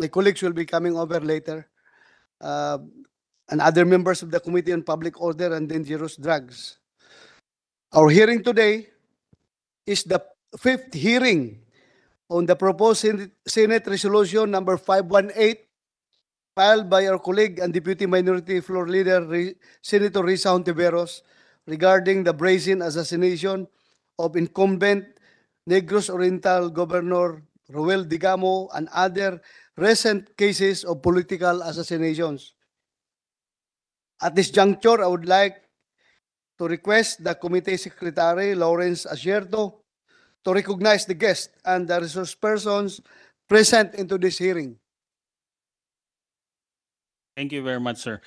my colleagues will be coming over later, uh, and other members of the Committee on Public Order and Dangerous Drugs. Our hearing today is the fifth hearing on the proposed Senate Resolution number 518 filed by our colleague and Deputy Minority Floor Leader Re Senator Risa Hontiveros regarding the brazen assassination of incumbent Negros Oriental Governor Roel Digamo, and other recent cases of political assassinations. At this juncture, I would like to request the Committee Secretary, Lawrence Asierto, to recognize the guests and the resource persons present into this hearing. Thank you very much, sir.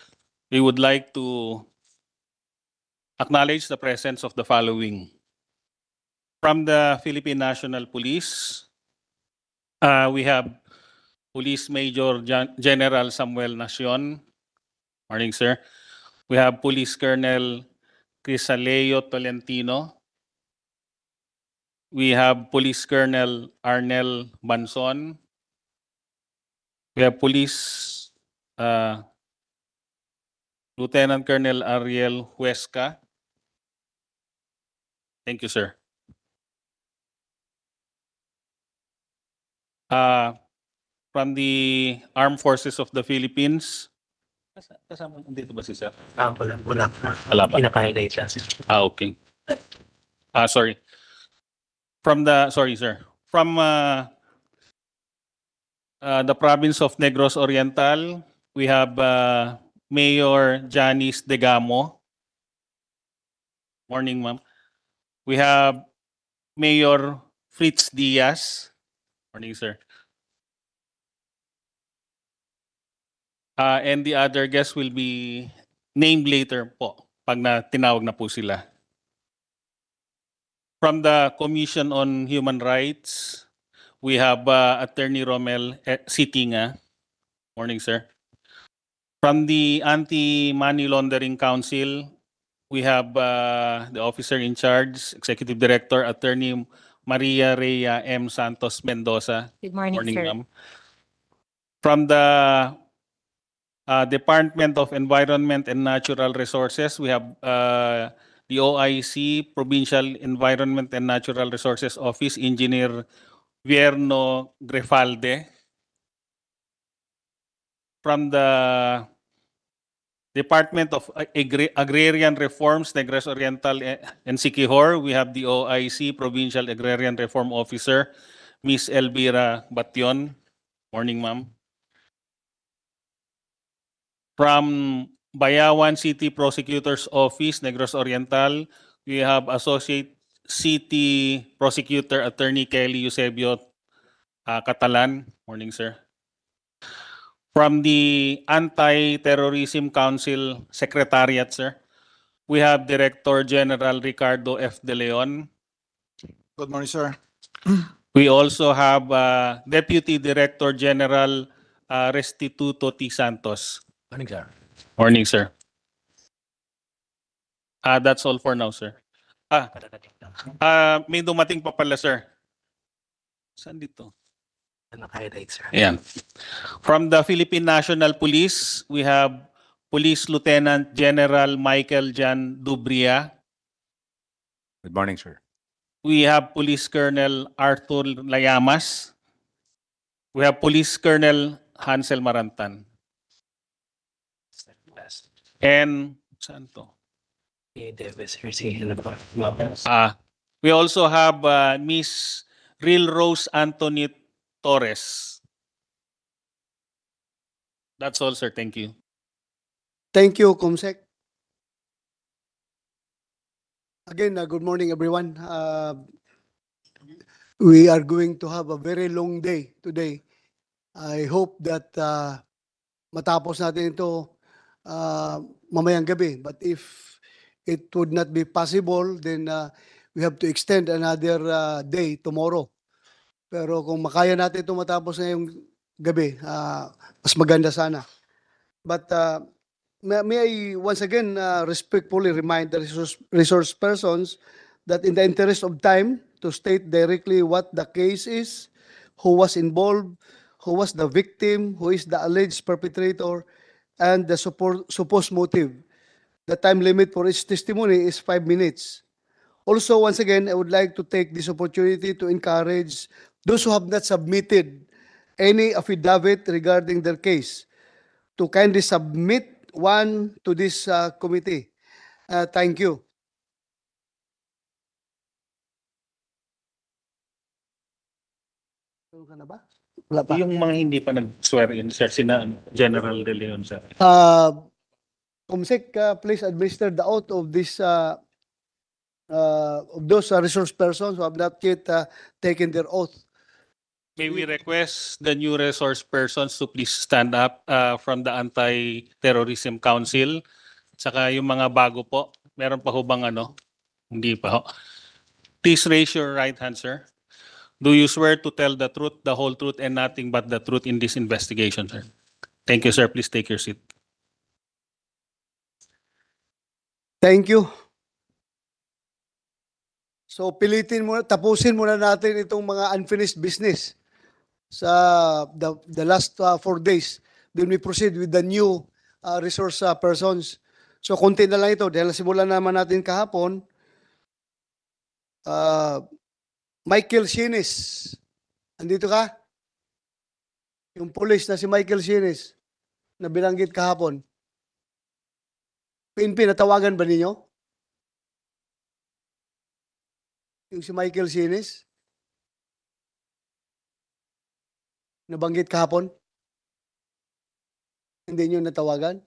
We would like to acknowledge the presence of the following. From the Philippine National Police, Uh, we have Police Major Gen- General Samuel Nacion. Morning, sir. We have Police Colonel Crisaleo Tolentino. We have Police Colonel Arnel Banson. We have Police uh, Lieutenant Colonel Ariel Huesca. Thank you, sir. uh, from the Armed Forces of the Philippines. Kasama dito ba si Sir? Ah, wala, wala. Wala Pinaka-highlight lang. Ah, okay. Ah, sorry. From the, sorry, sir. From uh, uh, the province of Negros Oriental, we have uh, Mayor Janice Degamo. Morning, ma'am. We have Mayor Fritz Diaz. Morning, sir. Uh, and the other guest will be named later po pag na tinawag na po sila. From the Commission on Human Rights, we have uh, Attorney Romel eh, Sitinga. Morning, sir. From the Anti-Money Laundering Council, we have uh, the officer in charge, Executive Director, Attorney Maria Rhea M. Santos Mendoza. Good morning, Morning, sir. ma'am. From the uh, Department of Environment and Natural Resources, we have uh, the OIC Provincial Environment and Natural Resources Office Engineer Vierno Grefalde. From the Department of Agri Agrarian Reforms, Negros Oriental and eh, Siquijor. We have the OIC, Provincial Agrarian Reform Officer, Miss Elvira Bation. Morning, ma'am. From Bayawan City Prosecutor's Office, Negros Oriental, we have Associate City Prosecutor Attorney Kelly Eusebio uh, Catalan. Morning, sir from the Anti-Terrorism Council Secretariat, sir. We have Director General Ricardo F. De Leon. Good morning, sir. We also have uh, Deputy Director General uh, Restituto T. Santos. Morning, sir. Morning, sir. Uh, that's all for now, sir. Ah, uh, may dumating pa pala, sir. Saan dito? Ano From the Philippine National Police, we have Police Lieutenant General Michael Jan Dubria. Good morning, sir. We have Police Colonel Arthur Layamas. We have Police Colonel Hansel Marantan. And saan to? Ah, we also have uh, Miss Real Rose Antoinette Torres. That's all, sir. Thank you. Thank you, Kumsek. Again, uh, good morning, everyone. Uh, we are going to have a very long day today. I hope that uh, matapos natin ito uh, mamayang gabi. But if it would not be possible, then uh, we have to extend another uh, day tomorrow. Pero kung makaya natin ito matapos ngayong gabi, uh, mas maganda sana. But uh, may, may I once again uh, respectfully remind the resource, resource persons that in the interest of time, to state directly what the case is, who was involved, who was the victim, who is the alleged perpetrator, and the support, supposed motive. The time limit for each testimony is five minutes. Also, once again, I would like to take this opportunity to encourage those who have not submitted any affidavit regarding their case to kindly submit one to this uh, committee. Uh, thank you. Wala pa. Yung mga hindi pa nag-swear in, sir, sina General De Leon, sir. Uh, Kumsek, uh, please administer the oath of this uh, uh, of those uh, resource persons who have not yet uh, taken their oath. May we request the new resource persons to please stand up uh, from the Anti-Terrorism Council? Saka yung mga bago po, meron pa ho bang ano? Hindi pa ho. Please raise your right hand, sir. Do you swear to tell the truth, the whole truth, and nothing but the truth in this investigation, sir? Thank you, sir. Please take your seat. Thank you. So pilitin muna, tapusin muna natin itong mga unfinished business sa the, the last uh, four days. Then we proceed with the new uh, resource uh, persons. So konti na lang ito dahil simulan naman natin kahapon. Uh, Michael Sinis. Andito ka? Yung pulis na si Michael Sinis na binanggit kahapon. PNP, natawagan ba ninyo? Yung si Michael Sinis? nabanggit kahapon? Hindi nyo natawagan?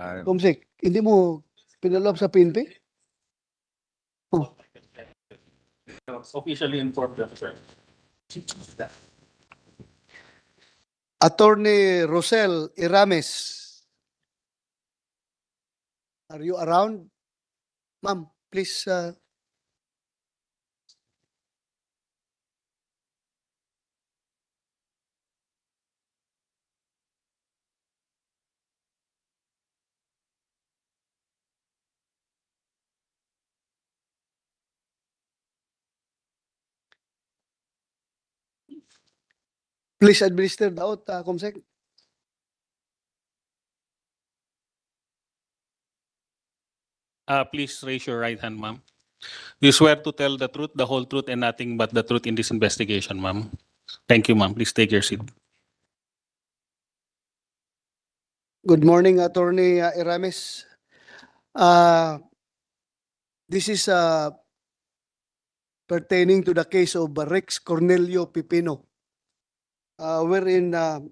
Uh, Kumsik, hindi mo pinalop sa PNP? Oh. Officially informed them, sir. Attorney Rosel Irames. Are you around? Ma'am, please uh, Please administer the oath, uh, Comsec. Uh, please raise your right hand, ma'am. Do you swear to tell the truth, the whole truth, and nothing but the truth in this investigation, ma'am? Thank you, ma'am. Please take your seat. Good morning, Attorney uh, Erames. Uh, this is uh, pertaining to the case of Rex Cornelio Pipino uh, wherein uh,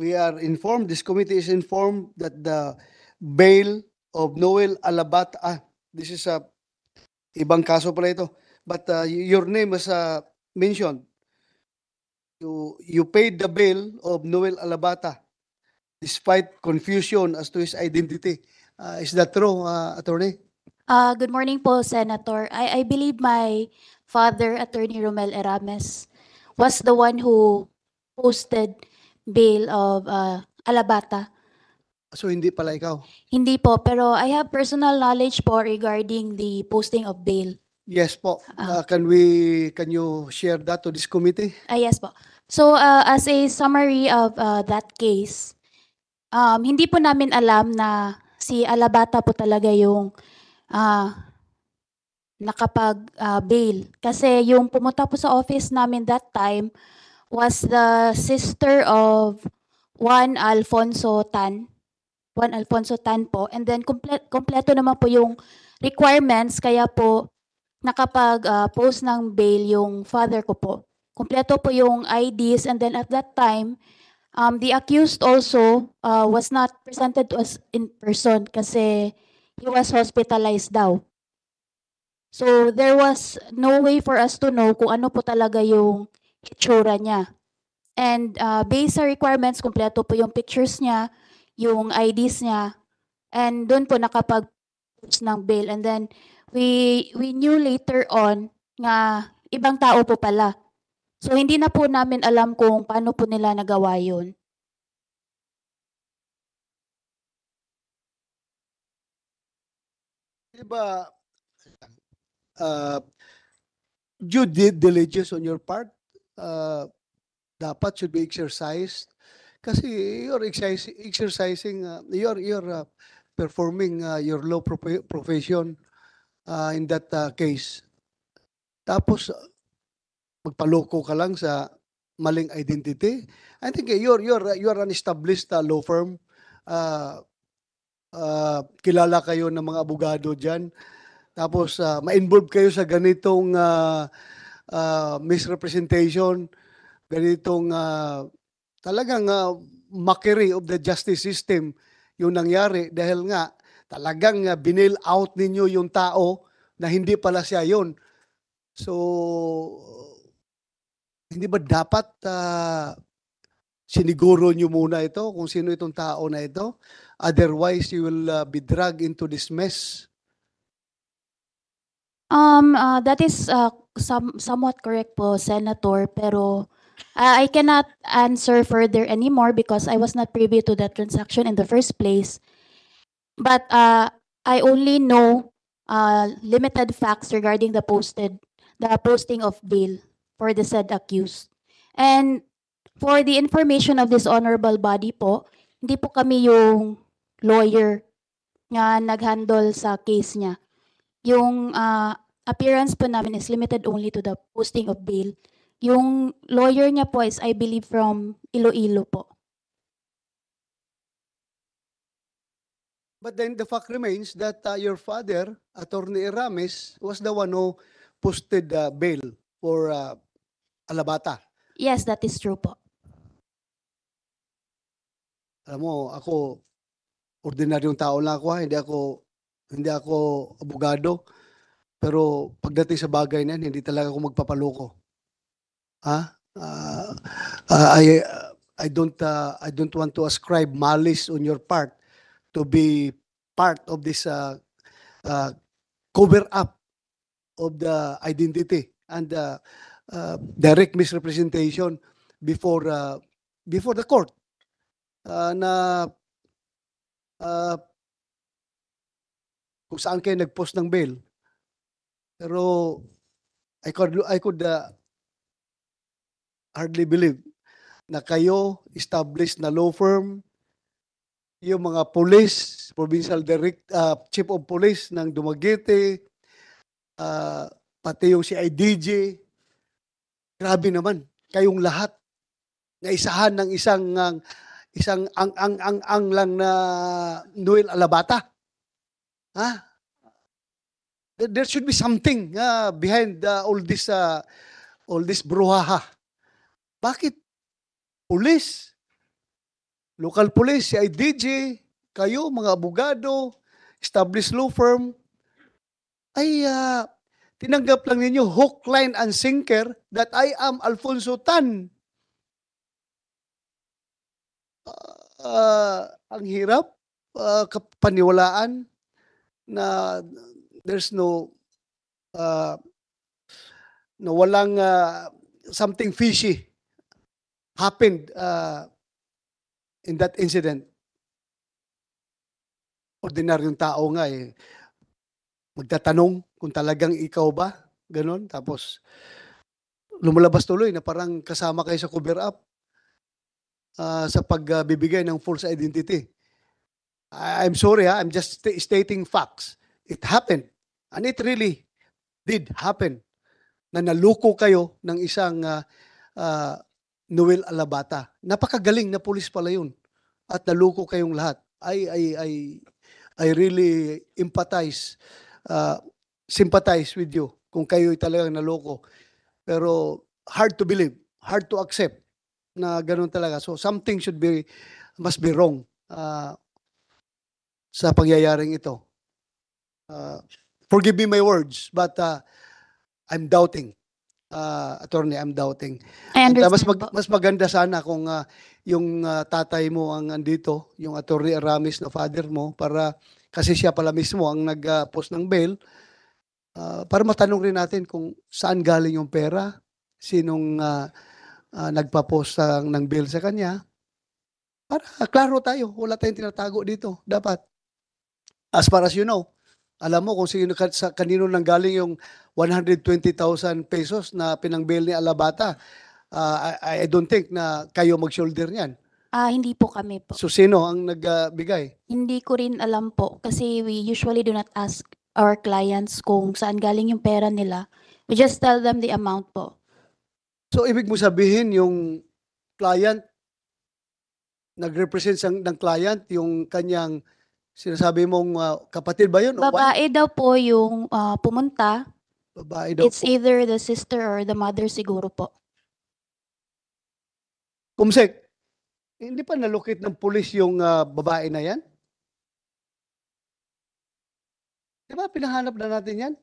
we are informed, this committee is informed that the bail of Noel Alabat, ah, this is a ibang kaso pala ito, but uh, your name was uh, mentioned. You, you paid the bail of Noel Alabata despite confusion as to his identity. Uh, is that true, uh, attorney? Uh, good morning po, Senator. I, I believe my Father Attorney Romel Erames was the one who posted bail of uh, Alabata. So hindi pala ikaw? Hindi po, pero I have personal knowledge po regarding the posting of bail. Yes po. Ah. Uh, can we can you share that to this committee? Ah yes po. So uh, as a summary of uh, that case, um, hindi po namin alam na si Alabata po talaga yung uh, nakapag-bail. Ah, uh, Kasi yung pumunta po sa office namin that time was the sister of Juan Alfonso Tan. Juan Alfonso Tan po. And then komple- kompleto naman po yung requirements kaya po nakapag-post ah, uh, ng bail yung father ko po. Kompleto po yung IDs and then at that time, um, the accused also uh, was not presented to us in person kasi he was hospitalized daw. So, there was no way for us to know kung ano po talaga yung itsura niya. And uh, based sa requirements, kumpleto po yung pictures niya, yung IDs niya, and doon po nakapag ng bail. And then, we, we knew later on nga ibang tao po pala. So, hindi na po namin alam kung paano po nila nagawa yun. Diba, uh, due diligence on your part uh, dapat should be exercised kasi you're exercising, exercising uh, you're you're uh, performing uh, your law prof- profession uh, in that uh, case tapos uh, magpaloko ka lang sa maling identity i think uh, you're you're uh, you're an established uh, law firm uh, uh, kilala kayo ng mga abogado diyan tapos uh, ma-involve kayo sa ganitong uh, uh, misrepresentation, ganitong uh, talagang uh, mockery of the justice system yung nangyari dahil nga talagang uh, binail out ninyo yung tao na hindi pala siya yun. So, hindi ba dapat uh, siniguro nyo muna ito kung sino itong tao na ito? Otherwise, you will uh, be dragged into this mess. Um, uh, that is uh, some, somewhat correct po, Senator, pero uh, I cannot answer further anymore because I was not privy to that transaction in the first place. But uh, I only know uh, limited facts regarding the posted the posting of bail for the said accused. And for the information of this honorable body po, hindi po kami yung lawyer na naghandle sa case niya yung uh, appearance po namin is limited only to the posting of bail. Yung lawyer niya po is, I believe, from Iloilo po. But then the fact remains that uh, your father, Attorney Erames, was the one who posted uh, bail for uh, Alabata. Yes, that is true po. Alam mo, ako, ordinaryong tao lang ako. Ah, hindi ako hindi ako abogado. Pero pagdating sa bagay na yan, hindi talaga ako magpapaloko. Ha? Uh, I, ah, I don't uh, I don't want to ascribe malice on your part to be part of this uh, uh, cover up of the identity and uh, uh, direct misrepresentation before uh, before the court uh, na uh, kung saan kayo nag-post ng bail. Pero I could, I could uh, hardly believe na kayo established na law firm, yung mga police, provincial direct, uh, chief of police ng Dumaguete, uh, pati yung si IDJ, grabe naman, kayong lahat na isahan ng isang uh, isang ang ang ang ang lang na Noel Alabata. Huh? There should be something uh, behind uh, all this uh, all this bruhaha. Bakit pulis, local police, CIDG, kayo mga abogado, established law firm, ay uh, tinanggap lang ninyo hook, line, and sinker that I am Alfonso Tan. Uh, uh, ang hirap, uh, kapaniwalaan na there's no uh, no walang uh, something fishy happened uh, in that incident. Ordinaryong tao nga eh. Magtatanong kung talagang ikaw ba? Ganon. Tapos lumalabas tuloy na parang kasama kayo sa cover up uh, sa pagbibigay ng false identity. I'm sorry, ah, I'm just st stating facts. It happened. And it really did happen na naluko kayo ng isang uh, uh, Noel Alabata. Napakagaling na pulis pala yun. At naluko kayong lahat. I, I, I, I really empathize, uh, sympathize with you kung kayo talagang naloko. Pero hard to believe, hard to accept na ganun talaga. So something should be, must be wrong. Uh, sa pangyayaring ito. Uh, forgive me my words, but uh, I'm doubting. Uh, attorney, I'm doubting. I uh, mas, mag, mas maganda sana kung uh, yung uh, tatay mo ang andito, yung attorney Aramis na father mo, para kasi siya pala mismo ang nag-post uh, ng bail, uh, para matanong rin natin kung saan galing yung pera, sinong uh, uh, nagpa-post uh, ng bail sa kanya, para klaro tayo, wala tayong tinatago dito, dapat. As far as you know, alam mo kung sino, sa kanino nanggaling yung 120,000 pesos na pinangbail ni Alabata. Uh, I, I don't think na kayo mag-shoulder niyan. Ah, hindi po kami po. So sino ang nagbigay? Hindi ko rin alam po kasi we usually do not ask our clients kung saan galing yung pera nila. We just tell them the amount po. So ibig mo sabihin yung client nag-represent ng client yung kanyang Sinasabi mong ah, kapatid ba yun? o Babae daw po yung ah, pumunta. Babae daw. It's either the sister or the mother siguro po. Kumsek, hindi pa nalukit ng pulis yung ah, babae na yan? Di ba pinahanap na natin yan?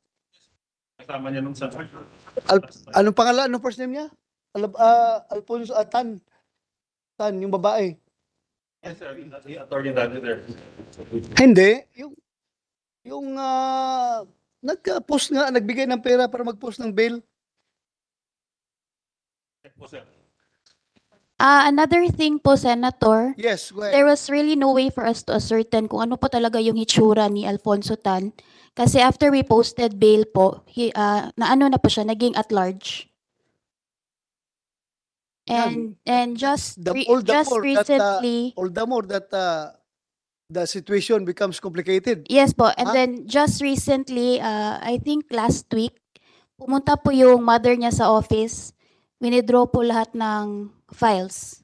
Kasama niya nung sa... Al- Anong pangalan? Anong first name niya? Al- ah, Alfonso Atan. Ah, Tan, yung babae. Yes, sir. Attorney Hindi. Yung, yung uh, nagka-post nga, nagbigay ng pera para mag-post ng bail. Po, Uh, ah, another thing po, Senator. Yes, go ahead. There was really no way for us to ascertain kung ano po talaga yung hitsura ni Alfonso Tan. Kasi after we posted bail po, he, uh, na ano na po siya, naging at large. And and just The- re- all the just more that, uh, All the more that uh, the situation becomes complicated. Yes po. And Ah. then just recently, uh, I think last week, pumunta po yung mother niya sa office. Winidraw po lahat ng files.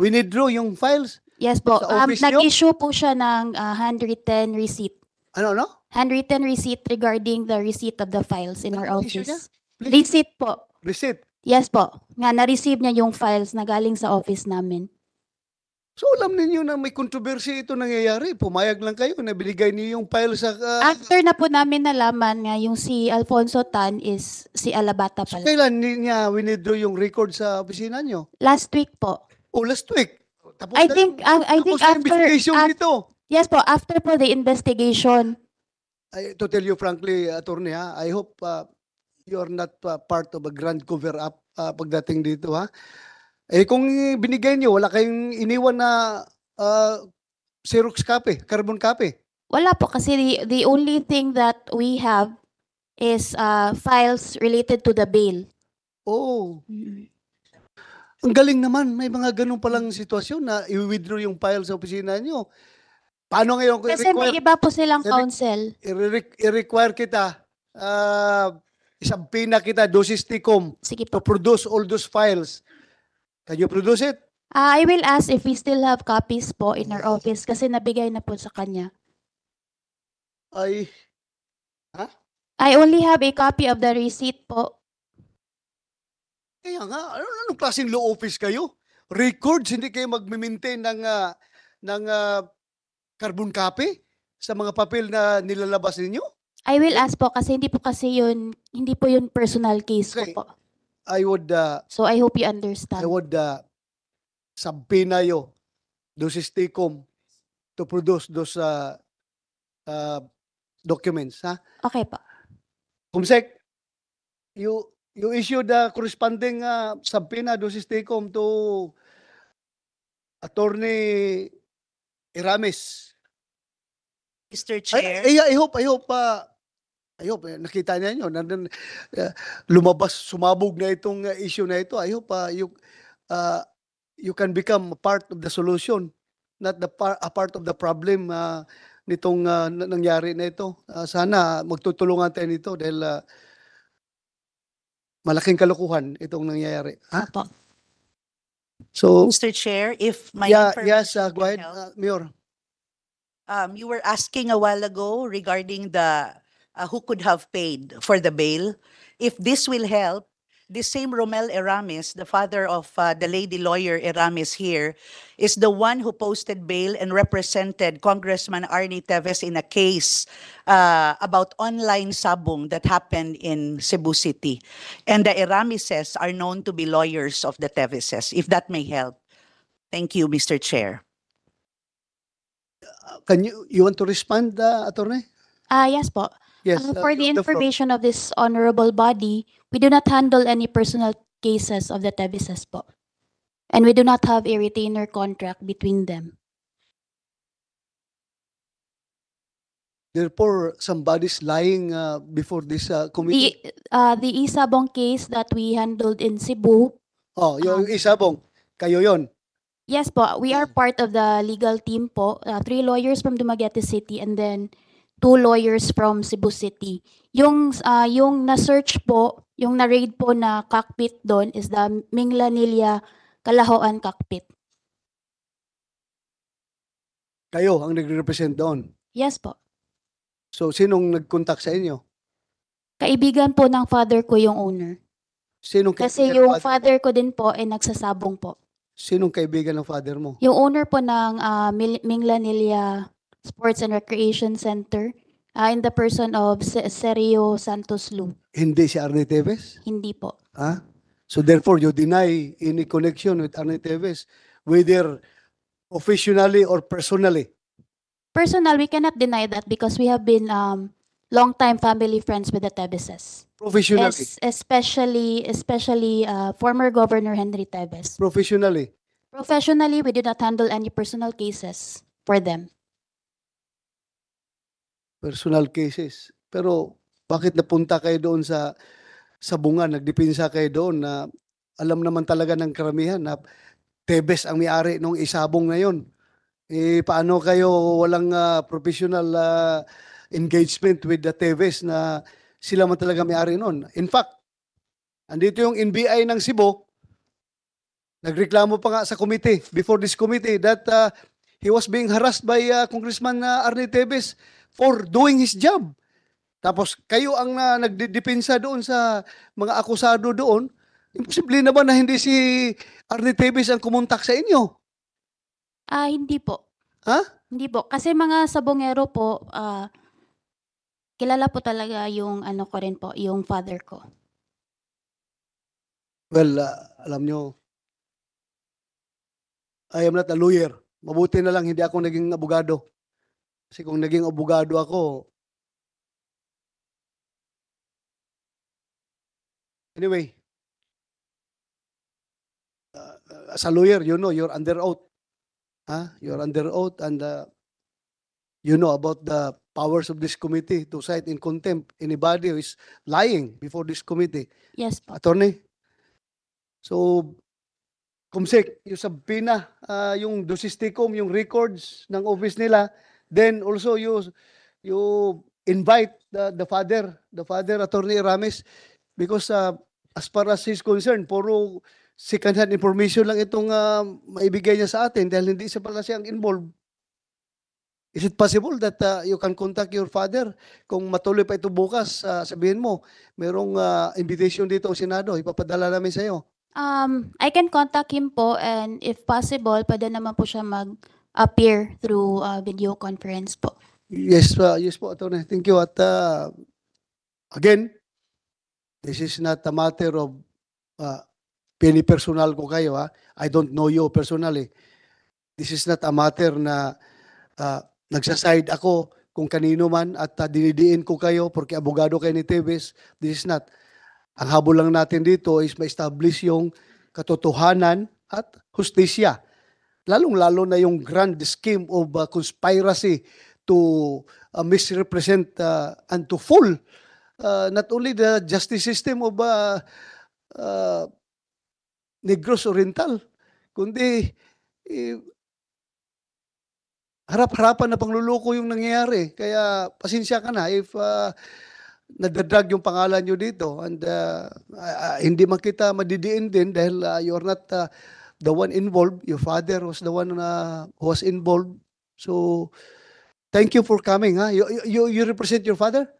We need yung files. Yes po. Um, nag-issue po siya ng uh, handwritten receipt. Ano, no? Handwritten receipt regarding the receipt of the files in our office. Receipt po. Receipt. Yes po. Nga, na-receive niya yung files na galing sa office namin. So alam ninyo na may controversy ito nangyayari. Pumayag lang kayo na binigay niyo yung files sa... Uh, After na po namin nalaman nga yung si Alfonso Tan is si Alabata pala. So kailan ni- niya winidraw yung record sa opisina niyo? Last week po. Oh, last week? Tapos I think, uh, I think after... investigation af- nito. Yes po, after po the investigation. I, to tell you frankly, attorney, ha, I hope uh, you not uh, part of a grand cover-up uh, ah, pagdating dito, ha? Eh kung binigay niyo, wala kayong iniwan na uh, Xerox copy, carbon copy. Wala po kasi the, the only thing that we have is uh, files related to the bail. Oh. Mm-hmm. Ang galing naman, may mga ganun palang sitwasyon na i-withdraw yung files sa opisina niyo. Paano ngayon? Kasi may iba po silang i counsel. I-require kita uh, isampina kita dosis TCOM Sige to produce all those files. Can you produce it? Ah, I will ask if we still have copies po in our office kasi nabigay na po sa kanya. I, I only have a copy of the receipt po. kaya nga, ano, anong klaseng law office kayo? Records, hindi kayo mag-maintain ng, ah, ng ah, carbon copy sa mga papel na nilalabas ninyo? I will ask po kasi hindi po kasi yun, hindi po yun personal case Okay. ko po. I would uh, So I hope you understand. I would uh, sampinayo do si Sticom to produce those uh, uh, documents. Ha? Okay po. Kumsek, you you issue the corresponding uh, subpoena do si Sticom to Attorney Iramis. Mr. Chair. I, eh, I, hope, I hope, uh, I hope, eh, nakita niya yun. Nandun, uh, lumabas, sumabog na itong uh, issue na ito. I hope uh, you, uh, you can become a part of the solution, not the par a part of the problem uh, nitong uh, nangyari na ito. Uh, sana magtutulungan tayo nito dahil uh, malaking kalokohan itong nangyayari. Ha? Apo. So, Mr. Chair, if my yeah, yes, uh, go ahead, uh, Mayor. Um, you were asking a while ago regarding the uh, who could have paid for the bail. If this will help, the same Romel Eramis, the father of uh, the lady lawyer Eramis here, is the one who posted bail and represented Congressman Arnie Teves in a case uh, about online sabong that happened in Cebu City. And the Eramises are known to be lawyers of the Teveses, if that may help. Thank you, Mr. Chair can you you want to respond, uh, attorney? Ah, yes po. Yes. Um, uh, for the the information of this honorable body, we do not handle any personal cases of the Tevises po. And we do not have a retainer contract between them. Therefore, somebody's lying uh, before this uh, committee. The, uh, the Isabong case that we handled in Cebu, oh, yung um, isabong, kayo yon. Yes po, we are mm. part of the legal team po. Uh, three lawyers from Dumaguete City and then two lawyers from Cebu City. Yung uh, yung na-search po, yung na-raid po na cockpit doon is the Minglanilla Kalahoan cockpit. Kayo ang nagre-represent doon. Yes po. So sinong nag-contact sa inyo? Kaibigan po ng father ko yung owner. Sinong Kasi yung father ko din po ay nagsasabong po. Sinong kaibigan ng father mo? Yung owner po ng uh, Mil- Minglanilla Sports and Recreation Center uh, in the person of Se- Sergio Santos Lu. Hindi si Arne Teves? Hindi po. Ha? So therefore, you deny any connection with Arne Teves, whether officially or personally. Personal, we cannot deny that because we have been um, long-time family friends with the Teveses. Professionally. Es- especially especially uh, former Governor Henry Tevez. Professionally. Professionally, we did not handle any personal cases for them. Personal cases. Pero bakit napunta kayo doon sa sa bunga, nagdepensa kayo doon na alam naman talaga ng karamihan na Tebes ang may-ari nung isabong ngayon. yon. Eh, paano kayo walang uh, professional uh, engagement with the Tebes na sila man talaga may-ari noon. In fact, andito yung NBI ng Cebu, nagreklamo pa nga sa committee, before this committee, that uh, he was being harassed by uh, Congressman uh, Arne Tevez for doing his job. Tapos kayo ang uh, nagdidipinsa doon sa mga akusado doon, imposible na ba na hindi si Arne Tevez ang kumontak sa inyo? Ah, hindi po. Ha? Hindi po. Kasi mga sabongero po, ah, kilala po talaga yung ano ko rin po, yung father ko. Well, ah, alam nyo, I am not a lawyer. Mabuti na lang hindi ako naging abogado. Kasi kung naging abogado ako, anyway, uh, as a lawyer, you know, you're under oath. Huh? Ah, you're under oath and uh, you know about the powers of this committee to cite in contempt anybody who is lying before this committee. Yes po. Attorney. So, kumsik, yung subpoena, ah, yung dosisticum, yung records ng office nila, then also you you invite the, the father, the father, Attorney Ramis, because ah, as far as he's concerned, puro second-hand information lang itong ah, maibigay niya sa atin dahil hindi siya pala siyang involved. Is it possible that uh, you can contact your father? Kung matuloy pa ito bukas, uh, sabihin mo, merong uh, invitation dito ang Senado, ipapadala namin sa iyo. Um, I can contact him po and if possible, pwede naman po siya mag-appear through uh, video conference po. Yes, uh, yes po, Atty. Thank you. At uh, again, this is not a matter of uh, pinipersonal ko kayo. Ha? I don't know you personally. This is not a matter na uh, Nagsaside ako kung kanino man at uh, dinidiin ko kayo porque abogado kayo ni Tevez. This is not. Ang habol lang natin dito is ma-establish yung katotohanan at hustisya. Lalong-lalo na yung grand scheme of uh, conspiracy to uh, misrepresent uh, and to fool uh, not only the justice system of uh, uh, Negros Oriental, kundi eh, harap-harapan na pangluluko yung nangyayari. Kaya pasensya ka na if uh, nadadrag yung pangalan nyo dito and uh, uh, hindi man kita madidiin din dahil uh, you're not uh, the one involved. Your father was the one uh, who was involved. So, thank you for coming. Ha? You, you, you represent your father?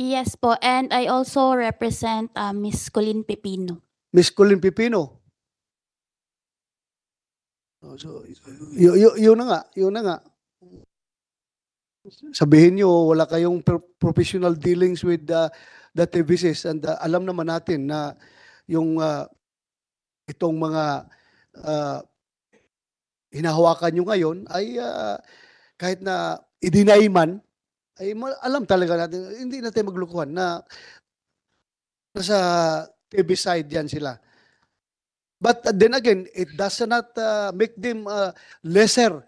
Yes po, and I also represent uh, Miss Colleen Pepino. Miss Colleen Pepino? Oh, so, y- y- yun na nga, yun na nga. Sabihin nyo, wala kayong professional dealings with the, the TVCs and uh, alam naman natin na yung uh, itong mga uh, hinahawakan nyo ngayon ay uh, kahit na i-deny man, ay alam talaga natin, hindi natin maglukuhan na nasa TV side yan sila. But uh, then again, it does not uh, make them uh, lesser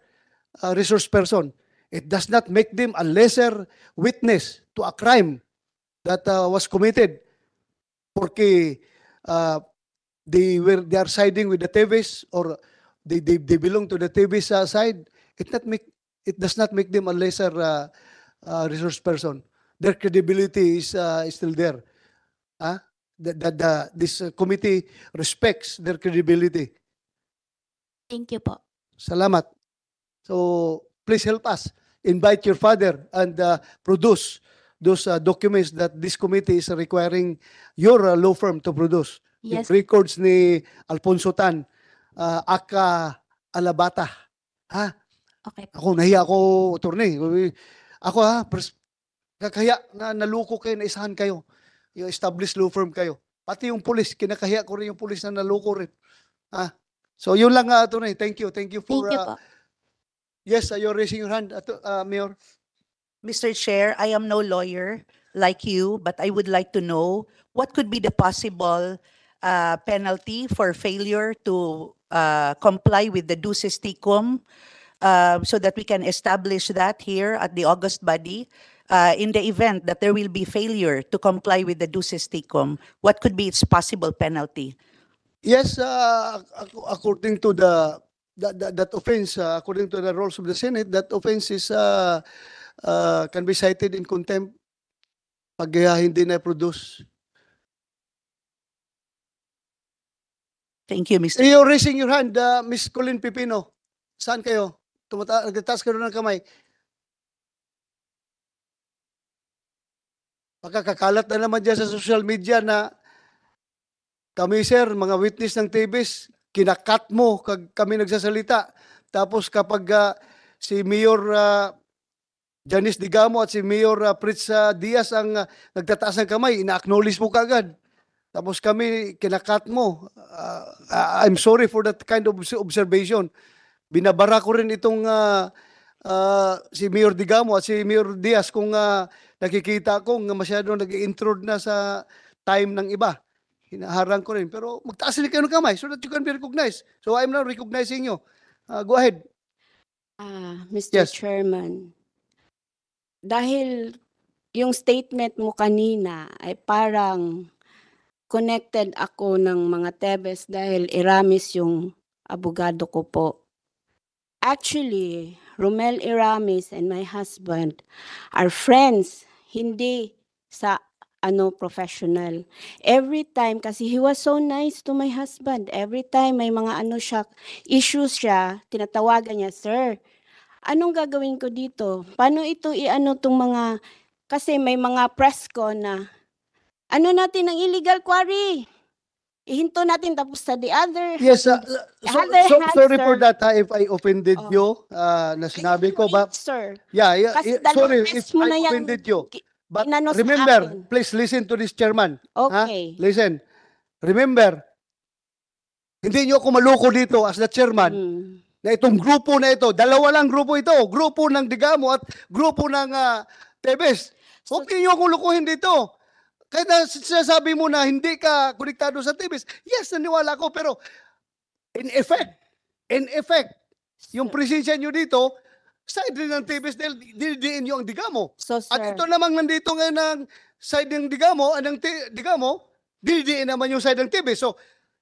uh, resource person. It does not make them a lesser witness to a crime that uh, was committed. Porque uh, they were they are siding with the Tevis or they they, they belong to the Tevis uh, side. It not make it does not make them a lesser uh, uh, resource person. Their credibility is uh, still there. Huh? Ah? that, that, the, this uh, committee respects their credibility. Thank you po. Salamat. So please help us. Invite your father and uh, produce those uh, documents that this committee is requiring your uh, law firm to produce. Yes. The records ni Alfonso Tan, uh, aka Alabata. Ha? Okay. Ako, nahiya ako, attorney. Ako ha, pers- kakaya na naluko kayo, naisahan kayo yung established law firm kayo. Pati yung police, kinakahiya ko rin yung police na naloko rin. Ha? so yun lang uh, Attorney. Thank you. Thank you for... Thank you uh, yes, uh, you're raising your hand, uh, Mayor. Mr. Chair, I am no lawyer like you, but I would like to know what could be the possible uh, penalty for failure to uh, comply with the ducis tecum uh, so that we can establish that here at the August body. Uh, in the event that there will be failure to comply with the duces tecum, what could be its possible penalty? Yes, uh, according to the that, that, that offense, uh, according to the rules of the Senate, that offense is uh, uh, can be cited in contempt pag uh, hindi na-produce. Thank you, Mr. You're raising your hand, uh, Ms. Colin Pipino. Saan kayo? Tumataas kayo ng kamay. Pagkakakalat na naman dyan sa social media na kami sir, mga witness ng TVs, kinakat mo kag kami nagsasalita. Tapos kapag uh, si Mayor uh, Janice Digamo at si Mayor uh, Fritz uh, Diaz ang uh, nagtataas ng kamay, ina-acknowledge mo kagad. Tapos kami, kinakat mo. Uh, I'm sorry for that kind of observation. Binabara ko rin itong uh, uh, si Mayor Digamo at si Mayor Diaz kung uh, nakikita ko nga masyadong nag-intrude na sa time ng iba. Hinaharang ko rin. Pero magtaas din kayo ng kamay so that you can be recognized. So I'm now recognizing you. Uh, go ahead. Ah, Mr. Yes. Chairman, dahil yung statement mo kanina ay parang connected ako ng mga Tebes dahil Iramis yung abogado ko po. Actually, Romel Iramis and my husband are friends hindi sa ano professional. Every time kasi he was so nice to my husband. Every time may mga ano siya issues siya, tinatawagan niya, "Sir, anong gagawin ko dito? Paano ito iano tong mga kasi may mga press ko na ano natin ang illegal quarry ihinto natin tapos sa the other. Yes, uh, so, other so hand, sorry sir. for that ha, if I offended oh. you uh, na sinabi ko ba? Sir. Yeah, yeah, Kasi sorry if I offended you. But remember, please listen to this chairman. Okay. Ha? Listen. Remember, hindi niyo ako maluko dito as the chairman. Mm. Na itong grupo na ito, dalawa lang grupo ito, grupo ng Digamo at grupo ng uh, Tebes. Huwag so, niyo akong lukuhin dito. Kahit na sinasabi mo na hindi ka konektado sa TBS, yes, naniwala ko, pero in effect, in effect, yung presensya nyo dito, side rin ng TBS dahil dinidiin nyo ang digamo. So, sir. At ito namang nandito ngayon ng side ng digamo, anong ah, digamo, dinidiin naman yung side ng TBS. So,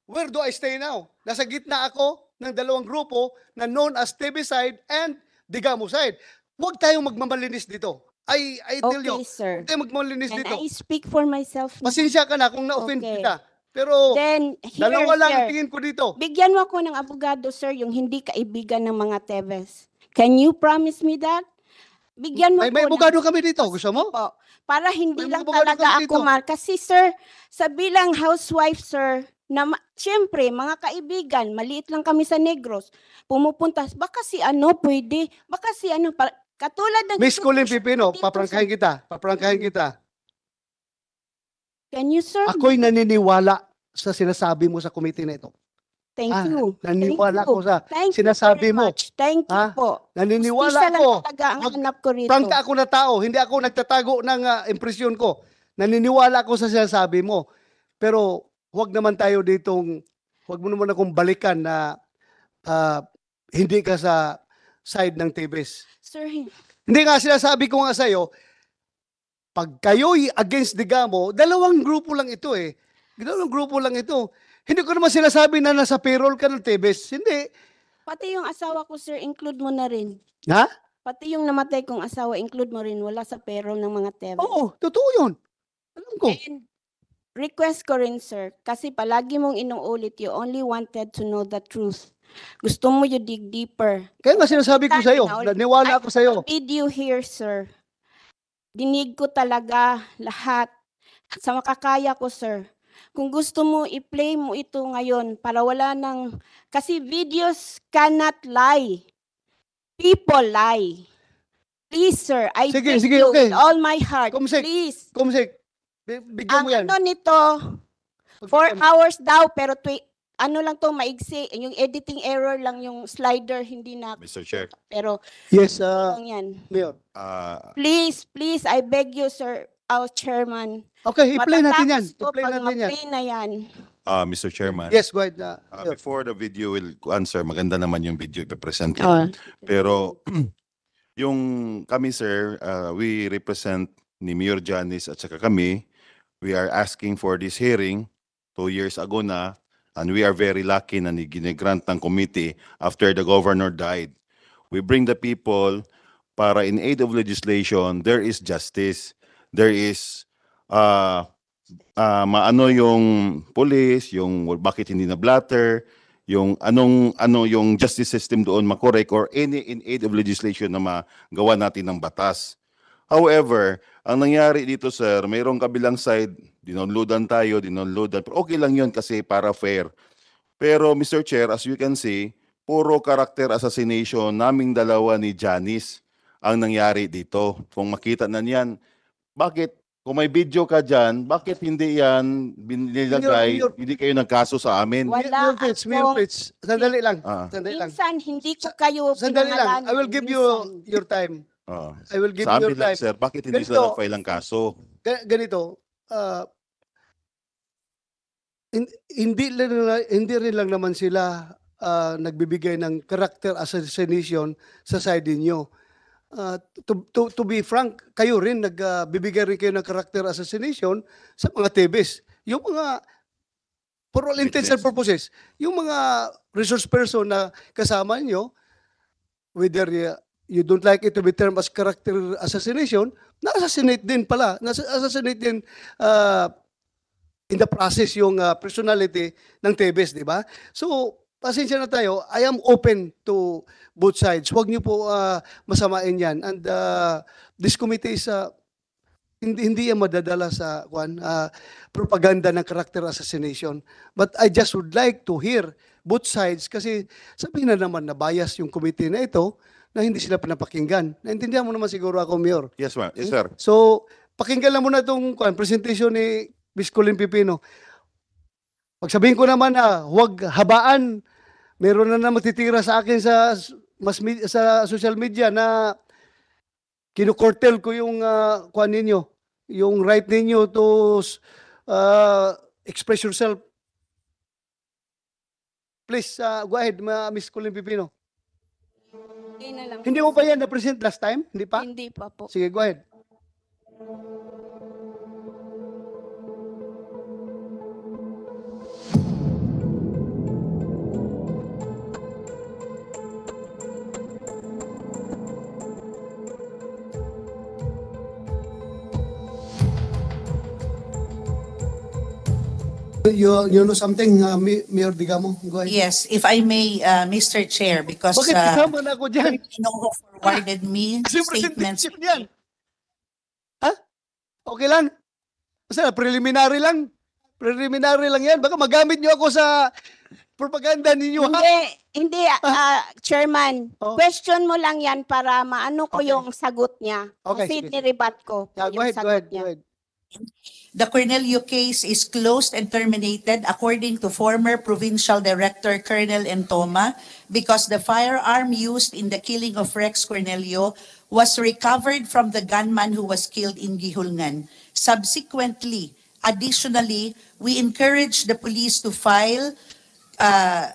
where do I stay now? Nasa gitna ako ng dalawang grupo na known as TB side and digamo side. Huwag tayong magmamalinis dito. I, I tell you, Okay, sir. huwag tayo dito. I speak for myself? Pasensya ka na kung na-offend Okay. kita. Pero Then, here, dalawa lang ang sir. tingin ko dito. Bigyan mo ako ng abogado, sir, yung hindi kaibigan ng mga Teves. Can you promise me that? Bigyan mo May, may ko ng- abogado kami dito. Gusto mo? Po. Para hindi May lang talaga ako mar. Kasi sir, sa bilang housewife sir, na ma- syempre mga kaibigan, maliit lang kami sa Negros. Pumupunta, baka si ano pwede, baka si ano, pa- Katulad ng... Miss Colleen Pipino, paprangkahin kita. Paprangkahin kita. Can you, sir? Ako'y naniniwala sa sinasabi mo sa committee na ito. Thank ah, you. Naniniwala ko sa Thank sinasabi mo. Thank you ha? Ah, po. Naniniwala ko. Prangka ako na tao. Hindi ako nagtatago ng uh, impresyon ko. Naniniwala ko sa sinasabi mo. Pero huwag naman tayo ditong, huwag mo naman akong balikan na uh, hindi ka sa side ng TVs. Sir, Hindi nga, sinasabi ko nga sa'yo, pag kayo'y against Digamo, dalawang grupo lang ito eh. Dalawang grupo lang ito. Hindi ko naman sinasabi na nasa payroll ka ng Tebes. Hindi. pati yung asawa ko, sir, include mo na rin. Ha? Pati yung namatay kong asawa, include mo rin. Wala sa payroll ng mga Tebes. Oo, totoo yun. Alam ko. And request ko rin, sir, kasi palagi mong inuulit, you only wanted to know the truth. Gusto mo you dig deeper. Kaya nga sinasabi ko Time sa'yo, out. naniwala ako sa'yo. Did you hear, sir? Dinig ko talaga lahat. Sa makakaya ko, sir. Kung gusto mo, i-play mo ito ngayon para wala nang... Kasi videos cannot lie. People lie. Please, sir. I Sige, beg sige, you okay. with all my heart. Kumsik. Please. Kumsik, bigyan mo yan. ano nito, 4 hours daw, pero ano lang to maigsi, yung editing error lang yung slider hindi na Mr. Chair. pero Yes, uh, lang yan. Mayor. Uh, Please, please, I beg you sir, our chairman. Okay, i-play natin yan. I-play natin yan. na yan. uh, ah, Mr. Chairman, Yes, go ahead. Uh, uh, before the video will answer, maganda naman yung video ipipresent ko. Oh. Pero yung kami sir, uh, we represent ni Mayor Janice at saka kami, we are asking for this hearing two years ago na and we are very lucky na ni ginegrant ng committee after the governor died. We bring the people para in aid of legislation, there is justice, there is uh, uh, maano yung police, yung bakit hindi na blatter, yung anong ano yung justice system doon makorek or any in aid of legislation na magawa natin ng batas. However, ang nangyari dito sir, mayroong kabilang side dinonloadan tayo, dinonloadan. Pero okay lang yon kasi para fair. Pero Mr. Chair, as you can see, puro character assassination naming dalawa ni Janice ang nangyari dito. Kung makita na niyan, bakit kung may video ka dyan, bakit hindi yan binilagay, your, hindi kayo nagkaso sa amin? Wala your fits, your fits. Sandali lang. Ah. Sandali lang. Minsan, hindi ko kayo Sandali lang. I will give you your time. Ah. I will give you your time. sir, bakit hindi ganito, sila file ang kaso? Ganito, uh, hindi lang hindi rin lang naman sila uh, nagbibigay ng character assassination sa side niyo. Uh, ah, to, to, to be frank, kayo rin nagbibigay uh, rin kayo ng character assassination sa mga TVs. Yung mga for all intents and purposes, yung mga resource person na kasama niyo whether uh, you don't like it to be termed as character assassination, na-assassinate din pala. Na-assassinate din uh, in the process yung uh, personality ng Tevez, di ba? So, pasensya na tayo. I am open to both sides. Huwag niyo po uh, masamain yan. And uh, this committee is uh, hindi hindi yan madadala sa kwan uh, propaganda ng character assassination but i just would like to hear both sides kasi sabihin na naman na bias yung committee na ito na hindi sila pinapakinggan. Naintindihan mo naman siguro ako, Mayor. Yes, ma'am. Yes, hmm? sir. So, pakinggan lang muna itong presentation ni Miss Colin Pipino. Pagsabihin ko naman na ah, huwag habaan. Meron na na matitira sa akin sa mas sa social media na kinukortel ko yung uh, ah, kuan ninyo, yung right ninyo to uh, express yourself. Please, uh, go ahead, Miss Colin Pipino. Hindi mo pa yan na-present last time? Hindi pa? Hindi pa po. Sige, go ahead. You, you know something, uh, Mi- Mayor Digamo? Go ahead. Yes, if I may, uh, Mr. Chair, because Bakit uh, kasama na ako dyan? you know who forwarded me Kasi statements. presentation yan. Ha? Okay lang? Basta preliminary lang. Preliminary lang yan. Baka magamit niyo ako sa propaganda ninyo ha? Hindi, hindi, ah, Chairman. Oh. Question mo lang yan para maano ko Okay. yung sagot niya. Okay, Kasi sige. niribat ko Yeah, go yung ahead, go sagot ahead, go niya. ahead. The Cornelio case is closed and terminated according to former Provincial Director Colonel Entoma because the firearm used in the killing of Rex Cornelio was recovered from the gunman who was killed in Gihulngan. Subsequently, additionally, we encourage the police to file uh,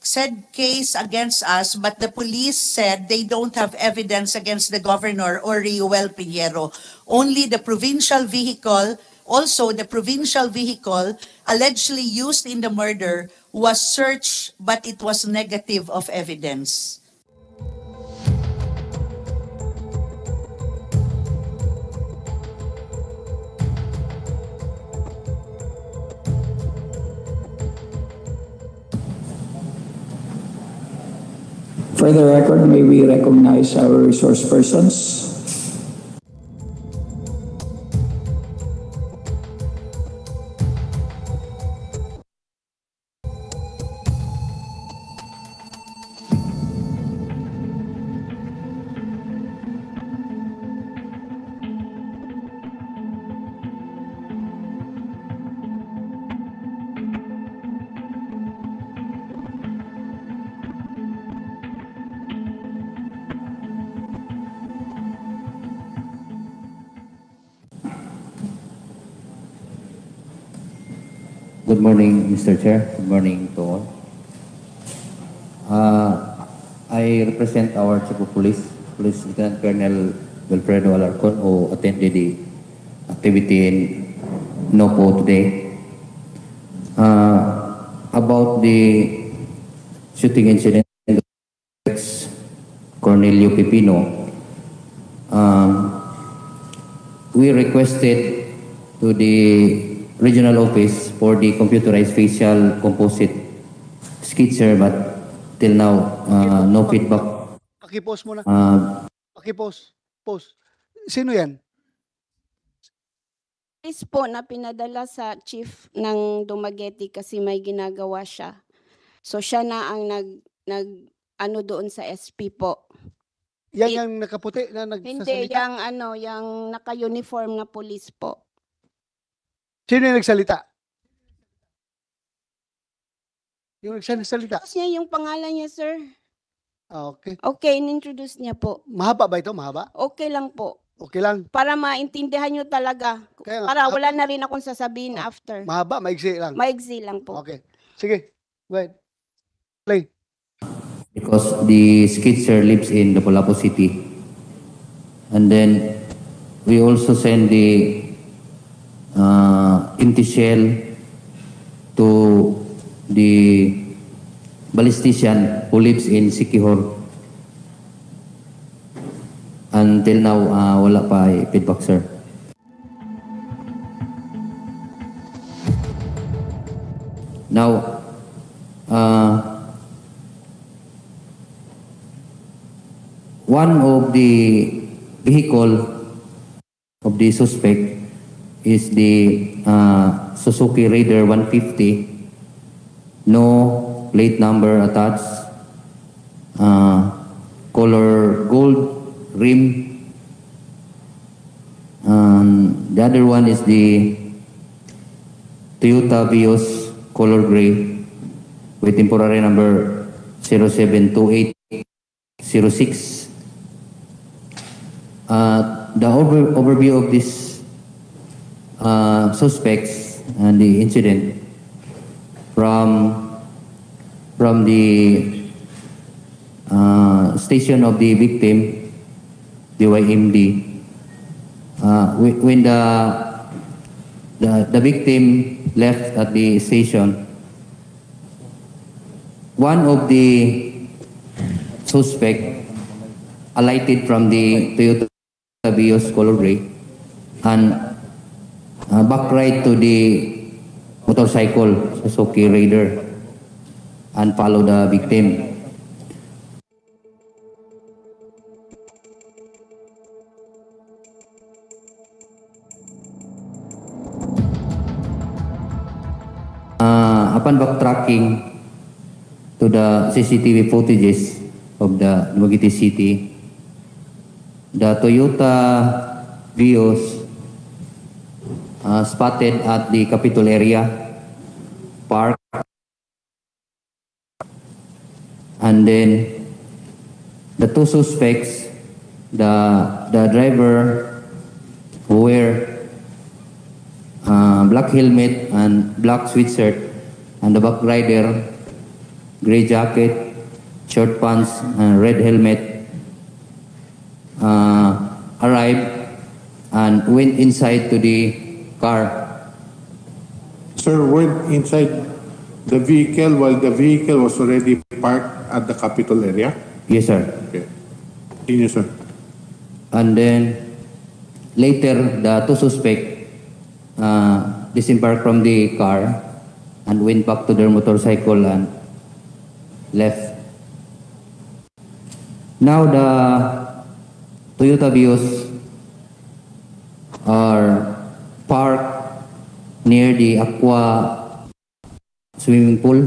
said case against us, but the police said they don't have evidence against the governor or Riuel Pinheiro. Only the provincial vehicle, also the provincial vehicle allegedly used in the murder was searched, but it was negative of evidence. For the record, may we recognize our resource persons. Good morning, Mr. Chair. Good morning to all. Uh, I represent our Chief of Police, Police Lieutenant Colonel Wilfredo Alarcon, who attended the activity in NOPO today. Uh, about the shooting incident, Cornelio Pipino, um, we requested to the regional office for the computerized facial composite sketcher but till now uh, no feedback. Paki-post muna. Uh, Paki-post. Post. Sino yan? Is po na pinadala sa chief ng Dumaguete kasi may ginagawa siya. So siya na ang nag nag ano doon sa SP po. Yan It, yung nakaputi na nagsasalita? Hindi, yung ano, yung naka-uniform na police po. Sino yung nagsalita? Yung nagsalita. Tapos niya yung pangalan niya, sir. Ah, okay. okay. Okay, introduce niya po. Mahaba ba ito? Mahaba? Okay lang po. Okay lang. Para maintindihan nyo talaga. Kaya nga, para ah, wala na rin akong sasabihin ah, after. Mahaba, maigsi lang. Maigsi lang po. Okay. Sige. Go ahead. Play. Because the sketcher lives in Lapu-Lapu City. And then we also send the uh, empty shell to the ballistician who lives in Sikihor. Until now, uh, wala pa eh, feedback, sir. Now, uh, one of the vehicle of the suspect is the uh, Suzuki Raider 150. No plate number attached. Uh, color gold rim. Um, the other one is the Toyota Vios color gray with temporary number 072806. Uh, the over overview of this uh, suspects and the incident from, from the uh, station of the victim, the YMD. Uh, when the, the, the victim left at the station, one of the suspect alighted from the Toyota Vios color gray and uh, back right to the motorcycle Suzuki Raider and follow the victim. Uh, upon backtracking to the CCTV footages of the Dumaguete City, the Toyota Vios uh, spotted at the Capitol area park and then the two suspects the the driver who wear uh, black helmet and black sweatshirt and the back rider gray jacket short pants and red helmet uh, arrived and went inside to the car. Sir, went inside the vehicle while the vehicle was already parked at the capital area? Yes, sir. Okay. Continue, sir. And then later, the two suspects uh, disembarked from the car and went back to their motorcycle and left. Now the Toyota Vios are near the aqua swimming pool.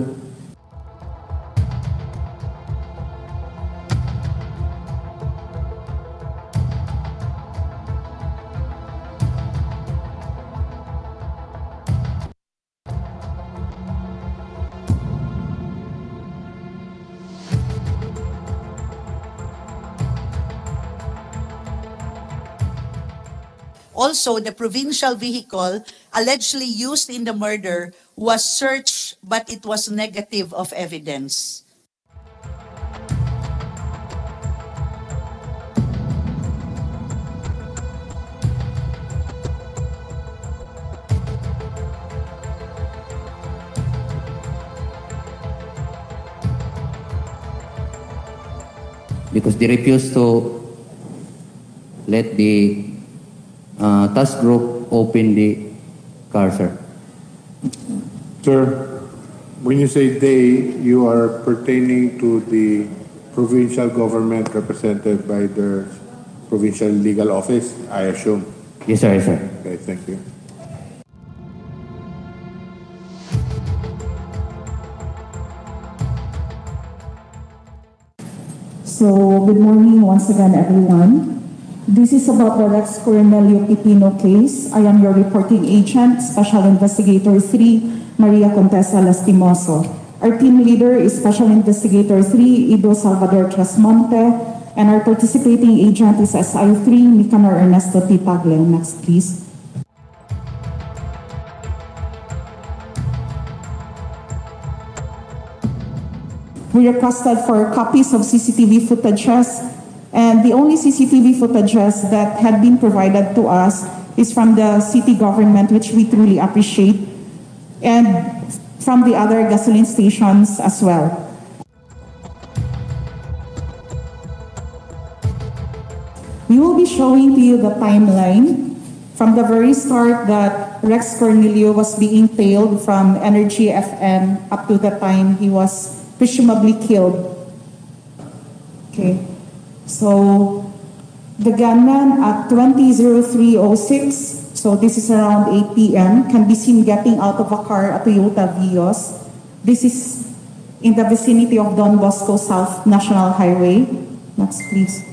Also, the provincial vehicle allegedly used in the murder was searched but it was negative of evidence. because they refused to let the uh, task group open the car, sir. Sir, when you say they, you are pertaining to the provincial government represented by the provincial legal office, I assume. Yes, sir. Yes, sir. Okay, thank you. So, good morning once again, everyone. This is about the Rex Cornelio Pipino case. I am your reporting agent, Special Investigator 3, Maria Contessa Lastimoso. Our team leader is Special Investigator 3, Ido Salvador Trasmonte, and our participating agent is SI3, Nicanor Ernesto T. Paglen. Next, please. We requested for copies of CCTV footages And the only CCTV footage that had been provided to us is from the city government, which we truly appreciate, and from the other gasoline stations as well. We will be showing to you the timeline from the very start that Rex Cornelio was being tailed from Energy FM up to the time he was presumably killed. Okay. So the gunman at 20.03.06, so this is around 8 p.m., can be seen getting out of a car, a Toyota Vios. This is in the vicinity of Don Bosco South National Highway. Next, please.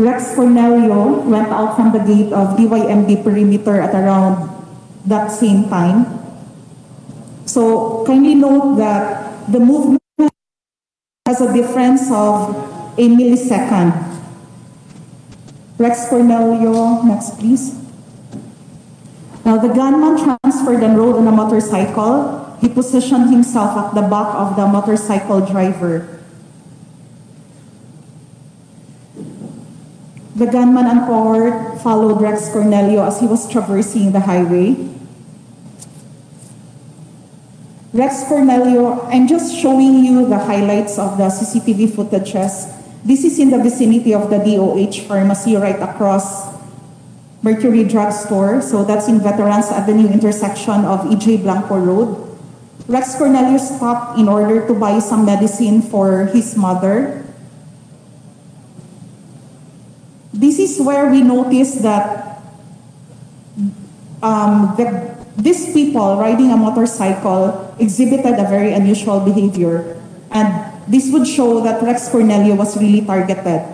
Rex Cornelio went out from the gate of DYMD perimeter at around that same time. So kindly note that the movement has a difference of a millisecond. Rex Cornelio, next please. Now the gunman transferred and rode on a motorcycle. He positioned himself at the back of the motorcycle driver. The gunman and forward followed Rex Cornelio as he was traversing the highway. Rex Cornelio, I'm just showing you the highlights of the CCTV footages. This is in the vicinity of the DOH pharmacy right across Mercury Drug Store. So that's in Veterans Avenue intersection of EJ Blanco Road. Rex Cornelio stopped in order to buy some medicine for his mother. This is where we noticed that um, the these people riding a motorcycle exhibited a very unusual behavior, and this would show that Rex Cornelio was really targeted.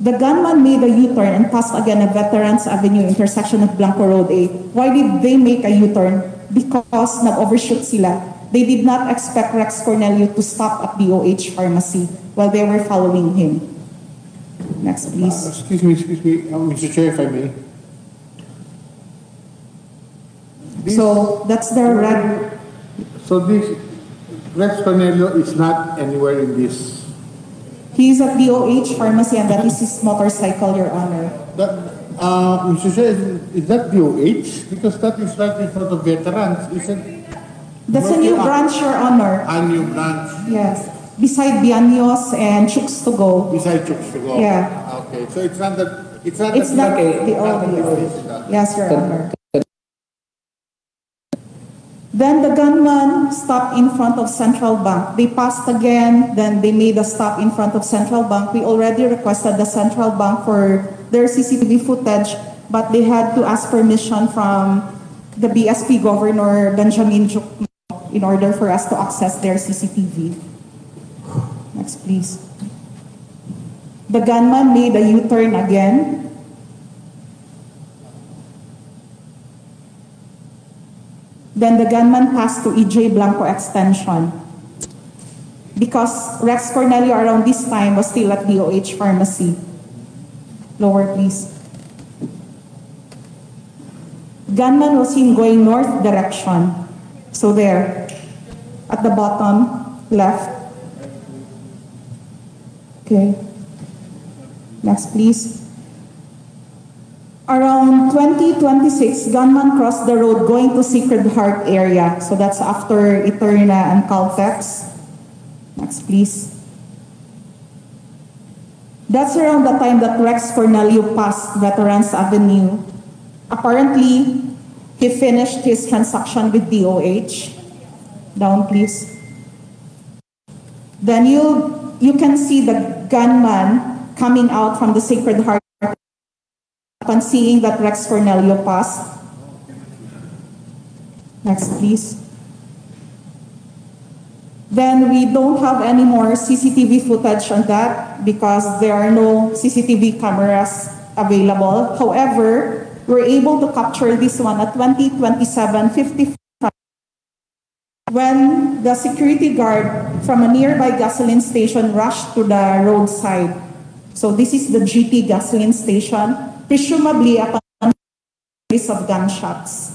The gunman made a U-turn and passed again at Veterans Avenue intersection of Blanco Road A. Why did they make a U-turn? Because nag-overshoot sila. They did not expect Rex Cornelio to stop at OH Pharmacy while they were following him. Next, please. Uh, excuse me, excuse me, uh, Mr. Chair, if I may. This, so that's their red. So this Rex Panello is not anywhere in this. He's at DOH Pharmacy and that is his motorcycle, Your Honor. That, uh, Mr. Chair, is, that DOH? Because that is right in front of veterans, isn't That's a new branch, Your Honor. A new branch? Yes. Beside Bianios and Chooks to Go. Beside Chooks to Go. Yeah. Okay, so it's not that. It's not, it's that not the, old DOH. Yes, Your Honor. Then the gunman stopped in front of Central Bank. They passed again, then they made a stop in front of Central Bank. We already requested the Central Bank for their CCTV footage, but they had to ask permission from the BSP governor, Benjamin Jukno, in order for us to access their CCTV. Next, please. The gunman made a U-turn again, Then the gunman passed to EJ Blanco Extension because Rex Cornelio around this time was still at DOH Pharmacy. Lower, please. Gunman was seen going north direction. So there, at the bottom left. Okay. Next, please. Around 2026, gunman crossed the road going to Sacred Heart area. So that's after Eterna and Caltex. Next, please. That's around the time that Rex Cornelio passed Veterans Avenue. Apparently, he finished his transaction with DOH. Down, please. Then you, you can see the gunman coming out from the Sacred Heart Upon seeing that Rex Cornelio passed, next please, then we don't have any more CCTV footage on that because there are no CCTV cameras available. However, we're able to capture this one at twenty twenty seven fifty five when the security guard from a nearby gasoline station rushed to the roadside. So this is the GT gasoline station presumably upon series of gunshots.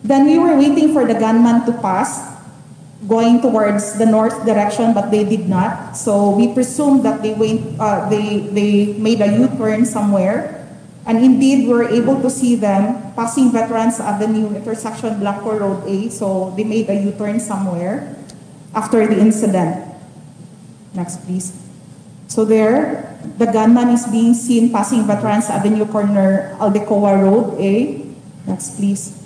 Then we were waiting for the gunman to pass, going towards the north direction, but they did not. So we presumed that they, went, uh, they, they made a U-turn somewhere. And indeed, we were able to see them passing Veterans Avenue intersection Blackpool Road A. So they made a U-turn somewhere after the incident. Next, please. So there, the gunman is being seen passing Veterans Avenue corner, Aldecoa Road A. Eh? Next, please.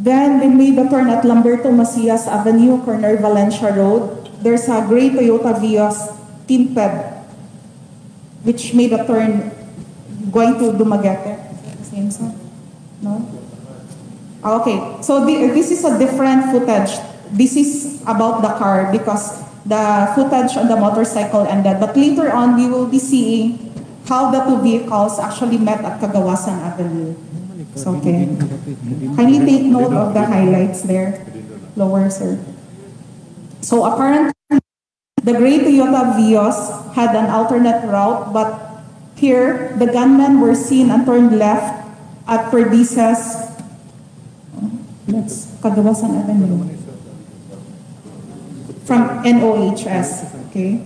Then they made a turn at Lamberto Macias Avenue, corner Valencia Road. There's a gray Toyota Vios Tinpeb, which made a turn going to Dumaguete. same, no? Ah, okay, so the, this is a different footage. This is about the car because the footage on the motorcycle ended. But later on, we will be seeing how the two vehicles actually met at Kagawasan Avenue. So okay. Can you take note of the highlights there? Lower, sir. So apparently, the gray Toyota Vios had an alternate route, but here, the gunmen were seen and turned left at Perdisas, that's kagawasan natin yun, from NOHS, okay?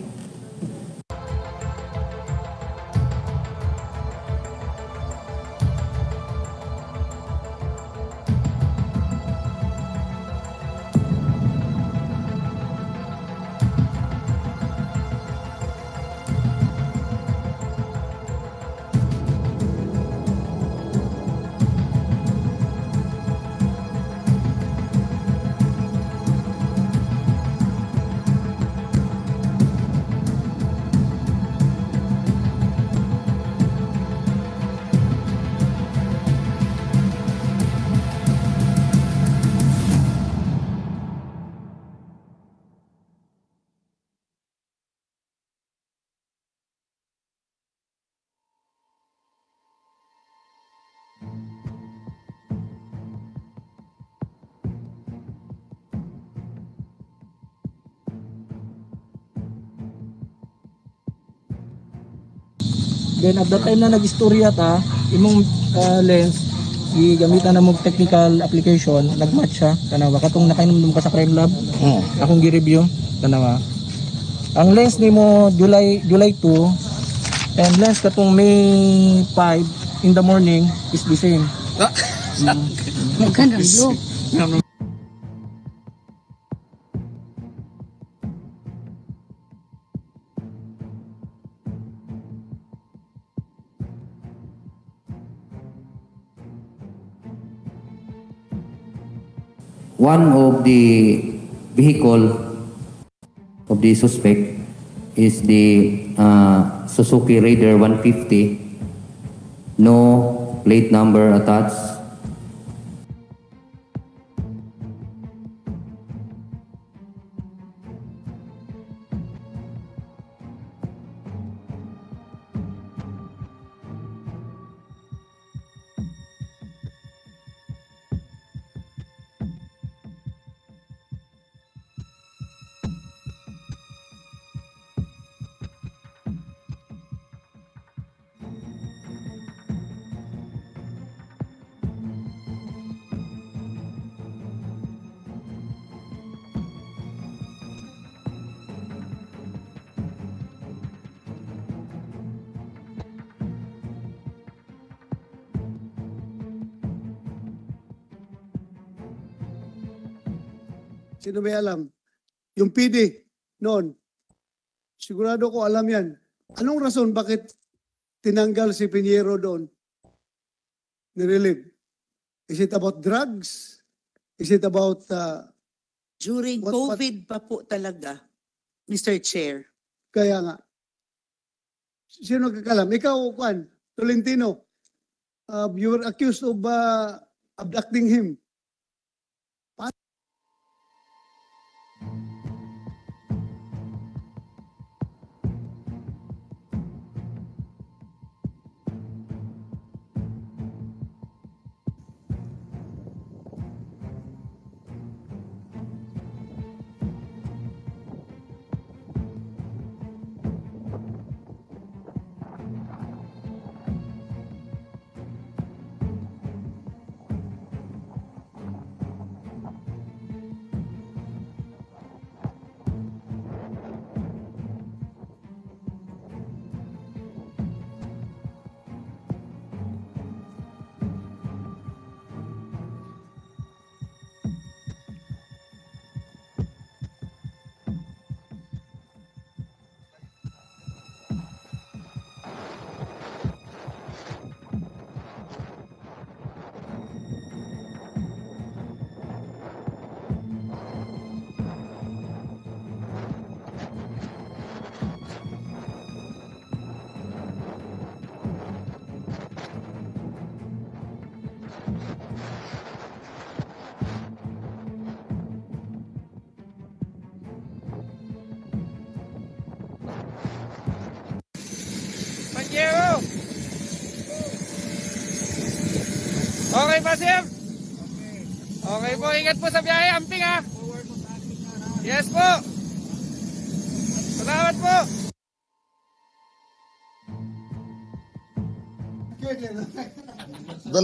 Then at that time na nag-istorya ta, imong uh, lens gigamitan na mo technical application, nag-match siya tanawa katong nakainom ka sa crime lab. Mm. Akong gi-review tanawa. Ang lens nimo July July 2 and lens katong May 5 in the morning is the same. Ah. Mm. Magkano one of the vehicle of the suspect is the uh, Suzuki Raider 150, no plate number attached, ko ano may alam. Yung PD noon, sigurado ko alam yan. Anong rason bakit tinanggal si Pinheiro doon? Nirelieve. Is it about drugs? Is it about... Uh, During what, COVID what? pa po talaga, Mr. Chair. Kaya nga. Sino kakalam? Ikaw, Juan, Tolentino, uh, you were accused of uh, abducting him.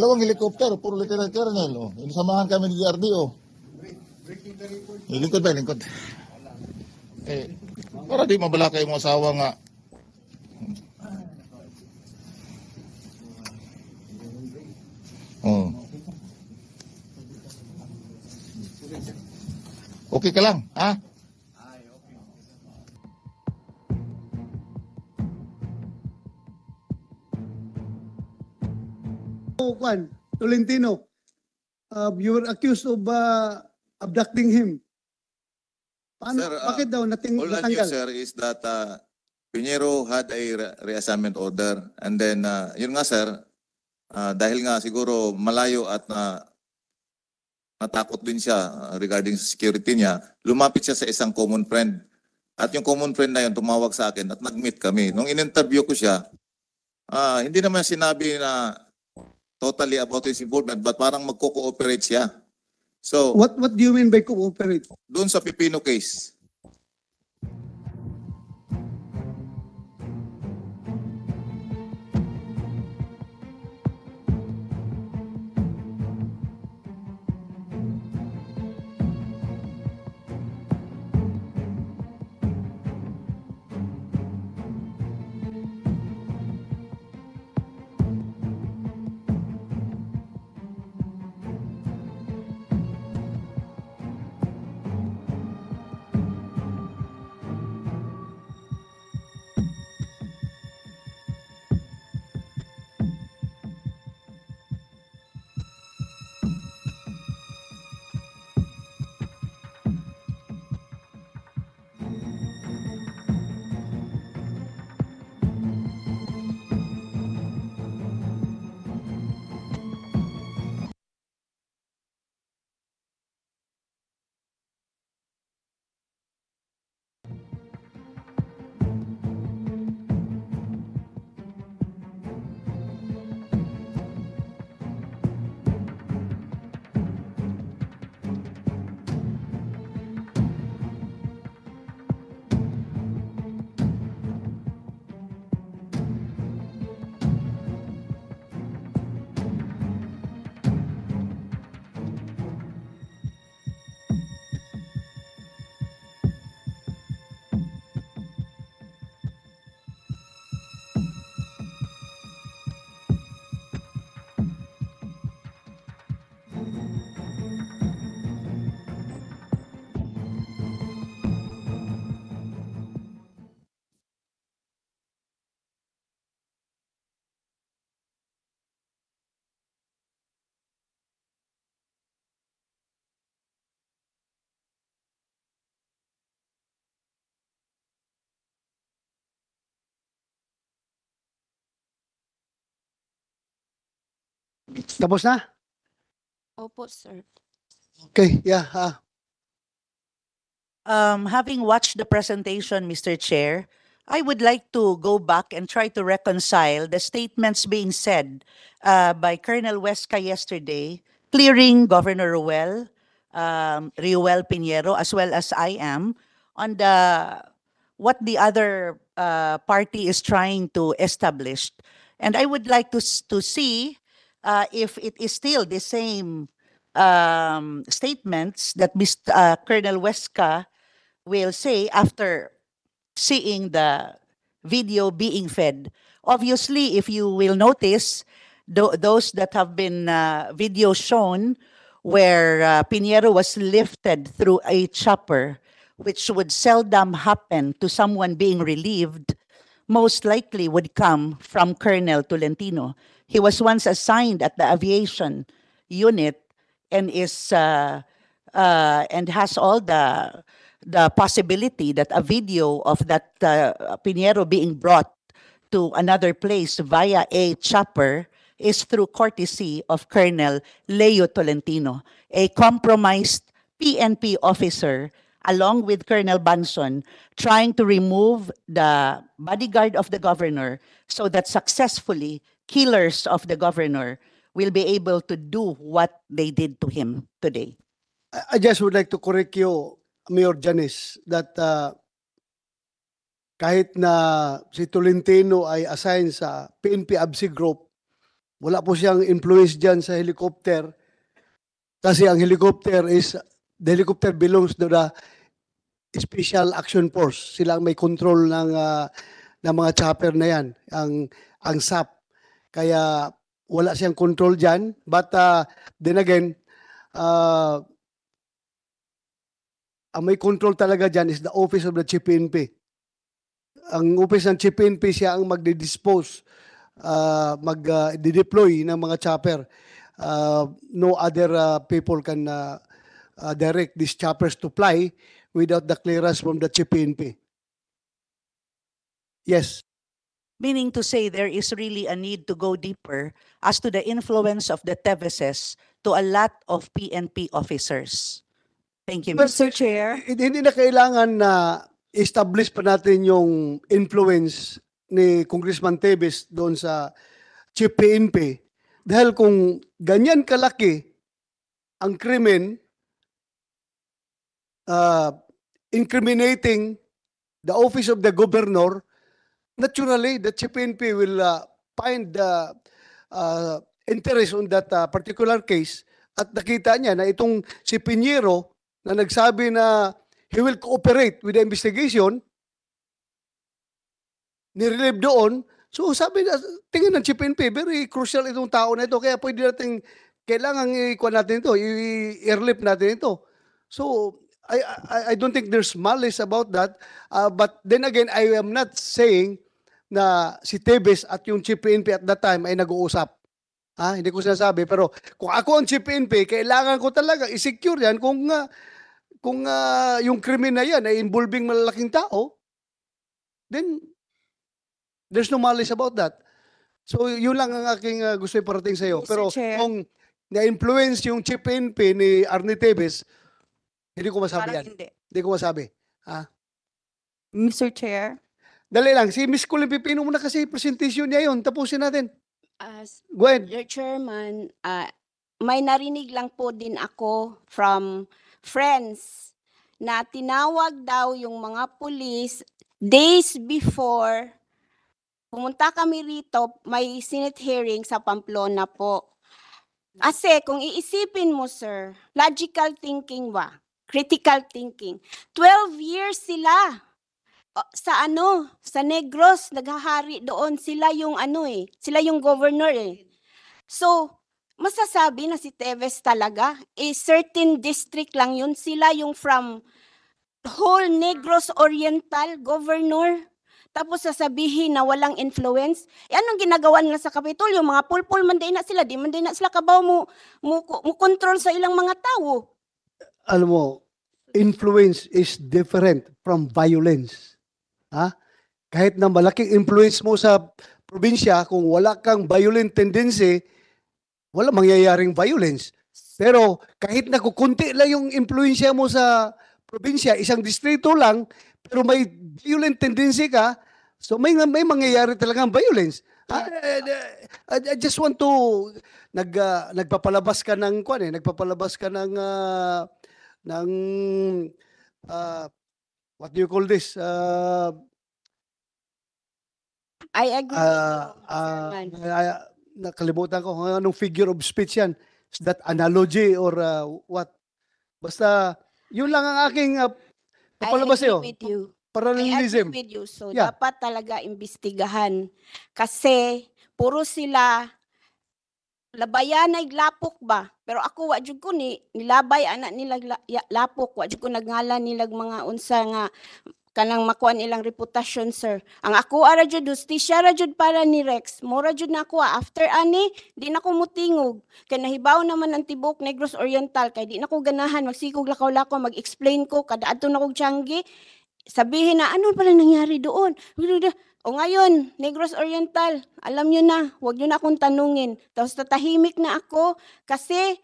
dalawang helikopter, puro Lieutenant Colonel. Oh. Inasamahan kami ni DRDO. Oh. Lingkod ba, lingkod. Eh, para di kayo mga asawa nga Tolentino, uh, you were accused of uh, abducting him. Paano, sir, uh, bakit daw nating, all natanggal? All sir, is that uh, Pinero had a re reassignment order. And then, uh, yun nga sir, uh, dahil nga siguro malayo at na natakot din siya uh, regarding sa security niya, lumapit siya sa isang common friend. At yung common friend na yun tumawag sa akin at nag-meet kami. Nung in-interview ko siya, uh, hindi naman sinabi na totally about his involvement, but parang magko-cooperate siya. So, What what do you mean by cooperate? doon sa Pipino case, Tapos na? Opo, sir. Okay, yeah. Ah. Um, having watched the presentation, Mr. Chair, I would like to go back and try to reconcile the statements being said uh, by Colonel Weska yesterday, clearing Governor Ruel, um, Ruel Pinheiro, as well as I am, on the what the other uh, party is trying to establish. And I would like to, to see uh, if it is still the same um, statements that Mr. Uh, Colonel Wesca will say after seeing the video being fed. Obviously, if you will notice, th those that have been uh, video shown where uh, Pinero was lifted through a chopper, which would seldom happen to someone being relieved, most likely would come from Colonel Tolentino. He was once assigned at the aviation unit and is uh, uh, and has all the the possibility that a video of that uh, being brought to another place via a chopper is through courtesy of Colonel Leo Tolentino, a compromised PNP officer, along with Colonel Banson, trying to remove the bodyguard of the governor so that successfully killers of the governor will be able to do what they did to him today. I just would like to correct you, Mayor Janice, that uh, kahit na si Tolentino ay assigned sa PNP ABSI Group, wala po siyang influence dyan sa helicopter kasi ang helicopter is, the helicopter belongs to the Special Action Force. Sila ang may control ng, uh, ng mga chopper na yan, ang, ang SAP. Kaya wala siyang control dyan. But uh, then again, uh, ang may control talaga dyan is the office of the Chief PNP. Ang office ng Chief PNP siya ang magdidispose, uh, mag-deploy uh, ng mga chopper. Uh, no other uh, people can uh, uh, direct these choppers to fly without the clearance from the Chief PNP. Yes. Meaning to say, there is really a need to go deeper as to the influence of the Teveses to a lot of PNP officers. Thank you, Mr. Mr. Chair. Hindi na kailangan na establish pa natin yung influence ni Congressman Teves doon sa Chief PNP. Dahil kung ganyan kalaki ang krimen, uh, incriminating the office of the governor, naturally the CPNP will uh, find the uh, interest on that uh, particular case at nakita niya na itong si Pinheiro na nagsabi na he will cooperate with the investigation, nirelieve doon. So sabi na, tingin ng CPNP, very crucial itong tao na ito. Kaya pwede natin, kailangan i natin ito, i-airlift natin ito. So I, I, I don't think there's malice about that. Uh, but then again, I am not saying na si Tevez at yung chief PNP at that time ay nag-uusap. Ha? Ah, hindi ko sinasabi, pero kung ako ang chief PNP, kailangan ko talaga i-secure yan kung, uh, kung uh, yung krimen na yan ay involving malalaking tao, then there's no malice about that. So yun lang ang aking uh, gusto iparating sa iyo. Pero Chair. kung na-influence yung chief PNP ni Arnie Tevez, hindi ko masabi Parang yan. Hindi. hindi ko masabi. Ha? Ah. Mr. Chair, Dali lang, si Miss Colin Pipino muna kasi presentation niya yon. Tapusin natin. As Go Your Chairman, ah, may narinig lang po din ako from friends na tinawag daw yung mga pulis days before pumunta kami rito, may Senate hearing sa Pamplona po. Kasi kung iisipin mo, sir, logical thinking ba? Critical thinking. 12 years sila sa ano, sa Negros, naghahari doon, sila yung ano eh, sila yung governor eh. So, masasabi na si Teves talaga, a eh, certain district lang yun, sila yung from whole Negros Oriental governor. Tapos sasabihin na walang influence. E anong ginagawa nila sa Kapitolyo? Mga pulpul man din na sila, di man din na sila kabaw mo, mo, mo control sa ilang mga tao. Alam mo, influence is different from violence. Ha? Kahit na malaking influence mo sa probinsya, kung wala kang violent tendency, wala mangyayaring violence. Pero kahit na kukunti lang yung impluensya mo sa probinsya, isang distrito lang, pero may violent tendency ka, so may, may mangyayari talaga ang violence. I, I, I just want to nag uh, nagpapalabas ka ng kuan eh, nagpapalabas ka ng uh, ng uh, what do you call this? Uh, I agree. Uh, uh, uh, nakalimutan ko. Anong figure of speech yan? Is that analogy or uh, what? Basta, yun lang ang aking uh, papalabas sa'yo. I agree with you. Parallelism. I agree with you. So, yeah. dapat talaga imbestigahan. Kasi, puro sila labayan ay lapok ba? Pero ako wa jud ko ni nilabay anak nila lapok, wa jud ko nagngalan nilag mga unsa nga kanang makuan ilang reputasyon sir. Ang ako ara jud justicia ra jud para ni Rex. Mora jud na ako ah. after ani di na ko mutingog kay nahibaw naman ang tibok Negros Oriental kay di na ko ganahan magsikog lakaw-lakaw mag-explain ko kada adto na kog Changi sabihin na ano pala nangyari doon. O ngayon, Negros Oriental, alam nyo na, huwag nyo na akong tanungin. Tapos tatahimik na ako kasi,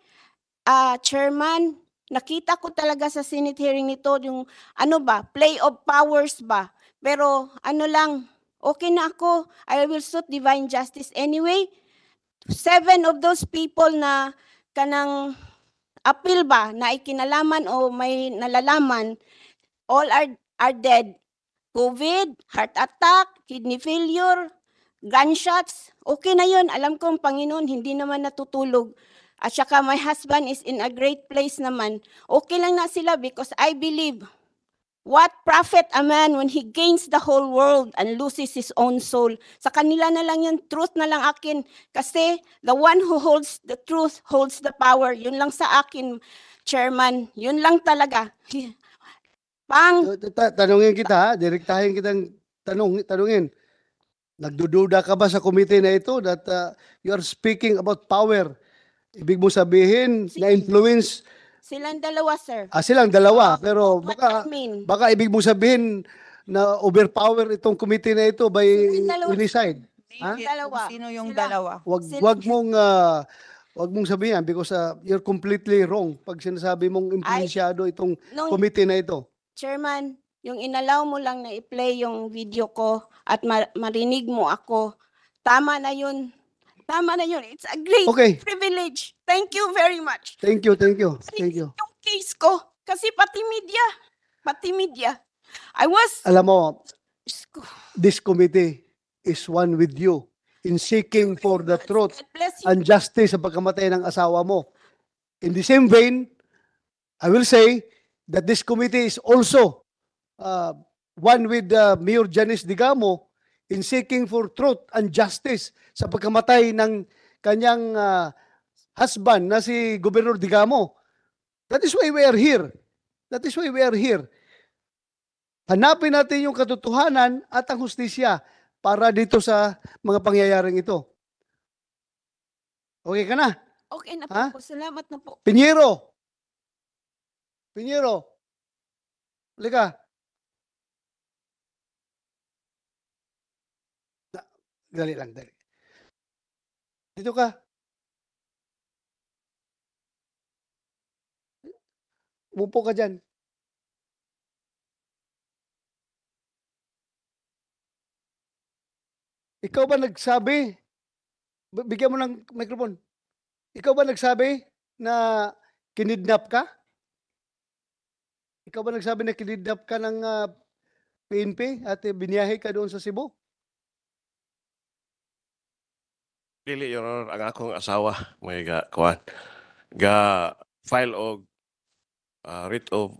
uh, Chairman, nakita ko talaga sa Senate hearing nito yung ano ba, play of powers ba. Pero ano lang, okay na ako. I will suit divine justice anyway. Seven of those people na kanang appeal ba na ikinalaman o may nalalaman, all are, are dead COVID, heart attack, kidney failure, gunshots. Okay na yun. Alam ko, Panginoon, hindi naman natutulog. At saka my husband is in a great place naman. Okay lang na sila because I believe what profit a man when he gains the whole world and loses his own soul. Sa kanila na lang yan, truth na lang akin. Kasi the one who holds the truth holds the power. Yun lang sa akin, Chairman. Yun lang talaga. Pang! Tanungin kita ha, direktahin kita tanong, tanungin. Nagdududa ka ba sa komite na ito that uh, you are speaking about power? Ibig mo sabihin si, na influence Silang dalawa, sir. Ah, silang dalawa, pero What baka I mean? baka ibig mo sabihin na overpower itong committee na ito by unicide. Ha? Dalawa. Sino yung Sila. dalawa? Wag Sila. wag mong uh, wag mong sabihin because uh, you're completely wrong pag sinasabi mong impluwensyado itong nung, committee na ito. Chairman, yung inalaw mo lang na i-play yung video ko at ma- marinig mo ako, tama na yun. Tama na yun. It's a great Okay. privilege. Thank you very much. Thank you, thank you, thank you. Yung case ko, kasi pati media, pati media. I was, Alam mo, this committee is one with you in seeking for the truth and justice sa pagkamatay ng asawa mo. In the same vein, I will say, that this committee is also uh, one with uh, Mayor Janice Digamo in seeking for truth and justice sa pagkamatay ng kanyang uh, husband na si Governor Digamo. That is why we are here. That is why we are here. Hanapin natin yung katotohanan at ang hustisya para dito sa mga pangyayaring ito. Okay ka na? Okay na po. Ha? Salamat na po. Pinero, Piniro, halika. Dali lang, dali. Dito ka. Upo ka dyan. Ikaw ba nagsabi? Bigyan mo ng microphone. Ikaw ba nagsabi na kinidnap ka? Ikaw ba nagsabi na kinidnap ka ng ah, PNP at biniyahe ka doon sa Cebu? Dili your honor ang akong asawa may ga kuan. Ga file og uh, ah, writ of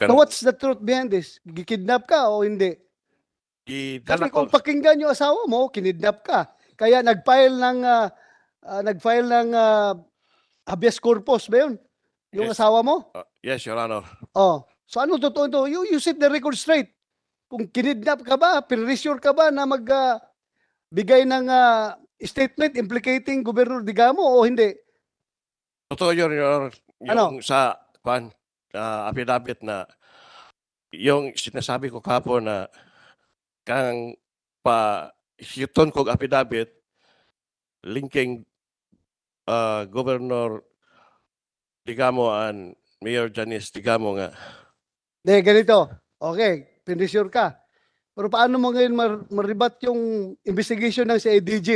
So what's the truth behind this? Gikidnap ka o hindi? Kasi gidala ko kung pakinggan yung asawa mo, kinidnap ka. Kaya nagfile ng ah, ah, nag ng ah, habeas corpus ba yun? Yung Yes. asawa mo? Ah, yes your honor. Oh. So ano totoo ito? You, you set the record straight. Kung kinidnap ka ba, pinresure ka ba na magbigay ah, uh, ng uh, statement implicating Governor Digamo o hindi? Totoo yun, Your, yung ano? sa kwan, uh, affidavit na yung sinasabi ko kapo na kang pa hiton kog affidavit linking uh, ah, Governor Digamo and Mayor Janice Digamo nga De, ganito. Okay, pinisure ka. Pero paano mo ngayon mar- maribat yung investigation ng si CIDG?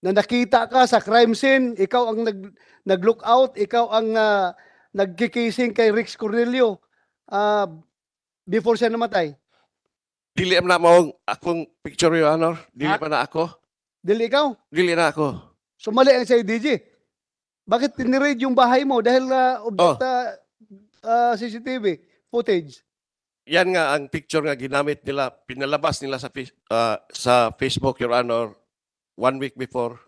Na nakita ka sa crime scene, ikaw ang nag- nag-look out, ikaw ang uh, nagkikising kay Rex Cornelio uh, before siya namatay. Dili na mo akong picture your honor. Dili pa ah. na ako. Dili ikaw? Dili na ako. Sumali ang si CIDG. Bakit tinirade yung bahay mo dahil uh, object oh. uh, CCTV? footage. Yan nga ang picture nga ginamit nila, pinalabas nila sa uh, sa Facebook Your Honor one week before.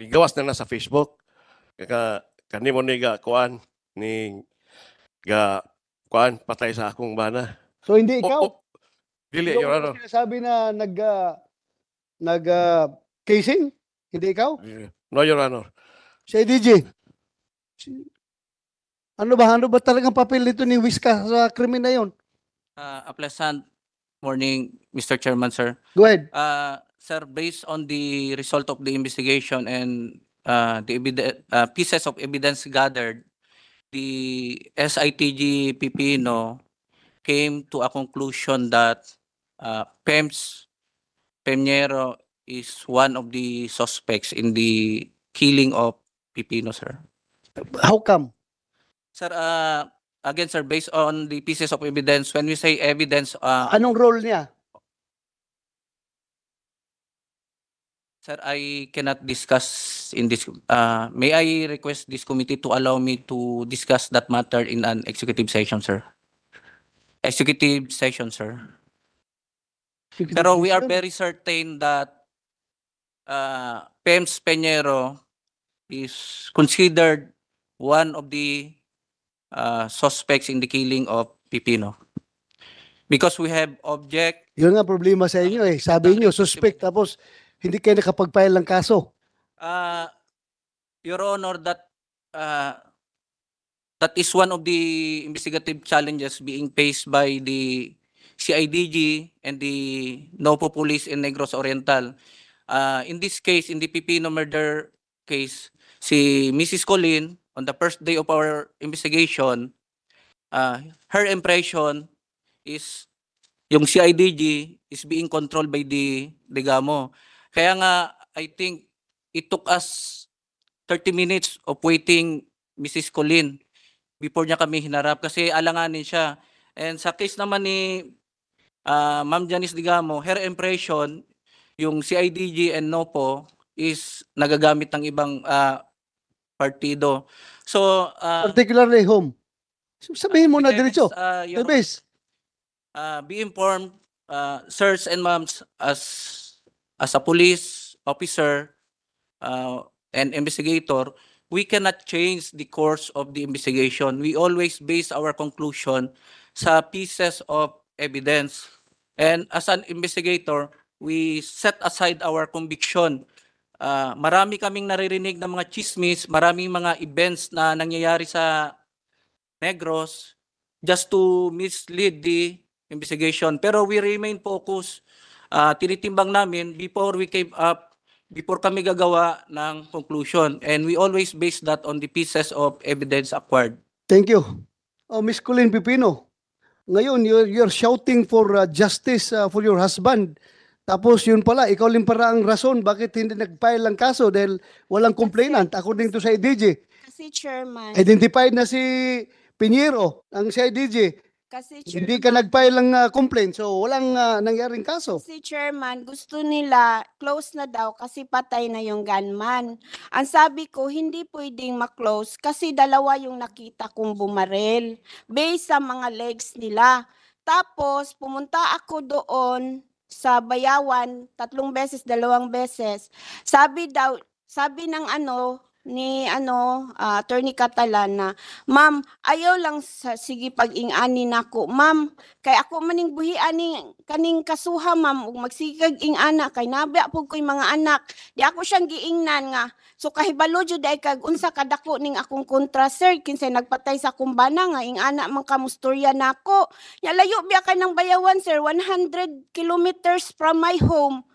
Bigawas na na sa Facebook. Kaka mo ni ga kuan ni ga kuan patay sa akong bana. So hindi ikaw. Oh, Dili, Your Honor. Sabi na nag uh, nag uh, casing? Hindi ikaw? No, Your Honor. Si DJ. Ano ba? Ano ba talagang papel nito ni Wiska sa krimen na yon? Uh, ah, a pleasant morning, Mr. Chairman, sir. Go ahead. Uh, sir, based on the result of the investigation and uh, the uh, pieces of evidence gathered, the SITG Pipino came to a conclusion that uh, PEMS, Pemnero is one of the suspects in the killing of Pipino, sir. How come? Sir, uh, again, sir, based on the pieces of evidence, when we say evidence, uh, Anong role niya? sir, I cannot discuss in this. Uh, may I request this committee to allow me to discuss that matter in an executive session, sir? Executive session, sir. Pero we are very certain that uh, PEMS Peñero is considered one of the uh, suspects in the killing of Pipino. Because we have object... Yun nga problema sa inyo eh. Sabi niyo suspect tapos hindi kayo nakapag-file ng kaso. Uh, Your Honor, that uh, that is one of the investigative challenges being faced by the CIDG and the NOPO Police in Negros Oriental. Uh, in this case, in the Pipino murder case, si Mrs. Colin on the first day of our investigation, uh, her impression is yung CIDG is being controlled by the Legamo. Kaya nga, I think it took us 30 minutes of waiting Mrs. Colin before niya kami hinarap kasi alanganin siya. And sa case naman ni uh, Ma'am Janice Digamo, her impression, yung CIDG and NOPO is nagagamit ng ibang uh, partido. So, uh, Particularly whom? Sabihin uh, mo na diretso. Uh, The base. uh, be informed, uh, sirs and ma'ams, as as a police officer uh, and investigator, we cannot change the course of the investigation. We always base our conclusion sa pieces of evidence. And as an investigator, we set aside our conviction Uh, marami kaming naririnig ng mga chismis, maraming mga events na nangyayari sa Negros just to mislead the investigation. Pero we remain focused. Uh, tinitimbang namin before we came up, before kami gagawa ng conclusion. And we always base that on the pieces of evidence acquired. Thank you. Oh, Miss Colleen Pipino, ngayon you're, you're shouting for uh, justice uh, for your husband. Tapos yun pala, ikaw lang para ang rason bakit hindi nag-file ang kaso dahil walang complainant according to sa IDG. Kasi chairman. Identified na si Pinheiro ang sa IDG. Kasi chairman, hindi ka nag-file ng uh, complaint so walang uh, nangyaring kaso. Si chairman, gusto nila close na daw kasi patay na yung gunman. Ang sabi ko, hindi pwedeng ma-close kasi dalawa yung nakita kong bumarel based sa mga legs nila. Tapos pumunta ako doon sa Bayawan, tatlong beses, dalawang beses. Sabi daw, sabi ng ano, ni ano uh, attorney Catalan na ma'am ayo lang sa sige pag ingani nako ma'am kay ako maning buhi ani kaning kasuha ma'am ug magsigag ing ana kay nabi pug koy mga anak di ako siyang giingnan nga so kahibalo jud ay kag unsa kadako ning akong kontra sir kinsa nagpatay sa kumbana nga ing ana man kamustorya nako nya layo biya kay nang bayawan sir 100 kilometers from my home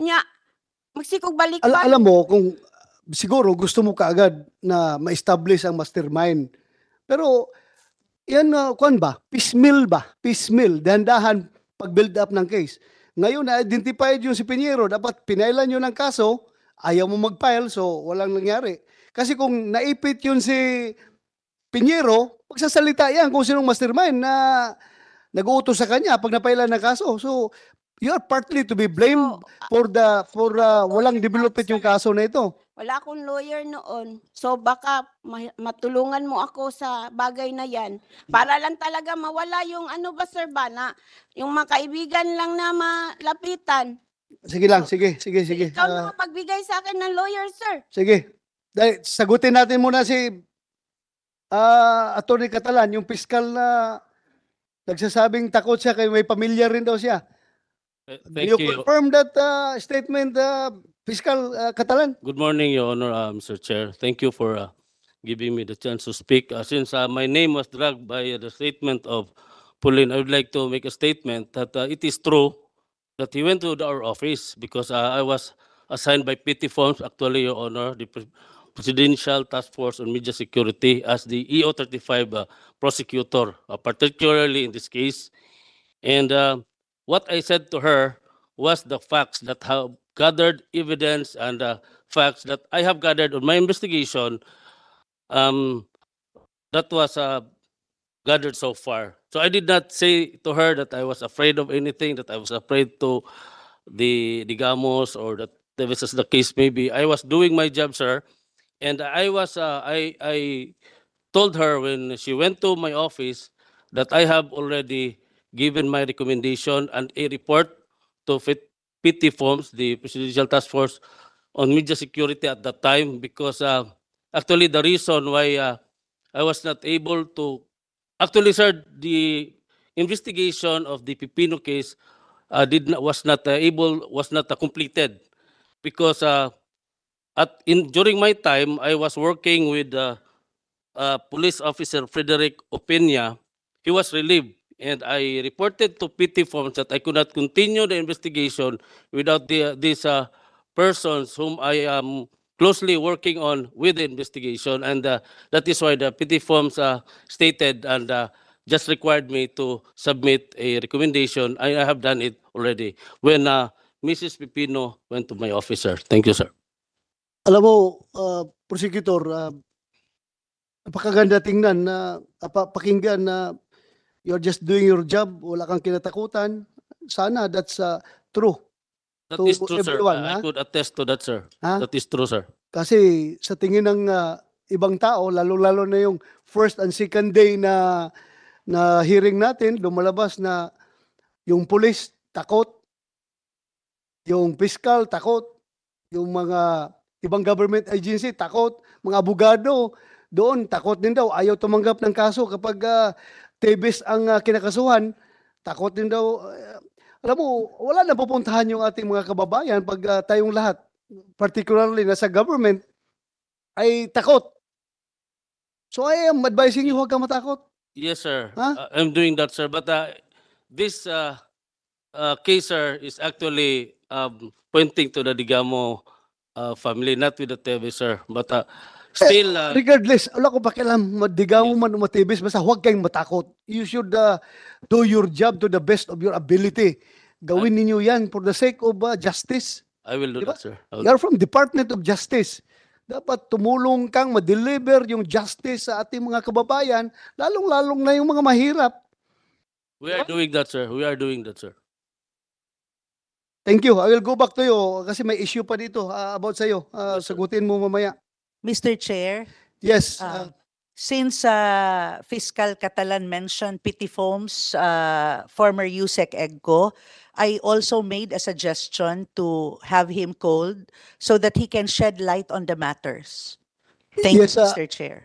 nya magsikog balik Al- alam mo kung siguro gusto mo kaagad na ma-establish ang mastermind. Pero yan uh, ah, kuan ba? Piecemeal ba? Piecemeal, dandahan pag-build up ng case. Ngayon, na-identified yung si Pinheiro. Dapat pinailan yun ng kaso, ayaw mo mag-file, so walang nangyari. Kasi kung naipit yun si Pinheiro, pagsasalita yan kung sinong mastermind na nag-uutos sa kanya pag napailan ng kaso. So, you are partly to be blamed for the for uh, walang developed yung kaso na ito. Wala akong lawyer noon. So baka matulungan mo ako sa bagay na yan. Para lang talaga mawala yung ano ba, Sir Bana? Yung mga kaibigan lang na malapitan. Sige lang, sige, sige, sige. Ikaw na ah. magbigay sa akin ng lawyer, sir. Sige. Dahil sagutin natin muna si ah Attorney Catalan, yung piskal na nagsasabing takot siya kay may pamilya rin daw siya. Uh, Thank you. you. confirm that ah, statement, ah, Fiscal uh, Catalan. Good morning, Your Honor, uh, Mr. Chair. Thank you for uh, giving me the chance to speak. Uh, since uh, my name was dragged by uh, the statement of Pauline, I would like to make a statement that uh, it is true that he went to the, our office because uh, I was assigned by PT Forms, actually, Your Honor, the Presidential Task Force on Media Security as the EO35 uh, prosecutor, uh, particularly in this case. And uh, what I said to her was the facts that have gathered evidence and uh, facts that I have gathered on my investigation um, that was uh, gathered so far. So I did not say to her that I was afraid of anything, that I was afraid to the digamos or that this is the case maybe. I was doing my job, sir, and I was uh, I I told her when she went to my office that I have already given my recommendation and a report to fit PT forms, the Presidential Task Force on Media Security at that time because uh, actually the reason why uh, I was not able to actually sir the investigation of the Pipino case uh, did not, was not uh, able was not uh, completed because uh, at in during my time I was working with uh, uh, police officer Frederick Opinia, he was relieved and I reported to PT Forms that I could not continue the investigation without the, these uh, persons whom I am closely working on with the investigation. And uh, that is why the PT Forms uh, stated and uh, just required me to submit a recommendation. I, I have done it already when uh, Mrs. Pipino went to my office, sir. Thank you, sir. Alam mo, uh, prosecutor, uh, napakaganda tingnan na uh, pakinggan na uh, You're just doing your job, wala kang kinatakutan. Sana that's uh, true. That to is true, everyone, sir. Ha? I could attest to that, sir. Ha? That is true, sir. Kasi sa tingin ng uh, ibang tao, lalo-lalo na yung first and second day na na hearing natin, lumalabas na yung pulis takot, yung fiscal takot, yung mga ibang government agency takot, mga abogado doon takot din daw, ayaw tumanggap ng kaso kapag uh, Tebes ang uh, kinakasuhan, takot din daw. Uh, alam mo, wala na pupuntahan yung ating mga kababayan pag uh, tayong lahat, particularly nasa government, ay takot. So I am advising you, huwag ka matakot. Yes, sir. Huh? Uh, I'm doing that, sir. But uh, this uh, uh, case, sir, is actually um, pointing to the Digamo uh, family, not with the Tevez, sir. But uh, Still, eh, uh, regardless, wala ko pa kailan madigaw man umatibis, basta huwag kayong matakot. You should uh, do your job to the best of your ability. Gawin ah. ninyo yan for the sake of uh, justice. I will do diba? that, sir. I'll... You're from Department of Justice. Dapat tumulong kang ma-deliver yung justice sa ating mga kababayan, lalong-lalong na yung mga mahirap. We are doing that, sir. We are doing that, sir. Thank you. I will go back to you kasi may issue pa dito uh, about sa'yo. Uh, sagutin mo mamaya. Mr. Chair, Yes, uh, uh, since uh, Fiscal Catalan mentioned PT Foams, uh, former USEC EGCO, I also made a suggestion to have him called so that he can shed light on the matters. Thank Yes, you, uh, Mr. Chair.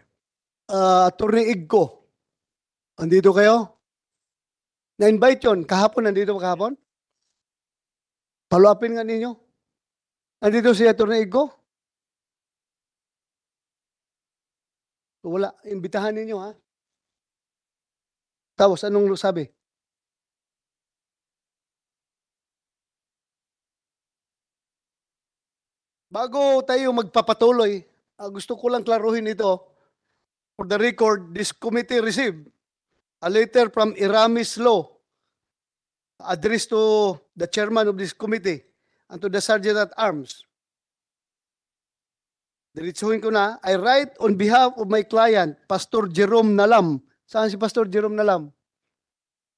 uh, Attorney Igko. Andito kayo? Na-invite yun. Kahapon, nandito kahapon? Follow-upin nga ninyo. Nandito si Attorney Igko? wala. Imbitahan ninyo, ha? Tapos, anong sabi? Bago tayo magpapatuloy, uh, gusto ko lang klaruhin ito. For the record, this committee received a letter from Iramis Law addressed to the chairman of this committee and to the sergeant at arms Diretsuhin ko na, I write on behalf of my client, Pastor Jerome Nalam. Saan si Pastor Jerome Nalam?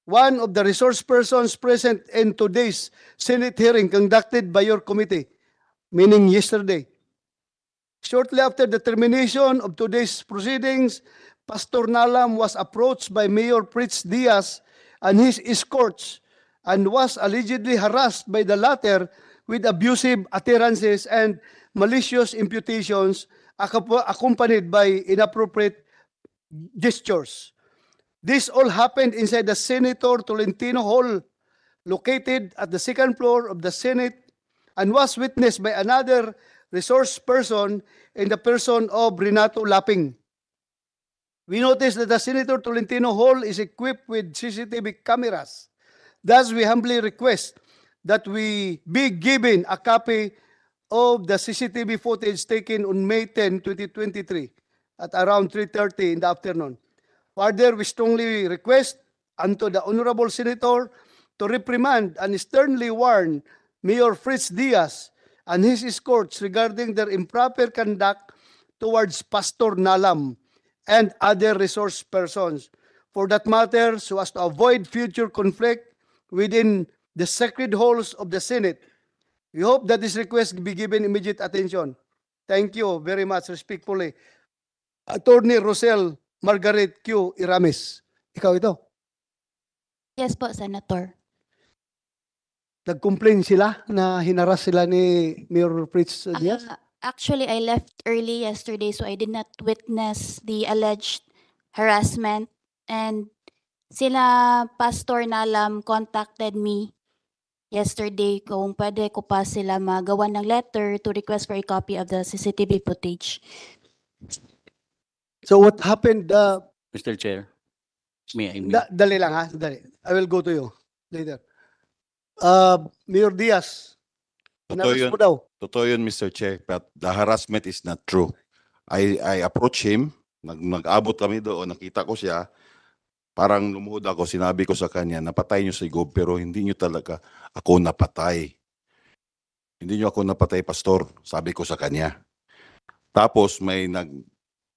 One of the resource persons present in today's Senate hearing conducted by your committee, meaning yesterday. Shortly after the termination of today's proceedings, Pastor Nalam was approached by Mayor Fritz Diaz and his escorts and was allegedly harassed by the latter with abusive utterances and malicious imputations accompanied by inappropriate gestures. This all happened inside the Senator Tolentino Hall, located at the second floor of the Senate, and was witnessed by another resource person in the person of Renato Lapping. We noticed that the Senator Tolentino Hall is equipped with CCTV cameras. Thus, we humbly request that we be given a copy of the CCTV footage taken on May 10, 2023 at around 3.30 in the afternoon. Further, we strongly request unto the Honorable Senator to reprimand and sternly warn Mayor Fritz Diaz and his escorts regarding their improper conduct towards Pastor Nalam and other resource persons. For that matter, so as to avoid future conflict within the sacred halls of the Senate We hope that this request be given immediate attention. Thank you very much. Respectfully. Attorney Rosel Margaret Q. Iramis. Ikaw ito. Yes po, Senator. Nag-complain sila na hinaras sila ni Mayor Fritz ah, Diaz? Uh, actually, I left early yesterday so I did not witness the alleged harassment. And sila, Pastor Nalam, contacted me yesterday kung pwede ko pa sila magawa ng letter to request for a copy of the CCTV footage. So what happened, uh, Mr. Chair, may I, da- dali lang ha, dali. I will go to you later. Uh, Mayor Diaz, Totoo yun. daw. Totoo yun, Mr. Chair, but the harassment is not true. I, I approach him, nag, nag-abot kami doon, nakita ko siya, Parang lumuhod ako, sinabi ko sa kanya, napatay niyo si Gob pero hindi niyo talaga ako napatay. Hindi niyo ako napatay, pastor, sabi ko sa kanya. Tapos may nag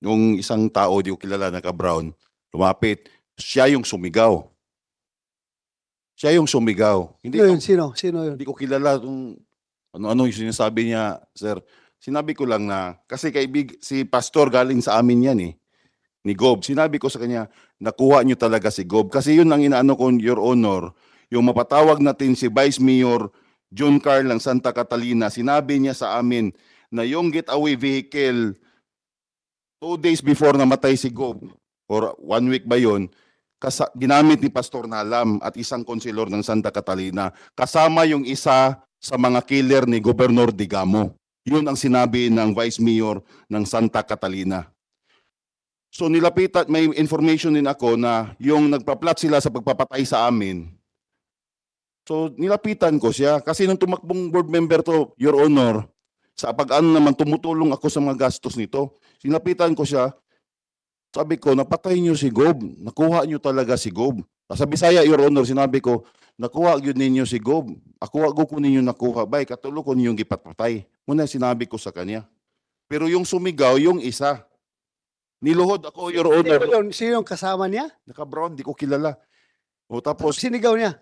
yung isang tao di ko kilala na ka-brown, lumapit, siya yung sumigaw. Siya yung sumigaw. Hindi sino yun? Sino? Sino yun? Hindi ko kilala kung ano-ano yung sinasabi niya, sir. Sinabi ko lang na, kasi kaibig, si pastor galing sa amin yan eh ni Gob. Sinabi ko sa kanya, nakuha niyo talaga si Gob. Kasi yun ang inaano ko, Your Honor, yung mapatawag natin si Vice Mayor John Carl ng Santa Catalina, sinabi niya sa amin na yung getaway vehicle two days before namatay si Gob, or one week ba yon ginamit ni Pastor Nalam at isang konsilor ng Santa Catalina, kasama yung isa sa mga killer ni Gobernador Digamo. Yun ang sinabi ng Vice Mayor ng Santa Catalina. So nilapitan, may information din ako na yung nagpa-plot sila sa pagpapatay sa amin. So nilapitan ko siya kasi nung tumakbong board member to, Your Honor, sa pag-ano naman tumutulong ako sa mga gastos nito. Sinapitan ko siya. Sabi ko, napatay niyo si Gob. Nakuha niyo talaga si Gob. Sa Bisaya, Your Honor, sinabi ko, nakuha yun ninyo si Gob. Ako ako ko ninyo nakuha. Bay, katulo ko ninyong gipatpatay. Muna sinabi ko sa kanya. Pero yung sumigaw, yung isa, Niluhod ako, Your Hindi ko Honor. yun. Sino yung kasama niya? Naka-brown, di ko kilala. O tapos, Sinigaw niya.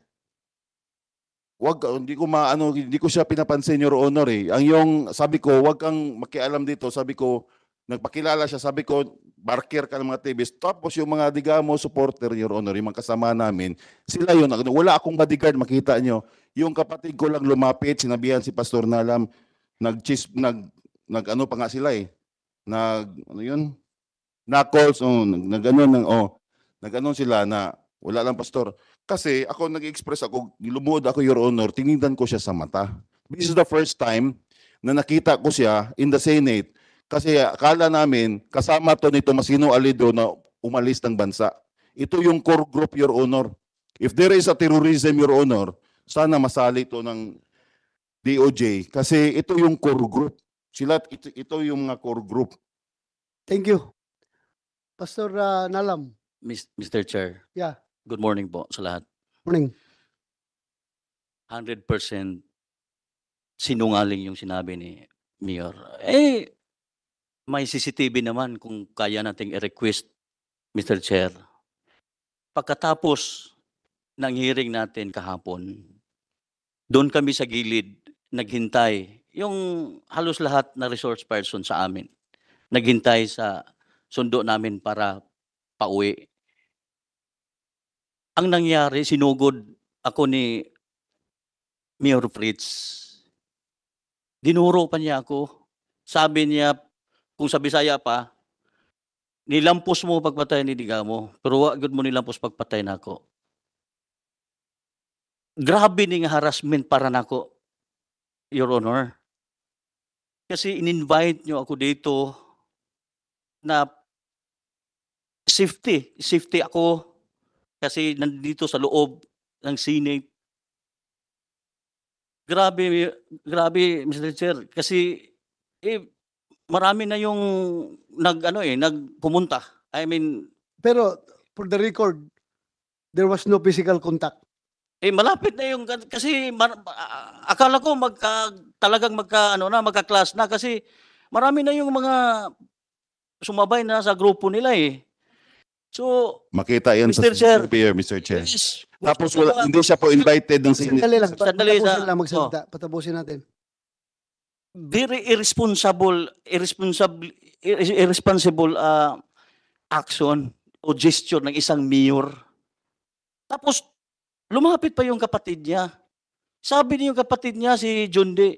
wag, ah, hindi ko maano, hindi ko siya pinapansin, Your Honor eh. Ang yung, sabi ko, wag kang makialam dito. Sabi ko, nagpakilala siya, sabi ko, barker ka ng mga TV. Tapos yung mga Digamo supporter, Your Honor, yung mga kasama namin, sila yun. Wala akong bodyguard, makita nyo. Yung kapatid ko lang lumapit, sinabihan si Pastor Nalam, nag nag, nag ano pa nga sila eh. Nag, ano yun? knuckles, oh, nag-ganon ng, oh, nag-ganon sila na, wala lang pastor. Kasi ako nag-express ako, lumuod ako, Your Honor, tinignan ko siya sa mata. This is the first time na nakita ko siya in the Senate. Kasi akala namin, kasama to nito Masino Alido na umalis ng bansa. Ito yung core group, Your Honor. If there is a terrorism, Your Honor, sana masali to ng DOJ. Kasi ito yung core group. Sila, ito, ito yung mga core group. Thank you. Pastor ah, Nalam. Mr. Chair. Yeah. Good morning po sa lahat. Morning. 100% sinungaling yung sinabi ni Mayor. Eh, may CCTV naman kung kaya nating i-request, Mr. Chair. Pagkatapos ng hearing natin kahapon, doon kami sa gilid naghintay. Yung halos lahat na resource person sa amin, naghintay sa sundo namin para pauwi. Ang nangyari, sinugod ako ni Mayor Fritz. Dinuro pa niya ako. Sabi niya, kung sa Bisaya pa, nilampos mo pagpatay ni Digamo, pero wagod mo nilampos pagpatay nako. Grabe ning harassment para nako, Your Honor. Kasi in-invite niyo ako dito na safety. Safety ako kasi nandito sa loob ng Senate. Grabe, grabe Mr. Chair kasi eh, marami na yung nag ano eh nagpumunta. I mean, pero for the record, there was no physical contact. Eh malapit na yung kasi mar, akala ko magka talagang magka ano na magka-class na kasi marami na yung mga sumabay na sa grupo nila eh. So, Makita yan Mr. sa Chair. Mr. Chair. please, Tapos wala, hindi siya po invited ng Senate. Sandali lang. Sandali Sandali lang. Patapusin lang magsalita. Oh. Patapusin natin. very irresponsible, irresponsible, irresponsible ah, action o gesture ng isang mayor. Tapos, lumapit pa yung kapatid niya. Sabi niyo yung kapatid niya, si John D,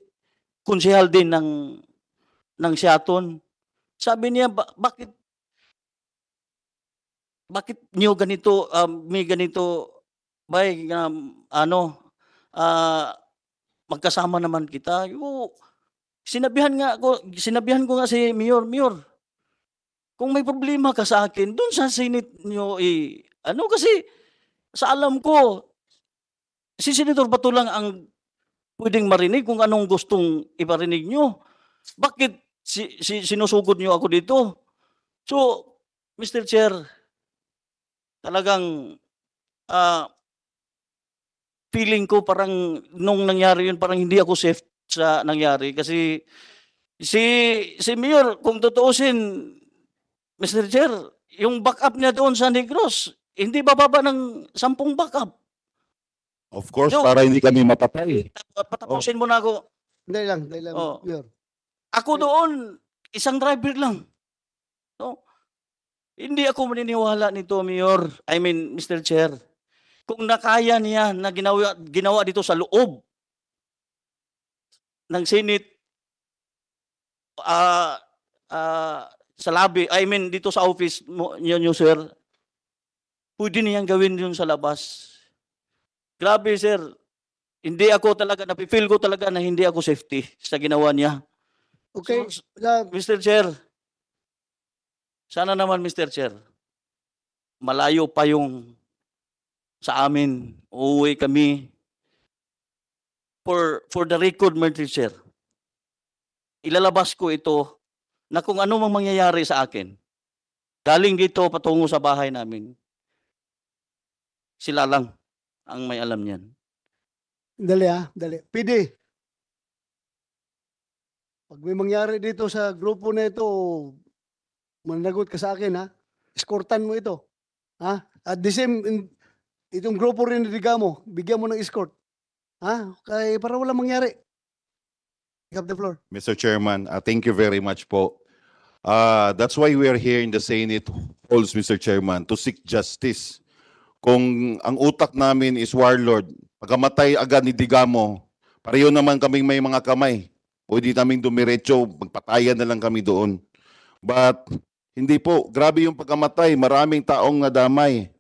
konsehal din ng, ng Siaton. Sabi niya, "Ba- bakit bakit niyo ganito, um, may ganito, ba um, ano, uh, magkasama naman kita. Yo, sinabihan nga ako, sinabihan ko nga si Mayor, Mayor, kung may problema ka sa akin, doon sa sinit niyo eh, ano kasi, sa alam ko, si Senator Bato lang ang pwedeng marinig kung anong gustong iparinig niyo Bakit si, si, sinusugod niyo ako dito? So, Mr. Chair, talagang uh, feeling ko parang nung nangyari yun, parang hindi ako safe sa nangyari. Kasi si, si Mayor, kung tutuusin, Mr. Chair, yung backup niya doon sa Negros, hindi bababa ng sampung backup. Of course, so, para hindi kami mapatay. Patapusin oh. mo na ako. Dali lang, dali lang. Oh. Mayor. Ako doon, isang driver lang. Hindi ako maniniwala nito, Mayor. I mean, Mr. Chair. Kung nakaya niya na ginawa, ginawa dito sa loob ng Senate, uh, uh, sa labi, I mean, dito sa office niyo, niyo sir, pwede niyang gawin yun sa labas. Grabe, sir. Hindi ako talaga, napifeel ko talaga na hindi ako safety sa ginawa niya. Okay. So, Mr. Chair, sana naman, Mr. Chair, malayo pa yung sa amin, uuwi kami. For, for the record, Mr. Chair, ilalabas ko ito na kung ano mang mangyayari sa akin, galing dito patungo sa bahay namin, sila lang ang may alam niyan. Dali ah, dali. PD, pag may mangyari dito sa grupo na ito, managot ka sa akin, ha? Escortan mo ito. Ha? At the same, in, itong grupo rin nidiga mo, bigyan mo ng escort. Ha? Kaya para wala mangyari. Pick up the floor. Mr. Chairman, uh, thank you very much po. Uh, that's why we are here in the Senate halls, Mr. Chairman, to seek justice. Kung ang utak namin is warlord, pagkamatay agad ni Digamo, pareho naman kaming may mga kamay. Pwede namin dumiretso, magpatayan na lang kami doon. But hindi po, grabe yung pagkamatay, maraming taong nadamay.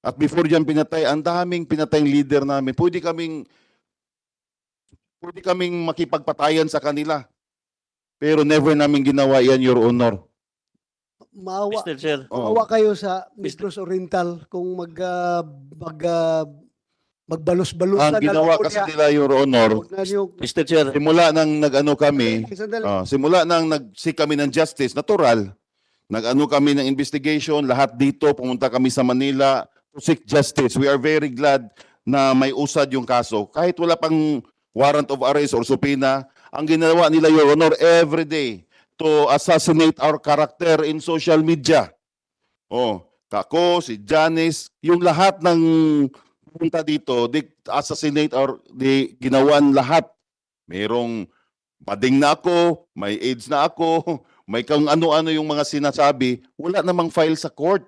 At before diyan pinatay, ang daming pinatayang leader namin. Pwede kaming pwede kaming makipagpatayan sa kanila. Pero never namin ginawa yan, Your Honor. Maawa, Mr. Chair. maawa kayo sa Mistros Oriental kung mag, uh, mag, uh, magbalos-balos Ang ginawa kasi nila, Your Honor, Mr. Chair. simula nang nag-ano kami, Sandali. Ah, simula nang nag-seek kami ng justice, natural, Nag-ano kami ng investigation, lahat dito, pumunta kami sa Manila to seek justice. We are very glad na may usad yung kaso. Kahit wala pang warrant of arrest or subpoena, ang ginawa nila, Your Honor, every day to assassinate our character in social media. Oh, kako, si Janice, yung lahat ng pumunta dito, they assassinate or they ginawan lahat. Merong bading na ako, may AIDS na ako, may kung ano-ano yung mga sinasabi, wala namang file sa court.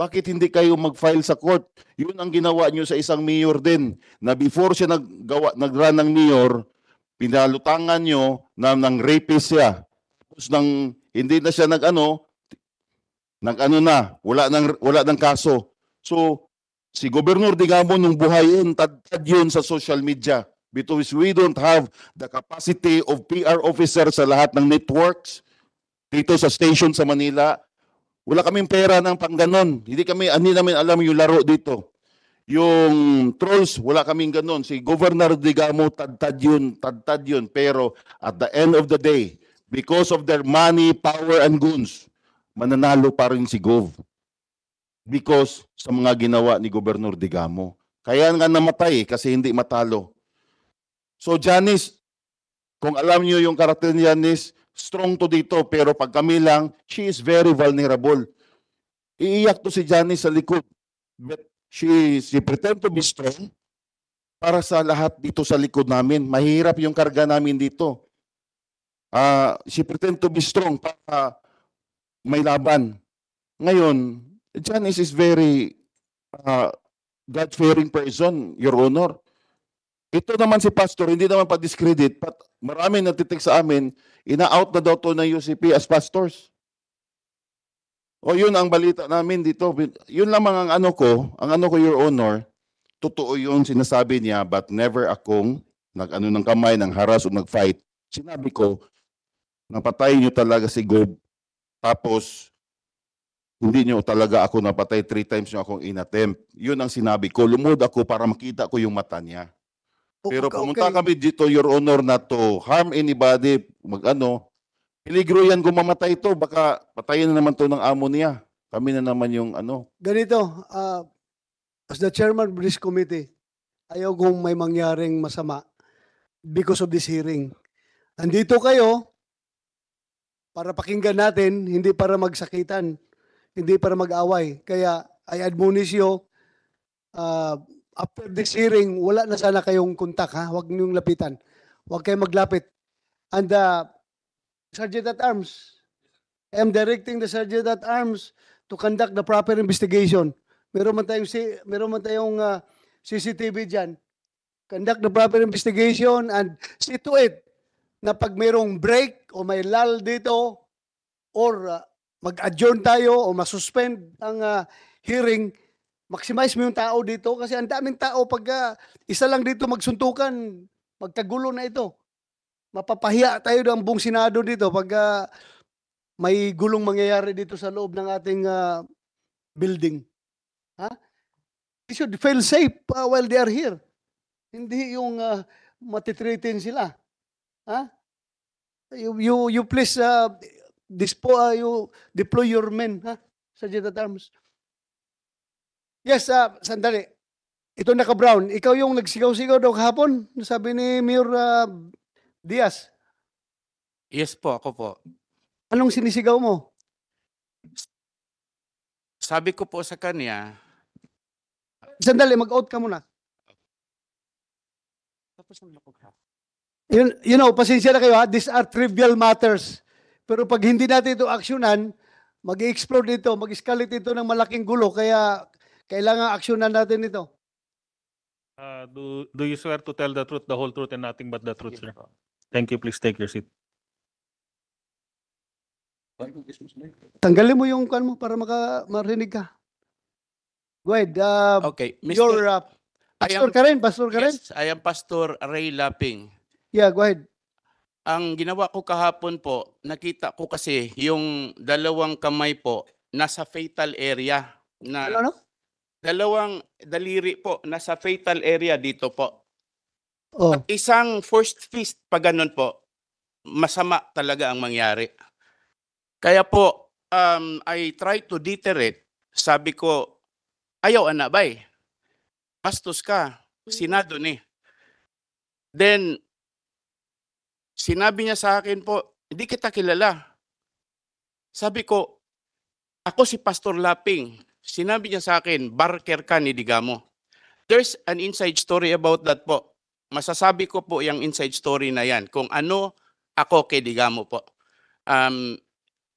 Bakit hindi kayo mag-file sa court? Yun ang ginawa nyo sa isang mayor din na before siya nag-gawa, nag-run ng mayor, pinalutangan nyo na ng rapist siya. Tapos nang hindi na siya nag-ano, nag-ano na, wala nang, wala nang kaso. So, si Governor Digamo nung buhay yun, tad-tad yun sa social media because we don't have the capacity of PR officer sa lahat ng networks dito sa station sa Manila. Wala kaming pera ng ganon. Hindi kami, hindi namin alam yung laro dito. Yung trolls, wala kaming ganon. Si Governor Digamo, tadtad yun, tadtad yun. Pero at the end of the day, because of their money, power, and goons, mananalo pa rin si Gov. Because sa mga ginawa ni Governor Digamo. Kaya nga namatay kasi hindi matalo. So Janice, kung alam niyo yung karakter ni Janice, strong to dito pero pag kami lang, she is very vulnerable. Iiyak to si Johnny sa likod. But she, she pretend to be strong para sa lahat dito sa likod namin. Mahirap yung karga namin dito. Uh, she pretend to be strong para may laban. Ngayon, Janice is very uh, God-fearing person, Your Honor. Ito naman si pastor, hindi naman pa-discredit, but marami natitik sa amin, ina-out na daw to ng UCP as pastors. O yun ang balita namin dito. Yun lamang ang ano ko, ang ano ko, Your Honor, totoo yun sinasabi niya, but never akong nag-ano ng kamay, ng haras o nag-fight. Sinabi ko, napatay niyo talaga si Gob, tapos hindi niyo talaga ako napatay, three times niyo akong inattempt. Yun ang sinabi ko. Lumod ako para makita ko yung mata niya. Okay, Pero pumunta kami dito, Your Honor, na to harm anybody, magano. ano piligro yan kung mamatay ito. Baka patayin na naman to ng amo niya. Kami na naman yung ano. Ganito, uh, as the chairman of this committee, ayaw kong may mangyaring masama because of this hearing. Nandito kayo para pakinggan natin, hindi para magsakitan, hindi para mag-away. Kaya I admonish you, uh, after this hearing, wala na sana kayong kontak ha. Huwag niyong lapitan. Huwag kayong maglapit. And uh, Sergeant at Arms, I'm directing the Sergeant at Arms to conduct the proper investigation. Meron man tayong, meron man tayong uh, CCTV dyan. Conduct the proper investigation and see to it na pag mayroong break o may lull dito or uh, mag-adjourn tayo o masuspend ang uh, hearing, maximize mo yung tao dito kasi ang daming tao pag uh, isa lang dito magsuntukan, magkagulo na ito. Mapapahiya tayo ng buong Senado dito pag uh, may gulong mangyayari dito sa loob ng ating uh, building. Ha? Huh? They should feel safe uh, while they are here. Hindi yung uh, matitreatin sila. Ha? You, you, you please uh, dispo, uh, you deploy your men, ha? sa Sa terms. Yes, uh, sandali. Ito naka-brown. Ikaw yung nagsigaw-sigaw daw kahapon, sabi ni Mayor uh, Diaz. Yes po, ako po. Anong sinisigaw mo? Sabi ko po sa kanya, Sandali, mag-out ka muna. tapos ang lakog ha. You, you know, pasensya na kayo ha, these are trivial matters. Pero pag hindi natin ito aksyonan, mag-explode dito, mag-escalate dito ng malaking gulo. Kaya kailangan aksyonan natin ito. Uh, do, do you swear to tell the truth, the whole truth, and nothing but the truth, sir? Thank you. Please take your seat. Tanggalin mo yung kan mo para maka marinig ka. Go ahead. Uh, Okay, Your uh, pastor am- ka rin, pastor ka rin. Yes, I am Pastor Ray Laping. Yeah, go ahead. Ang ginawa ko kahapon po, nakita ko kasi yung dalawang kamay po nasa fatal area na Ano, ano? dalawang daliri po nasa fatal area dito po. Oh. At isang first fist pa ganun po, masama talaga ang mangyari. Kaya po, um, I try to deter it. Sabi ko, ayaw anak bay. Bastos ka. Hmm. Sinado ni. Then, sinabi niya sa akin po, hindi kita kilala. Sabi ko, ako si Pastor Laping Sinabi niya sa akin, Barker ka ni Digamo. There's an inside story about that po. Masasabi ko po yung inside story na yan kung ano ako kay Digamo po. Um,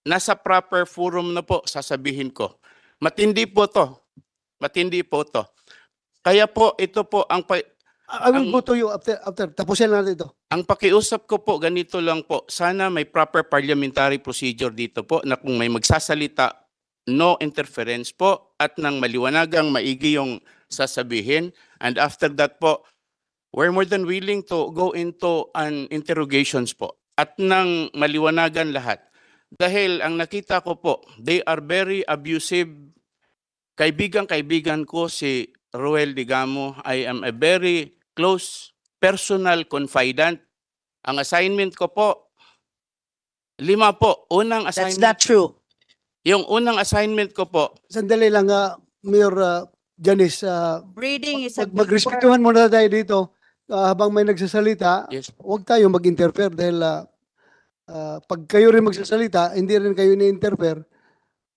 nasa proper forum na po sasabihin ko. Matindi po to. Matindi po to. Kaya po ito po ang pa- I will ang, go to you after, after. Tapusin na natin ito. Ang pakiusap ko po, ganito lang po. Sana may proper parliamentary procedure dito po na kung may magsasalita, no interference po at nang maliwanagang maigi yung sasabihin. And after that po, we're more than willing to go into an interrogations po at nang maliwanagan lahat. Dahil ang nakita ko po, they are very abusive. Kaibigan-kaibigan ko si Ruel Digamo. I am a very close personal confidant. Ang assignment ko po, lima po. Unang assignment. That's not true. Yung unang assignment ko po, Sandali lang, ah, Mayor ah, Janice. ah, Breeding is mag- big Magrespetuhan muna tayo dito Ah, habang may nagsasalita. yes, Huwag tayo mag-interfere dahil ah, ah, pag kayo rin magsasalita, hindi rin kayo ni-interfere.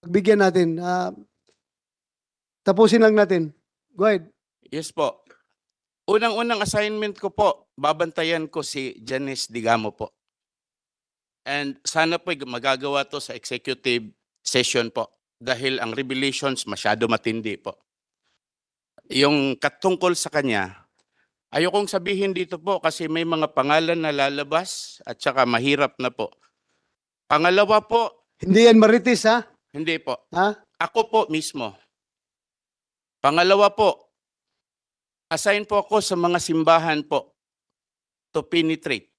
Pagbigyan natin. ah, tapusin lang natin. Go ahead. yes po. Unang-unang assignment ko po, babantayan ko si Janice Digamo po. And sana po magagawa to sa executive session po dahil ang revelations masyado matindi po. Yung katungkol sa kanya, ayokong sabihin dito po kasi may mga pangalan na lalabas at saka mahirap na po. Pangalawa po. Hindi yan maritis ha? Hindi po. Ha? Ako po mismo. Pangalawa po, assign po ako sa mga simbahan po to penetrate.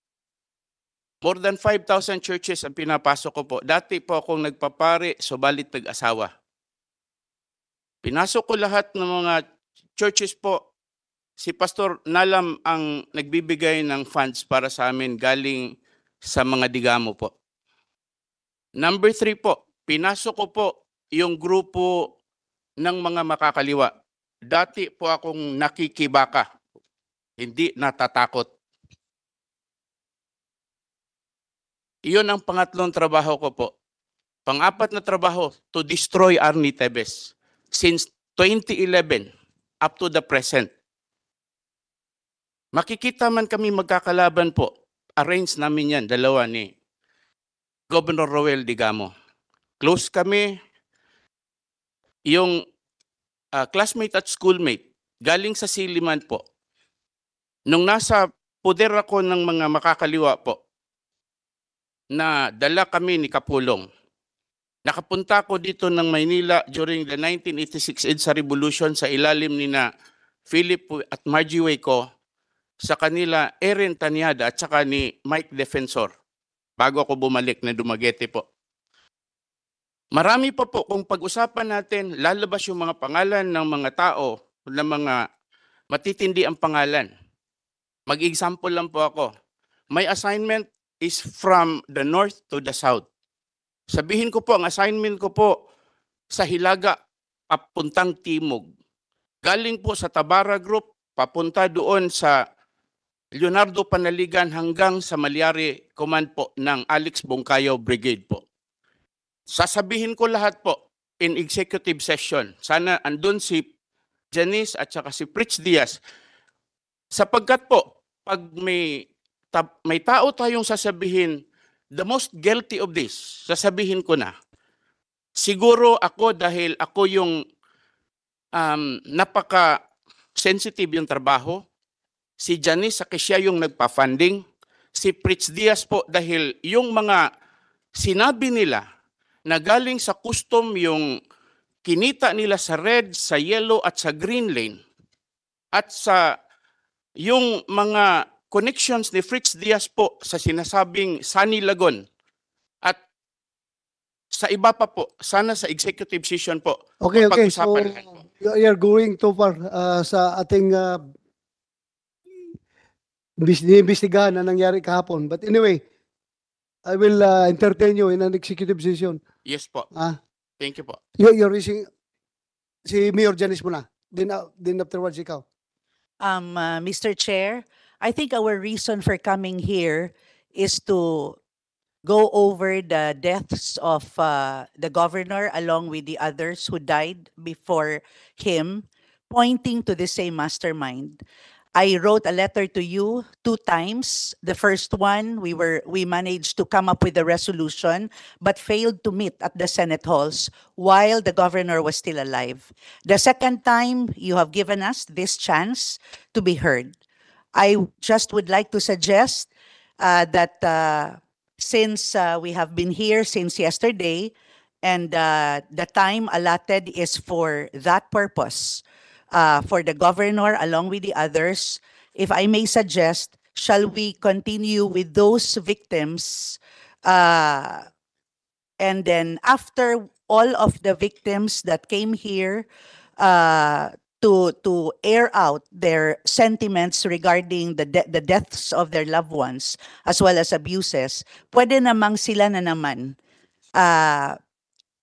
More than 5,000 churches ang pinapasok ko po. Dati po akong nagpapare, subalit nag-asawa. Pinasok ko lahat ng mga churches po. Si Pastor Nalam ang nagbibigay ng funds para sa amin galing sa mga digamo po. Number three po, pinasok ko po yung grupo ng mga makakaliwa. Dati po akong nakikibaka. Hindi natatakot Iyon ang pangatlong trabaho ko po. Pangapat na trabaho, to destroy Arnie Tebes. Since 2011 up to the present. Makikita man kami magkakalaban po. Arrange namin yan, dalawa ni Governor Roel Digamo. Close kami. Yung uh, classmate at schoolmate, galing sa Siliman po. Nung nasa poder ako ng mga makakaliwa po, na dala kami ni Kapulong. Nakapunta ko dito ng Maynila during the 1986 EDSA Revolution sa ilalim ni na Philip at Margie Waco sa kanila Erin Tanyada at saka ni Mike Defensor bago ako bumalik na Dumaguete po. Marami pa po kung pag-usapan natin, lalabas yung mga pangalan ng mga tao, ng mga matitindi ang pangalan. Mag-example lang po ako. May assignment is from the north to the south. Sabihin ko po, ang assignment ko po sa Hilaga, papuntang Timog. Galing po sa Tabara Group, papunta doon sa Leonardo Panaligan hanggang sa Maliari Command po ng Alex Bongkayo Brigade po. Sasabihin ko lahat po in executive session. Sana andun si Janice at saka si Pritch Diaz. Sapagkat po, pag may may tao tayong sasabihin, the most guilty of this, sasabihin ko na, siguro ako dahil ako yung um, napaka sensitive yung trabaho, si Janice sa siya yung nagpa-funding, si Pritz Diaz po dahil yung mga sinabi nila na galing sa custom yung kinita nila sa red, sa yellow at sa green lane at sa yung mga connections ni Fritz Diaz po sa sinasabing Sunny Lagon at sa iba pa po, sana sa executive session po. Okay, okay. So, you're going too far uh, sa ating uh, binibistigahan na nangyari kahapon. But anyway, I will uh, entertain you in an executive session. Yes po. Ah. Thank you po. You're, you're raising, si Mayor Janice muna. Then, uh, then afterwards, ikaw. Um, uh, Mr. Chair, I think our reason for coming here is to go over the deaths of uh, the governor along with the others who died before him, pointing to the same mastermind. I wrote a letter to you two times. The first one, we were we managed to come up with a resolution, but failed to meet at the Senate halls while the governor was still alive. The second time, you have given us this chance to be heard. I just would like to suggest uh, that uh, since uh, we have been here since yesterday, and uh, the time allotted is for that purpose, uh, for the governor along with the others, if I may suggest, shall we continue with those victims? Uh, and then after all of the victims that came here, to to air out their sentiments regarding the de- the deaths of their loved ones as well as abuses pwede namang sila na naman uh,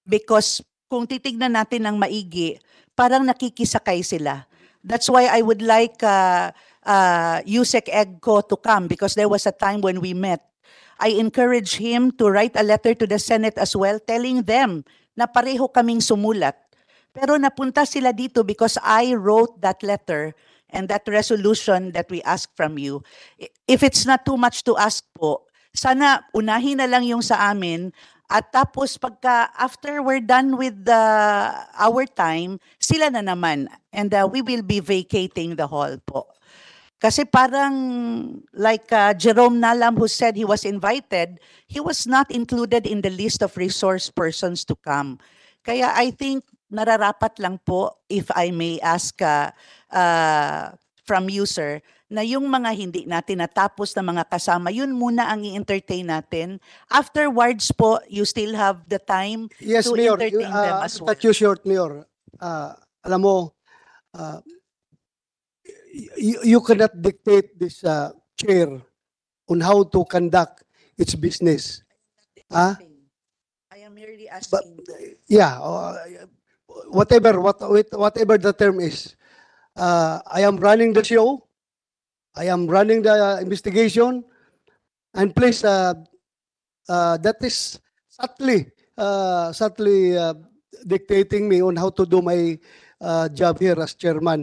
because kung titignan natin ng maigi parang nakikisakay sila that's why i would like uh, uh Yusek Egko to come because there was a time when we met I encourage him to write a letter to the Senate as well telling them na pareho kaming sumulat pero napunta sila dito because I wrote that letter and that resolution that we ask from you. If it's not too much to ask po, sana unahin na lang yung sa amin at tapos pagka after we're done with the our time, sila na naman and uh, we will be vacating the hall po. Kasi parang like uh, Jerome Nalam who said he was invited, he was not included in the list of resource persons to come. Kaya I think nararapat lang po, if I may ask uh, uh, from you, sir, na yung mga hindi natin natapos na mga kasama, yun muna ang i-entertain natin. Afterwards po, you still have the time yes, to Mayor, entertain you, uh, them as well. Yes, Mayor. short, Mayor. Uh, alam mo, uh, you, you cannot dictate this uh, chair on how to conduct its business. Ah? I am merely asking. But, yeah, uh, whatever what whatever the term is uh, i am running the show i am running the investigation and please uh, uh, that is subtly uh, subtly uh, dictating me on how to do my uh, job here as chairman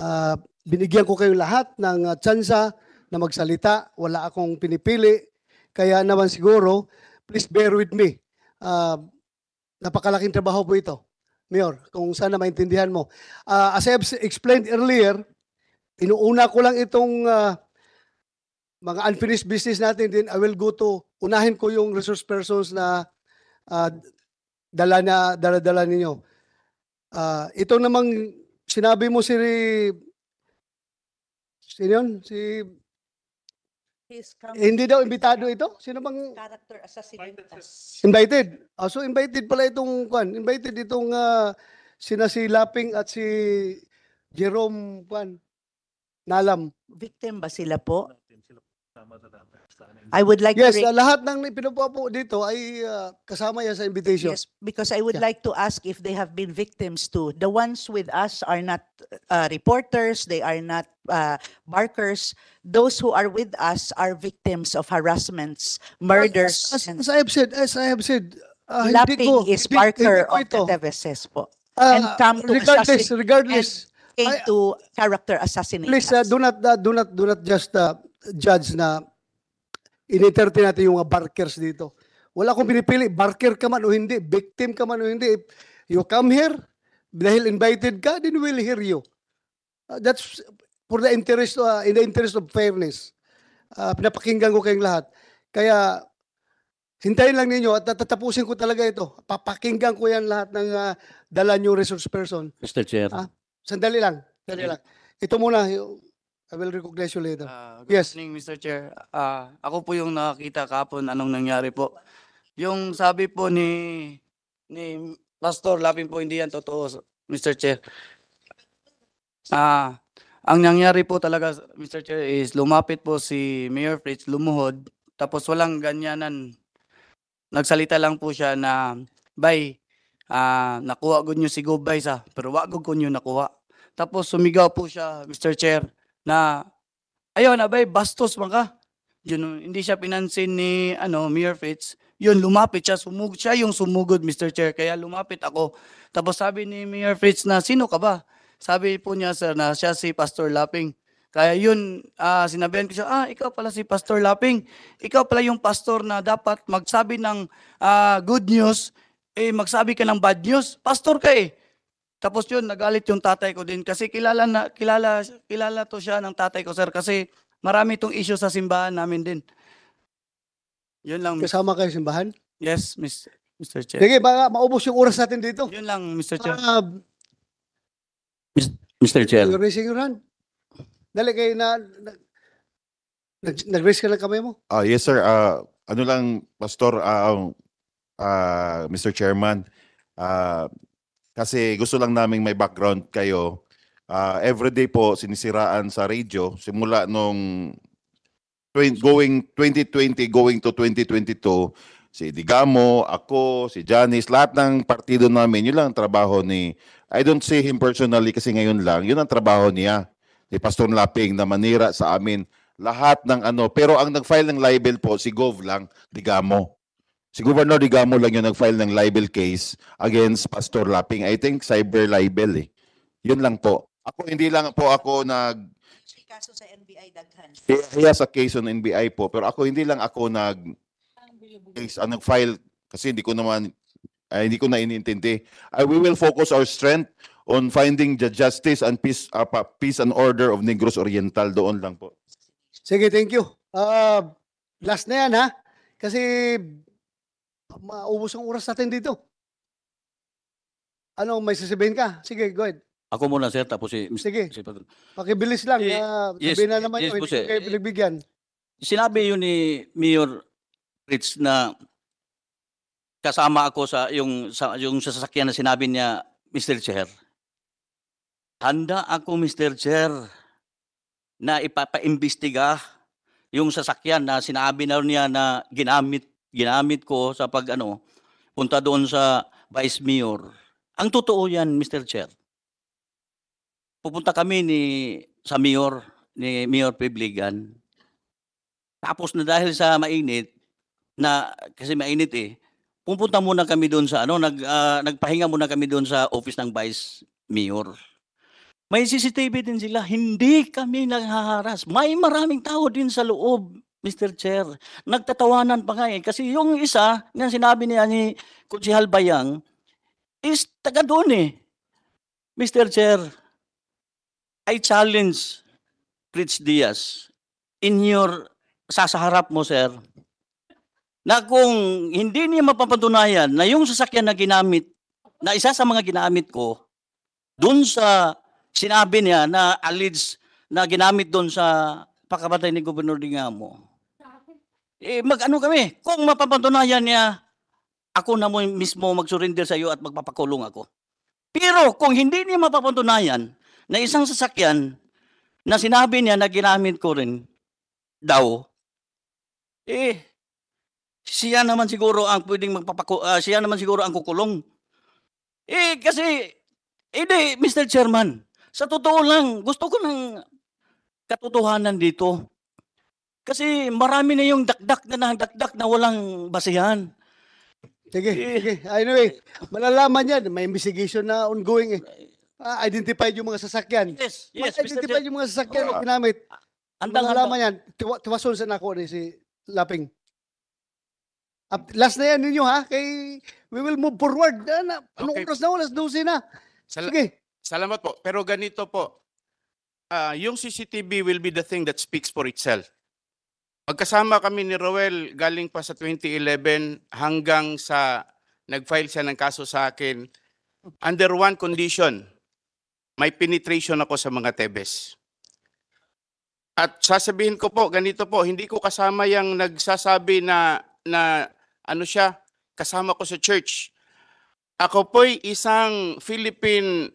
uh, binigyan ko kayo lahat ng uh, tsansa na magsalita wala akong pinipili kaya naman siguro please bear with me uh, napakalaking trabaho po ito Mayor, kung sana maintindihan mo. Uh, as I explained earlier, inuuna ko lang itong uh, mga unfinished business natin din. I will go to, unahin ko yung resource persons na uh, dala na, dala-dala ninyo. Uh, ito namang sinabi mo si Sino yun? Si He's coming. Eh, hindi daw imbitado ito? Sino bang Character assassination. invited? Ah, so invited pala itong kwan, invited itong ah, sina si Laping at si Jerome kwan. Nalam. Victim ba sila po? Sila kasama sa dami. I would like Yes, to uh, ah, lahat ng pinupo po dito ay uh, kasama yan sa invitation. Yes, because I would Yeah. like to ask if they have been victims too. The ones with us are not uh, reporters, they are not uh, barkers. Those who are with us are victims of harassments, murders, As, and as I have said, as I have said, ah, hindi ko, is hindi, Parker hindi ko of ito. the TVSS po. Ah, and come to regardless, regardless, and came I- to character assassination. please uh, do not uh, do not do not just uh, judge na Initerte natin yung mga barkers dito. Wala akong pinipili. Barker ka man o hindi, victim ka man o hindi. If you come here, dahil invited ka, then we'll hear you. Uh, that's for the interest, uh, in the interest of fairness. Uh, pinapakinggan ko kayong lahat. Kaya, hintayin lang ninyo at tatapusin ko talaga ito. Papakinggan ko yan lahat ng uh, dala nyo resource person. Mr. Chair. Ah, sandali lang. Sandali lang. Ito muna, yung, I will recognize you later. Ah, good Yes. morning, Mr. Chair. Ah, ako po yung nakakita kapon anong nangyari po. Yung sabi po ni ni Pastor Lapin po hindi yan totoo, Mr. Chair. Ah, ang nangyari po talaga, Mr. Chair, is lumapit po si Mayor Fritz lumuhod tapos walang ganyanan. Nagsalita lang po siya na bye. ah nakuha gud niyo si goodbye sa pero wag gud ko niyo nakuha. Tapos sumigaw po siya, Mr. Chair na ayun, abay, bastos man ka. Yun, hindi siya pinansin ni ano, Mayor Fitz. Yun, lumapit siya, sumugod siya yung sumugod, Mr. Chair. Kaya lumapit ako. Tapos sabi ni Mayor Fitz na, sino ka ba? Sabi po niya, sir, na siya si Pastor Lapping. Kaya yun, uh, sinabihan ko siya, ah, ikaw pala si Pastor Lapping. Ikaw pala yung pastor na dapat magsabi ng uh, good news, eh magsabi ka ng bad news. Pastor ka eh. Tapos yun, nagalit yung tatay ko din kasi kilala na kilala kilala to siya ng tatay ko sir kasi marami tong issue sa simbahan namin din. Yun lang. Miss. Kasama kayo simbahan? Yes, Miss, Mr. Chair. Sige, baka maubos yung oras natin dito. Yun lang, Mr. Chair. Ah, Mr. Chair. you're raising your hand. Dali kayo na, na nag, nag-raise ka lang kamay mo. Ah, yes sir, Ah, ano lang Pastor ah, um, ah, ah, Mr. Chairman, ah, kasi gusto lang naming may background kayo. Uh, everyday po sinisiraan sa radio simula nung 20, going 2020 going to 2022 si Digamo, ako, si Janice, lahat ng partido namin, yun lang ang trabaho ni, I don't see him personally kasi ngayon lang, yun ang trabaho niya, ni Pastor Laping na manira sa amin, lahat ng ano, pero ang nag-file ng libel po, si Gov lang, Digamo. Si Governor Digamo lang yung nag-file ng libel case against Pastor Lapping. I think cyber libel eh. Yun lang po. Ako hindi lang po ako nag kaso sa NBI daghan. Yes, has a case on NBI po, pero ako hindi lang ako nag case, ang ah, nag-file kasi hindi ko naman ay, ah, hindi ko na iniintindi. I, ah, we will focus our strength on finding the justice and peace, uh, peace and order of Negros Oriental. Doon lang po. Sige, thank you. Uh, last na yan ha. Kasi maubos ang oras natin dito. Ano, may sasabihin ka? Sige, go ahead. Ako muna, sir, tapos si... Sige. Si Patron. Pakibilis lang. Eh, ah, na, yes, na naman yes, yun, po, kayo pinagbigyan. Sinabi yun ni Mayor Fritz na kasama ako sa yung sa, yung sasakyan na sinabi niya, Mr. Chair. Handa ako, Mr. Chair, na ipapaimbestiga yung sasakyan na sinabi na niya na ginamit ginamit ko sa pag ano, punta doon sa Vice Mayor. Ang totoo yan, Mr. Chair. Pupunta kami ni sa Mayor, ni Mayor Pibligan. Tapos na dahil sa mainit, na kasi mainit eh, pupunta muna kami doon sa ano, nag, uh, nagpahinga muna kami doon sa office ng Vice Mayor. May CCTV din sila. Hindi kami nanghaharas. May maraming tao din sa loob. Mr. Chair. Nagtatawanan pa nga eh. Kasi yung isa, nga sinabi niya ni Kuchihal Bayang, is taga doon eh. Mr. Chair, I challenge Fritz Diaz in your sasaharap mo, sir, na kung hindi niya mapapatunayan na yung sasakyan na ginamit, na isa sa mga ginamit ko, doon sa sinabi niya na alleged na ginamit doon sa pakabatay ni Gobernador Dingamo, eh, mag-ano kami, kung mapapatunayan niya, ako na mo mismo mag-surrender sa iyo at magpapakulong ako. Pero kung hindi niya mapapatunayan na isang sasakyan na sinabi niya na ginamit ko rin daw, eh, siya naman siguro ang pwedeng magpapaku uh, siya naman siguro ang kukulong. Eh, kasi, hindi, eh, Mr. Chairman, sa totoo lang, gusto ko ng katotohanan dito. Kasi marami na yung dakdak na nangdakdak na walang basihan. Sige, eh, sige. Anyway, malalaman yan. May investigation na ongoing eh. Uh, identified yung mga sasakyan. Yes, yes. Identified yung mga sasakyan na ginamit. Oh, andang, malalaman andang. yan. Tiwa, tiwason sa nako ni si Laping. Up, last na yan ninyo ha. Kay we will move forward. Ano okay. oras na? Alas 12 na. Sal- sige. Salamat po. Pero ganito po. Uh, yung CCTV will be the thing that speaks for itself. Magkasama kami ni Roel galing pa sa 2011 hanggang sa nag-file siya ng kaso sa akin under one condition. May penetration ako sa mga Tebes. At sasabihin ko po, ganito po, hindi ko kasama yung nagsasabi na, na ano siya, kasama ko sa church. Ako po'y isang Philippine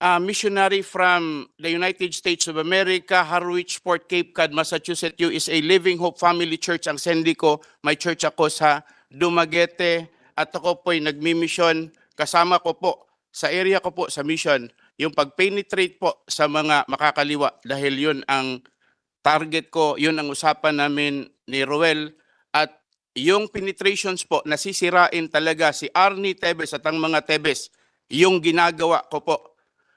a missionary from the United States of America, Harwich, Harwichport, Cape Cod, Massachusetts is a Living Hope Family Church ang sendi ko. May church ako sa Dumaguete at ako po'y nagmi-mission kasama ko po sa area ko po sa mission yung pag-penetrate po sa mga makakaliwa dahil yun ang target ko, yun ang usapan namin ni Ruel at yung penetrations po nasisirain talaga si Arnie Tebes at ang mga Tebes yung ginagawa ko po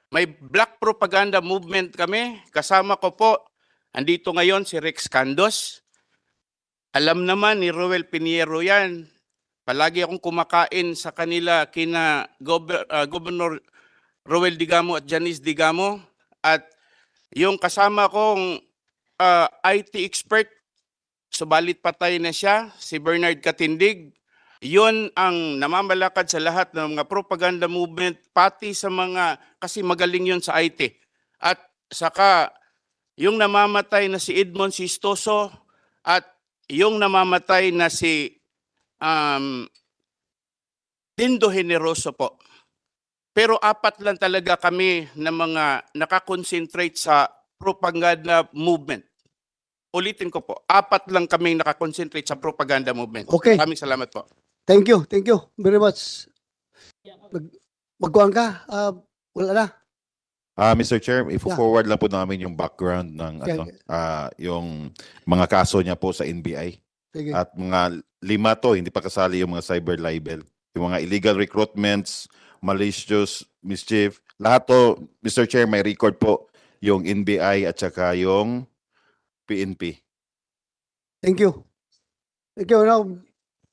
may black propaganda movement kami. Kasama ko po, andito ngayon si Rex Candos. Alam naman ni Ruel Piniero yan. Palagi akong kumakain sa kanila kina Gover- uh, ah, Governor Ruel Digamo at Janice Digamo. At yung kasama kong uh, ah, IT expert, subalit patay na siya, si Bernard Katindig. Yun ang namamalakad sa lahat ng mga propaganda movement, pati sa mga, kasi magaling yun sa IT. At saka, yung namamatay na si Edmond Sistoso at yung namamatay na si um, Dindo Generoso po. Pero apat lang talaga kami na mga nakakonsentrate sa propaganda movement. Ulitin ko po, apat lang kami nakakonsentrate sa propaganda movement. Okay. Maraming salamat po. Thank you, thank you very much. Mag magkuhan ka, uh, wala na. Ah, Mr. Chair, i-forward lang po namin yung background ng ano, ah, yung mga kaso niya po sa NBI Sige. at mga lima to, hindi pa kasali yung mga cyber libel, yung mga illegal recruitments, malicious mischief, lahat to, Mr. Chair, may record po yung NBI at saka yung PNP. Thank you. Thank you. Now,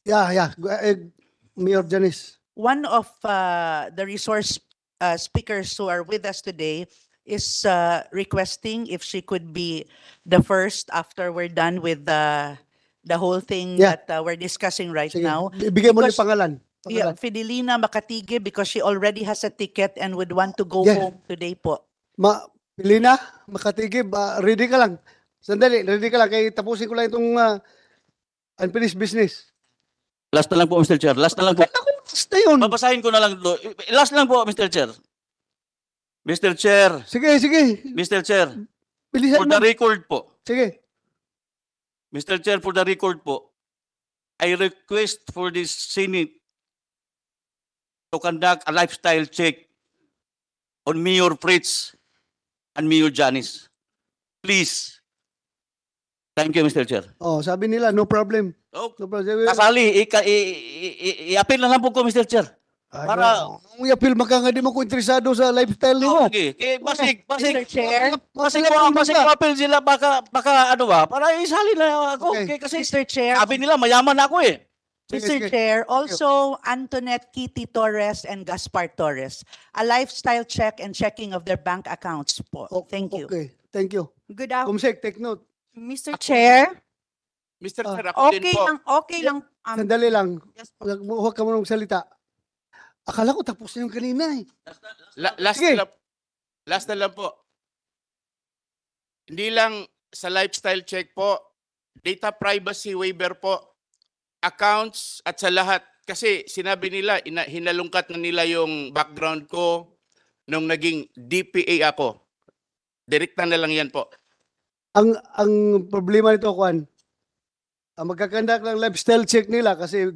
Yeah, yeah. Go- eh, Mayor Janice. One of uh, the resource uh, speakers who are with us today is uh, requesting if she could be the first after we're done with the the whole thing Yeah. that uh, we're discussing right Sige. now. Bigay mo Because- ng pangalan. Yeah, Fidelina Makatige because she already has a ticket and would want to go Yeah. home today po. Ma, Pilina, makatigib, ah, ready ka lang. Sandali, ready ka lang. Kaya eh, tapusin ko lang itong uh, unfinished business. Last na lang po, Mr. Chair. Last na lang po. Ba't ako last na yun? Babasahin ko na lang. do- Last lang po, Mr. Chair. Mr. Chair. Sige, sige. Mr. Chair. For Bilisan the record po. Sige. Mr. Chair, for the record po, I request for this Senate to conduct a lifestyle check on Mayor Fritz and Mayor Janice. Please. Thank you, Mr. Chair. Oh, sabi nila, no problem. Oh, kasali, i-appeal na lang po ko, Mr. Chair. Ah, Para kung appeal maka nga di mo ko interesado sa lifestyle niyo. Okay. Eh basig basig chair. po ko basig ko appeal sila baka baka ano ba? Para isali na ako okay. kasi Mr. Chair. Sabi nila mayaman ako eh. Mr. Chair, also Antoinette Kitty Torres and Gaspar Torres. A lifestyle check and checking of their bank accounts po. Thank you. Okay. Thank you. Good afternoon. Kumsek, take note. Mr. Chair. Mr. Ah, Chair, din Okay po. lang, okay lang. um, Sandali lang. yes po. Huwag huwag ka muna magsalita. Akala ko tapos na yung kanina eh. La- last Sige. na lang, last na lang po. Hindi lang sa lifestyle check po, data privacy waiver po, accounts at sa lahat. Kasi sinabi nila, ina- hinalungkat na nila yung background ko nung naging DPA ako. Direkta na lang yan po. Ang ang problema nito, Juan, ang magkakandak ng lifestyle check nila kasi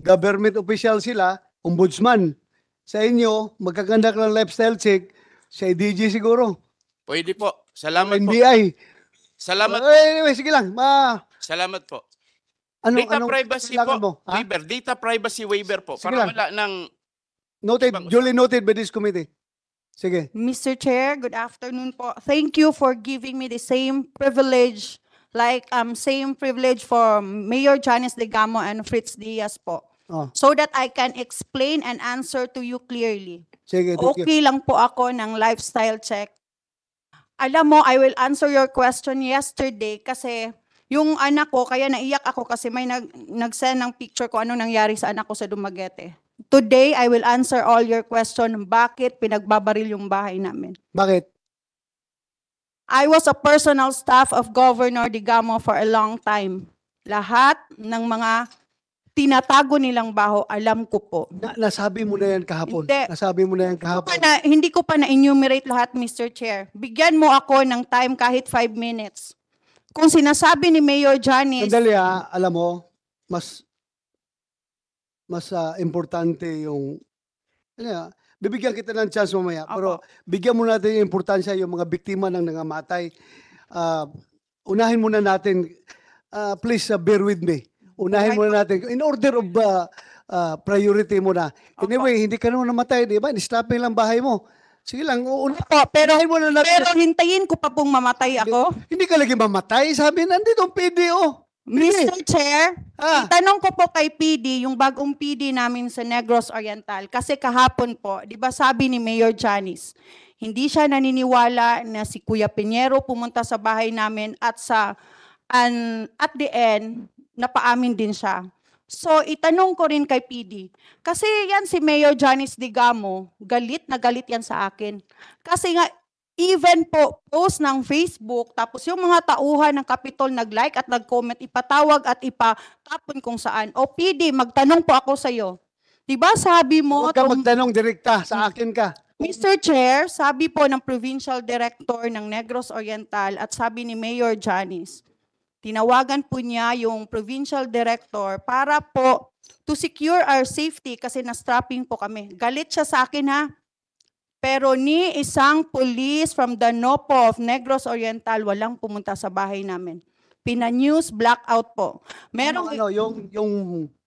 government official sila, ombudsman. Sa inyo, magkakandak ng lifestyle check sa DG siguro. Pwede po. Salamat NBI. po. Salamat. Eh, anyway, sige lang. Ma Salamat po. Ano, data anong privacy po. Mo? Waiver. Data privacy waiver po. Sige para lang. wala ng... Noted. Duly noted by this committee. Sige. Mr. Chair, good afternoon po. Thank you for giving me the same privilege like um, same privilege for Mayor Janice Legamo and Fritz Diaz po. Oh. So that I can explain and answer to you clearly. Sige, thank you. Okay lang po ako ng lifestyle check. Alam mo, I will answer your question yesterday kasi yung anak ko, kaya naiyak ako kasi may nag, nag-send ng picture ko ano nangyari sa anak ko sa Dumaguete. Today, I will answer all your question bakit pinagbabaril yung bahay namin. Bakit? I was a personal staff of Governor Digamo for a long time. Lahat ng mga tinatago nilang baho, alam ko po. Na, nasabi mo na yan kahapon. Hindi, nasabi mo na yan kahapon. Na, hindi ko pa na-enumerate lahat, Mr. Chair. Bigyan mo ako ng time kahit five minutes. Kung sinasabi ni Mayor Janice... Sandali ha, ah. alam mo, mas mas uh, importante yung ano, bibigyan kita ng chance mamaya. Apo. Pero bigyan mo natin yung importansya yung mga biktima ng nangamatay. Uh, ah, unahin muna natin, uh, please uh, bear with me. Unahin okay. muna natin, in order of uh, uh, priority muna. Apo. Anyway, hindi ka naman namatay, di ba? Ni-stopping lang bahay mo. Sige lang, uuna. Opo, pero, muna natin. pero hintayin ko pa pong mamatay ako. Hindi, hindi ka lagi mamatay. Sabi, nandito ang PDO. Mr. Chair, ah. tanong ko po kay PD, yung bagong PD namin sa Negros Oriental, kasi kahapon po, di ba sabi ni Mayor Janice, hindi siya naniniwala na si Kuya Pinero pumunta sa bahay namin at sa and at the end, napaamin din siya. So itanong ko rin kay PD. Kasi yan si Mayor Janice Digamo, galit na galit yan sa akin. Kasi nga even po post ng Facebook, tapos yung mga tauhan ng Kapitol nag-like at nag-comment, ipatawag at ipatapon kung saan. O PD, magtanong po ako sa iyo. 'Di ba sabi mo Huwag ka magtanong direkta sa akin ka. Mr. Chair, sabi po ng Provincial Director ng Negros Oriental at sabi ni Mayor Janice, tinawagan po niya yung Provincial Director para po to secure our safety kasi na-strapping po kami. Galit siya sa akin ha. Pero ni isang police from the NOPO of Negros Oriental walang pumunta sa bahay namin. Pina-news blackout po. Merong ano, ano yung yung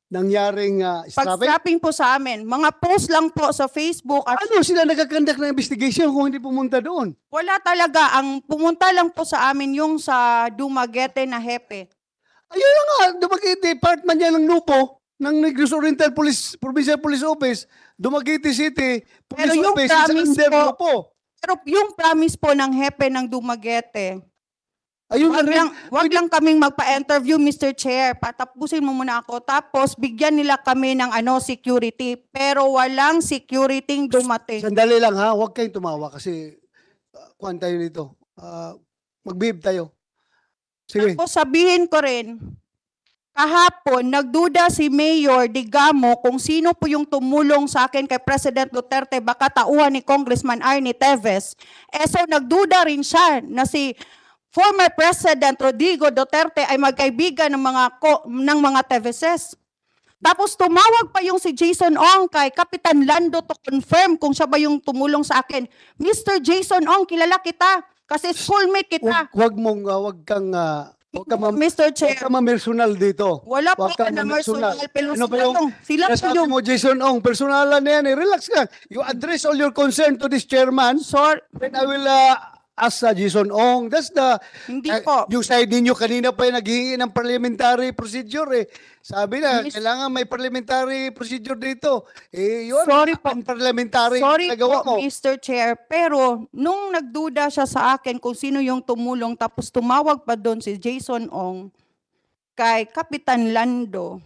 nangyaring uh, ah, strapping? Pag-strapping po sa amin. Mga post lang po sa Facebook. At ano sila nagkakandak ng investigation kung hindi pumunta doon? Wala talaga. Ang pumunta lang po sa amin yung sa Dumaguete na hepe. Ayun na nga, Dumaguete, department niya ng NUPO, ng Negros Oriental Police, Provincial Police Office. Dumaguete City, Pero yung office, promise under po, po. Pero yung promise po ng hepe ng Dumaguete, Ayun wag lang, wag lang kaming magpa-interview, Mr. Chair. Patapusin mo muna ako. Tapos, bigyan nila kami ng ano security. Pero walang security dumating. Sandali lang ha. Huwag kayong tumawa kasi uh, kuhan tayo nito. Uh, ah, mag tayo. Sige. Tapos sabihin ko rin, Kahapon, nagduda si Mayor Digamo kung sino po yung tumulong sa akin kay President Duterte, baka tauhan ni Congressman Arnie Teves. Eh so nagduda rin siya na si former President Rodrigo Duterte ay magkaibigan ng mga, ko, ng mga Teveses. Tapos tumawag pa yung si Jason Ong kay Kapitan Lando to confirm kung siya ba yung tumulong sa akin. Mr. Jason Ong, kilala kita kasi schoolmate kita. Huwag mong, uh, ah, wag kang uh, Huwag ka ma- Mr. Chair. Huwag ka ma-personal dito. Wala po Huwag ka na personal. Ano pa yung ano, Sila po yung... mo, Jason Ong, personalan na yan eh. Relax ka. You address all your concern to this chairman. Sir. Then I will uh, as a Jason Ong. That's the... Hindi uh, po. Yung side ninyo kanina pa yung naghihingi ng parliamentary procedure eh. Sabi na, Miss... kailangan may parliamentary procedure dito. Eh, yun, Sorry po. parliamentary Sorry nagawa po, mo. Mr. Chair. Pero nung nagduda siya sa akin kung sino yung tumulong tapos tumawag pa doon si Jason Ong kay Kapitan Lando,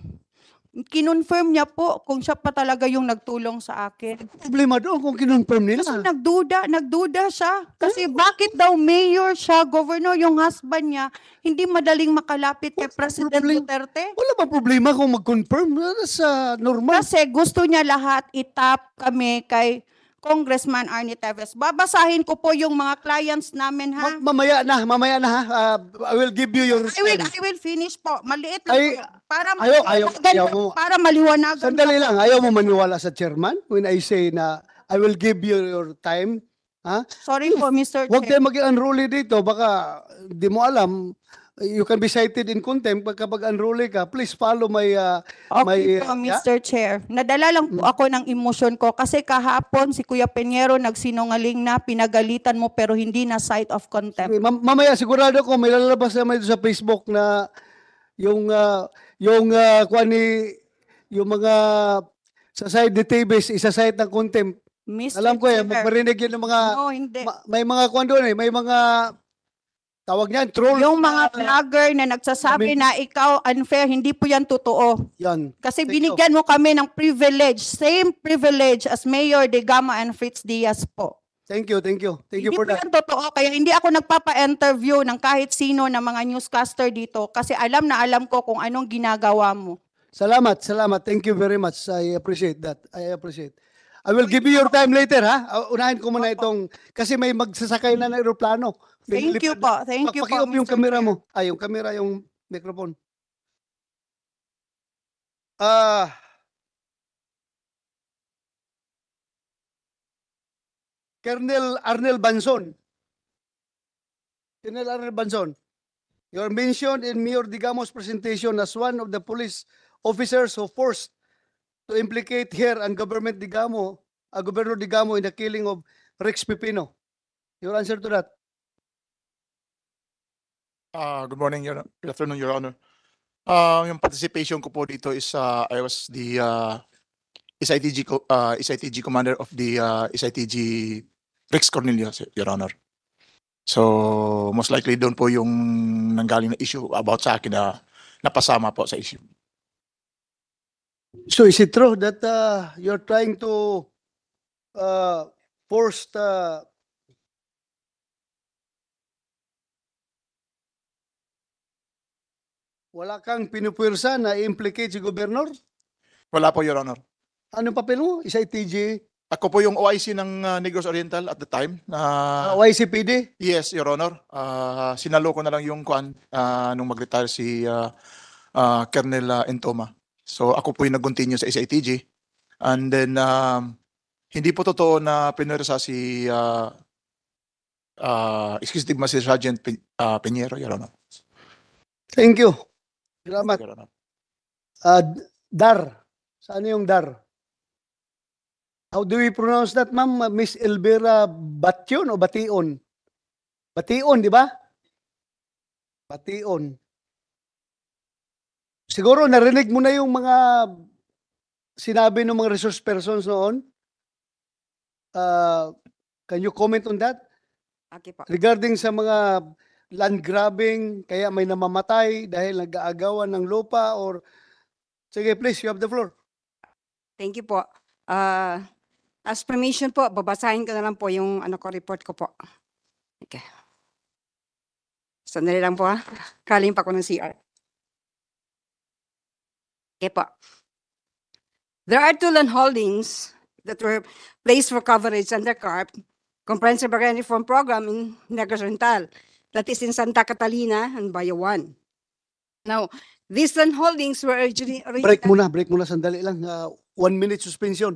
kinonfirm niya po kung siya pa talaga yung nagtulong sa akin. Problema doon kung kinonfirm nila. Kasi nagduda, nagduda siya. Kasi bakit daw mayor siya, governor, yung husband niya, hindi madaling makalapit kay President problem? Duterte? Wala ba problema kung mag-confirm? That's uh, normal. Kasi gusto niya lahat itap kami kay Congressman Arnie Teves. Babasahin ko po yung mga clients namin ha. Ma- mamaya na, mamaya na ha. Uh, I will give you your I will, I will finish po. Maliit lang Ay, po. Para, ayaw, ayaw, ayaw mo. para maliwanag. Sandali lang, ayaw mo maniwala sa chairman when I say na I will give you your time. Ha? Sorry po, Mr. Huwag tayo maging unruly dito. Baka di mo alam, you can be cited in contempt pag kapag unruly ka. Please follow my uh, okay my po, Mr. Uh, yeah? Chair. Nadala lang po hmm. ako ng emotion ko kasi kahapon si Kuya Pinero nagsinungaling na pinagalitan mo pero hindi na site of contempt. Ma- mamaya sigurado ko may lalabas na ito sa Facebook na yung uh, yung uh, kuan yung mga sa side ni Tibes isa site ng contempt. Mr. Alam ko eh, magparinig yun ng mga, no, hindi. Ma- may mga kuan doon eh, may mga Tawag niyan, troll. Yung mga vlogger na nagsasabi Kami- na ikaw unfair, hindi po yan totoo. Yan. Kasi Take binigyan mo kami ng privilege, same privilege as Mayor De Gama and Fritz Diaz po. Thank you, thank you. Thank you for that. Hindi totoo, kaya hindi ako nagpapa-interview ng kahit sino ng mga newscaster dito kasi alam na alam ko kung anong ginagawa mo. Salamat, salamat. Thank you very much. I appreciate that. I appreciate. I will give you your time later, ha? Uh, unahin ko muna itong, kasi may magsasakay na ng aeroplano. Thank you po. Thank you po. yung camera mo. Ay, yung camera, yung microphone. Ah. Colonel Arnel Banson. Colonel Arnel Banson, you are mentioned in Mayor Digamo's presentation as one of the police officers who forced to implicate here ang government Digamo, uh, ah, Governor Digamo in the killing of Rex Pipino. Your answer to that? Uh, good morning, Your, good afternoon, Your Honor. Uh, yung participation ko po dito is ah, I was the uh, SITG, uh, SITG commander of the uh, SITG Rex Cornelius, Your Honor. So, most likely don po yung nanggaling na issue about sa akin na napasama po sa issue. So is it true that you're trying to uh, force the Wala kang pinupwersa na implicate si Governor? Wala po, Your Honor. Anong papel mo? Isa TJ? Ako po yung OIC ng ah, Negros Oriental at the time. Uh, uh, ah, OICPD? Yes, Your Honor. Uh, sinalo ko na lang yung kuan uh, nung mag-retire si uh, uh, Colonel Entoma. So ako po yung nag-continue sa SITG. And then, um, hindi po totoo na pinersa si uh, uh, me, si Sergeant P- uh, Pinero, Your Honor. Thank you. Salamat. Uh, dar. Saan yung dar? How do we pronounce that, ma'am? Miss Elvira Bation o Bation? Bation, di ba? Bation. Siguro narinig mo na yung mga sinabi ng mga resource persons noon. Uh, can you comment on that? Okay po. Regarding sa mga land grabbing, kaya may namamatay dahil nag-aagawan ng lupa or... Sige, please, you have the floor. Thank you po. Uh, as permission po, babasahin ko na lang po yung ano ko, report ko po. Okay. Sandali lang po ha. Kaling pa ko ng CR. Okay po. There are two land holdings that were placed for coverage under CARP, Comprehensive Agrarian Reform Program in Negros Oriental that is in Santa Catalina and Bayawan. Now, these land holdings were originally... Break muna, break muna sandali lang. Uh, one minute suspension.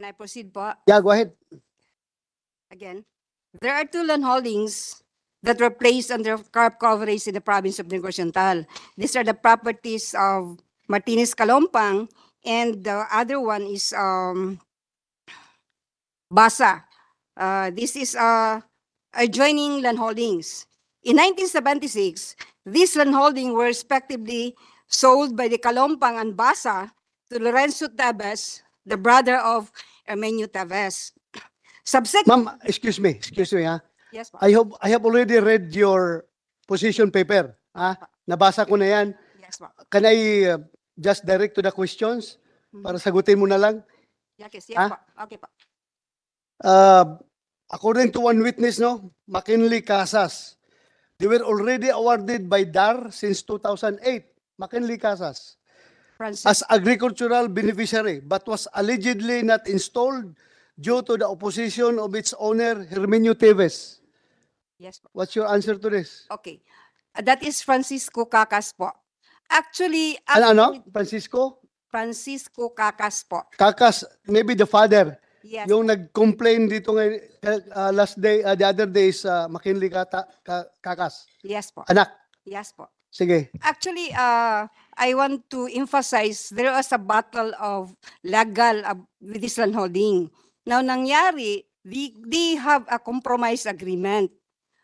Can I proceed po? Yeah, go ahead. Again, there are two land holdings that were placed under crop coverage in the province of Negociantal. These are the properties of Martinez Kalompang and the other one is um, Basa. Uh, this is uh, adjoining land holdings. In 1976, these land holdings were respectively sold by the Kalompang and Basa to Lorenzo Tabas the brother of Ermenio Taves. Subsequent... Ma'am, excuse me, excuse me ha. Yes, ma'am. I hope I have already read your position paper. Ha? Nabasa ko na yan. Yes, ma'am. Can I uh, just direct to the questions mm-hmm. para sagutin mo na lang? Yes, yes, ha? pa. Okay pa. Uh, according to one witness, no, McKinley Casas, they were already awarded by DAR since 2008. McKinley Casas. Francis. as agricultural beneficiary but was allegedly not installed due to the opposition of its owner, Herminio Teves. Yes po. What's your answer to this? Okay. Uh, that is Francisco Cacas po. Actually, Ano, ano? Francisco? Francisco Cacas po. Kakas, maybe the father. Yes. Yung nag-complain dito ngayon, uh, last day, uh, the other day is uh, McKinley Kata, Kakas. Yes po. Anak, Yes po. sige. Actually, uh, I want to emphasize there was a battle of legal with this landholding. Now, nangyari, they, they have a compromise agreement.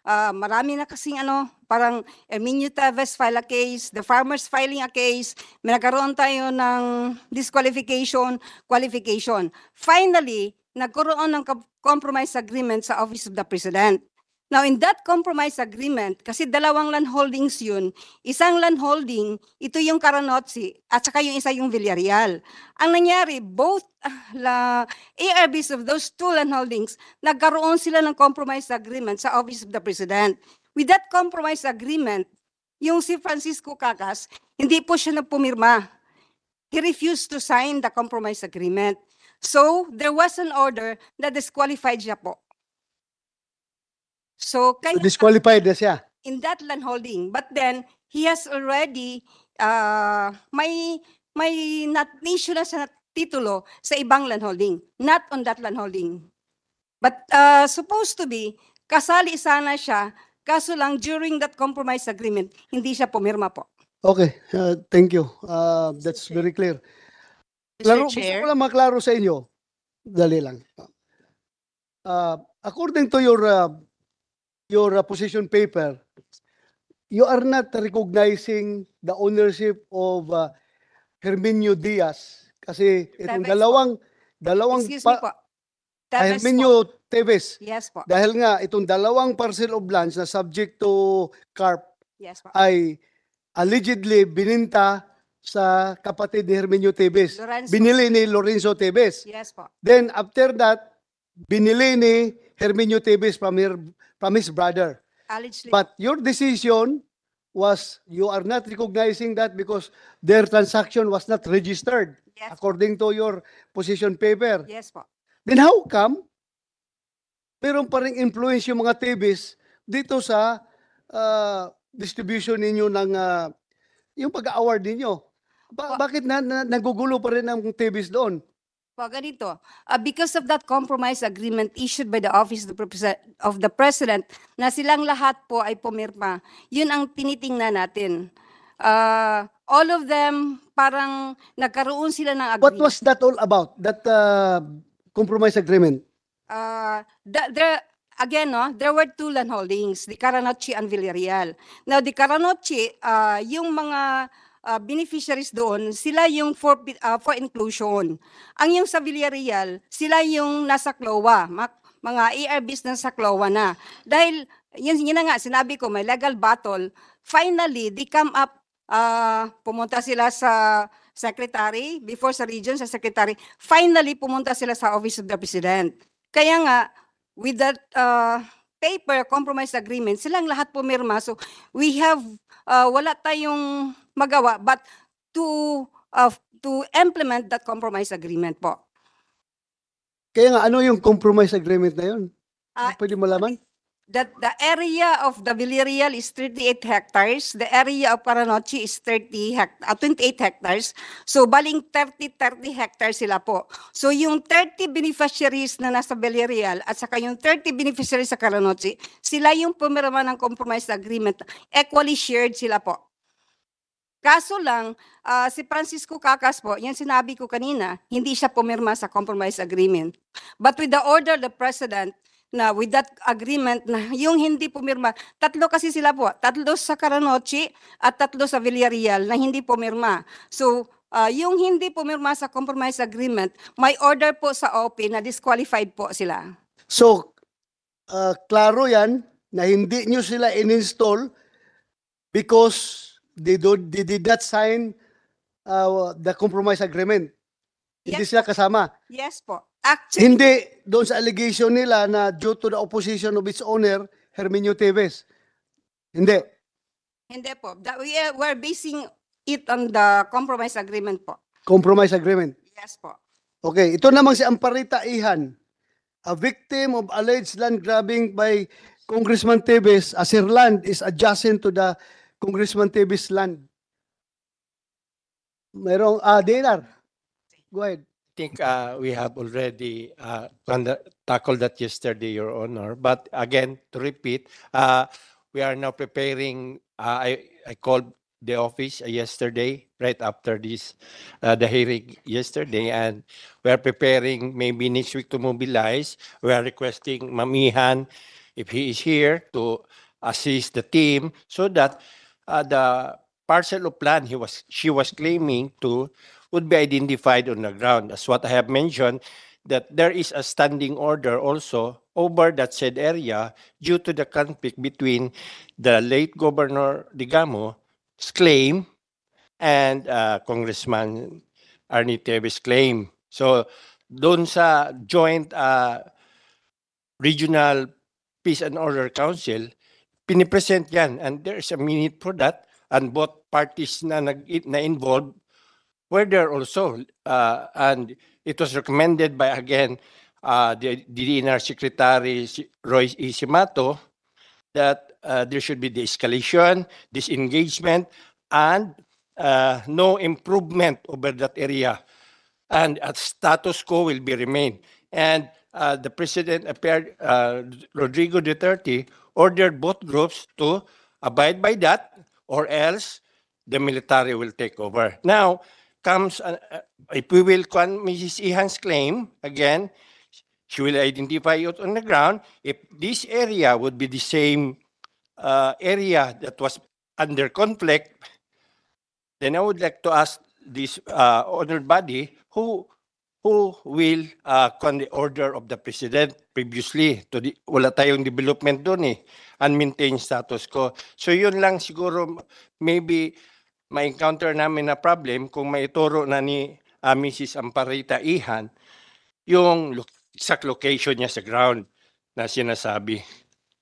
Uh, marami na kasing ano, parang Emilio Teves file a case, the farmers filing a case, may nagkaroon tayo ng disqualification, qualification. Finally, nagkaroon ng compromise agreement sa Office of the President. Now, in that compromise agreement, kasi dalawang land holdings yun, isang land holding, ito yung Caranotsi, at saka yung isa yung Villarreal. Ang nangyari, both la, ARBs of those two land holdings, nagkaroon sila ng compromise agreement sa Office of the President. With that compromise agreement, yung si Francisco Cacas, hindi po siya nagpumirma. He refused to sign the compromise agreement. So, there was an order that disqualified siya po. So, kaya, So disqualified na siya. in that land holding. But then, he has already, uh, may, may not issue sa titulo sa ibang land holding, not on that land holding. But uh, supposed to be, kasali sana siya, kaso lang during that compromise agreement, hindi siya pumirma po. Okay, uh, thank you. Uh, that's very clear. Laro, Mr. gusto ko lang maklaro sa inyo. Dali lang. Uh, according to your uh, your uh, position paper, you are not recognizing the ownership of uh, Herminio Diaz kasi itong Tevez dalawang dalawang Excuse me Herminio po. Tevez. Yes po. Dahil nga itong dalawang parcel of lands na subject to CARP Yes po. ay allegedly bininta sa kapatid ni Herminio Tevez. Lorenzo. Binili ni Lorenzo Tevez. Yes po. Then after that, binili ni Herminio Tevez from Her- from his brother. Allegedly. But your decision was you are not recognizing that because their transaction was not registered Yes. according to your position paper. Yes po. Then how come meron pa rin influence yung mga TVs dito sa ah, distribution ninyo ng ah, yung pag-award ninyo? Ba- bakit na, na- nagugulo pa rin ang TVs doon? Po, ganito. Uh, because of that compromise agreement issued by the Office of the of the President na silang lahat po ay pumirma, yun ang tinitingnan natin. Uh, all of them, parang nagkaroon sila ng agreement. What was that all about, that uh, compromise agreement? Uh, the, the, again, no, there were two landholdings, holdings, the Caranochi and Villarreal. Now, the Caranochi, uh, yung mga uh, beneficiaries doon, sila yung for, uh, for inclusion. Ang yung sa Villarreal, sila yung nasa CLOA, mga ERBs na sa CLOA na. Dahil, yun, yun na nga, sinabi ko, may legal battle. Finally, they come up, uh, pumunta sila sa secretary, before sa region, sa secretary. Finally, pumunta sila sa Office of the President. Kaya nga, with that uh, paper compromise agreement, silang lahat pumirma. So, we have, uh, wala tayong magawa but to uh, to implement that compromise agreement po. Kaya nga ano yung compromise agreement na yun? Uh, Pwede malaman? That the area of the Villarreal is 38 hectares, the area of Paranochi is 30 hect uh, 28 hectares. So baling 30 30 hectares sila po. So yung 30 beneficiaries na nasa Villarreal at saka yung 30 beneficiaries sa Paranochi, sila yung pumirma ng compromise agreement. Equally shared sila po. Kaso lang, uh, si Francisco Cacas po, yan sinabi ko kanina, hindi siya pumirma sa compromise agreement. But with the order the President, na with that agreement na yung hindi pumirma, tatlo kasi sila po, tatlo sa Caranochi at tatlo sa Villarreal na hindi pumirma. So, uh, yung hindi pumirma sa compromise agreement, may order po sa OP na disqualified po sila. So, uh, klaro yan na hindi nyo sila in-install because they do they did not sign uh, the compromise agreement. Yes. Hindi sila kasama. Yes po. Actually, hindi doon sa allegation nila na due to the opposition of its owner, Herminio Teves. Hindi. Hindi po. That we are, uh, we're basing it on the compromise agreement po. Compromise agreement. Yes po. Okay, ito namang si Amparita Ihan, a victim of alleged land grabbing by Congressman Teves as her land is adjacent to the Congressman Tevez Land. Merong, ah, Denar. Go ahead. I think uh, we have already uh, tackled that yesterday, Your Honor. But again, to repeat, uh, we are now preparing. Uh, I I called the office yesterday, right after this, uh, the hearing yesterday, and we are preparing maybe next week to mobilize. We are requesting Mamihan, if he is here, to assist the team so that uh, the parcel of land he was she was claiming to would be identified on the ground. As what I have mentioned, that there is a standing order also over that said area due to the conflict between the late Governor Digamo's claim and uh, Congressman Arnie Tevis claim. So doon sa joint uh, regional Peace and Order Council, pinipresent yan and there is a minute for that and both parties na nag na involved were there also uh, and it was recommended by again uh, the DDNR Secretary Roy Isimato that uh, there should be de-escalation, disengagement, and uh, no improvement over that area. And at status quo will be remain. And uh, the president appeared, uh, Rodrigo Duterte, ordered both groups to abide by that, or else the military will take over. Now comes, uh, if we will, Mrs. Ihan's claim again, she will identify it on the ground. If this area would be the same uh, area that was under conflict, then I would like to ask this uh, honored body who who will uh, con the order of the president previously to the, wala tayong development doon eh maintain status quo so yun lang siguro maybe ma-encounter namin na problem kung maituro na ni uh, Mrs. Amparita Ihan yung lo- exact location niya sa ground na sinasabi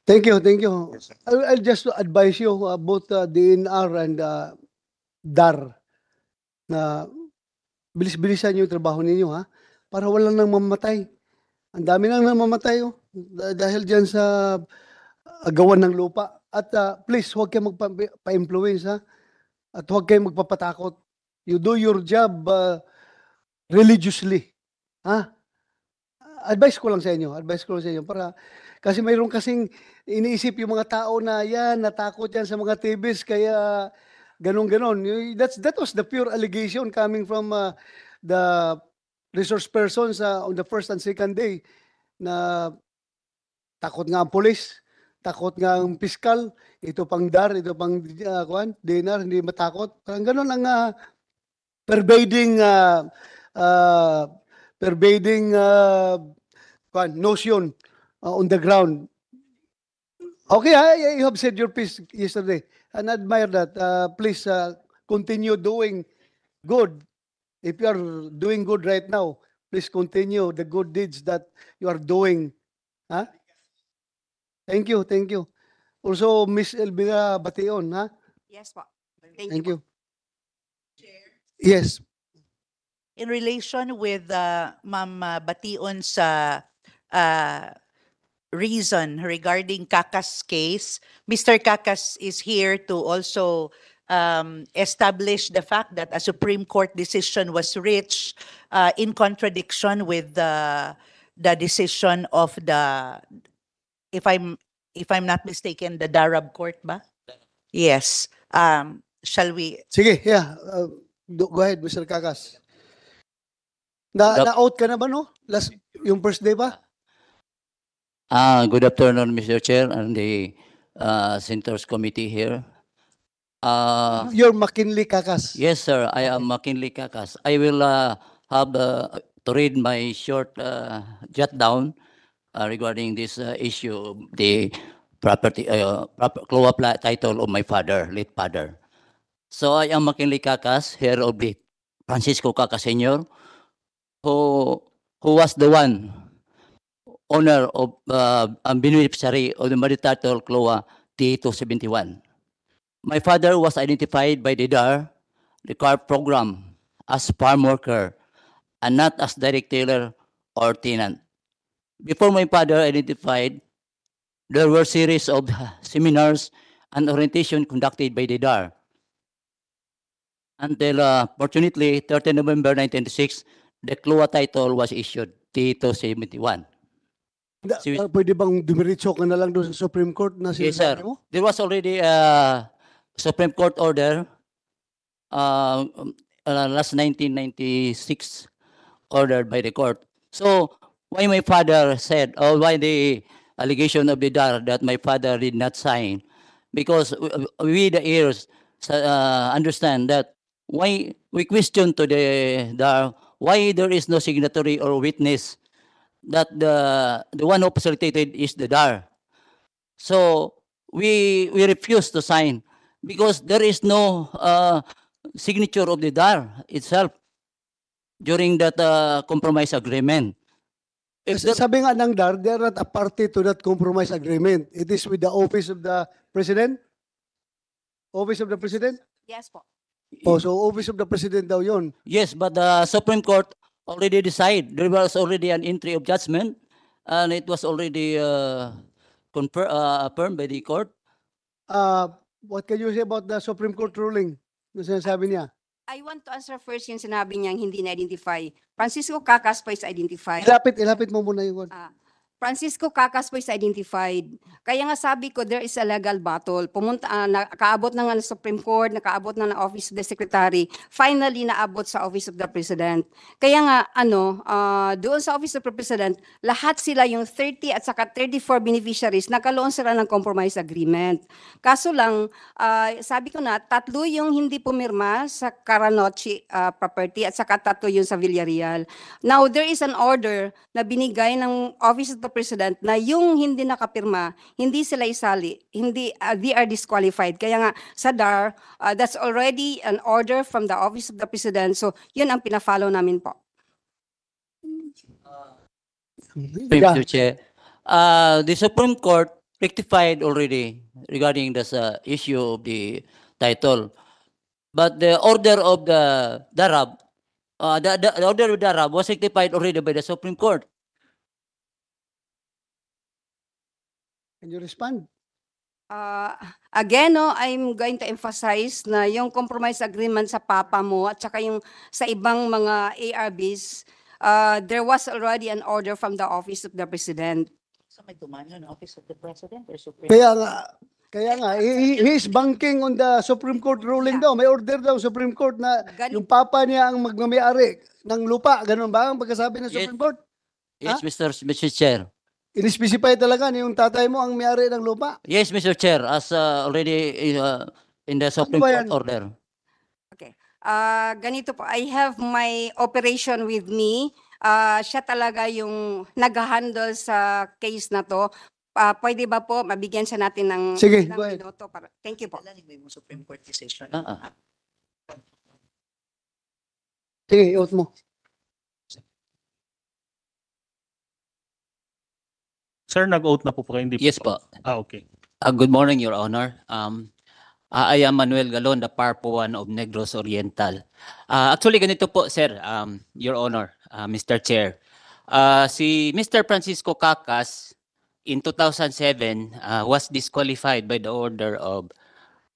Thank you, thank you. I'll, I'll just advise you about uh, DNR and uh, DAR na bilis-bilisan yung trabaho ninyo ha para wala nang mamatay. Ang dami nang namamatay oh, dahil diyan sa agawan ah, ng lupa. At uh, please, huwag kayong magpa-influence ha. At huwag kayong magpapatakot. You do your job uh, religiously. Ha? Advice ko lang sa inyo, advice ko lang sa inyo para kasi mayroon kasing iniisip yung mga tao na yan, natakot yan sa mga TVs kaya ganun ganon that's that was the pure allegation coming from uh, the resource persons uh, on the first and second day na takot nga ang pulis takot nga ang piskal ito pang dar ito pang uh, kuan dinar hindi matakot parang ganun ang uh, pervading uh, uh, pervading uh, kuan notion uh, on the ground okay I, you have said your piece yesterday and admire that. Uh, please uh, continue doing good. If you are doing good right now, please continue the good deeds that you are doing. Huh? Thank you, thank you. Also, Miss Elvira Bation, ha? Huh? Yes po. Thank, thank you. you. Yes. In relation with uh, Ma'am Bation sa uh, reason regarding Kakas case. Mr. Kakas is here to also um, establish the fact that a Supreme Court decision was rich uh, in contradiction with the the decision of the if I'm if I'm not mistaken the Darab Court ba? Yes. Um, shall we? Sige, yeah. Uh, go ahead, Mr. Kakas. Na, na-out ka na ba, no? Last, yung first day ba? Uh, good afternoon, Mr. Chair, and the uh, ah, Centers Committee here. Uh, You're McKinley Kakas. Yes, sir. I am McKinley Kakas. I will uh, have uh, to read my short uh, jot down uh, regarding this uh, issue of the property, uh, proper, CLOA title of my father, late father. So I am McKinley Kakas, heir of the Francisco Kakas Sr., who, who was the one owner of uh, Binwip of the Maritatol Kloa T271. My father was identified by the DAR, the CAR program, as farm worker and not as direct tailor or tenant. Before my father identified, there were series of seminars and orientation conducted by the DAR. Until uh, fortunately, 13 November 1996, the CLOA title was issued, T271. Da, si, uh, pwede bang dumiritso ka na lang doon sa Supreme Court na sinasabi yes, mo? There was already a Supreme Court order uh, uh, last 1996 ordered by the court. So why my father said or why the allegation of the DAR that my father did not sign because we the heirs uh, understand that why we question to the DAR why there is no signatory or witness that the the one who facilitated is the DAR. So we we refuse to sign because there is no uh, signature of the DAR itself during that uh, compromise agreement. If eh, that, Sabi nga ng DAR, they are not a party to that compromise agreement. It is with the office of the president? Office of the president? Yes po. Oh, so office of the president daw yon. Yes, but the Supreme Court already decided. There was already an entry of judgment, and it was already uh, confirmed uh, affirmed by the court. Uh, what can you say about the Supreme Court ruling? Yung sinasabi niya. I want to answer first yung sinabi niyang hindi na-identify. Francisco Cacaspa is identified. Ilapit, ilapit mo muna yun. Ah. Francisco Cacas po is identified. Kaya nga sabi ko, there is a legal battle. Pumunta, uh, ah, nakaabot na nga ng Supreme Court, nakaabot na ng Office of the Secretary, finally naabot sa Office of the President. Kaya nga, ano, uh, doon sa Office of the President, lahat sila yung 30 at saka 34 beneficiaries, nakaloon sila ng compromise agreement. Kaso lang, uh, sabi ko na, tatlo yung hindi pumirma sa Caranochi uh, property at saka tatlo yung sa Villarreal. Now, there is an order na binigay ng Office of the President na yung hindi nakapirma, hindi sila isali, hindi, uh, they are disqualified. Kaya nga, sa DAR, uh, that's already an order from the Office of the President. So, yun ang pinafollow namin po. Mr. Chair, uh, the Supreme Court rectified already regarding this uh, issue of the title. But the order of the Darab, uh, the, the order of Darab was rectified already by the Supreme Court. Can you respond? Uh, again, no, I'm going to emphasize na yung compromise agreement sa Papa mo at saka yung sa ibang mga ARBs, uh, ah, there was already an order from the Office of the President. So may tumano ng Office of the President or Supreme Kaya nga, kaya nga, he, he banking on the Supreme Court ruling yeah. daw. May order daw Supreme Court na Ganun. yung papa niya ang magmamayari ng lupa. Ganun ba ang pagkasabi ng Supreme yes. Court? Yes, ha? Mr. Mr. Chair in-specify talaga na yung tatay mo ang may-ari ng lupa. Yes, Mr. Chair, as uh, already uh, in the Supreme ano ba Court order. Okay. Uh, ganito po, I have my operation with me. Uh, siya talaga yung nag-handle sa case na to. Uh, pwede ba po mabigyan siya natin ng Sige, ilang minuto? Para, thank you po. yung Supreme Court decision. Ah, Sige, iot mo. Sir, nag-oath na po po kayo, hindi Yes po. Ah, okay. Uh, good morning, Your Honor. Um, uh, I am Manuel Galon, the Parpuan of Negros Oriental. Uh, actually, ganito po, Sir, um, Your Honor, uh, Mr. Chair. Uh, si Mr. Francisco Cacas, in 2007, uh, was disqualified by the order of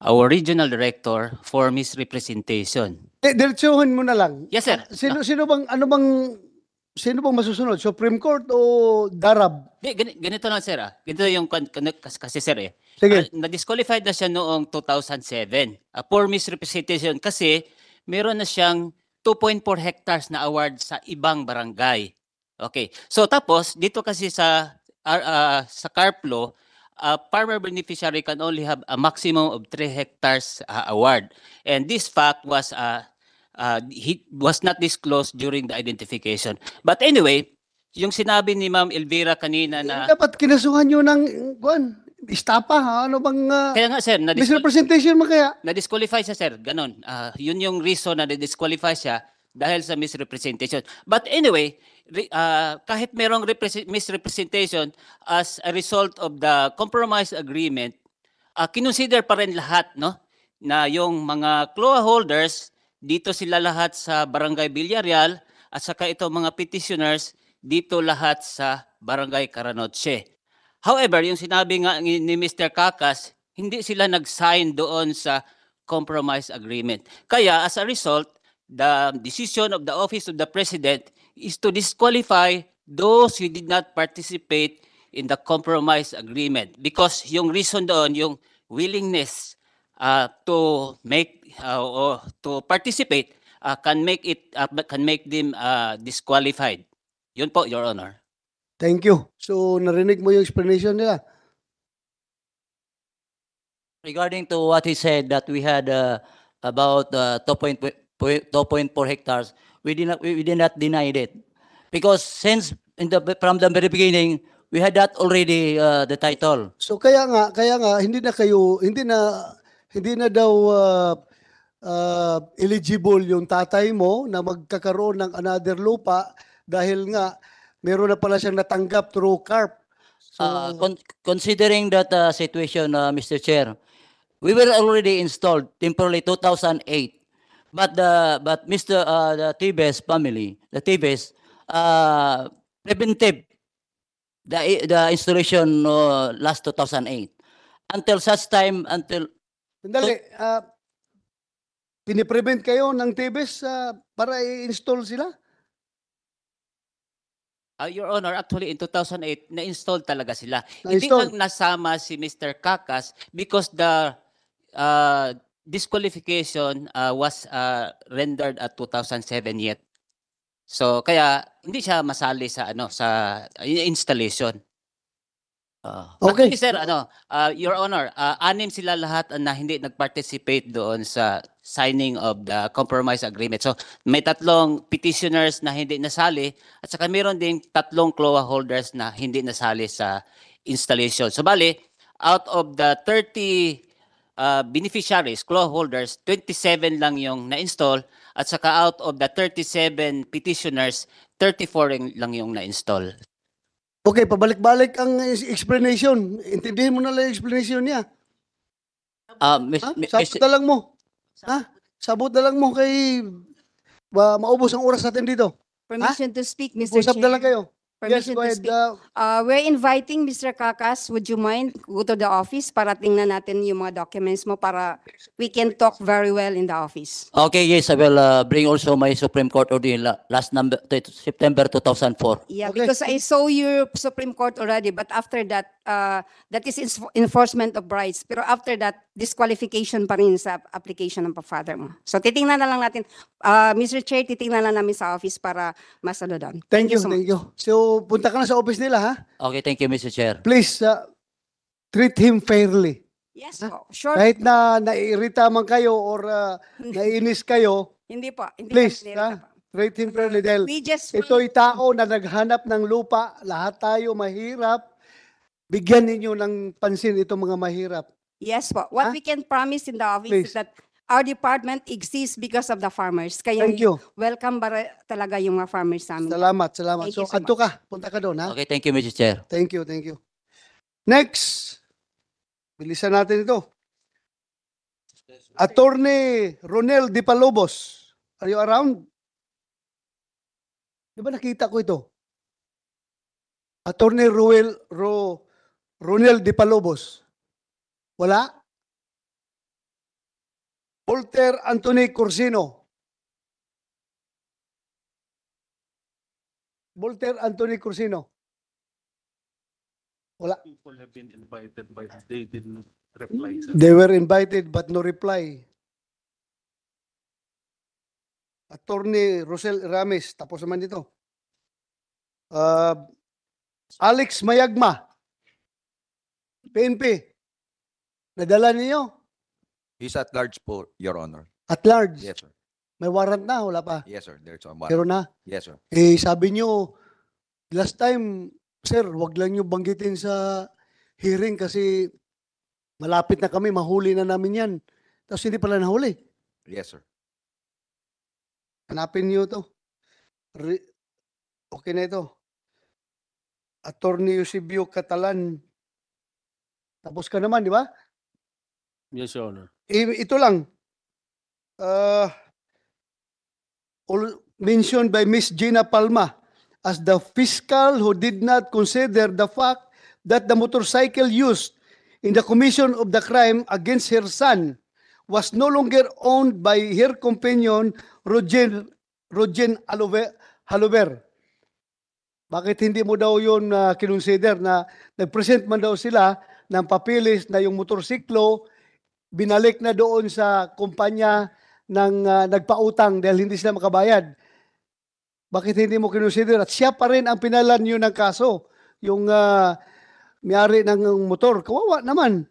our regional director for misrepresentation. Eh, diretsuhin mo na lang. Yes, sir. Sino, sino bang, ano bang sino pong masusunod? Supreme Court o Darab? Di, ganito, ganito lang, sir. Ah. Ganito yung kasi, kasi sir eh. Sige. Uh, na-disqualified na siya noong 2007 A for misrepresentation kasi meron na siyang 2.4 hectares na award sa ibang barangay. Okay. So tapos dito kasi sa uh, sa CARP law, uh, farmer beneficiary can only have a maximum of 3 hectares uh, award. And this fact was uh, uh, he was not disclosed during the identification. But anyway, yung sinabi ni Ma'am Elvira kanina na... Eh, dapat kinasuhan nyo ng, kuan, istapa, ha? ano bang... Uh, kaya nga, sir, na misrepresentation mo kaya? Na-disqualify siya, sir. Ganon. Uh, yun yung reason na na-disqualify siya dahil sa misrepresentation. But anyway, re, uh, kahit merong misrepresentation as a result of the compromise agreement, uh, kinonsider pa rin lahat no na yung mga CLOA holders dito sila lahat sa Barangay Villarreal at saka ito mga petitioners dito lahat sa Barangay Caranoche. However, yung sinabi nga ni Mr. Kakas, hindi sila nag-sign doon sa compromise agreement. Kaya as a result, the decision of the Office of the President is to disqualify those who did not participate in the compromise agreement because yung reason doon, yung willingness uh, to make uh, ah, or to participate uh, can make it uh, can make them uh, disqualified. Yun po, Your Honor. Thank you. So narinig mo yung explanation nila. Regarding to what he said that we had uh, about uh, 2.4 hectares, we did not we did not deny it because since in the from the very beginning we had that already uh, the title. So kaya nga kaya nga hindi na kayo hindi na hindi na daw uh, uh, eligible yung tatay mo na magkakaroon ng another lupa dahil nga meron na pala siyang natanggap through CARP. So, uh, con- considering that uh, situation, uh, Mr. Chair, we were already installed temporarily 2008. But the but Mr. Uh, the Tibes family, the Tibes, uh, preventive the the installation uh, last 2008 until such time until. Sandali, uh, Piniprevent kayo ng TBS ah, para i-install sila? Uh, Your Honor, actually in 2008, na-install talaga sila. Hindi Na-install? lang nasama si Mr. Kakas because the uh, disqualification uh, was uh, rendered at 2007 yet. So kaya hindi siya masali sa ano sa installation. Uh, Okay. actually, sir, ano, uh, Your Honor, uh, anim sila lahat na hindi nag-participate doon sa signing of the compromise agreement. So may tatlong petitioners na hindi nasali at saka mayroon ding tatlong CLOA holders na hindi nasali sa installation. So bali, out of the 30 uh, beneficiaries, CLOA holders, 27 lang yung na-install at saka out of the 37 petitioners, 34 lang yung na-install. Okay, pabalik-balik ang explanation. Intindihin mo na lang explanation niya. Uh, Mr. Huh? Sakto lang mo. Ha? Sabot na lang mo kay ba, maubos ang oras natin dito. Permission to speak, Mr. Usap na lang kayo. Permission yes, go to ahead. speak. Uh, uh we're inviting Mr. Kakas, would you mind go to the office para tingnan natin yung mga documents mo para we can talk very well in the office. Okay, yes, I will uh, bring also my Supreme Court order in last number, September 2004. Yeah, Okay. because I saw your Supreme Court already, but after that, uh, that is enforcement of rights. Pero after that, disqualification pa rin sa application ng pa-father mo. So titingnan na lang natin. Uh, Mr. Chair, titingnan na namin sa office para masalo doon. Thank you, so thank you. So punta ka na sa office nila ha. Okay, thank you, Mr. Chair. Please, uh, treat him fairly. Yes po, sure. Kahit na naiirita man kayo or uh, naiinis kayo, Hindi po. Hindi Please, ha? Treat him fairly dahil We just ito'y tao na naghanap ng lupa. Lahat tayo mahirap bigyan ninyo ng pansin itong mga mahirap. Yes po. What Ah? we can promise in the office Please. is that our department exists because of the farmers. Kaya Thank you. welcome bara talaga yung mga farmers sa amin. Salamat, salamat. Thank so, you so adto ka. Punta ka doon, ha? Okay, thank you, Mr. Chair. Thank you, thank you. Next. Bilisan natin ito. Attorney Ronel Di Palobos. Are you around? Di ba nakita ko ito? Attorney Ruel Ro Ronald de Palobos. Wala. Walter Anthony Corsino. Walter Anthony Corsino. Wala. People have been invited but they didn't reply. Sir. They were invited but no reply. Attorney Rosel Ramis, tapos naman dito. Uh, Alex Mayagma. PNP, nadala ninyo? He's at large po, Your Honor. At large? Yes, sir. May warrant na, wala pa? Yes, sir. There's a warrant. Pero na? Yes, sir. Eh, sabi nyo, last time, sir, wag lang nyo banggitin sa hearing kasi malapit na kami, mahuli na namin yan. Tapos hindi pala nahuli. Yes, sir. Hanapin niyo to. Re- okay na ito. Attorney Eusebio Catalan, tapos ka naman, di ba? Yes, Your Honor. I- ito lang. Uh, mentioned by Miss Gina Palma as the fiscal who did not consider the fact that the motorcycle used in the commission of the crime against her son was no longer owned by her companion Roger, Rogen Halover. Bakit hindi mo daw yun uh, kinonsider na nag-present man daw sila ng papilis na yung motorsiklo binalik na doon sa kumpanya ng uh, nagpautang dahil hindi sila makabayad. Bakit hindi mo kinonsider? At siya pa rin ang pinalan niyo ng kaso, yung uh, may-ari ng motor. Kawawa naman.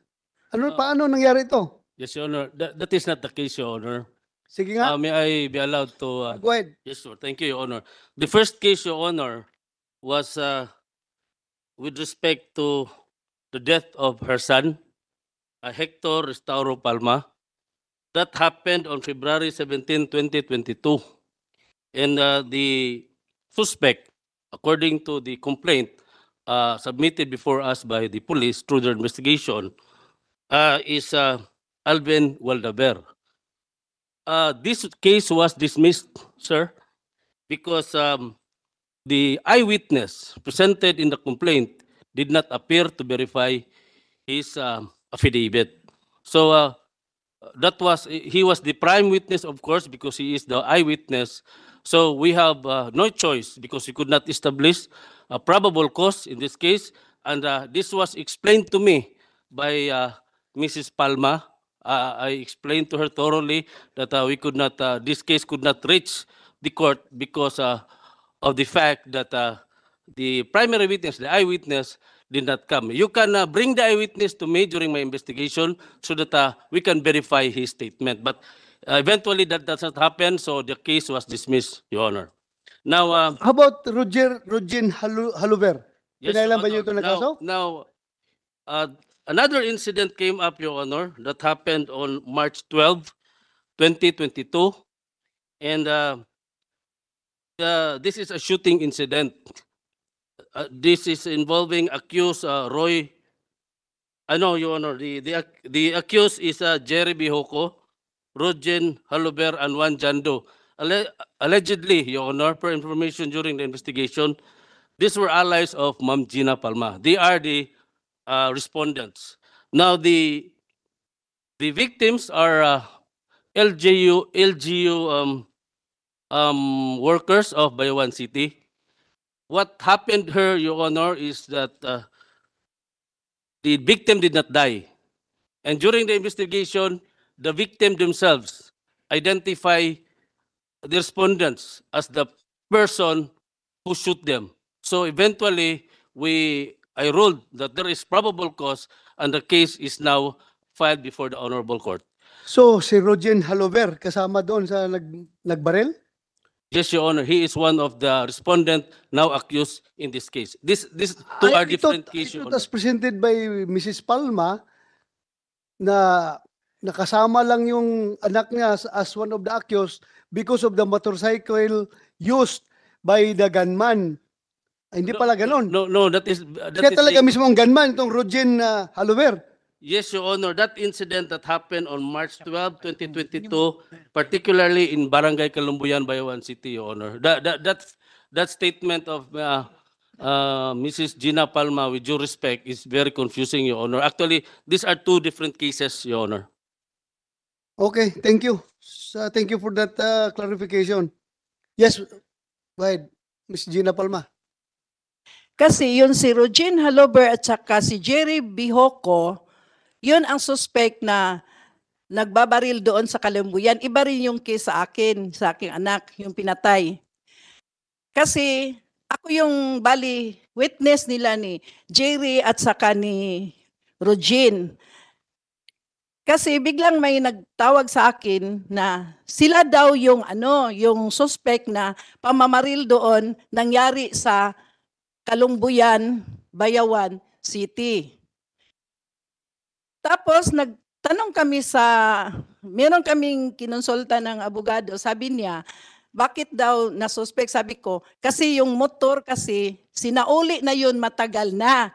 Ano, uh, paano nangyari ito? Yes, Your Honor. That, that is not the case, Your Honor. Sige nga. Uh, may I be allowed to... Uh, Go ahead. Yes, sir. Thank you, Your Honor. The first case, Your Honor, was uh, with respect to the death of her son, Hector Restauro Palma. That happened on February 17, 2022. And uh, the suspect, according to the complaint uh, submitted before us by the police through their investigation, uh, is uh, Alvin Waldaber. Uh, this case was dismissed, sir, because um, the eyewitness presented in the complaint did not appear to verify his um, affidavit. So uh, that was he was the prime witness, of course, because he is the eyewitness. So we have uh, no choice because he could not establish a probable cause in this case, and uh, this was explained to me by uh, Mrs. Palma. Uh, I explained to her thoroughly that uh, we could not, uh, this case could not reach the court because uh, of the fact that uh, the primary witness, the eyewitness, did not come. You can uh, bring the eyewitness to me during my investigation so that uh, we can verify his statement. But uh, eventually that does not happen, so the case was dismissed, Your Honor. Now, uh, how about Roger Rogin Halu Haluver? Yes, Pinailan ba niyo ito na kaso? Now, uh, another incident came up, Your Honor, that happened on March 12, 2022. And uh, uh, this is a shooting incident. Uh, this is involving accused uh, Roy. I uh, know, Your Honor, the, the, the accused is uh, Jerry Bihoko, Rogen Haluber, and Juan Jando. Alle allegedly, Your Honor, per information during the investigation, these were allies of Mam Gina Palma. They are the uh, respondents. Now, the, the victims are uh, LGU, LGU um, um, workers of Bayawan City. What happened her, Your Honor, is that uh, the victim did not die. And during the investigation, the victim themselves identify the respondents as the person who shoot them. So eventually, we I ruled that there is probable cause and the case is now filed before the Honorable Court. So si Rogen Halover kasama doon sa nag, nagbarel? Yes, Your Honor, he is one of the respondent now accused in this case. This, this two ah, are I different thought, cases, Your thought presented by Mrs. Palma na nakasama lang yung anak niya as, one of the accused because of the motorcycle used by the gunman. Ah, hindi pala ganon. No, no, that is, that is, talaga mismo ang gunman, itong Rogen uh, ah, Halover. Yes, Your Honor, that incident that happened on March 12, 2022, particularly in Barangay Kalumbuyan, Bayawan City, Your Honor. That, that, that, that statement of uh, uh, Mrs. Gina Palma, with due respect, is very confusing, Your Honor. Actually, these are two different cases, Your Honor. Okay, thank you. So, thank you for that uh, clarification. Yes, go ahead, Ms. Gina Palma. Kasi yun si Rogin Halober at saka si Jerry Bihoko, yun ang suspect na nagbabaril doon sa kalambuyan. Iba rin yung case sa akin, sa aking anak, yung pinatay. Kasi ako yung bali witness nila ni Jerry at saka ni Rogin. Kasi biglang may nagtawag sa akin na sila daw yung ano, yung suspect na pamamaril doon nangyari sa Kalumbuyan, Bayawan City. Tapos nagtanong kami sa, meron kaming kinonsulta ng abogado, sabi niya, bakit daw nasuspect? Sabi ko, kasi yung motor kasi, sinauli na yun matagal na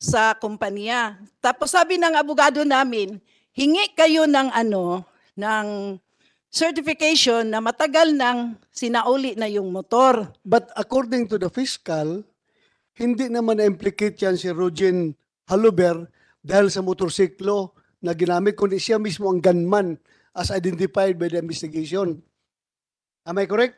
sa kumpanya. Tapos sabi ng abogado namin, hingi kayo ng ano, ng certification na matagal nang sinauli na yung motor. But according to the fiscal, hindi naman implicate yan si Rogen Haluber dahil sa motorsiklo na ginamit, kundi siya mismo ang gunman as identified by the investigation. Am I correct?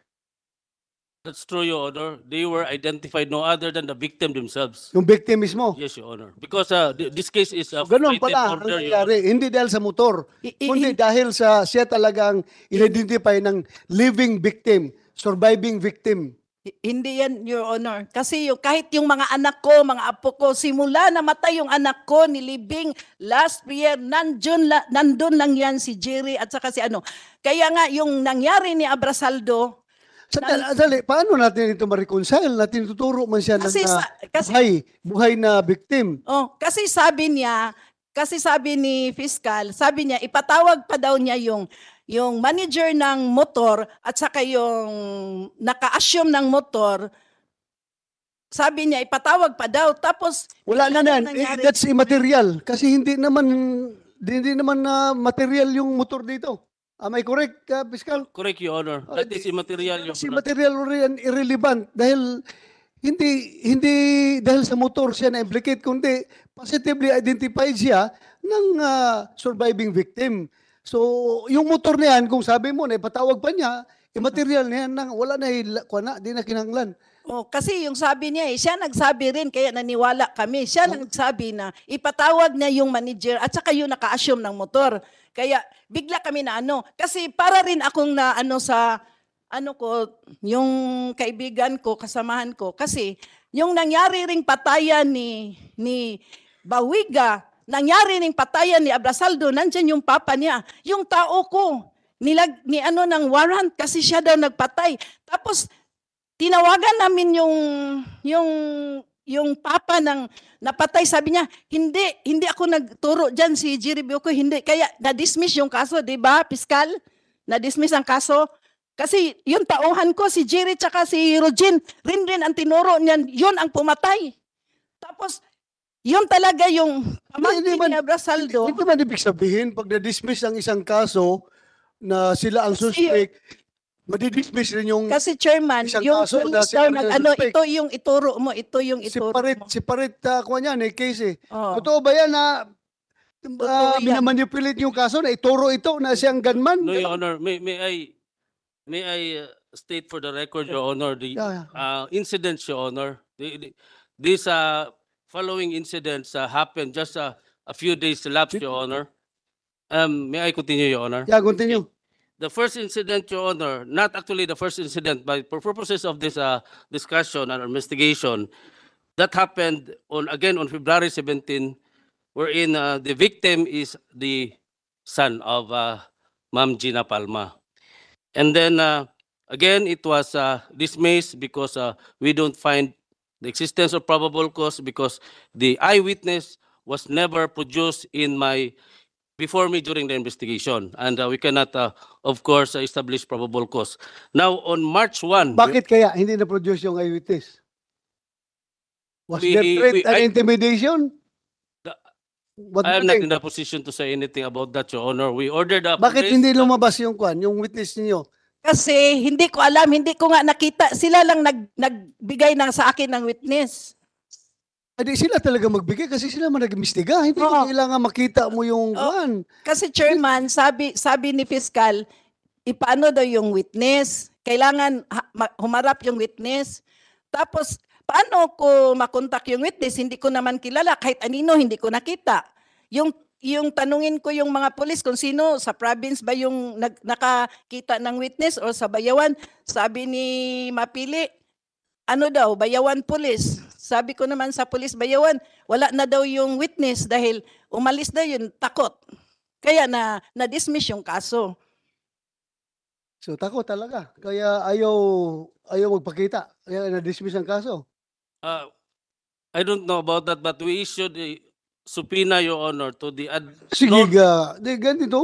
That's true, Your Honor. They were identified no other than the victim themselves. Yung victim mismo? Yes, Your Honor. Because uh, this case is a Ganun pala ang nangyari. Hindi dahil sa motor, kundi dahil sa siya talagang in-identify ng living victim, surviving victim. Hindi yan, Your Honor. Kasi yung, kahit yung mga anak ko, mga apo ko, simula namatay yung anak ko, ni nilibing last year, nandun, nandun lang yan si Jerry at saka si ano. Kaya nga yung nangyari ni Abrasaldo, Sandali, ng, dali, paano natin ito ma-reconcile? Natin tuturo man siya kasi, ng ah, sa, kasi, buhay, buhay na victim. Oh, kasi sabi niya, kasi sabi ni fiscal, sabi niya, ipatawag pa daw niya yung yung manager ng motor at saka yung naka-assume ng motor, sabi niya ipatawag pa daw tapos wala na nan eh, that's immaterial kasi hindi naman hindi naman na uh, material yung motor dito. Am I correct, uh, Fiscal? Correct, Your Honor. Ah, That is immaterial, yung Honor. Immaterial and irrelevant dahil hindi hindi dahil sa motor siya na implicate kundi positively identified siya ng uh, surviving victim. So, yung motor na yan, kung sabi mo na ipatawag pa niya, yung eh, material na yan, nang, wala na, eh, kuha di na kinanglan. Oh, kasi yung sabi niya, eh, siya nagsabi rin, kaya naniwala kami. Siya oh. nagsabi na ipatawag niya yung manager at saka yung naka-assume ng motor. Kaya bigla kami na ano. Kasi para rin akong na ano sa, ano ko, yung kaibigan ko, kasamahan ko. Kasi yung nangyari ring patayan ni, ni Bawiga, nangyari ning patayan ni Abrasaldo, nandiyan yung papa niya, yung tao ko, nilag, ni ano ng warrant kasi siya daw nagpatay. Tapos tinawagan namin yung yung yung papa ng napatay, sabi niya, hindi, hindi ako nagturo dyan si Jerry ko, hindi. Kaya na-dismiss yung kaso, di ba, piskal? Na-dismiss ang kaso. Kasi yung tauhan ko, si Jerry tsaka si Rogin, rin rin ang tinuro niyan, yun ang pumatay. Tapos yun talaga yung pamangkin ni Abrasaldo. Hindi man ibig sabihin, pag na-dismiss ang isang kaso na sila ang suspect, madidismiss rin yung Kasi chairman, isang yung kaso na sila nag, ano, ito yung ituro mo, ito yung ituro separate, mo. Separate, uh, kuha ano niyan, eh, case eh. Oh. Totoo ba yan na uh, minamanipulate yung kaso na ituro ito na siyang gunman? No, Your Honor, may, may I, may I uh, state for the record, Your Honor, the yeah, Uh, incidents, Your Honor, the, the, these uh, following incidents uh, happened just uh, a few days elapsed, Your Honor. Um, may I continue, Your Honor? Yeah, continue. The first incident, Your Honor, not actually the first incident, but for purposes of this uh, discussion and investigation, that happened on again on February 17, wherein uh, the victim is the son of uh, Ma'am Gina Palma. And then uh, again, it was uh, dismissed because uh, we don't find the existence of probable cause because the eyewitness was never produced in my before me during the investigation and uh, we cannot uh, of course uh, establish probable cause now on march 1 bakit kaya hindi na produce yung eyewitness was we, there threat we, and I, intimidation What I am not in a position to say anything about that, Your Honor. We ordered a... Bakid hindi lumabas yung kwan, yung witness niyo kasi hindi ko alam, hindi ko nga nakita. Sila lang nag, nagbigay ng sa akin ng witness. Hindi ah, sila talaga magbigay kasi sila man nag Hindi Oo. ko kailangan makita mo yung Oo. kwan. Kasi chairman, sabi sabi ni fiscal, ipaano daw yung witness? Kailangan ha- humarap yung witness. Tapos paano ko makontak yung witness? Hindi ko naman kilala kahit anino hindi ko nakita. Yung yung tanungin ko yung mga pulis kung sino sa province ba yung nag, nakakita ng witness or sa Bayawan. Sabi ni Mapili, ano daw, Bayawan Police. Sabi ko naman sa pulis Bayawan, wala na daw yung witness dahil umalis na yun, takot. Kaya na, na-dismiss yung kaso. So takot talaga. Kaya ayaw, ayaw magpakita. Kaya na-dismiss ang kaso. Uh, I don't know about that but we issued a eh, supina, Your Honor, to the... Ad- Sige ga. Di, ganito,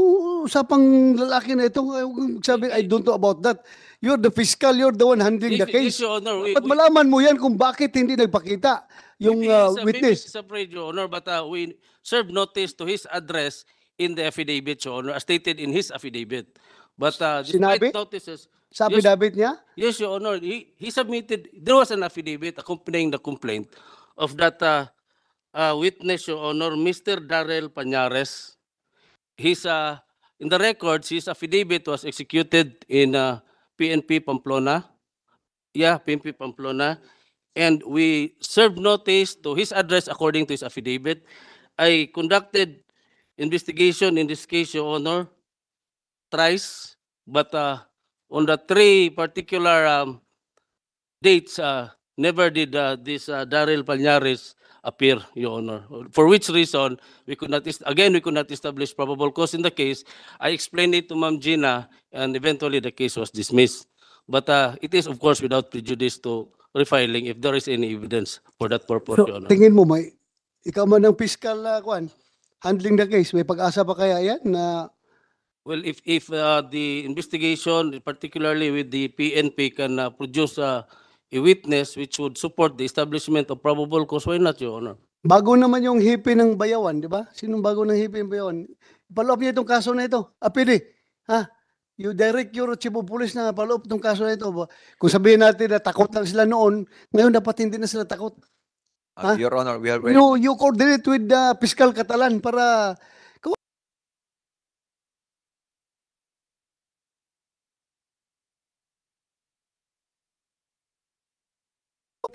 usapang lalaki na ito. Eh, Sabi, I don't know about that. You're the fiscal, you're the one handling if, the case. If, Your Honor, we, But we, malaman mo yan kung bakit hindi nagpakita yung maybe, uh, witness. Maybe he's afraid, Your Honor, but uh, we served notice to his address in the affidavit, Your Honor, as stated in his affidavit. But uh, Sinabi? notices... Sa affidavit yes, niya? Yes, Your Honor. He, he submitted... There was an affidavit accompanying the complaint of that... Uh, uh, witness, Your Honor, Mr. Darrell Panyares. He's uh, in the records, his affidavit was executed in uh, PNP Pamplona. Yeah, PNP Pamplona. And we served notice to his address according to his affidavit. I conducted investigation in this case, Your Honor, thrice. But uh, on the three particular um, dates, uh, never did uh, this uh, Daryl Palnares appear, Your Honor. For which reason, we could not, again, we could not establish probable cause in the case. I explained it to Ma'am Gina, and eventually the case was dismissed. But uh, it is, of course, without prejudice to refiling if there is any evidence for that purpose, so, Your Honor. Tingin mo, may, ikaw man ang fiscal, uh, kwan, handling the case, may pag-asa pa kaya yan na Well, if if uh, the investigation, particularly with the PNP, can uh, produce uh, a witness which would support the establishment of probable cause. Why not, Your Honor? Bago naman yung hipi ng Bayawan, di ba? Sinong bago ng hipi ng Bayawan? Paloob niya itong kaso na ito. Apili. Ah, ha? You direct your chief of police na paloob itong kaso na ito. Kung sabihin natin na takot lang sila noon, ngayon dapat hindi na sila takot. Uh, Your Honor, we are ready. You, you coordinate with the uh, Fiscal Catalan para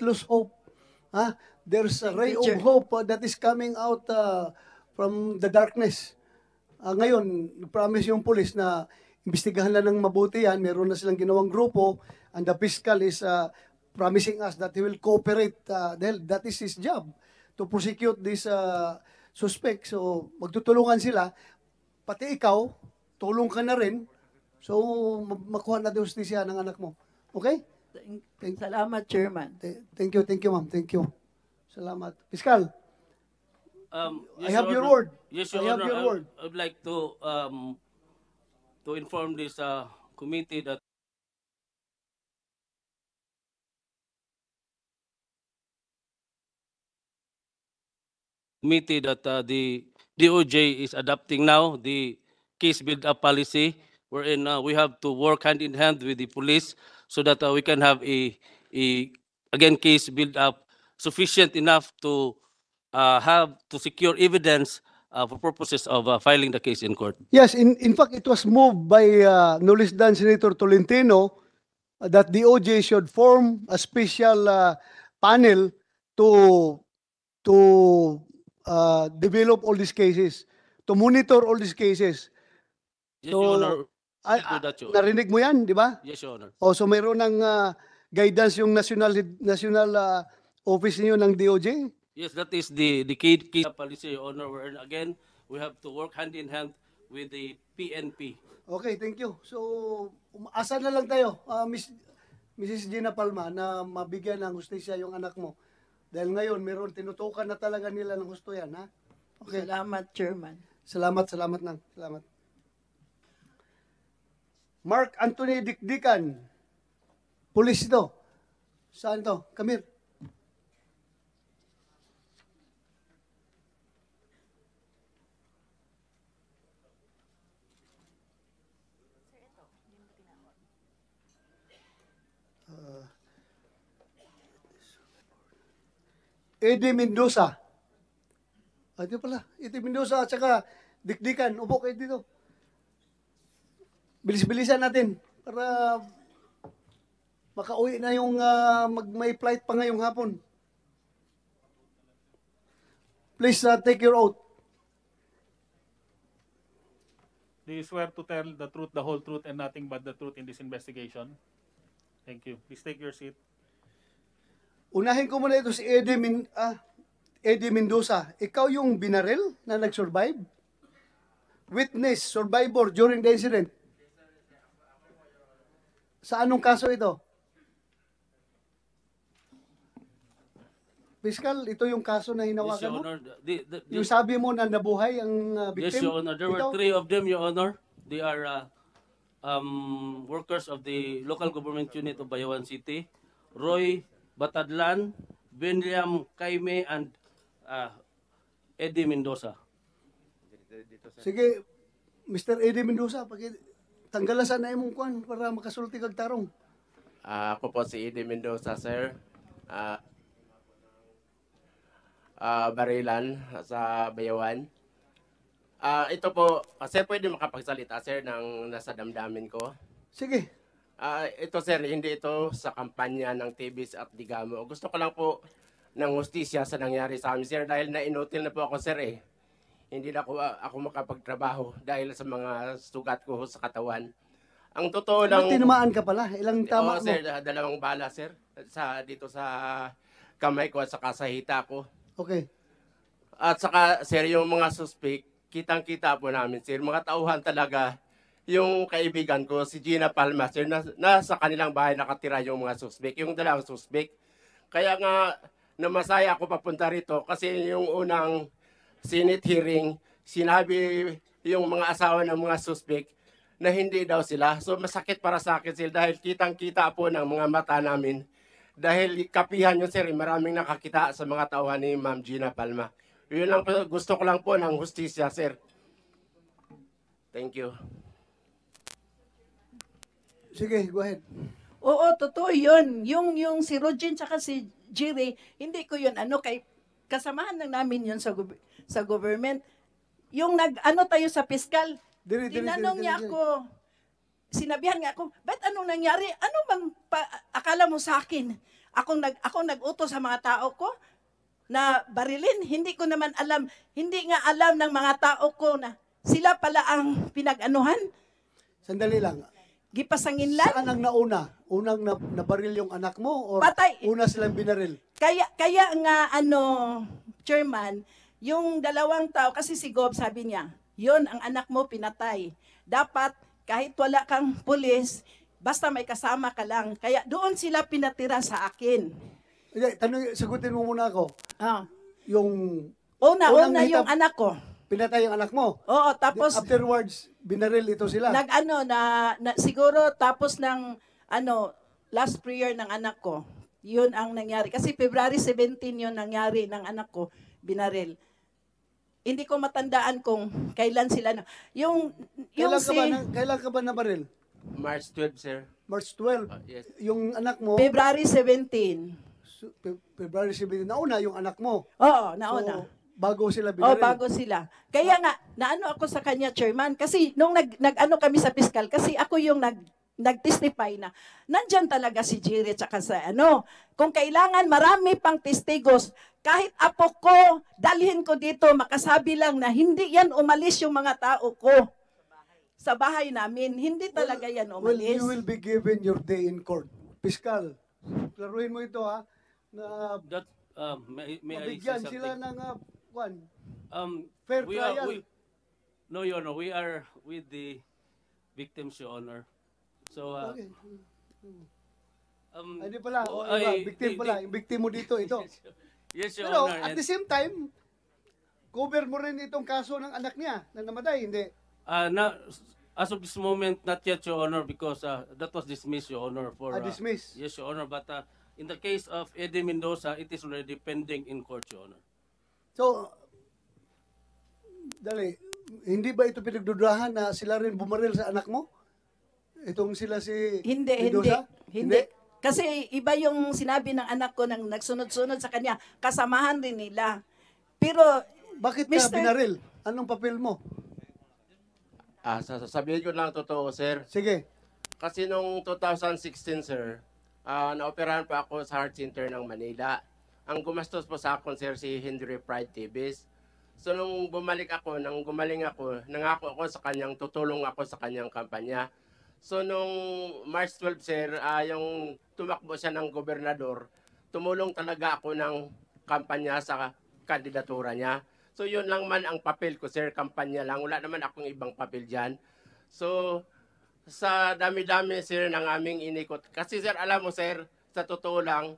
not lose hope. Huh? There's a ray of hope uh, that is coming out uh, from the darkness. Uh, ngayon, promise yung police na imbestigahan na ng mabuti yan. Meron na silang ginawang grupo and the fiscal is uh, promising us that he will cooperate. Uh, dahil that is his job to prosecute this uh, suspect. So, magtutulungan sila. Pati ikaw, tulong ka na rin. So, makuha na din ng anak mo. Okay? Thank, thank, Salamat, Chairman. Th thank you, thank you, ma'am. Thank you. Salamat. Fiscal, um, yes, I have your, word. Yes, Your I have Honor, your word. I would like to um, to inform this uh, committee that committee that uh, the DOJ is adopting now the case build-up policy wherein uh, we have to work hand in hand with the police so that uh, we can have a, a, again, case build up sufficient enough to uh, have to secure evidence uh, for purposes of uh, filing the case in court. Yes, in, in fact, it was moved by uh, no less than Senator Tolentino that the OJ should form a special uh, panel to to uh, develop all these cases, to monitor all these cases. Yes, Your Honor, Ay, do ah, narinig mo yan, di ba? Yes, Your Honor. O, oh, so mayroon ng ah, guidance yung national national ah, office niyo ng DOJ? Yes, that is the, the key, key policy, Your Honor. wherein again, we have to work hand in hand with the PNP. Okay, thank you. So, umaasa na lang tayo, ah, Miss, Mrs. Gina Palma, na mabigyan ng hustisya yung anak mo. Dahil ngayon, meron tinutukan na talaga nila ng gusto yan, ha? Okay. Salamat, Chairman. Salamat, salamat nang. Salamat. Mark Anthony Dikdikan. Pulis ito. Saan ito? Come here. Uh, Eddie Mendoza. Ah, di pala. Eddie Mendoza at saka Dikdikan. Upo kayo dito bilis-bilisan natin para makauwi na yung uh, mag may flight pa ngayong hapon. Please uh, take your oath. Do you swear to tell the truth, the whole truth, and nothing but the truth in this investigation? Thank you. Please take your seat. Unahin ko muna ito si Eddie, Min ah, Eddie Mendoza. Ikaw yung binaril na nag-survive? Witness, survivor during the incident. Sa anong kaso ito? Fiscal, ito yung kaso na hinawakan yes, mo? Honor, the, the, the, yung sabi mo na nabuhay ang uh, ah, victim? Yes, Your Honor. There ito? were three of them, Your Honor. They are uh, um, workers of the local government unit of Bayawan City. Roy Batadlan, William Kaime, and uh, Eddie Mendoza. Sige, Mr. Eddie Mendoza, paki tanggalan sana na imong kwan para makasulti kag tarong. Uh, ako po si Eddie Mendoza, sir. Uh, uh, Barilan sa Bayawan. Uh, ito po, sir, pwede makapagsalita, sir, ng nasa damdamin ko. Sige. Uh, ito, sir, hindi ito sa kampanya ng TVs at Digamo. Gusto ko lang po ng hustisya sa nangyari sa amin, sir, dahil na-inutil na po ako, sir, eh hindi na ako, ah, ako makapagtrabaho dahil sa mga sugat ko sa katawan. Ang totoo lang... Tinamaan ka pala? Ilang tama oh, mo? Sir, dalawang bala, sir. Sa, dito sa kamay ko at saka sa hita ko. Okay. At saka, sir, yung mga suspect, kitang-kita po namin, sir. Mga tauhan talaga, yung kaibigan ko, si Gina Palma, sir, na, nasa kanilang bahay nakatira yung mga suspect, yung dalawang suspect. Kaya nga, namasaya ako papunta rito kasi yung unang Senate hearing, sinabi yung mga asawa ng mga suspect na hindi daw sila. So masakit para sa akin sila dahil kitang-kita po ng mga mata namin. Dahil kapihan yun sir, eh, maraming nakakita sa mga tauhan ni Ma'am Gina Palma. Yun lang po, gusto ko lang po ng hustisya sir. Thank you. Sige, go ahead. Oo, totoo yun. Yung, yung si Rogin tsaka si Jiri, hindi ko yun ano, kay kasamahan ng namin yun sa, sa government. Yung nag-ano tayo sa fiscal, diri, tinanong niya ako, sinabihan nga ako, ba't anong nangyari? Ano bang pa, akala mo sa akin? Akong, nag, ako nag-uto sa mga tao ko na barilin. Hindi ko naman alam. Hindi nga alam ng mga tao ko na sila pala ang pinag-anuhan. Sandali lang. Gipasangin lang. Saan ang nauna? Unang na, nabaril yung anak mo? Or Patay. Una silang binaril? Kaya, kaya nga, ano, chairman, yung dalawang tao, kasi si Gob sabi niya, yon ang anak mo pinatay. Dapat kahit wala kang pulis, basta may kasama ka lang. Kaya doon sila pinatira sa akin. Okay, tanong, sagutin mo muna ako. Ah. Yung... Una, una yung anak ko. Pinatay yung anak mo? Oo, tapos... afterwards, binaril ito sila? Nag ano, na, na, siguro tapos ng ano, last prayer ng anak ko. Yun ang nangyari. Kasi February 17 yun nangyari ng anak ko, binaril. Hindi ko matandaan kung kailan sila. Na, yung, yung Kailan si... ka ba, na, kailan ka ba na baril? March 12, sir. March 12. Uh, ah, yes. Yung anak mo, February 17. su- February 17, nauna yung anak mo. Oo, nauna. So, bago sila binaril. Oh, bago sila. Kaya nga, naano ako sa kanya, chairman, kasi nung nag, nag-ano kami sa fiscal, kasi ako yung nag, nagtestify na, nandiyan talaga si Jerry tsaka sa ano, kung kailangan marami pang testigos, kahit apo ko, dalhin ko dito, makasabi lang na hindi yan umalis yung mga tao ko sa bahay namin. Hindi talaga well, yan umalis. Well, you will be given your day in court. Piskal, klaruhin mo ito ha. Na That, uh, may, may mabigyan sila ng uh, one, um, fair we trial. Are, we, no, Your Honor, we are with the victims, Your Honor. So, uh, okay. Um, Ano pala? Oh, ay, victim pala. Yung victim mo dito, ito. Yes, Your Pero Honor. at the same time, cover mo rin itong kaso ng anak niya na namatay, hindi? Uh, na, as of this moment, not yet, Your Honor, because uh, that was dismissed, Your Honor. For, uh, ah, dismissed? Yes, Your Honor, but uh, in the case of Eddie Mendoza, it is already pending in court, Your Honor. So, dali, hindi ba ito pinagdududahan na sila rin bumaril sa anak mo? Itong sila si hindi, Mendoza? Hindi, hindi. Hindi? Kasi iba yung sinabi ng anak ko nang nagsunod-sunod sa kanya, kasamahan din nila. Pero bakit ka Mr. binaril? Anong papel mo? Ah, sasabihin ko lang totoo, sir. Sige. Kasi nung 2016, sir, uh, naoperahan pa ako sa Heart Center ng Manila. Ang gumastos po sa akin, sir, si Henry Pride Tibis. So nung bumalik ako, nang gumaling ako, nangako ako sa kanyang tutulong ako sa kanyang kampanya. So nung March 12 sir, uh, yung tumakbo siya ng gobernador, tumulong talaga ako ng kampanya sa kandidatura niya. So yun lang man ang papel ko sir, kampanya lang. Wala naman akong ibang papel diyan. So sa dami-dami sir ng aming inikot. Kasi sir, alam mo sir, sa totoo lang,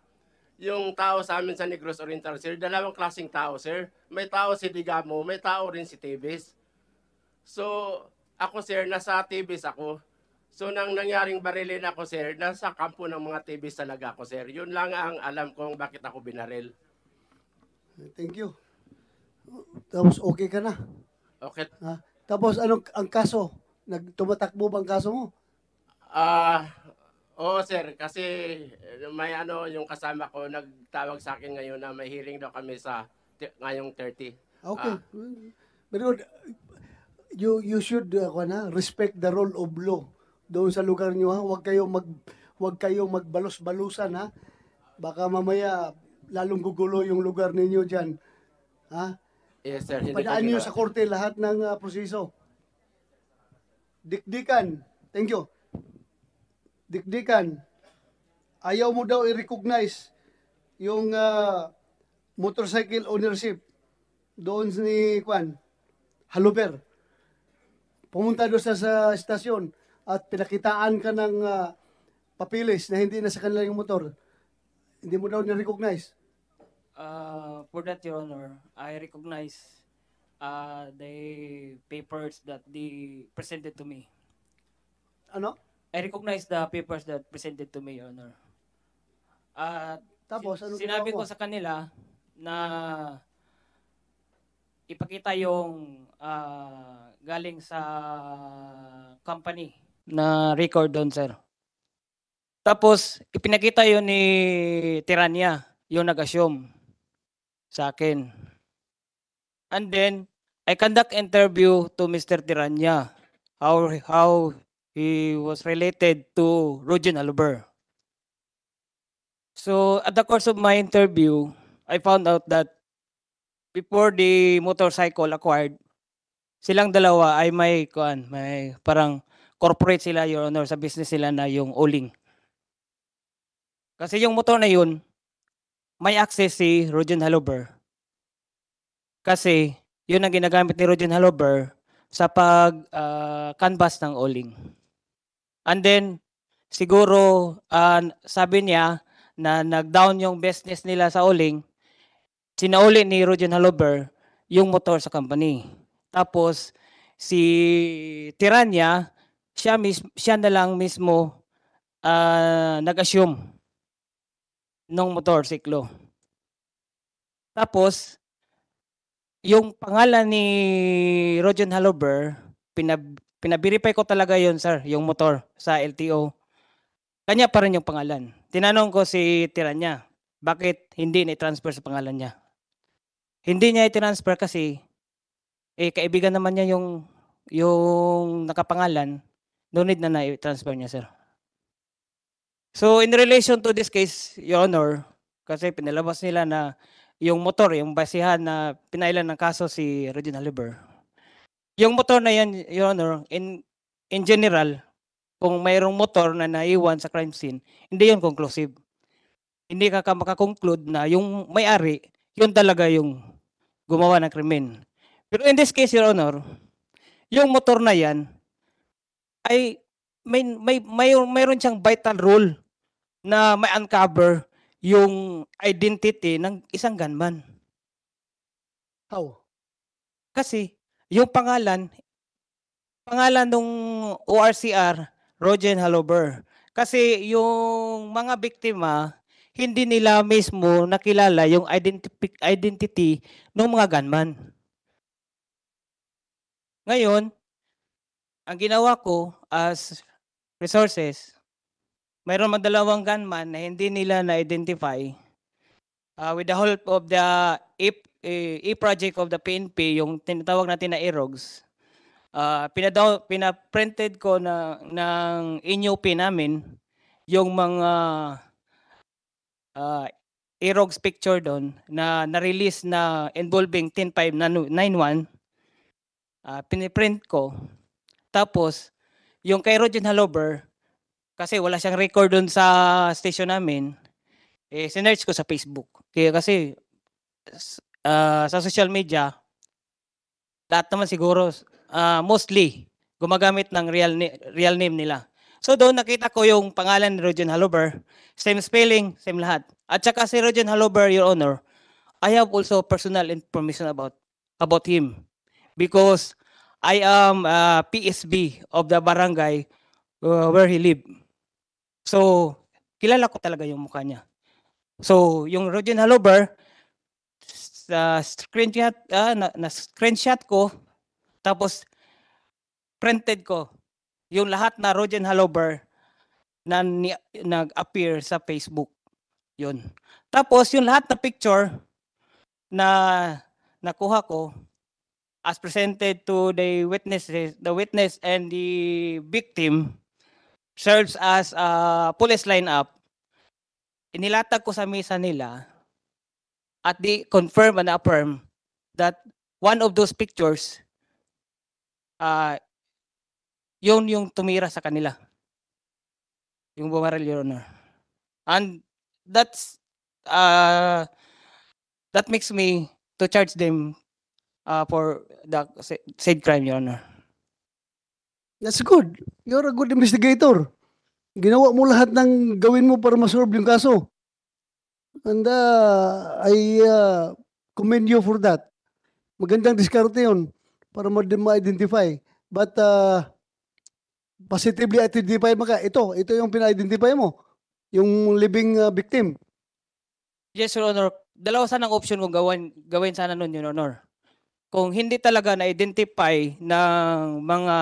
yung tao sa amin sa Negros Oriental sir, dalawang klasing tao sir. May tao si Digamo, may tao rin si Tibis. So ako sir, nasa Tibis ako So nang nangyaring barilin ako sir, nasa kampo ng mga TV talaga ako sir. Yun lang ang alam kong bakit ako binaril. Thank you. Tapos okay ka na. Okay. Ha? Tapos ano ang kaso? Nagtumatakbo bang kaso mo? Ah, uh, oo sir, kasi may ano yung kasama ko nagtawag sa akin ngayon na may hearing daw kami sa ngayong 30. Okay. Uh, ah. Pero you you should uh, na, ano, respect the role of law doon sa lugar niyo ha. Huwag kayo mag huwag kayo magbalos-balusan ha. Baka mamaya lalong gugulo yung lugar ninyo diyan. Ha? Yes sir. Hindi Padaan niyo sa korte lahat ng uh, proseso. Dikdikan. Thank you. Dikdikan. Ayaw mo daw i-recognize yung uh, motorcycle ownership doon ni Kwan, Haluper. Pumunta doon sa, sa estasyon at pinakitaan ka ng uh, papilis na hindi na sa kanila yung motor, hindi mo daw na-recognize? Uh, ah, for that, Your Honor, I recognize uh, the papers that they presented to me. Ano? I recognize the papers that presented to me, Your Honor. At uh, Tapos, ano sinabi ko sa kanila na ipakita yung uh, galing sa company na record doon, sir. Tapos, ipinakita yun ni Tirania, yung nag-assume sa akin. And then, I conduct interview to Mr. Tirania, how, how he was related to Rojan Aluber. So, at the course of my interview, I found out that before the motorcycle acquired, silang dalawa ay may, kuan, may parang corporate sila, Your Honor, sa business nila na yung uling. Kasi yung motor na yun, may access si Rodin Halober. Kasi yun ang ginagamit ni Rodin Halober sa pag uh, canvas ng oling. And then siguro uh, sabi niya na nag-down yung business nila sa oling, sinauli ni Rodin Halober yung motor sa company. Tapos si Tirania siya mismo siya na lang mismo uh, nag-assume ng motorsiklo. Tapos yung pangalan ni Roger Halober, pinab pinabirify ko talaga yon sir, yung motor sa LTO. Kanya pa rin yung pangalan. Tinanong ko si Tiranya, bakit hindi na-transfer sa pangalan niya? Hindi niya i-transfer kasi eh kaibigan naman niya yung yung nakapangalan No need na na-transfer niya, sir. So, in relation to this case, Your Honor, kasi pinalabas nila na yung motor, yung basihan na pinailan ng kaso si Reginald Liber. Yung motor na yan, Your Honor, in, in general, kung mayroong motor na naiwan sa crime scene, hindi yun conclusive. Hindi ka, ka makakonclude na yung may-ari, yun talaga yung gumawa ng krimen. Pero in this case, Your Honor, yung motor na yan, ay may may may mayroon siyang vital role na may uncover yung identity ng isang gunman. How? Kasi yung pangalan pangalan ng ORCR Roger Halober. Kasi yung mga biktima hindi nila mismo nakilala yung identity, identity ng mga gunman. Ngayon, ang ginawa ko as resources, mayroon dalawang gunman na hindi nila na-identify. Uh, with the help of the e-project eh, of the PNP, yung tinatawag natin na e-rogs, uh, ah, pinadaw, pinaprinted ko na, ng INUP namin yung mga uh, e picture doon na na-release na involving 10.591. Uh, piniprint ko tapos, yung kay Rodjan Halober, kasi wala siyang record doon sa station namin, eh, sinerge ko sa Facebook. Kaya kasi, uh, sa social media, lahat naman siguro, uh, mostly, gumagamit ng real, ni- real name nila. So doon nakita ko yung pangalan ni Rodion Halober. Same spelling, same lahat. At saka si Rodjan Halover, Your Honor, I have also personal information about about him. Because I am uh, PSB of the barangay uh, where he live. So, kilala ko talaga yung mukha niya. So, yung Rodin Halober, sa screenshot, uh, na, screenshot ko, tapos printed ko yung lahat na Rodin Halober na nag-appear sa Facebook. Yun. Tapos yung lahat na picture na nakuha ko, as presented to the witnesses, the witness and the victim serves as a police lineup. Inilatag ko sa mesa nila at they confirm and affirm that one of those pictures uh, yun yung tumira sa kanila. Yung bumaril, Your Honor. And that's uh, that makes me to charge them uh, for the said crime, Your Honor. That's good. You're a good investigator. Ginawa mo lahat ng gawin mo para masolve yung kaso. And uh, I uh, commend you for that. Magandang diskarte yun para ma-identify. But uh, positively identify maka. Ito, ito yung pina-identify mo. Yung living uh, victim. Yes, Your Honor. Dalawa sana ang option kung gawin, gawin sana nun, Your Honor kung hindi talaga na-identify ng mga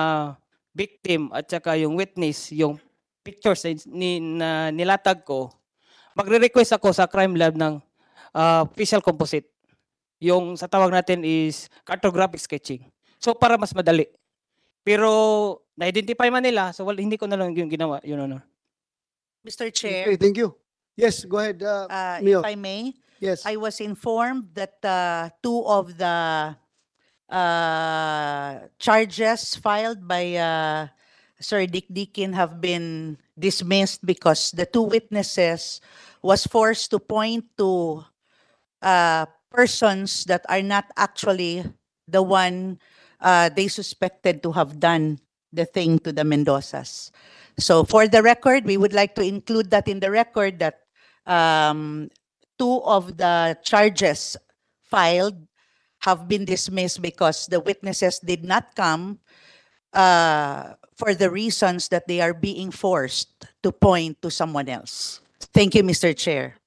victim at saka yung witness, yung pictures ni, na nilatag ko, magre-request ako sa crime lab ng uh, ah, facial composite. Yung sa tawag natin is cartographic sketching. So para mas madali. Pero na-identify man nila, so well, hindi ko na lang yung ginawa. Yun, ano. Mr. Chair. Okay, thank you. Yes, go ahead. Uh, uh, if I may. Yes. I was informed that uh, two of the uh, charges filed by uh, Sir Dick Deakin have been dismissed because the two witnesses was forced to point to uh, persons that are not actually the one uh, they suspected to have done the thing to the Mendozas. So for the record, we would like to include that in the record that um, two of the charges filed have been dismissed because the witnesses did not come uh, for the reasons that they are being forced to point to someone else. Thank you, Mr. Chair.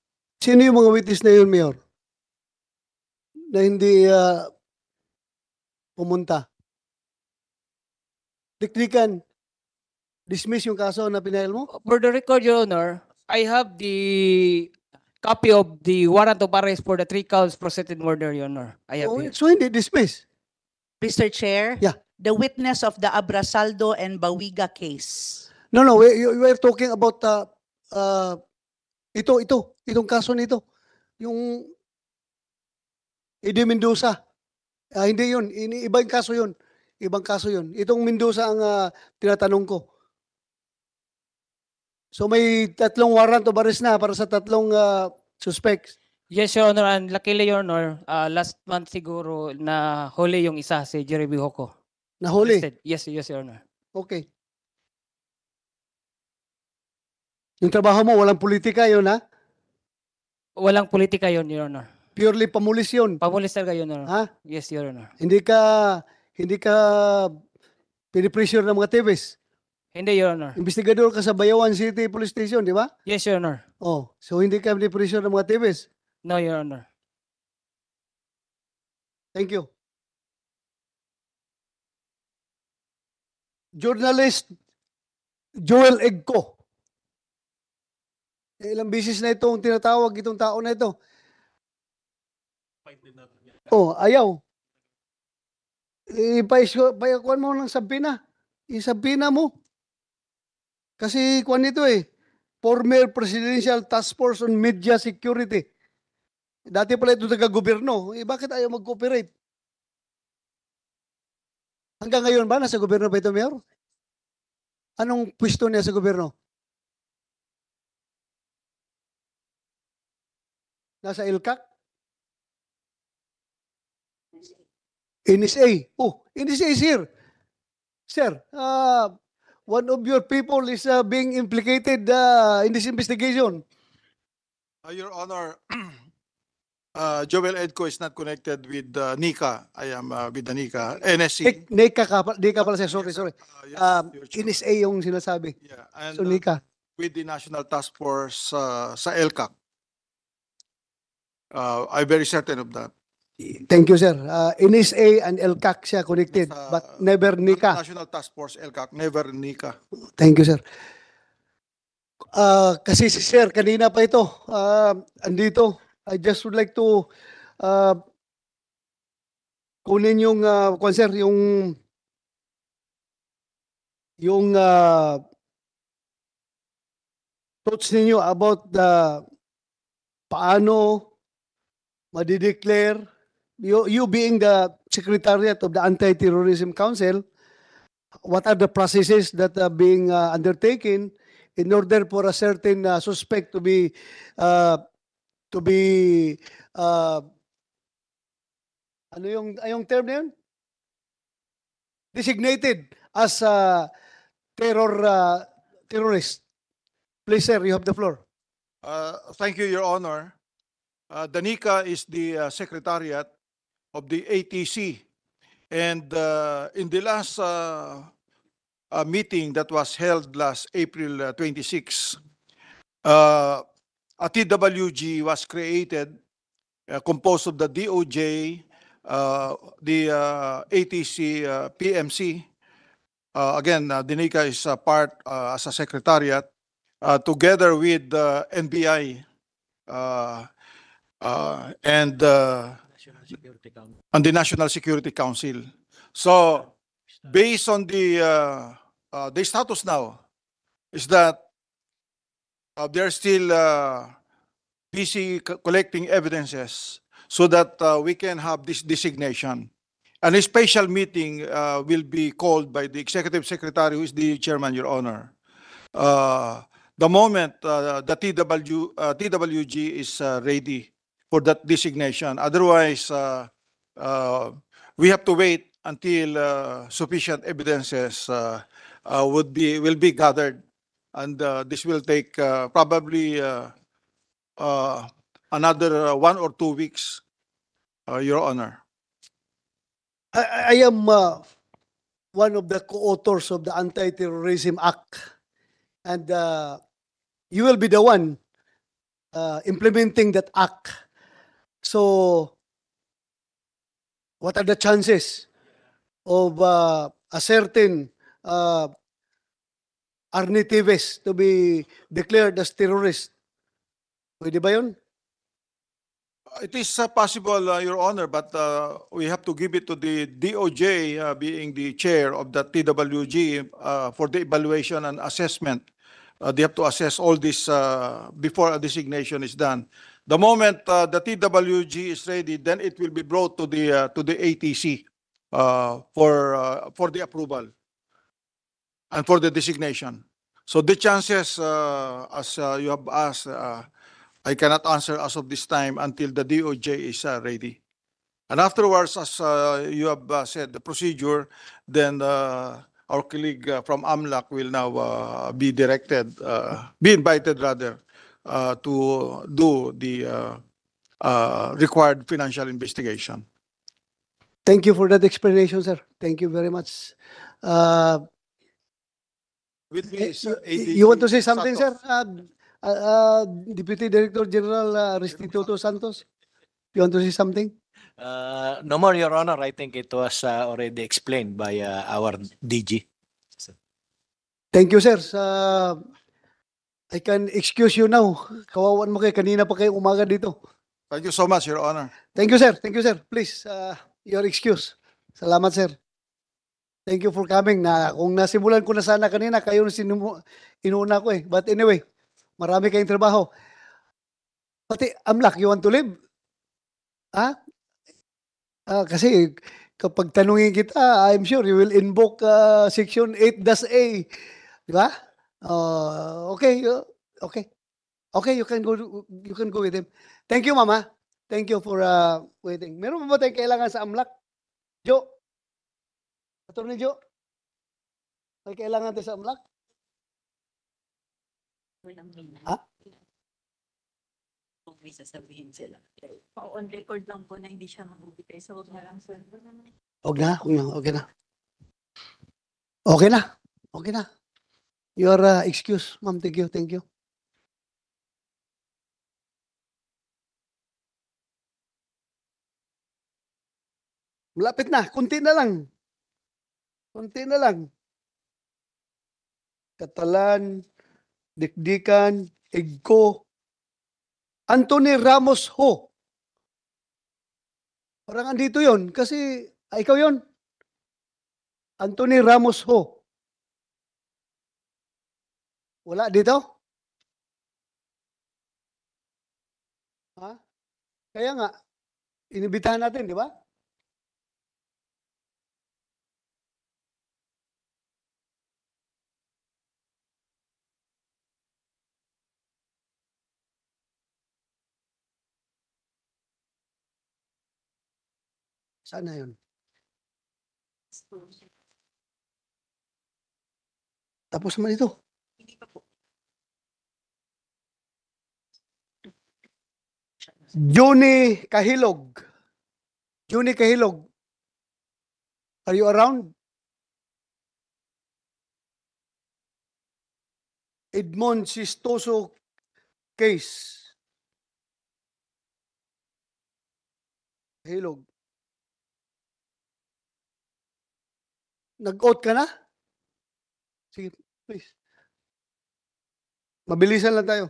Sino yung mga witness na yun, Mayor? Na hindi uh, pumunta? Dikdikan, dismiss yung kaso na pinail mo? For the record, Your Honor, I have the copy of the warrant of arrest for the three counts proceeded murder, Your Honor. I have Oh, so hindi dismiss. Mr. Chair? Yeah. The witness of the Abrasaldo and Bawiga case. No, no, we, we are talking about uh, uh, ito, ito, itong kaso nito. Yung Eddie Mendoza. Ah, hindi yun. ibang kaso yun. Ibang kaso yun. Itong Mendoza ang ah, tinatanong ko. So may tatlong warrant of arrest na para sa tatlong uh, suspects. Yes, Your Honor. And luckily, Your Honor, uh, last month siguro na huli yung isa, si Jeremy Hoko. Nahuli? Arrested. Yes, yes, Your Honor. Okay. Yung trabaho mo, walang politika yun, ha? Walang politika yun, Your Honor. Purely pamulis yun. Pamulis talaga yun, Your Honor. Ha? Yes, Your Honor. Hindi ka, hindi ka pinipressure ng mga TVs. Hindi, Your Honor. Investigador ka sa Bayawan City Police Station, di ba? Yes, Your Honor. Oh, so hindi ka depresyon ng mga TVs. No, Your Honor. Thank you. Journalist Joel Egco. Ilang bisis na itong tinatawag itong tao na ito. Oh, ayaw. Ipaisyo, payakuan mo ng sabina. Isabina mo. Kasi kuan nito eh, former Presidential Task Force on Media Security. Dati pala ito taga-gobyerno. Eh, bakit ayaw mag-cooperate? Hanggang ngayon ba nasa gobyerno pa ito, Mayor? Anong pwesto niya sa gobyerno? Nasa ILCAC? NSA. Oh, NSA, sir. Sir, uh, one of your people is uh, being implicated uh, in this investigation. Uh, Your Honor, uh, Joel Edco is not connected with uh, NICA. I am uh, with the NICA, NSC. E. Eh, NICA ka, NICA pala siya, sorry, sorry. Uh, yes, um, NSA yung sinasabi. Yeah, and, so NICA. Uh, with the National Task Force uh, sa ELCAC. Uh, I'm very certain of that. Thank you, sir. Uh, NSA and LCAC siya connected, Nasa, but never NICA. National Task Force LCAC, never NICA. Thank you, sir. Uh, kasi si sir, kanina pa ito, uh, andito. I just would like to uh, kunin yung, uh, kung sir, yung yung uh, thoughts ninyo about the paano madideclare you, you being the Secretariat of the Anti-Terrorism Council, what are the processes that are being uh, undertaken in order for a certain uh, suspect to be uh, to be uh, ano yung ayong ah, term na yun? designated as a terror uh, terrorist. Please sir, you have the floor. Uh, thank you, Your Honor. Uh, Danica is the uh, Secretariat of the ATC. And uh, in the last uh, uh, meeting that was held last April uh, 26, uh, a TWG was created uh, composed of the DOJ, uh, the uh, ATC, uh, PMC. Uh, again, uh, is a part uh, as a secretariat uh, together with uh, NBI uh, uh, and uh, on the National Security Council. So based on the uh, uh, the status now is that uh, they're still uh, busy c- collecting evidences so that uh, we can have this designation. And a special meeting uh, will be called by the executive secretary, who is the chairman, Your Honor. Uh, the moment uh, the TW, uh, TWG is uh, ready, for that designation. Otherwise, uh, uh, we have to wait until uh, sufficient evidences uh, uh, would be will be gathered, and uh, this will take uh, probably uh, uh, another uh, one or two weeks, uh, Your Honor. I, I am uh, one of the co-authors of the Anti-Terrorism Act, and uh, you will be the one uh, implementing that act. So, what are the chances of uh, a certain uh, Arne to be declared as terrorist? Pwede ba yun? It is uh, possible, uh, Your Honor, but uh, we have to give it to the DOJ uh, being the chair of the TWG uh, for the evaluation and assessment. Uh, they have to assess all this uh, before a designation is done. The moment uh, the TWG is ready, then it will be brought to the uh, to the ATC uh, for uh, for the approval and for the designation. So the chances, uh, as uh, you have asked, uh, I cannot answer as of this time until the DOJ is uh, ready. And afterwards, as uh, you have uh, said, the procedure, then uh, our colleague uh, from AMLAC will now uh, be directed, uh, be invited rather, uh, to do the uh, uh, required financial investigation. Thank you for that explanation, sir. Thank you very much. Uh, With me, eh, is, you want to say something, Santos. sir? Uh, uh, uh, Deputy Director General uh, Restituto Santos, you want to say something? Uh, no more, Your Honor. I think it was uh, already explained by uh, our DG. Thank you, sir. Uh, I can excuse you now. Kawawan mo kayo. Kanina pa kayo umaga dito. Thank you so much, Your Honor. Thank you, sir. Thank you, sir. Please, uh, your excuse. Salamat, sir. Thank you for coming. Na, kung nasimulan ko na sana kanina, kayo na sinumu- inuuna ko eh. But anyway, marami kayong trabaho. Pati, Amlak, you want to live? Ha? Huh? Uh, ah, kasi kapag tanungin kita, I'm sure you will invoke uh, Section 8-A. Di ba? Oh, uh, okay, okay, okay. You can go. You can go with him. Thank you, Mama. Thank you for uh, waiting. Meron ba tayong kailangan sa Amlak? Jo? Attorney Jo? May kailangan tayo sa Amlak? Walang Ha? Kung may sasabihin sila. On record lang po na hindi siya magbibigay. So, huwag na lang. Huwag na, huwag na. Okay na. Okay na. Okay na. Your uh, excuse, ma'am. Thank you. Thank you. Malapit na. Kunti na lang. Kunti na lang. Katalan, Dikdikan, Igko, Anthony Ramos Ho. Parang andito yon kasi ah, ikaw yon Anthony Ramos Ho. Wala dito? Ha? Kaya nga, inibitahan natin, di ba? Saan na yun? Tapos naman ito. Juni Kahilog. Juni Kahilog. Are you around? Edmond Sistoso case. Kahilog. Nag-out ka na? Sige, please. Mabilisan lang tayo.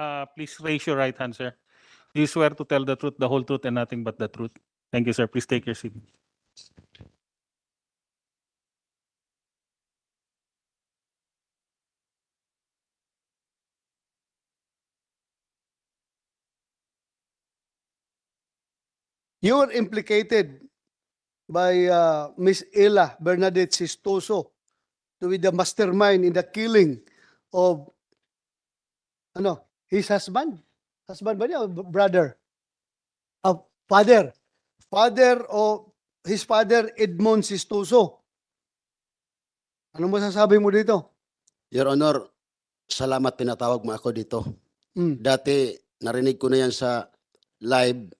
uh, please raise your right hand, sir. Do you swear to tell the truth, the whole truth, and nothing but the truth? Thank you, sir. Please take your seat. You were implicated by uh, Miss Ella Bernadette Sistoso to be the mastermind in the killing of ano his husband? Husband ba niya? Brother? Uh, father? Father o his father Edmond Sistoso? Ano mo sasabi mo dito? Your Honor, salamat pinatawag mo ako dito. Mm. Dati narinig ko na yan sa live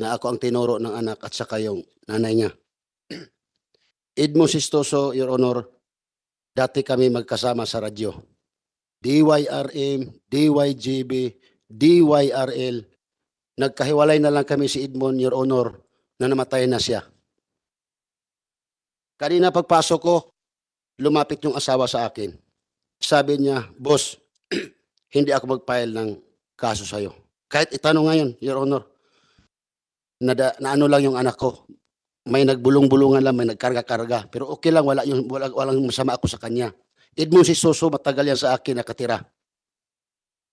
na ako ang tinuro ng anak at saka yung nanay niya. Edmond Sistoso, Your Honor, dati kami magkasama sa radyo. DYRM, DYGB, DYRL. Nagkahiwalay na lang kami si Edmond, Your Honor, na namatay na siya. Kanina pagpasok ko, lumapit yung asawa sa akin. Sabi niya, Boss, hindi ako mag-file ng kaso sa'yo. Kahit itanong ngayon, Your Honor, na, na ano lang yung anak ko. May nagbulong-bulungan lang, may nagkarga-karga. Pero okay lang, wala yung, wala, walang masama ako sa kanya. Edmo Sistoso, matagal yan sa akin nakatira.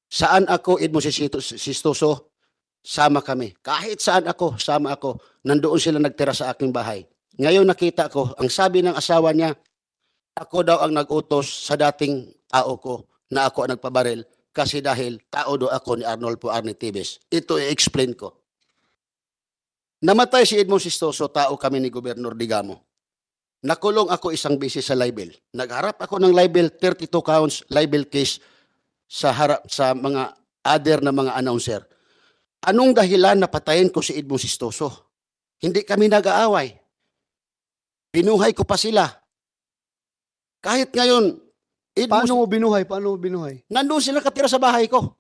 Saan ako, Edmo Sistoso, sama kami. Kahit saan ako, sama ako. Nandoon sila nagtira sa aking bahay. Ngayon nakita ko, ang sabi ng asawa niya, ako daw ang nagutos sa dating tao ko na ako ang nagpabaril kasi dahil tao do ako ni Arnold po Arne Tibes. Ito i-explain ko. Namatay si Edmond Sistoso, tao kami ni Gobernador Digamo. Nakulong ako isang beses sa libel. Nagharap ako ng libel, 32 counts libel case sa harap sa mga other na mga announcer. Anong dahilan na patayin ko si Edmond Sistoso? Hindi kami nag-aaway. Binuhay ko pa sila. Kahit ngayon, Edmond, Paano mo binuhay? Paano mo binuhay? nandun sila katira sa bahay ko.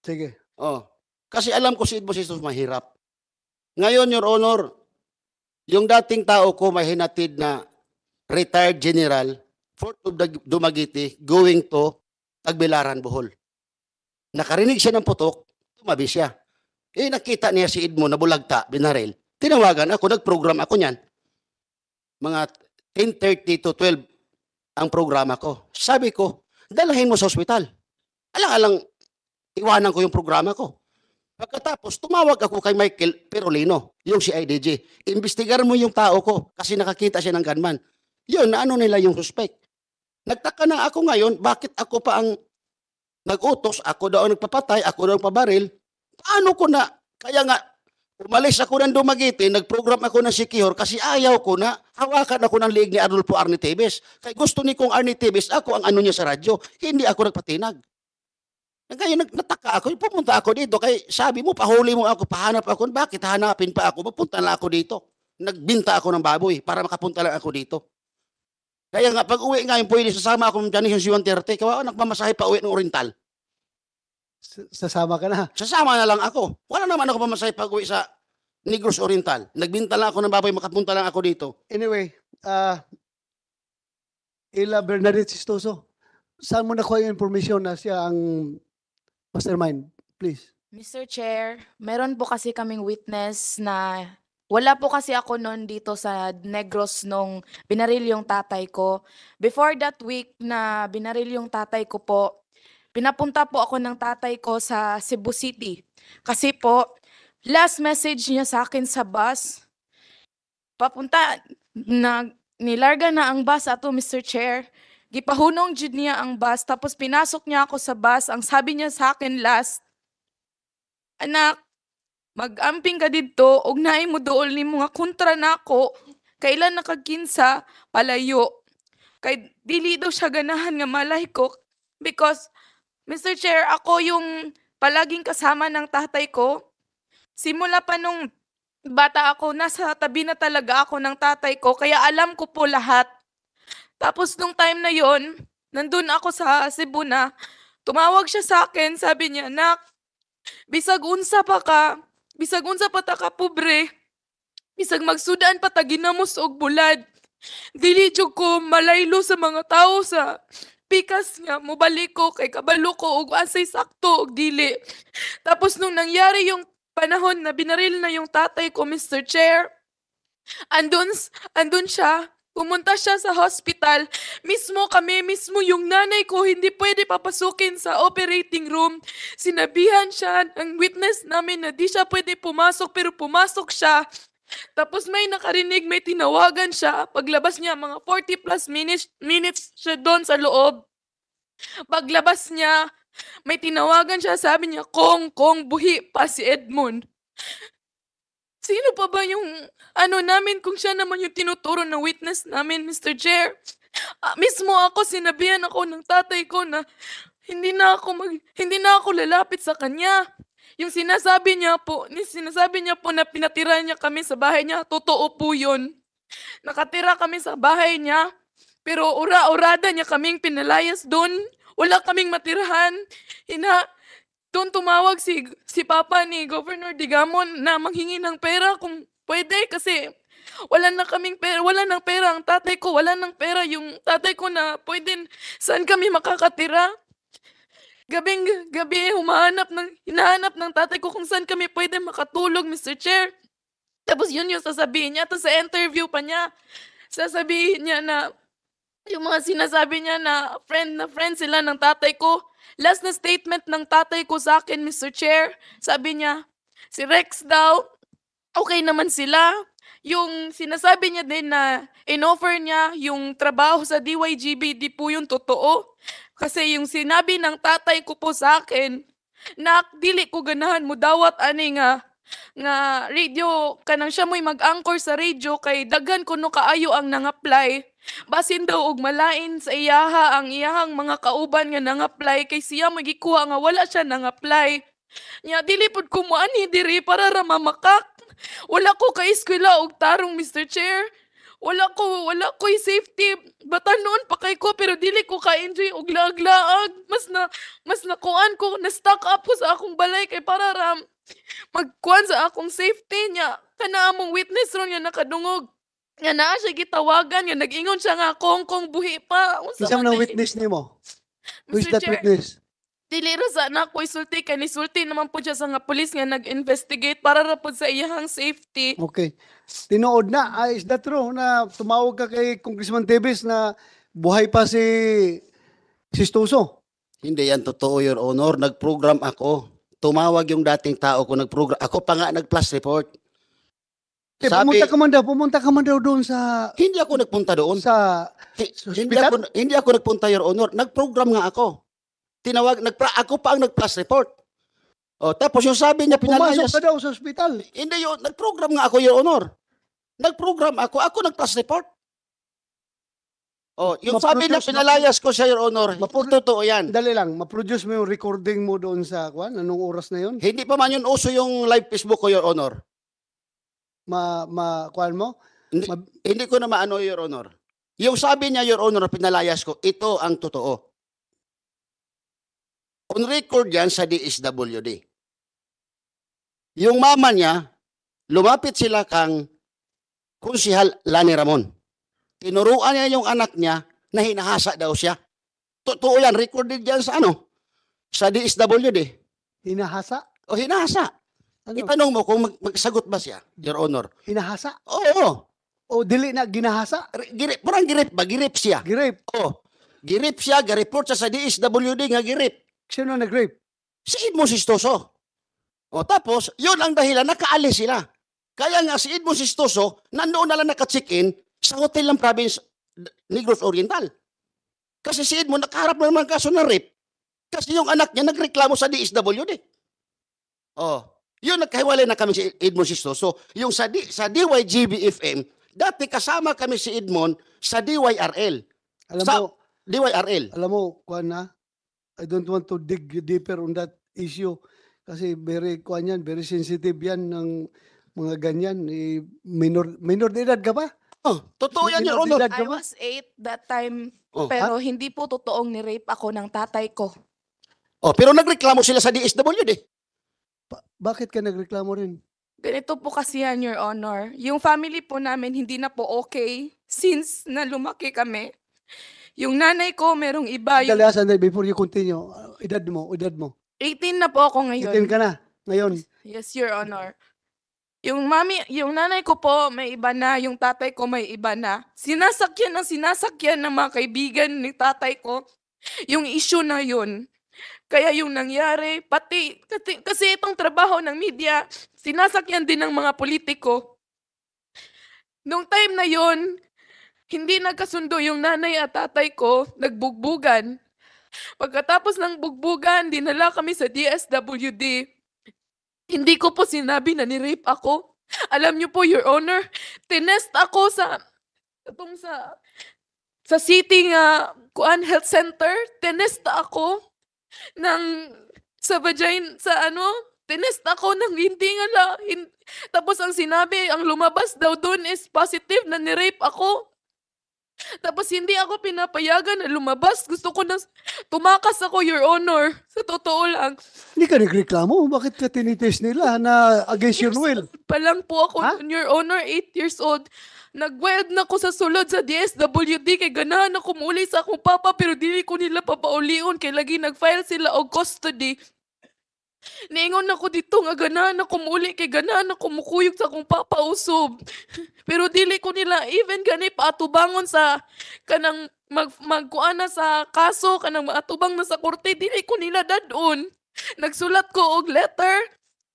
Sige. Oh. Kasi alam ko si Edmond Sistoso mahirap. Ngayon, Your Honor, yung dating tao ko mahinatid na retired general, Fort Dumagiti, going to Tagbilaran, Bohol. Nakarinig siya ng putok, tumabi siya. Eh, nakita niya si Edmo na bulagta, binaril. Tinawagan ako, nag-program ako niyan. Mga 10.30 to 12 ang programa ko. Sabi ko, dalahin mo sa ospital. Alang-alang, iwanan ko yung programa ko. Pagkatapos, tumawag ako kay Michael Perolino, yung CIDG. IDJ. Imbestigar mo yung tao ko kasi nakakita siya ng gunman. Yun, ano nila yung suspect. Nagtaka na ako ngayon, bakit ako pa ang nag-utos, ako daw ang nagpapatay, ako daw ang pabaril. Paano ko na, kaya nga, umalis ako ng Dumagiti, nagprogram ako ng Sikihor kasi ayaw ko na hawakan ako ng liig ni Arnulfo Arnie Tevez. Kaya gusto ni kong Arnie Tevez, ako ang ano niya sa radyo, hindi ako nagpatinag. Eh, kaya nataka ako, pumunta ako dito. Kaya sabi mo, pahuli mo ako, pahanap ako. Bakit hanapin pa ako? Mapunta lang ako dito. Nagbinta ako ng baboy para makapunta lang ako dito. Kaya nga, pag uwi ngayon, pwede sasama ako ng Janice si Duterte. Kaya ako nagmamasahe pa uwi ng Oriental. Sasama ka na? Sasama na lang ako. Wala naman ako mamasahe pag uwi sa Negros Oriental. Nagbinta lang ako ng baboy, makapunta lang ako dito. Anyway, uh, Ila Bernadette Sistoso, saan mo nakuha yung information na siya ang Mine, please. Mr. Chair, meron po kasi kaming witness na wala po kasi ako noon dito sa Negros nung binaril yung tatay ko. Before that week na binaril yung tatay ko po, pinapunta po ako ng tatay ko sa Cebu City. Kasi po, last message niya sa akin sa bus, papunta, na, nilarga na ang bus ato, Mr. Chair. Gipahunong jud niya ang bus tapos pinasok niya ako sa bus. Ang sabi niya sa akin last, anak, mag-amping ka didto og naay mo duol ni mga kontra nako. Kailan nakaginsa palayo. Kay dili daw siya ganahan nga malay ko because Mr. Chair, ako yung palaging kasama ng tatay ko. Simula pa nung bata ako, nasa tabi na talaga ako ng tatay ko, kaya alam ko po lahat. Tapos nung time na yon, nandun ako sa Cebu na, tumawag siya sa akin, sabi niya, Nak, bisag unsa pa ka, bisag unsa pa ta ka pobre, bisag magsudaan pa ta ginamos og bulad. Dili jud ko malaylo sa mga tao sa pikas nga mobalik ko kay kabalo ko og asay sakto og dili. Tapos nung nangyari yung panahon na binaril na yung tatay ko Mr. Chair, andun andun siya Pumunta siya sa hospital. Mismo kami, mismo yung nanay ko hindi pwede papasukin sa operating room. Sinabihan siya ng witness namin na di siya pwede pumasok pero pumasok siya. Tapos may nakarinig, may tinawagan siya. Paglabas niya, mga 40 plus minutes, minutes siya doon sa loob. Paglabas niya, may tinawagan siya, sabi niya, Kong, Kong, buhi pa si Edmund. Sino pa ba yung ano namin kung siya naman yung tinuturo na witness namin, Mr. Chair? Ah, mismo ako sinabihan ako ng tatay ko na hindi na ako mag, hindi na ako lalapit sa kanya. Yung sinasabi niya po, ni sinasabi niya po na pinatira niya kami sa bahay niya, totoo po 'yun. Nakatira kami sa bahay niya, pero ura-urada niya kaming pinalayas doon. Wala kaming matirahan. Hina, doon tumawag si, si Papa ni Governor Digamon na manghingi ng pera kung pwede kasi wala na kaming pera, wala nang pera ang tatay ko, wala nang pera yung tatay ko na pwede saan kami makakatira. Gabing gabi humahanap ng hinahanap ng tatay ko kung saan kami pwede makatulog, Mr. Chair. Tapos yun yung sasabihin niya. Tapos sa interview pa niya, sasabihin niya na yung mga sinasabi niya na friend na friend sila ng tatay ko. Last na statement ng tatay ko sa akin, Mr. Chair, sabi niya, si Rex daw, okay naman sila. Yung sinasabi niya din na inoffer niya yung trabaho sa DYGB, di po yung totoo. Kasi yung sinabi ng tatay ko po sa akin, Nak, dili ko ganahan mo dawat ani nga nga radio kanang siya mo'y mag anchor sa radio kay daghan kuno kaayo ang nang-apply. Basin daw og malain sa iyaha ang iyahang mga kauban nga nang-apply kay siya magikuha nga wala siya nang-apply. Nya dili pud ko moani diri para ra mamakak. Wala ko ka eskwela og tarong Mr. Chair. Wala ko, wala ko safety. Batan noon pa kay ko pero dili ko ka-enjoy og laglaag. Mas na, mas nakuan ko, na-stock up ko sa akong balay kay para ram Magkuan sa akong safety niya. Kana among witness ron nga nakadungog. Nga naa siya gitawagan nga nag-ingon siya nga kong kong buhi pa. Unsa Isang na witness nimo? Who is that witness? dili ra sa anak ko isulti ni Sulti naman po siya sa nga pulis nga nag-investigate para rapod sa iyang safety. Okay. Tinuod na, ah, is that true na tumawag ka kay Congressman Davis na buhay pa si si Stuso? Hindi yan totoo, Your Honor. Nag-program ako tumawag yung dating tao ko nagprogram. Ako pa nga nag-plus report. Eh, Sabi, pumunta ka man daw, pumunta ka man daw doon sa... Hindi ako nagpunta doon. Sa... hindi, ako, hindi ako nagpunta, Your Honor. Nag-program nga ako. Tinawag, nagpra, ako pa ang nag-plus report. O, oh, tapos yung sabi niya, pinalayas... Pumasok ka daw sa ospital. Hindi, yun, nag-program nga ako, Your Honor. Nag-program ako. Ako nag-plus report. Oh, yung sabi na pinalayas ko sa your honor, totoo yan. Dali lang, maproduce mo yung recording mo doon sa kwan, anong oras na yun? Hindi pa man yun uso yung live Facebook ko your honor. Ma ma kwan mo? Hindi, ma- hindi ko na maano your honor. Yung sabi niya your honor pinalayas ko, ito ang totoo. On record yan sa DSWD. Yung mama niya, lumapit sila kang Kunsihal Lani Ramon tinuruan niya yung anak niya na hinahasa daw siya. Totoo yan, recorded yan sa ano? Sa DSWD. Hinahasa? O hinahasa. Ano? Itanong mo kung mag- magsagot ba siya, Your Honor. Hinahasa? Oo. O dili na ginahasa? Girip, parang girip ba? Girip siya. Girip? Oo. Girip siya, gareport siya sa DSWD nga girip. Sino na rape Si Edmo Sistoso. O tapos, yun ang dahilan, nakaalis sila. Kaya nga si Edmo Sistoso, nandoon na lang nakacheck-in, sa hotel ng province Negros Oriental. Kasi si Edmo nakaharap naman kaso na rape. Kasi yung anak niya nagreklamo sa DSWD. Oh, yun nagkahiwalay na kami si Edmond Sisto. So, yung sa, D, sa DYGBFM, dati kasama kami si Edmond sa DYRL. Alam sa mo, DYRL. Alam mo, kuan na, I don't want to dig deeper on that issue. Kasi very, kuan yan, very sensitive yan ng mga ganyan. Eh, minor, minor de edad ka ba? Oh, totoo yan, Your Honor. I was eight that time, Oh, pero hindi po totoong ni-rape ako ng tatay ko. Oh, pero nagreklamo sila sa DSWD. Pa- bakit ka nagreklamo rin? Ganito po kasi yan, Your Honor. Yung family po namin hindi na po okay since na lumaki kami. Yung nanay ko merong iba. Yung Dali, sandali, before you continue, uh, edad mo, edad mo. 18 na po ako 18 ngayon. ka na, ngayon. Yes, Your Honor. Yung mami, yung nanay ko po may iba na, yung tatay ko may iba na. Sinasakyan ng sinasakyan ng mga kaibigan ni tatay ko yung issue na yun. Kaya yung nangyari, pati, kasi, kasi itong trabaho ng media, sinasakyan din ng mga politiko. Noong time na yon, hindi nagkasundo yung nanay at tatay ko, nagbugbugan. Pagkatapos ng bugbugan, dinala kami sa DSWD. Hindi ko po sinabi na ni-rape ako. Alam niyo po, Your Honor, tinest ako sa itong sa sa city nga Kuan Health Center, tinesta ako ng sa vagina sa ano, tinesta ako ng hindi nga la, hin, tapos ang sinabi, ang lumabas daw doon is positive na ni-rape ako. Tapos hindi ako pinapayagan na lumabas. Gusto ko nang tumakas ako, Your Honor. Sa totoo lang. Hindi ka nagreklamo. Bakit ka tinitest nila na against your will? Pa lang po ako, Ha? Your Honor, 8 years old. nag Nagbayad na ako sa sulod sa DSWD kay ganahan na kumuli sa akong papa pero dili ko nila papaolion kay lagi nag-file sila og custody. Ningon na ko dito nga ganahan na kumuli kay ganahan na kumukuyog sa kong papausob. Pero dili ko nila even gani paatubangon sa kanang mag magkuana sa kaso kanang maatubang na sa korte dili ko nila dadon. Nagsulat ko og letter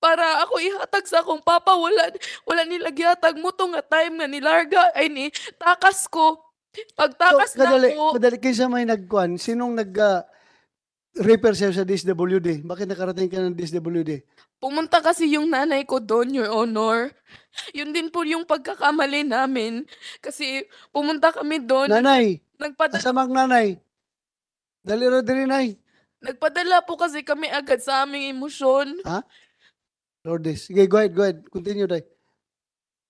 para ako ihatag sa akong papa wala wala nila gihatag mo to nga time nga nilarga ay ni takas ko pagtakas so, kadali, na ko kadali kay sa may nagkuan sinong nag uh, repair siya sa DSWD. Bakit nakarating ka ng DSWD? Pumunta kasi yung nanay ko doon, Your Honor. Yun din po yung pagkakamali namin. Kasi pumunta kami doon. Nanay, nagpadala, kasamang nanay. Daliro din, nay. nagpadala po kasi kami agad sa aming emosyon. Ha? Lourdes. Eh, sige, go ahead, go ahead. Continue, Day.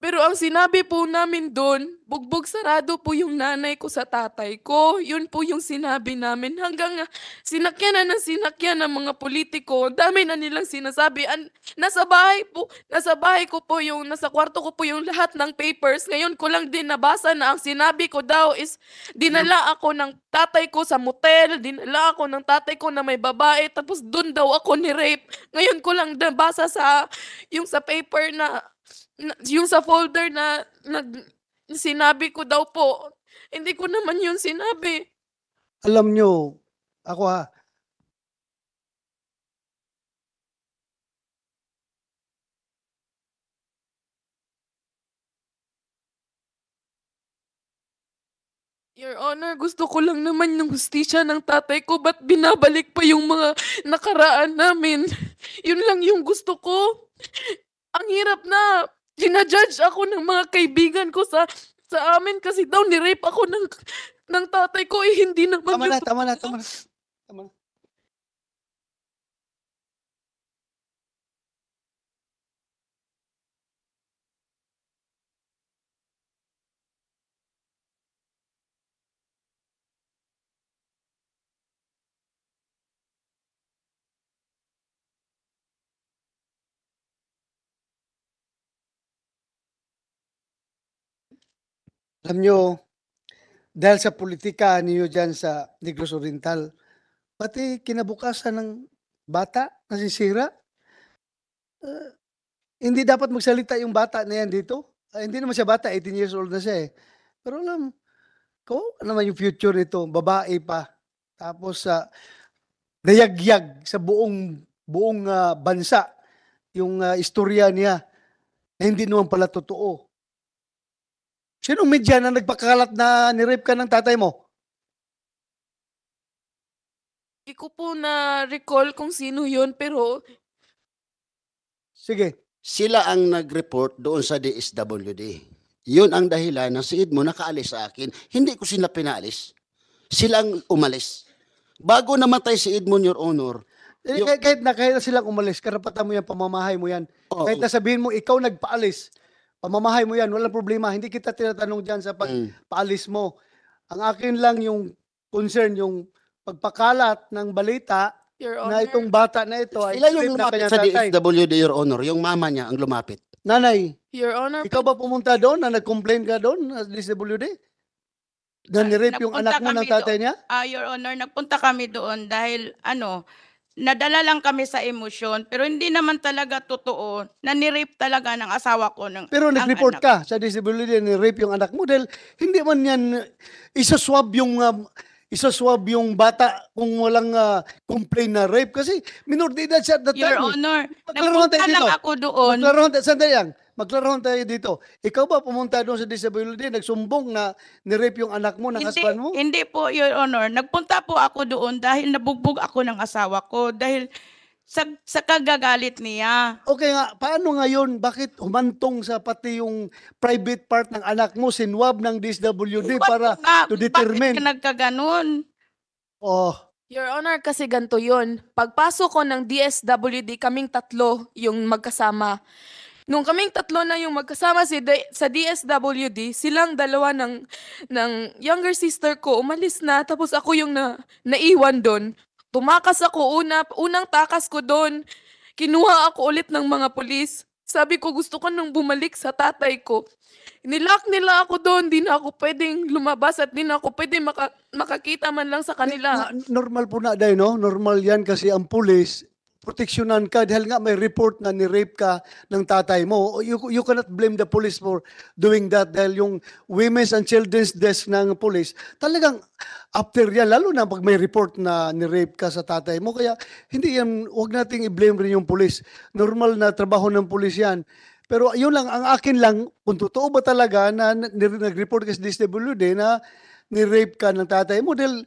Pero ang sinabi po namin doon, bugbog sarado po yung nanay ko sa tatay ko. Yun po yung sinabi namin. Hanggang sinakyan na ng sinakyan ng mga politiko. dami na nilang sinasabi. An nasa bahay po, nasa bahay ko po yung, nasa kwarto ko po yung lahat ng papers. Ngayon ko lang din nabasa na ang sinabi ko daw is dinala ako ng tatay ko sa motel, dinala ako ng tatay ko na may babae, tapos doon daw ako ni rape. Ngayon ko lang nabasa sa yung sa paper na yung sa folder na nag sinabi ko daw po, hindi ko naman yun sinabi. Alam nyo, ako ha, Your Honor, gusto ko lang naman ng hustisya ng tatay ko. Ba't binabalik pa yung mga nakaraan namin? Yun lang yung gusto ko. Ang hirap na. Ginajudge ako ng mga kaibigan ko sa sa amin kasi daw ni-rape ako ng ng tatay ko eh hindi naman Tama na, tama na, tama na. Tama na. Alam nyo, dahil sa politika niyo dyan sa Negros Oriental, pati kinabukasan ng bata nasisira. Uh, eh, hindi dapat magsalita yung bata na yan dito. Uh, hindi naman siya bata, 18 years old na siya eh. Pero alam, ko ano naman yung future nito, babae pa. Tapos sa uh, dayagyag sa buong buong uh, bansa yung uh, istorya niya na hindi naman pala totoo. Sinong media na nagpakalat na ni nirape ka ng tatay mo? Hindi ko po na-recall kung sino yun, pero Sige. Sila ang nag-report doon sa DSWD. Yun ang dahilan na si mo nakaalis sa akin. Hindi ko sila pinaalis. Sila ang umalis. Bago namatay si Edmond, Your Honor, kahit, eh, kahit na kahit na silang umalis, karapatan mo yan, pamamahay mo yan. Oo. kahit na sabihin mo, ikaw nagpaalis. Pamamahay mo yan, walang problema. Hindi kita tinatanong dyan sa pagpaalis mm. mo. Ang akin lang yung concern, yung pagpakalat ng balita Your Honor. na itong bata na ito ay Ilan yung na lumapit sa tatay. DSWD, Your Honor? Yung mama niya ang lumapit. Nanay, Your Honor, ikaw ba pumunta doon na nag-complain ka doon sa DSWD? Na Ah, nirape yung anak mo ng tatay niya? Ah, Your Honor, nagpunta kami doon dahil ano, nadala lang kami sa emosyon pero hindi naman talaga totoo na ni-rape talaga ng asawa ko ng Pero nag-report ka sa disability ni rape yung anak mo dahil hindi man yan isaswab yung uh, isaswab yung bata kung walang uh, complaint na rape kasi minor de edad siya at that Your time. Eh. Honor, nagpunta lang ako doon. Maklaro, sandali lang maglaro tayo dito. Ikaw ba pumunta doon sa disability, nagsumbong na nirip yung anak mo, ng husband mo? Hindi po, Your Honor. Nagpunta po ako doon dahil nabugbog ako ng asawa ko. Dahil sa, sa kagagalit niya. Okay nga, paano ngayon, bakit humantong sa pati yung private part ng anak mo, sinwab ng DSWD What para nga, to determine? Bakit ka nagkaganon? Oh, Your Honor, kasi ganito yun. Pagpasok ko ng DSWD, kaming tatlo yung magkasama. Nung kaming tatlo na yung magkasama si D- sa DSWD, silang dalawa ng, ng younger sister ko umalis na tapos ako yung na, naiwan doon. Tumakas ako una, unang takas ko doon. Kinuha ako ulit ng mga polis. Sabi ko gusto ko nang bumalik sa tatay ko. Nilock nila ako doon, di na ako pwedeng lumabas at di na ako pwedeng maka- makakita man lang sa kanila. Eh, na- normal po na dahil no? Normal yan kasi ang pulis proteksyonan ka dahil nga may report na ni-rape ka ng tatay mo. You, you cannot blame the police for doing that dahil yung women's and children's desk ng police, talagang after yan, lalo na pag may report na ni-rape ka sa tatay mo. Kaya hindi yan, huwag nating i-blame rin yung police. Normal na trabaho ng police yan. Pero yun lang, ang akin lang, kung totoo ba talaga na nag-report ka sa DSWD na ni-rape ka ng tatay mo dahil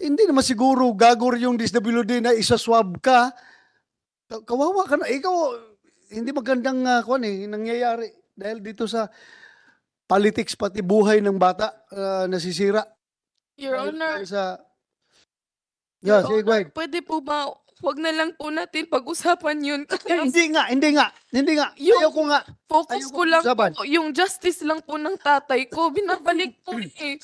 hindi naman siguro gagor yung DSWD na isa-swab ka kawawa ka na. Ikaw, hindi magandang uh, kwan eh, nangyayari. Dahil dito sa politics, pati buhay ng bata, uh, nasisira. Your dahil, Honor. Dahil sa... Yeah, Your Honor, pwede po ba, wag na lang po natin pag-usapan yun. hindi nga, hindi nga, hindi nga. Yung, ko nga. Focus Ayoko ko lang usapan. po, yung justice lang po ng tatay ko, binabalik po eh.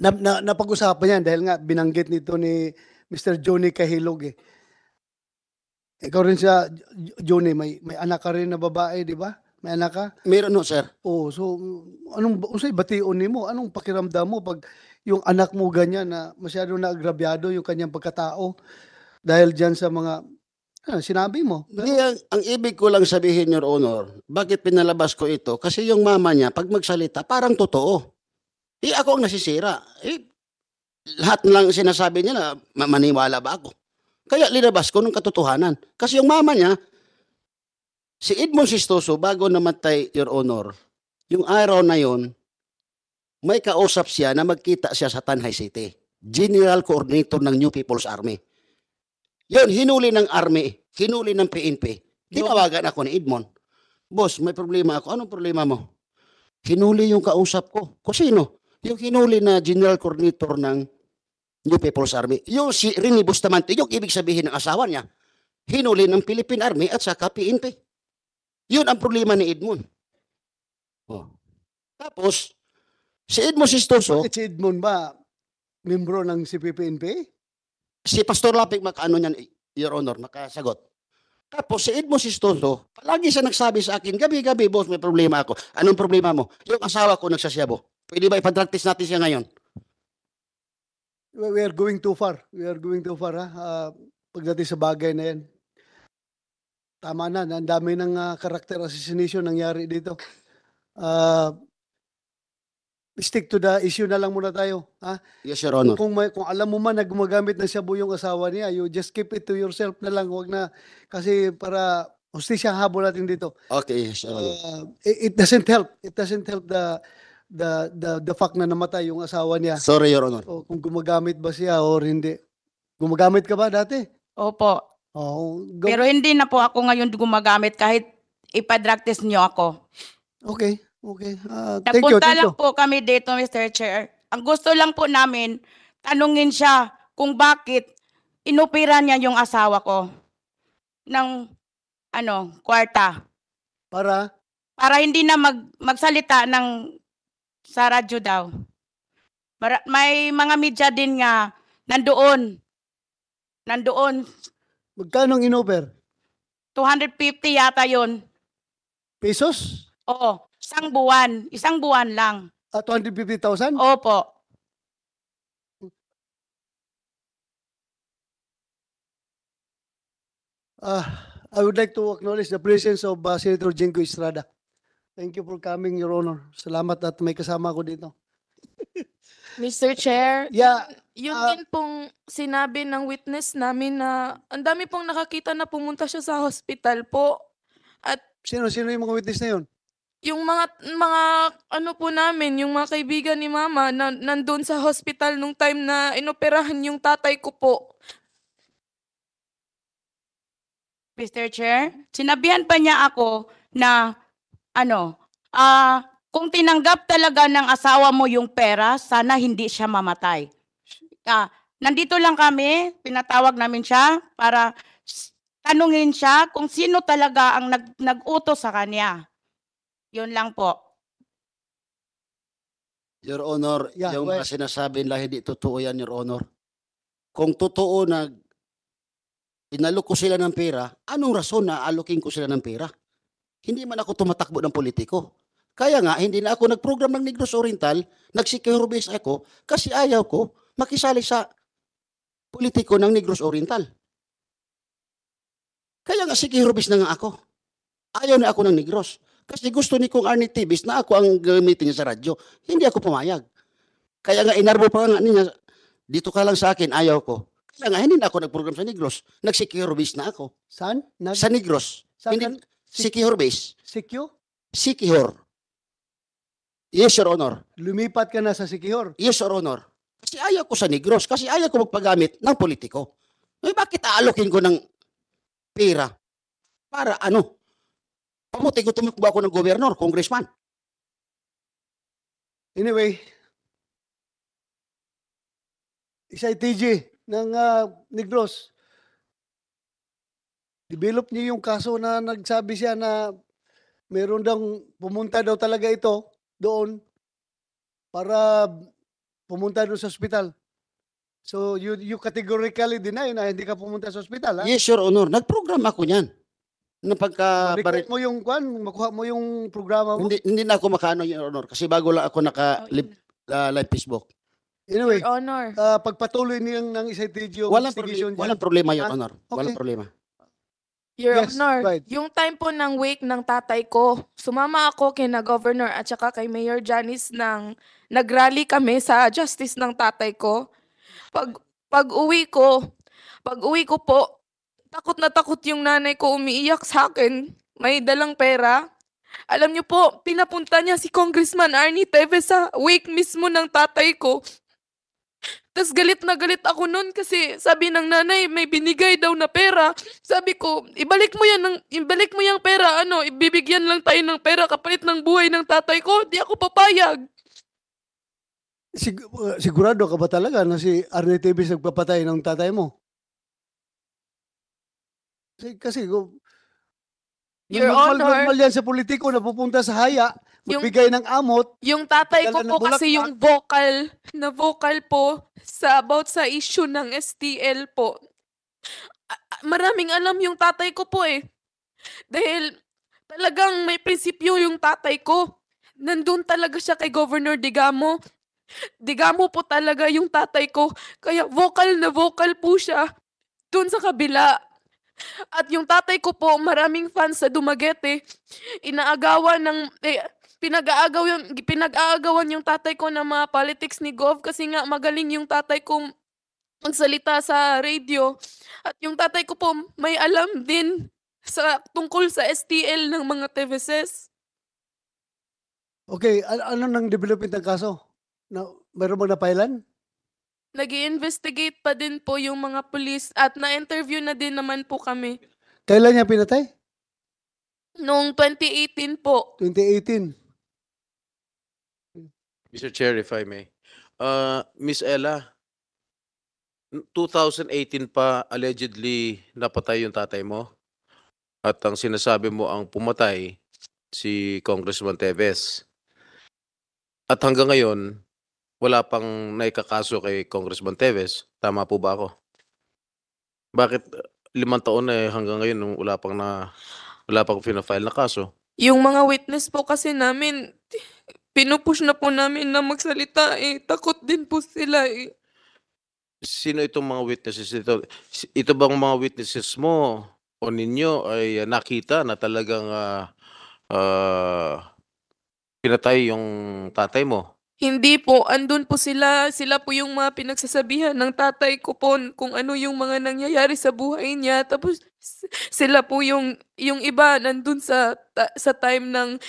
na, na, napag-usapan yan dahil nga binanggit nito ni Mr. Johnny Kahilog eh. Ikaw rin siya, Joni, may, may anak ka rin na babae, di ba? May anak ka? Meron no, sir. Oo, so anong unsay bation nimo? Anong pakiramdam mo pag yung anak mo ganyan na masyado na agrabyado yung kanyang pagkatao dahil diyan sa mga ano, sinabi mo? Hindi, ang, ang ibig ko lang sabihin, Your Honor, bakit pinalabas ko ito? Kasi yung mama niya, pag magsalita, parang totoo. Eh, ako ang nasisira. Eh, lahat lang sinasabi niya na maniwala ba ako? Kaya linabas ko ng katotohanan. Kasi yung mama niya, si Edmond Sistoso, bago namatay, Your Honor, yung araw na yon, may kausap siya na magkita siya sa Tanhay City. General Coordinator ng New People's Army. Yun, hinuli ng Army, hinuli ng PNP. Tinawagan ako ni Edmond. Boss, may problema ako. Anong problema mo? Hinuli yung kausap ko. Kusino? Yung hinuli na General Coordinator ng New People's Army. Yung si Rini Bustamante, yung ibig sabihin ng asawa niya, hinuli ng Philippine Army at saka PNP. Yun ang problema ni Edmund. Oh. Tapos, si Edmund Sistoso... Bakit si Edmund ba membro ng CPPNP? Si Pastor Lapik, makaano niyan, Your Honor, makasagot. Tapos si Edmo Sistoso, palagi siya nagsabi sa akin, gabi-gabi, boss, may problema ako. Anong problema mo? Yung asawa ko nagsasyabo. Pwede ba ipadractice natin siya ngayon? we are going too far. We are going too far ha. Uh, pagdating sa bagay na yan. Tama na, ang dami ng uh, ah, character assassination nangyari dito. Uh, stick to the issue na lang muna tayo, ha? Yes, Your Honor. Kung may, kung alam mo man na gumagamit ng shabu yung asawa niya, you just keep it to yourself na lang, wag na kasi para hustisya habol natin dito. Okay, yes, Your Honor. Uh, it, it doesn't help. It doesn't help the the, the, the fact na namatay yung asawa niya. Sorry, Your Honor. O kung gumagamit ba siya or hindi. Gumagamit ka ba dati? Opo. Oh, go- Pero hindi na po ako ngayon gumagamit kahit ipadrag test niyo ako. Okay, okay. Ah, thank you, Napunta thank lang you. po kami dito, Mr. Chair. Ang gusto lang po namin, tanungin siya kung bakit inopera niya yung asawa ko ng ano, kwarta. Para, Para hindi na mag, magsalita ng sa radyo daw. May mga media din nga nandoon. Nandoon. Magkano ang inover? 250 yata yon. Pesos? Oo. Isang buwan. Isang buwan lang. At ah, 250,000? Opo. Uh, I would like to acknowledge the presence of uh, Senator Jingo Estrada. Thank you for coming, Your Honor. Salamat at may kasama ko dito. Mr. Chair, Yeah, yun ah. din pong sinabi ng witness namin na ang dami pong nakakita na pumunta siya sa hospital po. At sino-sino yung mga witness na yun? yung mga mga ano po namin, yung mga kaibigan ni Mama na nandoon sa hospital nung time na inoperahan yung tatay ko po. Mr. Chair, sinabihan pa niya ako na ano, ah, kung tinanggap talaga ng asawa mo yung pera, sana hindi siya mamatay. Ah, nandito lang kami, pinatawag namin siya para tanungin siya kung sino talaga ang nag, nag-uto sa kanya. Yun lang po. Your Honor, Yeah, yung well- mga sinasabi nila hindi totoo yan, Your Honor. Kung totoo na inalok ko sila ng pera, anong rason na alokin ko sila ng pera? Hindi man ako tumatakbo ng politiko. Kaya nga, hindi na ako nagprogram ng Negros Oriental, nag-secure base ako, kasi ayaw ko makisali sa politiko ng Negros Oriental. Kaya nga, secure base na nga ako. Ayaw na ako ng Negros. Kasi gusto ni Kong Arnie Tibis na ako ang gamitin niya sa radyo. Hindi ako pumayag. Kaya nga, inarbo pa nga niya, dito ka lang sa akin, ayaw ko. Kaya nga, hindi na ako nagprogram sa Negros. Nag-secure base na ako. Saan? Nag- sa Negros. Saan? Hindi, Sikihor base. Sikyo? Sikihor. Yes, Your Honor. Lumipat ka na sa Sikihor. Yes, Your Honor. Kasi ayaw ko sa Negros. Kasi ayaw ko magpagamit ng politiko. Eh, bakit aalokin ko ng pera? Para ano? Pamuti ko tumukbo ako ng governor, congressman. Anyway, isa TJ ng uh, Negros develop niyo yung kaso na nagsabi siya na meron daw pumunta daw talaga ito doon para pumunta doon sa ospital. So you you categorically deny na hindi ka pumunta sa ospital, ha? Yes, Your Honor. Nag-program ako niyan. Na pagka mo yung kwan, makuha mo yung programa mo. Hindi, hindi na ako makaano, Your Honor, kasi bago lang ako naka oh, live, uh, ah, live Facebook. Anyway, Your Honor. Uh, pagpatuloy niyang ng isang video walang, walang problema, Your ah, Honor. okay. Walang problema. Your Yes, Honor, right. yung time po ng wake ng tatay ko, sumama ako kina Governor at saka kay Mayor Janice nang nagrally kami sa justice ng tatay ko. Pag pag-uwi ko, pag-uwi ko po, takot na takot yung nanay ko umiiyak sa akin. May dalang pera. Alam niyo po, pinapunta niya si Congressman Arnie Tevez sa wake mismo ng tatay ko. Tapos galit na galit ako nun kasi sabi ng nanay, may binigay daw na pera. Sabi ko, ibalik mo yan, ng, ibalik mo yung pera, ano, ibibigyan lang tayo ng pera kapalit ng buhay ng tatay ko. Di ako papayag. Sig- uh, sigurado ka ba talaga na si Arne Tibis nagpapatay ng tatay mo? Kasi, kasi Your normal, Honor. Normal yan sa politiko na pupunta sa haya magbigay yung, ng amot. Yung tatay ko po kasi yung vocal, na vocal po sa about sa issue ng STL po. Maraming alam yung tatay ko po eh. Dahil talagang may prinsipyo yung tatay ko. Nandun talaga siya kay Governor Digamo. Digamo po talaga yung tatay ko. Kaya vocal na vocal po siya. Doon sa kabila. At yung tatay ko po, maraming fans sa Dumaguete. Inaagawa ng... Eh, pinag-aagaw yung, pinag-aagawan yung tatay ko ng mga politics ni Gov kasi nga magaling yung tatay ko magsalita sa radio. At yung tatay ko po may alam din sa tungkol sa STL ng mga TVCs. Okay, a- ano nang development ng kaso? Na, meron bang napailan? nag investigate pa din po yung mga pulis at na-interview na din naman po kami. Kailan niya pinatay? Noong 2018 po. 2018. Mr. Chair, if I may. Uh, Miss Ella, 2018 pa allegedly napatay yung tatay mo at ang sinasabi mo ang pumatay si Congressman Teves. At hanggang ngayon, wala pang naikakaso kay Congressman Teves. Tama po ba ako? Bakit uh, limang taon na eh, hanggang ngayon wala pang na wala pang fina na kaso? Yung mga witness po kasi namin, Pinupush na po namin na magsalita eh. Takot din po sila eh. Sino itong mga witnesses ito? Ito bang mga witnesses mo o ninyo ay ah, nakita na talagang ah, ah, pinatay yung tatay mo? Hindi po, andun po sila. Sila po yung mga pinagsasabihan ng tatay ko po kung ano yung mga nangyayari sa buhay niya. Tapos sila po yung, yung iba nandun sa, ta- sa time ng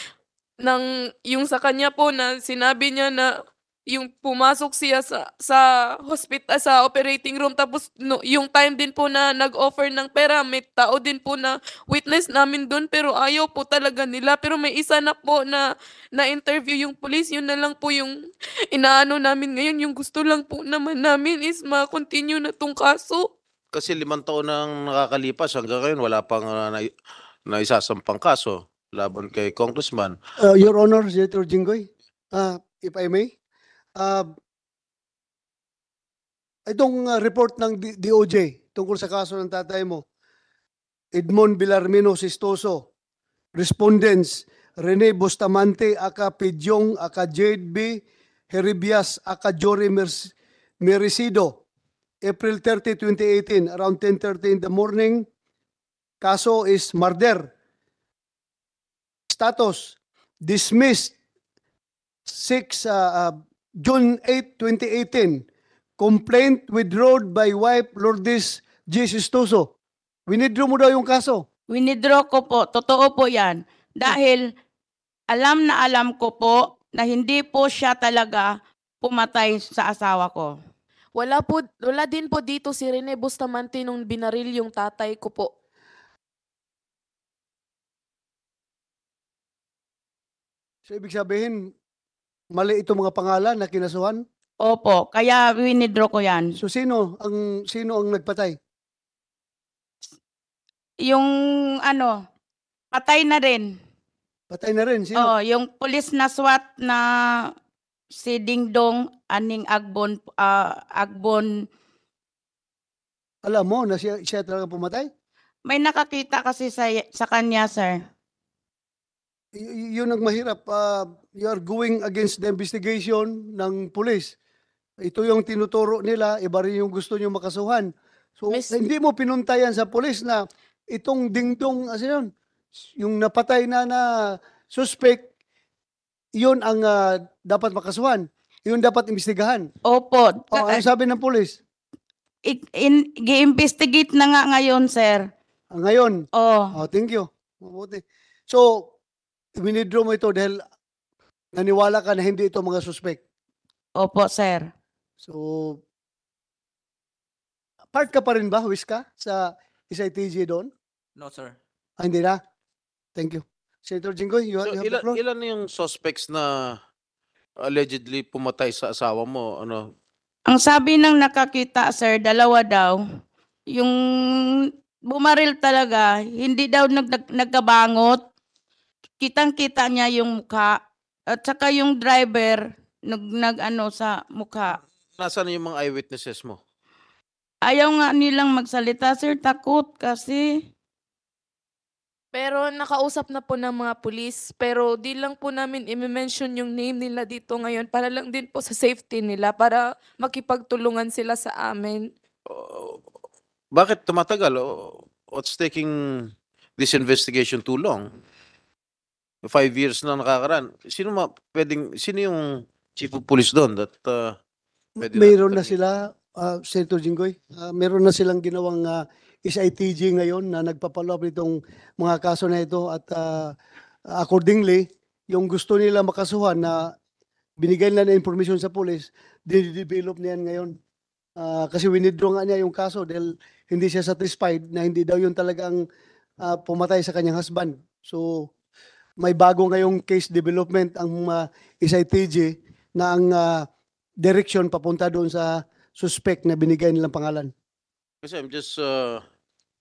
nang yung sa kanya po na sinabi niya na yung pumasok siya sa sa hospital ah, sa operating room tapos no, yung time din po na nag-offer ng pera may tao din po na witness namin doon pero ayaw po talaga nila pero may isa na po na na interview yung police yun na lang po yung inaano namin ngayon yung gusto lang po naman namin is ma-continue na tong kaso kasi limang taon nang nakakalipas hanggang ngayon wala pang uh, ah, na, na isasampang kaso laban kay Congressman. Uh, Your Honor, Senator Jinggoy, uh, if I may, uh, itong uh, report ng D- DOJ tungkol sa kaso ng tatay mo, Edmond Villarmino Sistoso, respondents Rene Bustamante, aka Pidjong, aka Jade B, Heribias, aka Jory Mer- April 30, 2018, around 10.30 in the morning, kaso is murder status dismissed 6 uh, uh, June 8, 2018. Complaint withdrawn by wife Lourdes Jesus Sistoso. Winidro mo daw yung kaso. Winidro ko po. Totoo po yan. Dahil alam na alam ko po na hindi po siya talaga pumatay sa asawa ko. Wala po wala din po dito si Rene Bustamante nung binaril yung tatay ko po. So ibig sabihin, mali ito mga pangalan na kinasuhan? Opo, kaya winidraw ko yan. So sino ang sino ang nagpatay? Yung ano, patay na rin. Patay na rin sino? Oo, yung pulis na SWAT na si Ding Dong Aning Agbon ah, Agbon Alam mo na siya, siya talaga pumatay? may nakakita kasi sa sa kanya sir yun ang mahirap. Uh, you are going against the investigation ng police. Ito yung tinuturo nila, iba rin yung gusto nyo makasuhan. So, Miss- hindi mo pinuntayan sa police na itong dingdong, as ano yun, yung napatay na na suspect, yun ang ah, dapat makasuhan. Yun dapat imbestigahan. Opo. O, ano sabi ng police? I- in, gi-investigate na nga ngayon, sir. Ah, Ngayon, Oh, oh, thank you. Mabuti. So, winidraw mo ito dahil naniwala ka na hindi ito mga suspect. Opo, sir. So, part ka pa rin ba, Wish sa SITG doon? No, sir. Ah, hindi na? Thank you. Senator Jinggoy, you, So, you have the floor? ilan na yung suspects na allegedly pumatay sa asawa mo? Ano? Ang sabi ng nakakita, sir, dalawa daw. Yung bumaril talaga, hindi daw nag, nag- nagkabangot kitang-kita niya yung mukha at saka yung driver nag nagano sa mukha. Nasaan yung mga eyewitnesses mo? Ayaw nga nilang magsalita, sir. Takot kasi. Pero nakausap na po ng mga pulis. Pero di lang po namin i-mention yung name nila dito ngayon para lang din po sa safety nila para makipagtulungan sila sa amin. Oh, bakit tumatagal? Oh, what's taking this investigation too long? five years na nakakaraan, sino ma, pwedeng, sino yung chief of police doon that uh, Mayroon na sila, uh, Senator Jinggoy, uh, meron na silang ginawang uh, SITG ngayon na nagpapaloob nitong mga kaso na ito at uh, accordingly, yung gusto nila makasuhan na binigay nila ng information sa police, dinedevelop niyan ngayon. Uh, kasi winidraw nga niya yung kaso dahil hindi siya satisfied na hindi daw yung talagang uh, pumatay sa kanyang husband. So, may bago ngayong case development ang uh, ah, SITG na ang uh, ah, direction papunta doon sa suspect na binigay nilang pangalan. Kasi I'm just uh,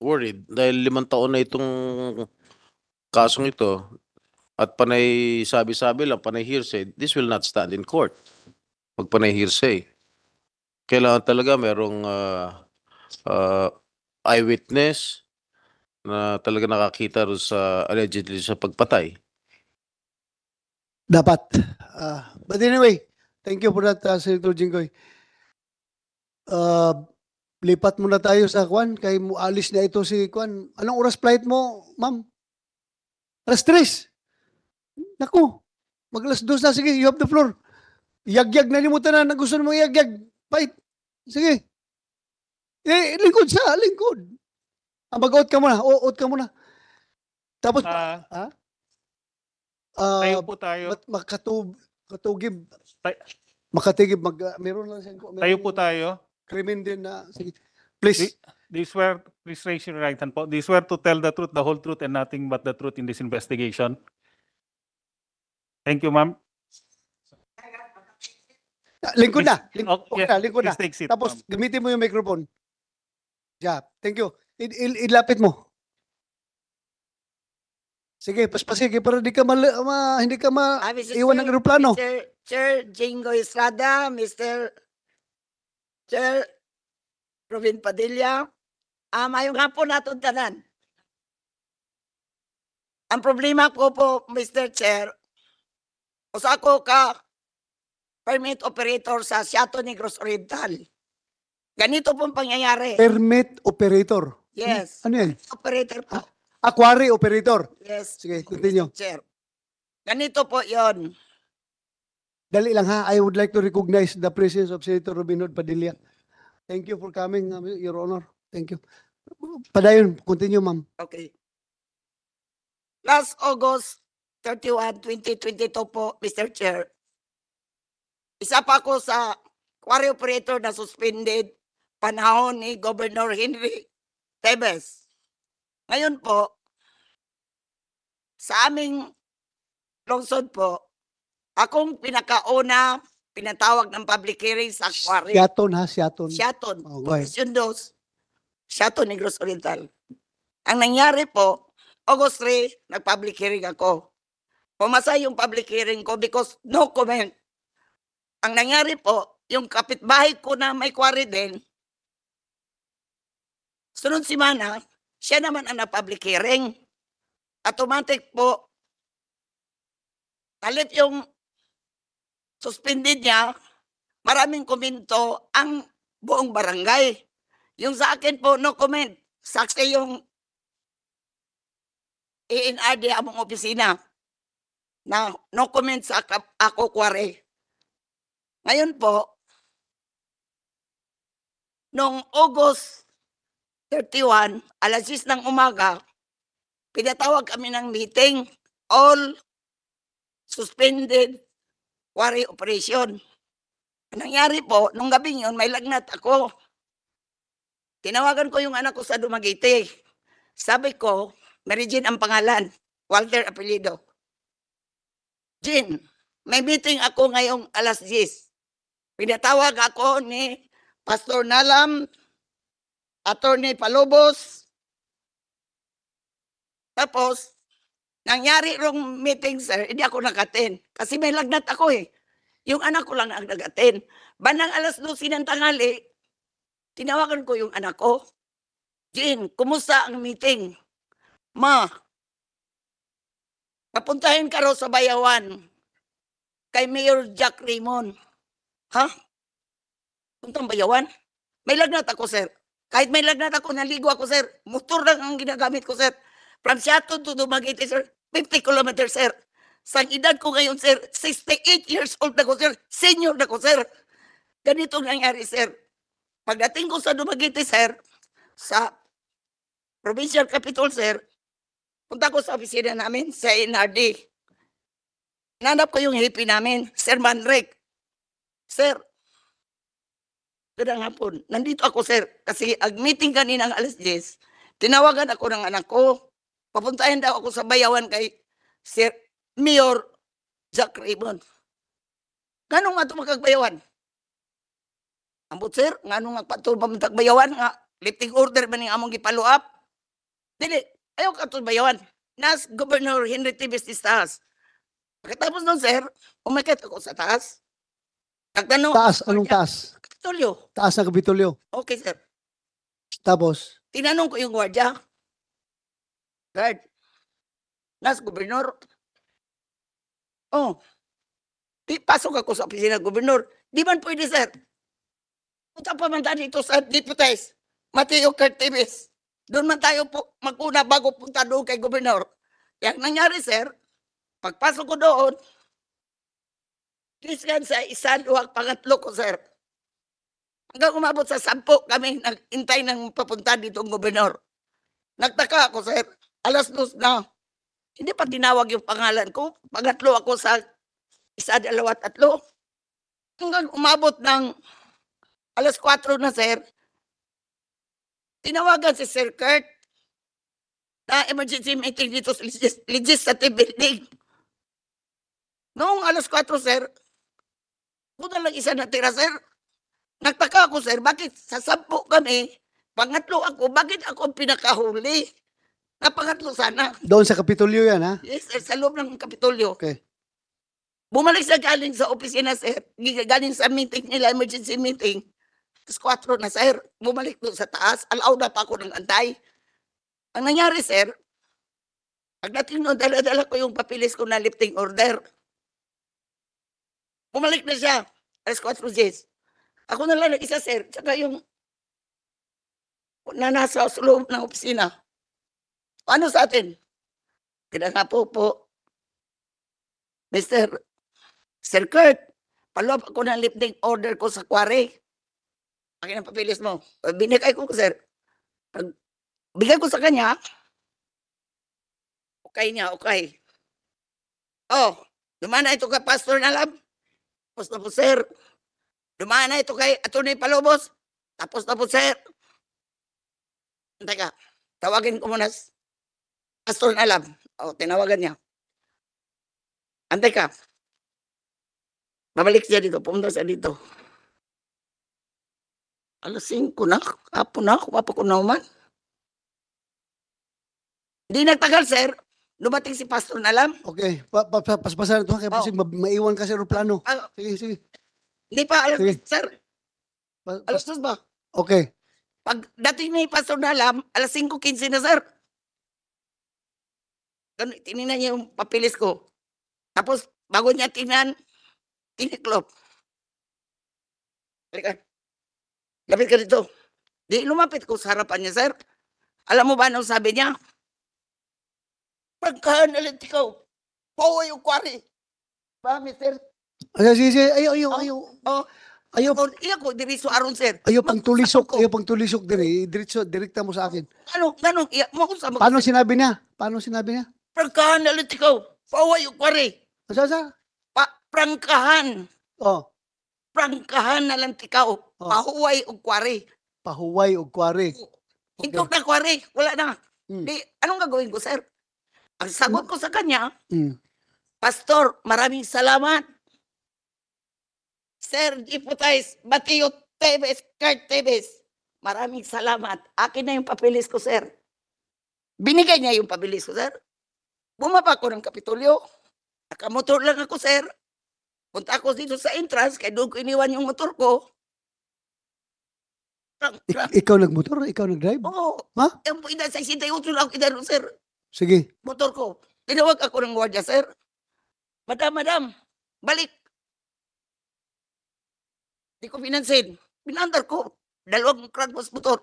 worried dahil limang taon na itong kasong ito at panay sabi-sabi lang, panay hearsay, this will not stand in court. Pag panay hearsay. Kailangan talaga merong uh, uh, eyewitness na talaga nakakita rin sa allegedly sa pagpatay dapat. Uh, but anyway, thank you for that, uh, ah, Senator Jinggoy. Uh, lipat muna tayo sa Kwan. Kay alis na ito si Kwan. Anong oras flight mo, ma'am? Alas tres. Naku, mag alas dos na. Sige, you have the floor. Yagyag na limutan na. gusto mo yagyag. Fight. Sige. Eh, lingkod sa, lingkod. Ah, mag-out ka muna. O, out ka muna. Tapos, uh, ha? Uh, tayo ah, po tayo. Mat- makatub, katugib. Tay- makatigib. Mag, ah, meron lang siya. Meron tayo po tayo. Krimen din na. Sige. Please. Do you swear, please raise your right hand po. Do you swear to tell the truth, the whole truth, and nothing but the truth in this investigation? Thank you, ma'am. Ah, Lingkod na. Ling- Okay, okay na, lingkod na. Tapos, gamitin mo yung microphone. Yeah, thank you. I- il- ilapit mo. Sige, paspasigay para di ka mal, ma, hindi ka ma Ah, iwan ng Chair- eroplano. Mr. Chair Jingo Estrada, Mr. Chair Robin Padilla, ah, mayong hapon natong tanan. Ang problema ko po, Mr. Chair, usa ko ka permit operator sa Siato Negros Oriental. Ganito pong pangyayari. Permit operator. Ano yes, Ano yan? operator po. Ah, Aquari ah, operator. Yes. Sige, continue. Chair. Ganito po yon. Dali lang ha. I would like to recognize the presence of Senator Robin Hood Padilla. Thank you for coming, Your Honor. Thank you. Padayon, continue, ma'am. Okay. Last August 31, 2022 po, Mr. Chair. Isa pa ko sa quarry operator na suspended panahon ni Governor Henry Tebes. Ngayon po, sa aming lungsod po, akong pinakauna pinatawag ng public hearing sa quarry. Siaton ha, Siaton. Siaton. Oh, Division 2, Siaton Negros Oriental. Ang nangyari po, August 3, nag-public hearing ako. Pumasa yung public hearing ko because no comment. Ang nangyari po, yung kapitbahay ko na may quarry din, sunod si Mana, siya naman ang na-public hearing. Automatic po, talit yung suspended niya, maraming komento ang buong barangay. Yung sa akin po, no comment. Saksi yung ANRD among opisina na no comment sa ako kware. Ngayon po, noong August 31, alas 6 ng umaga, pinatawag kami ng meeting. All suspended quarry operation. Nangyari po, nung gabi yun, may lagnat ako. Tinawagan ko yung anak ko sa Dumaguete. Sabi ko, Mary Jean ang pangalan, Walter Apelido. Jean, may meeting ako ngayong alas 10. Pinatawag ako ni Pastor Nalam Attorney Palubos. Tapos, nangyari rong meeting, sir, hindi ako nakatin. Kasi may lagnat ako eh. Yung anak ko lang ang nag-attend. Banang alas 12 ng tangali, tinawagan ko yung anak ko. Jean, kumusta ang meeting? Ma, papuntahin ka raw sa Bayawan kay Mayor Jack Raymond. Ha? Puntang Bayawan? May lagnat ako, sir. Kahit may lagnat ako, naligo ako, sir. Motor lang ang ginagamit ko, sir. From Seattle to Dumaguete, sir. 50 kilometers, sir. Sa edad ko ngayon, sir, 68 years old na ko, sir. Senior na ko, sir. Ganito nangyari, sir. Pagdating ko sa Dumaguete, sir, sa provincial capital, sir, punta ko sa opisina namin, sa NRD. Nanap ko yung hippie namin, Sir Manrek. Sir, pero hapon, nandito ako sir, kasi ag meeting kanina ng alas 10, tinawagan ako ng anak ko, papuntahin daw ako sa bayawan kay Sir Mayor Jack Raymond. Ganong nga ito magkagbayawan? Ambot sir, ganong nga patul magkagbayawan nga, lifting order man yung among gipaluap. Dili, ayaw ka to bayawan. Nas Governor Henry T. Bautista. Pagkatapos nun sir, umakit ako sa taas. Nagtanong. Taas, anong taas? Kapitolyo. Taas ng Kapitolyo. Okay, sir. Tapos? Tinanong ko yung gwardiya. Guard. Nas, gobernador. Oh. Di, pasok ako sa opisina, gobernador. Di man pwede, sir. Punta pa man dito sa deputies. Mateo Curtis. Doon man tayo po maguna bago punta doon kay gobernador. Yang nangyari, sir, pagpasok ko doon, This kan sa isa, duwag, pangatlo ko, sir. Hanggang umabot sa sampo kami, naghintay ng papunta dito ang gobernador. Nagtaka ako, sir. Alas dos na. Hindi pa tinawag yung pangalan ko. Pangatlo ako sa isa, dalawa, tatlo. Hanggang umabot ng alas 4 na, sir. Tinawagan si Sir Kurt na emergency meeting dito sa legislative building. Noong alas 4, sir, ako na lang isa natira, sir. Nagtaka ako, sir, bakit sa sampu kami, pangatlo ako, bakit ako ang pinakahuli? Na pangatlo sana. Doon sa Kapitolyo yan, ha? Yes, sir, sa loob ng Kapitolyo. Okay. Bumalik sa galing sa opisina, sir. Galing sa meeting nila, emergency meeting. Tapos 4 na, sir. Bumalik doon sa taas. Alaw na pa ako ng antay. Ang nangyari, sir, pagdating noon, dala-dala ko yung papilis ko na lifting order. Bumalik na siya. Alas 4.10. Ako na lang isa, sir. Tsaka yung na nasa sa loob ng opisina. Ano sa atin? Kaya nga po po, Mr. Sir Kurt, paloob ako ng lifting order ko sa quarry. Akin ang papilis mo. Binigay ko, sir. Pag bigay ko sa kanya, okay niya, okay. Oh, dumana ito ka, Pastor Nalab. Tapos na po, sir. Dumaan na ito kay Atty. Palobos. Tapos na po, sir. Teka, tawagin ko muna. Pastor na alam. O, oh, tinawagan niya. Antay ka. Babalik siya dito. Pumunta siya dito. Alas 5 na. Apo na. Kumapakunaw man. Hindi nagtagal, sir. Lumating si Pastor Nalam. Okay, pa, pa, pa, paspasan ito kaya kasi oh. ma- maiwan kasi aeroplano. Ah. Sige, sige. Hindi pa, alam, Sige. sir. Pa, pa, Alas dos ba? okay. Pag dating ni Pastor Nalam, alas 5.15 na, sir. Ganun, tinignan niya yung papilis ko. Tapos, bago niya tingnan, tiniklop. Halika. Lapit ka dito. Di lumapit ko sa harapan niya, sir. Alam mo ba anong sabi niya? pagkaanalit ikaw. Pauway yung kwari. Ba, mister? Ay, sige, sige. Ayaw, ah, ayaw, ah. ayaw. Oh, ayaw. Ayaw, iya ko, diri aron, sir. ayaw pang tulisok. Ayaw pang tulisok diri. Eh. Diretso, direkta mo sa akin. Ano, ano, iya, mo sa mga. Paano sinabi niya? Paano sinabi niya? Prangkahan ikaw. Pauway yung kwari. Asa, asa? Pa, prangkahan. Oh, Prangkahan na lang ikaw. Pahuway oh. og kwari. pahuway o kware. Ikaw na kwari. Wala na. Mm. Di, anong gagawin ko, sir? Ang sagot ko sa kanya, Mm. Pastor, maraming salamat. Sir Deputize Mateo Tevez, Kurt Tevez, maraming salamat. Akin na yung papeles ko, sir. Binigay niya yung papeles ko, sir. Bumaba ako ng Kapitolyo. Nakamotor lang ako, sir. Punta ako dito sa entrance, kaya doon ko iniwan yung motor ko. Tang- tang- Ik- ikaw nagmotor? Ikaw nagdrive? Oo. Ha? Yung po ina sa 68 lang ako ina, sir. Sige. Motor ko. Tinawag ako ng gwardiya, sir. Madam, madam, balik. Hindi ko pinansin. Pinandar ko. Dalawang crossbows motor.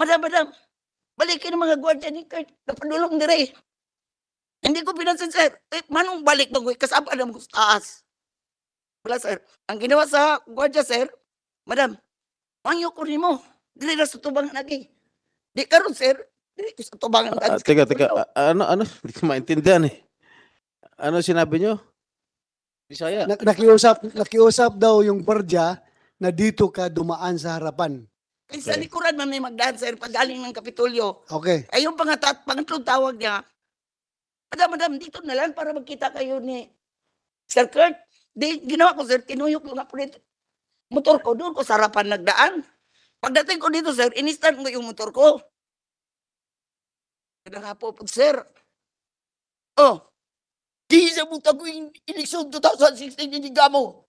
Madam, madam, balikin ang mga gwardiya ni Kurt. Napadulong dire. Hindi ko pinansin, sir. Eh, manong balik bang way? Kasama na mo taas. Wala, sir. Ang ginawa sa gwardiya, sir, madam, mangyo ko rin mo. Dili na sa tubangan lagi. Di karon, sir, dito sa tubangan. Ah, teka, teka. Ah, ah ano, ano? Hindi ko maintindihan eh. Ano sinabi nyo? Bisaya. Na, nakiusap, nakiusap daw yung barja na dito ka dumaan sa harapan. Kaya sa Okay. likuran man may magdancer pag galing ng Kapitulyo. Okay. Ay yung pangatat, pangatlong tawag niya, Madam, madam, dito na lang para magkita kayo ni Sir Kurt. Di, ginawa ko, sir, tinuyok yung ako dito. Motor ko doon, ko sa harapan nagdaan. Pagdating ko dito, sir, inistan ko yung motor ko nga po, sir. Oh, di sa buta ko in eleksyon 2016 ni mo.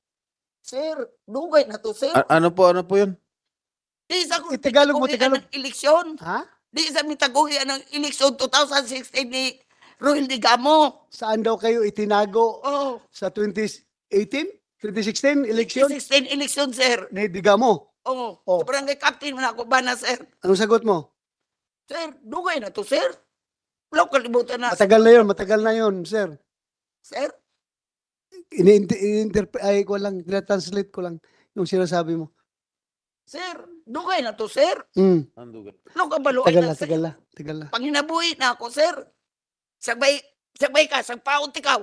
Sir, dugay na to, sir. A- ano po, ano po yun? Di sa ko Itigalog eh, mo, Tagalog. ng eleksyon. Ha? Di sa mitaguhi ng eleksyon 2016 ni Roel Di Gamo. Saan daw kayo itinago Oh, sa 2018? 2016 election 2016 eleksyon, sir. ni Digamo? Oh, Oh. sobrang kay captain man ako ba na, sir? Anong sagot mo? Sir, dugay na to, sir. Wala ko kalimutan na. Matagal na yun, matagal na yun, sir. Sir? Ini-interpret, ay ko lang, translate ko lang yung sinasabi mo. Sir, dugay na to, sir. Mm. Ano ka balo? Tagal na, tagal na, tagal na. Pag na ako, sir, Sagbay, sagbay ka, sagpaon tikaw.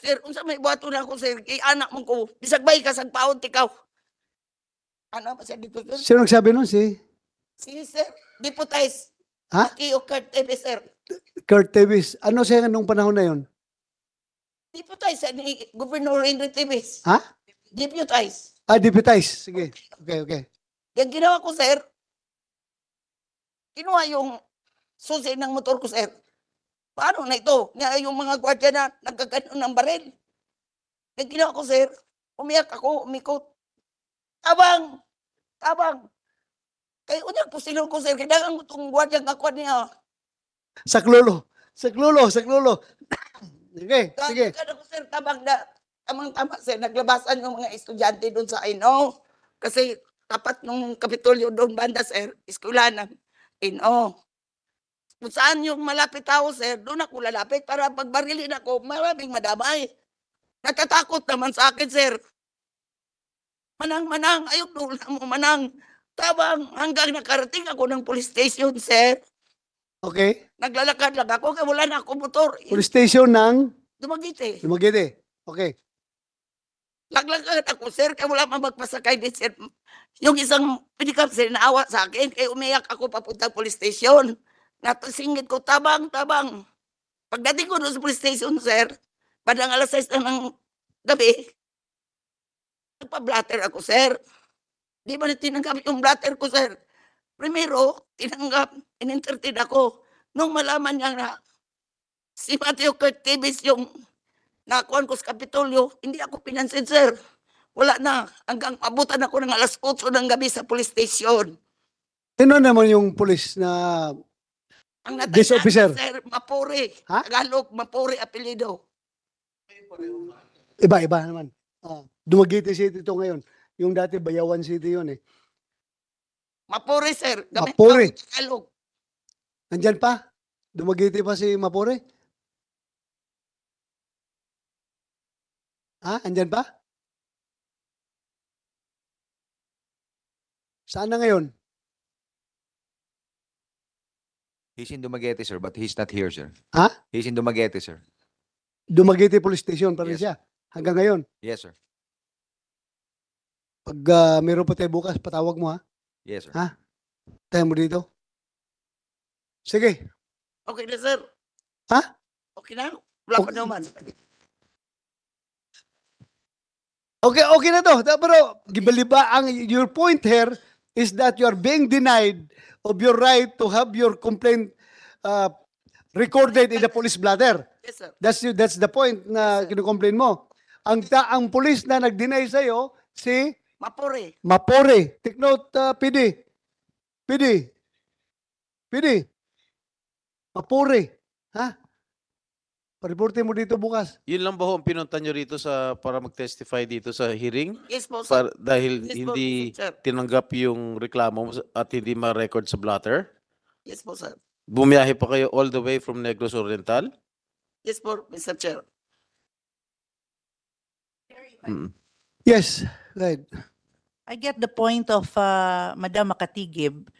Sir, unsa may buhato na ako, sir, kay anak mong ko, bisagbay ka, sagpaon tikaw. Ano ba siya dito, sir? Sino nagsabi nun, si? Si, sir, deputize. Ha? Okay, o Kurt Davis, sir. Kurt Davis. Ano siya nung panahon na yun? Deputize, ah, Governor Henry Davis. Ha? Deputize. Ah, deputize. Sige. Okay, okay. Yung ginawa ko, sir, kinuha yung susi ng motor ko, sir. Paano na ito? Nga yung mga gwardiya na nagkaganon ng baril. Yung ginawa ko, sir, umiyak ako, umikot. Abang! Abang! Kay unya po silo ko sir, kailangan ko itong gwardiya nga kwa niya. Saklolo. Saklolo, saklolo. sige, Kaya, sige. Kada ano ko sir, tabang na, tamang tama sir, naglabasan yung mga estudyante doon sa Ino. Kasi tapat nung kapitolyo doon banda sir, iskulanan. Ino. Kung saan yung malapit ako sir, doon ako lalapit para pagbarilin ako, maraming madamay. Natatakot naman sa akin sir. Manang, manang, ayaw doon mo, manang. Tabang hanggang nakarating ako ng police station, sir. Okay. Naglalakad lang ako kaya wala na ako motor. Police station ng Dumagite. Dumagite. Okay. Laglakad ako, sir, kaya wala pa magpasakay din, sir. Yung isang pinikap, sir, naawa sa akin, kaya umiyak ako papunta police station. Natasingit ko, tabang, tabang. Pagdating ko doon sa police station, sir, padang alas 6 na ng gabi, nagpa-blatter ako, sir. Di ba na tinanggap yung blatter ko, sir? Primero, tinanggap, in ako. Nung malaman niya na si Mateo Kurt Davis yung nakuhan ko sa Kapitolyo, hindi ako pinansin, sir. Wala na. Hanggang abutan ako ng alas 8 ng gabi sa police station. Sino naman yung police na Ang natanda, This officer. sir, Mapuri. Ha? Tagalog, Mapuri, apelido. iba-iba naman? Oh, Dumaguete City ito ngayon. Yung dati Bayawan City yun eh. Mapore sir. Gamit Mapuri. Ang Nandyan pa? Dumagiti pa si Mapore? Ha? Andyan pa? Saan na ngayon? He's in Dumaguete, sir, but he's not here, sir. Ha? He's in Dumaguete, sir. Dumaguete Police Station pa rin Yes. siya. Hanggang ngayon. Yes, sir. Pag uh, ah, meron pa tayo bukas, patawag mo ha. Yes, sir. Ha? Tayo mo dito. Sige. Okay na, sir. Ha? Okay na. Wala okay. pa naman. Okay, okay na to. Pero, gibaliba ang your point here is that you are being denied of your right to have your complaint uh, recorded in the police bladder. Yes, sir. That's you, that's the point na yes, kinukomplain mo. Ang ta ang police na nag-deny sa iyo si Mapore. Mapore. Take note, uh, PD. PD. PD. Mapuri. Ha? Pariporte mo dito bukas. Yun lang ba ho ang pinunta nyo rito sa, para mag-testify dito sa hearing? Yes po, sir. Para, dahil Yes po, hindi sir. tinanggap yung reklamo at hindi ma-record sa blatter? Yes po, sir. Bumiyahe pa kayo all the way from Negros Oriental? Yes po, Mr. Chair. Mm. Yes, right. I get the point of uh, Madam Makatigib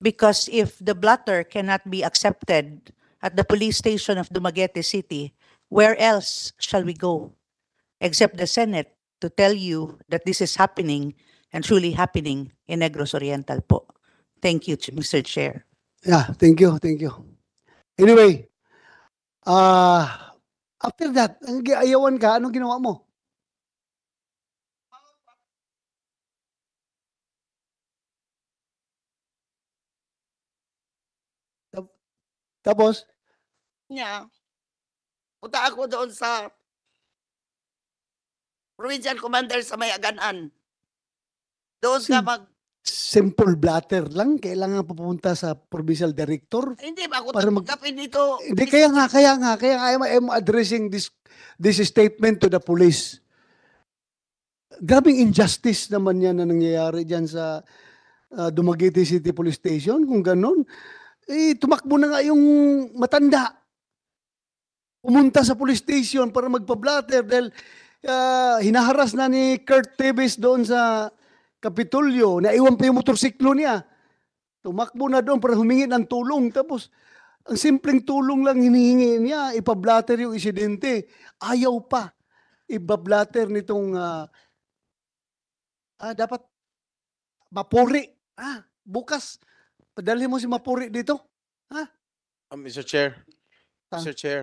because if the blotter cannot be accepted at the police station of Dumaguete City, where else shall we go except the Senate to tell you that this is happening and truly happening in Negros Oriental po. Thank you, Mr. Chair. Yeah, thank you, thank you. Anyway, uh, after that, ang ayawan ka, anong ginawa mo? Tapos, niya, punta ako doon sa provincial commander sa may aganan. Doon ka mag... Simple blatter lang. Kailangan pupunta sa provincial director. Hindi ba ako para mag... dito? Hindi, kaya nga, kaya nga, kaya nga, I'm, I'm addressing this, this statement to the police. Grabing injustice naman yan na nangyayari dyan sa uh, Dumaguete City Police Station, kung ganun. Eh, tumakbo na nga yung matanda. Pumunta sa police station para magpa-blatter dahil uh, hinaharas na ni Kurt Davis doon sa Kapitulyo. Naiwan pa yung motorsiklo niya. Tumakbo na doon para humingi ng tulong. Tapos, ang simpleng tulong lang hinihingi niya, ipablatter yung insidente. Ayaw pa. Ibablatter nitong, uh, ah, dapat mapuri. Ah, bukas, Padalhin mo si Mapuri dito. Ha? Um, Mr. Chair. Mr. Chair.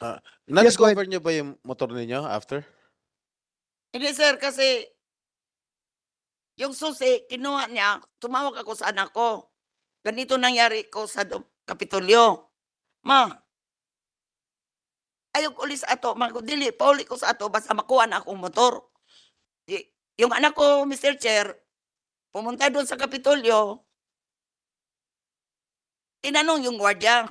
Uh, Na-discover niyo ba yung motor ninyo after? Hindi sir, kasi yung susi, kinuha niya, tumawag ako sa anak ko. Ganito nangyari ko sa do- Kapitolyo. Ma, ayok uli sa ato, ma, dili, pauli ko sa ato, basta makuha na akong motor. Di- Yung anak ko, Mr. Chair, pumunta doon sa Kapitolyo, Tinanong yung gwardiya,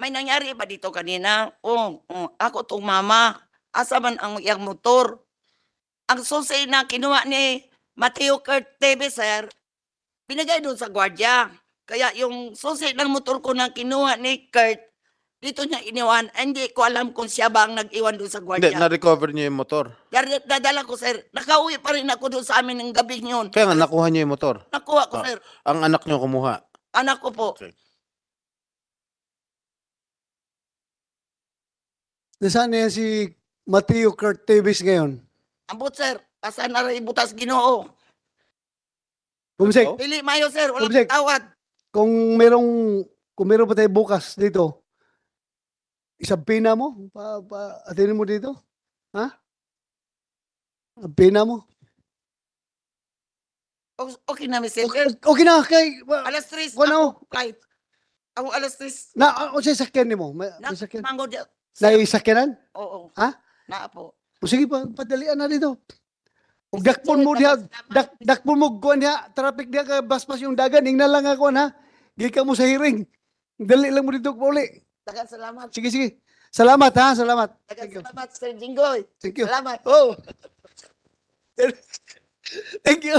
may nangyari pa dito kanina. Oh, oh ako tong mama. Asa man ang iyang motor? Ang susi na kinuha ni Mateo Kurt sir, binigay doon sa gwardiya. Kaya yung susi ng motor ko na kinuha ni Kurt, dito niya iniwan. Hindi ko alam kung siya ba ang nag-iwan doon sa gwardiya. Hindi, na-recover niya yung motor. Dar- dadala ko, sir. Nakauwi pa rin ako doon sa amin ng gabi yun. Kaya nga, nakuha niya yung motor. Nakuha ko, oh. sir. Ang anak niyo kumuha. Anak ko po. Okay. Nasaan na yan si Mateo Kurt Davis ngayon? Ambot, sir. Asan na rin butas ginoo? Bumsek, Pili mayo, sir. Wala Subject. tawad. kung merong, kung merong pa tayo bukas dito, isang pina mo, pa, pa, atinin mo dito. Ha? Ang pina mo. O- Okay na, Mr. Okay, okay na kay wa- Alas 3 wala ako oh. flight. Ako alas 3. na ah, o oh, sa sakyan mo? May, Na, may sakyan. mango di. Na sakyanan? Oo. Ha? Na po. O sige pa padalian na dito. Ug dakpon mo diha, dak, dakpon mo kuan diha, traffic diha kay basbas yung dagan, ingna lang ako na. Gika mo sa hearing. Dali lang mo dito uli. Dagan salamat. Sige sige. Salamat ha, salamat. Dagan Thank you. Sir Jinggoy. Thank you. Salamat. Oh. Thank you.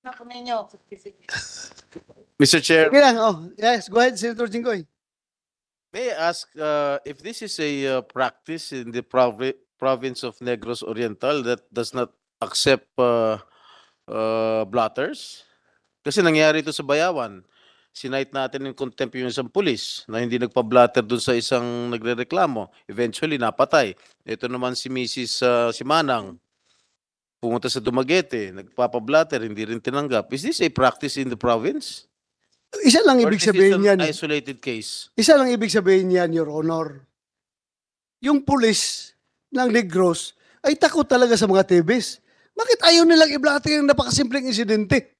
Anak ninyo. Mr. Chair, Sige lang, oh. Yes, go ahead, Senator Jinggoy. May I ask uh, if this is a uh, practice in the provi- province of Negros Oriental that does not accept uh, uh, blotters? Kasi nangyari ito sa Bayawan. Sinight natin yung contempt yung isang pulis na hindi nagpa-blotter doon sa isang nagrereklamo. Eventually, napatay. Ito naman si Mrs. uh, si pumunta sa Dumaguete, nagpapablatter, hindi rin tinanggap. Is this a practice in the province? Isa lang Or ibig sabihin yan. isolated case? Isa lang ibig sabihin yan, Your Honor. Yung pulis ng Negros ay takot talaga sa mga TVs. Bakit ayaw nilang i-blatter yung napakasimpleng insidente?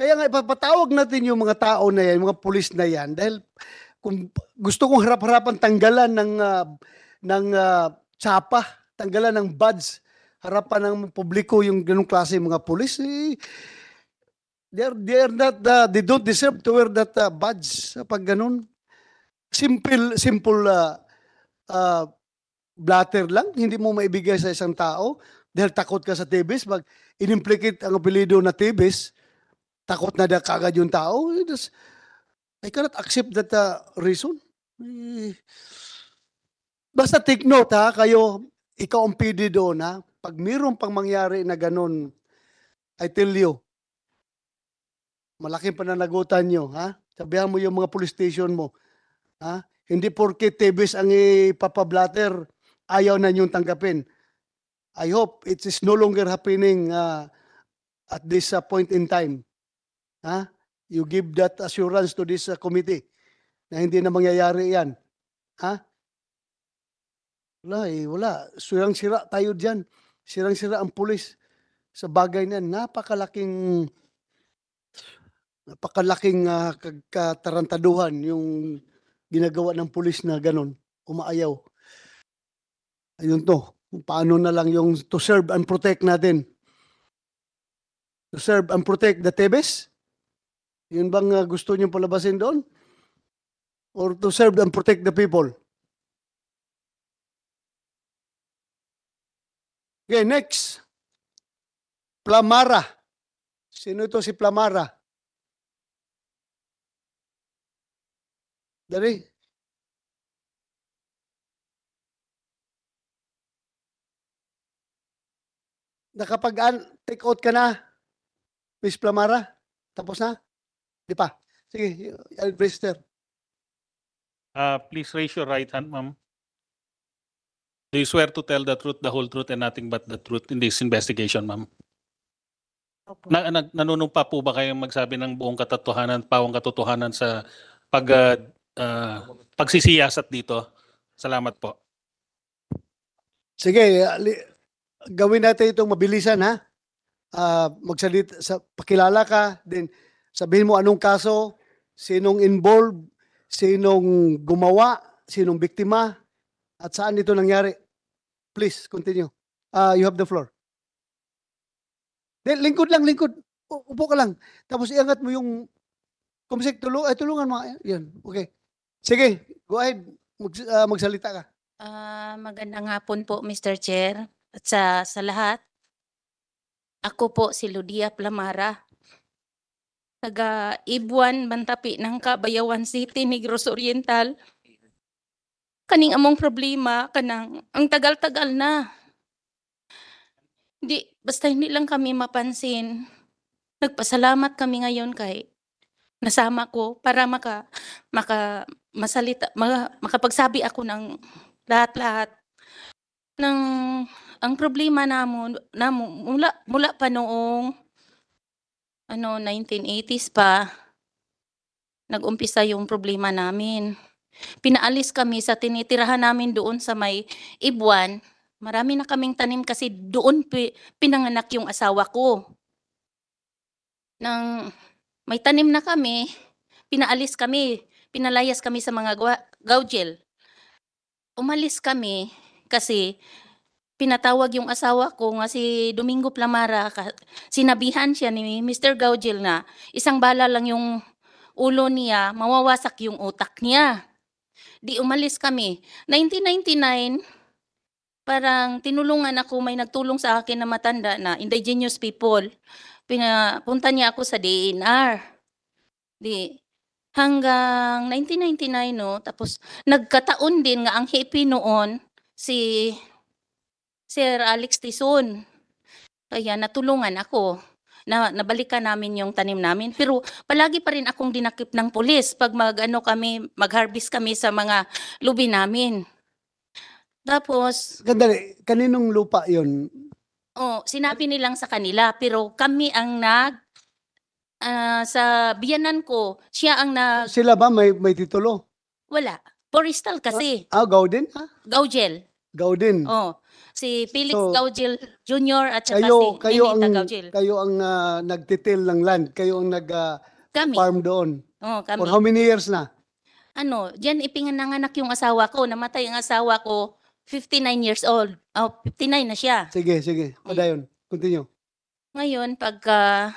Kaya nga ipapatawag natin yung mga tao na yan, yung mga pulis na yan dahil kung gusto kong harap-harapan tanggalan ng uh, ng uh, tsapa, tanggalan ng buds harapan ng publiko yung ganung klase ng mga pulis, eh, they are, they are not, uh, they don't deserve to wear that uh, badge uh, pag ganun. Simple, simple uh, uh, blatter lang, hindi mo maibigay sa isang tao dahil takot ka sa Tibis. Pag inimplicate ang apelido na Tibis, takot na kagad yung tao. is, I cannot accept that uh, reason. Eh, basta take note ha, kayo, ikaw ang PD doon ha pag mayroon pang mangyari na ganun, I tell you, malaking pananagutan nyo, ha? Sabihan mo yung mga police station mo, ha? Hindi porke Tebes ang ipapablatter, ayaw na nyong tanggapin. I hope it is no longer happening uh, at this uh, point in time. Ha? You give that assurance to this uh, committee na hindi na mangyayari yan. Ha? Wala eh, wala. Sirang-sira tayo dyan. Sirang-sira ang pulis sa bagay na napakalaking napakalaking uh, katarantaduhan yung ginagawa ng pulis na ganun, umaayaw. Ayun to, paano na lang yung to serve and protect natin. To serve and protect the Tebes? Yun bang uh, gusto niyo palabasin doon? Or to serve and protect the people? Okay, next. Plamara. Sino ito si Plamara? Dari? Nakapag-take out ka na, Miss Plamara? Tapos na? Di pa? Sige, Albrister. Uh, please raise your right hand, ma'am. Do you swear to tell the truth, the whole truth, and nothing but the truth in this investigation, ma'am? Opo. Na, na, nanunumpa po ba kayong magsabi ng buong katotohanan, pawang katotohanan sa pag, uh, uh, pagsisiyasat dito? Salamat po. Sige, gawin natin itong mabilisan ha. Uh, magsalit, sa, pakilala ka, then sabihin mo anong kaso, sinong involved, sinong gumawa, sinong biktima, at saan ito nangyari? Please, continue. Uh, you have the floor. Then, lingkod lang, lingkod. U upo ka lang. Tapos iangat mo yung kumsik, tulung, ay, tulungan mo. Yan, okay. Sige, go ahead. Mag, uh, magsalita ka. Uh, magandang hapon po, Mr. Chair. At sa, sa lahat, ako po si Ludia Plamara. Taga Ibuan, Bantapi ng Kabayawan City, Negros Oriental kaning among problema kanang ang tagal-tagal na. Di basta hindi lang kami mapansin. Nagpasalamat kami ngayon kay nasama ko para maka maka masalita maka, makapagsabi ako ng lahat-lahat ng ang problema namo namo mula mula pa noong ano 1980s pa nagumpisa yung problema namin pinaalis kami sa tinitirahan namin doon sa may Ibuan. Marami na kaming tanim kasi doon pinanganak yung asawa ko. Nang may tanim na kami, pinaalis kami, pinalayas kami sa mga gaugel. Umalis kami kasi pinatawag yung asawa ko nga si Domingo Plamara, sinabihan siya ni Mr. Gaugel na isang bala lang yung ulo niya, mawawasak yung utak niya. Di umalis kami. 1999, parang tinulungan ako, may nagtulong sa akin na matanda na indigenous people. Pinapunta niya ako sa DNR. E Di, hanggang 1999, no? Tapos, nagkataon din nga ang hippie noon, si Sir Alex Tison. Kaya natulungan ako na nabalikan namin yung tanim namin. Pero palagi pa rin akong dinakip ng pulis pag magano kami, mag kami sa mga lubi namin. Tapos, Ganda, kaninong lupa yon oh, sinabi nilang sa kanila, pero kami ang nag, ah, sa biyanan ko, siya ang nag, Sila ba may, may titulo? wala. Forestal kasi, Ah, ah Gaudin? Ha? Gaugel. Gaudin. Oh, si Felix So, Gaugil Jr. at saka kayo si kayo ang Ninita kayo ang ah, nagtitil ng land, kayo ang nag-farm ah, Kami. doon. Oh, kami. For how many years na? ano, diyan ipinanganak yung asawa ko. Namatay ang asawa ko, 59 years old. Oh, 59 na siya. Sige, sige. Padayon. Continue. Ngayon, pagka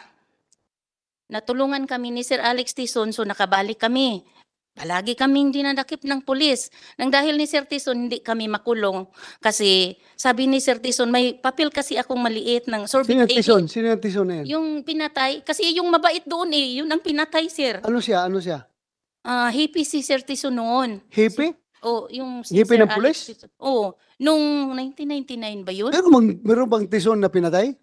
natulungan kami ni Sir Alex Tison, so nakabalik kami. Palagi kaming dinadakip ng pulis. Nang dahil ni Sir Tison, hindi kami makulong. Kasi sabi ni Sir Tison, may papel kasi akong maliit ng sorbet. Sino Tison? Sino Tison na yan? Yung pinatay. Kasi yung mabait doon eh, yun ang pinatay, Sir. Ano siya? Ano siya? Ah, hippie si Sir Tison noon. Hippie? oh, yung si Hippie Sir ng pulis? Tison. Oo. Oh, nung 1999 ba yun? Meron bang, meron bang Tison na pinatay?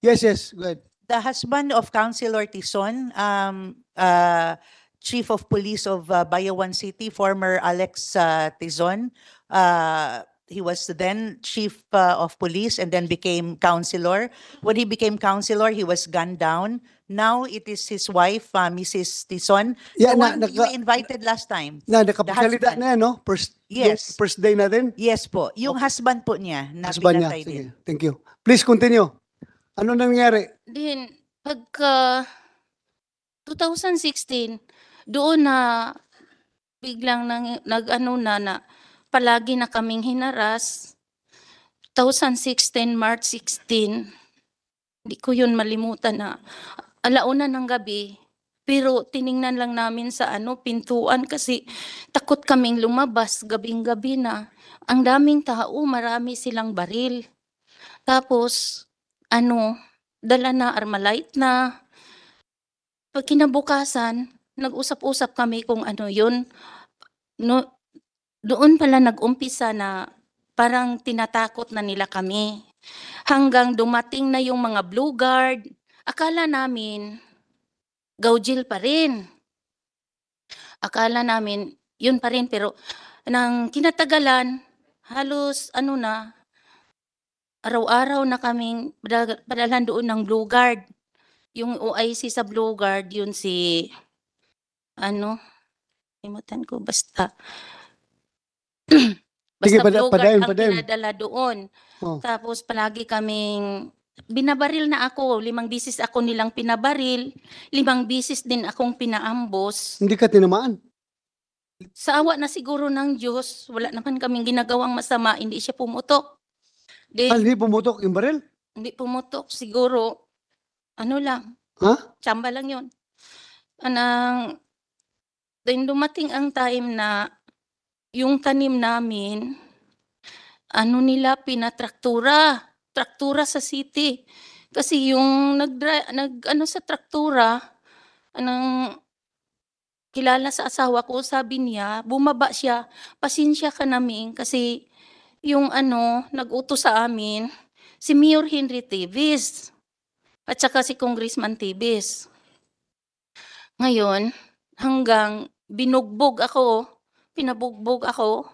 Yes, yes. Go ahead. The husband of Councilor Tison, um, uh, Chief of Police of uh, Bayawan City, former Alex uh, Tizon. Uh, he was then Chief uh, of Police and then became Councilor. When he became Councilor, he was gunned down. Now it is his wife, uh, Mrs. Tizon, yeah, the na, one naka, invited last time. Na, nakapagsalita na yan, no? First, yes. first day na din? Yes po. Yung okay. husband po niya na husband niya. Sige. Din. Thank you. Please continue. Ano nangyari? Din, pagka 2016, doon na biglang nang, nag-ano na na palagi na kaming hinaras. 2016, March 16, hindi ko yun malimutan na alauna ng gabi, pero tiningnan lang namin sa ano, pintuan kasi takot kaming lumabas gabing-gabi na. Ang daming tao, marami silang baril. Tapos, ano, dala na, armalite na. Pag kinabukasan, nag-usap-usap kami kung ano yun. No, doon pala nag-umpisa na parang tinatakot na nila kami. Hanggang dumating na yung mga blue guard, akala namin gaujil pa rin. Akala namin yun pa rin pero nang kinatagalan, halos ano na, araw-araw na kaming padalhan doon ng Blue Guard. Yung OIC sa Blue Guard, yun si ano, kalimutan ko basta. Basta pada- vlogger padayon, ang padayon. pinadala doon. Oh. Tapos palagi kaming binabaril na ako. Limang bisis ako nilang pinabaril. Limang bisis din akong pinaambos. Hindi ka tinamaan. Sa awa na siguro ng Diyos, wala naman kaming ginagawang masama. Hindi siya pumutok. Di, Ah, hindi pumutok yung baril. hindi pumutok. Siguro, ano lang. Ha? Chamba lang yun. Anang, Then dumating ang time na yung tanim namin, ano nila, pinatraktura. Traktura sa city. Kasi yung nag, nag ano sa traktura, anong kilala sa asawa ko, sabi niya, bumaba siya, pasensya ka namin kasi yung ano, nag-uto sa amin, si Mayor Henry Davis at saka si Congressman Davis. Ngayon, hanggang binugbog ako, oh. pinabugbog ako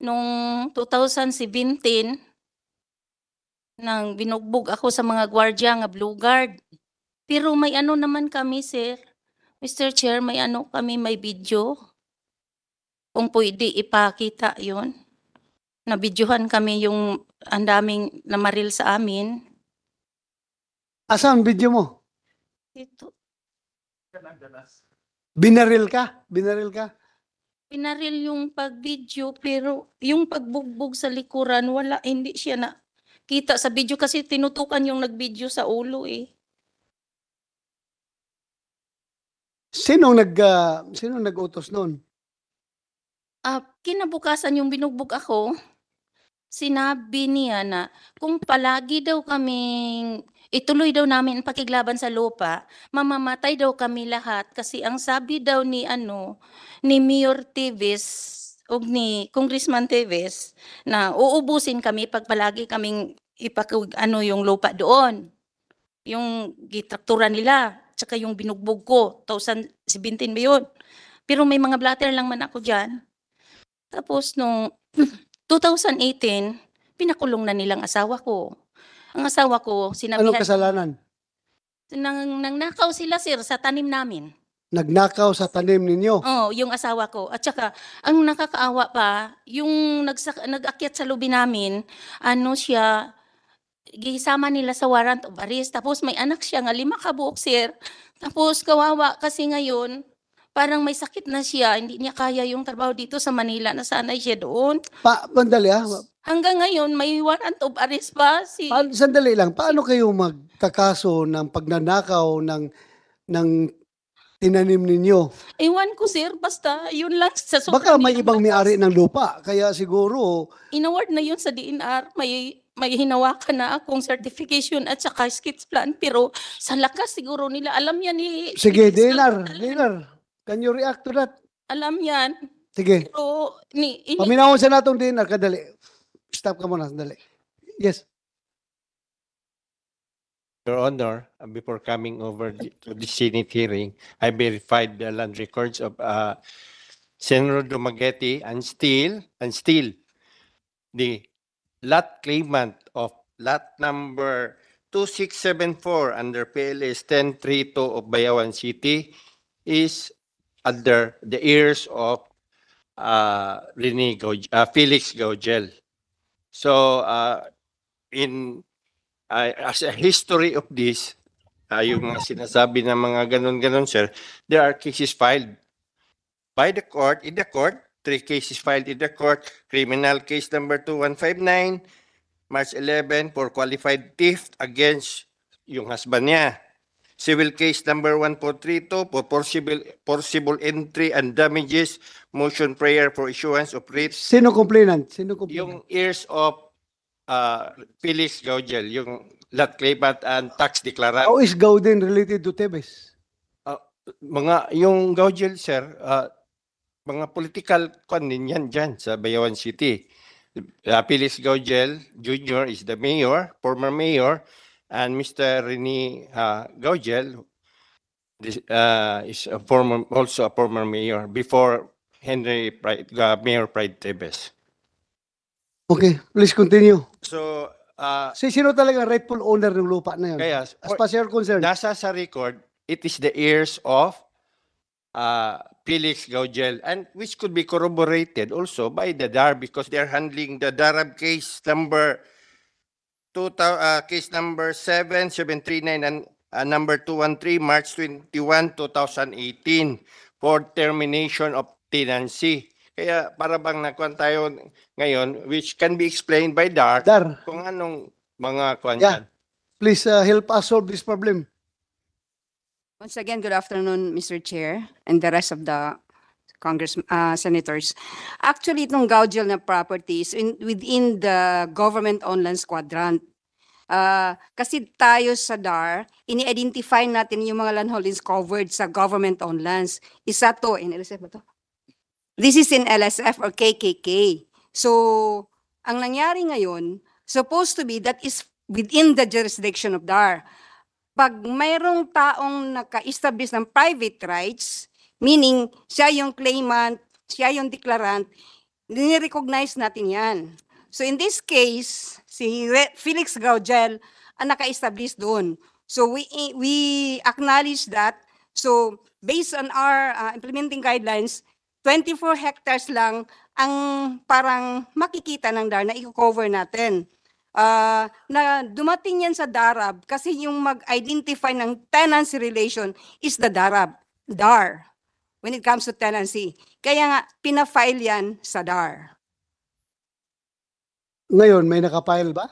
nung 2017 nang binugbog ako sa mga gwardiya nga Blue Guard. Pero may ano naman kami, sir. Mr. Chair, may ano kami, may video. Kung pwede ipakita yon Nabidyohan kami yung ang daming namaril sa amin. Asan video mo? Ito. Dalas. Binaril ka? Binaril ka? Pinaril yung pag-video pero yung pagbugbog sa likuran wala hindi siya na kita sa video kasi tinutukan yung nag-video sa ulo eh. Sinong nag ah, sinong nag-utos noon? Ah, kinabukasan yung binugbog ako, sinabi niya na kung palagi daw kaming ituloy daw namin ang pakiglaban sa lupa, mamamatay daw kami lahat kasi ang sabi daw ni ano ni Mayor Teves ug ni Congressman Teves na uubusin kami pag palagi kaming ipag ano yung lupa doon. Yung gitraktura nila, tsaka yung binugbog ko, 2017 ba yun? Pero may mga blatter lang man ako diyan. Tapos nung 2018, pinakulong na nilang asawa ko ang asawa ko, sinabihan... Anong kasalanan? Nang, nang nakaw sila, sir, sa tanim namin. Nagnakaw sa tanim ninyo? Oo, oh, yung asawa ko. At saka, ang nakakaawa pa, yung nagsak, nag-akyat sa lubi namin, ano siya, gisama nila sa warrant of arrest. Tapos may anak siya nga, lima kabuok, sir. Tapos kawawa kasi ngayon, parang may sakit na siya, hindi niya kaya yung trabaho dito sa Manila, nasanay siya doon. Pa, mandali ah, Hanggang ngayon, may warrant of arrest pa si... Pa- sandali lang, paano kayo magkakaso ng pagnanakaw ng, ng tinanim ninyo? Iwan ko sir, basta yun lang sa Baka may ibang may-ari ng lupa, kaya siguro... Inaward na yun sa DNR, may may hinawakan na akong certification at saka skits plan pero sa lakas siguro nila alam yan ni Sige, DNR, DNR. Can you react to that? Alam yan. Sige. Pero ni, ini- Paminahon sa natong DNR kadali. Stop ka muna, sandali. Yes. Your Honor, uh, before coming over to the Senate hearing, I verified the land records of uh, Senator Dumaguete and still, and still, the lot claimant of lot number 2674 under PLS 1032 of Bayawan City is under the ears of uh, Rene Gau- uh, Felix Gaugel. So, uh, in uh, as a history of this, uh, yung mga sinasabi ng mga ganun-ganun, sir, there are cases filed by the court, in the court, three cases filed in the court, criminal case number 2159, March 11 for qualified theft against yung husband niya. Civil Case Number 1432 for possible, possible entry and damages, motion prayer for issuance of writ. Sino complainant? Sino complainant? Yung ears of uh, Phyllis Gaugel, yung lot claimant and tax declarant. How is Gauden related to Tebes? Uh, mga yung Gaugel sir ah, mga political kwan din yan dyan sa Bayawan City. Uh, Phyllis Gaugel Jr. is the mayor, former mayor and Mr. Rene uh, Gaugel this, uh, is a former, also a former mayor before Henry Pride, uh, Mayor Pride Tebes. Okay, please continue. So, uh, Si sino talaga ang rightful owner ng lupa na yun? kaya As far as you're concerned. nasa sa record, it is the heirs of uh, Felix Gaugel and which could be corroborated also by the DAR because they're handling the DARB case number two, uh, case number 7739 and uh, number 213, March 21, 2018 for termination of tenancy. Kaya para bang nakuan tayo ngayon, which can be explained by DAR, Dar. kung anong mga kuan yeah. Please uh, help us solve this problem. Once again, good afternoon, Mr. Chair, and the rest of the Congress, uh, Senators. Actually, itong Gaugel na properties in, within the government-owned lands quadrant. Uh, kasi tayo sa DAR, ini-identify natin yung mga land holdings covered sa government-owned lands. Isa to, in LSF ba to? This is in LSF or KKK. So, ang nangyari ngayon, supposed to be that is within the jurisdiction of DAR. Pag mayroong taong naka-establish ng private rights, Meaning, siya yung claimant, siya yung declarant, nirecognize natin yan. So in this case, si Felix Gaugel ang naka-establish doon. So we, we acknowledge that. So based on our uh, implementing guidelines, 24 hectares lang ang parang makikita ng DAR na i-cover natin. Uh, na dumating yan sa DARAB kasi yung mag-identify ng tenancy relation is the DARAB, DAR when it comes to tenancy. Kaya nga, pinafile yan sa DAR. Ngayon, may nakapile ba?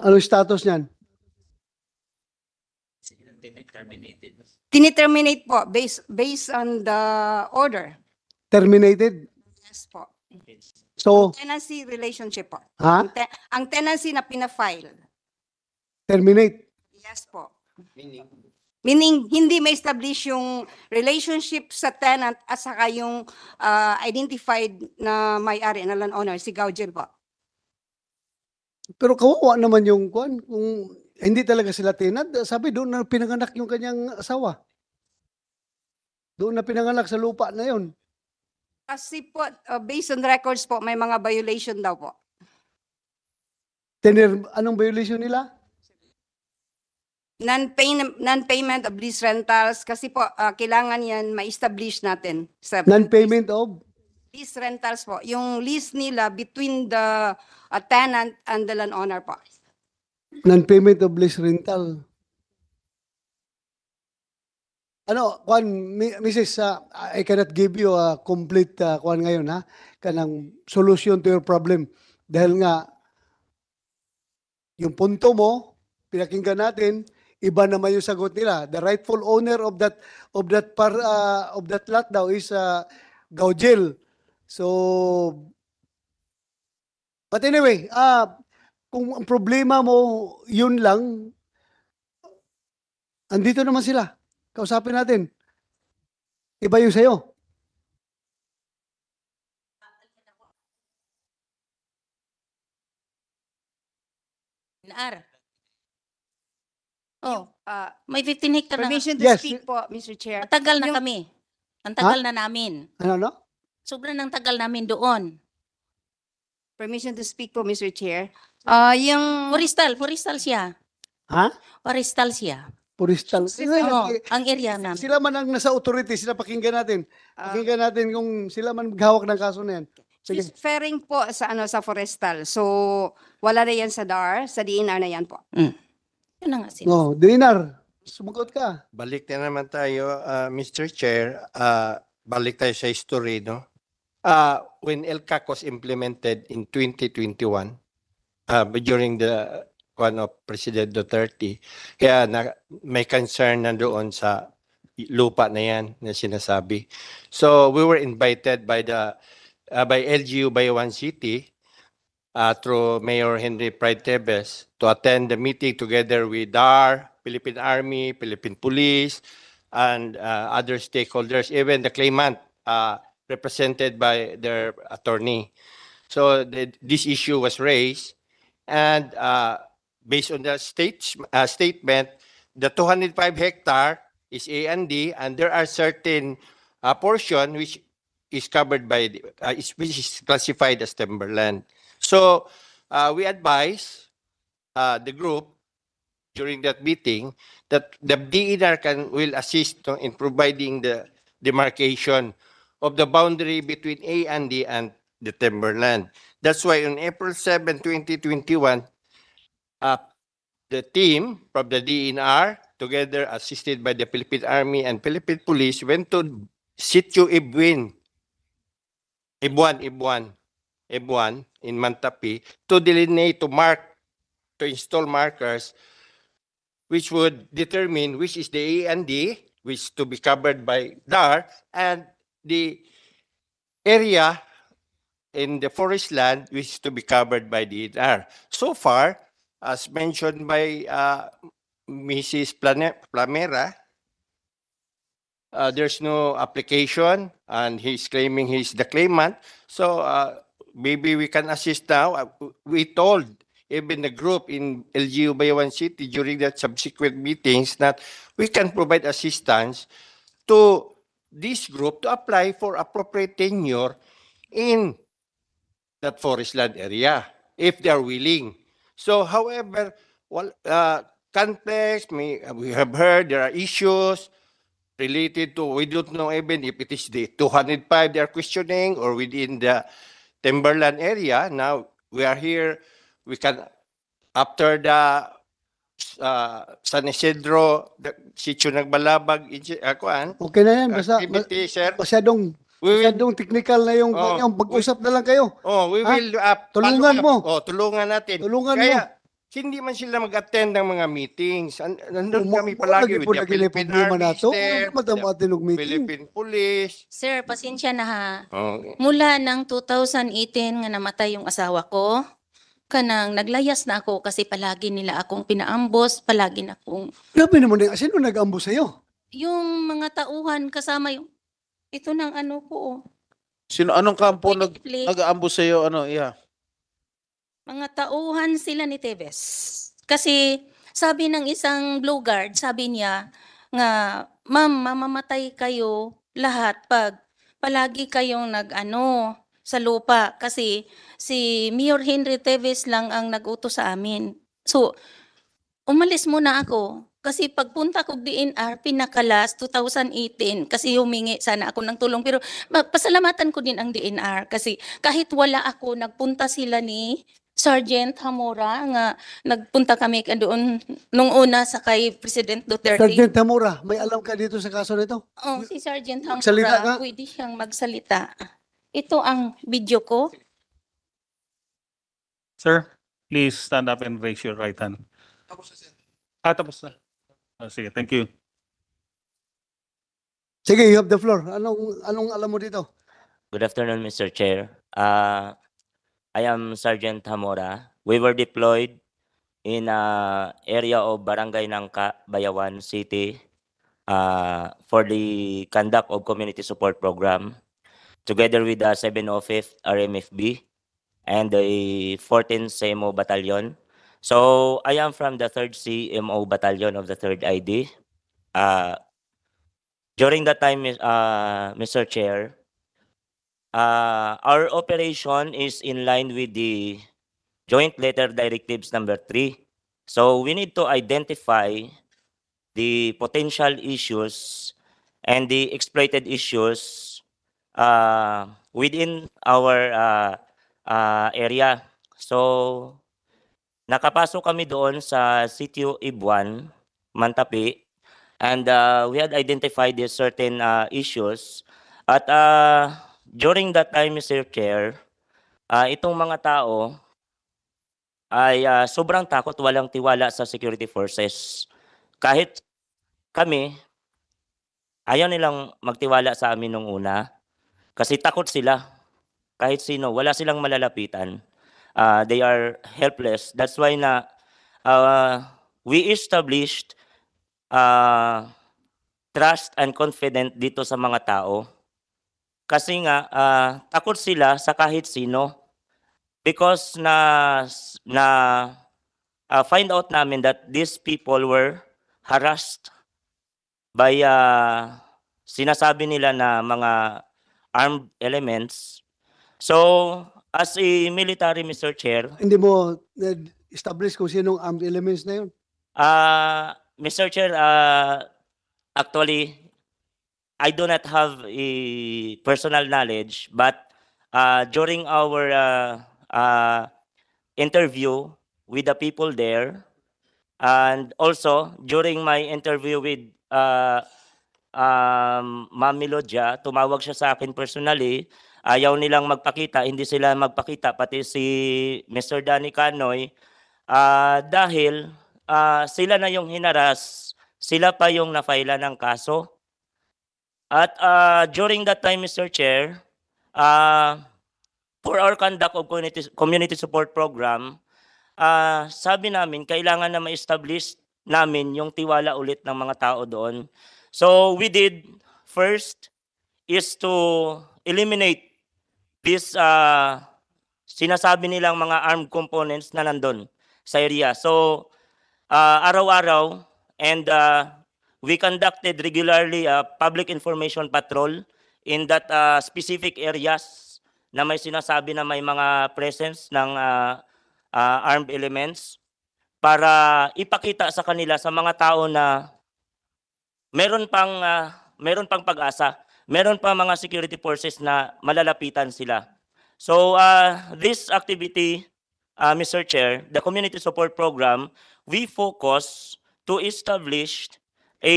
Ano status niyan? Tiniterminated. Tiniterminate po, based, based on the order. Terminated? Yes po. So, tenancy relationship po. Ha? Ang, te- ang tenancy na pinafile. Terminate? Yes po. Meaning? Meaning, hindi may establish yung relationship sa tenant at saka yung uh, identified na may-ari na landowner, owner, si Gaujil po. Pero kawawa naman yung kwan. Kung hindi talaga sila tenant, sabi doon na pinanganak yung kanyang asawa. Doon na pinanganak sa lupa na yon. Kasi po, uh, based on records po, may mga violation daw po. Tenir, anong violation nila? Non-payment, non-payment of lease rentals kasi po ah, kailangan yan ma-establish natin. Sa Non-payment of? Lease rentals po. Yung lease nila between the ah, tenant and the landowner po. Non-payment of lease rental. Ano, Kwan, Mrs., ah, I cannot give you a complete, ah, Kwan ngayon ha, kanang solution to your problem. Dahil nga, yung punto mo, pinakinggan natin, iba naman yung sagot nila. The rightful owner of that of that par, uh, of that lot daw is uh, Gaugil. So But anyway, uh, kung ang problema mo yun lang, andito naman sila. Kausapin natin. Iba yung sa'yo. NR. Oh, uh, may 15 hectare na. Permission to Yes. speak po, Mr. Chair. Matagal na Yung- kami. Ang tagal na namin. Ano, no? Sobrang nang tagal namin doon. Permission to speak po, Mr. Chair. Ah, yung Forestal, forestal siya. Ha? Forestal siya. Puristal. Oo, ang area namin. Sila man ang nasa authority, sila pakinggan natin. ah, Pakinggan natin kung sila man maghawak ng kaso na yan. Sige. referring po sa ano sa forestal. So wala na yan sa DAR, sa DNR na yan po. Mm. Yun nga sinasabi. Oh, Dinar, sumagot ka. Balik na naman tayo, ah, uh, Mr. Chair. Uh, balik tayo sa history, no? Uh, when LCAC was implemented in 2021, uh, during the one of President Duterte, kaya na, may concern na doon sa lupa na yan na sinasabi. So we were invited by the ah, by LGU by One City uh, through Mayor Henry Pratebes to attend the meeting together with DAR, Philippine Army, Philippine Police, and uh, other stakeholders, even the claimant uh, represented by their attorney. So the, this issue was raised, and uh, based on the state, uh, statement, the 205 hectare is A and D, and there are certain uh, portion which is covered by the, uh, which is classified as timberland. So uh, we advise uh, the group during that meeting that the DENR can will assist in providing the demarcation of the boundary between A and D and the timberland. That's why on April 7, 2021, uh, the team from the DNR, together assisted by the Philippine Army and Philippine Police, went to Sitio Ibuin, Ibuan, Ibuan, Ebuan, in Mantapi to delineate to mark to install markers which would determine which is the A and D which to be covered by DAR and the area in the forest land which is to be covered by the DAR. So far, as mentioned by uh, Mrs. Plane Plamera, uh, there's no application and he's claiming he's the claimant. So uh, maybe we can assist now. Uh, we told even the group in LGU Bayawan City during that subsequent meetings that we can provide assistance to this group to apply for appropriate tenure in that forest land area if they are willing. So, however, well, uh, context, may, we have heard there are issues related to, we don't know even if it is the 205 they are questioning or within the timberland area. Now we are here. We can after the uh, San Isidro, the Sitio Nagbalabag, uh, kuan. Okay na yan. Basta, activity, sir. Masyadong, we will, masyadong technical na yung, oh, yung pag-usap na lang kayo. Oh, we will. Uh, tulungan mo. Oh, tulungan natin. Tulungan Kaya, mo hindi man sila mag-attend ng mga meetings. nandun um, kami palagi with the Philippine Army na to. Ano meeting. Philippine Police. Sir, pasensya na ha. Okay. Mula ng 2018 nga namatay yung asawa ko, kanang naglayas na ako kasi palagi nila akong pinaambos, palagi na akong... Grabe naman na, eh, sino nag-ambos sa'yo? Yung mga tauhan kasama yung... Ito ng ano ko, oh. Sino, anong kampo nag, nag-ambos sa'yo? Ano, iya? Yeah. Mga tauhan sila ni Tevez. Kasi sabi ng isang blue guard, sabi niya nga, ma'am, mamamatay kayo lahat pag palagi kayong nag-ano sa lupa kasi si Mayor Henry Tevez lang ang nag-utos sa amin. So, umalis muna ako kasi pagpunta ko DNR, pinakalas 2018 kasi humingi sana ako ng tulong. Pero pasalamatan ko din ang DNR kasi kahit wala ako, nagpunta sila ni Sergeant Hamura nga nagpunta kami doon nung una sa kay President Duterte. Sergeant Hamura, may alam ka dito sa kaso nito? Oh, si Sergeant Hamura, ka? pwede siyang magsalita. Ito ang video ko. Sir, please stand up and raise your right hand. Tapos na, sir. Ah, tapos na. Ah, sige, thank you. Sige, you have the floor. Anong, anong alam mo dito? Good afternoon, Mr. Chair. Uh, I am Sergeant Hamora. We were deployed in a uh, area of Barangay Nangka, Bayawan City uh, for the conduct of community support program together with the 705th RMFB and the 14th CMO Battalion. So I am from the 3rd CMO Battalion of the 3rd ID. Uh, during that time, uh, Mr. Chair, uh, our operation is in line with the Joint Letter Directives number 3. So we need to identify the potential issues and the exploited issues uh, within our uh, uh, area. So nakapasok kami doon sa Sitio Ibuan, Mantapi, and uh, we had identified these certain uh, issues at uh, During that time, Mr. care, uh, itong mga tao ay uh, sobrang takot, walang tiwala sa security forces. Kahit kami, ayaw nilang magtiwala sa amin nung una kasi takot sila. Kahit sino, wala silang malalapitan. Uh, they are helpless. That's why na uh, we established uh, trust and confidence dito sa mga tao kasi nga, uh, takot sila sa kahit sino. Because na, na uh, find out namin that these people were harassed by uh, sinasabi nila na mga armed elements. So, as a military, Mr. Chair... Hindi mo eh, establish kung sinong armed elements na yun? Uh, Mr. Chair, uh, actually, I do not have a personal knowledge, but uh, during our uh, uh, interview with the people there, and also during my interview with uh, um, Ma'am Melodia, tumawag siya sa akin personally. Ayaw nilang magpakita, hindi sila magpakita, pati si Mr. Danny Canoy, uh, dahil uh, sila na yung hinaras, sila pa yung nafaila ng kaso. At uh, during that time, Mr. Chair, uh, for our conduct of community, community support program, uh, sabi namin, kailangan na ma-establish namin yung tiwala ulit ng mga tao doon. So we did first is to eliminate this uh, sinasabi nilang mga armed components na nandun sa area. So uh, araw-araw and uh, we conducted regularly a public information patrol in that uh, specific areas na may sinasabi na may mga presence ng uh, uh, armed elements para ipakita sa kanila sa mga tao na meron pang uh, meron pang pag-asa, meron pa mga security forces na malalapitan sila. So uh, this activity, uh, Mr. Chair, the Community Support Program, we focus to establish a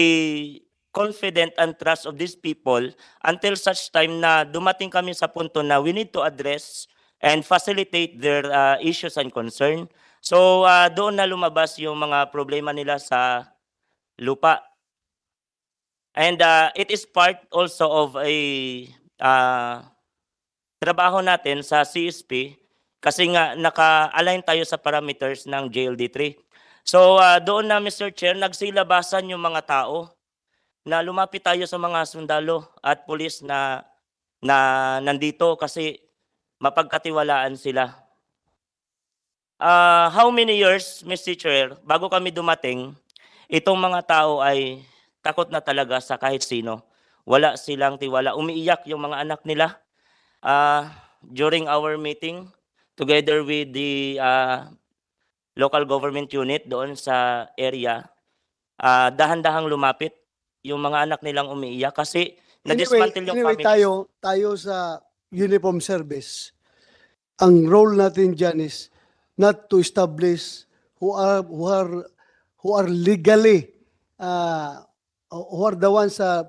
confident and trust of these people until such time na dumating kami sa punto na we need to address and facilitate their uh, issues and concern. So uh, doon na lumabas yung mga problema nila sa lupa. And uh, it is part also of a uh, trabaho natin sa CSP kasi nga naka-align tayo sa parameters ng JLD3. So uh, doon na Mr. Chair, nagsilabasan yung mga tao na lumapit tayo sa mga sundalo at pulis na na nandito kasi mapagkatiwalaan sila. Uh, how many years, Mr. Chair, bago kami dumating, itong mga tao ay takot na talaga sa kahit sino. Wala silang tiwala. Umiiyak yung mga anak nila. Uh, during our meeting, together with the uh, local government unit doon sa area, uh, dahan-dahang lumapit yung mga anak nilang umiiyak kasi na-dismantle anyway, yung anyway, family. tayo, tayo sa uniform service, ang role natin dyan is not to establish who are, who are, who are legally, uh, who are the ones uh,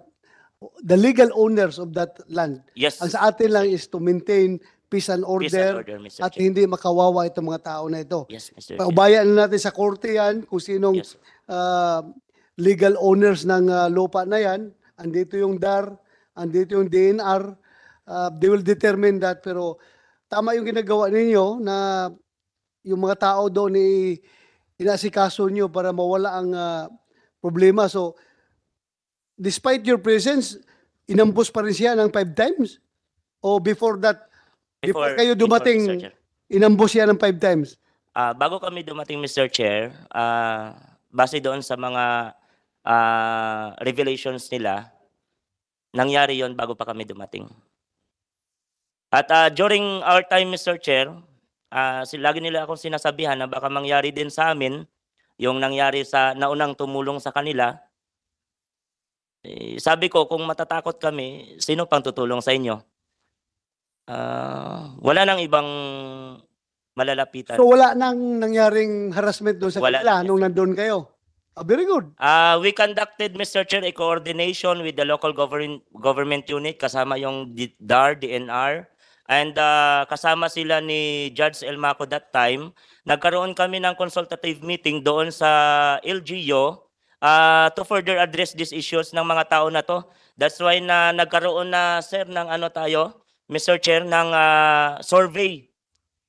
the legal owners of that land. Yes. Ang sa atin lang is to maintain peace and order, peace and order at hindi makawawa itong mga tao na ito. Yes, Paubayan na natin sa korte yan kung sinong yes. uh, legal owners ng uh, lupa na yan. Andito yung DAR, andito yung DNR. Uh, ah, they will determine that pero tama yung ginagawa ninyo na yung mga tao doon ni inasikaso nyo para mawala ang uh, problema. So, despite your presence, inambos pa rin siya ng five times? O before that, Before, Before kayo dumating, Chair. inambos yan ng five times. Ah, bago kami dumating, Mr. Chair, ah, base doon sa mga ah, revelations nila, nangyari yon bago pa kami dumating. At ah, during our time, Mr. Chair, ah, sila lagi nila akong sinasabihan na baka mangyari din sa amin yung nangyari sa naunang tumulong sa kanila. Eh, sabi ko, kung matatakot kami, sino pang tutulong sa inyo? Ah, wala nang ibang malalapitan. So wala nang nangyaring harassment doon sa Wala. kanila nung nandoon kayo. Ah, very good. Uh, we conducted, Mr. Chair, a coordination with the local govern- government unit kasama yung D- DAR, DNR. And uh, kasama sila ni Judge Elmaco that time. Nagkaroon kami ng consultative meeting doon sa LGU uh, ah, to further address these issues ng mga tao na to. That's why na nagkaroon na, sir, ng ano tayo, Mr. Chair, ng uh, survey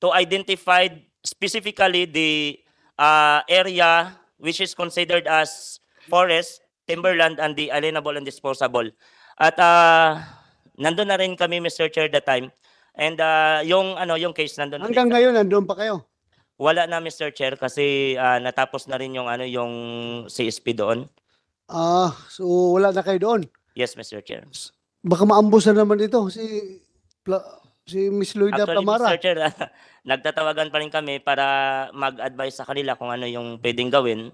to identify specifically the uh, area which is considered as forest, timberland, and the alienable and disposable. At uh, nandun na rin kami, Mr. Chair, that time. And uh, yung, ano, yung case nandun. Hanggang na rin. ngayon, nandun pa kayo? Wala na, Mr. Chair, kasi uh, natapos na rin yung, ano, yung CSP doon. Ah, so wala na kayo doon? Yes, Mr. Chair. Baka maambos na naman ito. Si Pla si Miss Lloyda Actually, Pamara. Mr. Chair, nagtatawagan pa rin kami para mag-advise sa kanila kung ano yung pwedeng gawin.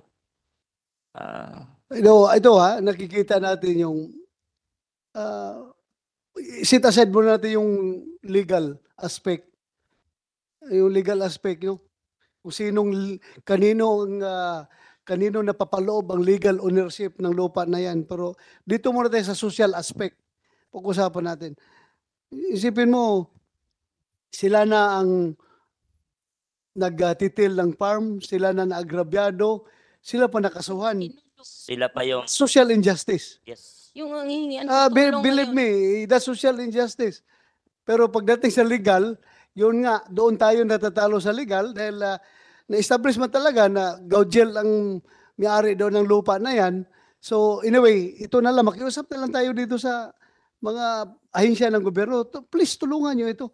Ah, Ito, ito ha, nakikita natin yung ah, set aside muna natin yung legal aspect. Yung legal aspect, no? Kung sinong, kanino ang, ah, kanino napapaloob ang legal ownership ng lupa na yan. Pero dito muna tayo sa social aspect. Pag-usapan natin isipin mo, sila na ang nagtitil ng farm, sila na naagrabyado, sila pa nakasuhan. Sila pa yung... Social injustice. Yes. Yung ang hihingi, ano, Ah, be- believe ngayon. me, that's social injustice. Pero pagdating sa legal, yun nga, doon tayo natatalo sa legal dahil ah, na-establish man talaga na gaugel ang may-ari daw ng lupa na yan. So, anyway, ito na lang. Makiusap na lang tayo dito sa mga ahensya ng gobyerno, to, please tulungan nyo ito.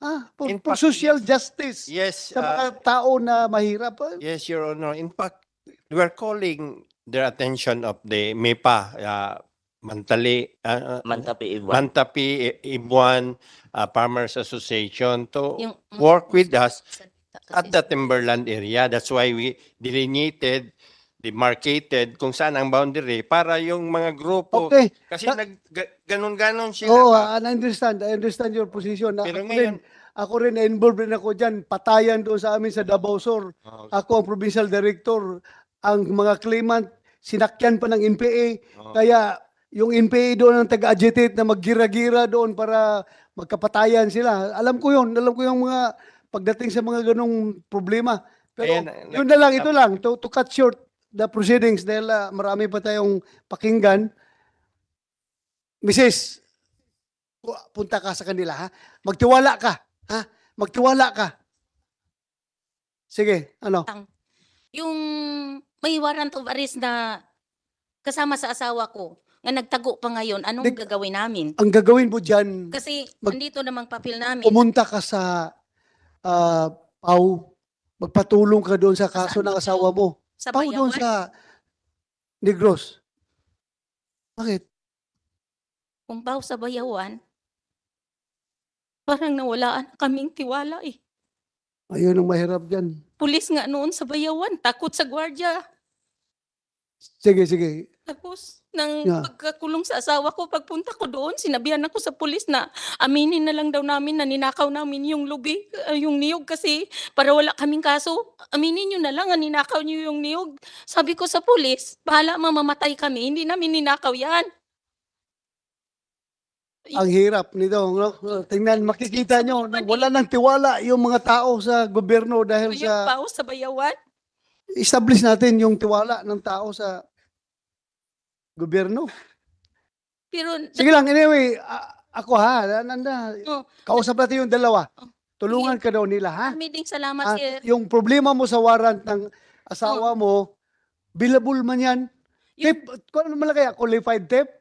Ah, for, in for social justice. Yes. Sa mga uh, tao na mahirap. Ah. Yes, Your Honor. In fact, we're calling their attention of the MEPA, uh, Mantali, uh, uh Mantapi Ibuan, Mantapi Ibuan uh, Farmers Association to yung, work with us at the Timberland area. That's why we delineated demarcated kung saan ang boundary para yung mga grupo Okay. kasi Ta- nag ganun-ganon sila. oh ah, pa. I understand. I understand your position. Pero Ako rin, ngayon- ako rin, involved rin ako diyan Patayan doon sa amin sa Davao Sur. Oo. Ako ang provincial director. Ang mga claimant, sinakyan pa ng NPA. Oo. Kaya yung NPA doon ang taga-agitate na maggira-gira doon para magkapatayan sila. Alam ko yon, Alam ko yung mga pagdating sa mga ganong problema. Pero Ayan, yun na lang, ito lang. To, to cut short, the proceedings dahil uh, marami pa tayong pakinggan. Mrs. Punta ka sa kanila ha. Magtiwala ka ha. Magtiwala ka. Sige, ano? Yung may warrant of arrest na kasama sa asawa ko nga nagtago pa ngayon, anong Di, gagawin namin? Ang gagawin mo dyan, Kasi Mag- andito namang papel namin. pumunta ka sa uh, ah, PAW, magpatulong ka doon sa kaso ng asawa mo. Sa Tao doon sa Negros. Bakit? Kung baw sa Bayawan, parang nawalaan kaming tiwala eh. Ayun ang mahirap dyan. Pulis nga noon sa Bayawan, takot sa gwardiya. Sige, sige. Tapos, nang Yeah. pagkakulong sa asawa ko, pagpunta ko doon, sinabihan ako sa pulis na aminin na lang daw namin na ninakaw namin yung lubi, ah, yung niyog kasi para wala kaming kaso. Aminin nyo na lang na ninakaw nyo yung niyog. Sabi ko sa pulis, bahala mamamatay kami, hindi namin ninakaw yan. Ang hirap nito. No? Tingnan, makikita nyo, wala nang tiwala yung mga tao sa gobyerno dahil Yung sa... pao oh, sa bayawan. Establish natin yung tiwala ng tao sa gobyerno. Pero, Sige lang, anyway, a- ako ha, nanda, oh, kausap natin yung dalawa. Oh, Tulungan ka daw nila, ha? Meeting, salamat, At sir. yung problema mo sa warrant ng asawa oh. mo, billable man yan. Tip, kung ano man ah, qualified tip.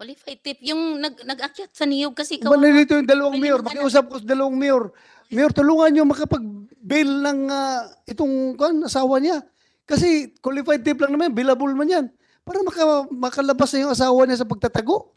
Qualified tip. Yung nag, nag-akyat sa niyog kasi ikaw. Ba dito yung dalawang mayor, makiusap ko sa dalawang mayor. Mayor, tulungan nyo makapag-bail ng ah, itong kan, asawa niya. Kasi qualified tip lang naman, billable man yan para maka, makalabas na yung asawa niya sa pagtatago.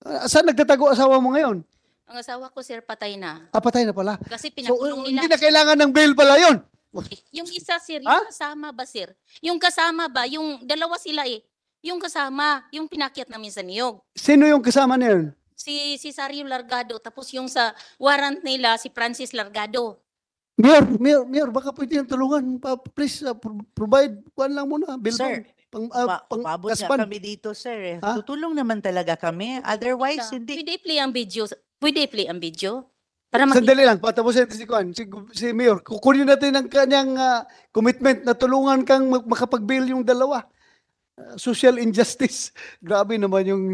Ah, saan nagtatago asawa mo ngayon? Ang asawa ko, sir, patay na. Ah, patay na pala. Kasi pinakulong so, eh, nila. Hindi na kailangan ng bail pala yun. Yung isa, sir, yung kasama ba, sir? Yung kasama ba? Yung dalawa sila eh. Yung kasama, yung pinakyat namin sa niyog. Sino yung kasama na Si, si Sario Largado. Tapos yung sa warrant nila, si Francis Largado. Mayor, Mayor, Mayor, baka pwede yung tulungan. please, uh, provide, kuhan lang muna. Bill sir, Pang, uh, pang, paabot nga Gaspan, kami dito, sir. Eh. Ha? Tutulong naman talaga kami. Otherwise, hindi. Pwede play ang video. Pwede play ang video. Para makita. sandali lang, patapusin natin si Kwan, si, si Mayor. Kukunin natin ang kanyang ah, commitment na tulungan kang mag- makapag-bail yung dalawa. Ah, social injustice. Grabe naman yung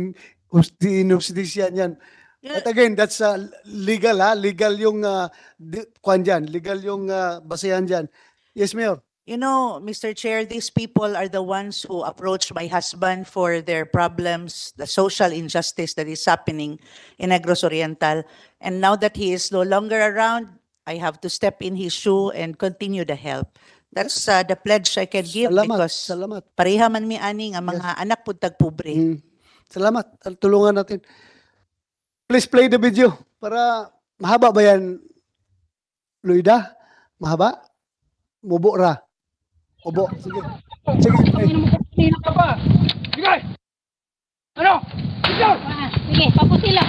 hus- injustisya niyan. But again, that's ah, legal ha, legal yung uh, di, Kwan dyan, legal yung ah, basehan dyan. Yes, Mayor. You know, Mr. Chair, these people are the ones who approach my husband for their problems, the social injustice that is happening in Negros Oriental. And now that he is no longer around, I have to step in his shoe and continue the help. That's uh, the pledge I can give salamat, because salamat. pareha man mi aning ang mga yes. anak po tagpubre. Mm. Salamat. Tulungan natin. Please play the video para mahaba ba yan, Luida? Mahaba? Mubo ra. Ubo. Sige. Sige. Kanina ka pa. Sige. Ano? Sige. Ah, sige, papusila.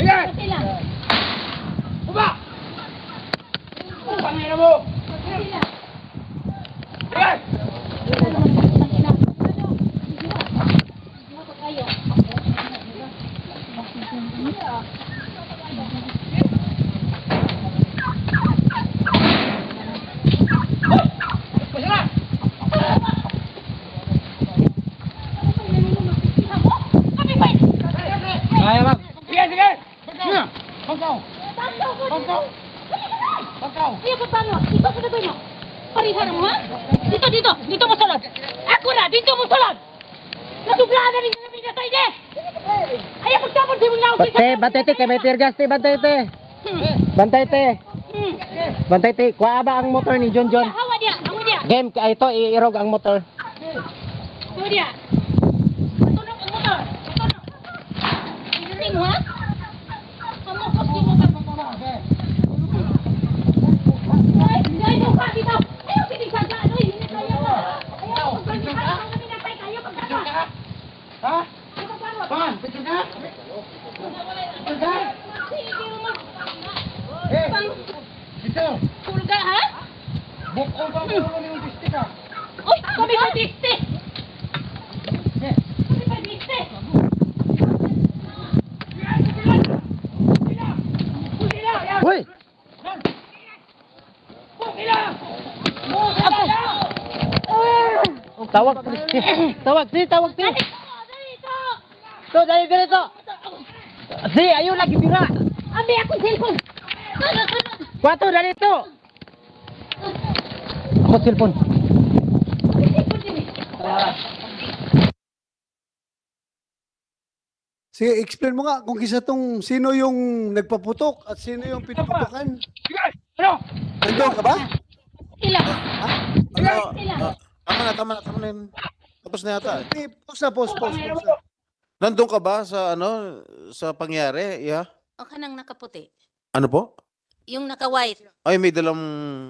Sige. Papusila. Uba. Pangina mo. Papusila. Sige. Thank you. Ayo, Bang. Iya, Iya, Ayo, te. gas, te. te. Hmm. Bantay, te. Hmm. te. Kuha ba ang motor ni John John? Ya, Game, ito, iirog ang motor. Surya! Matunog ang motor! Matunog! Hindi mo, ha? Kamukos din mo sa motor. Ay, ay, mo ano, ka dito! Ayaw, pinigsan ka! Ano, hindi tayo! Ayaw, pagpagpagpag kami natay tayo pagkaka! Ha? Pan, picture ka? Picture ka? Sige, mo! Eh! Kulga, ha? Buko ba ang ulo ni Utistik ah? Uy! Kami ba Utistik! Kami ba Utistik! Uy! Tawag, Kristi. Tawag, si, tawag, si. To, dali dire to. Si, ayo lagi bira. Ambil aku cellphone. Kuato dali to. Bakit cellphone? Sige, explain mo nga kung kisa tong sino yung nagpaputok at sino yung pinuputukan. Ano? Nandun ka ba? Ila. Ha? Ano? Ah, tama na, tama na, tama na. Tapos na yata. eh. Eh, na, pause, pause, pause Nandun ka ba sa ano sa pangyari? Yeah. O kanang nakaputi. Ano po? Yung naka-white. Ay, may dalang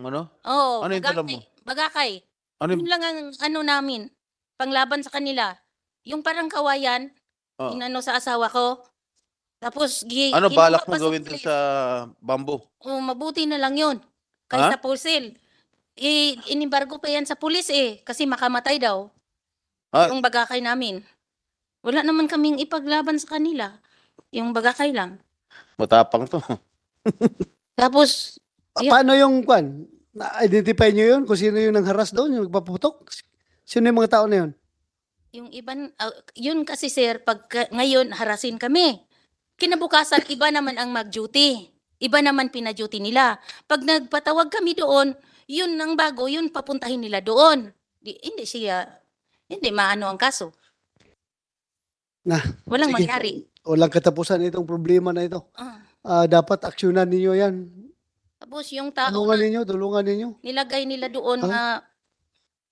ano? Oo. Ano yung dala mo? Bagakay. Ano yung- lang ang ano namin, panglaban sa kanila. Yung parang kawayan, Oh. Ah. inano sa asawa ko. Tapos, gi, Ano balak pa mong gawin doon sa bamboo? Oh, mabuti na lang yun. Kaysa pusil. I, inimbargo pa yan sa pulis eh. Kasi makamatay daw. Ah. Yung bagakay namin. Wala naman kaming ipaglaban sa kanila. Yung bagakay lang. Matapang to. Tapos, Paano yung kwan? Na-identify nyo yun kung sino yung nangharas doon, yung nagpaputok? Sino yung mga tao na yun? Yung iban, uh, ah, yun kasi sir, pag ngayon harasin kami. Kinabukasan, iba naman ang mag-duty. Iba naman pinaduty nila. Pag nagpatawag kami doon, yun ang bago, yun papuntahin nila doon. Di, hindi siya, hindi maano ang kaso. Na, Walang sige. mangyari. Walang katapusan itong problema na ito. Ah. Ah, dapat aksyonan ninyo yan. Tapos yung tao Tulungan na ninyo, tulungan ninyo. nilagay nila doon Ang- na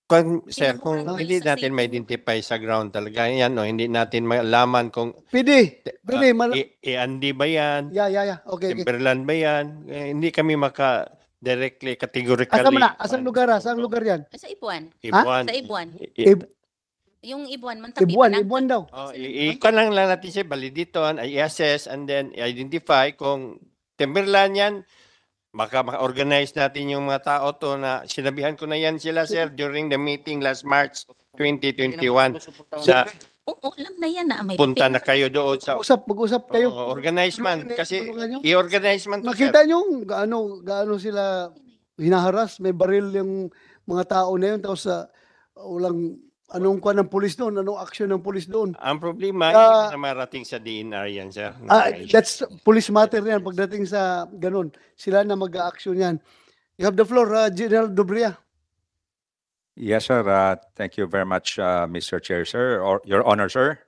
Kung, sir, kung hindi natin Facebook. ma-identify sa ground talaga, yan, no, hindi natin malaman kung PD, PD, mal- i- i ba yan, yeah, yeah, yeah. Okay, okay. ba yan, Eh, hindi kami maka directly, categorically. Asa na? Asang lugar? ah? Asang lugar yan? sa Ibuan, Ibuan. sa Ibuan. I- Ib- Yung Ibuan, Mantapi Ibuan, na. Ibuan daw. oh, i- i- lang lang natin siya, validiton, i-assess, and then i-identify kung Timberland yan, Baka maka-organize natin yung mga tao to na sinabihan ko na yan sila, sir, during the meeting last March 2021. Sa Oo, alam na yan na may punta na kayo doon sa Usap, mag-usap kayo. oh, organize man. Kasi i-organize man to, sir. Makita nyo gaano, gaano sila hinaharas. May baril yung mga tao na yun. Tapos sa walang anong kuha ng pulis doon, anong action ng pulis doon. Ang problema, uh, ah, na marating sa DNR yan, sir. Uh, that's police matter yan pagdating sa ganun. Sila na mag-action yan. You have the floor, uh, General Dobria. Yes, sir. Uh, thank you very much, uh, Mr. Chair, sir, or Your Honor, sir.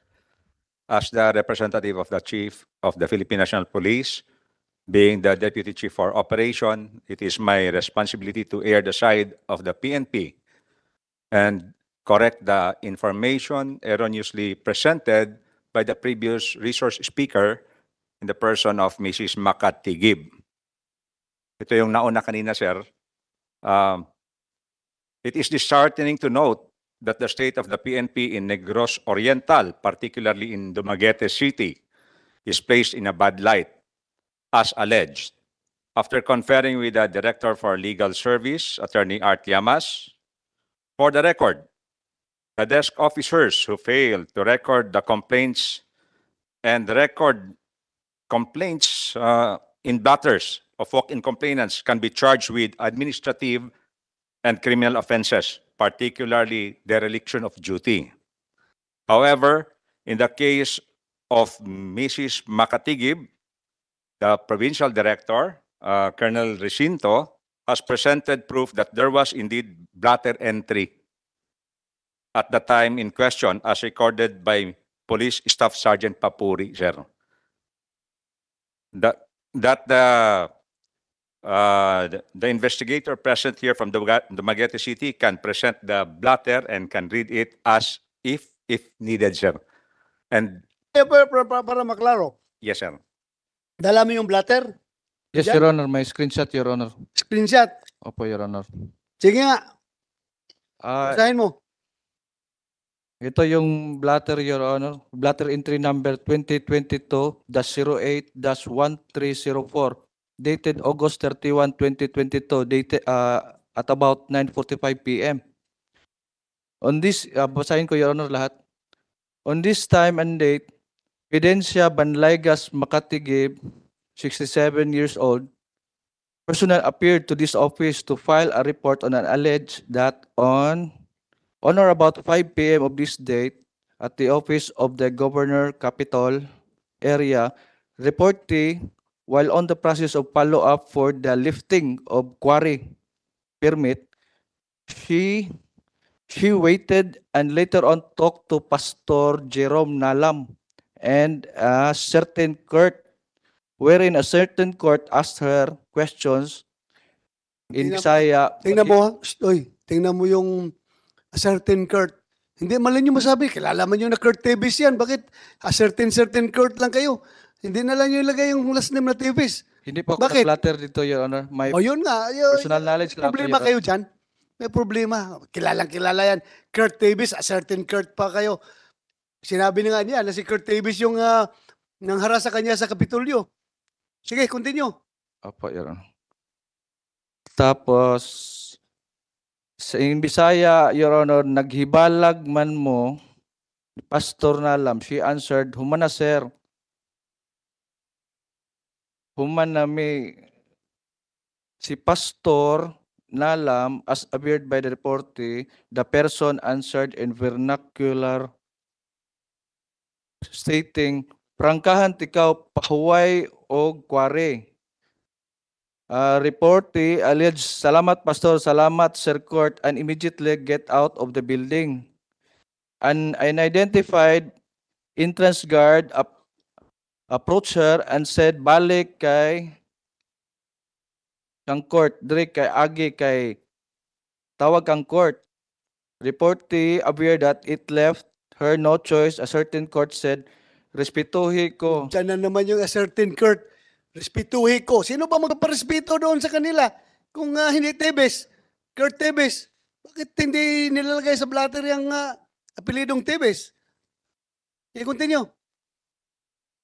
As the representative of the Chief of the Philippine National Police, being the Deputy Chief for Operation, it is my responsibility to air the side of the PNP and correct the information erroneously presented by the previous resource speaker in the person of Mrs. Makatigib. Ito yung nauna kanina, sir. Um, it is disheartening to note that the state of the PNP in Negros Oriental, particularly in Dumaguete City, is placed in a bad light, as alleged. After conferring with the Director for Legal Service, Attorney Art Llamas, for the record, the desk officers who failed to record the complaints and record complaints uh, in batters of walk-in complainants can be charged with administrative and criminal offenses, particularly dereliction of duty. However, in the case of Mrs. Makatigib, the provincial director, uh, Colonel Recinto, has presented proof that there was indeed blatter entry at the time in question as recorded by Police Staff Sergeant Papuri, sir. That, that the, uh, uh, the, the investigator present here from the, the Magete City can present the blatter and can read it as if, if needed, sir. And Eh, para, para, para maklaro, yes, sir. dala mo yung blatter, Yes, Your Honor. May screenshot, Your Honor. screenshot. Opo, Your Honor. Sige nga, Ah, basahin mo. Ito yung blatter, Your Honor. Blatter entry number 2022-08-1304 dated August 31, 2022 dated, uh, at about 9.45 p.m. On this, uh, basahin ko, Your Honor, lahat. On this time and date, Pidencia Makati Makatigib, 67 years old, personal appeared to this office to file a report on an alleged that on On or about 5 p.m. of this date, at the office of the Governor Capital area, reportee while on the process of follow-up for the lifting of quarry permit, she she waited and later on talked to Pastor Jerome Nalam and a certain court, wherein a certain court asked her questions in Saya. Uh, tingnan mo ha, tingnan mo yung a certain Kurt. Hindi, malay nyo masabi, kilala man nyo na Kurt Davis yan. Bakit a ah, certain certain Kurt lang kayo? Hindi na lang nyo ilagay yung last name na Davis. Hindi po ako flatter dito, Your Honor. My o oh, yun nga. Yun, personal knowledge lang. Problema kayo dyan. May problema. Kilalang kilala yan. Kurt Davis, a ah, certain Kurt pa kayo. Sinabi na nga niya na si Kurt Davis yung uh, nanghara sa kanya sa Kapitulyo. Sige, continue. Apo, Your Honor. Tapos, sa Bisaya, Your Honor, naghibalag man mo, Pastor Nalam, she answered, Humana sir, humana may si Pastor Nalam, as appeared by the reportee, the person answered in vernacular stating, Prangkahan tikaw pahuway o kware. Uh, ah, the alleged, Salamat Pastor, salamat Sir Court, and immediately get out of the building. An unidentified entrance guard ap- approached her and said, Balik kay kang court, dire kay agi kay tawag kang court. report the appeared that it left her no choice. A certain court said, Respetuhi ko. Diyan na naman yung a certain court. Respetuhin ko. Sino ba magparespeto doon sa kanila? Kung uh, hindi Tebes, Kurt Tebes, bakit hindi nilalagay sa blatter yung uh, apelidong Tebes? I-continue.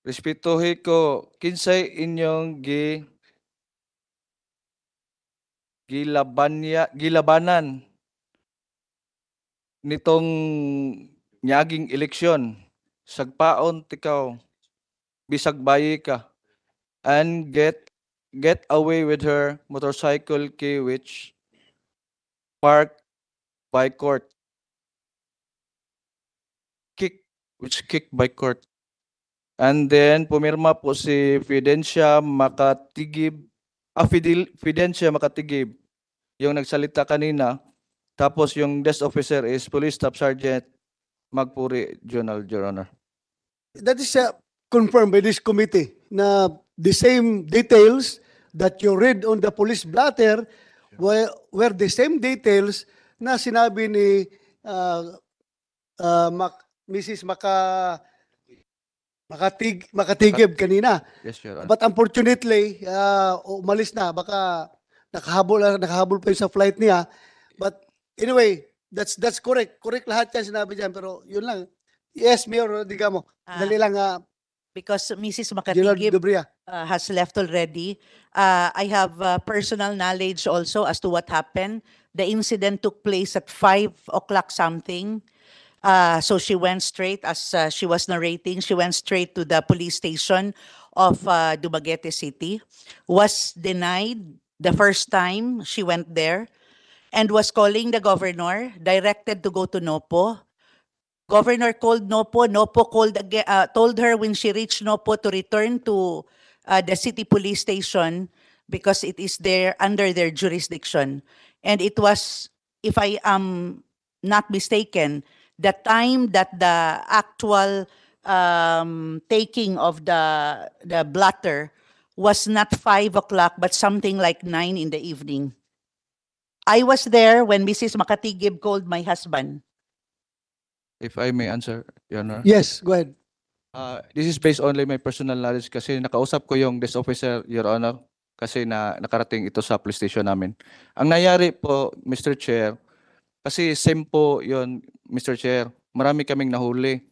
Respetuhin ko, kinsay inyong gi gilabanya, gilabanan nitong nyaging eleksyon. Sagpaon tikaw, bisag bayi ka and get get away with her motorcycle key which parked by court kick which kick by court and then pumirma po si Fidencia Makatigib ah Fidel, Fidencia Makatigib yung nagsalita kanina tapos yung desk officer is police top sergeant Magpuri Journal Your Honor that is uh, confirmed by this committee na the same details that you read on the police blotter were, were the same details na sinabi ni uh, uh, Mac, Mrs. Maka Makatig Makatigib kanina. Yes, Your Honor. But unfortunately, uh, umalis na baka nakahabol nakahabol pa yung sa flight niya. But anyway, that's that's correct. Correct lahat 'yan sinabi diyan pero yun lang. Yes, Mayor Digamo. Ah. Dali lang uh, because Mrs. Makatigib uh, has left already. Uh, I have uh, personal knowledge also as to what happened. The incident took place at 5 o'clock something. Uh, so she went straight, as uh, she was narrating, she went straight to the police station of uh, Dumaguete City, was denied the first time she went there, and was calling the governor, directed to go to Nopo. Governor called Nopo. Nopo called uh, told her when she reached Nopo to return to uh, the city police station because it is there under their jurisdiction. And it was, if I am not mistaken, the time that the actual um, taking of the the blatter was not five o'clock, but something like nine in the evening. I was there when Mrs. Makatigib called my husband. If I may answer, Your Honor. Yes, go ahead. Uh, this is based only my personal knowledge kasi nakausap ko yung desk officer, Your Honor, kasi na nakarating ito sa police station namin. Ang nangyari po, Mr. Chair, kasi same po yun, Mr. Chair, marami kaming nahuli.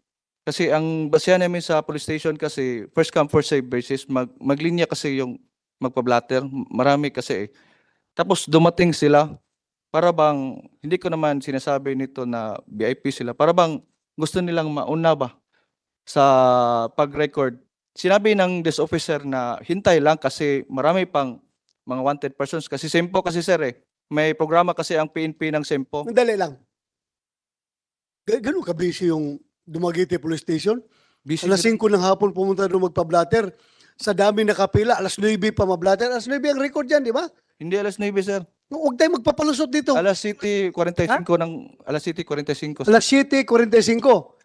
Kasi ang basehan namin sa police station kasi first come first serve basis, mag, maglinya kasi yung magpa-blatter. Marami kasi eh. Tapos dumating sila, para bang hindi ko naman sinasabi nito na VIP sila para bang gusto nilang mauna ba sa pag-record sinabi ng desk officer na hintay lang kasi marami pang mga wanted persons kasi simpo kasi sir eh may programa kasi ang PNP ng simpo Dali lang. Ga- Ganun ka busy yung Dumaguete Police Station? busy Alas 5 ng hapon pumunta doon magpa-blatter. Sa dami nakapila, alas 9 pa ma-blatter. Alas 9 ang record yan, di ba? hindi alas 9 sir Huwag tayong magpapalusot dito. Alas City, 45 ng... Alas City, 45. Alas City, 45.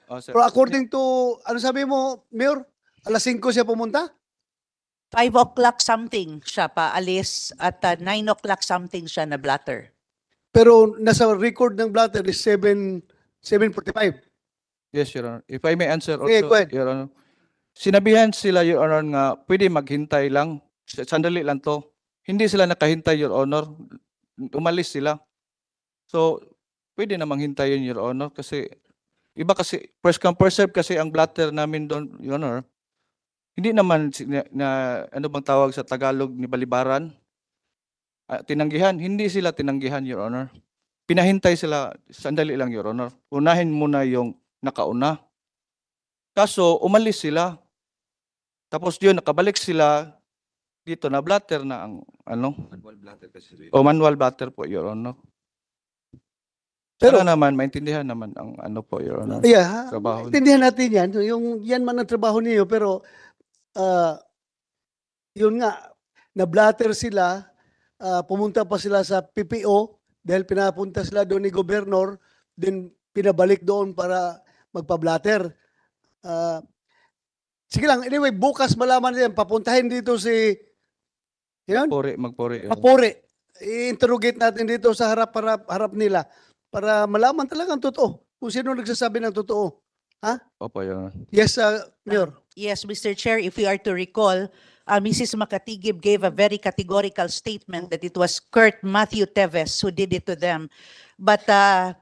Oh, sir. Pero according to, ano sabi mo, Mayor? Alas 5 siya pumunta? 5 o'clock something siya pa alis at uh, 9 o'clock something siya na blatter. Pero nasa record ng blatter is 7, 7.45. Yes, Your Honor. If I may answer also, okay, Your Honor. Sinabihan sila, Your Honor, nga pwede maghintay lang. Sandali lang to. Hindi sila nakahintay, Your Honor umalis sila. So, pwede namang hintayin, Your Honor, kasi iba kasi, first come, first serve kasi ang blatter namin doon, Your Honor. Hindi naman na, na ano bang tawag sa Tagalog ni Balibaran, uh, tinanggihan. Hindi sila tinanggihan, Your Honor. Pinahintay sila, sandali lang, Your Honor. Unahin muna yung nakauna. Kaso, umalis sila. Tapos yun, nakabalik sila, dito na blatter na ang ano? Manual blatter kasi dito. O oh, manual blatter po, Your Honor. Pero Sana naman, maintindihan naman ang ano po, Your Honor. Yeah, trabaho maintindihan natin yan. Yung, yan man ang trabaho niyo, pero uh, yun nga, na-blatter sila, uh, pumunta pa sila sa PPO dahil pinapunta sila doon ni Governor, then pinabalik doon para magpa-blatter. Uh, sige lang, anyway, bukas malaman din, papuntahin dito si yan. Magpuri, magpuri. Oh. Magpuri. I-interrogate natin dito sa harap, harap, harap nila para malaman talaga ang totoo. Kung sino nagsasabi ng totoo. Ha? Opo, yun. Yes, uh, Mayor. Uh, yes, Mr. Chair, if we are to recall, uh, Mrs. Makatigib gave a very categorical statement that it was Kurt Matthew Teves who did it to them. But uh,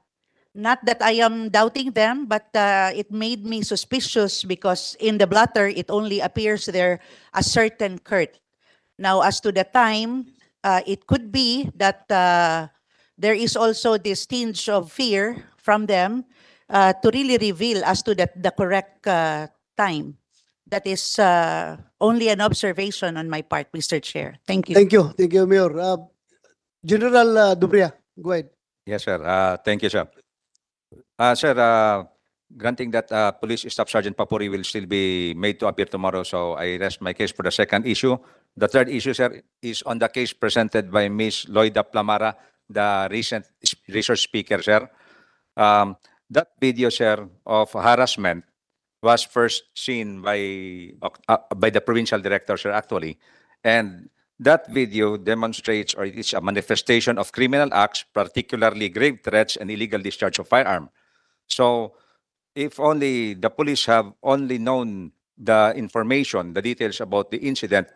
not that I am doubting them, but uh, it made me suspicious because in the blotter, it only appears there a certain Kurt. Now, as to the time, uh, it could be that uh, there is also this tinge of fear from them uh, to really reveal as to the, the correct uh, time. That is uh, only an observation on my part, Mr. Chair. Thank you. Thank you. Thank you, Mayor. Uh, General uh, Dubria, go ahead. Yes, sir. Uh, thank you, sir. Uh, sir, uh, granting that uh, Police Staff Sergeant Papuri will still be made to appear tomorrow, so I rest my case for the second issue. The third issue, sir, is on the case presented by Ms. Lloyda Plamara, the recent research speaker, sir. Um, That video, sir, of harassment was first seen by, uh, uh by the provincial director, sir, actually. And that video demonstrates or it is a manifestation of criminal acts, particularly grave threats and illegal discharge of firearm. So if only the police have only known the information, the details about the incident,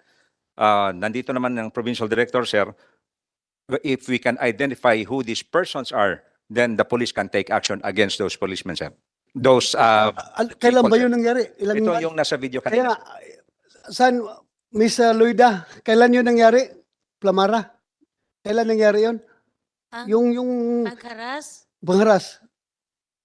uh, nandito naman ng provincial director, sir, if we can identify who these persons are, then the police can take action against those policemen, sir. Those, uh, ah, Kailan ba yun nangyari? Ilang ito yung nasa video kanina. Kaya, saan, Miss Luida, kailan yun nangyari? Plamara? Kailan nangyari yun? Ah, yung, yung... Pagharas? Pagharas.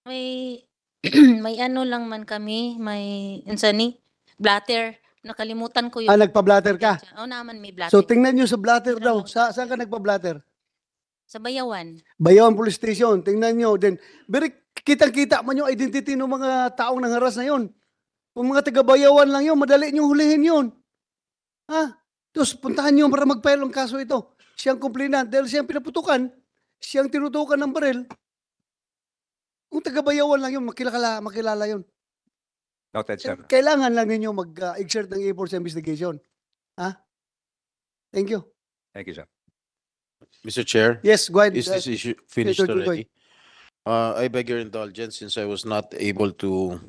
May may ano lang man kami, may insani, blatter. Nakalimutan ko yun. Ah, nagpa-blatter ka? Oo naman, may blatter. So tingnan nyo sa blatter daw. Sa, saan ka nagpa-blatter? Sa Bayawan. Bayawan Police Station. Tingnan nyo. Then, very kitang-kita man yung identity ng mga taong nangaras na yun. Kung mga taga-Bayawan lang yun, madali nyo hulihin yun. Ha? Tapos puntahan nyo para magpail ang kaso ito. Siyang kumplinan. Dahil siyang pinaputukan, siyang tinutukan ng baril, kung taga-Bayawan lang yun, makilala, makilala yun. Noted, sir. Kailangan lang ninyo mag-exert ah, ng effort sa investigation. Ha? Thank you. Thank you, sir. Mr. Chair? Yes, go ahead. Is this issue finished already? Uh, I beg your indulgence since I was not able to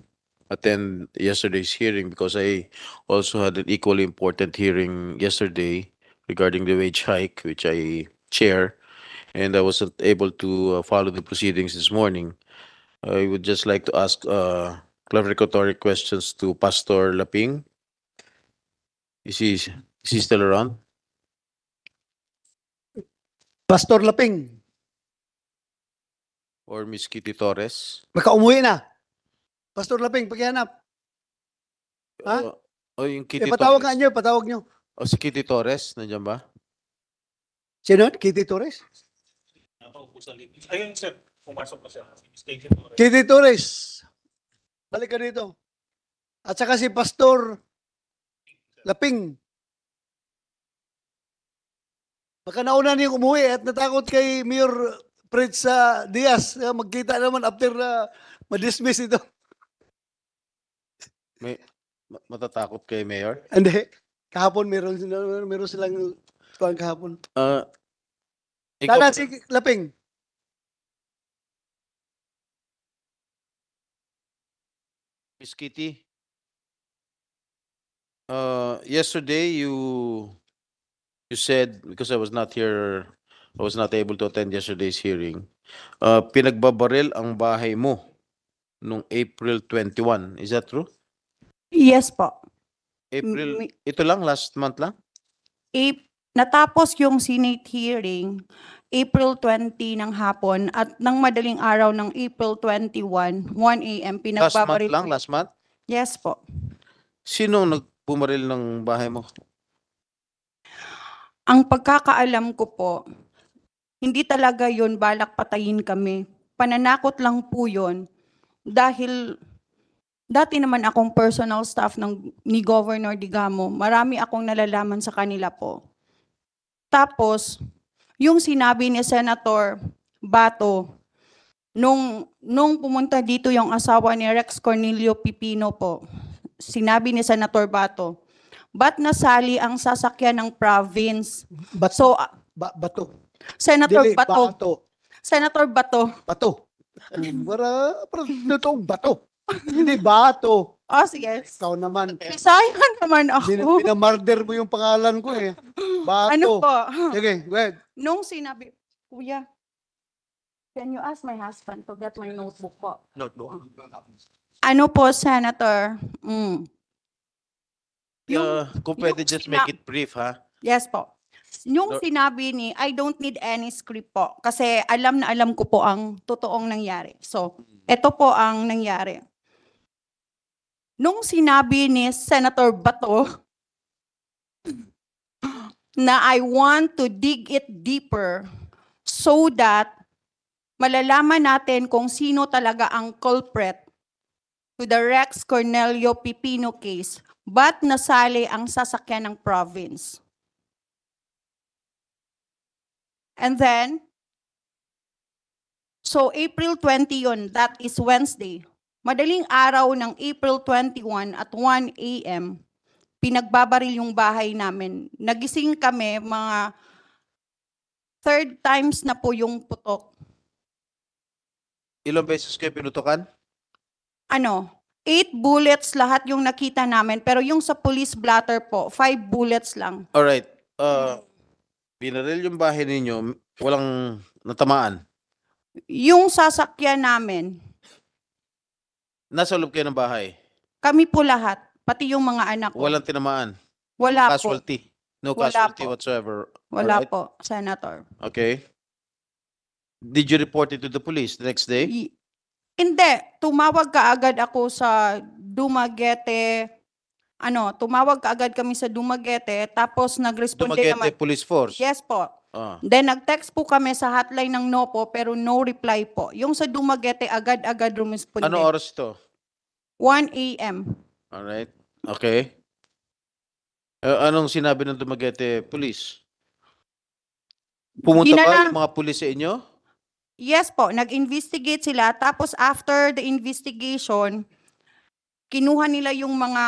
attend yesterday's hearing because I also had an equally important hearing yesterday regarding the wage hike, which I chair, and I wasn't able to uh, follow the proceedings this morning. I would just like to ask uh, clarificatory questions to Pastor Laping. Is he, is he still around? Pastor Laping, or Miss Kitty Torres? Makaumuwi na. Pastor Laping, paghanap. Ha? O, oh, o oh, yung Kitty eh, patawag Torres. nyo, patawag niyo. O oh, si Kitty Torres, nandiyan ba? Sino? Kitty Torres? Ayun, sir pumasok na siya. Station Titi Torres, balik ka dito. At saka si Pastor Laping. Baka nauna niyo umuwi at natakot kay Mayor Fred sa Diaz. Eh, magkita naman after na uh, madismiss ito. May, matatakot kay Mayor? Hindi. Kahapon meron, meron silang tuwang kahapon. Uh, ikaw, Tana, si Laping. Miss Kitty. Uh, yesterday you you said because I was not here, I was not able to attend yesterday's hearing. Uh, pinagbabaril ang bahay mo nung April 21. Is that true? Yes po. April, ito lang, last month lang? April Natapos yung Senate hearing April 20 ng hapon at ng madaling araw ng April 21, 1 a.m. Last month lang? Last month? Yes po. Sino ang nagbumaril ng bahay mo? Ang pagkakaalam ko po, hindi talaga yon balak patayin kami. Pananakot lang po yon dahil dati naman akong personal staff ng ni Governor Digamo. Marami akong nalalaman sa kanila po. Tapos, yung sinabi ni Senator Bato, nung, nung pumunta dito yung asawa ni Rex Cornelio Pipino po, sinabi ni Senator Bato, ba't nasali ang sasakyan ng province? Bato. so, ah, ba, bato. Senator Dili, Bato. Bato. Senator Bato. Bato. Para, para, bato. Hindi bato. Oh, sige. Ikaw naman. Bisayan naman Bin, ako. binamurder mo yung pangalan ko eh. Bato. Ano po? Sige, go ahead. Nung sinabi, Kuya, can you ask my husband to get my notebook po? Notebook. Ano po, Senator? Mm. Uh, kung pwede yung just make it brief, ha? Yes po. Yung No. sinabi ni, I don't need any script po. Kasi alam na alam ko po ang totoong nangyari. So, ito mm. po ang nangyari nung sinabi ni Senator Bato na I want to dig it deeper so that malalaman natin kung sino talaga ang culprit to the Rex Cornelio Pipino case, ba't nasali ang sasakyan ng province? And then, so April 20 yun, that is Wednesday. Madaling araw ng April 21 at 1 a.m., pinagbabaril yung bahay namin. Nagising kami mga third times na po yung putok. Ilang beses kayo pinutukan? Ano, eight bullets lahat yung nakita namin. Pero yung sa police blatter po, five bullets lang. Alright. Uh, binaril yung bahay ninyo, walang natamaan. Yung sasakyan namin, Nasa loob kayo ng bahay? Kami po lahat, pati yung mga anak ko. Walang tinamaan? Wala casualty? No Wala casualty whatsoever? Wala Alright. po, Senator. Okay. Did you report it to the police the next day? Y- Hindi, tumawag kaagad ako sa Dumaguete. Ano, tumawag kaagad kami sa Dumaguete tapos nag-responde Dumaguete Police Force? Yes po. Ah. Then nag-text po kami sa hotline ng NOPO pero no reply po. Yung sa Dumaguete agad-agad rumisponde. Ano oras to? 1 a.m. Alright. Okay. Uh, anong sinabi ng Dumaguete Police? Pumunta Dinanang... ba yung mga pulis sa inyo? Yes po, nag-investigate sila. Tapos after the investigation, kinuha nila yung mga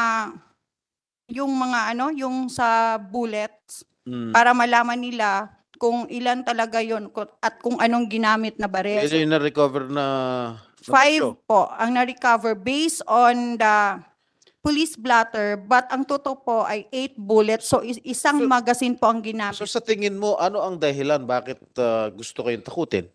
yung mga ano, yung sa bullets mm. para malaman nila kung ilan talaga yon at kung anong ginamit na baril. Kaya yung na-recover na... na Five basyo. po ang na-recover based on the police blotter but ang totoo po ay eight bullets so isang So- magazine po ang ginamit. So sa tingin mo, ano ang dahilan bakit ah, gusto kayong takutin?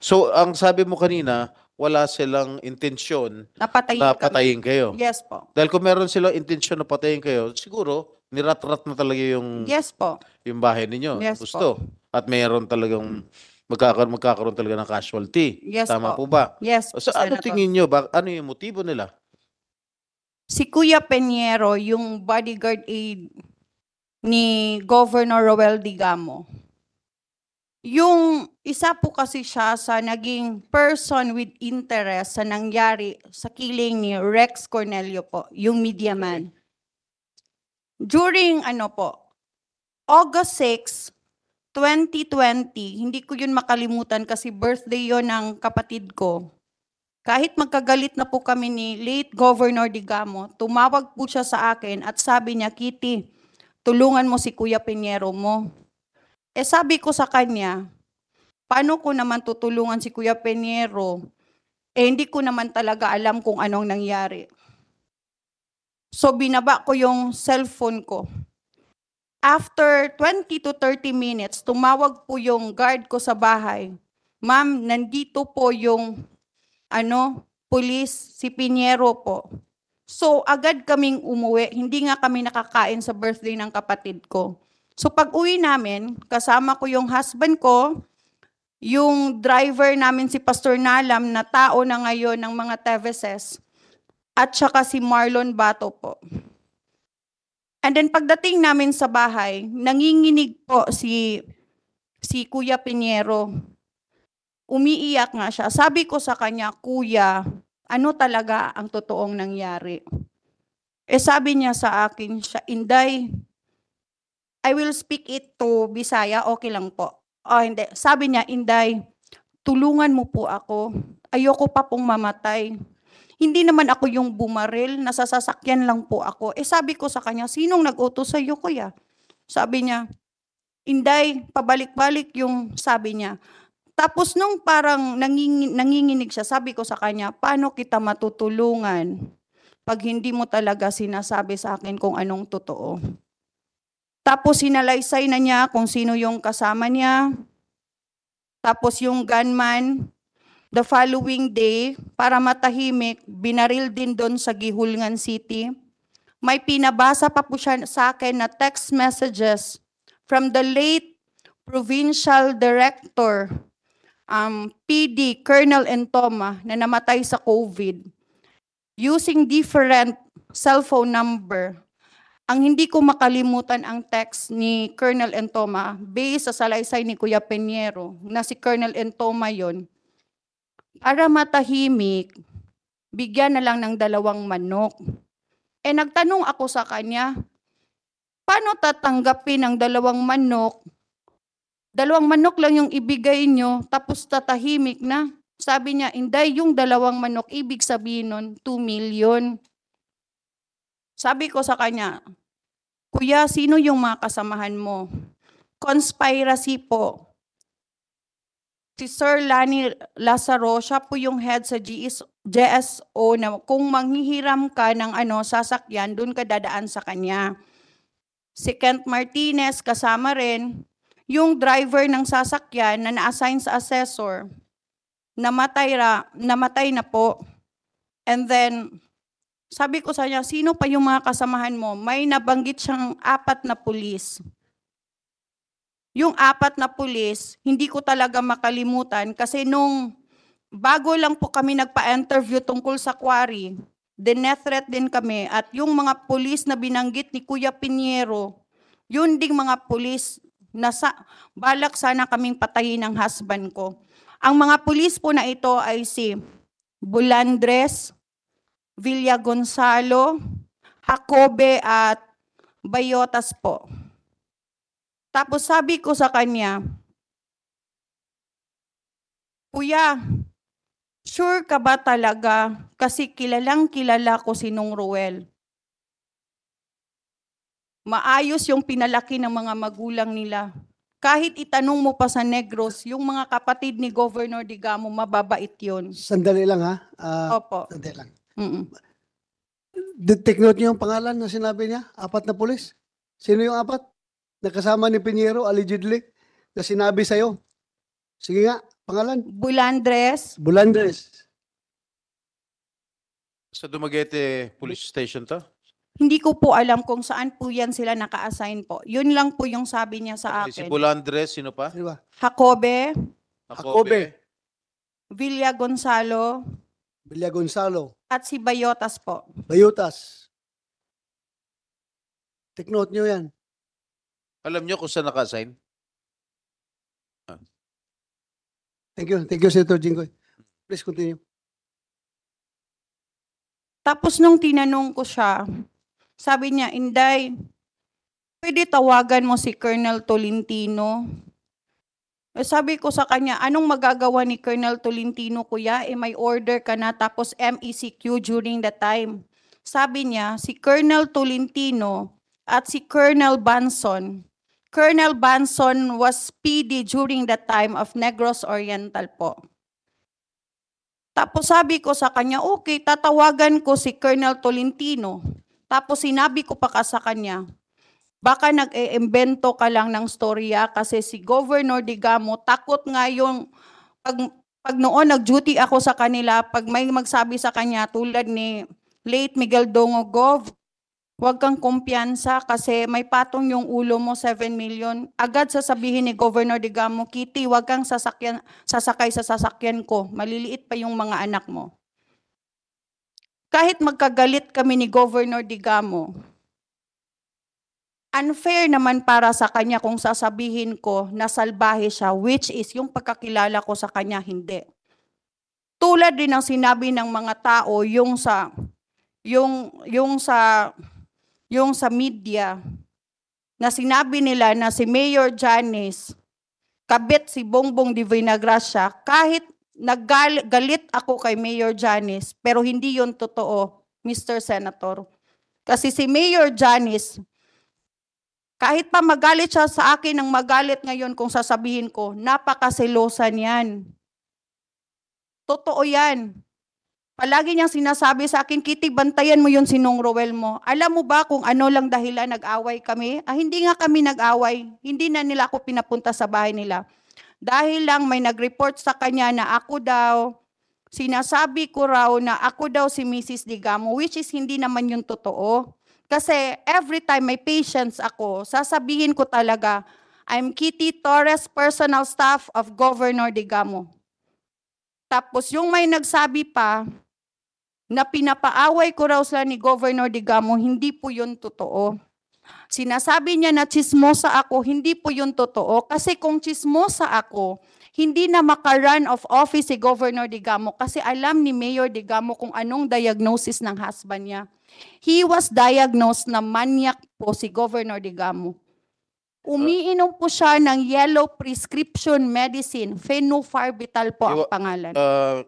So ang sabi mo kanina, wala silang intensyon Napatay. na patayin kayo. Yes po. Dahil kung meron silang intensyon na patayin kayo, siguro nirat-rat na talaga yung Yes po. yung bahay ninyo. Yes Gusto. At mayroon talagang magkakaroon, magkakaroon talaga ng casualty. Yes Tama po. po. ba? Yes po, So ano Senator. tingin nyo? Bak- ano yung motibo nila? Si Kuya Peniero yung bodyguard aide ni Governor Roel Digamo. Yung isa po kasi siya sa naging person with interest sa nangyari sa killing ni Rex Cornelio po, yung media man. During ano po, August 6, 2020, hindi ko yun makalimutan kasi birthday yon ng kapatid ko. Kahit magkagalit na po kami ni late Governor Digamo, tumawag po siya sa akin at sabi niya, Kitty, tulungan mo si Kuya Pinero mo. Eh sabi ko sa kanya, paano ko naman tutulungan si Kuya Pinero? Eh hindi ko naman talaga alam kung anong nangyari. So binaba ko yung cellphone ko. After 20 to 30 minutes, tumawag po yung guard ko sa bahay. Ma'am, nandito po yung ano, police, si Pinero po. So agad kaming umuwi. Hindi nga kami nakakain sa birthday ng kapatid ko. So pag uwi namin, kasama ko yung husband ko, yung driver namin si Pastor Nalam na tao na ngayon ng mga Teveses, at saka si Marlon Bato po. And then pagdating namin sa bahay, nanginginig po si si Kuya Pinero. Umiiyak nga siya. Sabi ko sa kanya, "Kuya, ano talaga ang totoong nangyari?" Eh sabi niya sa akin, siya, "Inday, I will speak it to Bisaya, okay lang po." Oh, hindi. Sabi niya, "Inday, tulungan mo po ako. Ayoko pa pong mamatay." hindi naman ako yung bumaril, nasa lang po ako. Eh sabi ko sa kanya, sinong nag-utos sa iyo kuya? Sabi niya, Inday, pabalik-balik yung sabi niya. Tapos nung parang nangingin, nanginginig siya, sabi ko sa kanya, paano kita matutulungan pag hindi mo talaga sinasabi sa akin kung anong totoo? Tapos sinalaysay na niya kung sino yung kasama niya. Tapos yung gunman, The following day, para matahimik, binaril din doon sa Gihulngan City. May pinabasa pa po siya sa akin na text messages from the late provincial director, um, PD, Colonel Entoma, na namatay sa COVID, using different cellphone number. Ang hindi ko makalimutan ang text ni Colonel Entoma based sa salaysay ni Kuya Peniero na si Colonel Entoma yon para matahimik, bigyan na lang ng dalawang manok. E nagtanong ako sa kanya, paano tatanggapin ang dalawang manok? Dalawang manok lang yung ibigay nyo, tapos tatahimik na. Sabi niya, inday, yung dalawang manok, ibig sabihin nun, 2 million. Sabi ko sa kanya, Kuya, sino yung mga kasamahan mo? Conspiracy po si Sir Lani Lazaro, siya po yung head sa GS, GSO na kung manghihiram ka ng ano, sasakyan, doon ka dadaan sa kanya. Si Kent Martinez, kasama rin, yung driver ng sasakyan na na-assign sa assessor, namatay, ra, namatay na po. And then, sabi ko sa kanya, sino pa yung mga kasamahan mo? May nabanggit siyang apat na pulis yung apat na pulis, hindi ko talaga makalimutan kasi nung bago lang po kami nagpa-interview tungkol sa quarry, dinethreat din kami at yung mga pulis na binanggit ni Kuya Pinero, yun ding mga pulis na sa, balak sana kaming patayin ng husband ko. Ang mga pulis po na ito ay si Bulandres, Villa Gonzalo, Jacobe at Bayotas po. Tapos sabi ko sa kanya, Kuya, sure ka ba talaga? Kasi kilalang kilala ko si Nung Ruel. Maayos yung pinalaki ng mga magulang nila. Kahit itanong mo pa sa Negros, yung mga kapatid ni Governor Digamo, mababait yon. Sandali lang ha. Uh, Opo. Sandali lang. Mm-mm. Take note niyo yung pangalan na sinabi niya? Apat na pulis? Sino yung apat? nakasama ni Pinero allegedly na sinabi sa'yo? Sige nga, pangalan. Bulandres. Bulandres. Sa Dumaguete Police Station to? Hindi ko po alam kung saan po yan sila naka-assign po. Yun lang po yung sabi niya sa akin. Si akin. Bulandres, sino pa? Di ba? Jacobe, Jacobe. Villa Gonzalo, Villa Gonzalo, at si Bayotas po. Bayotas. Take note nyo yan. Alam niyo kung saan naka-assign? Ah. Thank you. Thank you, Senator Jinggoy. Please continue. Tapos nung tinanong ko siya, sabi niya, Inday, pwede tawagan mo si Colonel Tolentino. Eh, sabi ko sa kanya, anong magagawa ni Colonel Tolentino, kuya? Eh, may order ka na, tapos MECQ during the time. Sabi niya, si Colonel Tolentino at si Colonel Banson Colonel Banson was PD during the time of Negros Oriental po. Tapos sabi ko sa kanya, okay, tatawagan ko si Colonel Tolentino. Tapos sinabi ko pa ka sa kanya, baka nag-iimbento ka lang ng storya kasi si Governor Digamo takot nga yung pag, pag noon nag-duty ako sa kanila, pag may magsabi sa kanya tulad ni late Miguel Dongogov, Huwag kang kumpiyansa kasi may patong yung ulo mo 7 million. Agad sasabihin ni Governor Digamo, Kitty, huwag kang sasakyan, sasakay sa sasakyan ko. Maliliit pa yung mga anak mo. Kahit magkagalit kami ni Governor Digamo, unfair naman para sa kanya kung sasabihin ko na salbahe siya, which is yung pagkakilala ko sa kanya, hindi. Tulad din ng sinabi ng mga tao, yung sa, yung, yung sa yung sa media na sinabi nila na si Mayor Janice kabit si Bongbong Divina Gracia kahit nagalit ako kay Mayor Janice pero hindi yon totoo Mr. Senator kasi si Mayor Janice kahit pa magalit siya sa akin ng magalit ngayon kung sasabihin ko napakaselosa niyan totoo yan Palagi niyang sinasabi sa akin, Kitty, bantayan mo yung sinong Rowel mo. Alam mo ba kung ano lang dahilan nag-away kami? Ah, hindi nga kami nag-away. Hindi na nila ako pinapunta sa bahay nila. Dahil lang may nag-report sa kanya na ako daw, sinasabi ko raw na ako daw si Mrs. Digamo, which is hindi naman yung totoo. Kasi every time may patience ako, sasabihin ko talaga, I'm Kitty Torres, personal staff of Governor Digamo. Tapos yung may nagsabi pa, na pinapaaway ko raw sila ni Governor Digamo, hindi po yun totoo. Sinasabi niya na chismosa ako, hindi po yun totoo. Kasi kung chismosa ako, hindi na makarun of office si Governor Digamo kasi alam ni Mayor Digamo kung anong diagnosis ng husband niya. He was diagnosed na maniac po si Governor Digamo. Umiinom po siya ng yellow prescription medicine, phenobarbital po ang pangalan. Uh,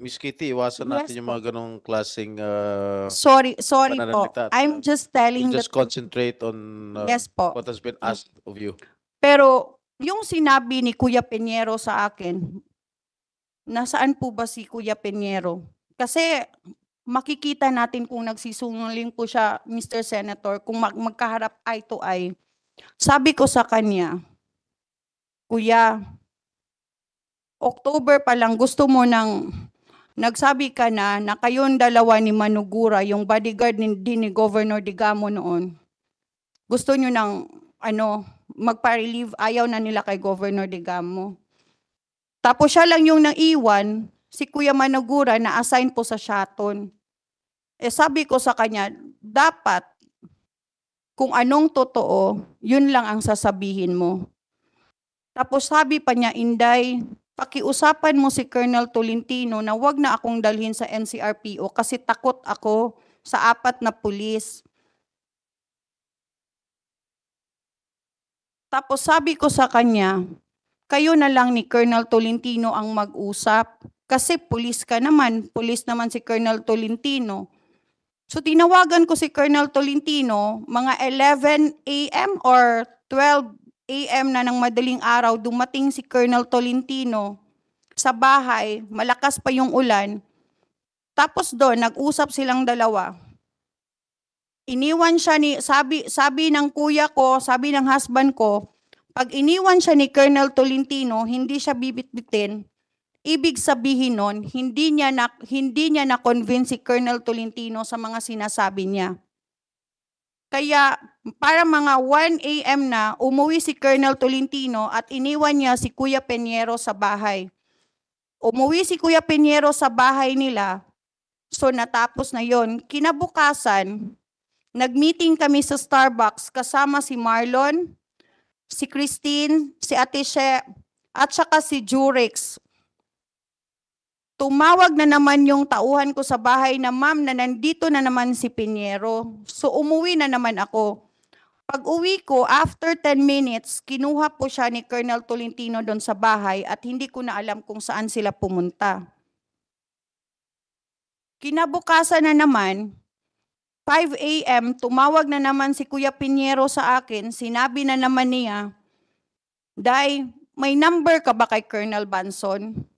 Miss Kitty, iwasan natin Yes yung po. mga ganong klaseng uh, Sorry, sorry po. I'm ah, just telling the just concentrate on uh, Yes po. what has been asked of you. Pero yung sinabi ni Kuya Pinero sa akin, nasaan po ba si Kuya Pinero? Kasi makikita natin kung nagsisungaling po siya, Mr. Senator, kung mag- magkaharap eye to eye. Sabi ko sa kanya, Kuya, October pa lang gusto mo ng nagsabi ka na na kayong dalawa ni Manugura, yung bodyguard ni, din ni Governor Digamo noon, gusto nyo nang ano, magpa-relieve, ayaw na nila kay Governor Digamo. Tapos siya lang yung naiwan, si Kuya Manugura na assign po sa Shaton. Eh sabi ko sa kanya, dapat kung anong totoo, yun lang ang sasabihin mo. Tapos sabi pa niya, Inday, pakiusapan mo si Colonel Tolentino na wag na akong dalhin sa NCRPO kasi takot ako sa apat na pulis. Tapos sabi ko sa kanya, kayo na lang ni Colonel Tolentino ang mag-usap kasi pulis ka naman, pulis naman si Colonel Tolentino. So tinawagan ko si Colonel Tolentino mga 11 a.m. or 12 a.m. na ng madaling araw, dumating si Colonel Tolentino sa bahay, malakas pa yung ulan. Tapos doon, nag-usap silang dalawa. Iniwan siya ni, sabi, sabi ng kuya ko, sabi ng husband ko, pag iniwan siya ni Colonel Tolentino, hindi siya bibitbitin. Ibig sabihin nun, hindi niya na, hindi niya na-convince si Colonel Tolentino sa mga sinasabi niya. Kaya para mga 1 a.m. na, umuwi si Colonel Tolentino at iniwan niya si Kuya Peñero sa bahay. Umuwi si Kuya Peñero sa bahay nila. So natapos na yon. Kinabukasan, nag-meeting kami sa Starbucks kasama si Marlon, si Christine, si Ate She, at saka si Jurex. Tumawag na naman yung tauhan ko sa bahay na ma'am na nandito na naman si Pinero. So umuwi na naman ako. Pag uwi ko, after 10 minutes, kinuha po siya ni Colonel Tolentino doon sa bahay at hindi ko na alam kung saan sila pumunta. Kinabukasan na naman, 5 a.m., tumawag na naman si Kuya Pinero sa akin. Sinabi na naman niya, Day, may number ka ba kay Colonel Banson?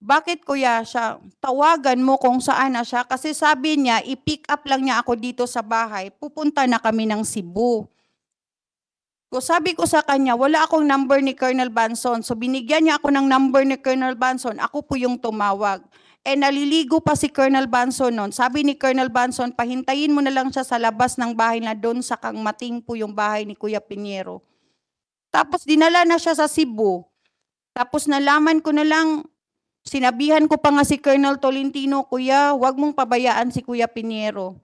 Bakit kuya siya? Tawagan mo kung saan na siya. Kasi sabi niya, i-pick up lang niya ako dito sa bahay. Pupunta na kami ng Cebu. So sabi ko sa kanya, wala akong number ni Colonel Banson. So binigyan niya ako ng number ni Colonel Banson. Ako po yung tumawag. Eh naliligo pa si Colonel Banson noon. Sabi ni Colonel Banson, pahintayin mo na lang siya sa labas ng bahay na doon sa Kangmating po yung bahay ni Kuya Pinero. Tapos dinala na siya sa Cebu. Tapos nalaman ko na lang Sinabihan ko pa nga si Colonel Tolentino, Kuya, huwag mong pabayaan si Kuya Pinero.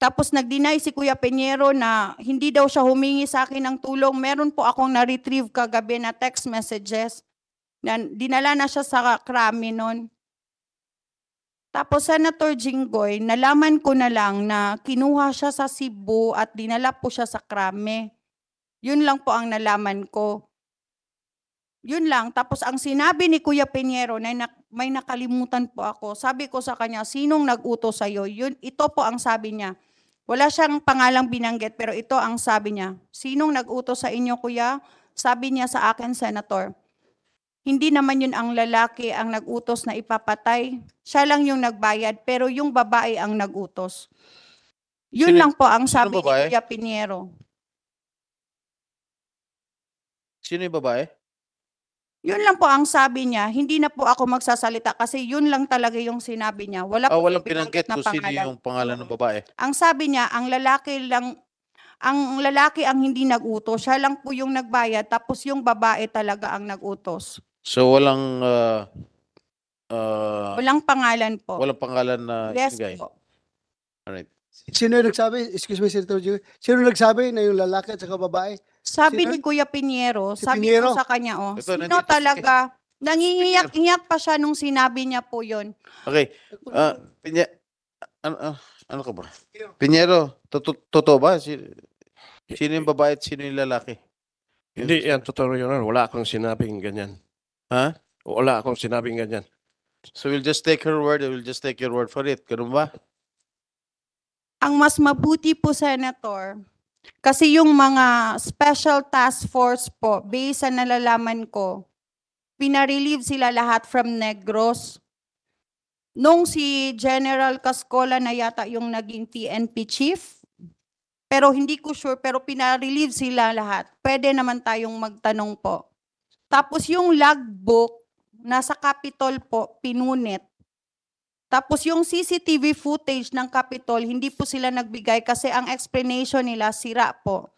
Tapos nag-deny si Kuya Pinero na hindi daw siya humingi sa akin ng tulong. Meron po akong na-retrieve kagabi na text messages. Na dinala na siya sa krami noon. Tapos Senator Jinggoy, nalaman ko na lang na kinuha siya sa Cebu at dinala po siya sa krami. Yun lang po ang nalaman ko yun lang. Tapos ang sinabi ni Kuya Pinero na may nakalimutan po ako. Sabi ko sa kanya, sinong nag-utos sa iyo? Yun, ito po ang sabi niya. Wala siyang pangalang binanggit pero ito ang sabi niya. Sinong nag-utos sa inyo, Kuya? Sabi niya sa akin, Senator. Hindi naman yun ang lalaki ang nag-utos na ipapatay. Siya lang yung nagbayad, pero yung babae ang nag-utos. Yun sino, lang po ang sabi ni Kuya Pinero. Sino yung babae? Yun lang po ang sabi niya. Hindi na po ako magsasalita kasi yun lang talaga yung sinabi niya. Wala Ah, po walang binanggit na sino yung pangalan ng babae. Ang sabi niya, ang lalaki lang ang lalaki ang hindi nag-utos. Siya lang po yung nagbayad tapos yung babae talaga ang nag-utos. So walang ah, ah, Walang pangalan po. walang pangalan na yes guy. po. right. Sino yung nagsabi? Excuse me, Sir Jimmy. Sino yung nagsabi na yung lalaki at saka babae sabi Sino? ni Kuya Pinero, Si sabi Pinero? ko sa kanya, oh, Ito, sino nandito talaga? Nangingiyak-iyak pa siya nung sinabi niya po yon. Okay. ah, Pinya, ano, ah, ano ka ba? Pinero, totoo ba? Si, sino yung babae at sino yung lalaki? Hindi yan totoo, Your Honor. Wala akong sinabing ganyan. Ha? Wala akong sinabing ganyan. So we'll just take her word and we'll just take your word for it. Ganun ba? Ang mas mabuti po, Senator, kasi yung mga special task force po, based sa nalalaman ko, pinarelieve sila lahat from Negros. Nung si General Cascola na yata yung naging PNP chief, pero hindi ko sure, pero pinarelieve sila lahat. Pwede naman tayong magtanong po. Tapos yung logbook, nasa Capitol po, pinunit. Tapos yung CCTV footage ng Capitol, hindi po sila nagbigay kasi ang explanation nila sira po.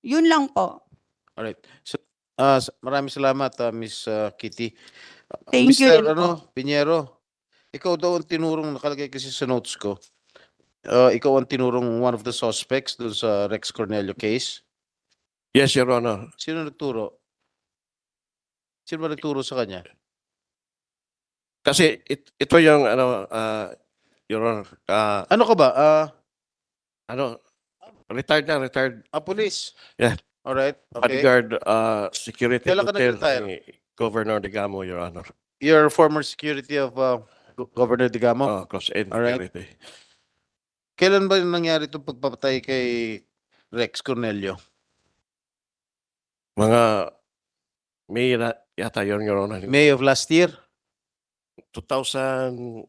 Yun lang po. Alright. So, uh, maraming salamat, uh, Miss uh, Kitty. Thank Mr. you. Mr. Ano, Pinero, ikaw daw ang tinurong nakalagay kasi sa notes ko. Uh, ikaw ang tinurong one of the suspects doon sa Rex Cornelio case. Yes, Your Honor. Sino nagturo? Sino ba nagturo sa kanya? Kasi it, ito yung ano, ah, Your uh, Ano ka ba? Ah, ano, retired na, retired ah, police? Yeah. Alright, okay. bodyguard uh, security Kailan ka detail nag ni Governor Digamo, Your Honor. Your former security of uh, Governor Digamo? Oh, cross end Alright. security. Kailan ba yung nangyari itong pagpapatay kay Rex Cornelio? Mga may yata yun, Your Honor. May of last year? 2000,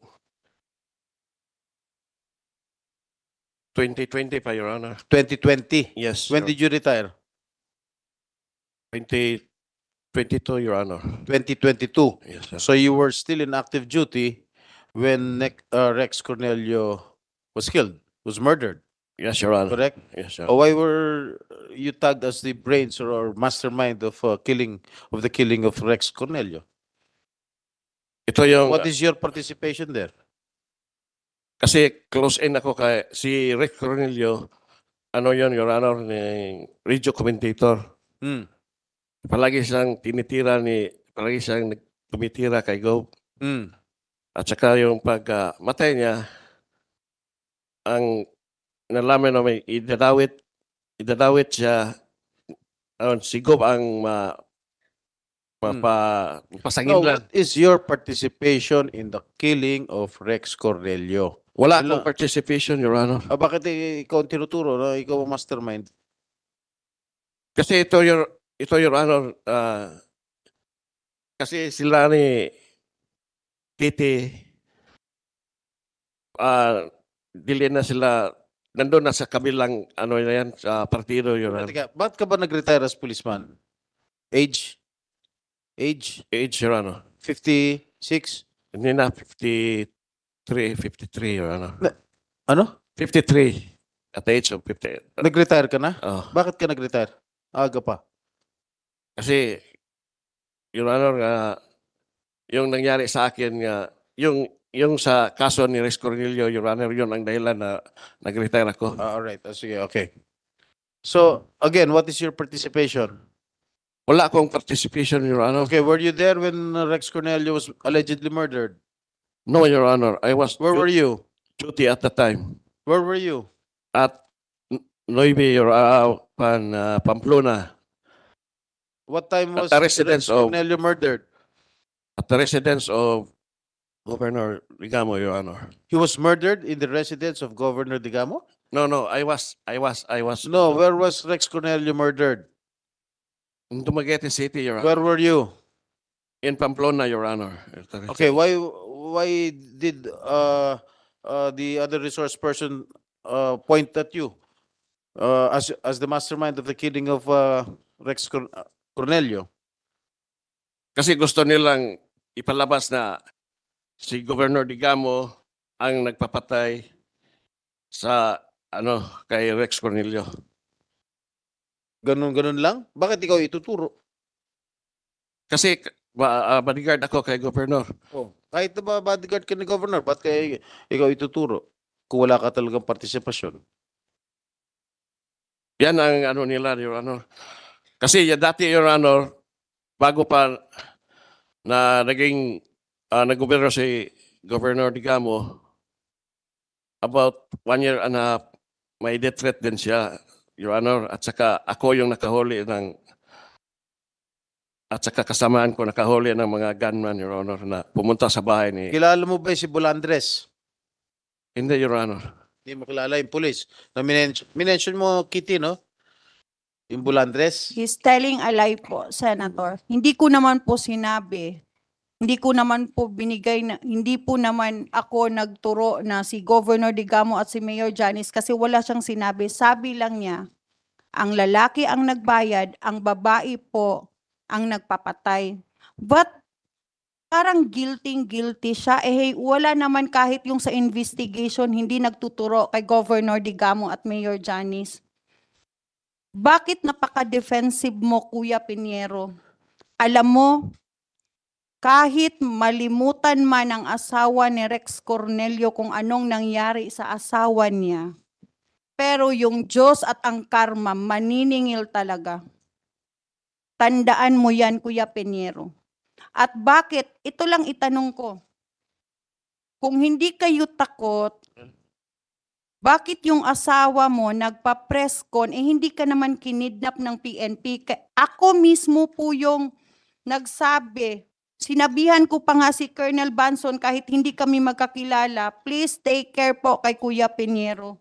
2020, by your honor. 2020? Yes. When did you retire? 2022, your honor. 2022? Yes, sir. So you were still in active duty when uh, Rex Cornelio was killed, was murdered, Yes, your honor. correct? Yes, sir. why were you tagged as the brains or, or mastermind of uh, killing of the killing of Rex Cornelio? Ito yung... What is your participation there? Kasi close-in ako kay si Rick Cornelio, ano yon Your Honor, ni radio commentator. Hmm. Palagi siyang tinitira ni, palagi siyang tumitira kay Gob. Hmm. At saka yung pagmatay uh, niya, ang nalaman na may idadawit, idadawit siya, uh, si Gob ang ma, uh, Papa, hmm. Pasangin no, lang. is your participation in the killing of Rex Cornelio? Wala akong participation, Your Honor. Ah, bakit eh, ikaw ang tinuturo? No? Ikaw ang mastermind. Kasi ito, Your, ito, Your Honor, uh, kasi sila ni Titi, uh, dili na sila, nandun na sa kabilang, ano na yan, sa partido, Your Honor. Teka, ba't ka ba nag-retire as policeman? Age? Age? Age, Your Honor. 56? Hindi na, 53, 53, Your Honor. Na- ano? 53. At the age of 58. Nag-retire ka na? Oh. Bakit ka nag-retire? Aga pa. Kasi, Your Honor, nga, ah, yung nangyari sa akin nga, yung yung sa kaso ni Rex Cornelio, Your Honor, yun ang dahilan na nag-retire ako. Ah, alright. Ah, sige, okay. So, again, what is your participation? Wala akong participation, Your Honor. Okay, were you there when uh, Rex Cornelio was allegedly murdered? No, Your Honor. I was Where were you? duty at the time Where were you? at Noybe, Your uh, Pan, uh, Pamplona, What time was the residence Rex of- Cornelio murdered? at the residence of Governor Digamo, Your Honor. He was murdered in the residence of Governor Digamo? No, no, I was, I was, I was. No, where was Rex Cornelio murdered? In Dumaguete City, Your Honor. Where were you? In Pamplona, Your Honor. Okay, why why did uh, uh, the other resource person uh, point at you uh, as as the mastermind of the killing of uh, Rex Corn- Cornelio? Kasi gusto nilang ipalabas na si Governor Digamo ang nagpapatay sa ano kay Rex Cornelio. Ganun, ganun lang? Bakit ikaw ituturo? Kasi ah, bodyguard ako kay Governor. Oh, kahit na ba bodyguard ka ni Governor, ba't kaya ikaw ituturo kung wala ka talagang partisipasyon? Yan ang ano nila, Your Honor. Kasi ya, dati, Your Honor, bago pa na naging uh, nag-gobyerno si Governor Digamo, about one year and a half, may death threat din siya Your Honor, at saka ako yung nakahuli ng at saka kasamaan ko nakahuli ng mga gunman, Your Honor, na pumunta sa bahay ni... Kilala mo ba si Bulandres? Hindi, Your Honor. Hindi mo kilala yung police. Na minention, minention mo, Kitty, no? Yung Bulandres? He's telling a lie po, Senator. Hindi ko naman po sinabi. Hindi ko naman po binigay, na, hindi po naman ako nagturo na si Governor Digamo at si Mayor Janice kasi wala siyang sinabi. Sabi lang niya, ang lalaki ang nagbayad, ang babae po ang nagpapatay. But parang guilty guilty siya eh wala naman kahit yung sa investigation hindi nagtuturo kay Governor Digamo at Mayor Janice. Bakit napaka-defensive mo Kuya Pinero? Alam mo, kahit malimutan man ang asawa ni Rex Cornelio kung anong nangyari sa asawa niya. Pero yung Diyos at ang karma, maniningil talaga. Tandaan mo yan, Kuya Pinero. At bakit? Ito lang itanong ko. Kung hindi kayo takot, bakit yung asawa mo nagpa presscon eh hindi ka naman kinidnap ng PNP? Ako mismo po yung nagsabi, Sinabihan ko pa nga si Colonel Banson kahit hindi kami magkakilala, please take care po kay Kuya Pinero.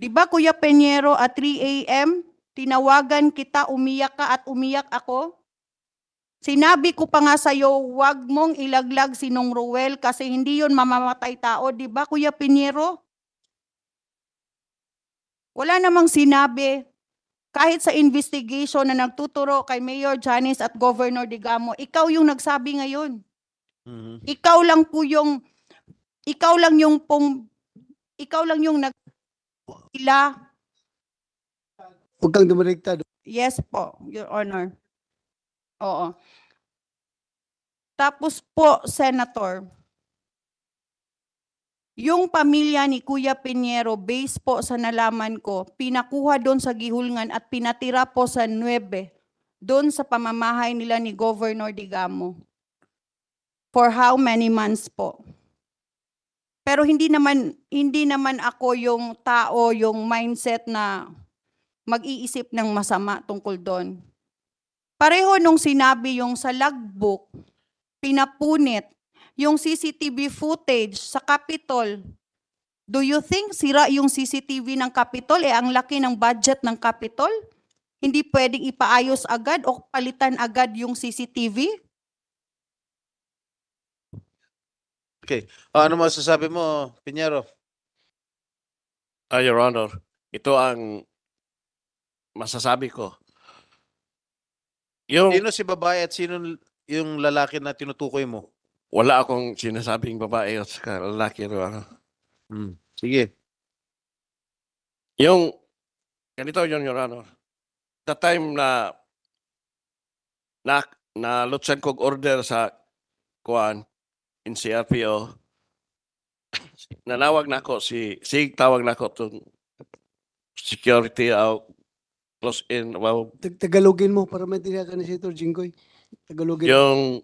Di ba Kuya Pinero at 3 a.m. tinawagan kita, umiyak ka at umiyak ako? Sinabi ko pa nga sa iyo, huwag mong ilaglag si Nong Ruel kasi hindi yon mamamatay tao, di ba Kuya Pinero? Wala namang sinabi kahit sa investigation na nagtuturo kay Mayor Janice at Governor Digamo, ikaw yung nagsabi ngayon. Mm-hmm. Ikaw lang po yung ikaw lang yung pong ikaw lang yung nag sila. Huwag kang dumirekta. Yes po, Your Honor. Oo. Tapos po, Senator, yung pamilya ni Kuya Pinero, based po sa nalaman ko, pinakuha doon sa Gihulngan at pinatira po sa 9, doon sa pamamahay nila ni Governor Digamo. For how many months po? Pero hindi naman hindi naman ako yung tao, yung mindset na mag-iisip ng masama tungkol doon. Pareho nung sinabi yung sa logbook, pinapunit yung CCTV footage sa Capitol. Do you think sira yung CCTV ng Capitol? Eh, ang laki ng budget ng Capitol? Hindi pwedeng ipaayos agad o palitan agad yung CCTV? Okay. Ah, ano masasabi mo, Pinero? Uh, ah, Your Honor, ito ang masasabi ko. Yung... Sino si babae at sino yung lalaki na tinutukoy mo? wala akong sinasabing babae at saka lalaki. Ro, ano. Mm. Sige. Yung, ganito yun, Your Honor. The time na na na lutsan kog order sa kuan in CRPO nanawag na ako si sig tawag na nako tong security out close in wow Tagalogin mo para maintindihan ka ni Senator Jingoy. Tagalogin. yung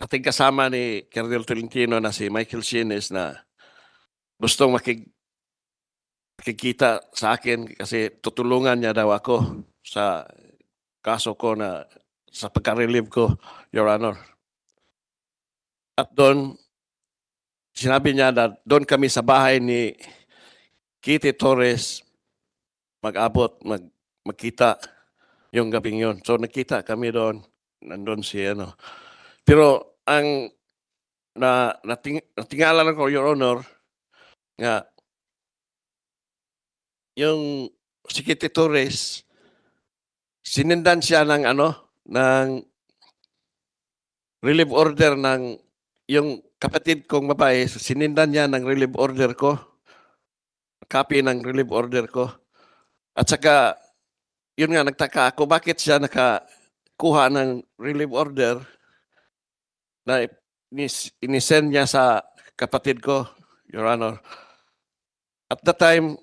ating kasama ni Cardinal Tolentino na si Michael Shines na gustong makig makikita sa akin kasi tutulungan niya daw ako sa kaso ko na sa pagka-relieve ko, Your Honor. At doon, sinabi niya na doon kami sa bahay ni Kitty Torres mag-abot, mag, magkita yung gabing yun. So nakita kami doon, nandun si ano, pero ang na nating, natingalan ako, Your Honor, nga yung si Kitty Torres, sinindan siya ng ano, ng relief order ng yung kapatid kong babae, sinindan niya ng relief order ko, copy ng relief order ko. At saka, yun nga, nagtaka ako, bakit siya nakakuha ng relief order na inis, inisend niya sa kapatid ko, Your Honor. At the time,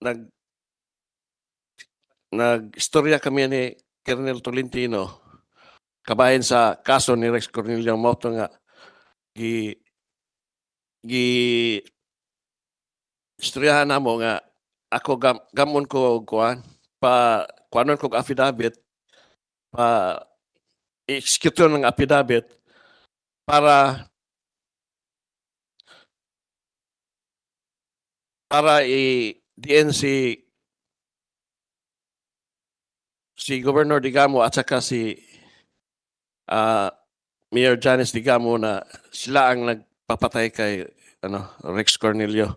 nag nagstorya kami ni Colonel Tolentino kabahin sa kaso ni Rex Cornelio Moto nga gi gi istoryahan namo nga ako gam, gamon ko kuan pa kuanon ko affidavit pa i-execute ng affidavit para para i-DNC si Governor Digamo at saka si uh, Mayor Janice Digamo na sila ang nagpapatay kay ano Rex Cornelio.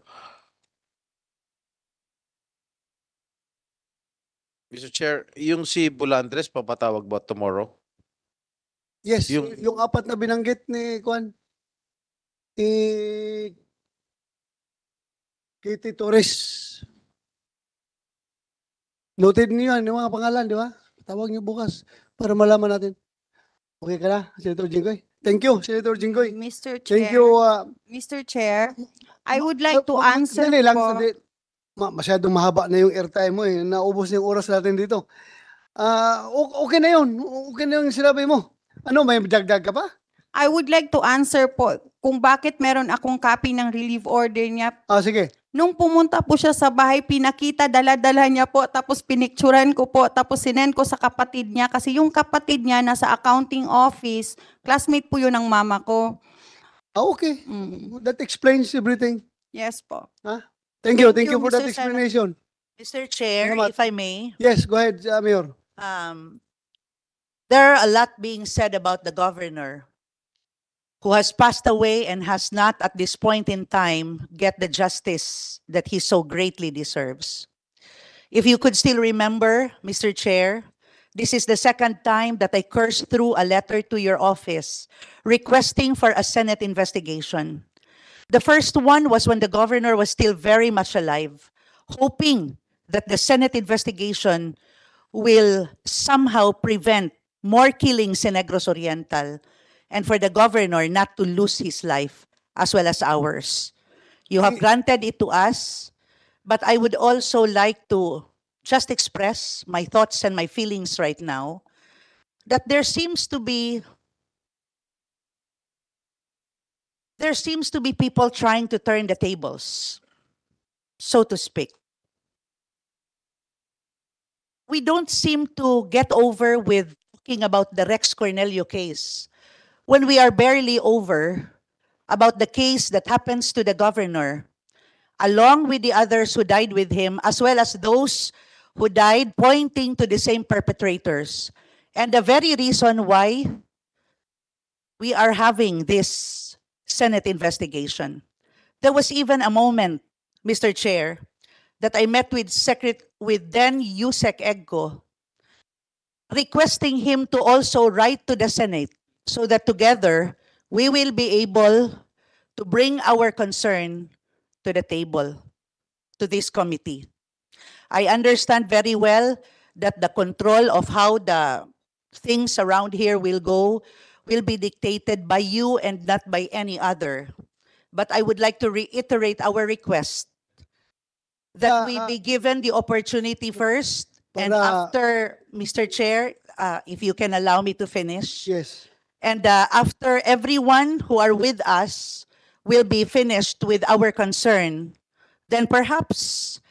Mr. Chair, yung si Bulandres papatawag ba tomorrow? Yes, yung, Yung- apat na binanggit ni Kwan. Eh, Kitty Torres. Noted niyo yan, yung mga pangalan, di ba? Tawag niyo bukas para malaman natin. Okay ka na, Senator Jinggoy? Thank you, Senator Jinggoy. Mr. Thank you. Uh, Mr. Chair, I would like to answer Dali lang, po. sandali. masyadong mahaba na yung airtime mo eh. Naubos na yung oras natin dito. Ah, okay na yun. Okay na yung sinabi mo. Ano, may dagdag ka ba? I would like to answer po kung bakit meron akong copy ng relief order niya. Ah, sige. Nung pumunta po siya sa bahay, pinakita, dala-dala niya po, tapos pinicturan ko po, tapos sinend ko sa kapatid niya kasi yung kapatid niya nasa accounting office, classmate po yun ng mama ko. Ah, okay. Mm. That explains everything. Yes po. Ha? Thank you. Thank, you, you for Mr. that explanation. Mr. Chair, Salamat. if I may. Yes, go ahead, uh, Mayor. Um, There are a lot being said about the governor who has passed away and has not at this point in time get the justice that he so greatly deserves. If you could still remember, Mr. Chair, this is the second time that I cursed through a letter to your office requesting for a Senate investigation. The first one was when the governor was still very much alive, hoping that the Senate investigation will somehow prevent more killings in Negros Oriental, and for the governor not to lose his life as well as ours. You have granted it to us, but I would also like to just express my thoughts and my feelings right now that there seems to be there seems to be people trying to turn the tables so to speak we don't seem to get over with talking about the Rex Cornelio case when we are barely over about the case that happens to the governor, along with the others who died with him, as well as those who died pointing to the same perpetrators. And the very reason why we are having this Senate investigation. There was even a moment, Mr. Chair, that I met with, Secret- with then USEC EGCO requesting him to also write to the Senate so that together we will be able to bring our concern to the table, to this committee. I understand very well that the control of how the things around here will go will be dictated by you and not by any other. But I would like to reiterate our request that we uh, be given the opportunity first And Para- after, Mr. Chair, uh, if you can allow me to finish. Yes. And uh, after everyone who are with us will be finished with our concern, then perhaps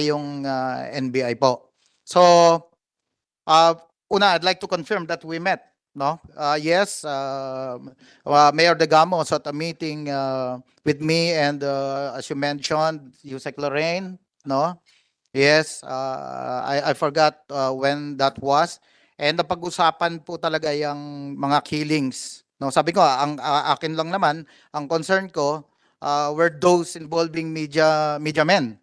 yung uh, ah, NBI po. So, uh, una, I'd like to confirm that we met. No? Uh, yes, uh, uh, Mayor Degamo was at a meeting uh, with me and uh, as you mentioned, Yusek Lorraine. No? Yes, uh, I, I forgot uh, when that was. And napag-usapan po talaga yung mga killings. No, sabi ko, ang uh, akin lang naman, ang concern ko uh, were those involving media media men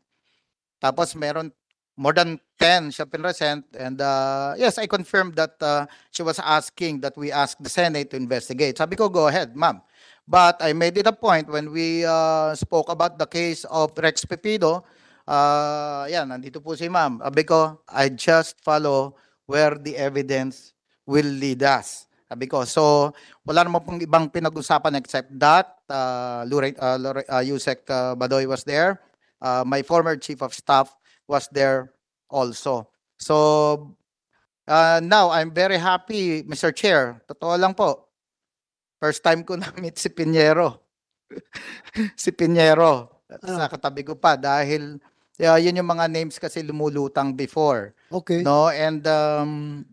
tapos meron more than 10 siya pinresent and uh, yes, I confirmed that uh, she was asking that we ask the Senate to investigate. Sabi ko, go ahead, ma'am. But I made it a point when we uh, spoke about the case of Rex Pepido, uh, yan, nandito po si ma'am. Sabi ko, I just follow where the evidence will lead us. Sabi ko, so wala naman pong ibang pinag-usapan except that uh, Lure, uh, Lure, uh, Yusek uh, Badoy was there uh, my former chief of staff was there also. So uh, now I'm very happy, Mr. Chair. Totoo lang po. First time ko na-meet si Pinero. si Pinero ah. sa katabi ko pa dahil uh, yun yung mga names kasi lumulutang before. Okay. No, and um,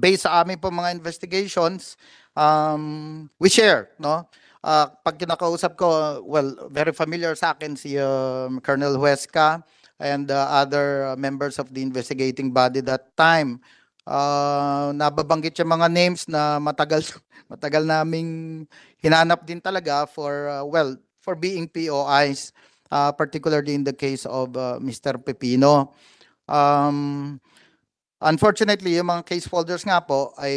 based sa aming po mga investigations, um, we share, no? uh, pag kinakausap ko, well, very familiar sa akin si um, Colonel Huesca and uh, other uh, members of the investigating body that time. Uh, nababanggit yung mga names na matagal matagal naming hinanap din talaga for uh, well for being POIs uh, ah, particularly in the case of uh, Mr. Pepino um Unfortunately, yung mga case folders nga po ay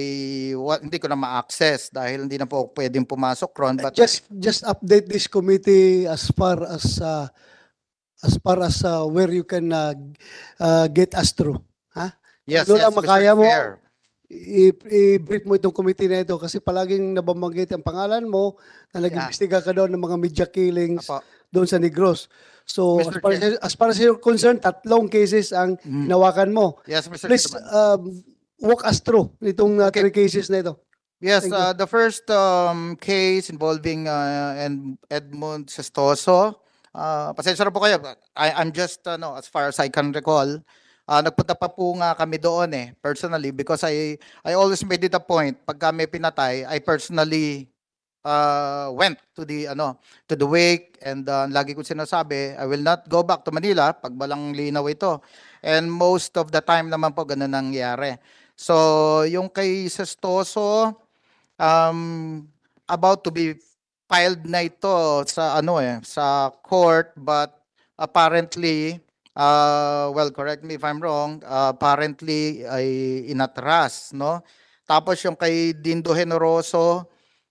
wa- hindi ko na ma-access dahil hindi na po pwedeng pumasok ron. But Just, just update this committee as far as, uh, as far as uh, where you can uh, uh, get us through. ha? yes, Lola, yes, Mr. makaya mo? I- brief mo itong committee na ito kasi palaging nababanggit ang pangalan mo na nag-imbestiga ka doon ng mga media killings Apo. doon sa Negros. So as far as, as far as you're concerned, tatlong cases ang mm. Mm-hmm. nawakan mo. Yes, Mr. Please um, walk us through itong uh, okay. three cases na ito. Yes, uh, the first um, case involving uh, and Edmund Sestoso. Uh, pasensya na po kayo. I, I'm just, uh, no, as far as I can recall, uh, nagpunta pa po nga kami doon eh, personally, because I, I always made it a point, pag kami pinatay, I personally uh, went to the ano to the wake and uh, lagi ko sinasabi I will not go back to Manila pag walang linaw ito and most of the time naman po ganun nangyari so yung kay Sestoso um about to be filed na ito sa ano eh sa court but apparently uh, well correct me if I'm wrong uh, apparently ay inatras no tapos yung kay Dindo Generoso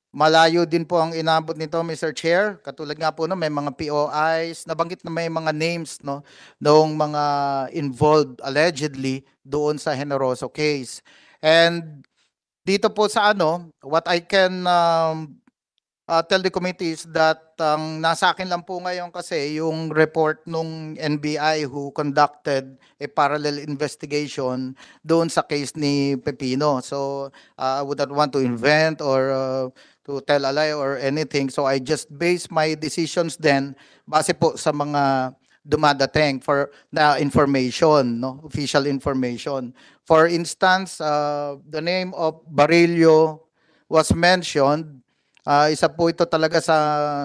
Malayo din po ang inabot nito, Mr. Chair. Katulad nga po no, may mga POIs, nabanggit na may mga names no noong mga involved allegedly doon sa Generoso case. And dito po sa ano, what I can um, uh, tell the committee is that ang um, nasa akin lang po ngayon kasi yung report nung NBI who conducted a parallel investigation doon sa case ni Pepino. So uh, I would not want to invent or uh, to tell a lie or anything. So I just base my decisions then base po sa mga dumadating for na information, no? official information. For instance, uh, the name of Barilio was mentioned. Uh, isa po ito talaga sa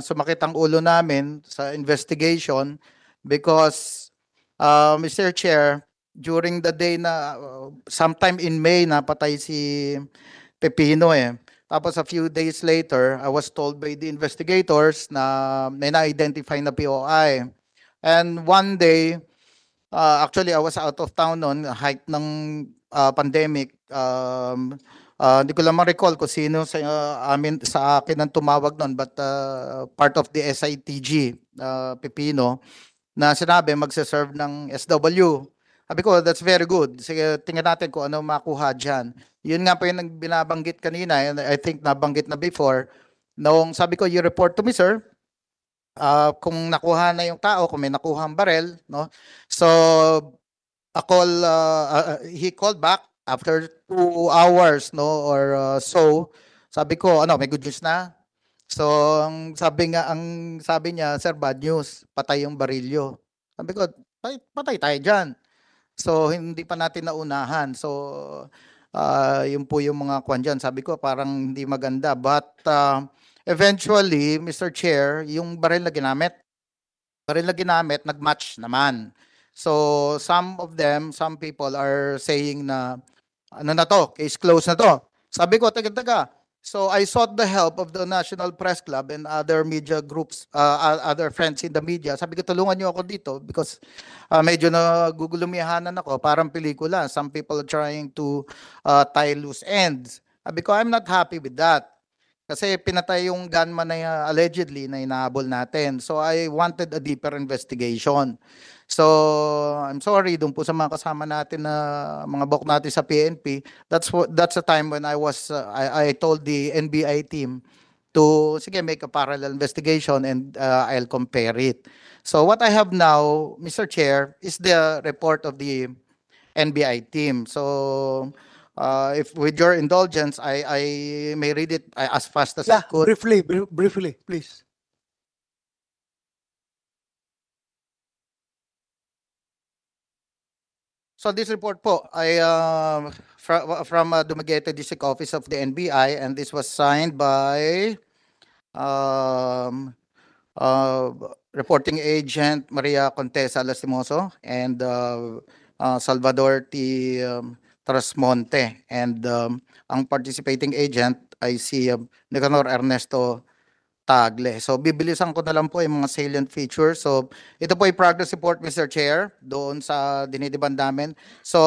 sumakitang ulo namin sa investigation because uh, Mr. Chair, during the day na uh, sometime in May napatay si Pepino eh. Tapos a few days later, I was told by the investigators na may na-identify na POI. And one day, uh, actually I was out of town noon, height ng uh, pandemic. Um, uh, hindi ko lang ma-recall kung sino sa uh, amin sa akin ang tumawag noon but uh, part of the SITG uh, Pipino na sinabi magse-serve ng SW. Sabi ko, that's very good. Sige, tingnan natin kung ano makuha diyan. Yun nga po yung binabanggit kanina, and I think nabanggit na before, noong sabi ko, you report to me, sir, uh, kung nakuha na yung tao, kung may nakuha ang barel, no? So, a call, uh, uh, he called back after two hours, no, or uh, so, sabi ko, ano, may good news na? So, ang sabi nga, ang sabi niya, sir, bad news, patay yung barilyo. Sabi ko, patay, patay tayo dyan. So, hindi pa natin naunahan. So, uh, yun po yung mga kwan dyan. Sabi ko parang hindi maganda. But uh, eventually, Mr. Chair, yung baril na ginamit, baril na ginamit, nagmatch naman. So some of them, some people are saying na ano na to, case closed na to. Sabi ko, taga-taga, So I sought the help of the National Press Club and other media groups, uh, other friends in the media. Sabi ko, tulungan niyo ako dito because uh, medyo nagugulumihanan ako, parang pelikula. Some people are trying to uh, tie loose ends. Sabi ko, I'm not happy with that. Kasi pinatay yung gunman na uh, allegedly na inaabol natin. So I wanted a deeper investigation. So, I'm sorry doon po sa mga kasama natin na mga bok natin sa PNP. That's what that's the time when I was uh, I, I told the NBI team to sige make a parallel investigation and uh, I'll compare it. So what I have now, Mr. Chair, is the report of the NBI team. So uh, if with your indulgence, I, I may read it as fast as yeah, I could. Briefly, br briefly, please. So this report po ay uh, um, from, from uh, Dumaguete District Office of the NBI and this was signed by um, uh, reporting agent Maria Contessa Lastimoso and uh, uh, Salvador T. Um, Trasmonte. And um, ang participating agent ay si um, Nicanor Ernesto Tagle. So bibilisan ko na lang po yung mga salient features. So ito po ay progress report Mr. Chair doon sa dinidiban namin. So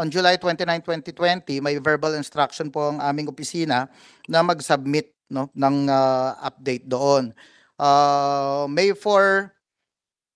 on July 29, 2020, may verbal instruction po ang aming opisina na mag-submit no ng uh, update doon. Uh, May 4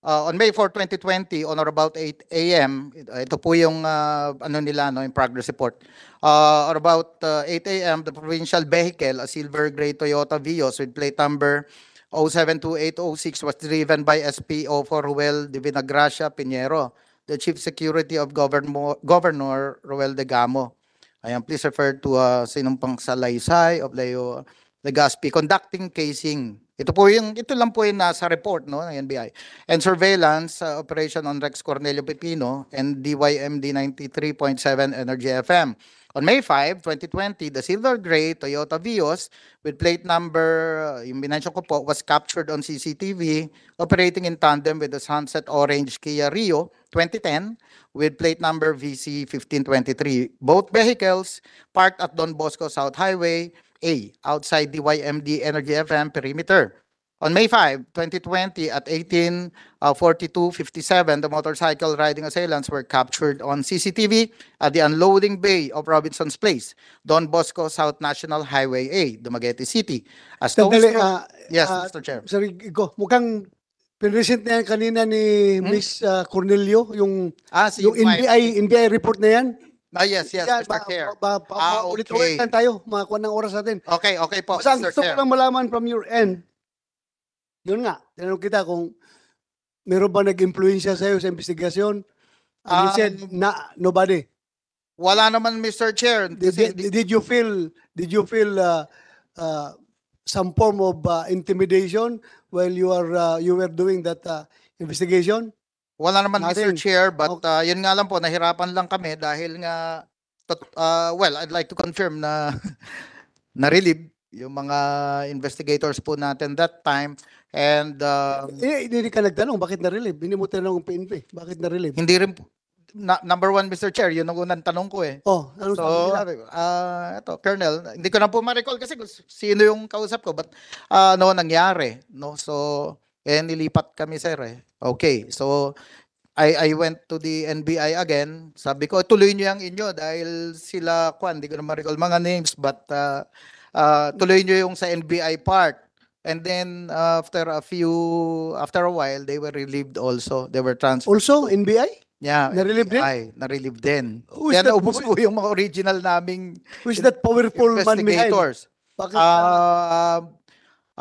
Uh, on May 4, 2020, on or about 8 a.m., uh, ito po yung uh, ano nila, no, yung progress report. Uh, or about uh, 8 a.m., the provincial vehicle, a silver gray Toyota Vios with plate number 072806 was driven by SPO for Ruel de Vinagracia Pinheiro, the Chief Security of Governor, Governor Ruel de Gamo. Ayan, please refer to uh, sinong salaysay of Leo Legaspi conducting casing ito po yung ito lang po yung nasa report no ng NBI. And surveillance uh, operation on Rex Cornelio Pipino and DYMD 93.7 Energy FM. On May 5, 2020, the silver gray Toyota Vios with plate number, uh, yung binensyon ko po, was captured on CCTV operating in tandem with the sunset orange Kia Rio 2010 with plate number VC1523. Both vehicles parked at Don Bosco South Highway A outside the YMD Energy FM perimeter. On May 5, 2020, at 18:42:57, uh, the motorcycle riding assailants were captured on CCTV at the unloading bay of Robinson's Place, Don Bosco South National Highway A, Dumaguete City. As Sandali, uh, yes, uh, ah, Mr. Chair. Sorry, go. Mukhang pinresent na yan kanina ni hmm? Miss uh, Cornelio, yung, ah, si yung NBI, NBI report na yan. Ah, yes, yes, Yan, Mr. Ba, Chair. Ba, ah, okay. ulit lang tayo, makakuha ng oras natin. Okay, okay po, Basta, Mr. gusto ko lang malaman from your end, yun nga, tinanong kita kung meron ba nag-impluensya sa'yo sa investigasyon? And you Um, said, na, nobody. Wala naman, Mr. Chair. Did, did, did you feel, did you feel uh, uh, some form of uh, intimidation while you are, uh, you were doing that uh, investigation? Wala naman Nothing. Mr. Chair but okay. uh, yun nga lang po nahirapan lang kami dahil nga uh, well I'd like to confirm na na relieve yung mga investigators po natin that time and uh, eh, hindi ka nagtanong bakit na-relieve hindi mo tinanong ang PNP bakit na-relieve hindi rin po na, number one, Mr. Chair, yun ang unang tanong ko eh. Oh, ano so, sabi uh, ito, Colonel, hindi ko na po ma-recall kasi sino yung kausap ko, but uh, ano nangyari, no? So, eh, nilipat kami, sir eh. Okay, so I, I went to the NBI again. Sabi ko, tuloy niyo yung inyo dahil sila, kwan, hindi ko na ma-recall mga names, but uh, uh, tuloy niyo yung sa NBI part. And then uh, after a few, after a while, they were relieved also. They were transferred. Also, NBI? Yeah. Narelieve din? Ay, narelieve din. Who is Kaya naubos po yung mga original naming Who is that powerful man behind? Uh,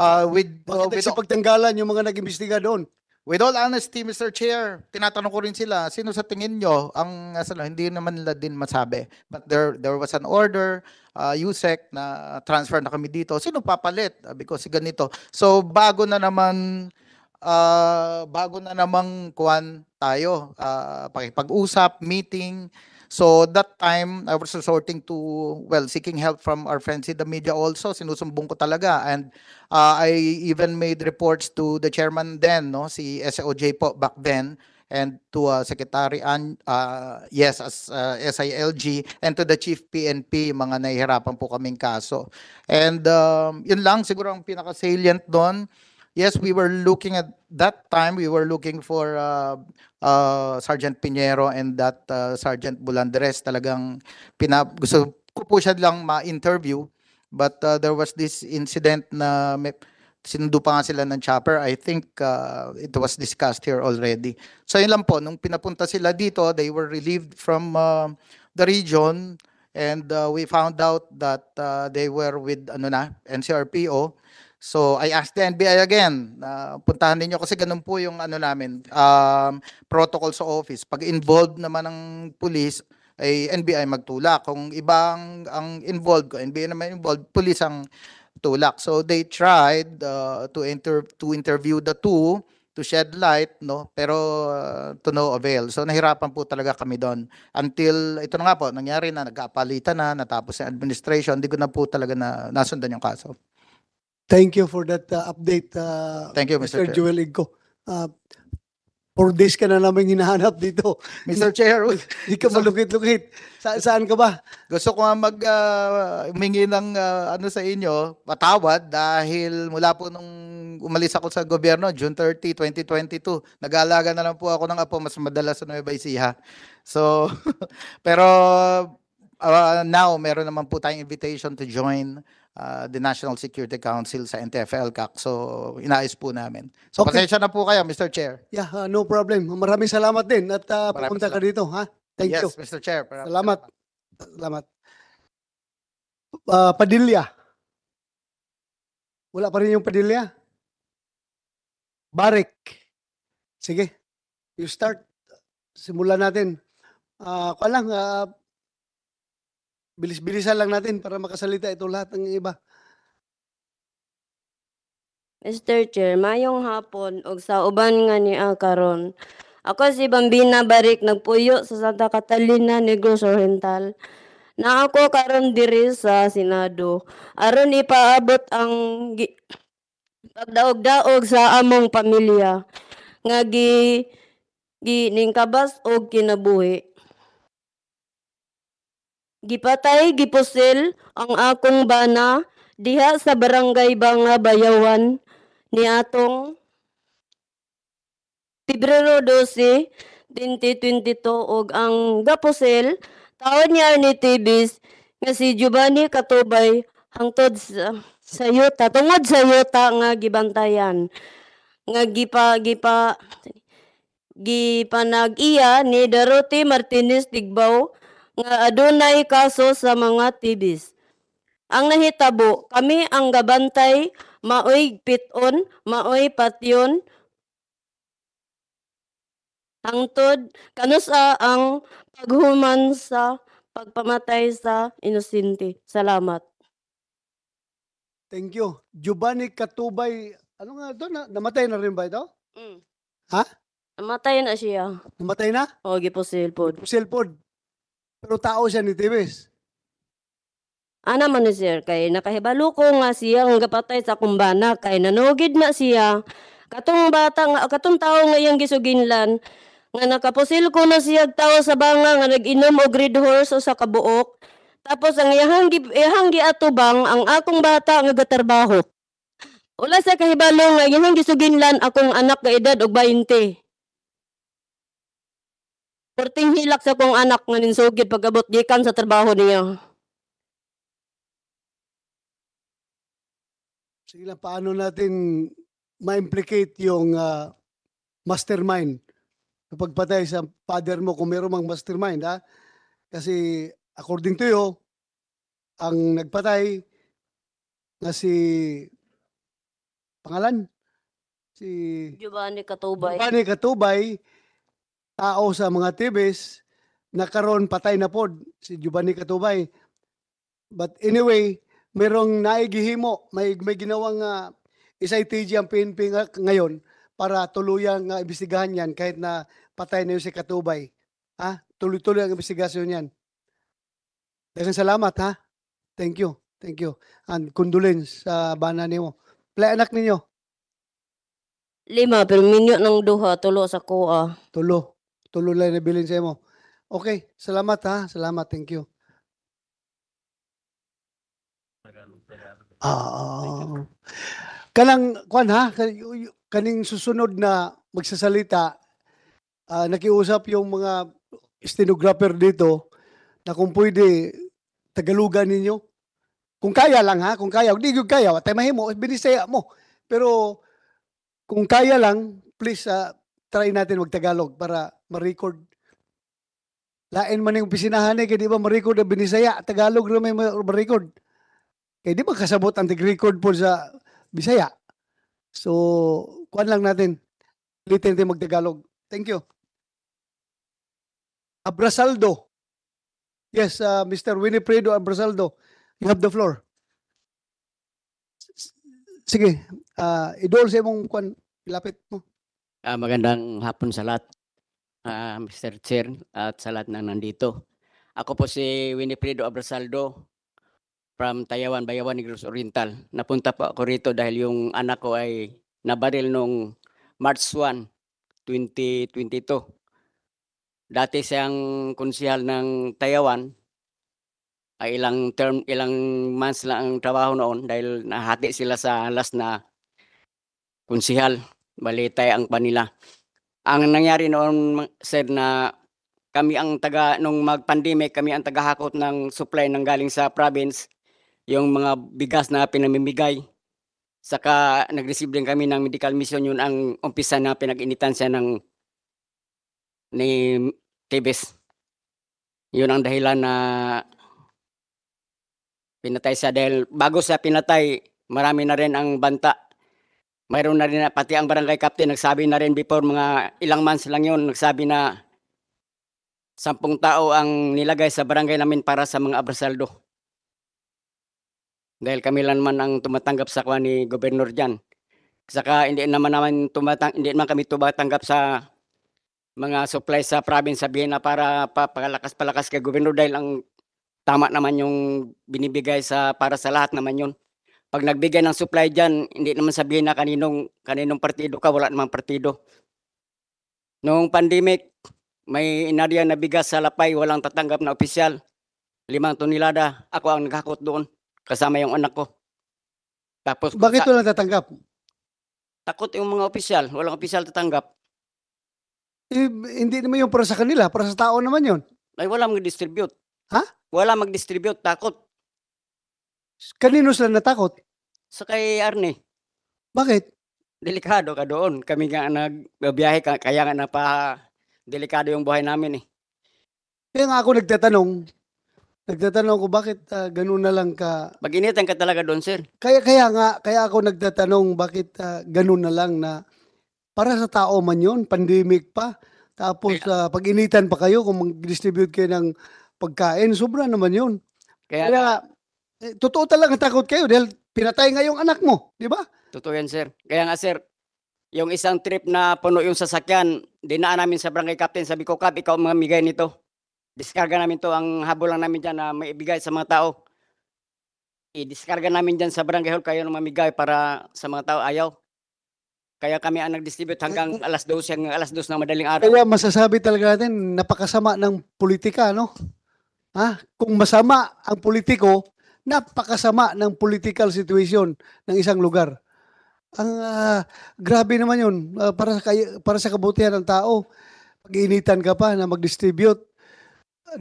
Uh, with, uh, with, sa pagtanggalan yung mga nag-imbestiga doon? With all honesty, Mr. Chair, tinatanong ko rin sila, sino sa tingin nyo ang asal, hindi naman nila din masabi. But there there was an order, uh, USEC na transfer na kami dito. Sino papalit? Ah, because ganito. So bago na naman uh, bago na namang kuan tayo, uh, pakipag-usap, meeting, So that time, I was resorting to, well, seeking help from our friends in the media also. Sinusumbong ko talaga. And uh, I even made reports to the chairman then, no, si SOJ po back then, and to uh, Secretary An uh, yes as uh, SILG and to the Chief PNP mga nahihirapan po kaming kaso. And um, yun lang siguro ang pinaka salient doon yes, we were looking at that time, we were looking for uh, uh, Sergeant Pinero and that uh, Sergeant Bulandres. Talagang pinap gusto ko po siya lang ma-interview. But uh, there was this incident na may, sinundo pa nga sila ng chopper. I think uh, it was discussed here already. So yun lang po, nung pinapunta sila dito, they were relieved from uh, the region and uh, we found out that uh, they were with ano na, NCRPO. So I asked the NBI again, uh, puntahan ninyo kasi ganun po yung ano namin, um, protocol sa office. Pag involved naman ng police, ay NBI magtulak. Kung ibang ang involved, kung NBI naman involved, police ang tulak. So they tried uh, to inter to interview the two to shed light no pero uh, to no avail so nahirapan po talaga kami doon until ito na nga po nangyari na nagkapalitan na natapos yung administration hindi ko na po talaga na nasundan yung kaso Thank you for that uh, update, uh, Thank you, Mr. Mr. Chair. Joel Igco. Uh, for this ka na namin hinahanap dito. Mr. Chair, Hindi ka malukit-lukit. Sa saan ka ba? gusto ko nga mag ah, humingi ng ah, ano sa inyo, patawad dahil mula po nung umalis ako sa gobyerno, June 30, 2022, nag-aalaga na lang po ako ng apo, mas madalas sa Nueva Ecija. So, pero ah, now meron naman po tayong invitation to join uh, the National Security Council sa NTFL-CAC. So, inaayos po namin. So, Okay. pasensya na po kayo, Mr. Chair. Yeah, ah, no problem. Maraming salamat din at ah, pupunta ka dito, ha? Thank yes, you. Mr. Chair. Maraming Salamat. Salamat. Ah, Padilla. Wala pa rin yung padilya? Barik. Sige. You start. Simulan natin. Uh, ko lang, ah, Bilis-bilisan lang natin para makasalita ito lahat ng iba. Mr. Chair, mayong hapon og sa uban nga ni Akaron, ah, Ako si Bambina Barik nagpuyo sa Santa Catalina, Negros Oriental. Na ako karon diri sa Senado. Aron ipaabot ang pagdaog-daog sa among pamilya nga gi giningkabas og kinabuhi. Gipatay gipusil ang akong bana diha sa barangay Banga Bayawan niatong Pebrero 12, 2022 ug ang gapusil taon niya ni Tibis nga si Giovanni Katubay hangtod sa, sa yuta tungod sa yuta nga gibantayan nga gipa gipa gipanag-iya ni Dorothy Martinez Tigbao nga adunay kaso sa mga tibis. Ang nahitabo, kami ang gabantay, maoy piton, maoy patyon, hangtod kanusa ang paghuman sa pagpamatay sa inosente. Salamat. Thank you. Giovanni Katubay, ano nga doon? Na, namatay na rin ba ito? Mm. Ha? Namatay na siya. Namatay na? O, gipusil pod. Gipusil pod. Pero tao siya ni Tibis. Ana man sir kay nakahibalo ko nga siya nga gapatay sa kumbana kay nanugid na siya. Katong bata katong tawo nga iyang gisuginlan nga nakapusil ko na siya tawo sa banga nga nag-inom og red horse o sa kabuok. Tapos ang iyang ihanggi atubang ang akong bata nga gatrabaho. Ula sa kahibalo nga iyang gisuginlan akong anak nga edad og 20. Kurting hilak sa kong anak nga ninsugid pagabot gikan sa trabaho niya. Sige lang, paano natin ma-implicate yung ah, mastermind sa pagpatay sa father mo kung meron mang mastermind, ha? Ah. Kasi according to you, ang nagpatay na si pangalan si Giovanni Katubay. Giovanni Katubay tao sa mga tibis na karon patay na pod si Giovanni Katubay. But anyway, merong naigihimo, may, may ginawang uh, ah, SITG ang PNP ngayon para tuluyang uh, imbestigahan yan kahit na patay na yun si Katubay. Ha? Tuloy-tuloy ang investigasyon yan. Daghang salamat ha. Thank you. Thank you. And condolence sa uh, bana niyo. Play anak ninyo. Lima, pero minyo ng duha, tulo sa kuha. Tulo tulo lang bilin sa imo. Okay, salamat ha. Salamat, thank you. Ah. Uh, kanang kwan ha, kaning susunod na magsasalita, uh, nakiusap yung mga stenographer dito na kung pwede tagalugan ninyo. Kung kaya lang ha, kung kaya, hindi ko kaya, atay mahimo, binisaya mo. Pero kung kaya lang, please uh, try natin wag tagalog para ma-record. Lain man yung opisinahan eh, kaya di ba ma-record ang Binisaya, Tagalog rin may ma-record. Kaya di ba kasabot ang record po sa Bisaya? So, kuan lang natin. Ulitin natin mag-Tagalog. Thank you. Abrasaldo. Yes, uh, Mr. Winifredo Abrasaldo, you have the floor. sige, uh, idol sa imong kwan, ilapit mo. Uh, magandang hapon sa lahat, uh, ah, Mr. Chair, at sa lahat na nandito. Ako po si Winifredo Abrasaldo from Tayawan, Bayawan, Negros Oriental. Napunta po ako rito dahil yung anak ko ay nabaril noong March 1, 2022. Dati siyang konsihal ng Tayawan, ay ah, ilang term, ilang months lang ang trabaho noon dahil nahati sila sa last na konsihal Balitay ang panila. Ang nangyari noon, sir, na kami ang taga, nung mag-pandemic, kami ang tagahakot ng supply ng galing sa province, yung mga bigas na pinamimigay. Saka nag-receive din kami ng medical mission, yun ang umpisa na pinag-initan siya ng ni Tibis. Yun ang dahilan na pinatay siya dahil bago siya pinatay, marami na rin ang banta mayroon na rin, pati ang barangay captain, nagsabi na rin before, mga ilang months lang yun, nagsabi na sampung tao ang nilagay sa barangay namin para sa mga abrasaldo. Dahil kami lang man ang tumatanggap sa kwa ni Gobernador Jan. Saka hindi naman naman tumatang hindi naman kami tumatanggap sa mga supply sa province sa Vienna para papalakas-palakas kay Governor dahil ang tama naman yung binibigay sa para sa lahat naman yun pag nagbigay ng supply diyan hindi naman sabihin na kaninong, kaninong partido ka, wala namang partido. Noong pandemic, may inarya na bigas sa Lapay, walang tatanggap na opisyal. Limang tonelada, ako ang naghakot doon, kasama yung anak ko. Tapos, Bakit walang tatanggap? Takot yung mga opisyal, walang opisyal tatanggap. Eh, hindi naman yung para sa kanila, para sa tao naman yun Ay, wala mag-distribute. Ha? Wala mag-distribute, takot. Kanino sila natakot? Sa kay Arne. Bakit? Delikado ka doon. Kami nga nagbiyahe, ka- kaya nga napa delikado yung buhay namin eh. Kaya nga ako nagtatanong, nagtatanong ko bakit ah, ganun na lang ka, Maginitan ka talaga doon, sir. kaya kaya nga, kaya ako nagtatanong bakit ah, ganun na lang na para sa tao man yon pandemic pa, tapos ah, pag-initan pa kayo kung mag-distribute kayo ng pagkain, sobra naman yun. Kaya, Kaya eh, totoo talaga takot kayo dahil pinatay nga yung anak mo, di ba? Totoo yan, sir. Kaya nga, sir, yung isang trip na puno yung sasakyan, dinaan namin sa barangay captain. Sabi ko, Cap, ikaw ang mamigay nito. Diskarga namin to. Ang habol lang namin dyan na may ibigay sa mga tao. I-diskarga namin dyan sa barangay hall. Kayo ng mamigay para sa mga tao. Ayaw. Kaya kami ang nag-distribute hanggang alas 12, hanggang alas 12 ng madaling araw. Kaya masasabi talaga natin, napakasama ng politika, no? Ha? Kung masama ang politiko, napakasama ng political situation ng isang lugar. Ang uh, grabe naman yun uh, para, sa, para sa kabutihan ng tao. Pag-initan ka pa na mag-distribute,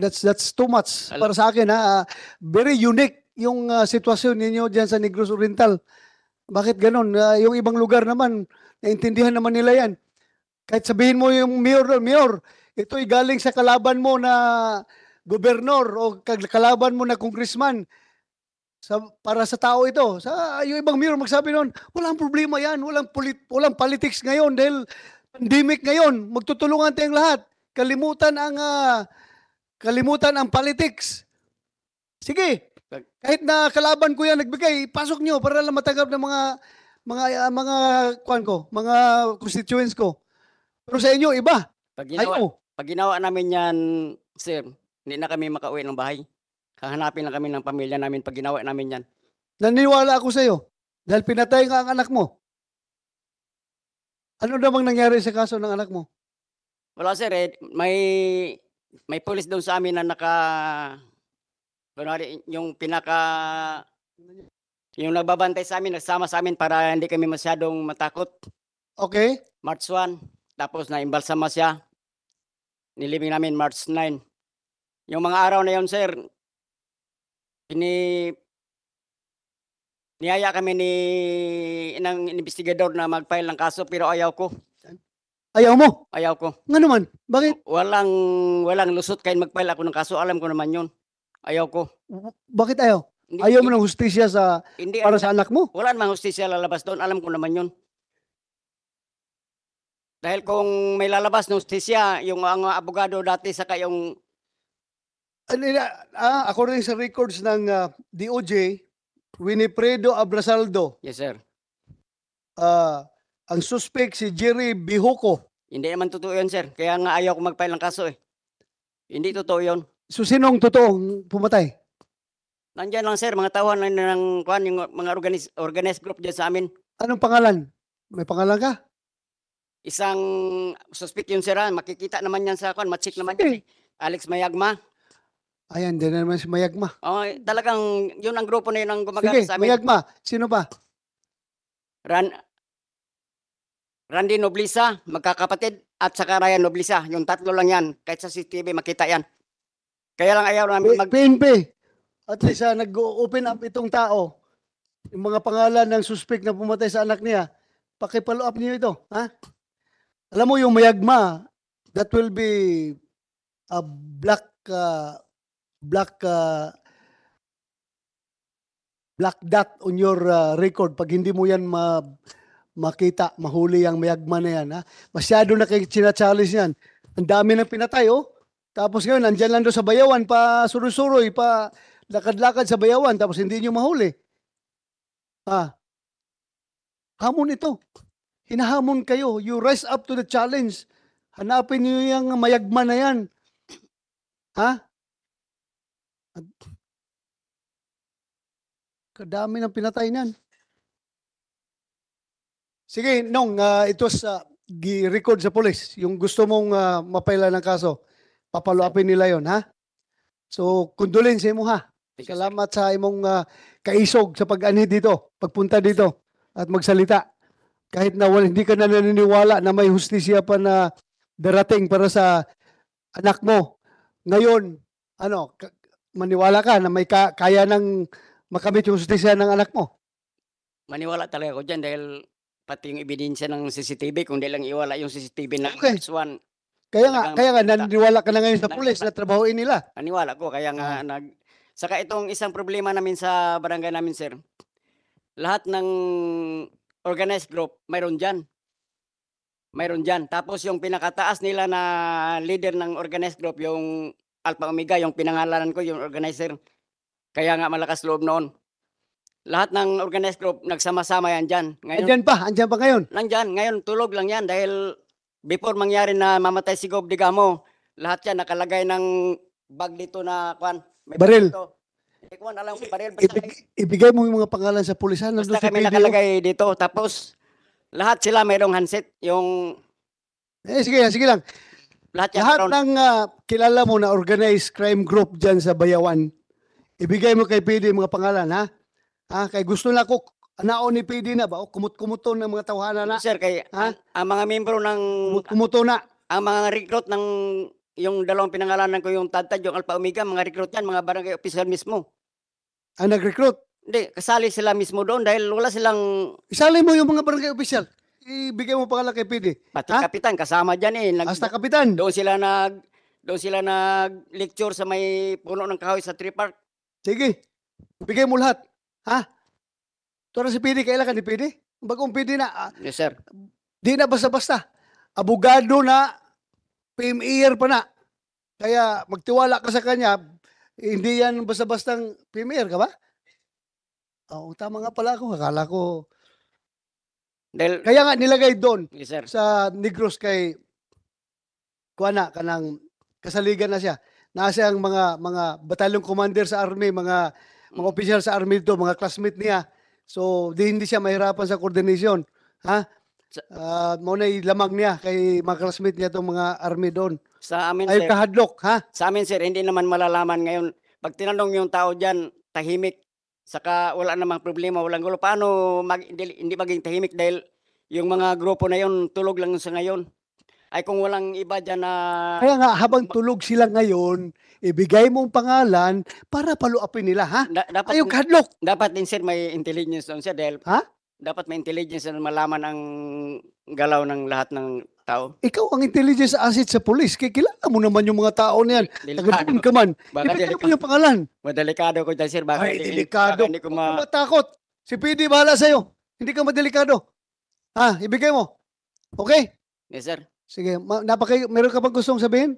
that's, that's too much para sa akin. Ha? Uh, ah, very unique yung uh, sitwasyon ninyo dyan sa Negros Oriental. Bakit ganun? Uh, yung ibang lugar naman, naintindihan naman nila yan. Kahit sabihin mo yung mayor, mayor, ito'y galing sa kalaban mo na gobernador o kalaban mo na congressman, sa para sa tao ito. Sa yung ibang mirror magsabi noon, walang problema 'yan, walang polit, walang politics ngayon dahil pandemic ngayon, magtutulungan tayong lahat. Kalimutan ang uh, kalimutan ang politics. Sige. Kahit na kalaban ko 'yan nagbigay, pasok nyo para lang matanggap ng mga mga uh, mga kwan ko, mga constituents ko. Pero sa inyo iba. Pag ginawa, pag ginawa namin 'yan, sir, hindi na kami makauwi ng bahay. Hahanapin lang kami ng pamilya namin pag ginawa namin yan. Naniniwala ako sa'yo. Dahil pinatay nga ang anak mo. Ano namang nangyari sa kaso ng anak mo? Wala sir eh. May, may polis doon sa amin na naka... Kunwari, yung pinaka... Yung nagbabantay sa amin, nagsama sa amin para hindi kami masyadong matakot. Okay. March 1. Tapos na-imbalsama siya. Nilibing namin March 9. Yung mga araw na yon sir, Ini niyaya kami ni ng investigador na mag-file ng kaso pero ayaw ko. Ayaw mo? Ayaw ko. Nga man? bakit? Walang walang lusot kain mag-file ako ng kaso. Alam ko naman 'yon. Ayaw ko. Bakit ayaw? Hindi- Ayaw mo ng hustisya sa, Hindi para ano, sa anak mo? Wala namang hustisya lalabas doon. Alam ko naman 'yon. Dahil kung may lalabas ng hustisya, yung ang abogado dati sa kayong ano ah, according sa records ng ah, DOJ, Winifredo Abrasaldo, Yes, sir. ah, ang suspect si Jerry Bihuco. Hindi naman totoo yun, sir. Kaya nga ayaw ko mag ng kaso eh. Hindi totoo yun. So sinong totoong pumatay? Nandiyan lang, sir, mga tauhan lang ng, kwan, yung mga organis, organized group dyan sa amin. Anong pangalan? May pangalan ka? Isang suspect yun, sir. Ah. Makikita naman yan sa kwan. Matsik naman yan. Eh. Alex Mayagma. Ayan, din naman si Mayagma. Oh, talagang yun ang grupo na yun ang gumagana Sige, sa amin. Mayagma. Sino ba? Ran Randy Noblisa, magkakapatid, at saka Ryan Noblisa. Yung tatlo lang yan. Kahit sa CCTV makita yan. Kaya lang ayaw namin mag... PNP. At isa, ah, nag-open up itong tao. Yung mga pangalan ng suspect na pumatay sa anak niya. Pakipalo up niyo ito. Ha? Alam mo yung mayagma, that will be a black uh, black uh, black dot on your uh, record pag hindi mo yan ma makita, mahuli ang mayagman na yan. Ha? Masyado na kayo challenge yan. Ang dami ng pinatay, oh. Tapos ngayon, andyan lang doon sa bayawan, pa surusuroy, pa lakad-lakad sa bayawan, tapos hindi niyo mahuli. ha hamon ito. Hinahamon kayo. You rise up to the challenge. Hanapin niyo yung mayagman na yan. Ha? Kadami ng pinatay niyan. Sige, Nong, uh, ah, it was uh, record sa police, Yung gusto mong uh, ah, mapaila ng kaso, papaluapin nila yon ha? So, condolence mo ha. Salamat sa imong uh, kaisog sa pag-ani dito, pagpunta dito at magsalita. Kahit na wala, hindi ka na naniniwala na may hustisya pa na darating para sa anak mo. Ngayon, ano, maniwala ka na may ka, kaya ng makamit yung justisya ng anak mo? Maniwala talaga ako dyan dahil pati yung ebidensya ng CCTV, kung di lang iwala yung CCTV na okay. one. Kaya nga, kaya nga, naniniwala ka na ngayon sa pulis na trabahoin nila. Maniwala ko, kaya nga, ah. nag, saka itong isang problema namin sa barangay namin, sir. Lahat ng organized group, mayroon dyan. Mayroon dyan. Tapos yung pinakataas nila na leader ng organized group, yung Alpha Omega, yung pinangalanan ko, yung organizer. Kaya nga malakas loob noon. Lahat ng organized group, nagsama-sama yan dyan. Ngayon, Andyan pa, andyan pa ngayon. nandyan, ngayon tulog lang yan dahil before mangyari na mamatay si Gob Digamo, lahat yan nakalagay ng bag dito na, kwan, may Baril. Dito. Hindi ko alam kung baril. Basta, Ibig, ibigay mo yung mga pangalan sa pulisan. Nandun basta sa kami video. nakalagay dito. Tapos, lahat sila mayroong handset. Yung Eh, sige lang, sige lang. Lahat, Lahat ng uh, kilala mo na organized crime group dyan sa Bayawan, ibigay mo kay PD mga pangalan, ha? ha? Kay gusto na ko, anao ni PD na ba? O kumut-kumuto ng mga tawhana na? Sir, kay ha? Ang, ang mga membro ng... Kumut-kumuto na? Ang mga recruit ng... Yung dalawang pinangalanan ko, yung Tantad, yung Alpha Omega, mga recruit yan, mga barangay official mismo. Ang ah, nag-recruit? Hindi, kasali sila mismo doon dahil wala silang... Isali mo yung mga barangay official ibigay mo pa pangalan kay PD. Pati Ha? kapitan kasama diyan eh. Nag- Hasta kapitan. Doon sila nag doon sila nag lecture sa may puno ng kahoy sa Tree Park. Sige. Bigay mo lahat. Ha? Tara si PD, kailan ka ni PD? Bagong PD na. ah, Yes sir. di na basta-basta. Abogado na, PMER pa na. Kaya magtiwala ka sa kanya, hindi yan basta-bastang PMER ka ba? Oo, tama nga pala ako. Akala ko Del... Kaya nga nilagay doon yes, sa Negros kay kuana kanang kasaligan na siya. Nasa ang mga mga batalyon commander sa army, mga mga mm. official sa army do, mga classmate niya. So di hindi siya mahirapan sa coordination, ha? Uh, ah, mo na lamang niya kay mga classmate niya tong mga army doon. Sa amin Ay, sir. kahadlok, ha? Sa amin sir, hindi naman malalaman ngayon. Pag tinanong yung tao diyan, tahimik Saka wala namang problema, walang gulo. Paano mag, hindi, hindi maging tahimik dahil yung mga grupo na yon tulog lang sa ngayon. Ay kung walang iba dyan na... Kaya nga, habang tulog sila ngayon, ibigay mong pangalan para paluapin nila, ha? Da- dapat, Ayaw kadlok! Dapat din, sir, may intelligence doon, sir, dahil... Ha? dapat may intelligence na malaman ang galaw ng lahat ng tao. Ikaw ang intelligence asset sa police. Kaya kilala mo naman yung mga tao na yan. Tagadoon ka man. Baka mo yung pangalan. Madelikado ko dyan, sir. Bakit Ay, delikado. hindi ko ma... matakot. Si PD, bahala sa'yo. Hindi ka madelikado. Ha, ibigay mo. Okay? Yes, sir. Sige, napaka meron ka bang gustong sabihin?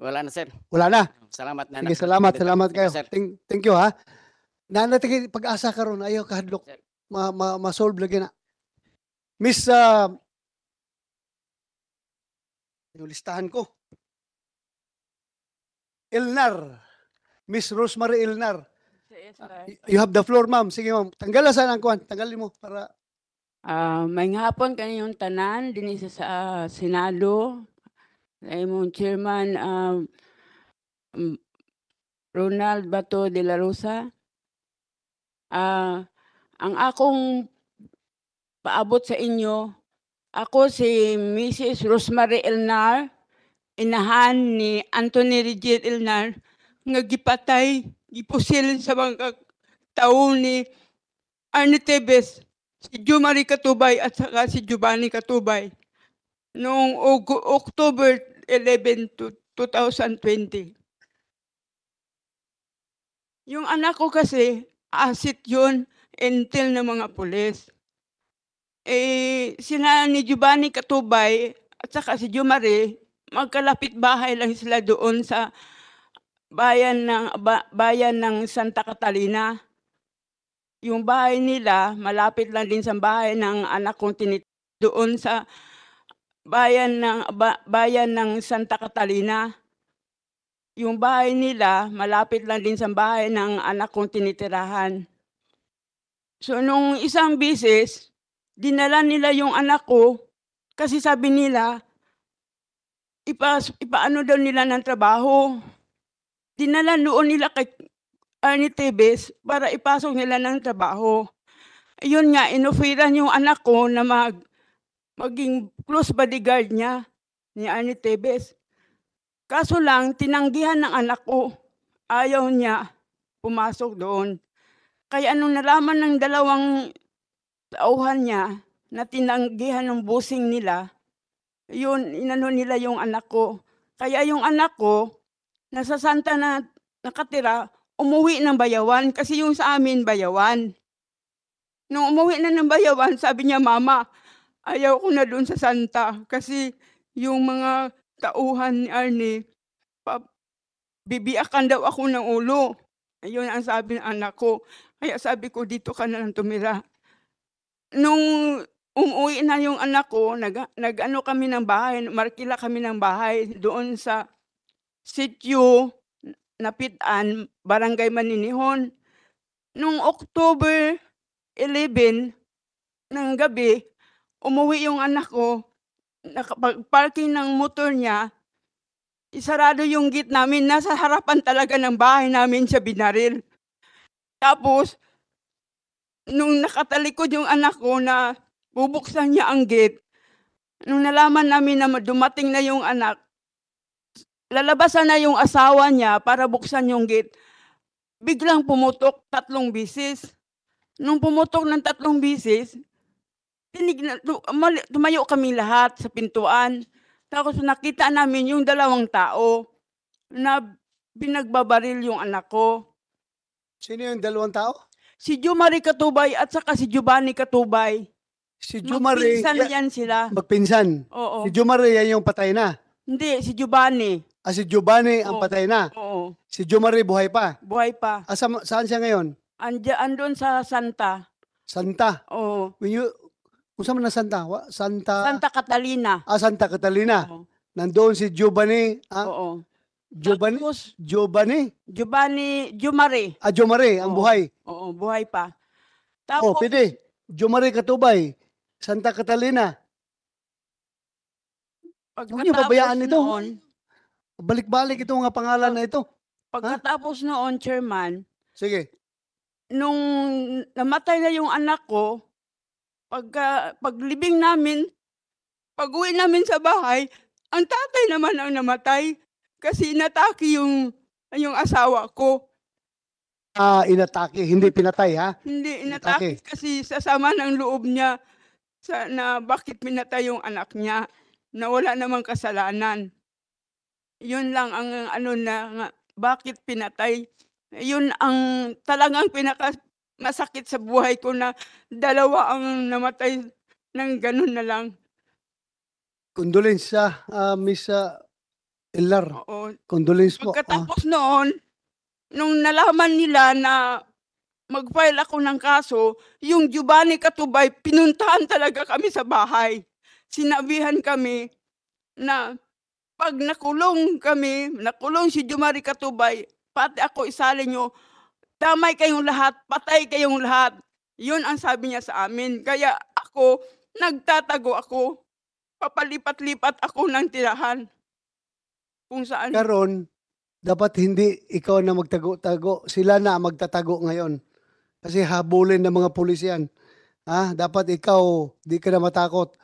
Wala na, sir. Wala na. Salamat na. Sige, salamat, salamat kayo. Thank, thank you ha. Nanatigi pag-asa ka ron, ayaw ka Sir ma, ma, ma-solve lagi na. Miss, uh, yung listahan ko. Ilnar. Miss Rosemary Ilnar. uh, ah, you have the floor, ma'am. Sige, ma'am. Tanggalan saan ang kuhan. Tanggalin mo para... Uh, may hapon kaninyong tanan din sa uh, Senado. Ay mong chairman uh, Ronald Bato de la Rosa. Uh, ang akong paabot sa inyo, ako si Mrs. Rosemary Elnar, inahan ni Anthony Regid Elnar, nga gipatay, gipusil sa mga taon ni Arne Tebes, si Jumari Katubay at saka si Giovanni Katubay noong October 11, 2020. Yung anak ko kasi, asit yun intel ng mga pulis. Eh, sina ni Giovanni Katubay at saka si Jumare, magkalapit bahay lang sila doon sa bayan ng ba, bayan ng Santa Catalina. Yung bahay nila malapit lang din sa bahay ng anak kong tinit doon sa bayan ng ba, bayan ng Santa Catalina. Yung bahay nila malapit lang din sa bahay ng anak kong tinitirahan. So, nung isang bisis, dinala nila yung anak ko kasi sabi nila, ipa, ipaano daw nila ng trabaho. Dinala noon nila kay Arnie ah, Tebes para ipasok nila ng trabaho. Yun nga, inofiran yung anak ko na mag, maging close bodyguard niya ni Arnie ah, Tebes. Kaso lang, tinanggihan ng anak ko. Ayaw niya pumasok doon. Kaya nung nalaman ng dalawang tauhan niya na tinanggihan ng busing nila, yun, inano nila yung anak ko. Kaya yung anak ko, nasa Santa na nakatira, umuwi ng bayawan kasi yung sa amin bayawan. Nung umuwi na ng bayawan, sabi niya, Mama, ayaw ko na doon sa Santa kasi yung mga tauhan ni Arne, bibiakan daw ako ng ulo. Ayun ang sabi ng anak ko. Kaya sabi ko, dito ka na lang tumira. Nung umuwi na yung anak ko, nag, nag-ano kami ng bahay, markila kami ng bahay doon sa sityo Napitan, Barangay Maninihon. Nung October 11 ng gabi, umuwi yung anak ko, nakapag-parking ng motor niya, isarado yung gate namin, nasa harapan talaga ng bahay namin siya binaril. Tapos, nung nakatalikod yung anak ko na bubuksan niya ang gate, nung nalaman namin na dumating na yung anak, lalabasan na yung asawa niya para buksan yung gate. Biglang pumutok tatlong bisis. Nung pumutok ng tatlong bisis, tinignan, tumayo kami lahat sa pintuan. Tapos nakita namin yung dalawang tao na binagbabaril yung anak ko. Sino yung dalawang tao? Si Jumari Katubay at saka si Giovanni Katubay. Si Jumari. Magpinsan ya- yan sila. Magpinsan. Oo. Si Jumari yan yung patay na. Hindi, si Giovanni. Ah, si Giovanni ang Oo. patay na. Oo. Si Jumari buhay pa. Buhay pa. Ah, sa, saan siya ngayon? Andiyan, andun sa Santa. Santa. Oo. When you, kung saan man na Santa? Santa. Santa Catalina. Ah, Santa Catalina. Oo. Nandoon si Giovanni. Ah, Oo. Jobanos? Jobane? Giovanni Jumare. Ah, Jomare, ang Oo. buhay. Oo, buhay pa. Oh, Tapos, Oh, pwede. Jomare Katubay, Santa Catalina. Huwag niyo pagkatapos babayaan ito. noon, Balik-balik itong mga pangalan na ito. pagkatapos noon, chairman, Sige. nung namatay na yung anak ko, pagka, paglibing namin, pag-uwi namin sa bahay, ang tatay naman ang namatay. Kasi inatake yung, yung asawa ko. Ah, inatake, hindi pinatay ha? Hindi, inatake, inatake. kasi sama ng loob niya sa, na bakit pinatay yung anak niya na wala namang kasalanan. Yun lang ang ano na nga, bakit pinatay. Yun ang talagang pinaka masakit sa buhay ko na dalawa ang namatay ng ganun na lang. Condolence sa uh, ah, Miss uh, Ilar. Oo. condolence po. Ah, Pagkatapos noon, nung nalaman nila na mag-file ako ng kaso, yung Giovanni Katubay, pinuntahan talaga kami sa bahay. Sinabihan kami na pag nakulong kami, nakulong si Jumari Katubay, pati ako isali nyo, damay kayong lahat, patay kayong lahat. Yun ang sabi niya sa amin. Kaya ako, nagtatago ako, papalipat-lipat ako ng tirahan. Kung saan... Karon, dapat hindi ikaw na magtago-tago. Sila na magtatago ngayon. Kasi habulin ng mga pulis yan. Ha? Dapat ikaw, di ka na matakot.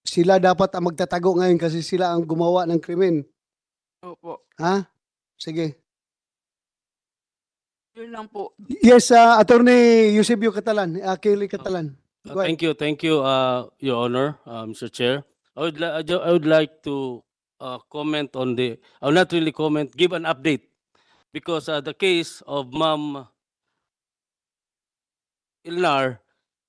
Sila dapat ang magtatago ngayon kasi sila ang gumawa ng krimen. Opo. Ha? Sige. Yun lang po. Yes, uh, Attorney Eusebio Catalan, uh, Catalan. Uh, thank you, thank you, uh, Your Honor, uh, Mr. Chair. I would, I would like to uh, comment on the, I'll not really comment, give an update because uh, the case of Ma'am Ilnar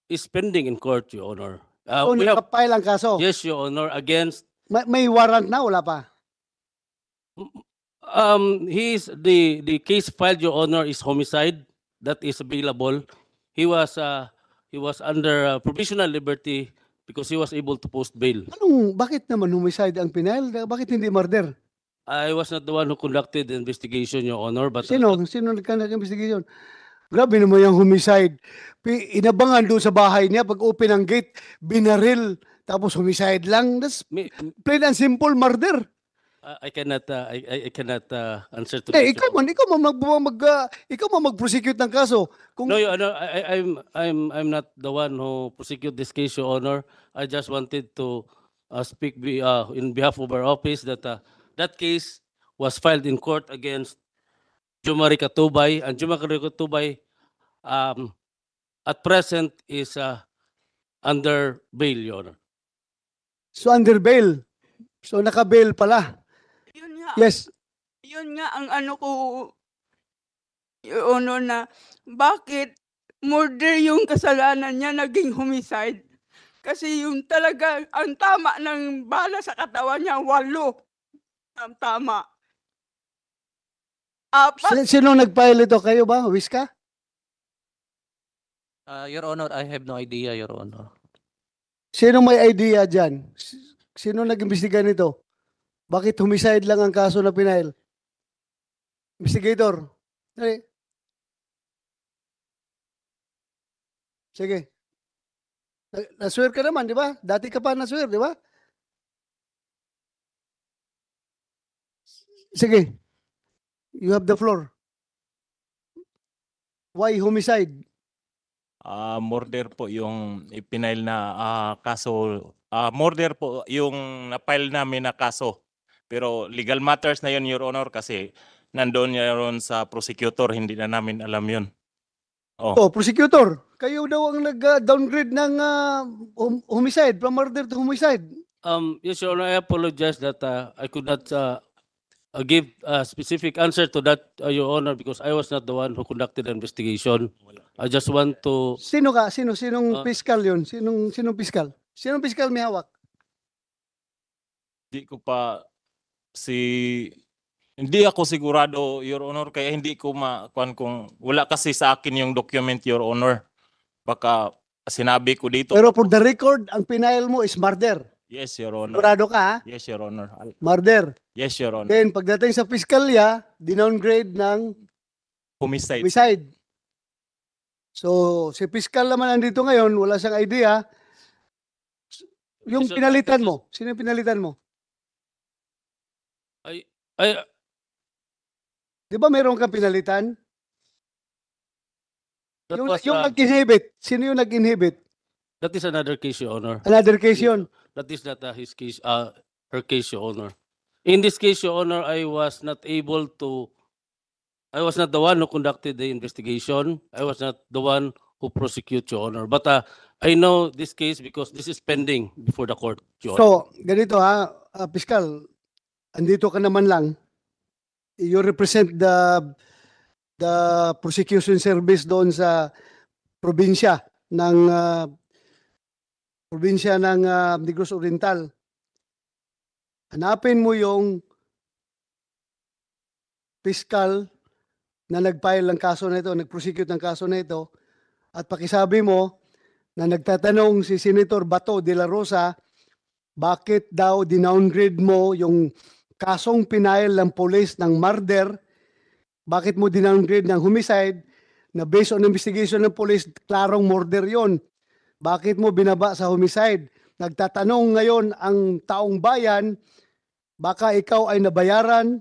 is pending in court, Your Honor. Uh, oh, we have, nakapile ang kaso? Yes, Your Honor, against... May, may warrant na, wala pa? Um, he's the, the case filed, Your Honor, is homicide. That is available. He was, uh, he was under uh, provisional liberty because he was able to post bail. Anong, bakit naman homicide ang penal? Bakit hindi murder? I was not the one who conducted the investigation, Your Honor. But uh, Sino? Sino nagkanag investigation? Grabe naman yung homicide. Inabangan doon sa bahay niya, pag open ang gate, binaril, tapos homicide lang. That's plain and simple murder uh, I cannot uh, I, I cannot uh, answer to hey, Ikaw man, ikaw man mag, mag uh, ikaw man mag-prosecute ng kaso. Kung... No, you, no, I, I'm I'm I'm not the one who prosecute this case, Your Honor. I just wanted to uh, speak be, uh, in behalf of our office that uh, that case was filed in court against Jumari Katubay and Jumari Katubay um, at present is uh, under bail, Your Honor. So under bail? So naka-bail pala? nga. Yes. Yun nga ang ano ko, yun ano, na, bakit murder yung kasalanan niya naging homicide? Kasi yung talaga, ang tama ng bala sa katawan niya, walo. Ang tama. Apat. Sino nag-file ito? Kayo ba? Wiska? Uh, Your Honor, I have no idea, Your Honor. Sino may idea dyan? Sino nag-imbestiga nito? Bakit homicide lang ang kaso na pinail? Investigator. Dali. Sige. Naswear ka naman, di ba? Dati ka pa naswear, di ba? Sige. You have the floor. Why homicide? Uh, murder po yung ipinail na uh, kaso. Uh, murder po yung na namin na kaso. Pero legal matters na yun, Your Honor, kasi nandoon yun sa prosecutor. Hindi na namin alam yun. Oh. Oh, prosecutor, kayo daw ang nag-downgrade ng uh, homicide, from murder to homicide. Um, yes, Your Honor, I apologize that uh, I could not uh, uh, give a specific answer to that, uh, Your Honor, because I was not the one who conducted the investigation. I just want to... Sino ka? Sino? Sinong Ah. Uh, fiscal yun? Sinong, sinong fiscal? Sinong fiscal may hawak? Di ko pa si hindi ako sigurado, Your Honor, kaya hindi ko makuan kung wala kasi sa akin yung document, Your Honor. Baka sinabi ko dito. Pero for the record, ang pinail mo is murder. Yes, Your Honor. Sigurado ka? Yes, Your Honor. Murder. Yes, Your Honor. Then pagdating sa piskalya, dinowngrade ng Homicide. homicide. So si piskal naman andito ngayon, wala siyang idea. Yung pinalitan mo, sino yung pinalitan mo? Ay, ah. 'Di ba meron kang pinalitan? That Yung was, yung uh, nag-inhibit, sino yung nag-inhibit? that is another case, Your Honor. Another case 'yun. That is not uh, his case, uh, her case, Your Honor. In this case, Your Honor, I was not able to, I was not the one who conducted the investigation. I was not the one who prosecute, Your Honor. But uh, I know this case because this is pending before the court, Your Honor. So, ganito ha, ah, Piskal, andito ka naman lang, you represent the the prosecution service doon sa probinsya ng uh, probinsya ng uh, Negros Oriental. Hanapin mo yung fiscal na nag-file ng kaso na ito, nag-prosecute ng kaso na ito, at pakisabi mo na nagtatanong si Senator Bato de la Rosa bakit daw dinowngrade mo yung kasong pinail ng police ng murder, bakit mo dinowngrade ng homicide na based on investigation ng police, klarong murder yon. Bakit mo binaba sa homicide? Nagtatanong ngayon ang taong bayan, baka ikaw ay nabayaran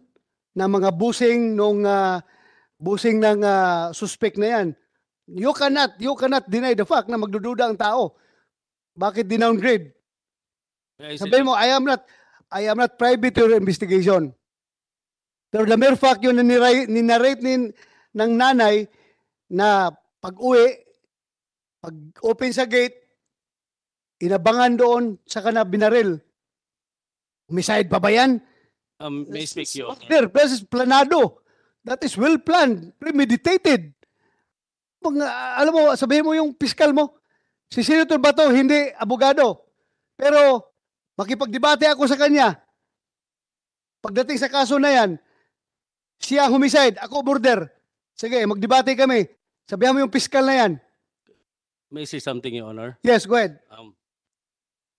ng mga busing nung uh, busing ng uh, suspect na yan. You cannot, you cannot deny the fact na magdududa ang tao. Bakit dinowngrade? Sabihin mo, I am not, I am not privy to your investigation. Pero the mere fact yun na ninarrate nin, ng nanay na pag-uwi, pag-open sa gate, inabangan doon, saka na binaril. Homicide pa ba yan? Um, may speak you. There, this is planado. That is well planned, premeditated. Pag, alam mo, sabihin mo yung piskal mo, si Senator Bato, hindi abogado. Pero Makipagdebate ako sa kanya. Pagdating sa kaso na yan, siya homicide, ako murder. Sige, magdebate kami. Sabihan mo yung piskal na yan. May say something, Your Honor? Yes, go ahead. Um,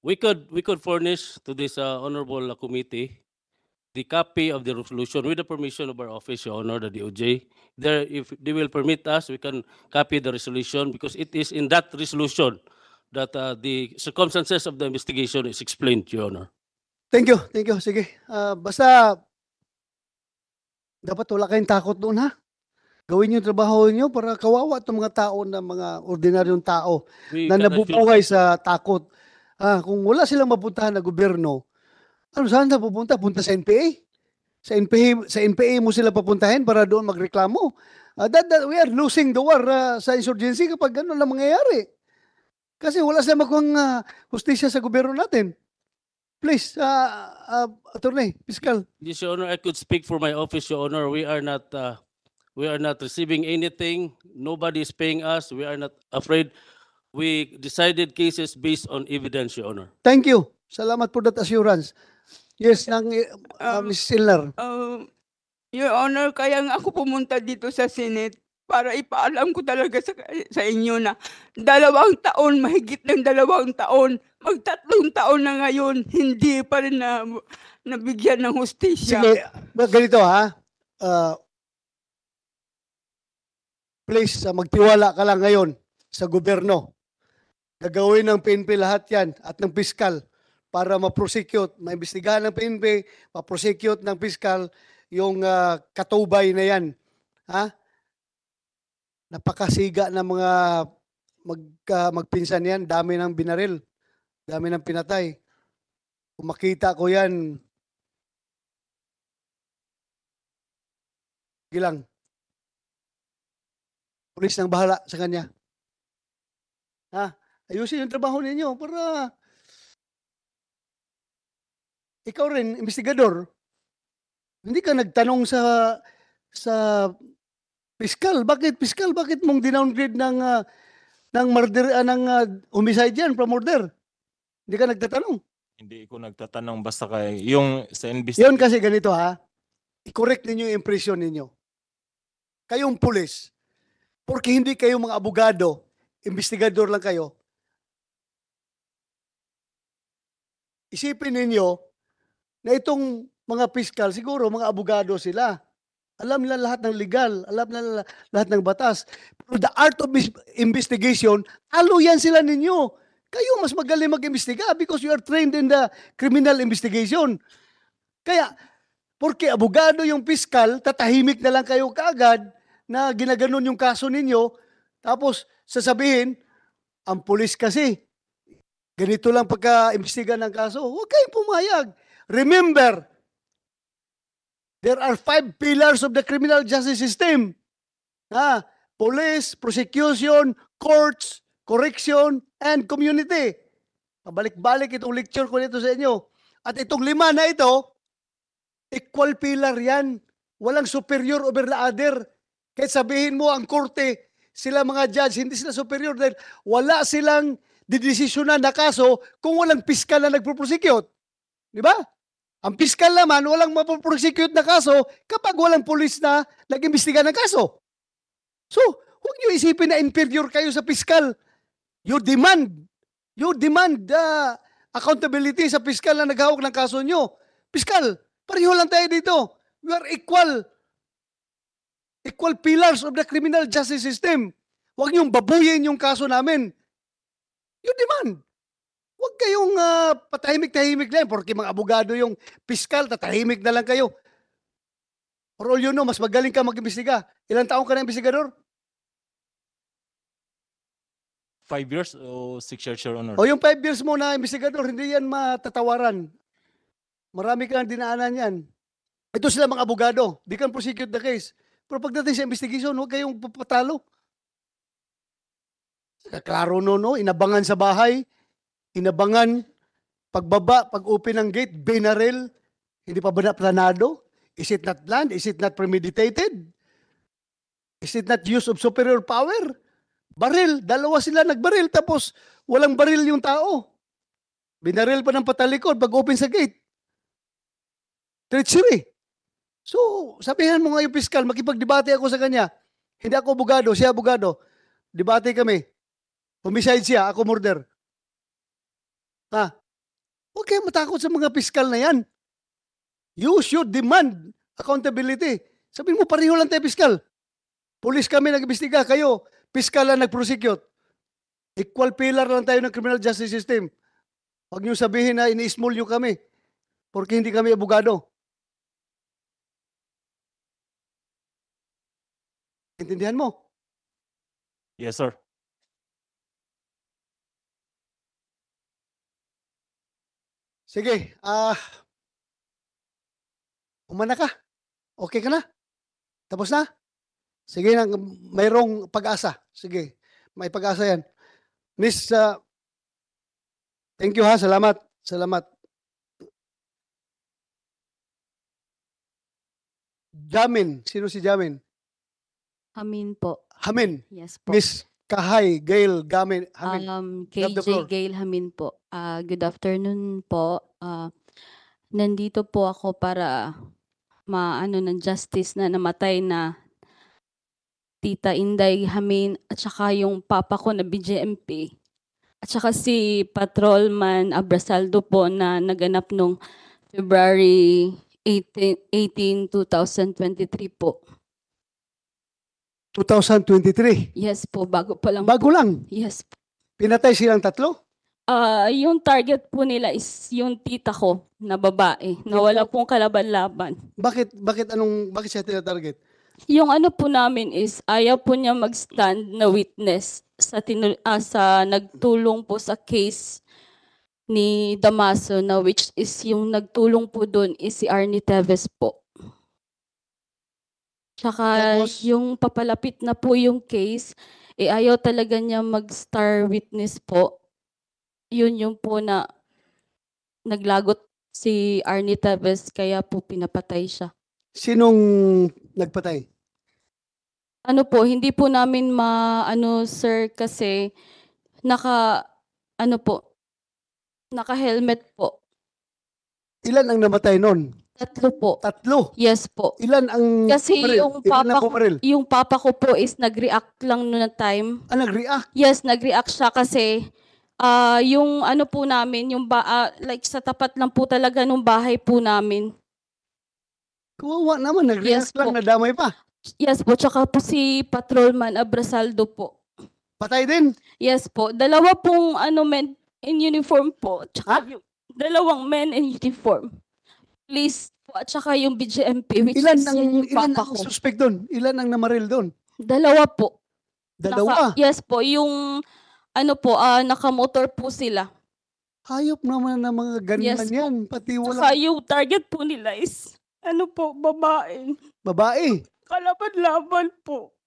we could we could furnish to this uh, honorable uh, committee the copy of the resolution with the permission of our office, Your Honor, the DOJ. There, if they will permit us, we can copy the resolution because it is in that resolution that uh, the circumstances of the investigation is explained, Your Honor. Thank you, thank you. Sige, Ah, basta dapat wala kayong takot doon ha. Gawin niyo trabaho niyo para kawawa itong mga tao na mga ordinaryong tao We na nabubuhay sa takot. Ah, kung wala silang mapuntahan na gobyerno, ano saan na pupunta? Punta sa NPA? Sa NPA, sa NPA mo sila papuntahin para doon magreklamo. Ah, that, that- we are losing the war ah, sa insurgency kapag gano'n lang mangyayari. Kasi wala silang magawang uh, ah, hustisya sa gobyerno natin. Please, uh, uh, Attorney, Fiscal. Yes, Your Honor, I could speak for my office, Your Honor. We are not uh, we are not receiving anything. Nobody is paying us. We are not afraid. We decided cases based on evidence, Your Honor. Thank you. Salamat po that assurance. Yes, nang uh, um, Ms. Silner. Um, Your Honor, kaya nga ako pumunta dito sa Senate para ipaalam ko talaga sa, sa inyo na dalawang taon, mahigit ng dalawang taon, magtatlong taon na ngayon, hindi pa rin na, nabigyan ng hustisya. Sige, ganito ha, uh, please, uh, magtiwala ka lang ngayon sa gobyerno. Gagawin ng PNP lahat yan at ng piskal para ma-prosecute, maimbestigahan ng PNP, ma-prosecute ng piskal yung uh, katubay na yan. Ha? napakasiga ng mga mag, uh, magpinsan yan, dami ng binaril, dami ng pinatay. Kung makita ko yan, sige lang. Pulis nang bahala sa kanya. Ha? Ayusin yung trabaho ninyo para ikaw rin, investigador, hindi ka nagtanong sa sa Piskal, bakit? Piskal, bakit mong dinowngrade ng uh, ng murder uh, ng uh, homicide yan from murder? Hindi ka nagtatanong. Hindi ko nagtatanong basta kay yung sa investigation. Yun kasi ganito ha. I-correct ninyo yung impression ninyo. Kayong pulis. Porque hindi kayo mga abogado, investigador lang kayo. Isipin ninyo na itong mga piskal, siguro mga abogado sila. Alam nila lahat ng legal, alam nila lahat ng batas. Pero the art of investigation, alo yan sila ninyo. Kayo mas magaling mag-imbestiga because you are trained in the criminal investigation. Kaya, porque abogado yung fiscal, tatahimik na lang kayo kaagad na ginaganon yung kaso ninyo, tapos sasabihin, ang pulis kasi, ganito lang pagka-imbestiga ng kaso, huwag kayong pumayag. Remember, There are five pillars of the criminal justice system. Ha? police, prosecution, courts, correction, and community. Pabalik-balik itong lecture ko nito sa inyo. At itong lima na ito, equal pillar yan. Walang superior over the other. Kahit sabihin mo ang korte, sila mga judge, hindi sila superior dahil wala silang didesisyonan na kaso kung walang piskal na nagpo-prosecute. Di ba? Ang piskal naman, walang mapoprosecute na kaso kapag walang pulis na nag-imbestiga ng kaso. So, huwag niyo isipin na inferior kayo sa piskal. You demand, you demand uh, accountability sa piskal na naghawak ng kaso niyo. Piskal, pareho lang tayo dito. We are equal. Equal pillars of the criminal justice system. Huwag niyong babuyin yung kaso namin. You demand. Huwag kayong uh, patahimik-tahimik lang porque mga abogado yung piskal, tatahimik na lang kayo. For all you know, mas magaling ka mag-imbestiga. Ilang taong ka na imbestigador? Five years o six years, Your Honor? O yung five years mo na investigador, hindi yan matatawaran. Marami kang dinaanan yan. Ito sila mga abogado. They can prosecute the case. Pero pagdating sa investigation, huwag kayong papatalo. Klaro no, no? Inabangan sa bahay inabangan, pagbaba, pag-open ng gate, binaril, hindi pa ba na planado? Is it not planned? Is it not premeditated? Is it not use of superior power? Baril, dalawa sila nagbaril tapos walang baril yung tao. Binaril pa ng patalikod pag open sa gate. Treachery. So, sabihan mo nga yung piskal, makipagdebate ako sa kanya. Hindi ako abogado, siya abogado. Debate kami. Homicide siya, ako murder. Ha? Huwag kayong matakot sa mga piskal na yan. You should demand accountability. Sabihin mo, pareho lang tayo piskal. Police kami nag-imbestiga, kayo, piskal lang nag-prosecute. Equal pillar lang tayo ng criminal justice system. Huwag niyo sabihin na ini-small niyo kami porque hindi kami abogado. Intindihan mo? Yes, sir. Sige, ah, umana ka. Okay ka na? Tapos na? Sige, nang, mayroong pag-asa. Sige, may pag-asa yan. Miss, uh, thank you ha, salamat. Salamat. Jamin. Sino si Jamin? Amin po. Hamin. Yes po. Miss, Kahay, Gail, Gamin, Hamin. Um, KJ Gail Hamin po. Ah, good afternoon po. Ah, nandito po ako para maano ng justice na namatay na Tita Inday Hamin at saka yung papa ko na BJMP. At saka si Patrolman Abrasaldo po na naganap nung February 18, 18 2023 po. 2023. Yes po, bago pa lang. Bago po. lang? Yes Pinatay silang tatlo? Ah, yung target po nila is yung tita ko na babae, na wala pong kalaban-laban. Bakit bakit anong bakit siya tina-target? Yung ano po namin is ayaw po niya mag-stand na witness sa tinu- ah, sa nagtulong po sa case ni Damaso na which is yung nagtulong po doon is si Arnie Teves po. Tsaka Tapos, yung papalapit na po yung case, eh ayaw talaga niya mag-star witness po. Yun yung po na naglagot si Arnie Tevez kaya po pinapatay siya. sinong nagpatay? Ano po, hindi po namin maano sir kasi naka ano po, naka-helmet po. Ilan ang namatay noon? Tatlo po. Tatlo? Yes po. Ilan ang Kasi baril? yung papa, ko, yung papa ko po is nag-react lang noon na time. Ah, nag-react? Yes, nag-react siya kasi ah yung ano po namin, yung ba, ah, like sa tapat lang po talaga nung bahay po namin. Kawawa naman, nag-react Yes lang, po. nadamay pa. Yes po, tsaka po si Patrolman Abrasaldo po. Patay din? Yes po, dalawa pong ano men in uniform po. Tsaka Ha? Ah? yung dalawang men in uniform. Police po at saka yung BJMP which Ilan is ang, yung ilan papa ang ko. suspect doon? Ilan ang namaril doon? Dalawa po. Dalawa? Naka- yes po, yung ano po, ah, nakamotor po sila. Hayop naman ng mga Yes, gunman yan. Pati Saka wala yung target po nila is ano po, babae. babae. Kalaban-laban po.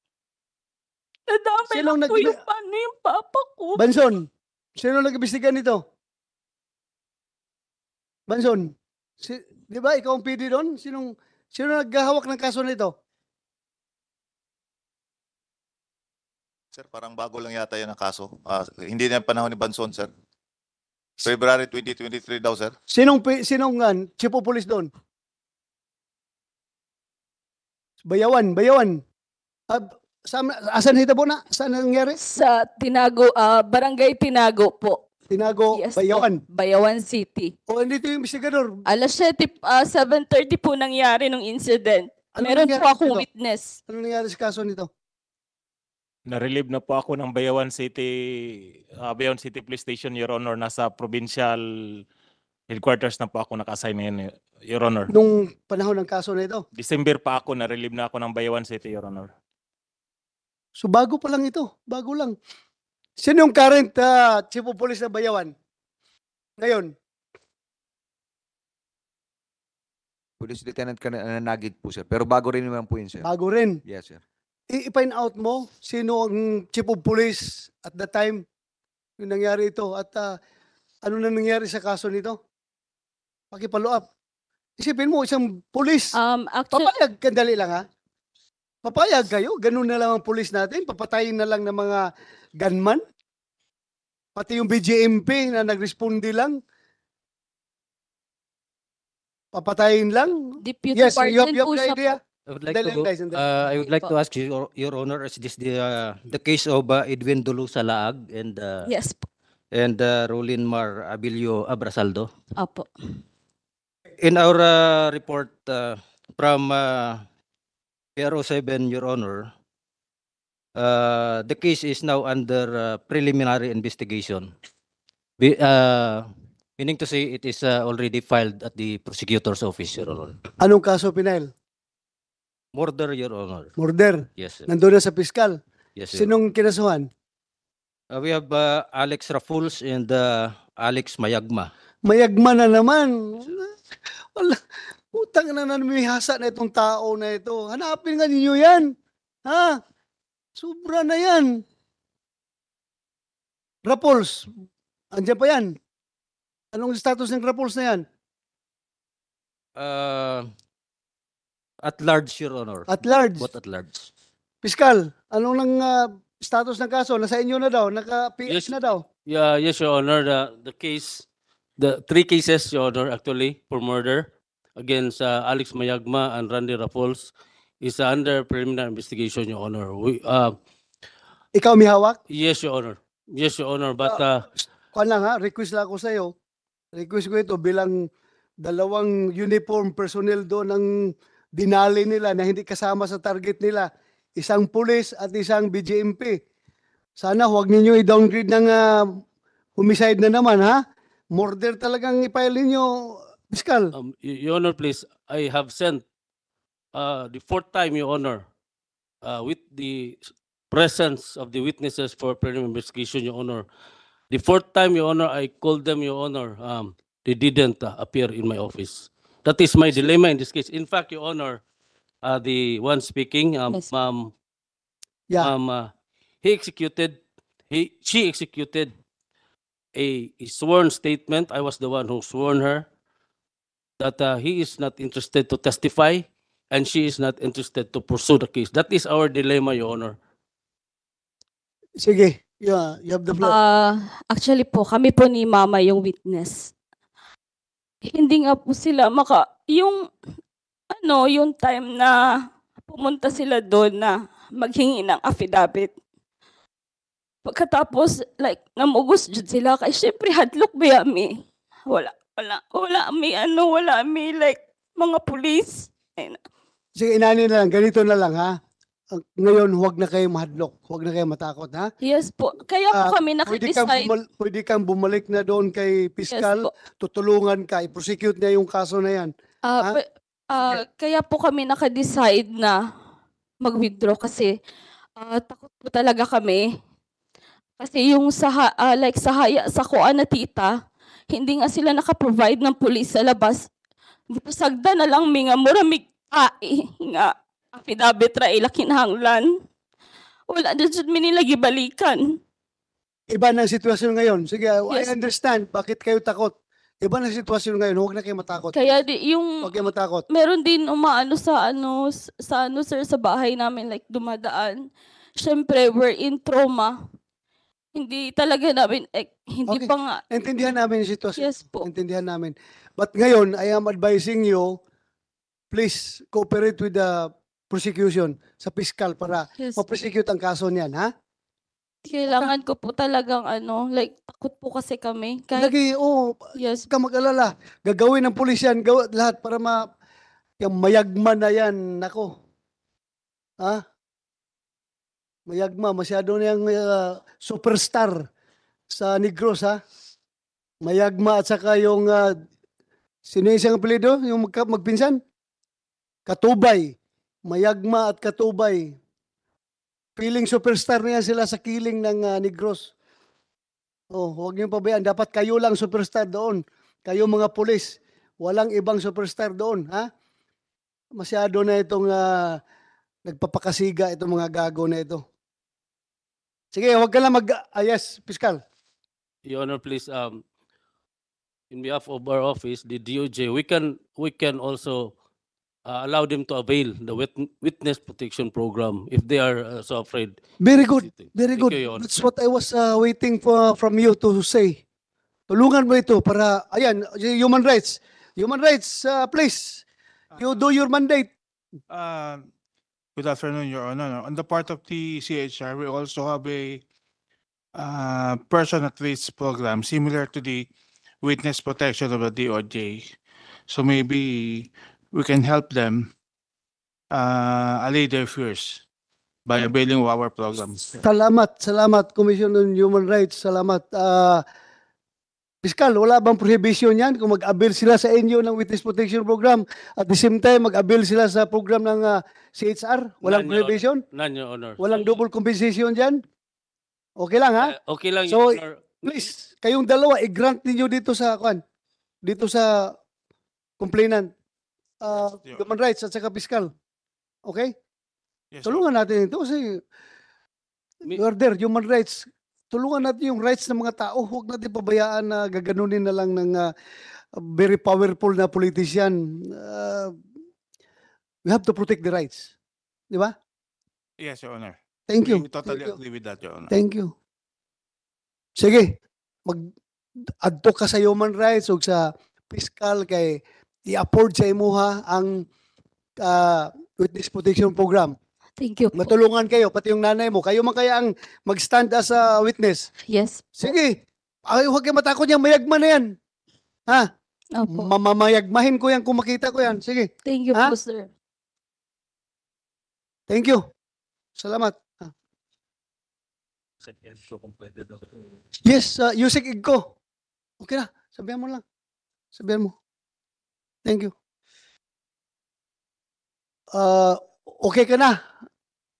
Nadamay Sinong lang po yung paano yung papa ko. Banson, sino nag-ibisigan nito? Banson, si, Di ba? Ikaw ang PD doon? Sinong, sino naghahawak ng kaso nito? Sir, parang bago lang yata yun ang kaso. Ah, hindi na panahon ni Banson, sir. February 2023 daw, sir. Sinong, sinong uh, chief of police doon? Bayawan, bayawan. Uh, saan, asan hita po na? Saan nangyari? Sa Tinago, ah, Barangay Tinago po. Tinago, Yes, Bayawan. Bayawan City. O, dito yung investigador. Alas 7, ah, 7.30 po nangyari nung incident. Ano Meron po akong dito? witness. Ano nangyari sa kaso nito? Na-relieve na po ako ng Bayawan City, ah, Bayawan City Police Station, Your Honor. Nasa provincial headquarters na po ako naka-assign ngayon, Your Honor. Nung panahon ng kaso na ito. December pa ako, na-relieve na ako ng Bayawan City, Your Honor. So bago pa lang ito. Bago lang. Sino yung current uh, chief of police ng Bayawan? Ngayon? Police Lieutenant Nanagid po, sir. Pero bago rin naman po yun, sir. Bago rin? Yes, sir. I-find out mo sino ang chief of police at the time yung nangyari ito at uh, ano na nangyari sa kaso nito? Pakipalo up. Isipin mo, isang police. Um, actually, Papayag, kandali lang ha. Papayag kayo? Ganun na lang ang pulis natin? Papatayin na lang ng mga gunman? Pati yung BJMP na nagresponde lang? Papatayin lang? Deputy yes, you have, you have the idea? I would like, to, go, uh, I would like to ask your, your Honor, is this the, uh, the case of uh, Edwin Dulusa Laag and uh, yes. and uh, Rolin Mar Abilio Abrasaldo? Opo. In our uh, report uh, from uh, PRO7, Your Honor, uh, the case is now under uh, preliminary investigation. Be, uh, meaning to say it is uh, already filed at the prosecutor's office, Your Honor. Anong kaso pinail? Murder, Your Honor. Murder? Yes, sir. Nandun na sa piskal? Yes, sir. Sinong kinasuhan? Uh, we have uh, Alex Rafuls and uh, Alex Mayagma. Mayagma na naman. Wala. Putang na namihasa na itong tao na ito. Hanapin nga ninyo yan. Ha? Sobra na yan. Rapols. Andiyan pa yan. Anong status ng Rapols na yan? Uh, at large, Your Honor. At large? What at large? Piskal, anong nang uh, status ng kaso? Nasa inyo na daw? Naka-PS yes, na daw? Yeah, yes, Your Honor. The, the case, the three cases, Your Honor, actually, for murder against uh, Alex Mayagma and Randy Raffles is under preliminary investigation, Your Honor. We, uh, Ikaw may hawak? yes, Your Honor. Yes, Your Honor. But ah, uh, Kuan lang ha, request lang ako sa iyo. Request ko ito bilang dalawang uniform personnel doon ng dinali nila na hindi kasama sa target nila. Isang pulis at isang BJMP. Sana huwag ninyo i-downgrade ng ah, homicide na naman ha. Murder talagang i-file ninyo Fiscal. Um, Your Honor, please, I have sent uh, the fourth time, Your Honor, uh, with the presence of the witnesses for preliminary investigation, Your Honor. The fourth time, Your Honor, I called them, Your Honor. Um, they didn't uh, appear in my office. That is my dilemma in this case. In fact, Your Honor, uh, the one speaking, um, Yes. ma'am, Yeah. um, uh, he executed, he, she executed a a sworn statement. I was the one who sworn her that uh, he is not interested to testify and she is not interested to pursue the case. That is our dilemma, Your Honor. Sige, yeah, you have the floor. Uh, actually po, kami po ni Mama yung witness. Hindi nga po sila maka... Yung, ano, yung time na pumunta sila doon na maghingi ng affidavit. Pagkatapos, like, namugos dyan sila. Kaya syempre, hadlok ba yami? Eh? Wala. Wala, wala may ano, wala may like mga pulis. Ayun. Sige, inani na lang. Ganito na lang, ha? Ah, ngayon, huwag na kayo mahadlok. Huwag na kayo matakot, ha? Yes po. Kaya po Ah, kami Pwede kang, bumal- pwede kang bumalik na doon kay Yes Piskal, tutulungan ka, i-prosecute niya yung kaso na yan. Ah, Ah, pe- ah, kaya po kami nakadecide na mag-withdraw kasi ah, takot po talaga kami. Kasi yung ah, sa ha- like sa haya sa kuan na tita, hindi nga sila nakaprovide ng pulis sa labas. Sagda na lang mga muramig ai nga affidavit ra ila kinahanglan. Wala na jud mi nila gibalikan. Iba na ang sitwasyon ngayon. Sige, yes. I understand bakit kayo takot. Iba na ang sitwasyon ngayon, huwag na kayo matakot. Kaya di, yung... Huwag kayo matakot. Meron din umaano sa ano, sa ano sir, sa bahay namin, like dumadaan. Siyempre, we're in trauma hindi talaga namin eh, hindi Okay, pa nga. intindihan namin yung sitwasyon. Yes po. Intindihan namin. But ngayon, I am advising you, please cooperate with the prosecution sa fiscal para Yes. ma-prosecute ang kaso niyan, ha? Kailangan ko po talagang ano, like takot po kasi kami. Kahit, Lagi, oo, oh, yes, ka mag-alala. Gagawin ng pulis yan, gawa lahat para ma... Yung mayagman na yan, nako. Ha? Mayagma, masyado na yung uh, superstar sa Negros ha. Mayagma at saka yung uh, sino yung isang apelido? Yung mag magpinsan? Katubay. Mayagma at Katubay. Feeling superstar na sila sa kiling ng uh, Negros. Oh, huwag niyo pabayaan. Dapat kayo lang superstar doon. Kayo mga pulis. Walang ibang superstar doon, ha? Masyado na itong uh, nagpapakasiga itong mga gago na ito. Sige, huwag ka lang mag... ah, yes, Piskal. Your Honor, please, um, in behalf of our office, the DOJ, we can, we can also uh, allow them to avail the wit- witness protection program if they are uh, so afraid. Very good. Very Thank good. you, That's what I was uh, waiting for from you to say. Tulungan mo ito para, ayan, human rights. Human rights, uh, please. You do your mandate. Uh, Good afternoon, Your Honor. On the part of the CHR, we also have a uh, person at risk program similar to the witness protection of the DOJ. So maybe we can help them uh, allay their fears by availing of our programs. Salamat, salamat Commission on Human Rights. Salamat. Uh, Piskal, wala bang prohibition yan kung mag-avail sila sa inyo ng witness protection program at the same time mag-avail sila sa program ng uh, ah, CHR? Walang none prohibition? none, Your Honor. Walang double compensation dyan? Okay lang ha? Uh, okay lang, so, Your Honor. please, kayong dalawa, i-grant ninyo dito sa, kwan, dito sa complainant, uh, yes, human rights at saka piskal. Okay? Yes, Tulungan sir. natin ito kasi, you are there, human rights, tulungan natin yung rights ng mga tao. Huwag natin pabayaan na gaganunin na lang ng uh, very powerful na politician. Uh, we have to protect the rights. Di ba? Yes, Your Honor. Thank you. We totally Thank agree you. with that, Your Honor. Thank you. Sige, mag adto ka sa human rights o sa fiscal kay i-afford sa imuha ang uh, witness protection program. Thank you po. Matulungan kayo, pati yung nanay mo. Kayo man kaya ang mag-stand as a witness. Yes. Sige. Ay, huwag kayo matakot yan. Mayagman na yan. Ha? Opo. Mamamayagmahin ko yan kung makita ko yan. Sige. Thank you Ha? po, sir. Thank you. Salamat. Ah. Yes, uh, Yusek Igko. Okay na. Sabihan mo lang. Sabihan mo. Thank you. Uh, Okay ka na?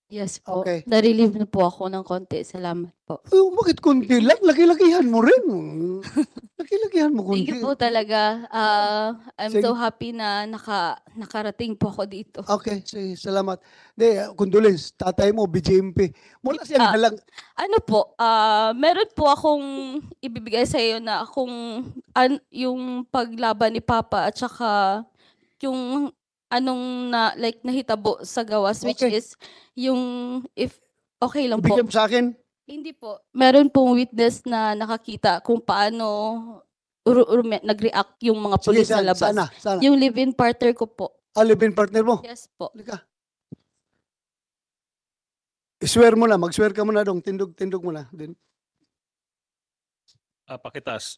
Yes po. Okay. Narelieve na po ako ng konti. Salamat po. Ay, bakit konti lang? Laki-lakihan mo rin. Laki-lakihan mo konti. Thank you po talaga. Uh, I'm Sige. so happy na naka, nakarating po ako dito. Okay, sige, salamat. De, condolence, tatay mo, BJMP. Wala siyang Ah. halang. Ano po, ah, meron po akong ibibigay sa iyo na kung an, yung paglaban ni Papa at saka yung anong na like nahitabo sa gawas which is yung if okay lang po. Ibigay sa akin? Hindi po. Meron pong witness na nakakita kung paano ru- rume- nag-react yung mga pulis sa labas. Sana, sana. Yung live-in partner ko po. Ah, live-in partner mo? Yes po. Halika. Swear mo na, mag-swear ka muna dong, tindog-tindog mo na. Then, Ah, pakitaas.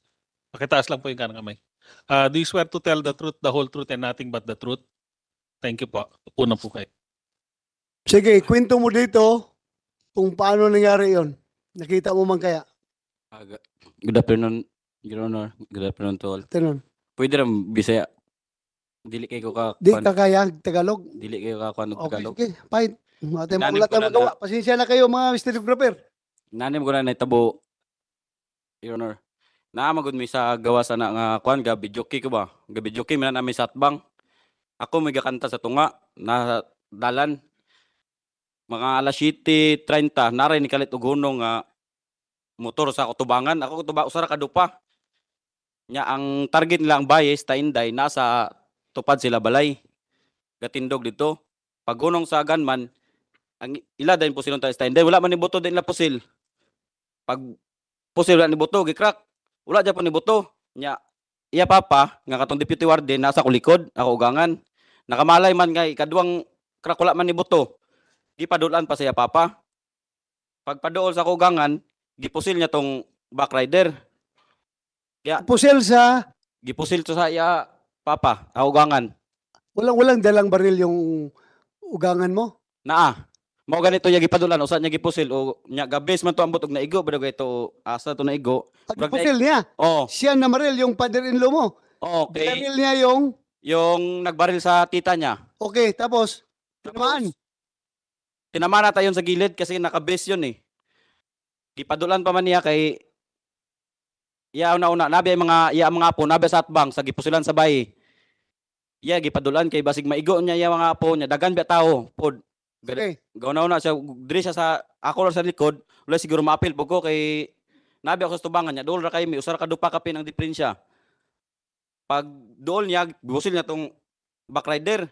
Pakitaas lang po yung kanang kamay. Uh, do you swear to tell the truth, the whole truth, and nothing but the truth? Thank you po. Una po kayo. Sige, kwento mo dito kung paano nangyari yon. Nakita mo man kaya? Aga. Ah, good afternoon, Your Honor. Good afternoon to all. Afternoon. Pwede rin Bisaya. Dili kayo ka... Di ka kaya Tagalog? Dili kayo ka kung okay, Tagalog. Okay, fine. Mga tayo makulat na magawa. Pasensya na kayo mga stereographer. Nanim ko na naitabo, Your Honor. Naamagod mo sa gawa sa na nga kuan gabi joki ko ba? Gabi joki mi na may satbang. Ako may gakanta sa tunga na dalan. Mga alas 7:30 naray ni kalit og hunong nga ah, motor sa kutubangan. Ako kutuba usara kadupa dupa. Nya ang target nila ang bias ta Inday nasa tupad sila balay. Gatindog dito. Pagunong sa gunman ang ila din pusilon ta Inday wala man ni buto din la pusil. Pag pusil wala ni gi crack Wala ja pa ni buto Nya iya papa nga katong deputy warden nasa kulikod ako ugangan. Nakamalay man nga ikaduang krakula man ni buto. Gipadulan pa siya papa. Pagpaduol sa ugangan gipusil niya tong backrider. Ya. Pusil sa gipusil to sa iya papa, ako ugangan. Walang walang dalang baril yung ugangan mo? Naa mo ganito yagi padulan usa niya gipusil o nya gabes man to ang butog na igo pero ito asa to naigo igo. Gipusil niya. Oh. Siya na maril yung father-in-law mo. Okay. Baril niya yung yung nagbaril sa tita niya. Okay, tapos tinamaan. Tinamaan nata yon sa gilid kasi nakabes yon eh. Gipadulan pa man niya kay iya una una nabi ay mga iya mga apo nabi sa atbang sa gipusilan sa bayi. Iya gipadulan kay basig maigo niya ya mga apo niya dagan ba tao pod Okay. Gawin na siya. Diri siya sa, ako lang sa likod, wala siguro maapil po ko kay, nabi ako sa tubangan niya, dool ra kayo, may usar ka dupa kapin ang diferensya. Pag dool niya, busil niya tong backrider.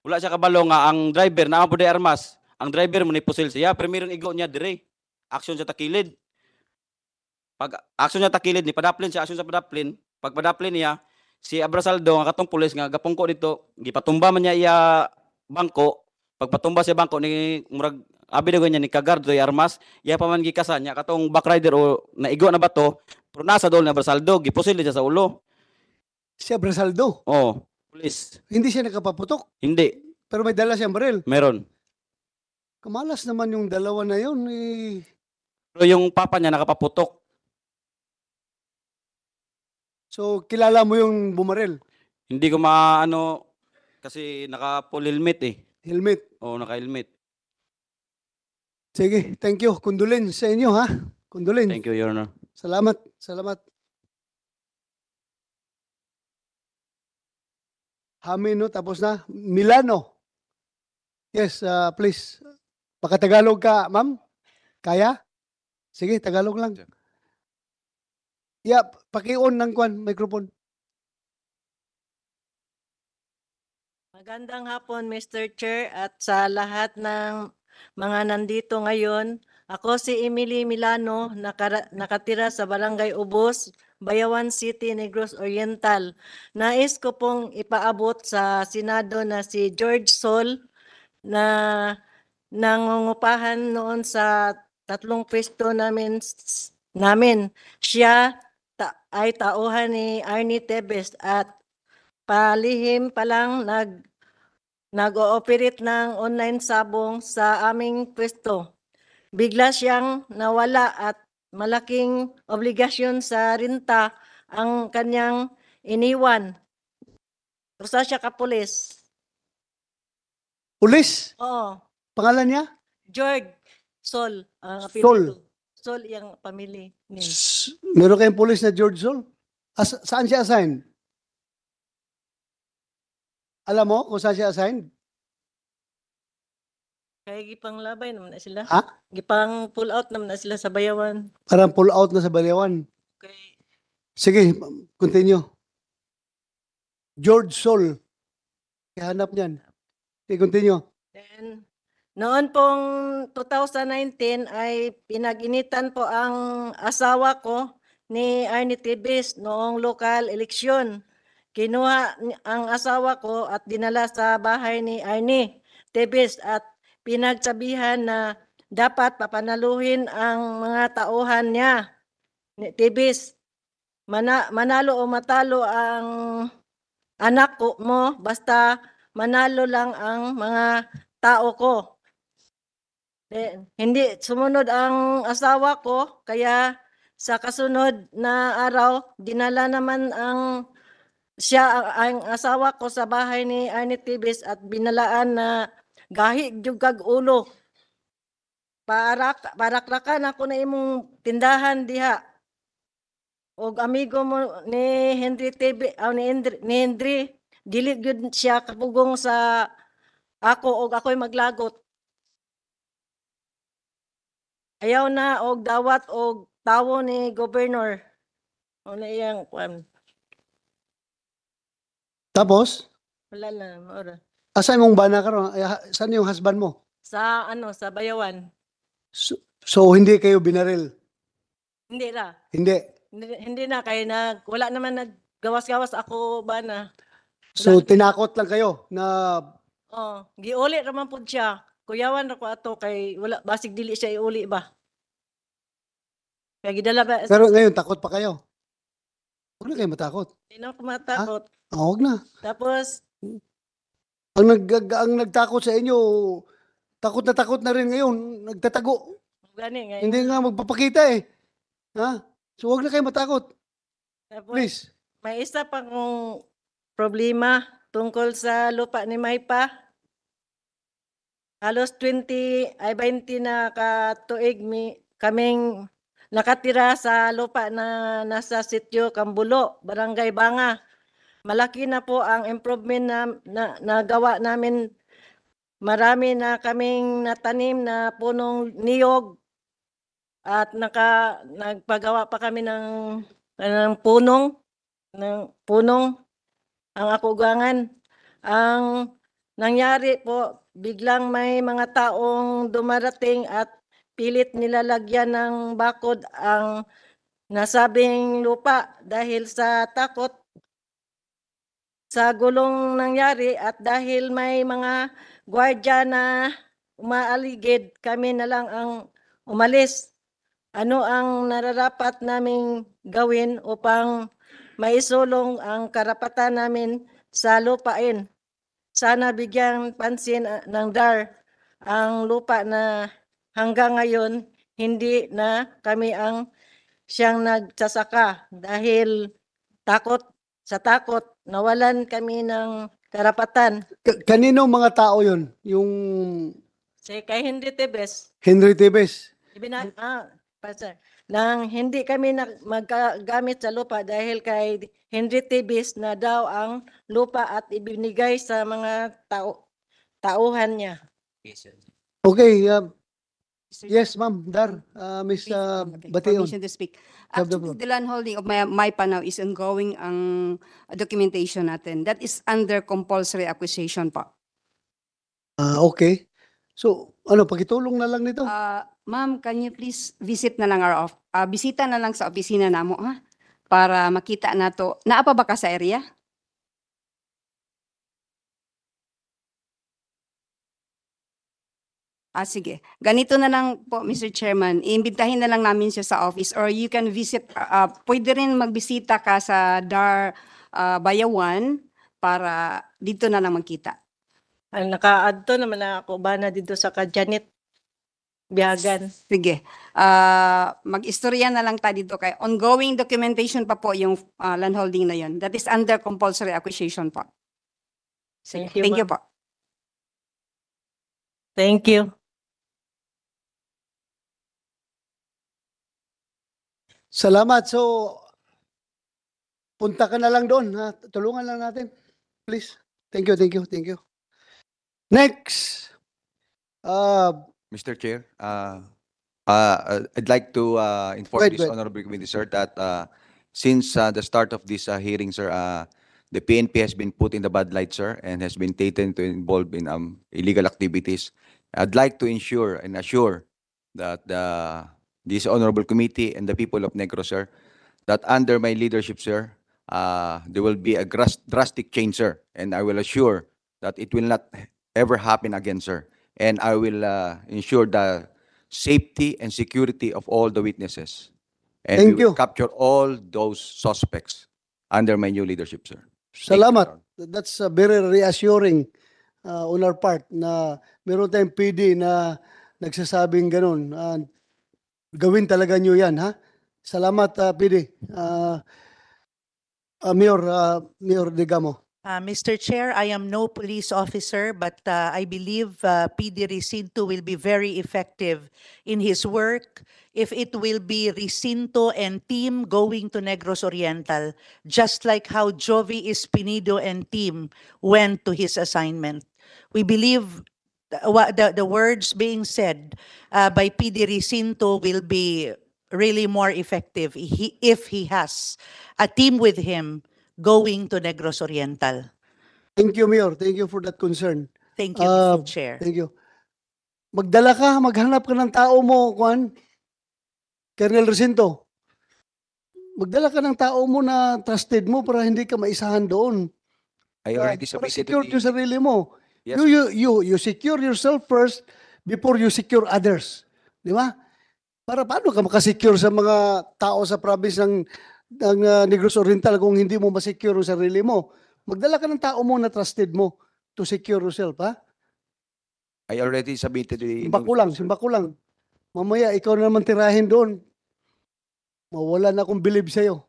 Wala siya kabalo nga, ang driver, na po armas, ang driver mo ni pusil siya, primerong iglo niya, dire. Action siya takilid. Pag action niya takilid, ni padaplin siya, action sa padaplin. Pag padaplin niya, si Abrasaldo, nga katong pulis, nga gapong ko dito, gipatumba man niya iya bangko, pagpatumba sa bangko ni murag abi daw ganyan ni Kagardo ay armas iya pa man gikasa niya katong backrider o naigo na bato pero nasa dol na Brasaldo gipusil niya sa ulo siya Brasaldo oh pulis hindi siya nakapaputok hindi pero may dala siyang baril meron kamalas naman yung dalawa na yon eh pero yung papa niya nakapaputok So, kilala mo yung bumaril? Hindi ko maano kasi naka full eh. Helmet. Oo, naka-helmet. Sige, thank you. Condolence sa inyo ha. Condolence. Thank you, Your Honor. Salamat, salamat. How many, no? Tapos na? Milano. Yes, uh, please. Tagalog ka, ma'am? Kaya? Sige, Tagalog lang. Yeah, paki-on ng kwan, microphone. Magandang hapon Mr. Chair at sa lahat ng mga nandito ngayon. Ako si Emily Milano, nakara- nakatira sa Barangay Ubos, Bayawan City, Negros Oriental. Nais ko pong ipaabot sa Senado na si George Sol na nangungupahan noon sa tatlong pwesto namin namin. Siya ta- ay tauhan ni Arnie Tebes at palihim pa lang nag nag-ooperate ng online sabong sa aming pwesto. Bigla siyang nawala at malaking obligasyon sa renta ang kanyang iniwan. Rusa siya ka pulis. Pulis? Oo. Pangalan niya? George Sol. Ang Sol. Sol yung pamilya niya. Meron kayong pulis na George Sol? As- saan siya assigned? Alam mo kung saan siya assigned? Kaya gipang labay naman na sila. Ha? Gipang pull out naman na sila sa bayawan. Parang pull out na sa Bayawan. Okay. Sige, continue. George Sol. Kahanap niyan. Okay, continue. Then, noon pong 2019 ay pinaginitan po ang asawa ko ni Arnie Tibis noong lokal eleksyon. Kinuha ang asawa ko at dinala sa bahay ni Arnie Tebes at pinagsabihan na dapat papanaluhin ang mga tauhan niya. Ni Tebes, mana, manalo o matalo ang anak ko mo basta manalo lang ang mga tao ko. Eh, hindi sumunod ang asawa ko kaya sa kasunod na araw dinala naman ang siya ang asawa ko sa bahay ni Arnie Tibis at binalaan na gahi jugag ulo. Parak paraklakan ako na imong tindahan diha. Og amigo mo ni Henry TV aw ah, ni Henry, ni Henry dili gyud siya kapugong sa ako og ako'y maglagot. Ayaw na og dawat og tawo ni governor. O na iyang kwan? Um, tapos, Wala na, ora. asa mong bana karon? Eh, saan yung husband mo? Sa ano, sa Bayawan. So, so, hindi kayo binaril. Hindi ra. Hindi. Hindi, hindi na kay nag wala naman naggawas-gawas ako bana. na. So tinakot lang kayo na Oh, giuli ra man pud siya. Kuyawan ra ko ato kay wala basig dili siya iuli ba. Kay gidala ba pero ngayon takot pa kayo. Ano kayo matakot? hindi na ako matakot. Oh, wag na. Tapos, Ang, nag, ang nagtakot sa inyo, takot na takot na rin ngayon, nagtatago. gani ngayon. Hindi nga magpapakita eh. Ha? So wag na kayo matakot, Tapos, please. may isa pang problema tungkol sa lupa ni Maypa. Halos 20 ay 20 na katuig mi, kaming nakatira sa lupa na nasa sitio Kambulo, Barangay Banga. Malaki na po ang improvement na, na nagawa namin. Marami na kaming natanim na punong niyog at naka nagpagawa pa kami ng ng punong ng punong ang akugangan. Ang nangyari po, biglang may mga taong dumarating at pilit nilalagyan ng bakod ang nasabing lupa dahil sa takot sa gulong nangyari at dahil may mga gwardya na umaaligid, kami na lang ang umalis. Ano ang nararapat naming gawin upang maisulong ang karapatan namin sa lupain? Sana bigyan pansin ah, ng DAR ang lupa na hanggang ngayon hindi na kami ang siyang nagsasaka dahil takot sa takot, nawalan kami ng karapatan. Ka- kanino mga tao yon Yung Si kay Henry Tebes, Henry Tevez? ibina, ah, pastor, nang hindi kami na, maggamit sa lupa dahil kay Henry Tebes na daw ang lupa at ibinigay sa mga tao, tauhan niya. Okay, uh, yes ma'am, Dar, uh, Miss uh, Bateon. Permission to speak. Actually, the land holding of my, my panaw is ongoing ang documentation natin. That is under compulsory acquisition pa. Ah, okay. So, ano, pakitulong na lang nito. Ah, Ma'am, can you please visit na lang our office? ah, bisita na lang sa opisina namo ha? Para makita na to. Naapa ba ka sa area? Ah, sige. Ganito na lang po, Mr. Chairman. Iimbitahin na lang namin siya sa office or you can visit, uh, pwede rin magbisita ka sa DAR uh, Bayawan para dito na lang magkita. Ang naka-add to naman na ako ba na dito sa ka Janet Biagan. Sige. Uh, mag-istorya na lang tayo dito kay ongoing documentation pa po yung uh, land na yon. That is under compulsory acquisition po. Sige. Thank you, Thank you po. Thank you. Salamat. So, punta ka na lang doon. Ha? Tulungan lang natin. Please. Thank you, thank you, thank you. Next. Uh, Mr. Chair, uh, uh, I'd like to uh, inform right, this right. Honorable Committee, sir, that uh, since uh, the start of this uh, hearing, sir, uh, the PNP has been put in the bad light, sir, and has been taken to involve in um, illegal activities. I'd like to ensure and assure that the this honorable committee and the people of Negros, sir, that under my leadership, sir, uh, there will be a drastic change, sir. And I will assure that it will not ever happen again, sir. And I will uh, ensure the safety and security of all the witnesses. And Thank we will you. capture all those suspects under my new leadership, sir. Salamat. That's uh, very reassuring uh, on our part na meron tayong PD na nagsasabing ganun. Uh, gawin talaga nyo yan, ha? Salamat, uh, ah, PD. Uh, ah, uh, ah, Mayor, uh, Mayor Digamo. Uh, Mr. Chair, I am no police officer, but uh, I believe uh, PD Recinto will be very effective in his work if it will be Recinto and team going to Negros Oriental, just like how Jovi Espinido and team went to his assignment. We believe the, the words being said uh, by PD Recinto will be really more effective if he has a team with him going to Negros Oriental. Thank you, Mayor. Thank you for that concern. Thank you, uh, Mr. Um, Chair. Thank you. Magdala ka, maghanap ka ng tao mo, Juan. Colonel Recinto. Magdala ka ng tao mo na trusted mo para hindi ka maisahan doon. I already submitted to the... sarili mo Yes. You, you, you, you secure yourself first before you secure others. Di ba? Para paano ka makasecure sa mga tao sa province ng, ng uh, Negros Oriental kung hindi mo masecure ang sarili mo? Magdala ka ng tao mo na trusted mo to secure yourself, ha? I already submitted the... Simba ko lang, simba ko lang. Mamaya, ikaw na naman tirahin doon. Mawala na akong believe sa'yo.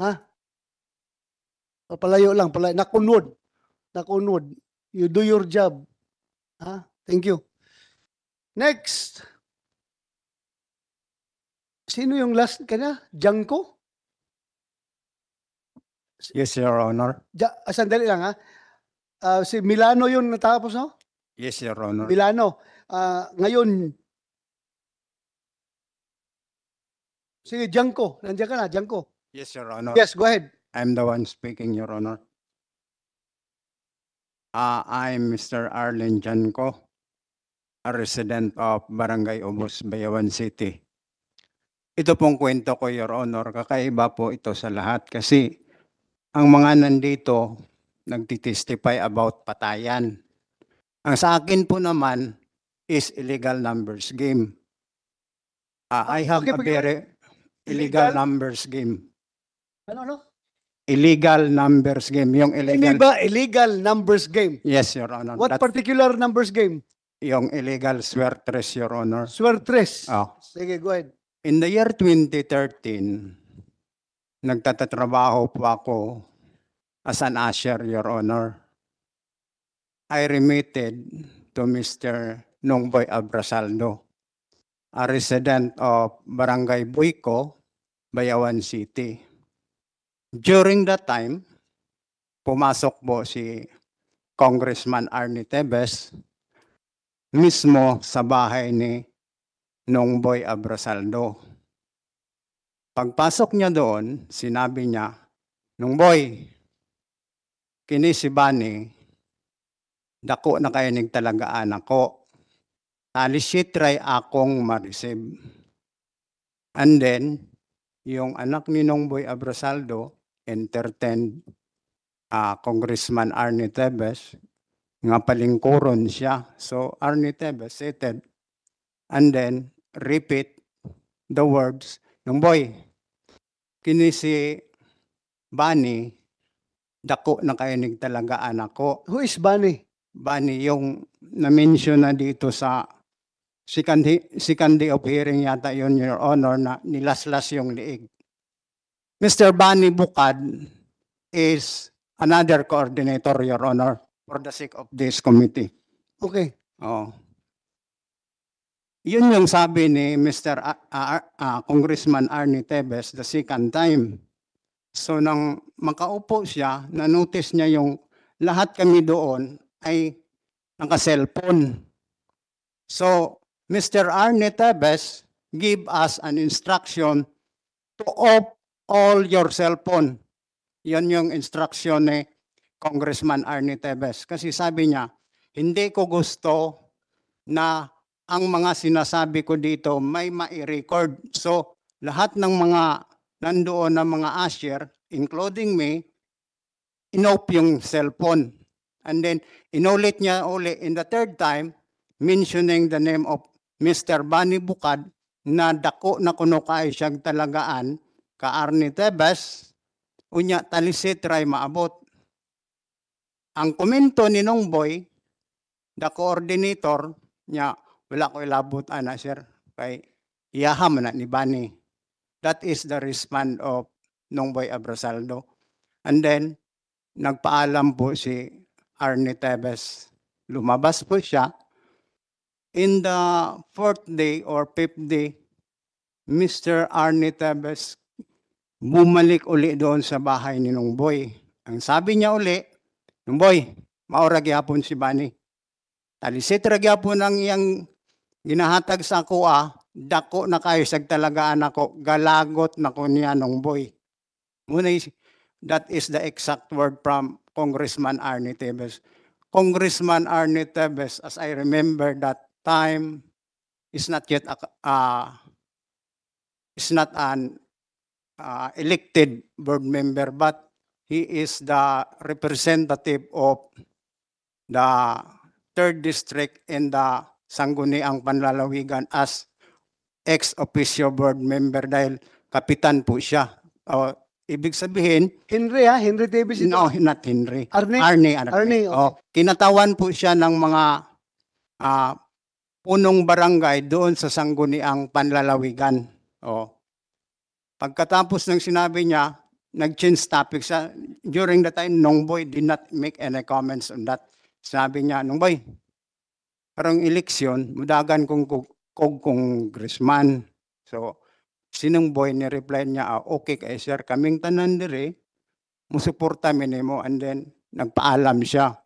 Ha? Palayo lang, palayo. Nakunod. Nakunod. You do your job. Ha? Ah, thank you. Next. Sino yung last ka Janko? Yes, Your Honor. Ja, ah, sandali lang ha. Ah. ah, si Milano yun natapos, no? Yes, Your Honor. Milano. Ah, ngayon, sige, Janko. Nandiyan ka na, Janko. Yes, Your Honor. Yes, go ahead. I'm the one speaking, Your Honor. Uh, I'm Mr. Arlen Janco, a resident of Barangay Ubos, Bayawan City. Ito pong kwento ko, Your Honor, kakaiba po ito sa lahat kasi ang mga nandito nagtitestify about patayan. Ang sa akin po naman is illegal numbers game. Uh, I have okay, a very illegal, illegal numbers game. Ano, ano? illegal numbers game. Yung Hindi illegal, ba illegal numbers game? yes, Your Honor. What That- particular numbers game? yung illegal swear Your Honor. Suertres. Oh. Sige, go ahead. In the year 2013, nagtatrabaho po ako as an usher, Your Honor. I remitted to Mr. Nongboy Abrasaldo, a resident of Barangay Buiko, Bayawan City. During that time, pumasok po si Congressman Arnie Tebes mismo sa bahay ni Nongboy Abrasaldo. Pagpasok niya doon, sinabi niya, Nongboy, kinisibani, dako na kayo nagtalagaan ako. Alisitray akong ma-receive. And then, yung anak ni Nongboy Abrasaldo, entertain uh, Congressman Arnie Tebes, nga palingkuron siya. So Arnie Tebes stated, and then repeat the words ng boy. Kini si Bunny, dako na kainig talaga anak ko. Who is Bunny? Bunny, yung na-mention na dito sa second, second day of hearing yata yon Your Honor, na nilaslas yung liig. Mr. Bani Bukad is another coordinator, Your Honor, for the sake of this committee. Okay. Oh. Yun yung sabi ni Mr. A A Congressman Arnie Tebes the second time. So nang makaupo siya, na-notice niya yung lahat kami doon ay naka-cellphone. So Mr. Arnie Tebes give us an instruction to off all your cellphone. Yan yung instruction ni Congressman Arnie Tebes. Kasi sabi niya, hindi ko gusto na ang mga sinasabi ko dito may ma record So lahat ng mga nandoon na mga asher, including me, inope yung cellphone. And then inulit niya uli in the third time, mentioning the name of Mr. Bani Bukad na dako na kuno kay siyang talagaan kaarni Tebes, unya talisit ray maabot. Ang komento ni Nongboy, the coordinator, niya, wala ko ilabot ana sir, kay iyaham na ni Bani. That is the response of Nongboy Abrasaldo. And then, nagpaalam po si Arnie Tebes. Lumabas po siya. In the fourth day or fifth day, Mr. Arnie Tebes bumalik uli doon sa bahay ni Nung Boy. Ang sabi niya uli, Nung Boy, maura gyapon si Bani. Talisit ra gyapon ang iyang ginahatag sa ako ah. dako na kayo sag talagaan ako, galagot na ko niya Nung Boy. Muna that is the exact word from Congressman Arnie Tebes. Congressman Arnie Tebes, as I remember that time, is not yet a, uh, is not an uh, elected board member, but he is the representative of the third district in the Sangguniang Panlalawigan as ex officio board member dahil kapitan po siya. O, oh, ibig sabihin, Henry ha? Ah, Henry Davis? no, not Henry. Arne? Arne. Arne. Arne, okay. O, oh, kinatawan po siya ng mga ah, punong barangay doon sa Sangguniang Panlalawigan. O, oh, Pagkatapos ng sinabi niya, nag-change topic sa during the time Nongboy did not make any comments on that. Sabi niya, Nongboy, parang eleksyon, mudagan kong kog congressman. So, sinong boy ni reply niya, ah, okay kay sir, kaming tanan dire, musuporta mi nimo and then nagpaalam siya.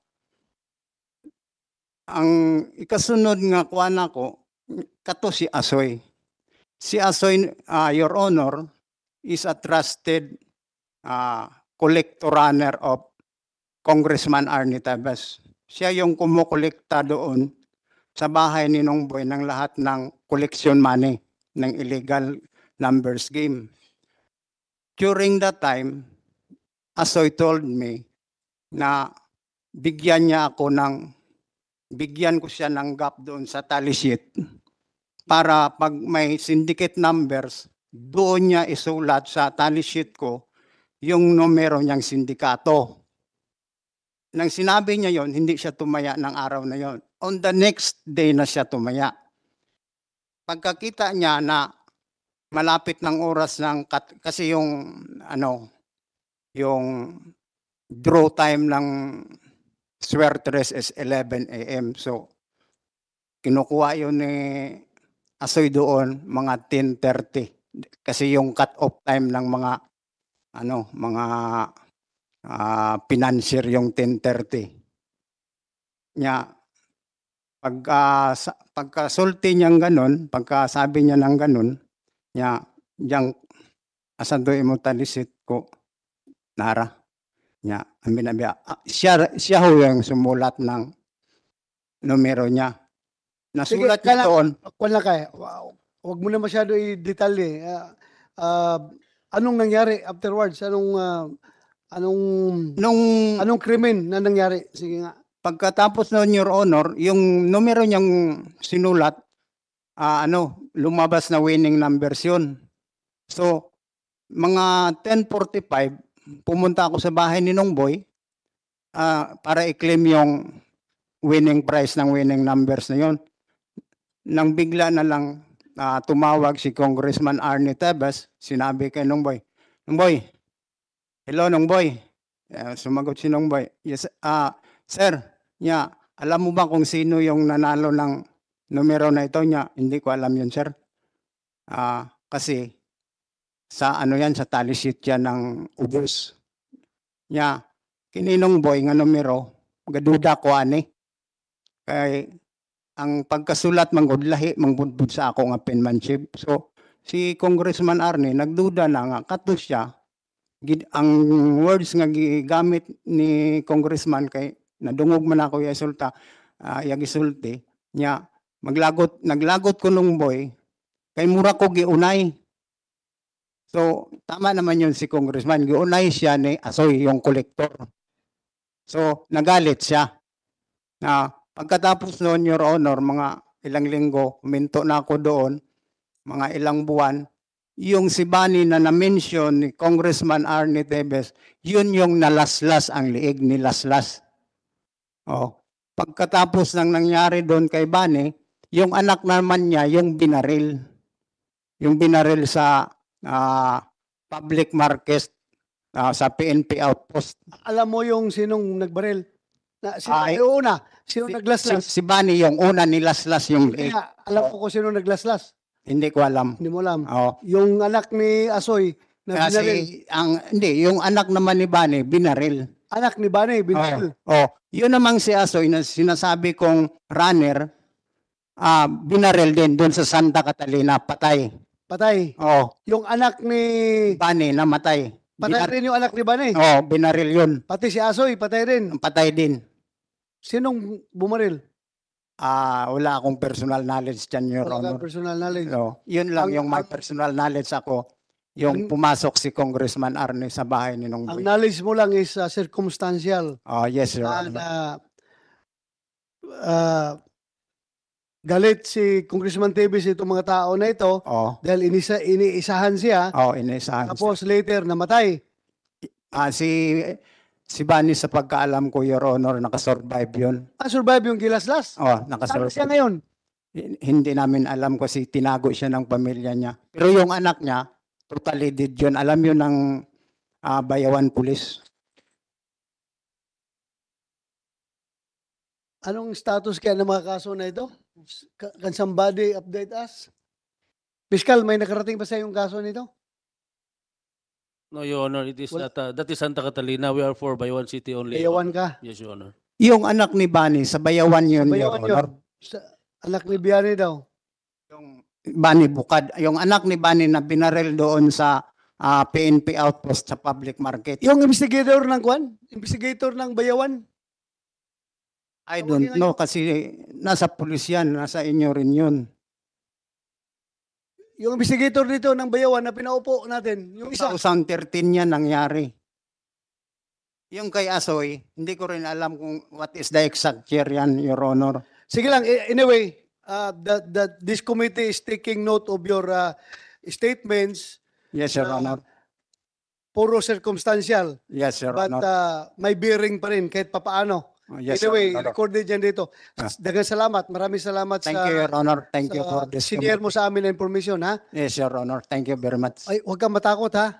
Ang ikasunod nga kuan ako, kato si Asoy. Si Asoy, uh, Your Honor, is a trusted uh, collector runner of Congressman Arnie Tabas. Siya yung kumukolekta doon sa bahay ni Nongboy ng lahat ng collection money ng illegal numbers game. During that time, Asoy told me na bigyan niya ako ng bigyan ko siya ng gap doon sa tally sheet para pag may syndicate numbers doon niya isulat sa tally ko yung numero niyang sindikato. Nang sinabi niya yon, hindi siya tumaya ng araw na yon. On the next day na siya tumaya. Pagkakita niya na malapit ng oras ng kasi yung ano yung draw time ng swertres is 11 a.m. So kinukuha yon ni Asoy doon mga 10.30 kasi yung cut-off time ng mga ano, mga uh, financier yung 10:30. Nya pag uh, sa, pagkasulti niyang ganun, pagkasabi niya ng ganun, nya yang asa do ko nara nya amin abi ah, siya siya ho yung sumulat ng numero niya nasulat niya doon wala kay wow Huwag mo na masyado i-detalye. Uh, uh, anong nangyari afterwards? Anong uh, anong nung anong krimen na nangyari? Sige nga. Pagkatapos noon your honor, yung numero niyang sinulat uh, ano, lumabas na winning numbers 'yun. So mga 10:45 pumunta ako sa bahay ni Nong Boy uh, para i-claim yung winning price ng winning numbers na yun. Nang bigla na lang uh, tumawag si Congressman Arnie Tebas, sinabi kay Nongboy, Nongboy, hello Nongboy. Uh, ah, sumagot si Nongboy, yes, uh, sir, niya, alam mo ba kung sino yung nanalo ng numero na ito niya? Hindi ko alam yun, sir. Uh, kasi sa ano yan, sa tally sheet yan ng ubos. Niya, yeah, kininong boy nga numero, gaduda ko ani. Kay ang pagkasulat mang udlahi mangbudbud sa ako nga penmanship. So si Congressman Arne nagduda na nga kato siya gid ang words nga gigamit ni Congressman kay nadungog man ako yasulta uh, ah, yagisulti nya maglagot naglagot ko nung boy kay mura ko giunay. So tama naman yun si Congressman giunay siya ni Asoy yung kolektor. So nagalit siya. Na uh, Pagkatapos noon, Your Honor, mga ilang linggo, huminto na ako doon, mga ilang buwan, yung si Bani na na-mention ni Congressman Arnie Tebes, yun yung nalaslas ang liig ni Laslas. Oh. Pagkatapos ng nangyari doon kay Bani, yung anak naman niya, yung binaril. Yung binaril sa uh, public market, uh, sa PNP outpost. Alam mo yung sinong nagbaril? Na, sino, uh, una, Sino si, naglaslas? Si, si Bani yung una nilaslas yung Kaya, yeah, alam ko kung sino naglaslas. Hindi ko alam. Hindi mo alam. Oo. Yung anak ni Asoy na Kasi binaril. ang hindi, yung anak naman ni Bani, binaril. Anak ni Bani, binaril. Oo. Oh, Yun namang si Asoy na sinasabi kong runner ah uh, binaril din doon sa Santa Catalina patay. Patay. Oo. Yung anak ni Bani, namatay. Patay Binar- rin yung anak ni Bani? Oo, binaril yun. Pati si Asoy patay rin. Patay din. Sinong bumaril? Ah, wala akong personal knowledge dyan, Your Wala Honor. personal knowledge. No, yun lang Ang- yung my ang- personal knowledge ako. Yung Ang- pumasok si Congressman Arne sa bahay ni Nong Ang Boy. knowledge mo lang is uh, circumstantial. Ah, yes, Your Honor. Na, ah, ah, galit si Congressman Tevez itong mga tao na ito Oh, dahil inisa, iniisahan siya. oh, iniisahan Tapos later namatay. Ah, si Si Bani sa pagkaalam ko, Your Honor, nakasurvive yun. Ah, survive yung gilaslas? Oo, oh, Saan siya ngayon? Hindi namin alam kasi tinago siya ng pamilya niya. Pero yung anak niya, totally dead yun. Alam yun ng ah, Bayawan Police. Anong status kaya ng mga kaso na ito? Can somebody update us? Fiscal, may nakarating ba sa yung kaso nito? No, Your Honor, it is Wala- not, uh, that is Santa Catalina. We are for Bayawan city only. Bayawan ka. Yes, Your Honor. Yung anak ni Bani, sa Bayawan yun, Your Bayawan yun. Honor. Sa, anak ni Biyani daw. Yung Bani Bukad. Yung anak ni Bani na binaril doon sa ah, PNP outpost sa public market. Yung investigator ng Kwan? Investigator ng Bayawan? I don't know kasi nasa pulis nasa inyo rin yun yung investigator dito ng Bayawan na pinaupo natin, yung isa. 2013 yan nangyari. Yung kay Asoy, hindi ko rin alam kung what is the exact year yan, Your Honor. Sige lang, eh, anyway, uh, the, the, this committee is taking note of your uh, statements. Yes, Your uh, Honor. Puro circumstantial. Yes, Your but, Honor. But uh, may bearing pa rin kahit papaano. Oh, yes, Either way, sir. recorded yan dito. Ah. Dagang salamat. Maraming salamat Thank sa... you, Your Honor. Thank you for this. Senior mo sa amin na information, ha? Yes, Your Honor. Thank you very much. Ay, huwag kang matakot, ha?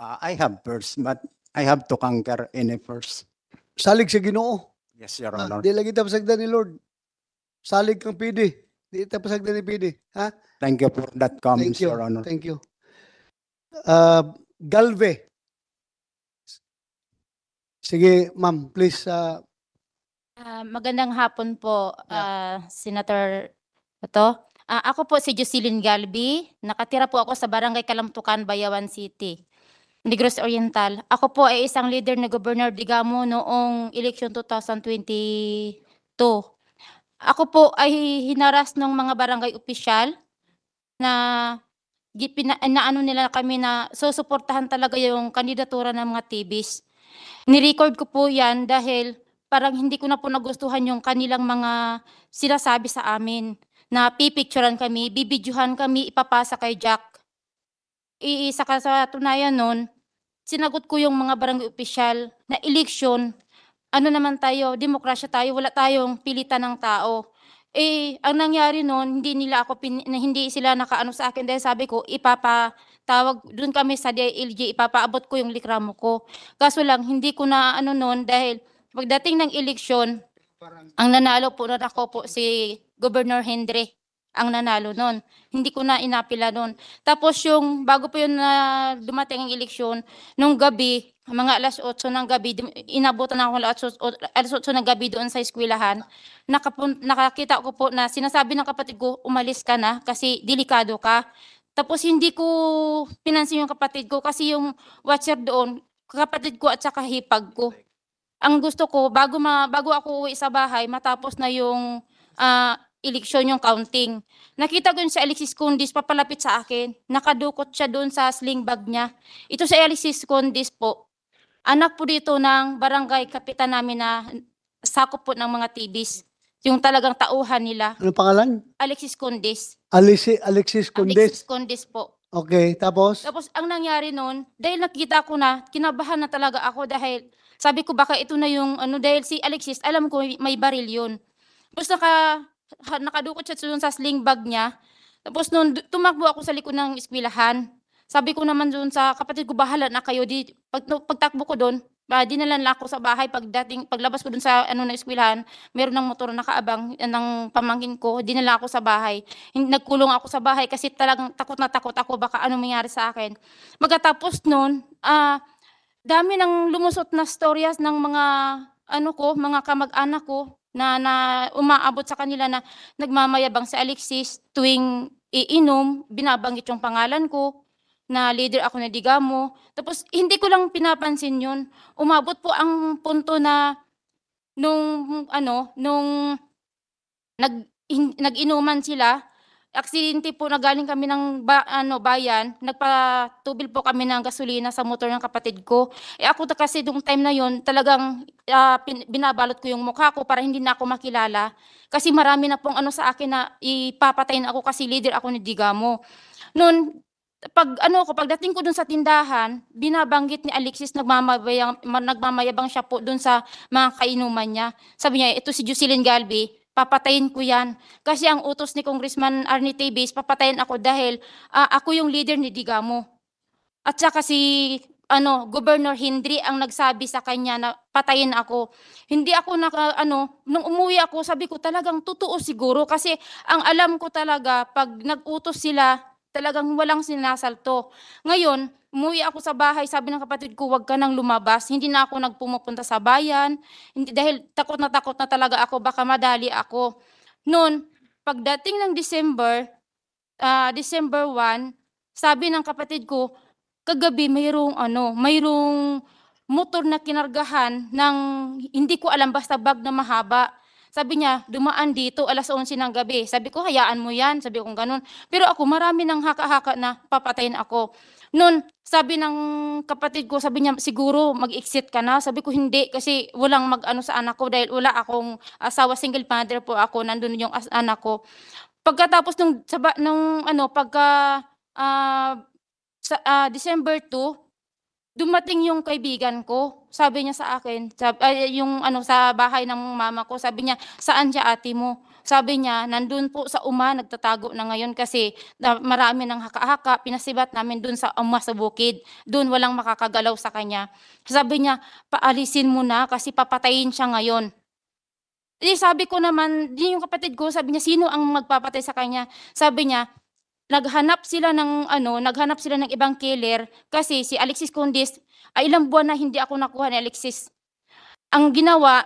Uh, I have first, but I have to conquer any first. Salig sa ginoo. Yes, Your ah, Honor. Ah, di lagi tapasagdan ni Lord. Salig kang pidi. Di tapasagdan ni pidi, ha? Thank you for that comment, Your Honor. Thank you. Uh, Galve. Sige, ma'am, please. Uh, Ah, magandang hapon po, ah, Senator ito. Ah, ako po si Jocelyn Galbi. Nakatira po ako sa Barangay Kalamtukan, Bayawan City, Negros Oriental. Ako po ay isang leader na Governor Digamo noong election 2022. Ako po ay hinaras ng mga barangay opisyal na na ano nila kami na susuportahan talaga yung kandidatura ng mga TVs. Nirecord ko po yan dahil parang hindi ko na po nagustuhan yung kanilang mga sinasabi sa amin na pipicturan kami, bibidyuhan kami, ipapasa kay Jack. Iisa ka sa tunayan nun, sinagot ko yung mga barangay opisyal na eleksyon, ano naman tayo, demokrasya tayo, wala tayong pilitan ng tao. Eh, ang nangyari noon, hindi nila ako pin, hindi sila nakaano sa akin dahil sabi ko ipapa tawag doon kami sa DILG ipapaabot ko yung likramo ko. Kaso lang hindi ko na ano noon dahil pagdating ng eleksyon ang nanalo po na ako po si Governor Hendry ang nanalo noon. Hindi ko na inapila noon. Tapos yung bago po yun na dumating ang eleksyon, nung gabi, mga alas 8 ng gabi, inabutan na ako alas 8, ng gabi doon sa eskwelahan. Nakapun, nakakita ko po na sinasabi ng kapatid ko, umalis ka na kasi delikado ka. Tapos hindi ko pinansin yung kapatid ko kasi yung watcher doon, kapatid ko at saka hipag ko. Ang gusto ko, bago, ma, bago ako uwi sa bahay, matapos na yung uh, eleksyon yung counting. Nakita ko yun si Alexis Condis papalapit sa akin. Nakadukot siya doon sa sling bag niya. Ito si Alexis Condis po. Anak po dito ng barangay kapitan namin na sakop po ng mga tibis. Yung talagang tauhan nila. Ano pangalan? Alexis Condes. Alexis, Alexis Alexis Condes. po. Okay, tapos? Tapos ang nangyari noon, dahil nakita ko na, kinabahan na talaga ako dahil sabi ko baka ito na yung ano dahil si Alexis, alam ko may, baril yun. Tapos naka nakadukot siya sa sling bag niya. Tapos noon tumakbo ako sa likod ng eskwelahan. Sabi ko naman doon sa kapatid ko, bahala na kayo. Di, pag, no, pagtakbo ko doon, ba, ah, dinala nila ako sa bahay pagdating paglabas ko dun sa ano na eskwelahan, meron ng motor na kaabang eh, ng pamangkin ko, dinala ako sa bahay. Nagkulong ako sa bahay kasi talagang takot na takot ako baka ano mangyari sa akin. Pagkatapos noon, ah uh, dami ng lumusot na stories ng mga ano ko, mga kamag-anak ko na, na umaabot sa kanila na nagmamayabang si Alexis tuwing iinom, binabanggit yung pangalan ko, na leader ako na Digamo. Tapos hindi ko lang pinapansin yun. Umabot po ang punto na nung ano, nung nag in, nag-inuman sila, aksidente po nagaling kami ng ba, ano, bayan, nagpatubil po kami ng gasolina sa motor ng kapatid ko. Eh ako kasi nung time na yon talagang uh, pin, binabalot ko yung mukha ko para hindi na ako makilala. Kasi marami na pong ano sa akin na ipapatayin ako kasi leader ako ni Digamo. Noon, pag ano ko pagdating ko dun sa tindahan, binabanggit ni Alexis nagmamayabang nagmamayabang siya po dun sa mga kainuman niya. Sabi niya, ito si Jocelyn Galbi, papatayin ko 'yan. Kasi ang utos ni Congressman Arnie Tebes, papatayin ako dahil uh, ako yung leader ni Digamo. At saka si ano, Governor Hindri ang nagsabi sa kanya na patayin ako. Hindi ako na ano, nung umuwi ako, sabi ko talagang totoo siguro kasi ang alam ko talaga pag nag-utos sila talagang walang sinasalto. Ngayon, umuwi ako sa bahay, sabi ng kapatid ko, huwag ka nang lumabas. Hindi na ako nagpumupunta sa bayan, hindi, dahil takot na takot na talaga ako, baka madali ako. Noon, pagdating ng December, uh, December 1, sabi ng kapatid ko, kagabi mayroong ano, mayroong motor na kinargahan ng hindi ko alam basta bag na mahaba. Sabi niya, dumaan dito alas 11 ng gabi. Sabi ko, hayaan mo yan. Sabi ko, ganun. Pero ako, marami ng haka-haka na papatayin ako. Noon, sabi ng kapatid ko, sabi niya, siguro mag-exit ka na. Sabi ko, hindi, kasi walang mag-ano sa anak ko dahil wala akong asawa, single father po ako. Nandun yung anak ko. Pagkatapos nung, sa, nung ano, pagka, uh, sa, uh, December 2, dumating yung kaibigan ko. Sabi niya sa akin, sab, ay, yung ano sa bahay ng mama ko, sabi niya, "Saan siya ate mo?" Sabi niya, nandun po sa uma, nagtatago na ngayon kasi marami ng haka-haka, pinasibat namin dun sa uma sa bukid. Dun walang makakagalaw sa kanya. Sabi niya, paalisin mo na kasi papatayin siya ngayon. Eh, sabi ko naman, din yung kapatid ko, sabi niya, sino ang magpapatay sa kanya? Sabi niya, naghanap sila ng ano, naghanap sila ng ibang killer kasi si Alexis Condis ay ah, ilang buwan na hindi ako nakuha ni Alexis. Ang ginawa,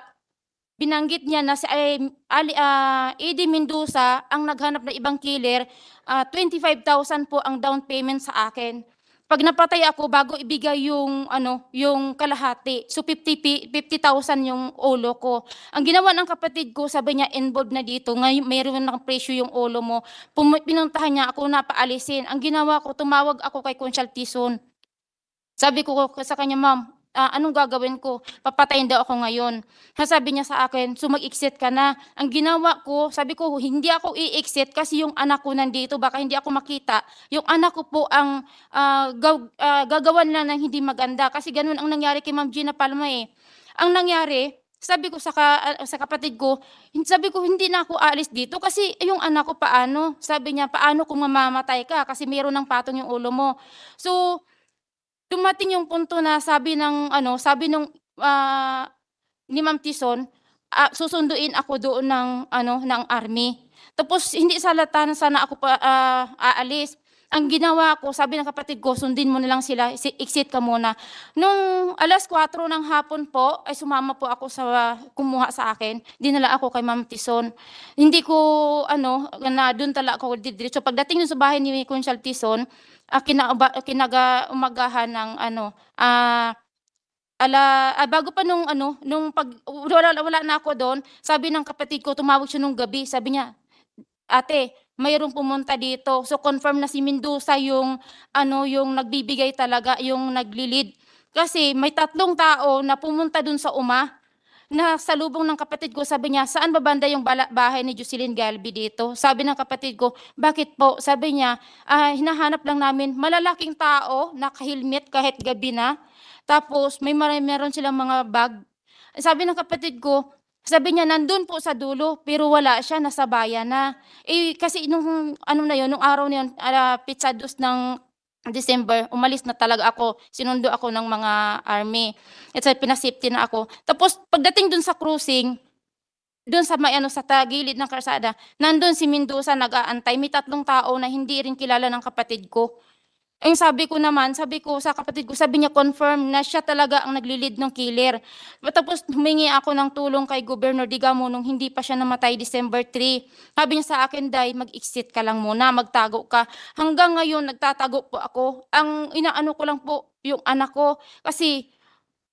binanggit niya na si ay, Ali, uh, ah, Eddie Mendoza ang naghanap ng ibang killer, uh, ah, 25,000 po ang down payment sa akin pag napatay ako bago ibigay yung ano, yung kalahati. So 50 50,000 yung ulo ko. Ang ginawa ng kapatid ko, sabi niya involved na dito. Ngayon mayroon ng presyo yung ulo mo. pinuntahan niya ako na paalisin. Ang ginawa ko, tumawag ako kay Consultison. Sabi ko sa kanya, ma'am, uh, anong gagawin ko? Papatayin daw ako ngayon. Sabi niya sa akin, so mag-exit ka na. Ang ginawa ko, sabi ko, hindi ako i-exit kasi yung anak ko nandito, baka hindi ako makita. Yung anak ko po ang uh, gaw, uh, gagawan lang ng hindi maganda kasi ganun ang nangyari kay Ma'am Gina Palma eh. Ang nangyari, sabi ko sa, ka, sa kapatid ko, sabi ko hindi na ako alis dito kasi yung anak ko paano? Sabi niya, paano kung mamamatay ka kasi mayroon ng patong yung ulo mo. So, dumating yung punto na sabi ng ano, sabi nung ah, ni Ma'am Tison, ah, susunduin ako doon ng ano ng army. Tapos hindi salata na sana ako pa ah, aalis. Ang ginawa ko, sabi ng kapatid ko, sundin mo na lang sila, exit ka muna. Nung alas 4 ng hapon po, ay sumama po ako sa kumuha sa akin. Dinala ako kay Ma'am Tison. Hindi ko, ano, na doon tala ako didiretso. Pagdating sa bahay ni Kunsyal Tison, uh, kinauba, kinaga umagahan ng ano, ah, uh, ala ah, bago pa nung ano nung pag wala, wala na ako doon sabi ng kapatid ko tumawag siya nung gabi sabi niya ate mayroong pumunta dito. So confirm na si Mendoza yung ano yung nagbibigay talaga, yung naglilid. Kasi may tatlong tao na pumunta dun sa UMA na sa lubong ng kapatid ko, sabi niya, saan babanda yung bahay ni Jocelyn Galbi dito? Sabi ng kapatid ko, bakit po? Sabi niya, ah, hinahanap lang namin malalaking tao, nakahilmet kahit gabi na. Tapos may mar- meron silang mga bag. Sabi ng kapatid ko, sabi niya, nandun po sa dulo, pero wala siya, nasa bayan na. Eh, kasi nung, ano na yun, nung araw na yun, uh, pizza dos ng December, umalis na talaga ako. Sinundo ako ng mga army. At sa pinasipti na ako. Tapos, pagdating dun sa cruising, dun sa may ano, sa tagilid ng karsada, nandun si Mendoza nag-aantay. May tatlong tao na hindi rin kilala ng kapatid ko. Ang sabi ko naman, sabi ko sa kapatid ko, sabi niya confirm na siya talaga ang naglilid ng killer. Matapos humingi ako ng tulong kay Governor Digamo nung hindi pa siya namatay December 3. Sabi niya sa akin, Day, mag-exit ka lang muna, magtago ka. Hanggang ngayon, nagtatago po ako. Ang inaano ko lang po, yung anak ko. Kasi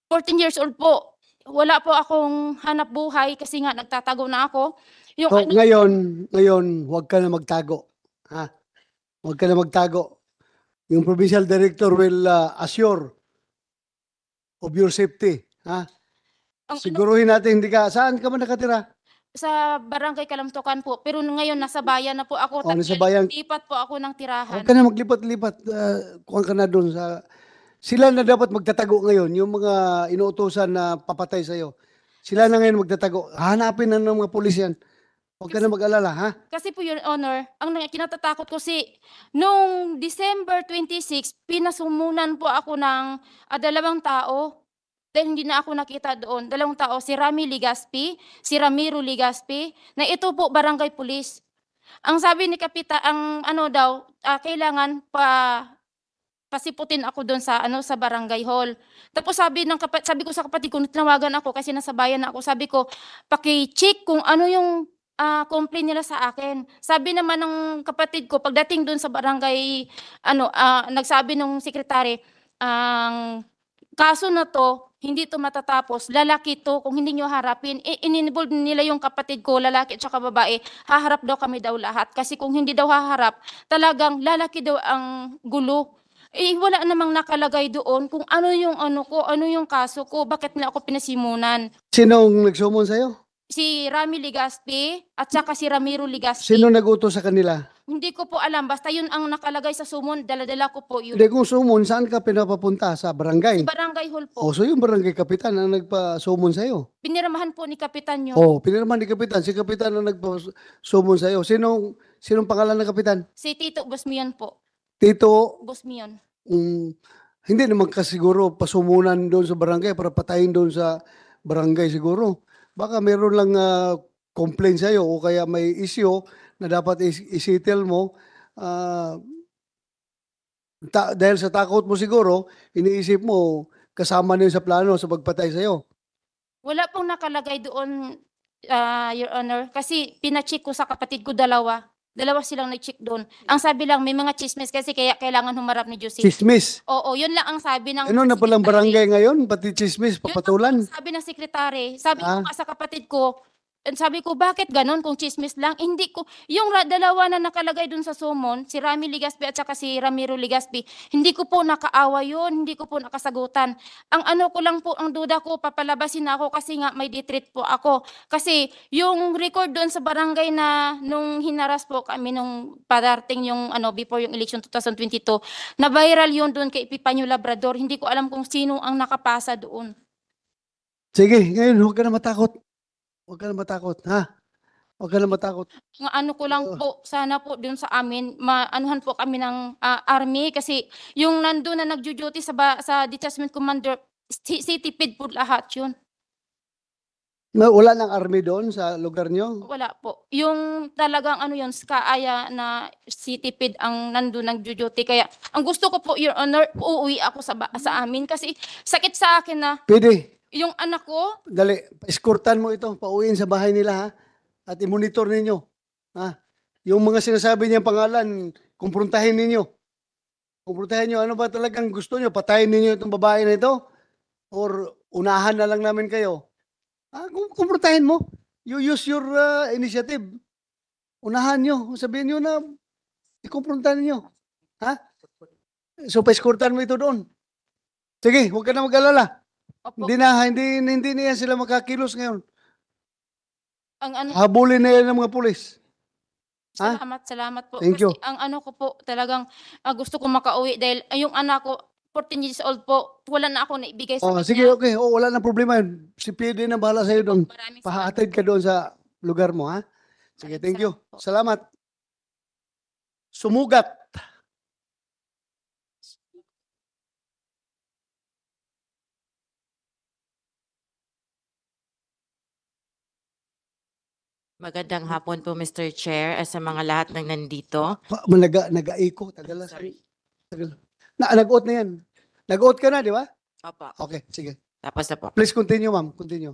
14 years old po, wala po akong hanap buhay kasi nga nagtatago na ako. Yung So, ano- ngayon, ngayon, huwag ka na magtago. Ha? Huwag ka na magtago. Yung provincial director will uh, assure of your safety. Ha? Ang, ano- Siguruhin natin hindi ka. Saan ka man nakatira? Sa barangay Kalamtukan po. Pero ngayon nasa bayan na po ako. Oh, nasa bayan. Lipat po ako ng tirahan. Huwag ka na maglipat-lipat. Uh, kuhan ka na doon sa... Sila na dapat magtatago ngayon. Yung mga inuutosan na papatay sa'yo. Sila na ngayon magtatago. Hanapin na ng mga pulis yan. Huwag ka na mag-alala, ha? Kasi po, Your Honor, ang nang- kinatatakot ko si, noong December 26, pinasumunan po ako ng ah, dalawang tao. Dahil hindi na ako nakita doon. Dalawang tao, si Rami Ligaspi, si Ramiro Ligaspi, na ito po barangay police. Ang sabi ni Kapita, ang ano daw, ah, kailangan pa pasiputin ako doon sa ano sa barangay hall. Tapos sabi ng kapa- sabi ko sa kapatid ko, tinawagan ako kasi nasa bayan na ako. Sabi ko, paki-check kung ano yung ah, complain nila sa akin. Sabi naman ng kapatid ko pagdating doon sa barangay ano ah, nagsabi nung sekretary ang kaso na to hindi to matatapos. Lalaki to kung hindi nyo harapin. I- in-involve nila yung kapatid ko, lalaki at saka babae. Haharap daw kami daw lahat. Kasi kung hindi daw haharap, talagang lalaki daw ang gulo. Eh, wala namang nakalagay doon kung ano yung ano ko, ano yung kaso ko, bakit na ako pinasimunan. Sinong nagsumon sa'yo? si Rami Ligaspi at saka si Ramiro Ligaspi. Sino nag-utos sa kanila? Hindi ko po alam. Basta yun ang nakalagay sa sumon. Daladala ko po yun. Hindi kung sumon, saan ka pinapapunta? Sa barangay? Sa barangay hall po. O, so yung barangay kapitan ang nagpa-sumon sa'yo? Piniramahan po ni kapitan yun. O, piniramahan ni kapitan. Si kapitan ang nagpa-sumon sa'yo. Sinong, sinong pangalan ng kapitan? Si Tito Bosmion po. Tito? Bosmion. Um, mm, hindi naman kasiguro pasumunan doon sa barangay para patayin doon sa barangay siguro baka meron lang uh, complaint sa iyo o kaya may issue na dapat is- isettle mo uh, ta- dahil sa takot mo siguro, iniisip mo kasama niyo sa plano sa pagpatay sa iyo. Wala pong nakalagay doon, ah, Your Honor. Kasi pinacheck ko sa kapatid ko dalawa. Dalawa silang nag-check doon. Ang sabi lang, may mga chismis kasi kaya kailangan humarap ni Josie. Chismis. Oo, yun lang ang sabi ng... Ano na palang barangay ngayon? Pati chismis, papatulan. Yun sabi ng sekretary. Sabi Ah. ko nga sa kapatid ko, And sabi ko, bakit ganun kung chismis lang? Hindi ko, yung dalawa na nakalagay dun sa sumon, si Rami Ligaspi at saka si Ramiro Ligaspi, hindi ko po nakaawa yun, hindi ko po nakasagutan. Ang ano ko lang po, ang duda ko, papalabasin ako kasi nga may detreat po ako. Kasi yung record dun sa barangay na nung hinaras po kami nung parating yung ano, before yung election 2022, na viral yun dun kay Epipanyo Labrador. Hindi ko alam kung sino ang nakapasa doon. Sige, ngayon huwag ka na matakot. Huwag ka na matakot, ha? Huwag ka na matakot. Nga ano ko lang po, sana po dun sa amin, maanuhan po kami ng ah, army kasi yung nandun na nagjujuti sa, ba- sa detachment commander, si- CTPD po lahat yun. Na- Wala ng army doon sa lugar nyo? Wala po. Yung talagang ano yun, kaaya ah, na CTPD ang nandun nagjo-duty. Kaya ang gusto ko po, Your Honor, uuwi ako sa, sa hmm. amin kasi sakit sa akin na Pwede yung anak ko, Dali, escortan mo ito, pauwiin sa bahay nila ha, at i-monitor ninyo. Ha? Yung mga sinasabi niya pangalan, kumprontahin ninyo. Kumprontahin niyo, ano ba talagang gusto niyo? Patayin ninyo itong babae na ito? Or unahan na lang namin kayo? Ah, kum- kumprontahin mo. You use your uh, initiative. Unahan niyo. Sabihin niyo na ikumprontahin niyo. Ha? So, pa-escortan mo ito doon. Sige, huwag ka na mag-alala. Opo. Hindi na, hindi, hindi niya sila makakilos ngayon. Ang ano, Habulin na yan ng mga pulis. Ha? salamat, salamat po. Thank you. ang ano ko po, talagang ah, gusto ko makauwi dahil ah, yung anak ko, 14 years old po, wala na ako naibigay sa Oh, kanya. sige, okay. Oh, wala na problema yun. Si PD na bahala sa'yo doon. Maraming Pahatid ka doon sa lugar mo, ha? Sige, thank you. salamat po. Salamat. Sumugat. Magandang hapon po, Mr. Chair, at sa mga lahat ng nandito. nag Naga, naga-echo, tagala. Sorry. Tagal. Na, nag-out na yan. Nag-out ka na, di ba? Opo, Okay, sige. tapos na po. Please continue, ma'am. Continue.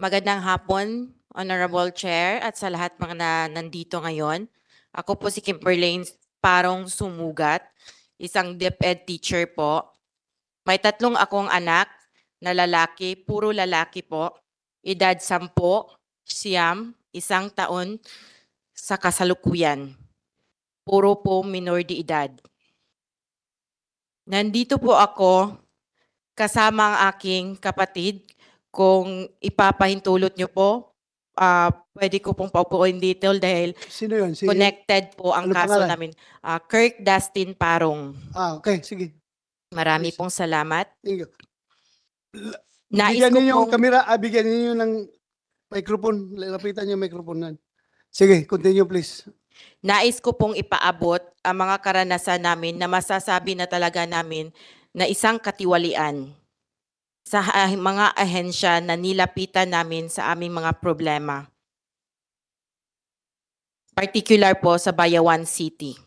Magandang hapon, Honorable Chair, at sa lahat mga na nandito ngayon. Ako po si Kimberlane Parong Sumugat, isang DepEd teacher po. May tatlong akong anak na lalaki, puro lalaki po, edad sampo, siyam, isang taon sa kasalukuyan. Puro po minor de edad. Nandito po ako kasama ang aking kapatid. Kung ipapahintulot nyo po, uh, pwede ko pong paupuin dito dahil Sino yun? Si... connected po ang ano kaso pangalan? namin. Uh, Kirk Dustin Parong. Ah, okay. Sige. Marami Please. pong salamat. Thank you. Nais bigyan ko ninyo pong... ang camera, ah, bigyan ninyo ng Microphone, lapitan niyo yung microphone na. Sige, continue please. Nais ko pong ipaabot ang mga karanasan namin na masasabi na talaga namin na isang katiwalian sa ah, mga ahensya na nilapitan namin sa aming mga problema. Particular po sa Bayawan City.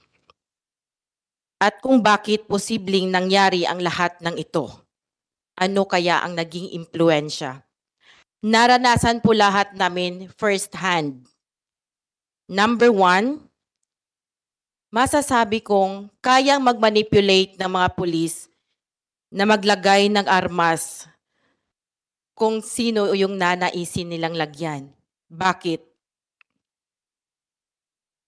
At kung bakit posibleng nangyari ang lahat ng ito. Ano kaya ang naging impluensya? naranasan po lahat namin first hand. Number one, masasabi kong kayang magmanipulate ng mga pulis na maglagay ng armas kung sino yung nanaisin nilang lagyan. Bakit?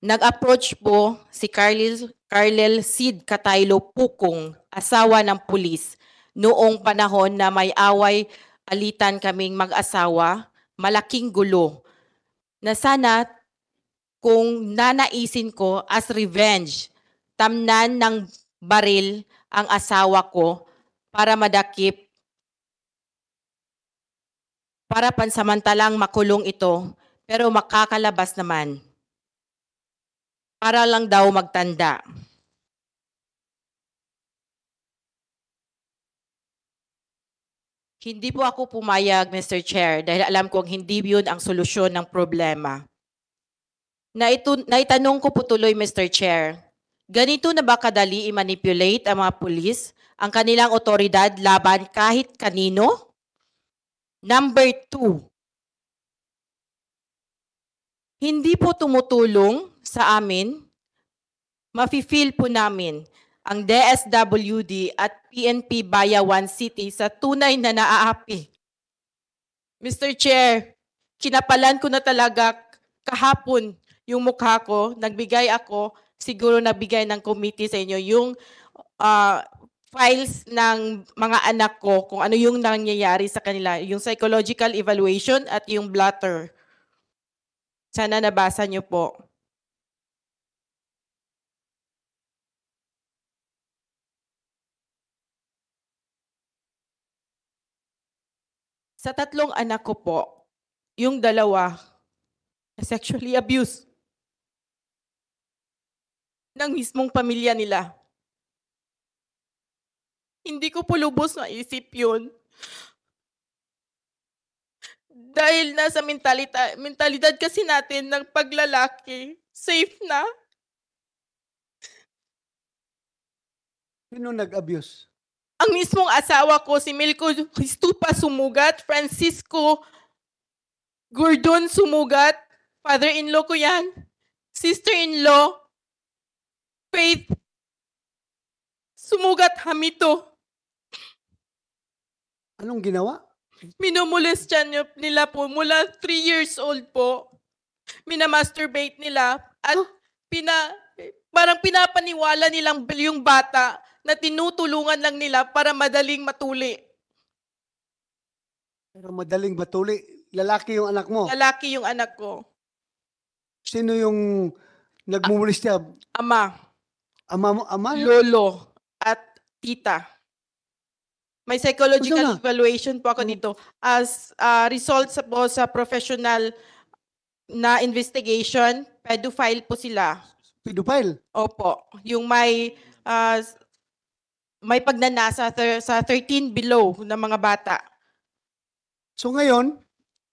Nag-approach po si Carlil, Carlel Sid Cataylo Pukong, asawa ng pulis, noong panahon na may away alitan kaming mag-asawa, malaking gulo na sana kung nanaisin ko as revenge, tamnan ng baril ang asawa ko para madakip para pansamantalang makulong ito pero makakalabas naman para lang daw magtanda. Hindi po ako pumayag, Mr. Chair, dahil alam kong hindi yun ang solusyon ng problema. Naitu- naitanong ko po tuloy, Mr. Chair, ganito na ba kadali i-manipulate ang mga pulis ang kanilang otoridad laban kahit kanino? Number two, hindi po tumutulong sa amin, mafe-feel po namin ang DSWD at PNP Bayawan City sa tunay na naaapi. Mr. Chair, kinapalan ko na talaga kahapon yung mukha ko. Nagbigay ako, siguro nabigay ng committee sa inyo yung uh, files ng mga anak ko kung ano yung nangyayari sa kanila, yung psychological evaluation at yung blotter. Sana nabasa niyo po. Sa tatlong anak ko po, yung dalawa, sexually abused ng mismong pamilya nila. Hindi ko po lubos isip yun. Dahil na sa mentalita, mentalidad kasi natin ng paglalaki, safe na. Sino nag-abuse? Ang mismong asawa ko, si Milko Histupa sumugat, Francisco Gordon sumugat, father-in-law ko yan, sister-in-law, Faith sumugat hamito. Anong ginawa? Minumulis niya nila po mula 3 years old po. Minamasturbate nila at pina parang pinapaniwala nilang yung bata na tinutulungan lang nila para madaling matuli. Pero madaling matuli. Lalaki yung anak mo. Lalaki yung anak ko. Sino yung nagmumulis niya? Ama. Ama mo? Ama? Lolo at tita. May psychological ano evaluation po ako hmm. dito as uh, results po sa professional na investigation, pedophile po sila. Pedophile? Opo. Yung may uh, may pagnanasa sa, 13 below ng mga bata. So ngayon,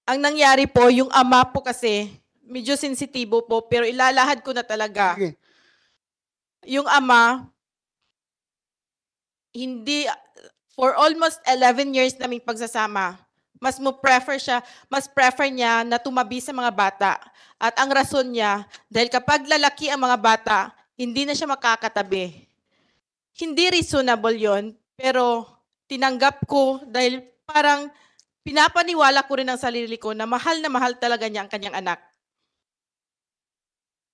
Ang nangyari po, yung ama po kasi, medyo sensitibo po, pero ilalahad ko na talaga. sige. Yung ama, hindi, for almost 11 years naming pagsasama, mas mo prefer siya, mas prefer niya na tumabi sa mga bata. At ang rason niya, dahil kapag lalaki ang mga bata, hindi na siya makakatabi hindi reasonable yon pero tinanggap ko dahil parang pinapaniwala ko rin ang sarili ko na mahal na mahal talaga niya ang kanyang anak.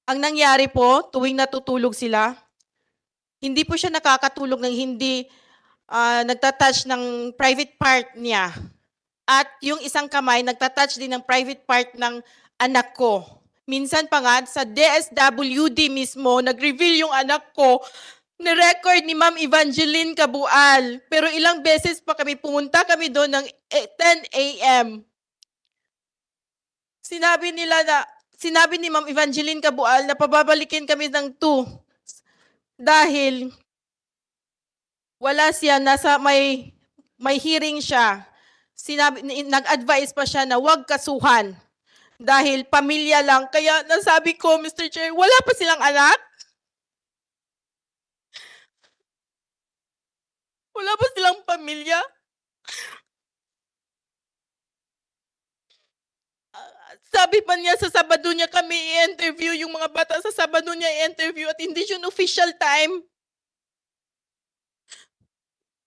Ang nangyari po, tuwing natutulog sila, hindi po siya nakakatulog ng hindi uh, nagtatouch ng private part niya. At yung isang kamay, nagtatouch din ng private part ng anak ko. Minsan pa nga, sa DSWD mismo, nag-reveal yung anak ko ni-record ni Ma'am Evangeline Kabual. Pero ilang beses pa kami pumunta kami doon ng 10 eh, a.m. Sinabi nila na, sinabi ni Ma'am Evangeline Kabual na pababalikin kami ng 2 dahil wala siya, nasa may, may hearing siya. Sinabi, nag-advise pa siya na huwag kasuhan dahil pamilya lang. Kaya nasabi ko, Mr. Chair, wala pa silang anak Wala ba silang pamilya? Sabi pa niya sa Sabado niya kami i-interview yung mga bata sa Sabado niya i-interview at hindi yun official time.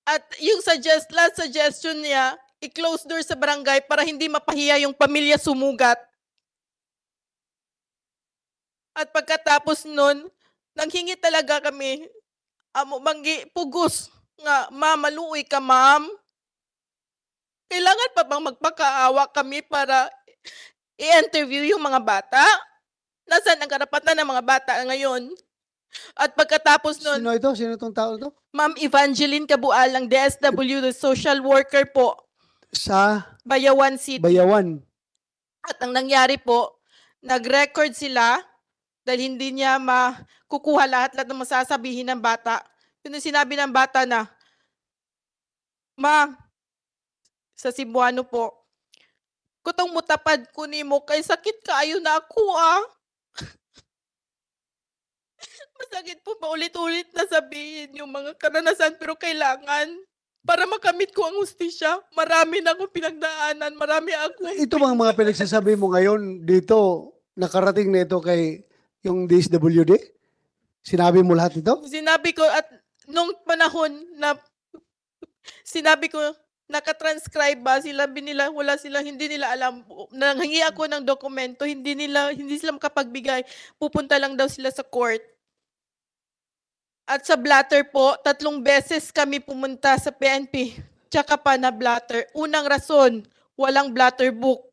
At yung suggest, last suggestion niya, i-close door sa barangay para hindi mapahiya yung pamilya sumugat. At pagkatapos nun, nanghingi talaga kami, amo, manggi, pugos nga mamaluoy ka ma'am. Kailangan pa bang magpakaawa kami para i-interview yung mga bata? Nasaan ang karapatan ng mga bata ngayon? At pagkatapos nun... Sino ito? Sino itong tao ito? Ma'am Evangeline Cabualang, DSW, the social worker po. Sa? Bayawan City. Bayawan. At ang nangyari po, nag-record sila dahil hindi niya makukuha lahat-lahat ng masasabihin ng bata. Yun sinabi ng bata na, Ma, sa Cebuano po, kutong mutapad ko ni mo, kay sakit ka, ayo na ako ah. Masakit po ba ulit ulit na sabihin yung mga karanasan pero kailangan para makamit ko ang hustisya. Marami na akong pinagdaanan, marami ako. Ito bang mga pinagsasabi mo ngayon dito, nakarating na ito kay yung DSWD? Sinabi mo lahat ito? Sinabi ko at nung panahon na sinabi ko, nakatranscribe ba sila, binila, wala sila, hindi nila alam. Nanghingi ako ng dokumento, hindi nila, hindi sila makapagbigay. Pupunta lang daw sila sa court. At sa blatter po, tatlong beses kami pumunta sa PNP. Tsaka pa na blatter. Unang rason, walang blatter book.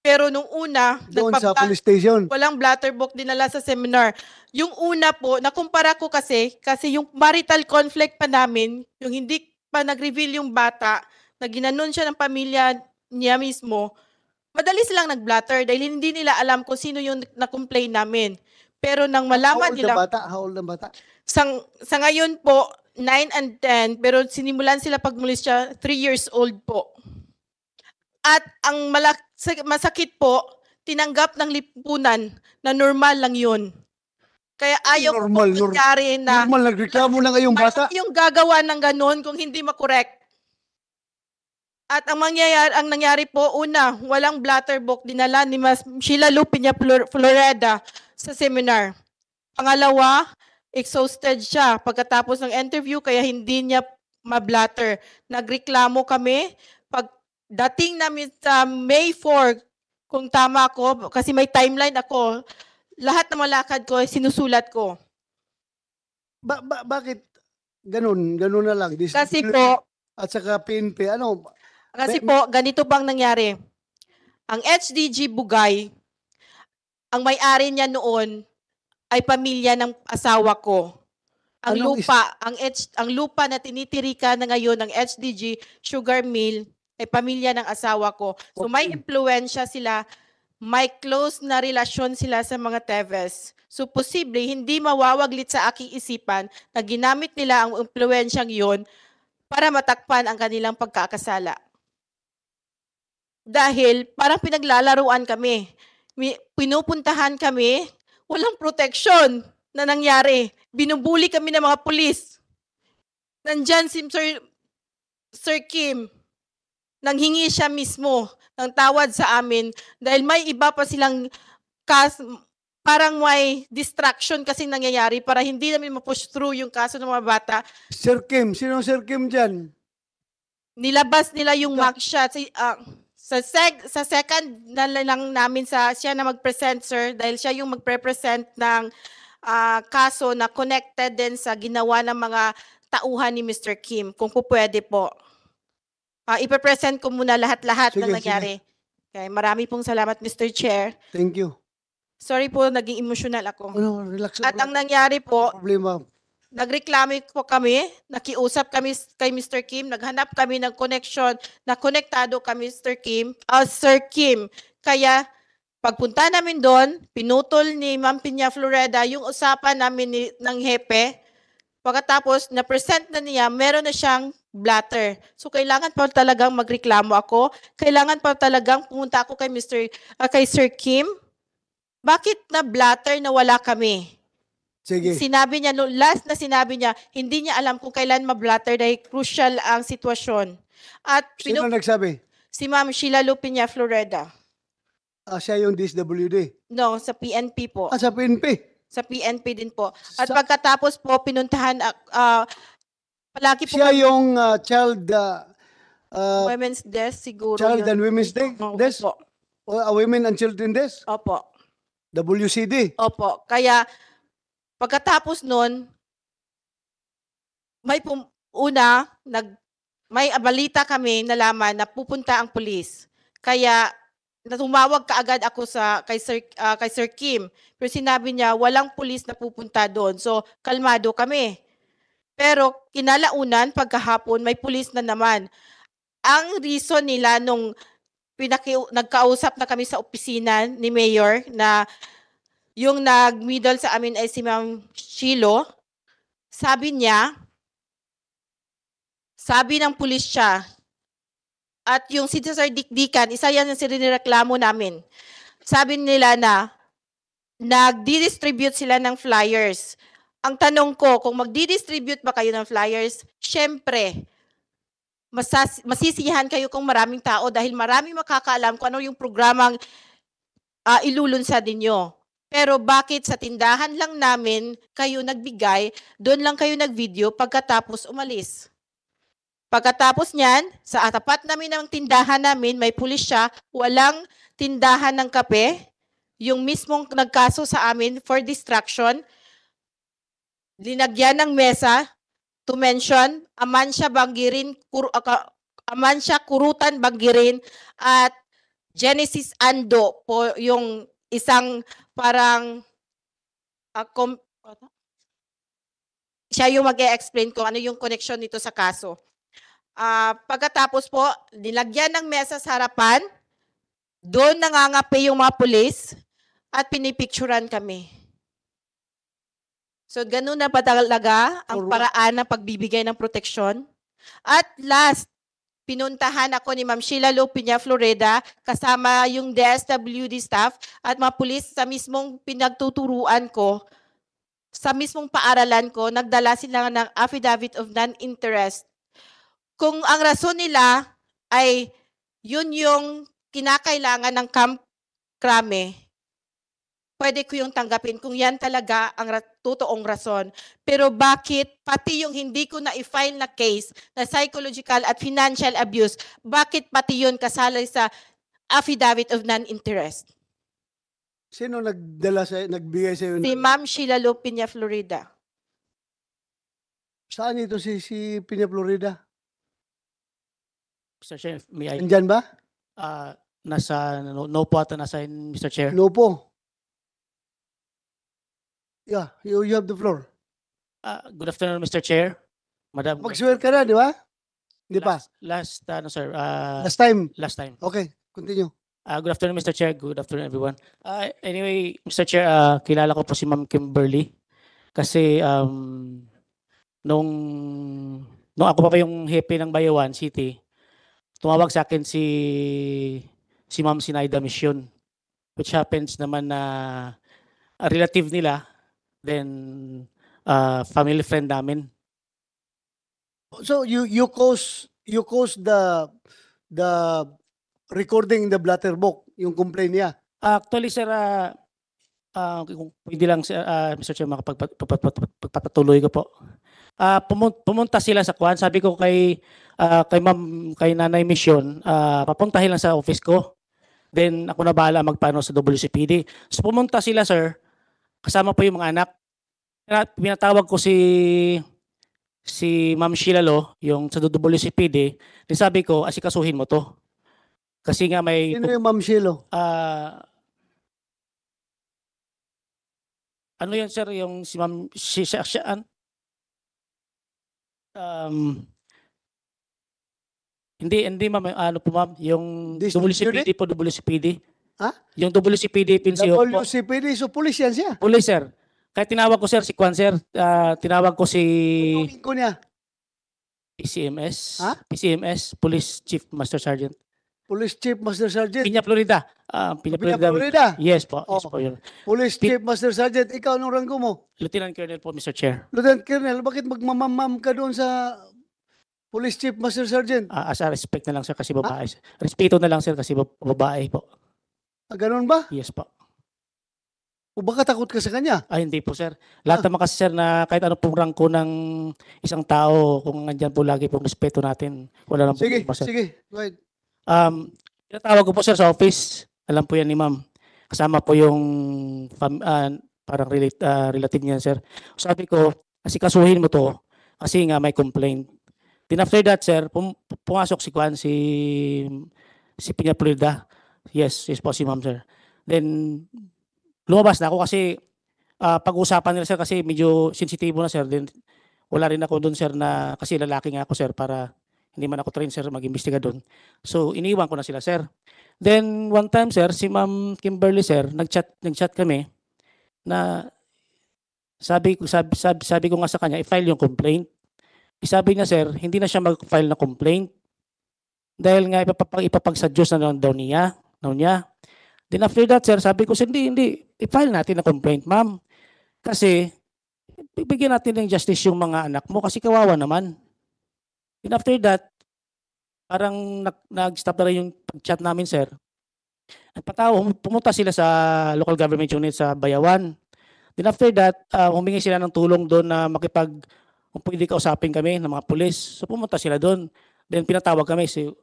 Pero nung una, Doon sa police station. walang blatter book dinala sa seminar. Yung una po, nakumpara ko kasi, kasi yung marital conflict pa namin, yung hindi pa nag-reveal yung bata, na ginanon siya ng pamilya niya mismo, madali silang nag-blatter dahil hindi nila alam kung sino yung na-complain namin. Pero nang How malaman old nila, ang bata? How old ang bata? sa, sa ngayon po, 9 and 10, pero sinimulan sila pag mulis siya, 3 years old po. At ang malak- masakit po, tinanggap ng lipunan na normal lang yun. Kaya ayaw normal, po nangyari na... Normal, nagreklamo lang kayong ano bata. Yung gagawa ng ganun kung hindi makorek. At ang mangyayari, ang nangyari po, una, walang blatter book dinala ni Mas Sheila Lupina Floreda sa seminar. Pangalawa, exhausted siya pagkatapos ng interview kaya hindi niya mablatter. Nagreklamo kami dating namin sa May 4, kung tama ako, kasi may timeline ako, lahat ng malakad ko, sinusulat ko. Ba, ba, bakit ganun? Ganun na lang? Dis- kasi po, at saka PNP, ano? Kasi po, ganito bang nangyari? Ang HDG Bugay, ang may-ari niya noon ay pamilya ng asawa ko. Ang Anong lupa, is- ang H, ang lupa na tinitirikan na ngayon ng HDG Sugar Mill ay pamilya ng asawa ko. So may impluensya sila, may close na relasyon sila sa mga Teves. So posible hindi mawawaglit sa aking isipan na ginamit nila ang impluensyang yon para matakpan ang kanilang pagkakasala. Dahil parang pinaglalaruan kami. Pinupuntahan kami, walang protection na nangyari. Binubuli kami ng mga pulis. Nandyan si Sir, Sir Kim, nanghingi siya mismo ng tawad sa amin dahil may iba pa silang kas, parang may distraction kasi nangyayari para hindi namin ma-push through yung kaso ng mga bata. Sir Kim, sino Sir Kim dyan? Nilabas nila yung Ka- mark shot. Sa, uh, sa, seg, sa second na lang namin sa siya na mag-present, sir, dahil siya yung mag present ng uh, kaso na connected din sa ginawa ng mga tauhan ni Mr. Kim, kung po pwede po. Uh, ah, ipapresent ko muna lahat-lahat Sige, na nangyari. Okay, marami pong salamat Mr. Chair. Thank you. Sorry po, naging emotional ako. Ano, relax At ang nangyari po, ano problema. nagreklamo po kami, nakiusap kami kay Mr. Kim, naghanap kami ng connection, na konektado kay Mr. Kim, uh, Sir Kim. Kaya pagpunta namin doon, pinutol ni Ma'am Piña Floreda yung usapan namin ni, ng hepe. Pagkatapos, na-present na niya, meron na siyang blatter. So kailangan pa talagang magreklamo ako. Kailangan pa talagang pumunta ako kay Mr. Uh, ah, kay Sir Kim. Bakit na blatter na wala kami? Sige. Sinabi niya, no, last na sinabi niya, hindi niya alam kung kailan ma-blatter dahil crucial ang sitwasyon. At Sino pinu- nagsabi? Si Ma'am Sheila Lupinya Floreda. Ah, siya yung DSWD? No, sa PNP po. Ah, sa PNP? Sa PNP din po. At sa... pagkatapos po, pinuntahan, uh, Palagi po Siya kami- yung uh, child uh, uh, Women's death siguro. Child yun. and Women's Day, death Desk, po. uh, Women and Children death Opo. WCD. Opo. Kaya pagkatapos nun, may pum- una nag may balita kami nalaman na pupunta ang pulis. Kaya natumawag kaagad ako sa kay Sir ah, kay Sir Kim. Pero sinabi niya walang pulis na pupunta doon. So kalmado kami. Pero kinalaunan, pagkahapon, may pulis na naman. Ang reason nila nung pinaki, nagkausap na kami sa opisina ni Mayor na yung nag-middle sa amin ay si Ma'am Shilo, sabi niya, sabi ng pulis siya, at yung si Sir Dikdikan, isa yan yung sinireklamo namin. Sabi nila na nag-distribute sila ng flyers ang tanong ko, kung magdi-distribute ba kayo ng flyers, syempre, masas- masisiyahan kayo kung maraming tao dahil maraming makakaalam kung ano yung programang uh, ah, ilulunsad ninyo. Pero bakit sa tindahan lang namin kayo nagbigay, doon lang kayo nagvideo pagkatapos umalis? Pagkatapos niyan, sa atapat namin ng tindahan namin, may pulis siya, walang tindahan ng kape, yung mismong nagkaso sa amin for distraction, linagyan ng mesa to mention Amansya Bangirin, Kur, ah, Amansya Kurutan Bangirin at Genesis Ando po yung isang parang uh, com- siya yung mag explain kung ano yung connection nito sa kaso. Uh, pagkatapos po, nilagyan ng mesa sa harapan, doon nangangapi yung mga pulis at pinipicturan kami. So, ganun na pa talaga ang paraan ng pagbibigay ng proteksyon. At last, pinuntahan ako ni Ma'am Sheila Lopina Florida kasama yung DSWD staff at mga pulis sa mismong pinagtuturuan ko sa mismong paaralan ko, nagdala sila ng affidavit of non-interest. Kung ang rason nila ay yun yung kinakailangan ng Camp Krame, pwede ko yung tanggapin kung yan talaga ang totoong rason. Pero bakit pati yung hindi ko na i-file na case na psychological at financial abuse, bakit pati yun kasali sa affidavit of non-interest? Sino nagdala sa nagbigay sa Si Ma'am Sheila Lupina Florida. Saan ito si si Pina Florida? Mr. Chair, may I, Andiyan ba? ah, nasa, no, no po ata nasa, Mr. Chair. No po. Yeah, you, you have the floor. Uh, good afternoon, Mr. Chair. Madam. Mag-swear ka na, di ba? Di pa? Last, last ano, sir. Uh, Last time. last time. Okay, continue. Uh, good afternoon, Mr. Chair. Good afternoon, everyone. Ah, anyway, Mr. Chair, ah, kilala ko po si Ma'am Kimberly kasi um, nung, nung ako pa pa yung hepe ng Bayawan City, tumawag sa akin si si Ma'am Sinaida Mission which happens naman na a relative nila Then, uh, family friend namin. So you you cause you cause the the recording in the blatter book, yung complaint niya. Actually, sir, uh, uh, kung pwede lang, sir, uh, Mr. Chair, makapagpatuloy ko po. Uh, pumunta, sila sa kuan. Sabi ko kay, uh, kay ma'am, kay nanay mission, uh, papuntahin lang sa office ko. Then ako na bahala magpano sa WCPD. So pumunta sila, sir kasama po yung mga anak. Pinatawag ko si si Ma'am Sheila Lo, yung sa WCPD, di sabi ko, asikasuhin mo to. Kasi nga may... Sino yung Ma'am Sheila? Ah, ano yun, sir? Yung si Ma'am... Si, si, si, an? Um, hindi, hindi ma'am. Ano po ma'am? Yung This WCPD po, WCPD. Ha? Yung WCPD pin si Hukbo. WCPD, so pulis yan siya. Police, sir. Kaya tinawag ko, sir, si Kwan, sir. Ah, tinawag ko si Tutukin ko niya. PCMS. Ha? PCMS, Police Chief Master Sergeant. Police Chief Master Sergeant. Piña, Florida. Ah, Piña, Piña, Florida. Florida. Yes po. Yes po, oh. Your Police Pin- Chief Master Sergeant, ikaw anong ranggo mo? Lieutenant Colonel po, Mr. Chair. Lieutenant Colonel, bakit magmamamam ka doon sa Police Chief Master Sergeant? Ah, as a respect na lang, sir, kasi babae. sir. Respeto na lang, sir, kasi babae po. Ah, ganun ba? Yes po. O baka takot ka sa kanya? Ay, hindi po, sir. Lahat ah. naman kasi, sir, na kahit ano pong rangko ng isang tao, kung nandyan po lagi pong respeto natin, wala lang po. Sige, po, sir. sige. Go ahead. Um, tinatawag ko po, sir, sa office. Alam po yan ni ma'am. Kasama po yung fam- ah, parang relate, ah, relative niyan, sir. Sabi ko, kasi kasuhin mo to, kasi nga may complaint. Then after that, sir, pum- pumasok si Kwan, si, si Piña Yes, yes po si ma'am sir. Then lumabas na ako kasi uh, pag-usapan nila sir kasi medyo sensitibo na sir. Then wala rin ako doon sir na kasi lalaki nga ako sir para hindi man ako train sir mag-imbestiga doon. So iniwan ko na sila sir. Then one time sir si Ma'am Kimberly sir nag-chat nag-chat kami na sabi ko sabi, sabi, sabi ko nga sa kanya i-file yung complaint. Eh, sabi niya sir, hindi na siya mag-file na complaint dahil nga ipapag, ipapag na lang daw niya. Noon niya. Then after that, sir, sabi ko, hindi, hindi, i-file natin na complaint, ma'am. Kasi, bigyan natin ng justice yung mga anak mo kasi kawawa naman. Then after that, parang nag-stop na rin yung pag-chat namin, sir. At pataw, pumunta sila sa local government unit sa Bayawan. Then after that, uh, humingi sila ng tulong doon na makipag, kung pwede kausapin kami ng mga pulis. So pumunta sila doon. Then pinatawag kami. So,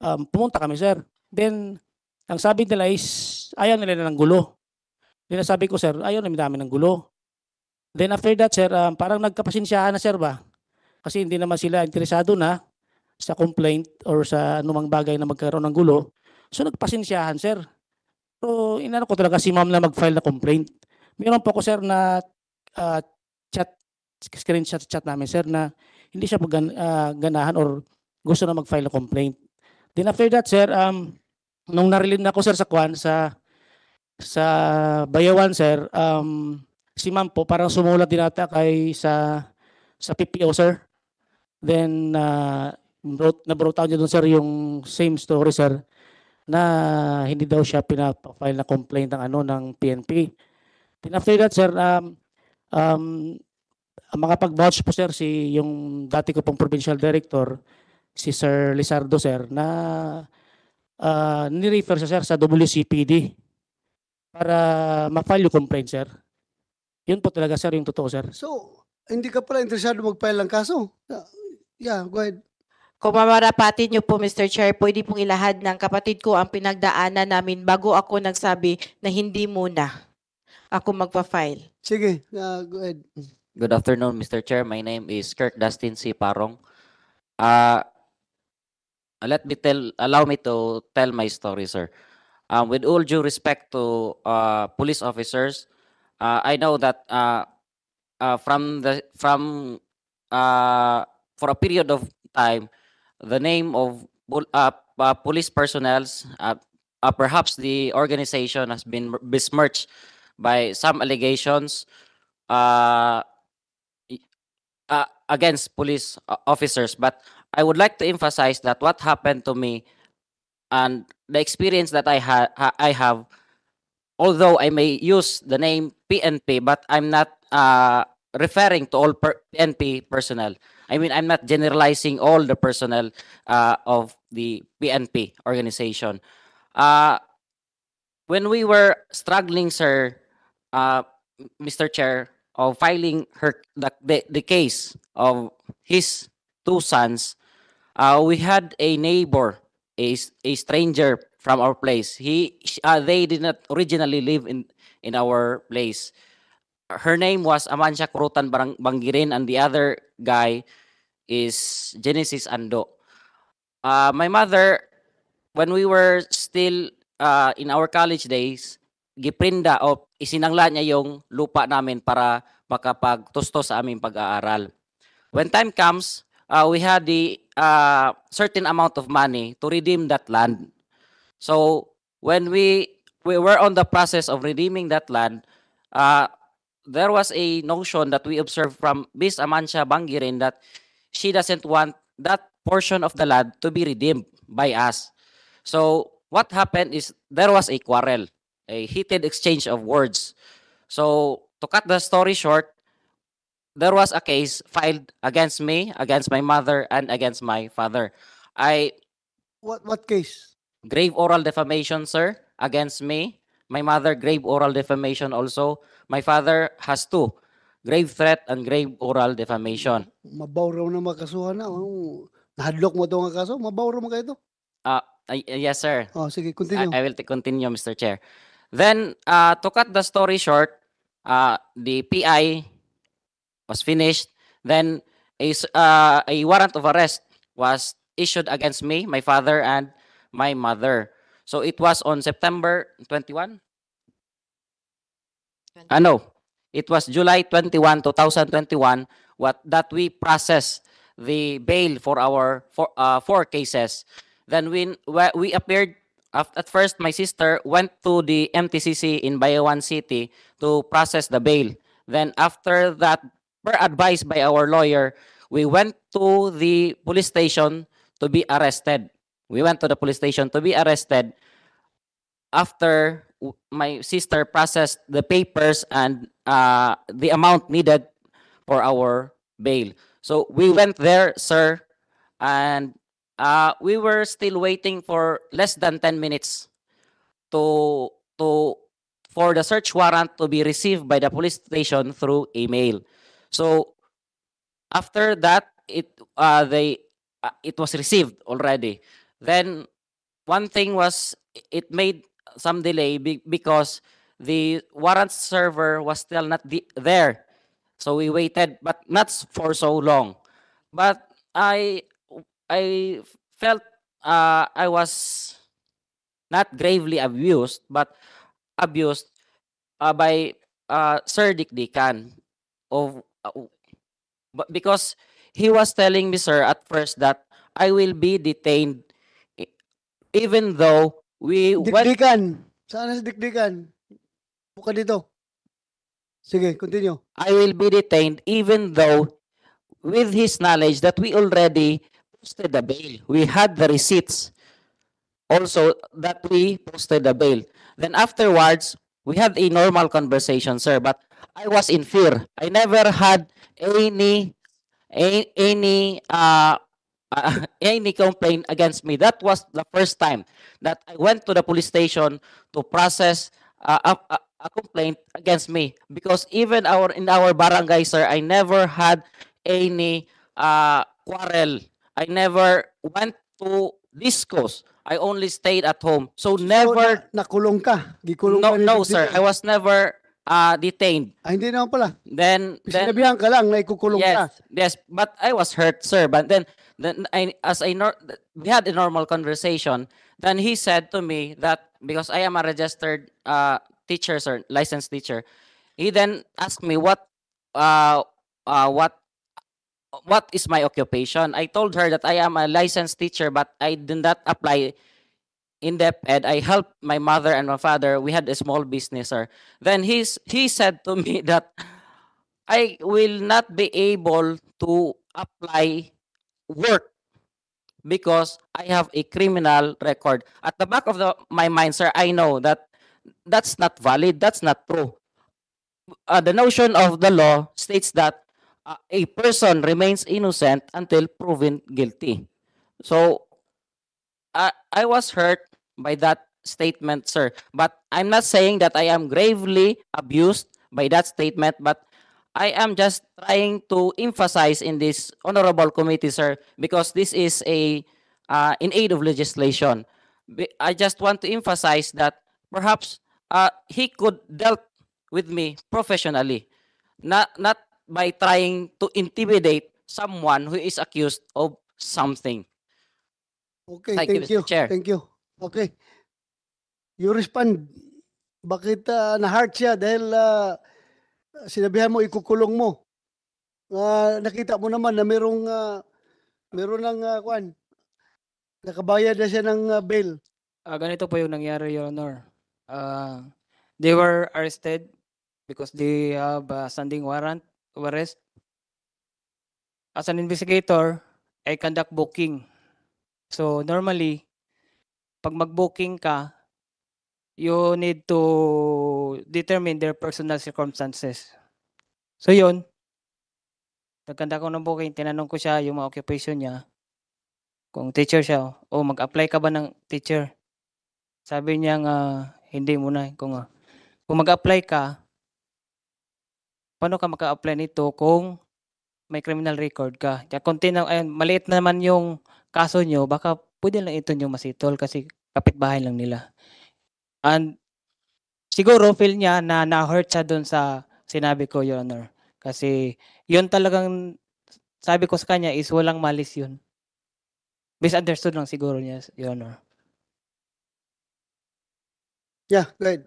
um, pumunta kami, sir. Then, ang sabi nila is, ayaw nila ng gulo. Then sabi ko, sir, ayaw namin namin ng gulo. Then after that, sir, um, parang nagkapasensyahan na, sir ba? Kasi hindi naman sila interesado na sa complaint or sa anumang bagay na magkaroon ng gulo. So nagpasensyahan, sir. So inano ko talaga si ma'am na mag-file na complaint. Meron po ko, sir, na uh, chat, screenshot chat namin, sir, na hindi siya pag, uh, ah, ganahan or gusto na mag-file na complaint. Then after that, sir, um, nung narilin ako, sir, sa Kwan, sa, sa Bayawan, sir, um, si ma'am po, parang sumulat din ata kay sa, sa PPO, sir. Then, uh, brought, na-brought out niya doon, sir, yung same story, sir, na hindi daw siya pinapafile na complaint ng ano ng PNP. Then after that, sir, um, um, makapag-vouch po, sir, si yung dati ko pong provincial director, si Sir Lizardo sir na uh, ni-refer siya sir sa WCPD para ma-file yung complaint sir. Yun po talaga sir yung totoo sir. So, hindi ka pala interesado mag-file ng kaso? Yeah, go ahead. Kung mamarapatin niyo po, Mr. Chair, pwede pong ilahad ng kapatid ko ang pinagdaanan namin bago ako nagsabi na hindi muna ako magpa-file. Sige, uh, go ahead. Good afternoon, Mr. Chair. My name is Kirk Dustin C. Parong. Uh, Uh, let me tell allow me to tell my story sir um, with all due respect to uh, police officers uh, i know that uh, uh from the from for a period of time the name of police personnel perhaps the organization has been besmirched by some allegations against police officers but I would like to emphasize that what happened to me and the experience that I had I have although I may use the name PNP but I'm not uh, referring to all per- PNP personnel. I mean I'm not generalizing all the personnel uh, of the PNP organization. Uh, when we were struggling sir uh, Mr. Chair of filing her the, the, the case of his two sons uh, we had a neighbor, a, a stranger from our place. He, uh, they did not originally live in in our place. Her name was Amansha Kurutan Barang Bangirin, and the other guy is Genesis Ando. Uh, my mother, when we were still uh, in our college days, giprinda o isinangla niya yung lupa namin para makapagtustos sa aming pag-aaral. When time comes, uh, we had the a certain amount of money to redeem that land. So when we we were on the process of redeeming that land, uh, there was a notion that we observed from Miss Amansha Bangirin that she doesn't want that portion of the land to be redeemed by us. So what happened is there was a quarrel, a heated exchange of words. So to cut the story short, there was a case filed against me, against my mother, and against my father. I what what case? Grave oral defamation, sir, against me. My mother, grave oral defamation also. My father has two, grave threat and grave oral defamation. Mabaw raw na makasuhan na. Oh. Nahadlock mo daw kaso, mabaw raw mo kayo to. Uh, ah, yes, sir. Oh, sige, continue. I, I will continue, Mr. Chair. Then, uh, to cut the story short, uh, the PI was finished, then a, uh, a warrant of arrest was issued against me, my father, and my mother. So it was on September 21. I know uh, it was July 21, 2021, what, that we processed the bail for our four, uh, four cases. Then we, we appeared, at first my sister went to the MTCC in Bayawan City to process the bail. Then after that per advice by our lawyer, we went to the police station to be arrested. We went to the police station to be arrested after my sister processed the papers and uh, the amount needed for our bail. So we went there, sir, and uh, we were still waiting for less than 10 minutes to to for the search warrant to be received by the police station through email. So after that, it uh, they uh, it was received already. Then one thing was it made some delay be- because the warrant server was still not there. So we waited, but not for so long. But I I felt uh, I was not gravely abused, but abused uh, by uh, Sir Dick Decan of because he was telling me, sir, at first that I will be detained e, even though we... Dikdikan. Went... Saan sa dikdikan? Buka dito. Sige, continue. I will be detained even though with his knowledge that we already posted the bail. We had the receipts also that we posted the bail. Then afterwards, we had a normal conversation, sir, but I was in fear. I never had any any uh, uh, any complaint against me. That was the first time that I went to the police station to process uh, a, a complaint against me because even our in our barangay, sir, I never had any uh, quarrel. I never went to discos. I only stayed at home. So, so never na, nakulong ka. Gikulong no, ka no, sir. I was never uh, detained. Ah, hindi naman pala. Then, then Sinabihan ka lang na ikukulong yes, ka. Yes, but I was hurt, sir. But then, then I, as I nor- we had a normal conversation, then he said to me that because I am a registered uh, teacher, sir, licensed teacher, he then asked me what, uh, uh, what what is my occupation? I told her that I am a licensed teacher, but I did not apply in depth and i helped my mother and my father we had a small business sir then he's he said to me that i will not be able to apply work because i have a criminal record at the back of the, my mind sir i know that that's not valid that's not true uh, the notion of the law states that uh, a person remains innocent until proven guilty so I, I was hurt by that statement, sir. But I'm not saying that I am gravely abused by that statement, but I am just trying to emphasize in this honorable committee, sir, because this is a uh, in aid of legislation. I just want to emphasize that perhaps uh, he could dealt with me professionally, not not by trying to intimidate someone who is accused of something. Okay, thank, thank you, you. Chair. Thank you. Okay. You respond. Bakit uh, ah, na-heart siya dahil uh, sinabihan mo ikukulong mo? Uh, nakita mo naman na merong uh, meron ng uh, kwan. Nakabayad na siya ng uh, bail. Uh, ganito po yung nangyari, Your Honor. Uh, they were arrested because they have a standing warrant of arrest. As an investigator, I conduct booking. So normally, pag mag-booking ka, you need to determine their personal circumstances. So yun, nagkanda ko ng booking, tinanong ko siya yung mga occupation niya, kung teacher siya, o oh, mag-apply ka ba ng teacher? Sabi niya nga, hindi muna. Kung, uh, kung mag-apply ka, paano ka maka-apply nito kung may criminal record ka? Kaya konti na, ayun, maliit naman yung kaso nyo, baka pwede lang ito yung masitol kasi kapitbahay lang nila. And siguro feel niya na na-hurt siya doon sa sinabi ko, Your Honor. Kasi yun talagang sabi ko sa kanya is walang malis yun. Misunderstood lang siguro niya, Your Honor. Yeah, go ahead.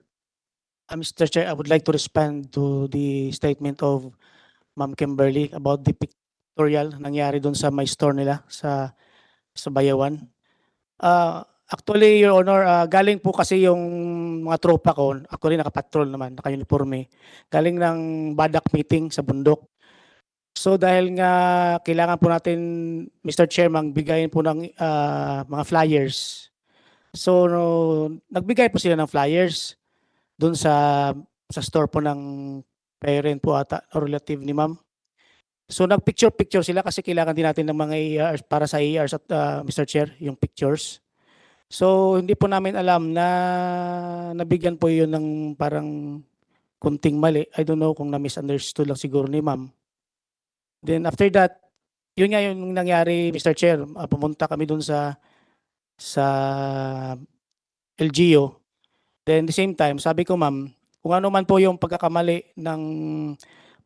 Uh, Mr. Chair, I would like to respond to the statement of Ma'am Kimberly about the pictorial nangyari doon sa my store nila sa sa Bayawan. Ah, actually, Your Honor, ah, galing po kasi yung mga tropa ko, ako rin nakapatrol naman, naka-uniforme. Galing ng Badak meeting sa bundok. So dahil nga kailangan po natin, Mr. Chairman, bigayin po ng ah, mga flyers. So no, nagbigay po sila ng flyers doon sa sa store po ng parent po ata or relative ni ma'am. So nag-picture-picture sila kasi kailangan din natin ng mga ARs para sa ARs at uh, ah, Mr. Chair, yung pictures. So hindi po namin alam na nabigyan po 'yon ng parang kunting mali. I don't know kung na-misunderstood lang siguro ni ma'am. Then after that, yun nga yung nangyari, Mr. Chair. Uh, pumunta kami dun sa sa LGO. Then the same time, sabi ko ma'am, kung ano man po yung pagkakamali ng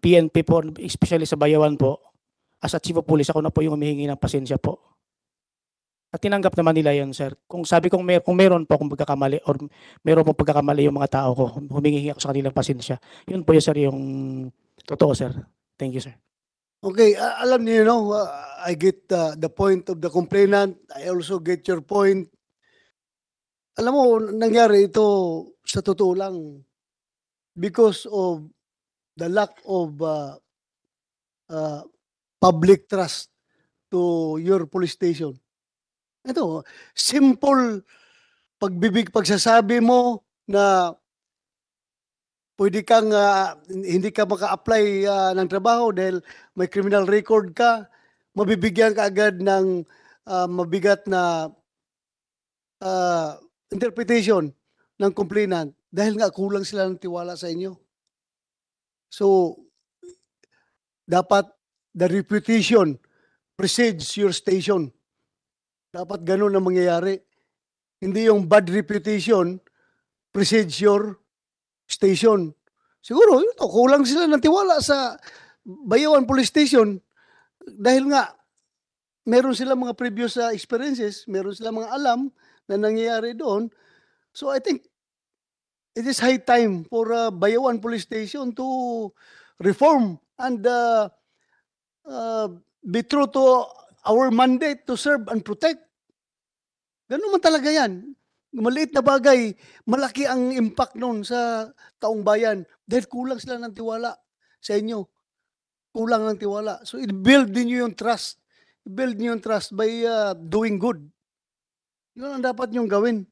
PNP po, especially sa Bayawan po, as a chief of police, ako na po yung humihingi ng pasensya po. At tinanggap naman nila yon sir. Kung sabi kong mer kung meron po akong pagkakamali or meron po pagkakamali yung mga tao ko, humihingi ako sa kanilang pasensya. Yun po yun, sir, yung totoo, sir. Thank you, sir. Okay, uh, alam niyo, no, uh, I get uh, the point of the complainant. I also get your point. Alam mo, nangyari ito sa totoo lang because of the lack of uh, uh, public trust to your police station. Ito, simple pagbibig pagsasabi mo na pwede kang uh, hindi ka maka-apply uh, ng trabaho dahil may criminal record ka, mabibigyan ka agad ng uh, mabigat na uh, interpretation ng complainant dahil nga kulang sila ng tiwala sa inyo. So, dapat the reputation precedes your station. Dapat ganun ang mangyayari. Hindi yung bad reputation precedes your station. Siguro, ito, kulang sila ng tiwala sa Bayawan Police Station dahil nga meron sila mga previous ah, experiences, meron sila mga alam na nangyayari doon. So I think it is high time for uh, Bayawan Police Station to reform and uh, uh, be true to our mandate to serve and protect. Ganun man talaga yan. Maliit na bagay, malaki ang impact noon sa taong bayan dahil kulang sila ng tiwala sa inyo. Kulang ng tiwala. So, i-build niyo yung trust. I-build niyo yung trust by uh, doing good. Yun ang dapat niyong gawin.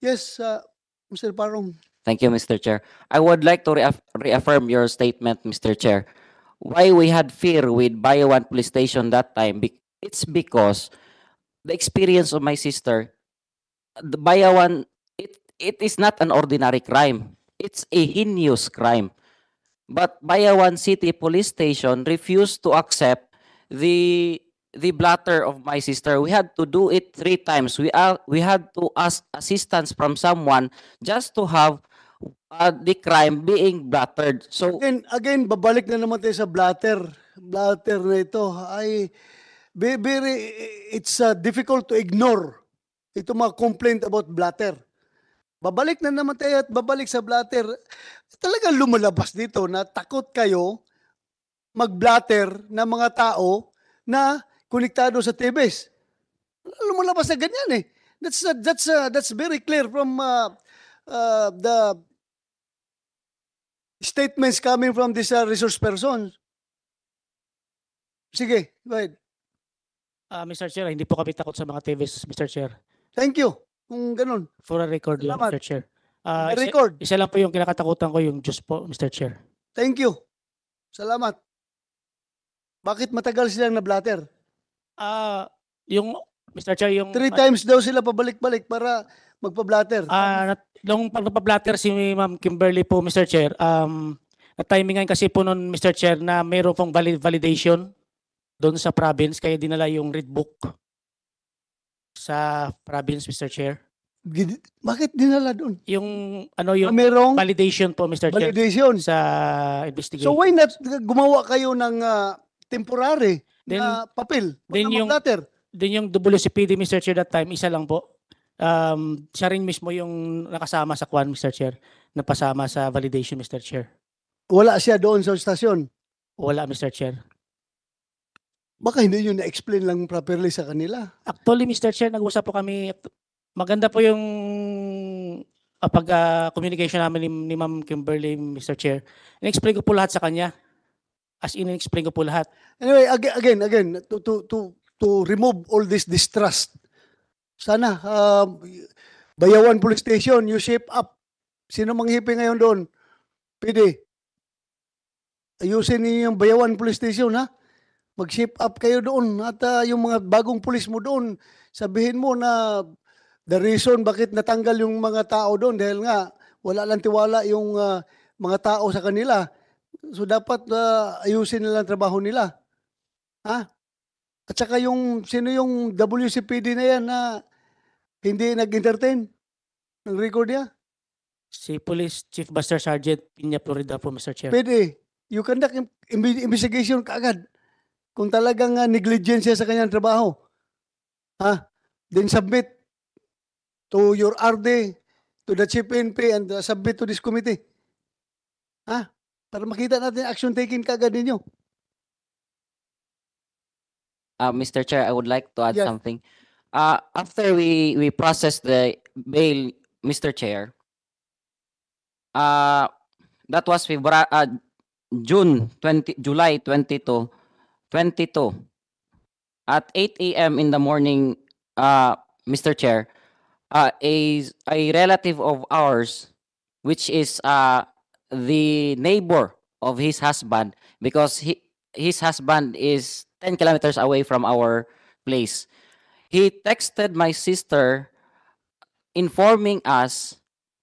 Yes, uh, Mr. Parong. Thank you, Mr. Chair. I would like to reaff reaffirm your statement, Mr. Chair. Why we had fear with Bayawan Police Station that time, be it's because the experience of my sister, the Bayawan, it, it is not an ordinary crime. It's a heinous crime. But Bayawan City Police Station refused to accept the the bladder of my sister. We had to do it three times. We are we had to ask assistance from someone just to have uh, the crime being blattered. So again, again babalik na naman tayo sa blatter. Blatter na ito ay very it's uh, difficult to ignore ito mga complaint about blatter. Babalik na naman tayo at babalik sa blatter. Talagang lumalabas dito na takot kayo mag-blatter ng mga tao na konektado sa TBS. Lumalabas na ganyan eh. That's uh, that's uh, that's very clear from uh, uh, the statements coming from these uh, resource persons. Sige, go ahead. Uh, ah, Mr. Chair, hindi po kami takot sa mga TVs, Mr. Chair. Thank you. Kung ganun. For a record lang, Mr. Chair. Uh, isa, record. Isa, lang po yung kinakatakutan ko, yung Diyos po, Mr. Chair. Thank you. Salamat. Bakit matagal silang na-blatter? ah, yung Mr. Chair, yung Three times daw sila pabalik-balik para magpa-blatter. Ah, nat- nung blatter si Ma'am Kimberly po, Mr. Chair, um, na-timingan kasi po nun, Mr. Chair, na mayroon pong vali- validation doon sa province, kaya dinala yung read book sa province, Mr. Chair. Gid- Bakit dinala doon? Yung ano yung ah, Merong validation po, Mr. Chair, validation. sa investigation. So why not gumawa kayo ng ah, temporary? Then, na papel. Then yung, letter. then yung WCPD, Mr. Chair, that time, isa lang po. Um, siya rin mismo yung nakasama sa Kwan, Mr. Chair. Napasama sa validation, Mr. Chair. Wala siya doon sa stasyon. Wala, Mr. Chair. Baka hindi yun na-explain lang properly sa kanila. Actually, Mr. Chair, nag-usap po kami. Maganda po yung uh, pag uh, communication namin ni, ni Ma'am Kimberly, Mr. Chair. In-explain ko po lahat sa kanya. As in, explain ko po lahat. Anyway, again, again, again to, to, to, to remove all this distrust, sana, uh, Bayawan Police Station, you shape up. Sino manghipi ngayon doon? Pwede. Ayusin niyo yung Bayawan Police Station, ha? Mag-shape up kayo doon. At uh, yung mga bagong pulis mo doon, sabihin mo na the reason bakit natanggal yung mga tao doon dahil nga wala lang tiwala yung uh, mga tao sa kanila So dapat uh, ayusin nila ang trabaho nila. Ha? At saka yung sino yung WCPD na yan na hindi nag-entertain ng record niya? Si Police Chief Buster Sergeant Pina Florida po, Mr. Chair. Pwede. You conduct investigation kaagad. Kung talagang uh, ah, negligence siya sa kanyang trabaho. Ha? Then submit to your RD, to the Chief NP, and uh, submit to this committee. Ha? Para makita natin action taking kagad ninyo. Uh, Mr. Chair, I would like to add yes. something. Uh, after we we process the bail, Mr. Chair, uh, that was February, uh, June 20, July 22, 22. At 8 a.m. in the morning, uh, Mr. Chair, uh, a, a relative of ours, which is uh, the neighbor of his husband because he, his husband is 10 kilometers away from our place. He texted my sister informing us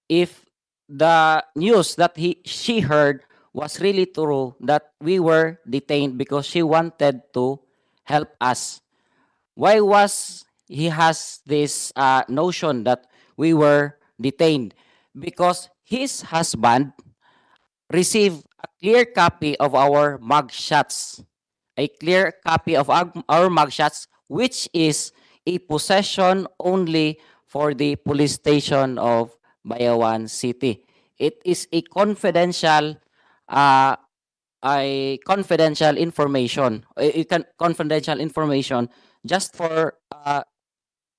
if the news that he she heard was really true that we were detained because she wanted to help us. Why was he has this uh, notion that we were detained? Because his husband receive a clear copy of our mugshots. A clear copy of our mugshots, which is a possession only for the police station of Bayawan City. It is a confidential, uh, a confidential information. It can confidential information just for uh,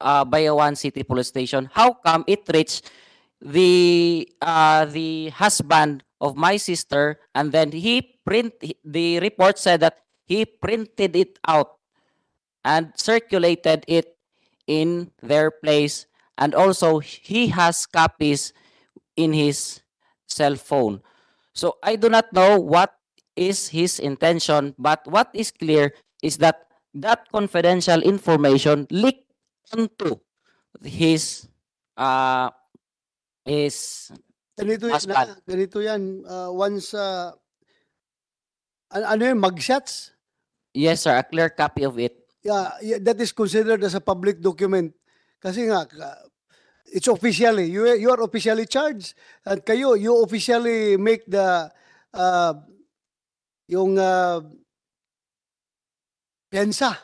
uh, Bayawan City Police Station. How come it reached the uh, the husband of my sister and then he print the report said that he printed it out and circulated it in their place and also he has copies in his cell phone so i do not know what is his intention but what is clear is that that confidential information leaked onto his uh, his Ganito, yan, Aspan. na- ganito yan. Uh, once, uh, an- ano yun, mugshots? Yes, sir. A clear copy of it. Yeah, yeah, that is considered as a public document. Kasi nga, it's officially, eh. you, you are officially charged. At kayo, you officially make the, uh, yung uh, piyansa.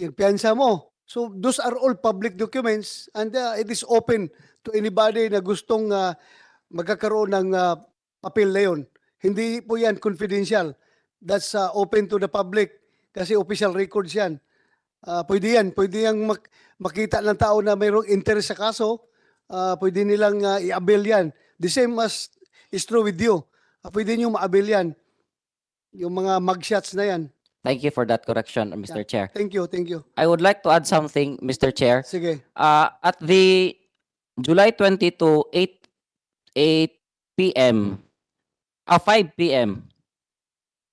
Yung piyansa mo. So, those are all public documents and uh, it is open to anybody na gustong uh, magkakaroon ng uh, papel na yun. Hindi po yan confidential. That's uh, open to the public kasi official records yan. Uh, pwede yan. Pwede yan mak- makita ng tao na mayroong interest sa kaso. Uh, pwede nilang uh, i-avail yan. The same as is true with you. Uh, pwede nyo ma-avail yan. Yung mga mugshots na yan. Thank you for that correction, Mr. Yeah. Chair. Thank you, thank you. I would like to add something, Mr. Chair. Sige. Uh, at the July 22, 8, 8 p.m. Uh, ah, 5 p.m.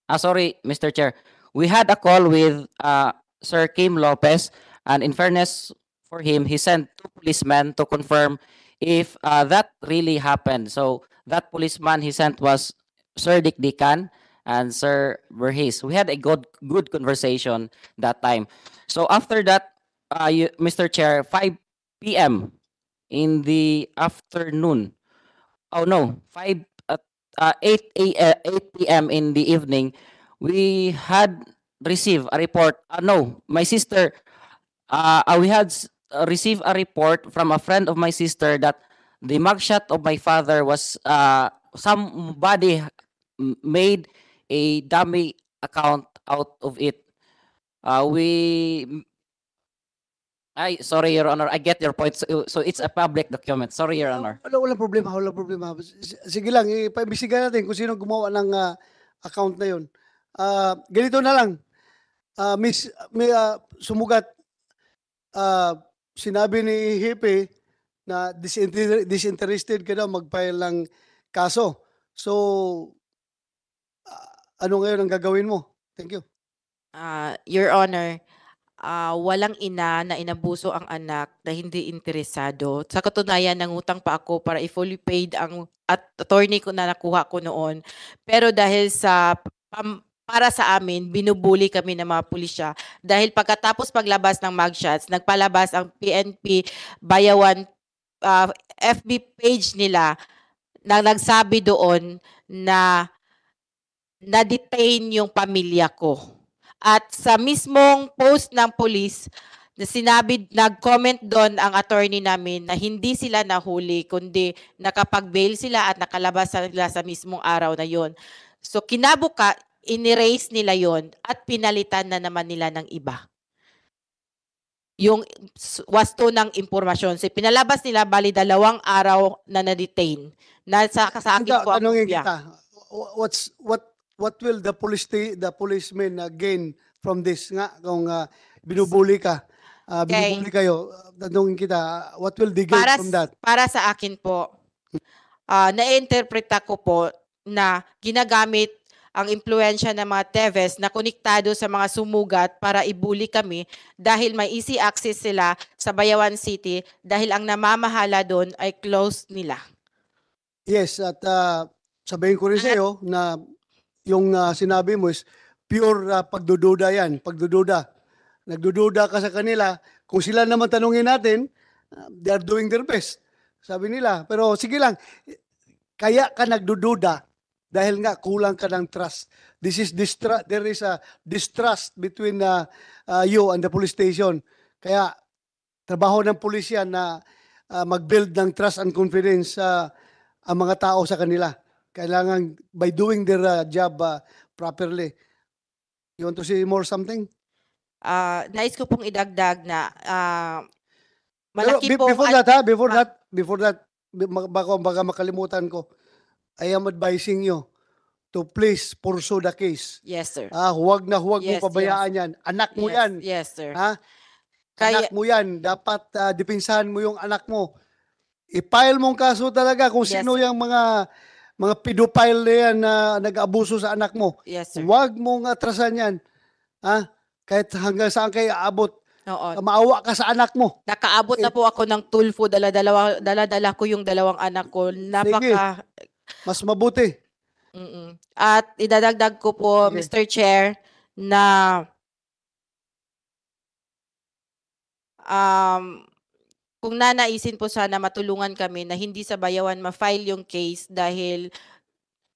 Uh, ah, sorry, Mr. Chair. We had a call with uh, Sir Kim Lopez, and in fairness for him, he sent two policemen to confirm if uh, that really happened. So that policeman he sent was Sir Dick Dican and Sir Verhis. We had a good good conversation that time. So after that, uh, you, Mr. Chair, 5 p.m in the afternoon. Oh no, 5 at uh, 8 a, uh, 8 p.m. in the evening, we had received a report. Uh, no, my sister, uh, uh we had uh, received a report from a friend of my sister that the mugshot of my father was uh, somebody made a dummy account out of it. Uh, we Ay, sorry, Your Honor. I get your point. So, so it's a public document. Sorry, Your Honor. Wala, wala problema, wala problema. Sige lang, ipaimbestigahan natin kung sino gumawa ng ah, account na yun. Ah, ganito na lang. Ah, miss, may, ah, sumugat, ah, sinabi ni Hepe na disinter- disinterested ka daw mag-file ng kaso. So, ah, ano ngayon ang gagawin mo? Thank you. Uh, Your Honor, uh, walang ina na inabuso ang anak na hindi interesado. Sa katunayan, nangutang pa ako para i-fully paid ang at attorney ko na nakuha ko noon. Pero dahil sa pam, para sa amin, binubuli kami ng mga pulisya. Dahil pagkatapos paglabas ng mugshots, nagpalabas ang PNP Bayawan uh, FB page nila na nagsabi doon na na-detain yung pamilya ko. At sa mismong post ng police, na sinabi, nag-comment doon ang attorney namin na hindi sila nahuli, kundi nakapag-bail sila at nakalabas sila sa mismong araw na yon. So kinabuka, inerase nila yon at pinalitan na naman nila ng iba. Yung wasto ng impormasyon. So pinalabas nila bali dalawang araw na na-detain. Nasa sa akin Ito, po ang kita, what's, what what will the police the policemen uh, gain from this nga kung uh, binubuli ka? Uh, Okay. binubuli kayo, uh, tanungin kita, uh, what will they gain Para, from that? para sa akin po, ah, na-interpreta ko po na ginagamit ang impluensya ng mga Teves na konektado sa mga sumugat para ibuli kami dahil may easy access sila sa Bayawan City dahil ang namamahala doon ay close nila. Yes, at uh, sabihin ko rin sa iyo na yung uh, sinabi mo is pure uh, pagdududa yan, pagdududa. Nagdududa ka sa kanila. Kung sila naman tanungin natin, uh, they are doing their best. Sabi nila. Pero sige lang, kaya ka nagdududa dahil nga kulang ka ng trust. This is distra- there is a distrust between uh, uh, you and the police station. Kaya trabaho ng pulisya na uh, mag-build ng trust and confidence sa uh, ang mga tao sa kanila kailangan by doing their uh, job uh, properly. You want to say more something? Uh, nais ko pong idagdag na uh, malaki Pero, pong... Before that, ha? Before that, before that, baka, baka makalimutan ko, I am advising you to please pursue the case. Yes, sir. Ah, huwag na huwag yes, mo pabayaan yes. yan. Anak mo yes, yan. Yes, sir. Ha? Kaya, anak mo yan. Dapat uh, dipinsahan mo yung anak mo. I-file mong kaso talaga kung yes, sino sir. yung mga mga pedophile na yan na nag-abuso sa anak mo. Yes, sir. Huwag mong atrasan yan. Ha? Kahit hanggang saan kayo aabot. Oo. Maawa ka sa anak mo. Nakaabot na po ako ng tulfo. Dala-dala dala ko yung dalawang anak ko. Napaka... Sige. Mas mabuti. Mm-mm. At idadagdag ko po, Sige. Mr. Chair, na um, kung nanaisin po sana matulungan kami na hindi sa bayawan ma-file yung case dahil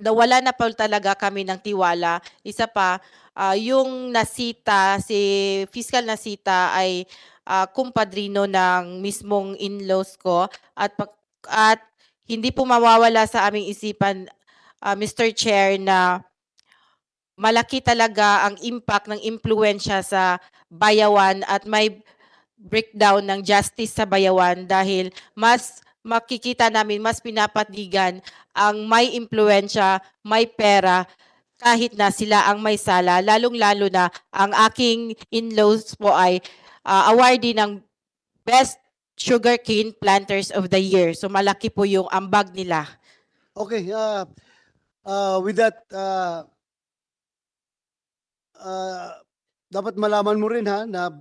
nawala na po talaga kami ng tiwala. Isa pa, uh, yung nasita, si fiscal nasita ay uh, kumpadrino ng mismong in-laws ko at at hindi po mawawala sa aming isipan uh, ah, Mr. Chair na malaki talaga ang impact ng impluwensya sa bayawan at may breakdown ng justice sa Bayawan dahil mas makikita namin mas pinapatigan ang may impluensya, may pera kahit na sila ang may sala, lalong-lalo na ang aking in-laws po ay uh, awardee ng Best Sugarcane Planters of the Year. So malaki po yung ambag nila. Okay, uh, uh, with that, uh, uh, dapat malaman mo rin ha na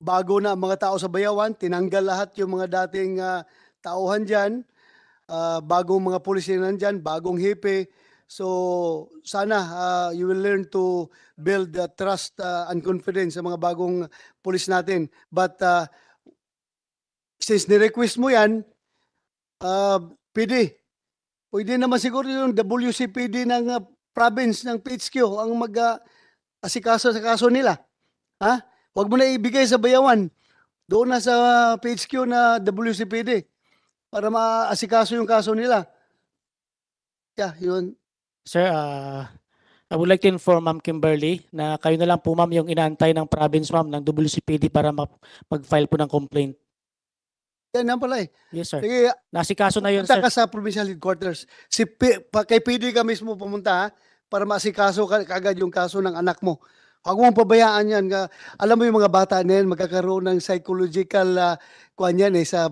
bago na mga tao sa Bayawan, tinanggal lahat yung mga dating uh, tauhan dyan, uh, bagong mga pulisya nandyan, bagong hipe. So sana uh, you will learn to build uh, trust uh, and confidence sa mga bagong pulis natin. But uh, since ni-request mo yan, uh, PD, pwede naman siguro yung WCPD ng uh, province ng PHQ ang mag-asikaso uh, sa kaso nila. Ha? Huwag mo na ibigay sa bayawan. Doon na sa PHQ na WCPD para maasikaso yung kaso nila. Yeah, yun. Sir, uh, I would like to inform Ma'am Kimberly na kayo na lang po ma'am yung inaantay ng province ma'am ng WCPD para mag-file po ng complaint. Yan yan pala eh. Yes, sir. Sige, Nasikaso na yun, sir. Punta ka sa provincial headquarters. Si P- pa, kay PD ka mismo pumunta ha, para masikaso ka kagad yung kaso ng anak mo. Huwag mong pabayaan yan. Alam mo yung mga bata na yan, magkakaroon ng psychological uh, ah, kuan yan eh, sa,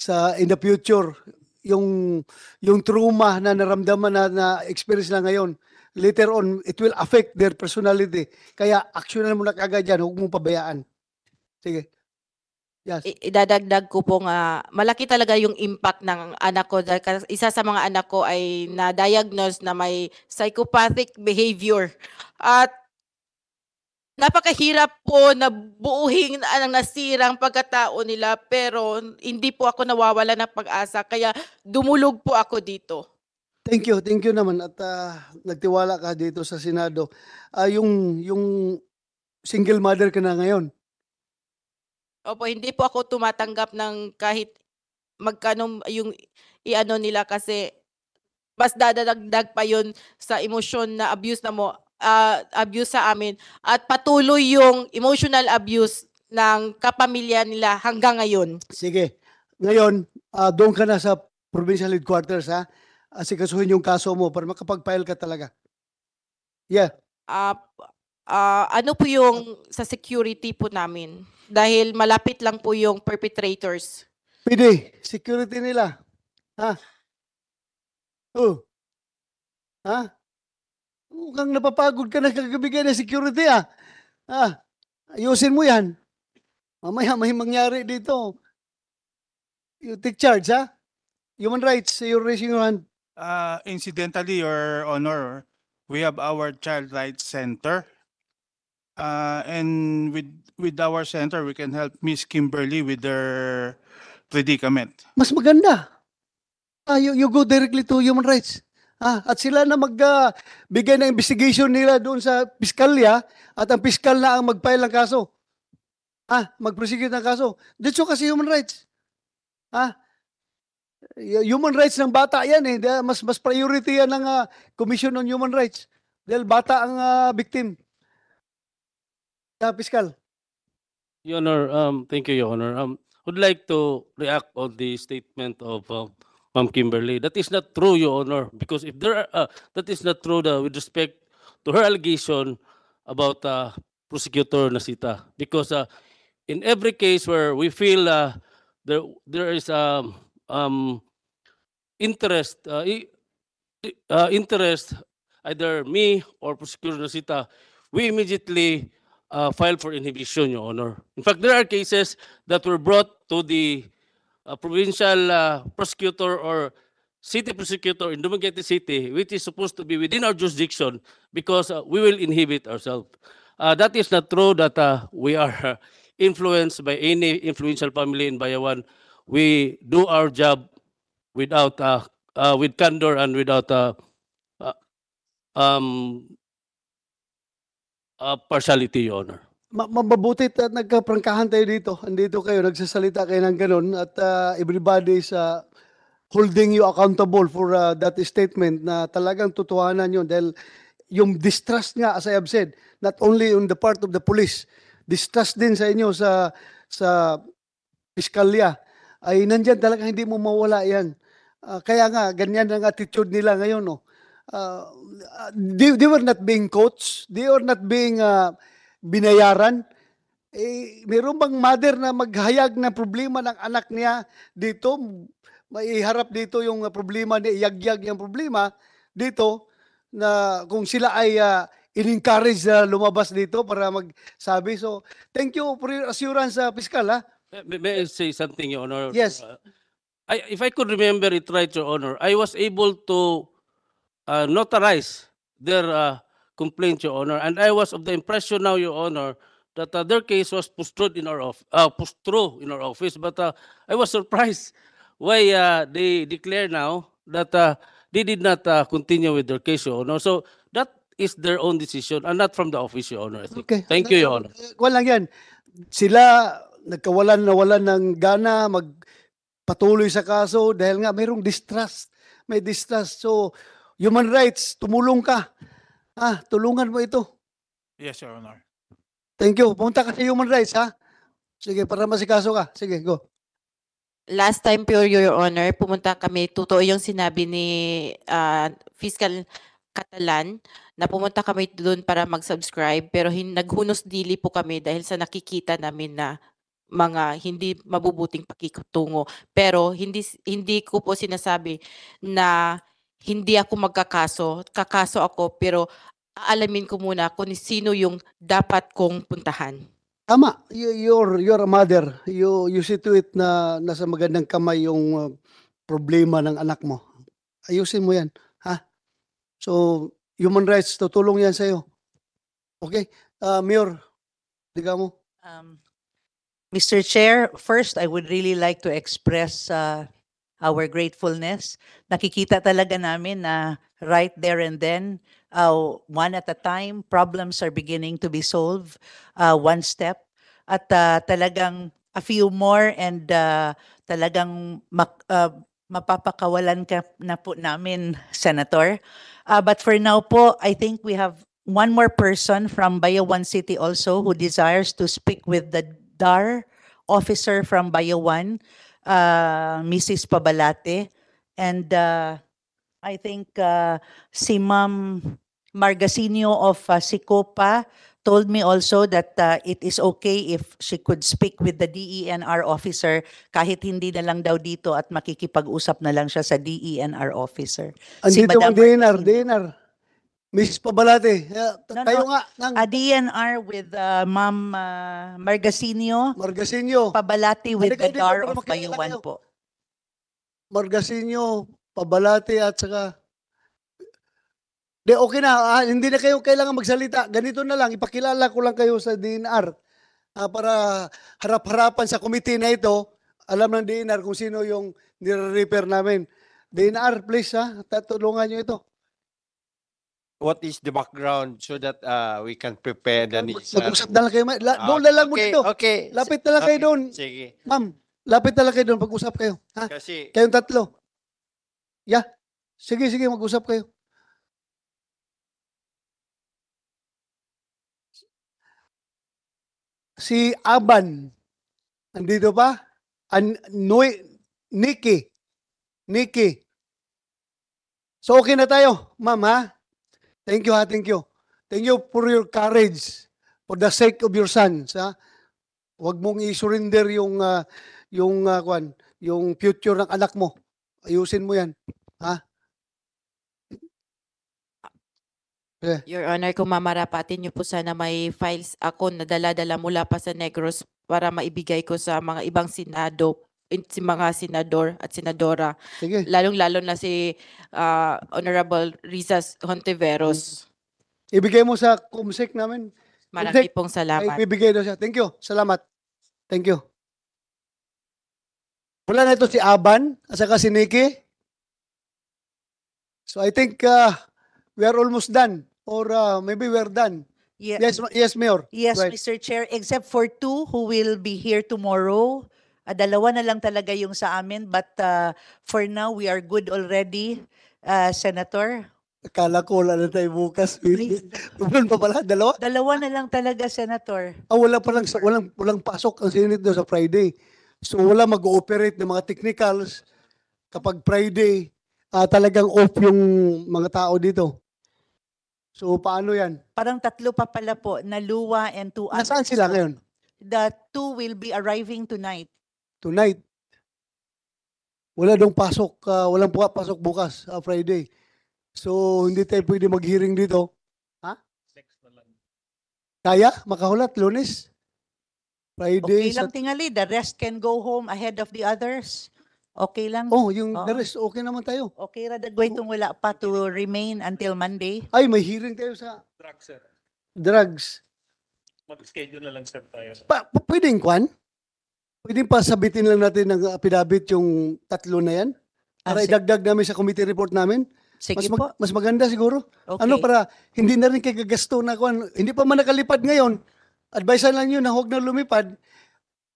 sa in the future. Yung, yung trauma na naramdaman na, na experience na ngayon, later on, it will affect their personality. Kaya, aksyonan mo na kagad yan. Huwag mong pabayaan. Sige. Yes. I- idadagdag ko po nga, malaki talaga yung impact ng anak ko. Isa sa mga anak ko ay na-diagnose na may psychopathic behavior. At napakahirap po na buuhin ang nasirang pagkatao nila pero hindi po ako nawawala ng pag-asa kaya dumulog po ako dito. Thank you, thank you naman at uh, nagtiwala ka dito sa Senado. Uh, yung yung single mother ka na ngayon. Opo, hindi po ako tumatanggap ng kahit magkano yung iano nila kasi mas dadadagdag pa yon sa emosyon na abuse na mo uh, abuse sa amin at patuloy yung emotional abuse ng kapamilya nila hanggang ngayon. Sige. Ngayon, uh, doon ka na sa provincial headquarters ha. sikasuhin yung kaso mo para makapag-file ka talaga. Yeah. Uh, uh, ano po yung sa security po namin? Dahil malapit lang po yung perpetrators. Pwede. Security nila. Ha? Oh. Ha? Mukhang napapagod ka na kagabi na security ah. Ah, ayusin mo yan. Mamaya may mangyari dito. You take charge ha? Ah. Human rights, you're raising your hand. Uh, incidentally, Your Honor, we have our Child Rights Center. Uh, and with with our center, we can help Miss Kimberly with her predicament. Mas maganda. Ah, you, you go directly to human rights. Ah, at sila na magbigay ah, uh, ng investigation nila doon sa piskalya at ang piskal na ang mag ng kaso. Ah, mag-prosecute ng kaso. Dito kasi human rights. Ah, human rights ng bata yan eh. Mas, mas priority yan ng uh, Commission on Human Rights. Dahil bata ang uh, ah, victim. Uh, piskal. Your Honor, um, thank you, Your Honor. Um, would like to react on the statement of uh, Ma'am Kimberly. That is not true, Your Honor, because if there are, uh, that is not true uh, with respect to her allegation about uh, prosecutor Nasita, because uh, in every case where we feel uh, there there is um, um, interest uh, uh, interest either me or prosecutor Nasita, we immediately uh, file for inhibition, Your Honor. In fact, there are cases that were brought to the A provincial uh, prosecutor or city prosecutor in Dumaguete City, which is supposed to be within our jurisdiction because uh, we will inhibit ourselves. Uh, that is not true that uh, we are uh, influenced by any influential family in Bayawan. We do our job without uh, uh, with candor and without uh, uh, um, uh, partiality, Your Honor. ma- mabuti at nagkaprangkahan tayo dito. Andito kayo, nagsasalita kayo ng ganun at uh, everybody is uh, holding you accountable for uh, that statement na talagang tutuhanan yun dahil yung distrust nga, as I have said, not only on the part of the police, distrust din sa inyo sa sa piskalya ay nandiyan talaga hindi mo mawala yan. Uh, kaya nga, ganyan ang attitude nila ngayon. No? Uh, they, they were not being coached. They were not being uh, binayaran? Eh, meron bang mother na maghayag ng problema ng anak niya dito? Maiharap dito yung ah, problema, ni iagyag yung problema dito na kung sila ay uh, in-encourage na lumabas dito para magsabi. So, thank you for your assurance, uh, ah, Piskal. Ha? May, may I say something, Your Honor? Yes. Uh, I, if I could remember it right, Your Honor, I was able to uh, notarize their uh, complaint, Your Honor. And I was of the impression now, Your Honor, that uh, their case was pushed in our off uh, pushed through in our office. But uh, I was surprised why uh, they declare now that uh, they did not uh, continue with their case, Your Honor. So that is their own decision and not from the office, Your Honor. I think. Okay. Thank you, Your Honor. Eh, wala yan. Sila nagkawalan wala ng gana magpatuloy sa kaso dahil nga mayroong distrust. May distrust. So, human rights, tumulong ka. Ah, tulungan mo ito. Yes, Your Honor. Thank you. Punta ka sa human rights, ha? Sige, para masikaso ka. Sige, go. Last time Pure Your Honor, pumunta kami, totoo yung sinabi ni ah, Fiscal Catalan na pumunta kami doon para mag-subscribe pero hin- naghunos dili po kami dahil sa nakikita namin na mga hindi mabubuting pakikitungo. Pero hindi hindi ko po sinasabi na hindi ako magkakaso, kakaso ako, pero alamin ko muna kung sino yung dapat kong puntahan. Tama, your your mother. You, you see to it na nasa magandang kamay yung uh, problema ng anak mo. Ayusin mo yan, ha? So, human rights, tutulong yan sa'yo. Okay? Uh, Mayor, diga mo. Um, Mr. Chair, first, I would really like to express uh, our gratefulness. Nakikita talaga namin na right there and then, uh, one at a time, problems are beginning to be solved uh, one step. At uh, talagang a few more and uh, talagang mak- uh, mapapakawalan ka na po namin, Senator. Uh, but for now po, I think we have one more person from Bayawan City also who desires to speak with the DAR officer from Bayawan uh, Mrs. Pabalate, and uh, I think uh, si Ma'am Margasinio of uh, Sicopa told me also that uh, it is okay if she could speak with the DENR officer kahit hindi na lang daw dito at makikipag-usap na lang siya sa DENR officer. Andito si Madam ang DENR, DENR. Miss Pabalate, yeah, No, kayo no. nga ng A DNR with uh, Ma'am uh, Margasinio Margasinio, Pabalate with Halika, the hindi ko Dar of Bayuan po. Margasinio, Pabalate at saka De, okay na, ah, hindi na kayo kailangan magsalita. Ganito na lang, ipakilala ko lang kayo sa DNR ah, para harap-harapan sa committee na ito. Alam ng DNR kung sino yung nire refer namin. DNR, please ha, tatulungan nyo ito what is the background so that uh, we can prepare the needs. Uh, mag-usap na lang kayo. ma'am. La, Ah, doon lang mo okay, dito. Okay. Lapit na lang kayo doon. Sige. Ma'am, lapit na lang kayo doon. Pag-usap kayo. Ha? Kasi Kayong tatlo. Yeah. Sige, sige. Mag-usap kayo. Si Aban. Andito pa? An Noy Nikki. Nikki. So okay na tayo, ma'am ha? Thank you ha, thank you. Thank you for your courage for the sake of your sons ha. Huwag mong i-surrender yung uh, yung uh, kwan, yung future ng anak mo. Ayusin mo 'yan. Ha? Eh. Your Honor, kung mamarapatin niyo po sana may files ako na dala-dala mula pa sa Negros para maibigay ko sa mga ibang Senado si mga senador at senadora, Sige. lalong-lalo na si ah, Honorable Rizas Hontiveros. Mm. Ibigay mo sa kumsik namin. Maraming Hindi. pong salamat. Ay, bibigay daw siya. Thank you. Salamat. Thank you. Wala na ito si Aban at saka si Nikki. So I think uh, we are almost done or uh, maybe are done. Ye- Yes, yes Mayor. Yes, Right. Mr. Chair, except for two who will be here tomorrow. Uh, dalawa na lang talaga yung sa amin but uh, for now we are good already, uh, Senator. Akala ko wala na tayo bukas. Meron eh. pa pala, dalawa? Dalawa na lang talaga, Senator. Ah, wala pa lang, walang, walang pasok ang Senate daw sa Friday. So wala mag-ooperate ng mga technicals kapag Friday, uh, talagang off yung mga tao dito. So paano yan? Parang tatlo pa pala po, na Luwa and two others. Nasaan sila ngayon? The two will be arriving tonight tonight. Wala daw pasok, uh, walang buka pasok bukas, uh, Friday. So, hindi tayo pwede mag-hearing dito. Ha? Kaya? Makahulat, lunes? Friday? Okay lang, tingali. The rest can go home ahead of the others. Okay lang. Oh, yung oh. the rest, okay naman tayo. Okay, radagway itong wala pa to remain until Monday. Ay, may hearing tayo sa... Drugs, sir. Drugs. Mag-schedule na lang, sir, tayo. Pa, pwedeng, Kwan? Pwede pa sabitin lang natin ng apidabit yung tatlo na yan? Ah, para Ah, sige. idagdag namin sa committee report namin? Sige mas, po. mas maganda siguro. Ano, okay. Ano para hindi na rin kay gagasto na kuan. Hindi pa man nakalipad ngayon. Advice lang yun na huwag na lumipad.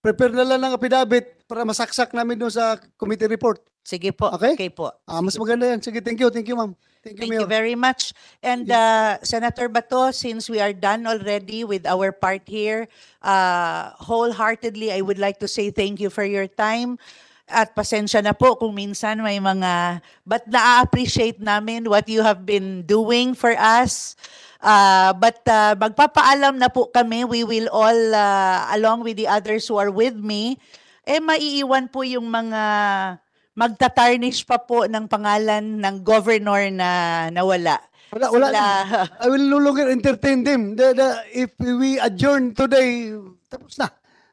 Prepare na lang ng apidabit para masaksak namin doon sa committee report. Sige po. Okay? Okay po. Ah, mas maganda yan. Sige, thank you. Thank you, ma'am. Thank you, Thank you very much. And uh, Senator Bato, since we are done already with our part here, uh, wholeheartedly, I would like to say thank you for your time. At pasensya na po kung minsan may mga, but na-appreciate namin what you have been doing for us. Uh, but uh, magpapaalam na po kami, we will all, uh, along with the others who are with me, eh maiiwan po yung mga magta magtatarnish pa po ng pangalan ng governor na nawala. Wala, wala. Sila, I will no longer entertain them. The, the, if we adjourn today, tapos na.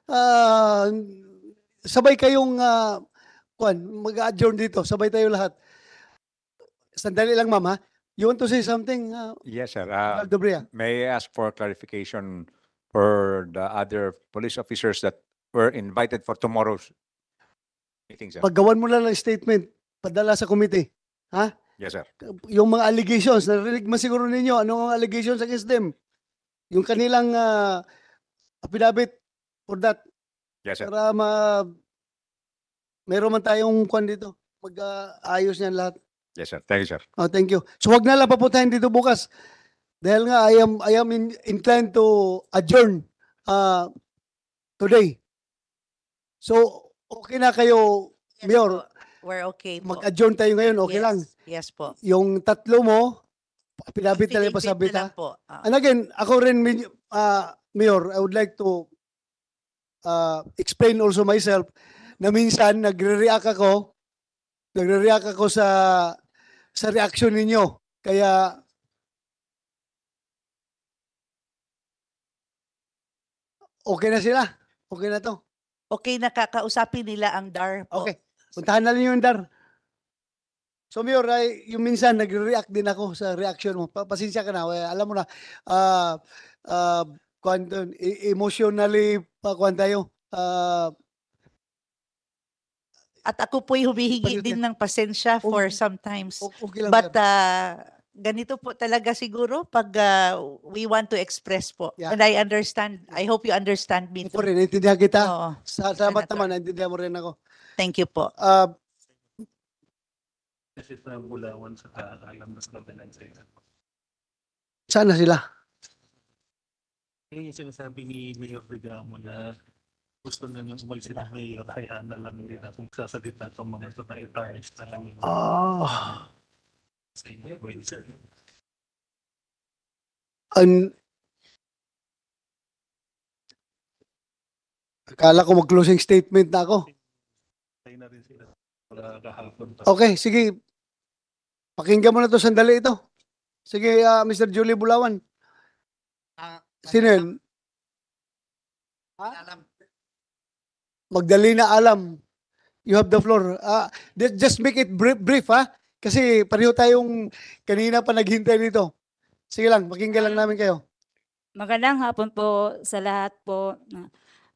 Uh, sabay kayong uh, kwan, mag-adjourn dito. Sabay tayo lahat. Sandali lang, mama. You want to say something? Uh, yes, sir. Uh, may I ask for clarification for the other police officers that were invited for tomorrow's meeting, sir. Paggawan mo na ng statement, padala sa committee. Ha? Yes, sir. Yung mga allegations, narinig mo siguro ninyo, ano ang allegations against them? Yung kanilang uh, affidavit for that. Yes, sir. Para ma... Meron man tayong kwan dito. Mag-ayos uh, niyan lahat. Yes, sir. Thank you, sir. Oh, thank you. So wag na lang papuntahin dito bukas. Dahil nga, I am, I am in, inclined to adjourn uh, today. So, Okay na kayo, yes, Mayor? We're okay po. Mag-adjourn tayo ngayon, okay yes, lang? Yes po. Yung tatlo mo, pinabit na lang pa sa bita. Po. Uh, And again, ako rin, uh, Mayor, I would like to uh, explain also myself na minsan nagre-react ako, nagre-react ako sa sa reaction ninyo. Kaya okay na sila. Okay na to. Okay, nakakausapin nila ang DAR po. Okay. Puntahan na lang yung Dar. So, Mayor, ay, yung minsan nagre-react din ako sa reaction mo. Pa- Pasensya ka na. Well, Alam mo na, ah, ah, kwan- e, emotionally, pa kwan tayo. Ah, At ako po'y humihingi din ng pasensya for sometimes. okay lang, But Mayor. uh, ah, ganito po talaga siguro pag uh, we want to express po. Yeah. And I understand. I hope you understand me. Ito rin, naintindihan kita. Oo. salamat Senator. naman, intindihan mo rin ako. Thank you po. Uh, Saan na sila? Yung sinasabi ni Mayor Bigamo na gusto na nyo umalis na Mayor, kaya na lang nila kung sasalita itong mga totalitarians na lang. Oh. An Akala ko mag-closing statement na ako. Tayo na rin sila. Okay, sige. Pakinggan mo na to sandali ito. Sige, ah, Mr. Julie Bulawan. Ah, Sino yun? alam. Magdalena Alam. You have the floor. Uh, just make it brief, brief ha? Kasi pareho tayong kanina pa naghintay dito. Sige lang, pakinggan lang ah. namin kayo. Magandang hapon po sa lahat po.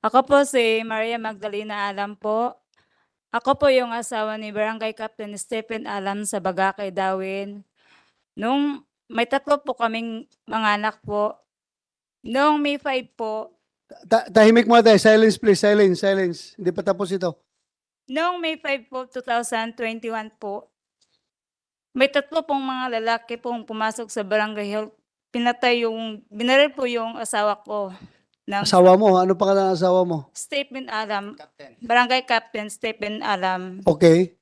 Ako po si Maria Magdalena Alam po. Ako po yung asawa ni Barangay Captain Stephen Alam sa Bagakay Dawin. Nung may tatlo po kaming mga anak po. Noong May 5 po, Ta- tahimik mo tayo. Silence please. Silence, silence. Hindi pa tapos ito. noong May 5 po, 2021 po, may tatlo pong mga lalaki pong pumasok sa barangay health. Pinatay yung, binaril po yung asawa ko. Ng Asawa mo, ano pangalan ng asawa mo? Stephen Alam. Barangay Captain Stephen Alam. Okay.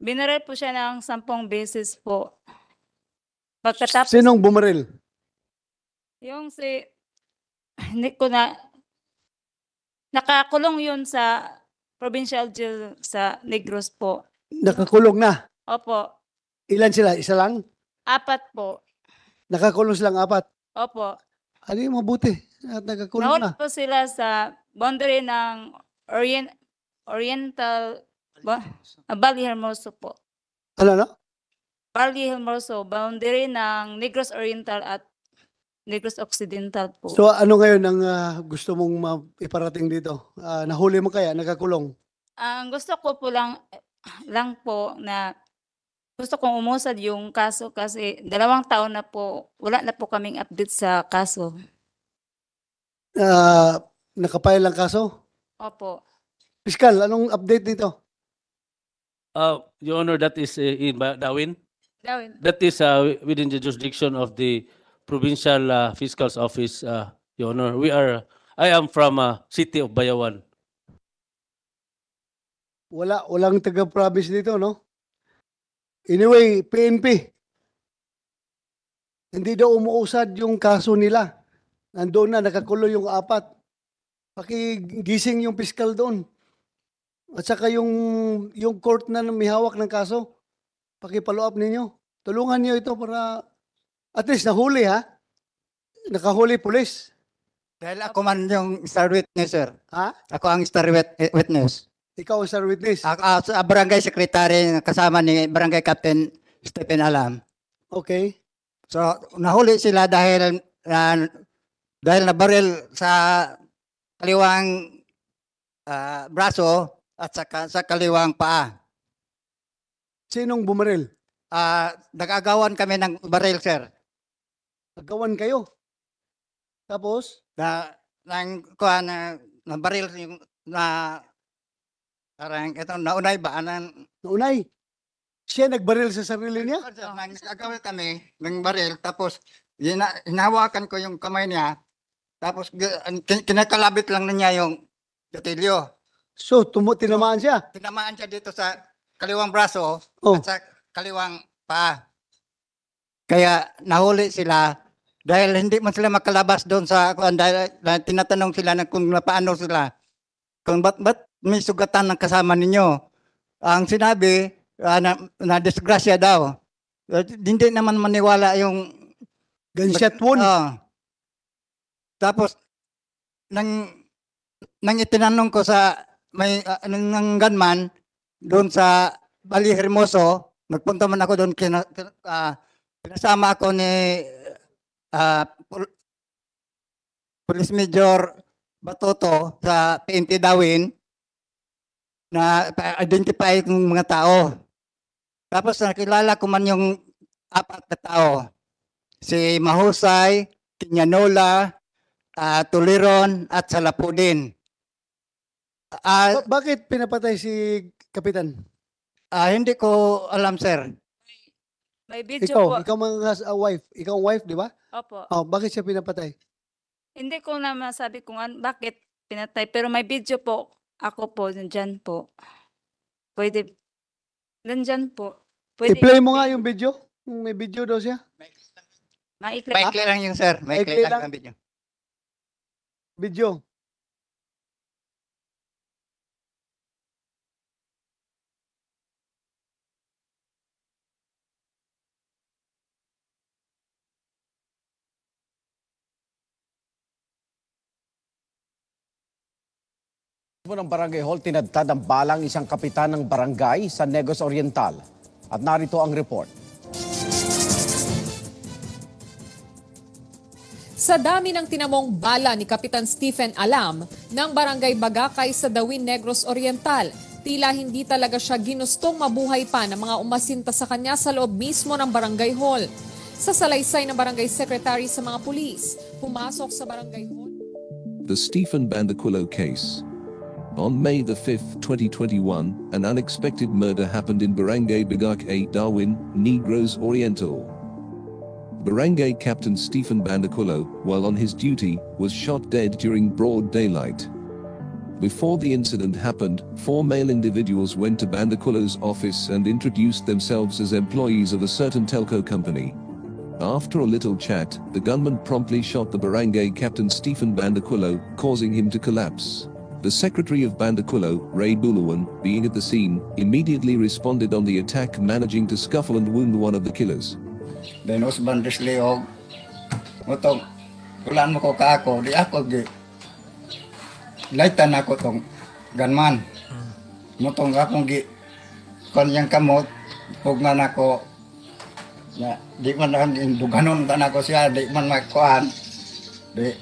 Binaril po siya ng sampung beses po. Pagkatapos, Sinong bumaril? yung si, hindi ko na, nakakulong yun sa provincial jail sa Negros po. Nakakulong na. Opo. Ilan sila? Isa lang? Apat po. Nakakulong silang apat? Opo. Ano yung mabuti? At nakakulong Nahuli na. po sila sa boundary ng Orient, Oriental ba, ah, Hermoso po. Ano na? Ano? Bali Hermoso, boundary ng Negros Oriental at Negros Occidental po. So ano ngayon ang ah, gusto mong iparating dito? Ah, nahuli mo kaya? Nakakulong? Ang gusto ko po lang lang po na gusto kong umusad yung kaso kasi dalawang taon na po, wala na po kaming update sa kaso. Ah, nakapile ang kaso? Opo. Fiscal, anong update nito? Uh, Your Honor, that is uh, in Ba- Darwin. Dawin. That is uh, within the jurisdiction of the provincial uh, fiscal's office, uh, Your Honor. We are. I am from uh, city of Bayawan. Wala, walang taga-province dito, no? Anyway, PNP, hindi daw umuusad yung kaso nila. Nandoon na, nakakulo yung apat. Pakigising yung piskal doon. At saka yung, yung court na may hawak ng kaso, pakipalo up ninyo. Tulungan niyo ito para at least nahuli ha. Nakahuli pulis. Dahil ako man yung star witness, sir. Ha? Ako ang star witness. Ikaw, sir, witness. Uh, uh, sa barangay secretary, kasama ni barangay captain Stephen Alam. Okay. So, nahuli sila dahil uh, dahil na baril sa kaliwang uh, braso at sa, sa kaliwang paa. Sinong bumaril? Uh, nag-agawan kami ng baril, sir. Agawan kayo? Tapos? Na, nang, kuha na, na baril yung, na Parang ito, naunay ba? Anang, Naunay, siya nagbaril sa sarili niya. yeah. nagagawa kami ng baril, tapos hinawakan ko yung kamay niya, tapos kinakalabit lang niya yung gatilyo. So, tumu tinamaan siya. Tinamaan siya dito sa kaliwang braso Oh. at sa kaliwang pa. Kaya nahuli sila dahil hindi man sila makalabas doon sa kuan dahil, dahil tinatanong sila na kung paano sila kung ba't ba't may sugatan ng kasama ninyo. Ang sinabi, uh, na, na disgrasya daw. hindi naman maniwala yung... Gunshot wound. Uh, tapos, nang, nang itinanong ko sa may uh, ah, ng gunman doon sa Bali Hermoso, nagpunta man ako doon, kina, uh, pinasama ako ni uh, Police Major Batoto sa PNP Dawin na identify ng mga tao. Tapos nakilala ko man yung apat na tao. Si Mahusay, Tinyanola, uh, Tuliron, at Salapudin. Uh, ah, ba- bakit pinapatay si Kapitan? Uh, hindi ko alam, sir. May video ikaw, po. Ikaw mga has a wife. Ikaw ang wife, di ba? Opo. Oh, bakit siya pinapatay? Hindi ko na masabi kung an- bakit pinatay. Pero may video po ako po, nandyan po. Pwede, nandyan po. Pwede, I-play mo nga yung video. May video daw siya. Maikli, Maikli lang yung sir. Maikli Maikli lang. lang ang video. Video. mismo ng Barangay Hall, tinadtad ang balang isang kapitan ng barangay sa Negros Oriental. At narito ang report. Sa dami ng tinamong bala ni Kapitan Stephen Alam ng Barangay Bagakay sa Dawin Negros Oriental, tila hindi talaga siya ginustong mabuhay pa ng mga umasinta sa kanya sa loob mismo ng Barangay Hall. Sa salaysay ng Barangay Secretary sa mga pulis, pumasok sa Barangay Hall. The Stephen Bandaculo case On May 5, 2021, an unexpected murder happened in Barangay Bagak Darwin, Negros Oriental. Barangay Captain Stephen Bandaculo, while on his duty, was shot dead during broad daylight. Before the incident happened, four male individuals went to Bandaculo's office and introduced themselves as employees of a certain telco company. After a little chat, the gunman promptly shot the barangay captain Stephen Bandaculo, causing him to collapse. The secretary of Bandaquilo, Ray Bulawan, being at the scene, immediately responded on the attack managing to scuffle and wound one of the killers. Then Osman Risley og motong kulan mo ko ka ako di ako gi laitan ako tong ganman motong akong gi kanyang kamot og nga nako na di man ang duganon tan ako siya di man makuan di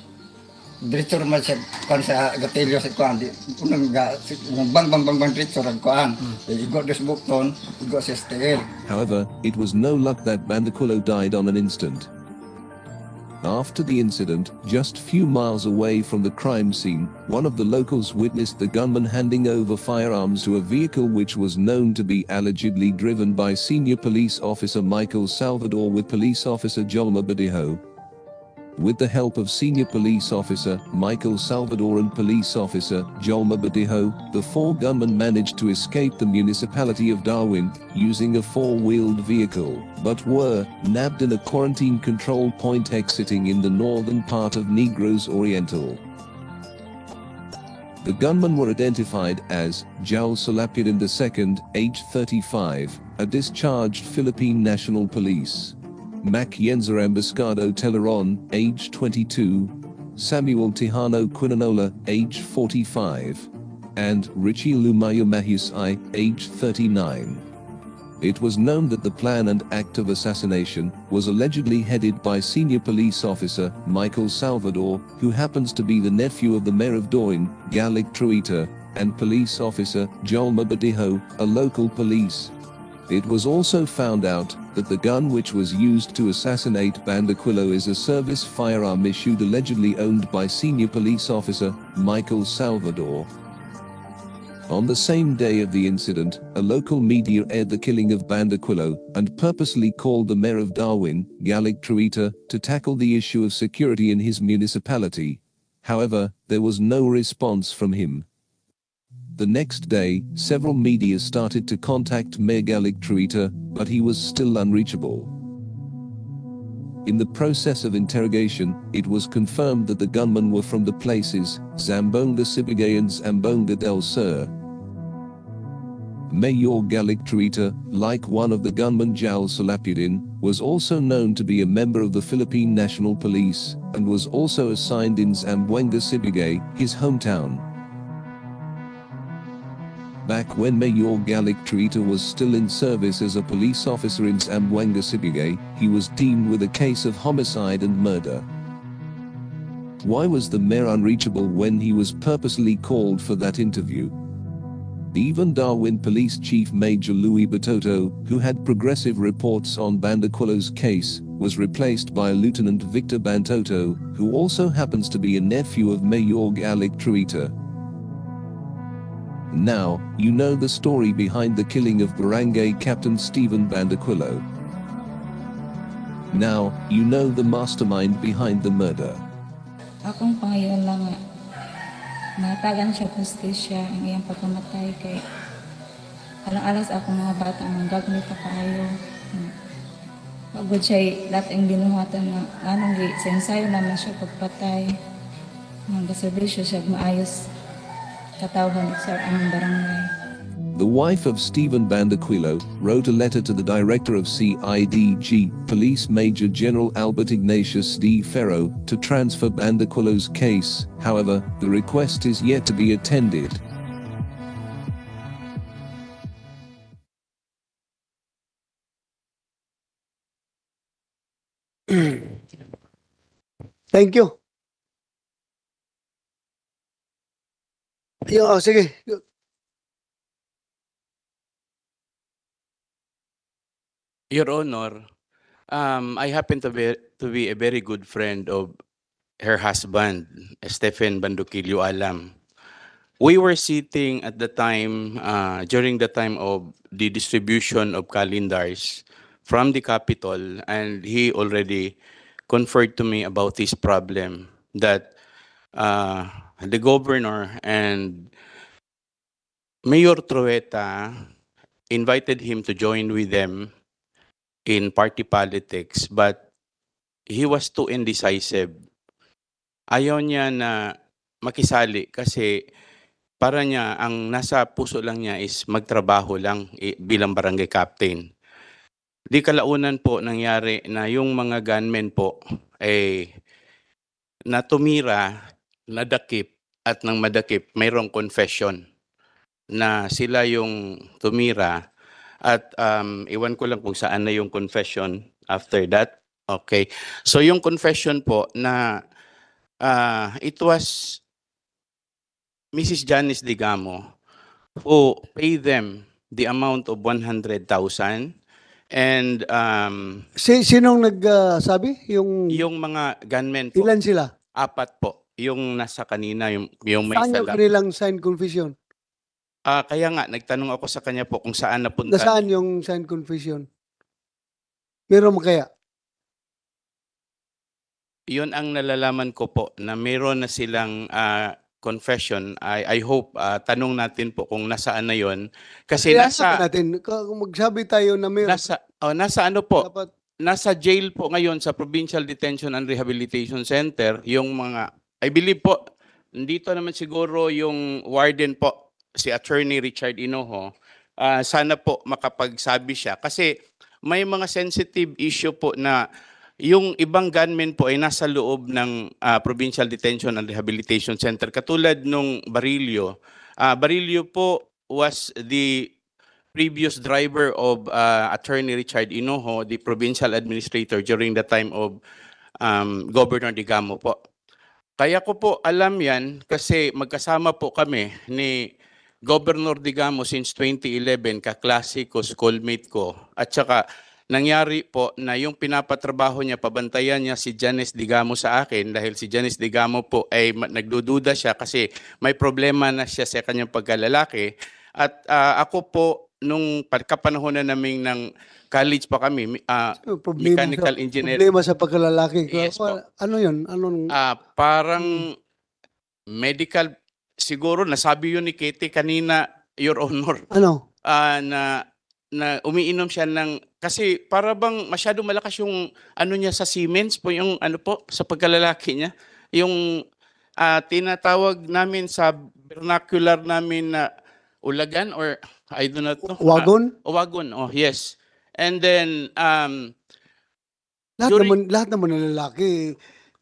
sa gatilyo sa kuan di unang ga bang bang bang bang kuan hmm. got this book ton got tail however it was no luck that Bandiculo died on an instant after the incident, just few miles away from the crime scene, one of the locals witnessed the gunman handing over firearms to a vehicle which was known to be allegedly driven by senior police officer Michael Salvador with police officer Jolma Badiho, with the help of senior police officer Michael Salvador and police officer Joel Mabadiho, the four gunmen managed to escape the municipality of Darwin using a four-wheeled vehicle, but were nabbed in a quarantine control point exiting in the northern part of Negros Oriental. The gunmen were identified as Jao the II, age 35, a discharged Philippine National Police. Macienza Ambiscado Teleron, age 22, Samuel Tihano Quinanola, age 45, and Richie Lumayu age 39. It was known that the plan and act of assassination was allegedly headed by senior police officer Michael Salvador, who happens to be the nephew of the mayor of Doin, Gallic Truita, and police officer Joel Mabadiho, a local police it was also found out that the gun which was used to assassinate Bandaquillo is a service firearm issued allegedly owned by senior police officer Michael Salvador. On the same day of the incident, a local media aired the killing of Bandaquillo and purposely called the mayor of Darwin, Gallic Truita, to tackle the issue of security in his municipality. However, there was no response from him. The next day, several media started to contact Meg Elektrita, but he was still unreachable. In the process of interrogation, it was confirmed that the gunmen were from the places Zambonga Sibigay and Zambonga del Sur. Mayor Galiktrita, like one of the gunmen Jal Salapudin, was also known to be a member of the Philippine National Police and was also assigned in Zamboanga Sibigay, his hometown. Back when Mayor Galik Trita was still in service as a police officer in Zamwenga Sibugay, eh, he was deemed with a case of homicide and murder. Why was the mayor unreachable when he was purposely called for that interview? Even Darwin Police Chief Major Louis Batoto, who had progressive reports on Bandaquilo's case, was replaced by Lieutenant Victor Bantoto, who also happens to be a nephew of Mayor Galik Truita. Now, you know the story behind the killing of Barangay Captain Stephen Bandaquillo. Now, you know the mastermind behind the murder. Akong pangayon lang nga, natagan siya justisya ang iyang pagkamatay kay alang-alas ako mga bata ang gagawin pa kayo. Pagod siya lahat ang binuhatan na anong sa ensayo naman siya pagpatay. Mga servisyo siya maayos sa barangay. The wife of Stephen Bandaquilo wrote a letter to the director of CIDG, Police Major General Albert Ignatius D. Ferro, to transfer Bandaquilo's case, however, the request is yet to be attended. Thank you. Yo, oh, sige. Your Honor, um, I happen to be to be a very good friend of her husband, Stephen Bandukilyo Alam. We were sitting at the time, uh, during the time of the distribution of calendars from the capital, and he already conferred to me about this problem that uh, the governor and Mayor Trueta invited him to join with them in party politics but he was too indecisive. Ayaw niya na makisali kasi para niya ang nasa puso lang niya is magtrabaho lang bilang barangay captain. Di kalaunan po nangyari na yung mga gunmen po eh natumira nadakip at nang madakip, mayroong confession na sila yung tumira at um, iwan ko lang kung saan na yung confession after that. Okay. So yung confession po na uh, it was Mrs. Janice Digamo who paid them the amount of 100,000 and um, si sinong nagsabi uh, yung yung mga gunmen po. Ilan sila? Apat po. Yung nasa kanina, yung, yung may Saan yung kanilang signed confession? Ah, kaya nga, nagtanong ako sa kanya po kung saan napunta. Nasaan yung signed confession? Meron mo kaya? Yun ang nalalaman ko po na meron na silang ah, confession. I, I hope, ah, tanong natin po kung nasaan na yun. Kasi Kailangan nasa, natin. Kung magsabi tayo na meron, nasa, oh, nasa ano po, dapat nasa jail po ngayon sa Provincial Detention and Rehabilitation Center yung mga I believe po, dito naman siguro yung warden po, si Attorney Richard Inoho, uh, ah, sana po makapagsabi siya. Kasi may mga sensitive issue po na yung ibang gunmen po ay nasa loob ng uh, Provincial Detention and Rehabilitation Center. Katulad nung Barilio. Uh, Barilio po was the previous driver of uh, Attorney Richard Inoho, the provincial administrator during the time of um, Governor Digamo po. Kaya ko po alam yan kasi magkasama po kami ni Governor Digamo since 2011, kaklase ko, schoolmate ko. At saka nangyari po na yung pinapatrabaho niya, pabantayan niya si Janice Digamo sa akin dahil si Janice Digamo po ay nagdududa siya kasi may problema na siya sa kanyang pagkalalaki. At uh, ako po, nung kapanahon na namin ng college pa kami, uh, problema mechanical sa, engineer. Problema sa pagkalalaki. Yes, ano, yun? Anong... Uh, parang hmm. medical, siguro nasabi yun ni Katie kanina, Your Honor. Ano? Uh, na na umiinom siya ng kasi para bang masyado malakas yung ano niya sa Siemens po yung ano po sa pagkalalaki niya yung uh, tinatawag namin sa vernacular namin na ulagan or I do not know. Wagon? Uh, wagon, oh yes. And then, um, lahat during, naman, lahat naman ng lalaki,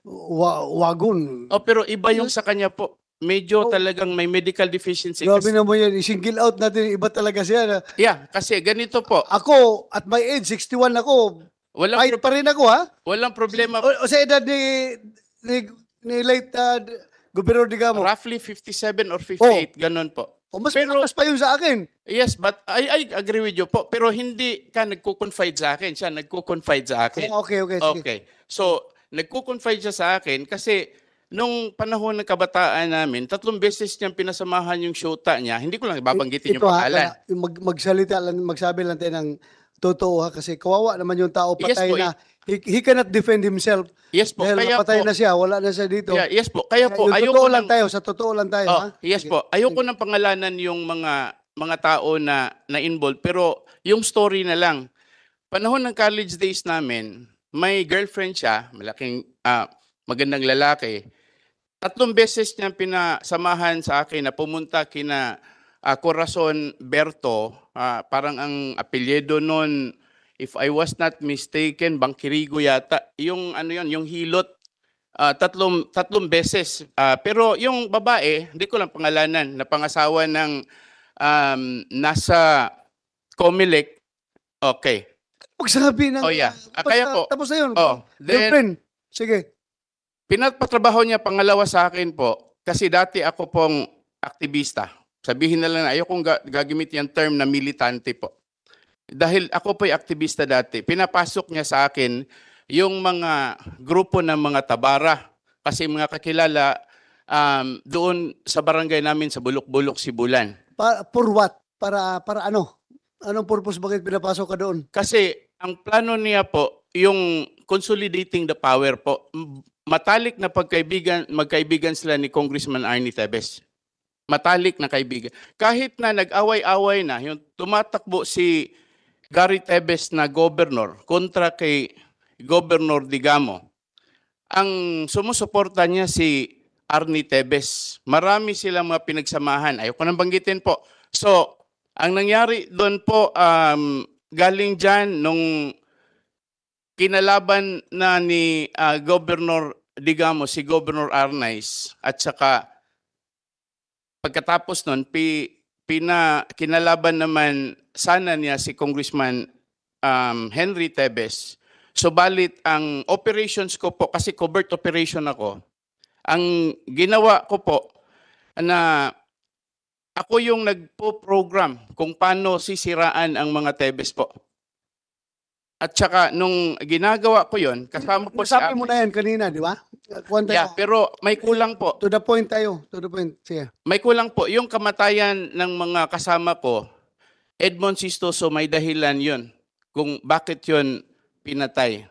wa, wagon. Oh, pero iba yung sa kanya po. Medyo oh. talagang may medical deficiency. Grabe naman yan. I-single out natin. Iba talaga siya. Yeah, kasi ganito po. Ako, at my age, 61 ako. Walang Kahit pa rin ako, ha? Walang problema. O, o sa edad ni, ni, ni late uh, Gobernador Digamo. Roughly 57 or 58, oh. ganun po. O mas pero, pa yun sa akin. Yes, but I, I agree with you po. Pero hindi ka nagko-confide sa akin. Siya nagko-confide sa akin. Oh, okay, okay. Okay. So, nagko-confide siya sa akin kasi nung panahon ng kabataan namin, tatlong beses niyang pinasamahan yung shota niya. Hindi ko lang babanggitin yung pangalan. Ha, mag, magsalita lang, magsabi lang tayo ng totoo ha, kasi kawawa naman yung tao patay yes, po, na eh. He, he cannot defend himself. Yes po. Dahil kaya napatay po, na siya, wala na siya dito. Yeah, yes po. Kaya po, ayoko totoo lang tayo, sa totoo lang tayo. Oh, ha? Yes okay. po. Ayoko nang pangalanan yung mga mga tao na na involved pero yung story na lang. Panahon ng college days namin, may girlfriend siya, malaking uh, magandang lalaki. Tatlong beses niya pinasamahan sa akin na pumunta kina uh, Corazon Berto, uh, parang ang apelyido noon if I was not mistaken, Bangkirigo yata, yung ano yon, yung hilot uh, tatlong tatlong beses. Uh, pero yung babae, hindi ko lang pangalanan, pangasawa ng um, nasa Comelec. Okay. Pagsabi ng Oh yeah. Uh, kaya po. Tapos na yun. Oh, then, friend. Sige. Pinatpatrabaho niya pangalawa sa akin po kasi dati ako pong aktivista. Sabihin na lang, ayokong ga- gagamit yung term na militante po dahil ako po'y aktivista dati, pinapasok niya sa akin yung mga grupo ng mga tabara. Kasi mga kakilala, um, doon sa barangay namin sa Bulok-Bulok, Sibulan. Para, for what? Para, para ano? Anong purpose bakit pinapasok ka doon? Kasi ang plano niya po, yung consolidating the power po, matalik na pagkaibigan, magkaibigan sila ni Congressman Arnie Tebes. Matalik na kaibigan. Kahit na nag-away-away na, yung tumatakbo si Gary Tebes na governor kontra kay Governor Digamo. Ang sumusuporta niya si Arnie Tebes. Marami silang mga pinagsamahan. Ayoko nang banggitin po. So, ang nangyari doon po, um, galing dyan nung kinalaban na ni uh, Governor Digamo, si Governor Arnais, at saka pagkatapos noon, P, pina, kinalaban naman sana niya si Congressman um, Henry Tebes. Subalit ang operations ko po, kasi covert operation ako, ang ginawa ko po na ako yung nagpo-program kung paano sisiraan ang mga Tebes po. At saka nung ginagawa ko yon, kasama po si Nasabi mo na yan kanina, di ba? Kuwan Yeah, pero may kulang po. To the point tayo. To the point. Sige. May kulang po. Yung kamatayan ng mga kasama ko, Edmond Sistoso, may dahilan yon kung bakit yon pinatay.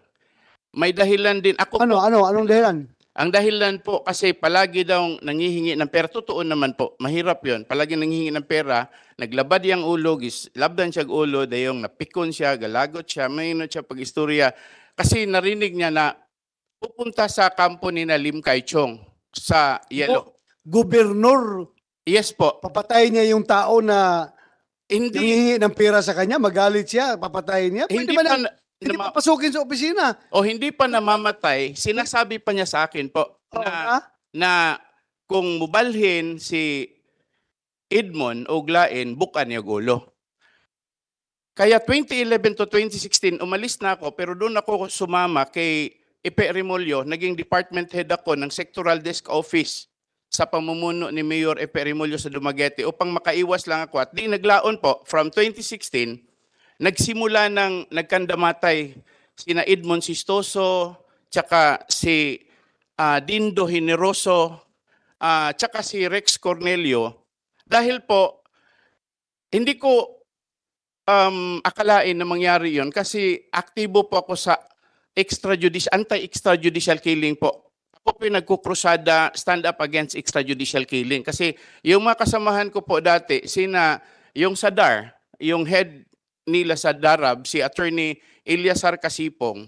May dahilan din. Ako Ano, po, ano, anong dahilan? Ang dahilan po kasi palagi daw nangihingi ng pera. Totoo naman po, mahirap yon. Palagi nangihingi ng pera, naglabad yung ulo, gis, labdan siya ulo, dayong napikon siya, galagot siya, mayinot siya pag-istorya. Kasi narinig niya na pupunta sa kampo ni Lim Kai Chong sa Yelo. Gobernur. Yes po. Papatay niya yung tao na hindi. ng pera sa kanya, magalit siya, papatayin niya. Pwede hindi ba na, hindi pa pasukin sa opisina. O hindi pa namamatay, sinasabi pa niya sa akin po Oo, na, ha? na kung mubalhin si Edmond Oglain, bukan niya gulo. Kaya 2011 to 2016, umalis na ako pero doon ako sumama kay Ipe Remolyo. Naging department head ako ng sectoral desk office sa pamumuno ni Mayor Epe Remolyo sa Dumaguete upang makaiwas lang ako at di naglaon po from 2016 Nagsimula ng nagkandamatay sina Edmond Sistoso, tsaka si uh, Dindo Generoso, uh, tsaka si Rex Cornelio. Dahil po, hindi ko um, akalain na mangyari yon kasi aktibo po ako sa extrajudicial, anti-extrajudicial killing po. Ako po nagkukrusada, stand up against extrajudicial killing. Kasi yung mga kasamahan ko po dati, sina yung SADAR, yung head nila sa Darab, si Attorney Eliasar Kasipong,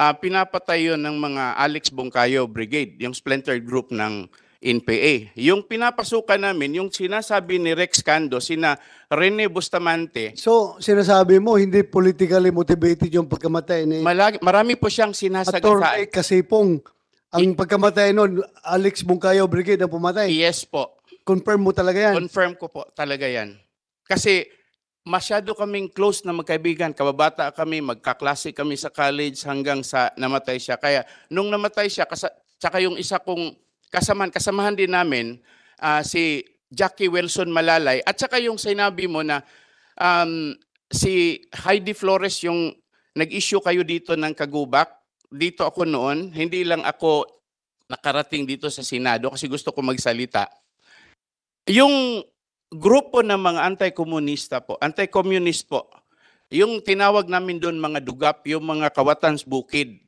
uh, pinapatay yun ng mga Alex Bongkayo Brigade, yung splinter group ng NPA. Yung pinapasukan namin, yung sinasabi ni Rex Cando, sina Rene Bustamante. So, sinasabi mo, hindi politically motivated yung pagkamatay ni... Malagi, marami po siyang sinasagasaan. Attorney Kasipong, ang It, pagkamatay nun, Alex Bongkayo Brigade ang pumatay. Yes po. Confirm mo talaga yan? Confirm ko po talaga yan. Kasi masyado kaming close na magkaibigan. Kababata kami, magkaklase kami sa college hanggang sa namatay siya. Kaya nung namatay siya, kasa, tsaka yung isa kong kasaman, kasamahan din namin, uh, si Jackie Wilson Malalay. At saka yung sinabi mo na um, si Heidi Flores yung nag-issue kayo dito ng kagubak. Dito ako noon, hindi lang ako nakarating dito sa Senado kasi gusto ko magsalita. Yung grupo ng mga anti-komunista po, anti-communist po, yung tinawag namin doon mga dugap, yung mga kawatans bukid.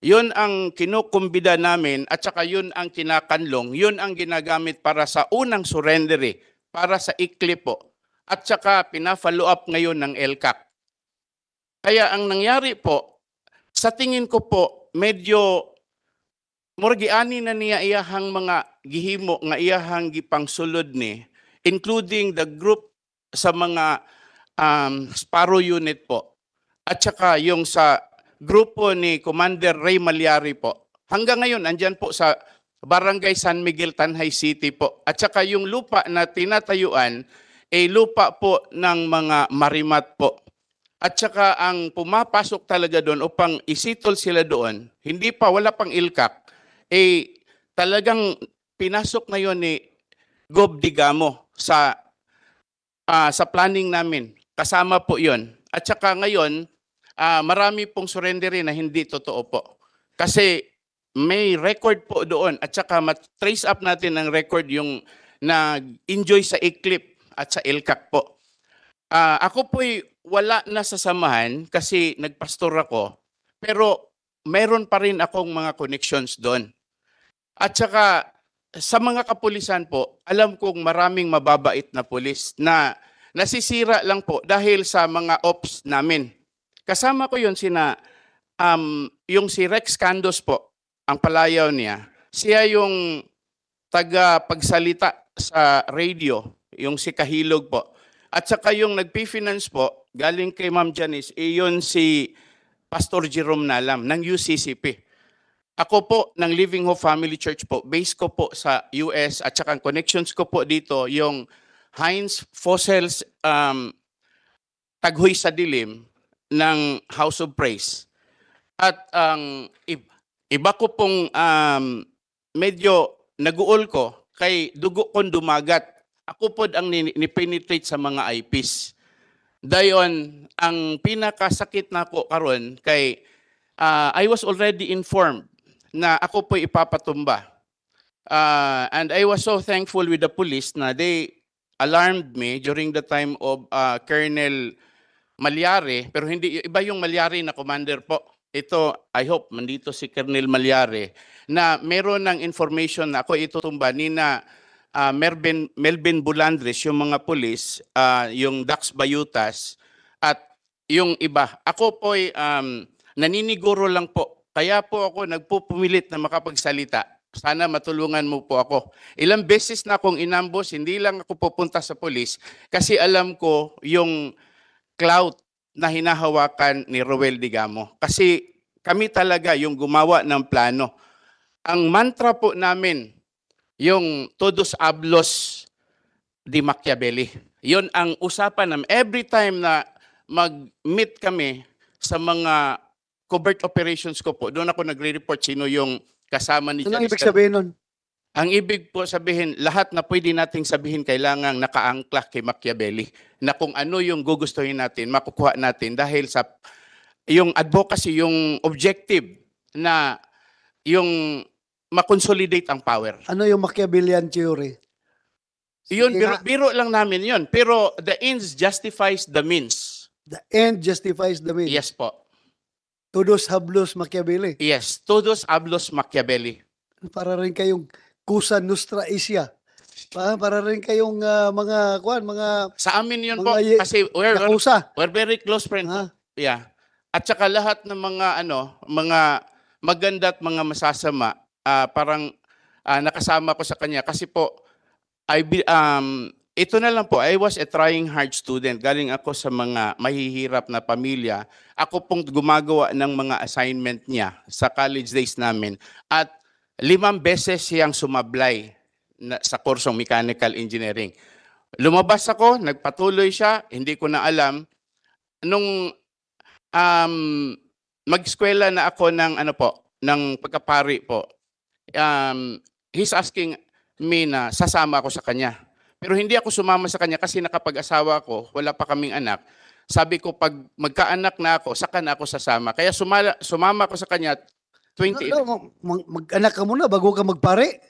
Yun ang kinukumbida namin at saka yun ang kinakanlong, yun ang ginagamit para sa unang surrender, para sa ikli po. At saka pina-follow up ngayon ng LCAC. Kaya ang nangyari po, sa tingin ko po, medyo murgiani na niya iyahang mga gihimo nga iyahang gipangsulod ni including the group sa mga um, Sparrow unit po at saka yung sa grupo ni Commander Ray Malyari po. Hanggang ngayon, andyan po sa Barangay San Miguel, Tanhay City po. At saka yung lupa na tinatayuan ay eh, lupa po ng mga marimat po. At saka ang pumapasok talaga doon upang isitol sila doon, hindi pa, wala pang ilkak, eh talagang pinasok ngayon ni Gob Digamo sa uh, sa planning namin. Kasama po 'yon. At saka ngayon, uh, marami pong surrendery na hindi totoo po. Kasi may record po doon at saka ma-trace up natin ang record yung nag-enjoy sa Eclipse at sa Elkak po. Uh, ako po'y wala na sa samahan kasi nagpastor ako, pero meron pa rin akong mga connections doon. At saka sa mga kapulisan po, alam kong maraming mababait na pulis na nasisira lang po dahil sa mga ops namin. Kasama ko yun sina, um, yung si Rex Candos po, ang palayaw niya. Siya yung taga-pagsalita sa radio, yung si Kahilog po. At saka yung nagpi-finance po, galing kay Ma'am Janice, iyon si Pastor Jerome Nalam ng UCCP. Ako po, ng Living Hope Family Church po, base ko po sa US at saka ang connections ko po dito, yung Heinz Fossels um, Taghoy sa Dilim ng House of Praise. At ang um, iba ko pong um, medyo naguol ko kay dugo kong dumagat. Ako po ang nipenetrate sa mga IPs. Dayon, ang pinakasakit na ko karon kay uh, I was already informed na ako po ipapatumba. Uh, and I was so thankful with the police na they alarmed me during the time of uh, Colonel Malyare, pero hindi iba yung Malyare na commander po. Ito, I hope, nandito si Colonel Malyare, na meron ng information na ako itutumba ni na uh, ah, Melvin, Melvin Bulandres, yung mga polis, uh, yung Dax Bayutas, at yung iba. Ako po ay um, naniniguro lang po kaya po ako nagpupumilit na makapagsalita. Sana matulungan mo po ako. Ilang beses na akong inambos, hindi lang ako pupunta sa polis kasi alam ko yung clout na hinahawakan ni Roel Digamo. Kasi kami talaga yung gumawa ng plano. Ang mantra po namin, yung todos ablos di Machiavelli. Yon ang usapan namin. Every time na mag-meet kami sa mga covert operations ko po, doon ako nagre-report sino yung kasama ni Ano ibig sabihin nun? Ang ibig po sabihin, lahat na pwede nating sabihin kailangang nakaangkla kay Machiavelli na kung ano yung gugustuhin natin, makukuha natin dahil sa yung advocacy, yung objective na yung makonsolidate ang power. Ano yung Machiavellian theory? Yun, biro, biro lang namin yun. Pero the ends justifies the means. The end justifies the means. Yes po. Todos Hablos Machiavelli. Yes, todos Hablos Machiavelli. Para rin kayong Cusa Nostra Asia. Para, para rin kayong uh, mga kuan, mga Sa amin 'yun po kasi we're, nakusa. we're very close friend. Ha? Ah. Yeah. At saka lahat ng mga ano, mga maganda at mga masasama, uh, parang uh, nakasama ko sa kanya kasi po I be, um ito na lang po, I was a trying hard student. Galing ako sa mga mahihirap na pamilya. Ako pong gumagawa ng mga assignment niya sa college days namin. At limang beses siyang sumablay na, sa kursong mechanical engineering. Lumabas ako, nagpatuloy siya, hindi ko na alam. Nung um, mag-eskwela na ako ng, ano po, ng pagkapari po, um, he's asking me na sasama ako sa kanya. Pero hindi ako sumama sa kanya kasi nakapag-asawa ko, wala pa kaming anak. Sabi ko, pag magkaanak na ako, saka na ako sasama. Kaya sumala, sumama ako sa kanya 20... No, no, mag- mag-anak ka muna bago ka magpare.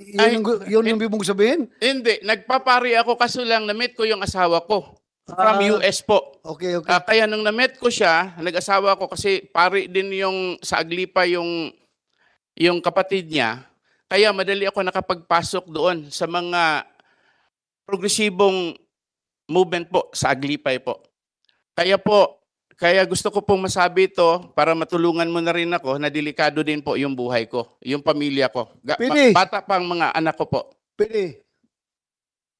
Yun, Ay, ang, yun yung ibig mong sabihin? Hindi. Nagpapare ako kasi lang na-meet ko yung asawa ko. From uh, ah. US po. Okay, okay. Uh, kaya nung na-meet ko siya, nag-asawa ko kasi pare din yung sa Aglipa yung yung kapatid niya. Kaya madali ako nakapagpasok doon sa mga progresibong movement po sa Aglipay po. Kaya po, kaya gusto ko pong masabi ito para matulungan mo na rin ako na delikado din po yung buhay ko, yung pamilya ko. Ga- Pwede. pa- bata mga anak ko po. Pwede.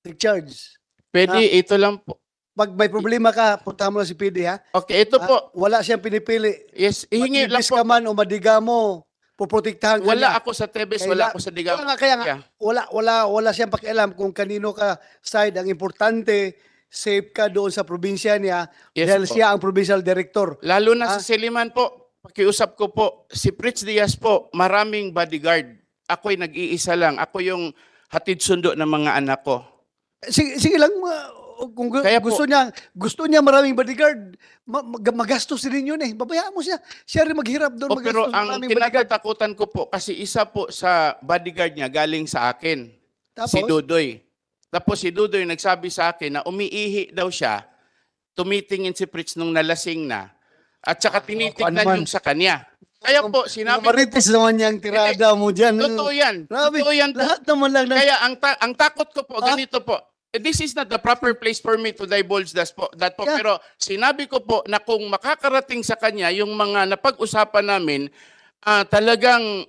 Take charge. Pwede, Ah. ito lang po. Pag may problema ka, punta mo lang si PD ha. Okay, ito ah, po. wala siyang pinipili. Yes, ihingi lang po. ka man o madiga mo, poprotektahan ka Wala niya. ako sa Tebes, wala ako sa Digao. Wala nga, kaya nga, yeah. wala, wala, wala siyang pakialam kung kanino ka side. Ang importante, safe ka doon sa probinsya niya yes, dahil po. siya ang provincial director. Lalo na ha? sa ah. Siliman po, pakiusap ko po, si Fritz Diaz po, maraming bodyguard. Ako'y nag-iisa lang. Ako yung hatid sundo ng mga anak ko. Sige, sige lang, Oh, kung gu- Kaya po, gusto niya gusto niya maraming bodyguard, ma- magastos din yun eh. Babayaan mo siya. Siya rin maghirap doon. Oh, magastos pero ang kinatatakutan ko po, kasi isa po sa bodyguard niya galing sa akin, Tapos? si Dudoy. Tapos si Dudoy nagsabi sa akin na umiihi daw siya, tumitingin si Pritz nung nalasing na, at saka ah, tinitignan oh, yung sa kanya. Kaya po, sinabi... Marites naman niyang tirada mo dyan. Totoo yan. Totoo yan. Lahat naman lang. Kaya ang, ta- ang takot ko po, ganito po, eh, this is not the proper place for me to divulge that po. That po. Yeah. Pero sinabi ko po na kung makakarating sa kanya yung mga napag-usapan namin, uh, talagang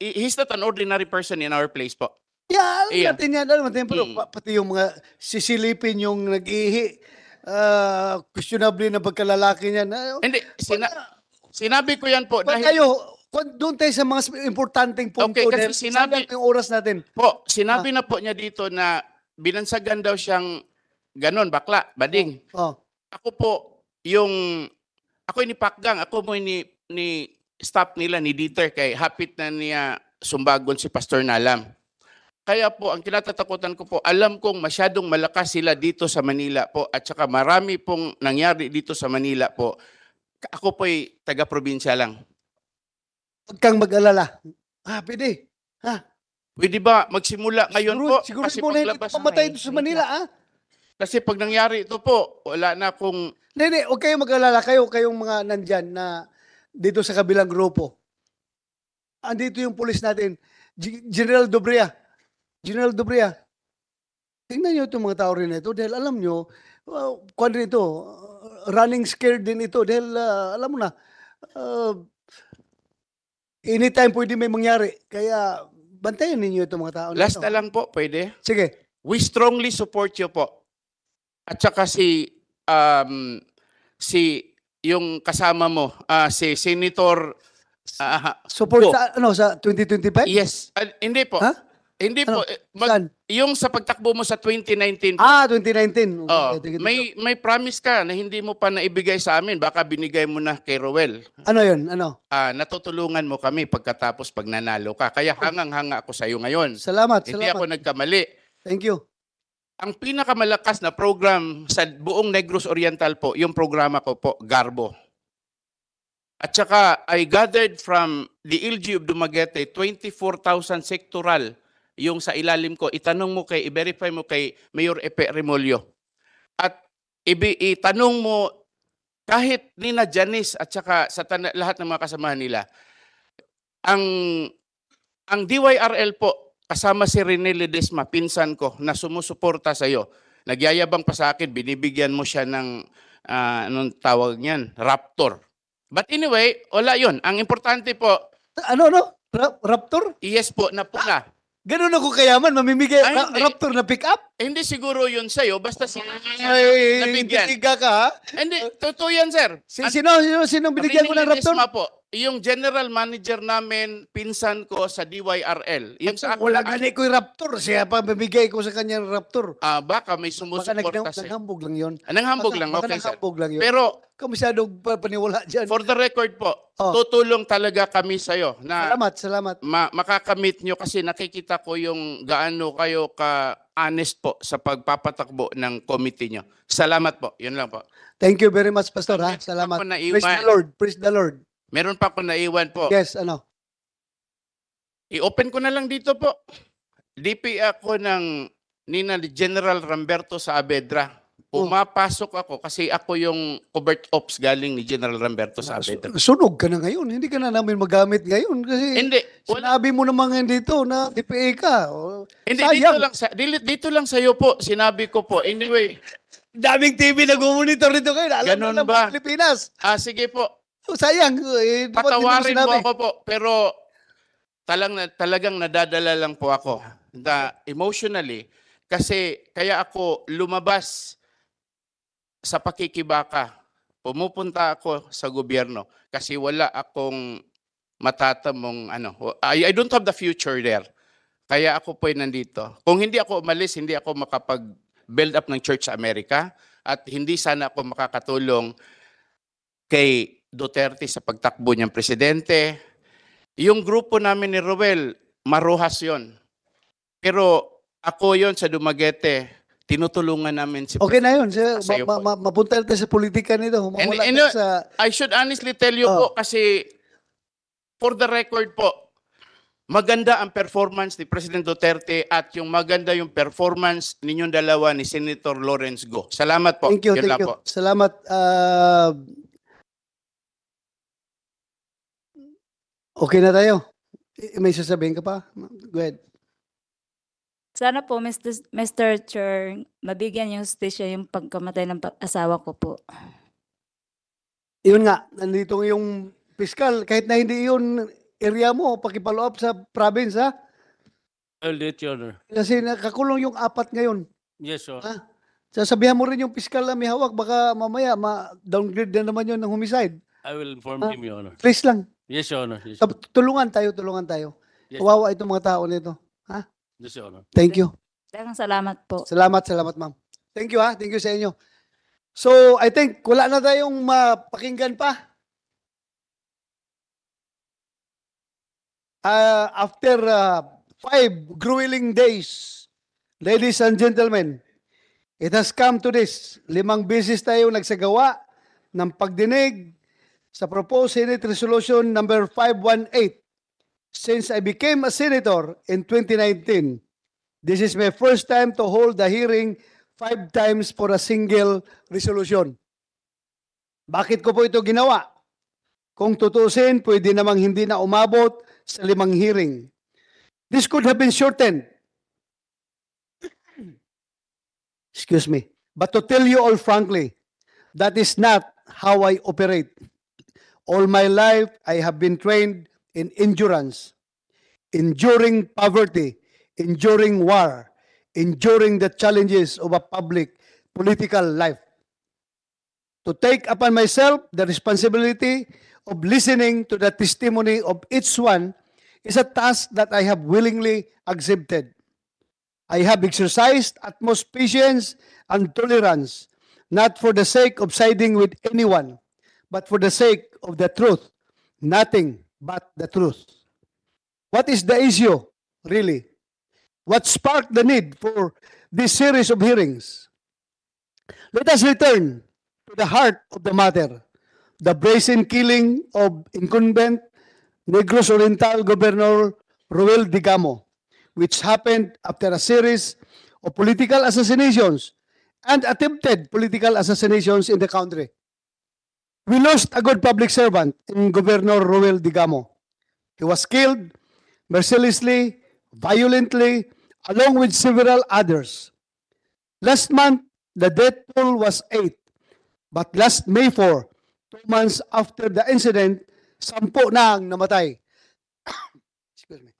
he's not an ordinary person in our place po. Yeah, alam Ayan. natin yan. Alam natin, pero mm. pati yung mga sisilipin yung nag-ihi, uh, ah, questionably na pagkalalaki niya. Oh, hindi, sina- uh, sinabi ko yan po. Dahil, kayo, doon tayo sa mga importanteng punto. Okay, kasi sinabi, yung oras natin. Po, sinabi ah. na po niya dito na binansagan daw siyang ganun, bakla, bading. Oh, oh. Ako po, yung, ako ni Pakgang, ako mo ni, ni staff nila, ni Dieter, kay hapit na niya sumbagon si Pastor Nalam. Kaya po, ang kinatatakutan ko po, alam kong masyadong malakas sila dito sa Manila po at saka marami pong nangyari dito sa Manila po. Ako po'y taga-probinsya lang. Huwag kang mag-alala. Ha, pwede. Ha, Pwede ba magsimula ngayon siguro, po? Siguro kasi simula yung pamatay doon sa Manila, ah. Kasi pag nangyari ito po, wala na kung... Hindi, hindi. Huwag kayong mag-alala. Kayo, kayong mga nandyan na dito sa kabilang grupo. Andito yung pulis natin. G- General Dobrea. General Dobrea. Tingnan nyo itong mga tao rin ito dahil alam nyo, uh, kwan ito, uh, running scared din ito dahil uh, alam mo na, uh, anytime pwede may mangyari. Kaya bantayan ninyo itong mga tao na Last ito. na lang po, pwede? Sige. We strongly support you po. At saka si, um, si, yung kasama mo, ah, si Senator, ah, Support Go. sa, ano, sa 2025? yes, Ah, hindi po. Ha? Hindi Ano? po. Eh, Saan? Yung sa pagtakbo mo sa 2019. Ah, 2019. Oh, may may promise ka na hindi mo pa naibigay sa amin. Baka binigay mo na kay Roel. Ano yun? Ano? Ah, natutulungan mo kami pagkatapos pag nanalo ka. Kaya hangang-hanga ako sa iyo ngayon. Salamat, hindi salamat. ako nagkamali. Thank you. Ang pinakamalakas na program sa buong Negros Oriental po, yung programa ko po, Garbo. At saka, I gathered from the LG of Dumaguete, 24,000 sectoral yung sa ilalim ko, itanong mo kay, i-verify mo kay Mayor Epe Remolyo. At ibi, itanong mo kahit Nina Janice at saka sa lahat ng mga kasamahan nila, ang ang DYRL po, kasama si Rene Ledesma, pinsan ko, na sumusuporta sa iyo. Nagyayabang pa sa akin, binibigyan mo siya ng, uh, anong tawag niyan, raptor. But anyway, wala yon. Ang importante po... Ano, ano? Ra- raptor? Yes po, napula. Ah! Ganun ako kayaman, mamimigay Ay, ka, Raptor na pick up. Eh, hindi siguro yun sa'yo, basta si Ay, nabigyan. ka, ha? Hindi, totoo yan, sir. Si, sino, sino, sino binigyan ko ng Raptor? po, yung general manager namin, pinsan ko sa DYRL. Yung sa akin, wala gani ko yung Raptor. Siya pa bibigay ko sa kanya yung Raptor. Ah, baka may sumusuporta baka nag, siya. Nanghambog lang yun. Ah, nanghambog lang, baka okay, nanghambog sir. lang yun. Pero, kamisado paniwala dyan. For the record po, oh. tutulong talaga kami sa iyo na salamat, salamat. Ma- makakamit nyo kasi nakikita ko yung gaano kayo ka honest po sa pagpapatakbo ng committee nyo. Salamat po. Yun lang po. Thank you very much, Pastor. Ha? Salamat. pa ako naiwan. Praise the Lord. Praise the Lord. Meron pa ako naiwan po. Yes, ano? I-open ko na lang dito po. DP ako ng Nina General Ramberto Saavedra. Pumapasok ako kasi ako yung covert ops galing ni General Ramberto sa Abed. Sunog ka na ngayon. Hindi ka na namin magamit ngayon kasi Hindi. sinabi mo naman ngayon dito na DPA ka. Hindi, dito lang, sa, dito, dito lang sa'yo po. Sinabi ko po. Anyway, Daming TV nag-monitor dito kayo. Alam Ganun ba? Pilipinas. ah, sige po. Oh, sayang. Eh, di mo Patawarin mo ako po. Pero talang, talagang nadadala lang po ako. Ah. Na emotionally. Kasi kaya ako lumabas sa pakikibaka, pumupunta ako sa gobyerno kasi wala akong matatamong ano. I, I don't have the future there. Kaya ako po ay nandito. Kung hindi ako umalis, hindi ako makapag-build up ng church sa Amerika at hindi sana ako makakatulong kay Duterte sa pagtakbo niyang presidente. Yung grupo namin ni Roel, maruhas yon. Pero ako yon sa Dumaguete, tinutulungan namin si Okay na yun. Sir, ma- ma- ma- mapunta natin sa politika nito. And, Mawala and, uh, sa... I should honestly tell you po oh. kasi for the record po, maganda ang performance ni President Duterte at yung maganda yung performance ninyong dalawa ni Senator Lawrence Go. Salamat po. Thank you, thank you. po. Salamat. ah, okay na tayo. Eh, may sasabihin ka pa? Go ahead. Sana po, Mr. Mr. Chair, mabigyan yung justisya yung pagkamatay ng asawa ko po. Yun nga, nandito yung fiscal. kahit na hindi yun area mo, pakipalo up sa province ha. Ulit, Your Honor. Kasi nakakulong yung apat ngayon. Yes, sir. Ha? Sasabihan mo rin yung fiscal na may hawak, baka mamaya ma-downgrade na naman yun ng homicide. I will inform Ah. him, Your Honor. Please lang. Yes, Your Honor. Yes, Tab- Tulungan tayo, tulungan tayo. Yes. Kawawa itong mga tao nito. Ha? Yes, Thank you. Dagang salamat po. Salamat, salamat ma'am. Thank you ha. Thank you sa inyo. So, I think wala na tayong mapakinggan pa. Uh, after uh, five grueling days, ladies and gentlemen, it has come to this. Limang beses tayo nagsagawa ng pagdinig sa proposed Senate Resolution number 518 Since I became a senator in 2019, this is my first time to hold the hearing five times for a single resolution. Bakit ko po ito ginawa? Kung tutusin, pwede namang hindi na umabot sa limang hearing. This could have been shortened. Excuse me. But to tell you all frankly, that is not how I operate. All my life, I have been trained in endurance, enduring poverty, enduring war, enduring the challenges of a public political life. To take upon myself the responsibility of listening to the testimony of each one is a task that I have willingly accepted. I have exercised utmost patience and tolerance, not for the sake of siding with anyone, but for the sake of the truth, nothing but the truth. What is the issue, really? What sparked the need for this series of hearings? Let us return to the heart of the matter, the brazen killing of incumbent Negros Oriental Governor Ruel Digamo, which happened after a series of political assassinations and attempted political assassinations in the country. We lost a good public servant in Governor Ruel Digamo. He was killed mercilessly, violently, along with several others. Last month, the death toll was eight. But last May 4, two months after the incident, sampo na ang namatay. Excuse me.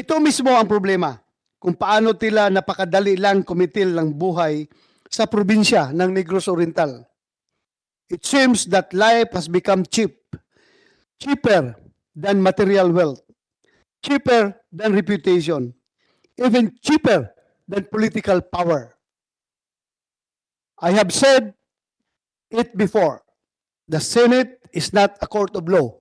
Ito mismo ang problema kung paano tila napakadali lang kumitil ng buhay sa probinsya ng Negros Oriental. It seems that life has become cheap, cheaper than material wealth, cheaper than reputation, even cheaper than political power. I have said it before. The Senate is not a court of law.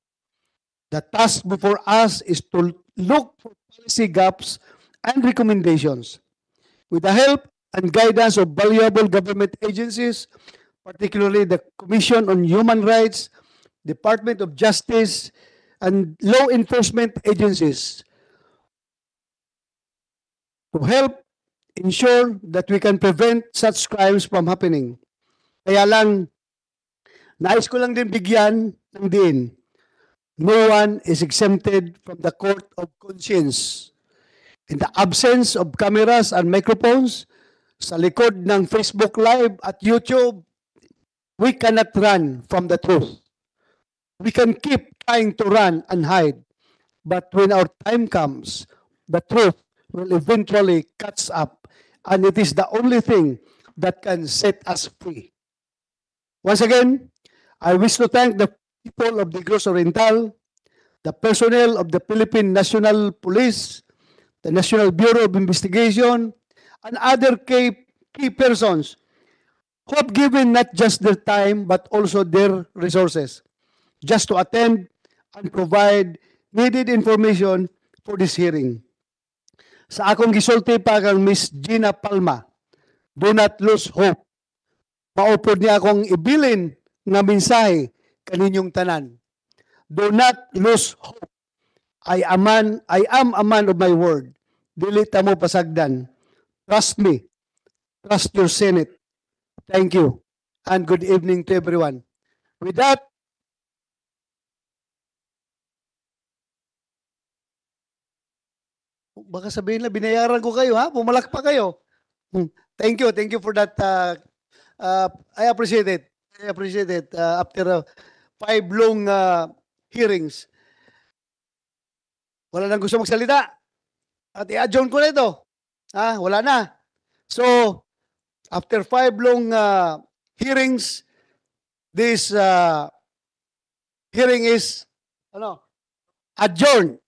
The task before us is to look for policy gaps and recommendations. With the help and guidance of valuable government agencies, particularly the Commission on Human Rights, Department of Justice, and law enforcement agencies to help ensure that we can prevent such crimes from happening. Kaya lang, nais ko lang din bigyan ng din. No one is exempted from the court of conscience. In the absence of cameras and microphones, sa likod ng Facebook Live at YouTube, We cannot run from the truth. We can keep trying to run and hide. But when our time comes, the truth will eventually catch up. And it is the only thing that can set us free. Once again, I wish to thank the people of the Gros Oriental, the personnel of the Philippine National Police, the National Bureau of Investigation, and other key, key persons who have given not just their time but also their resources just to attend and provide needed information for this hearing. Sa akong gisulti pa kang Miss Gina Palma, do not lose hope. Maupod niya akong ibilin nga mensahe kaninyong tanan. Do not lose hope. I am, man, I am a man of my word. Dili ta mo pasagdan. Trust me. Trust your Senate Thank you, and good evening to everyone. With that, baka sabihin na binayaran ko kayo ha, pumalak pa kayo. Hmm. Thank you, thank you for that. Uh, uh, I appreciate it. I appreciate it uh, after uh, five long uh, hearings. Wala nang gusto magsalita. At i-adjourn ko na ito. Ha? Ah, wala na. So, After five long uh, hearings, this uh, hearing is ano, adjourned.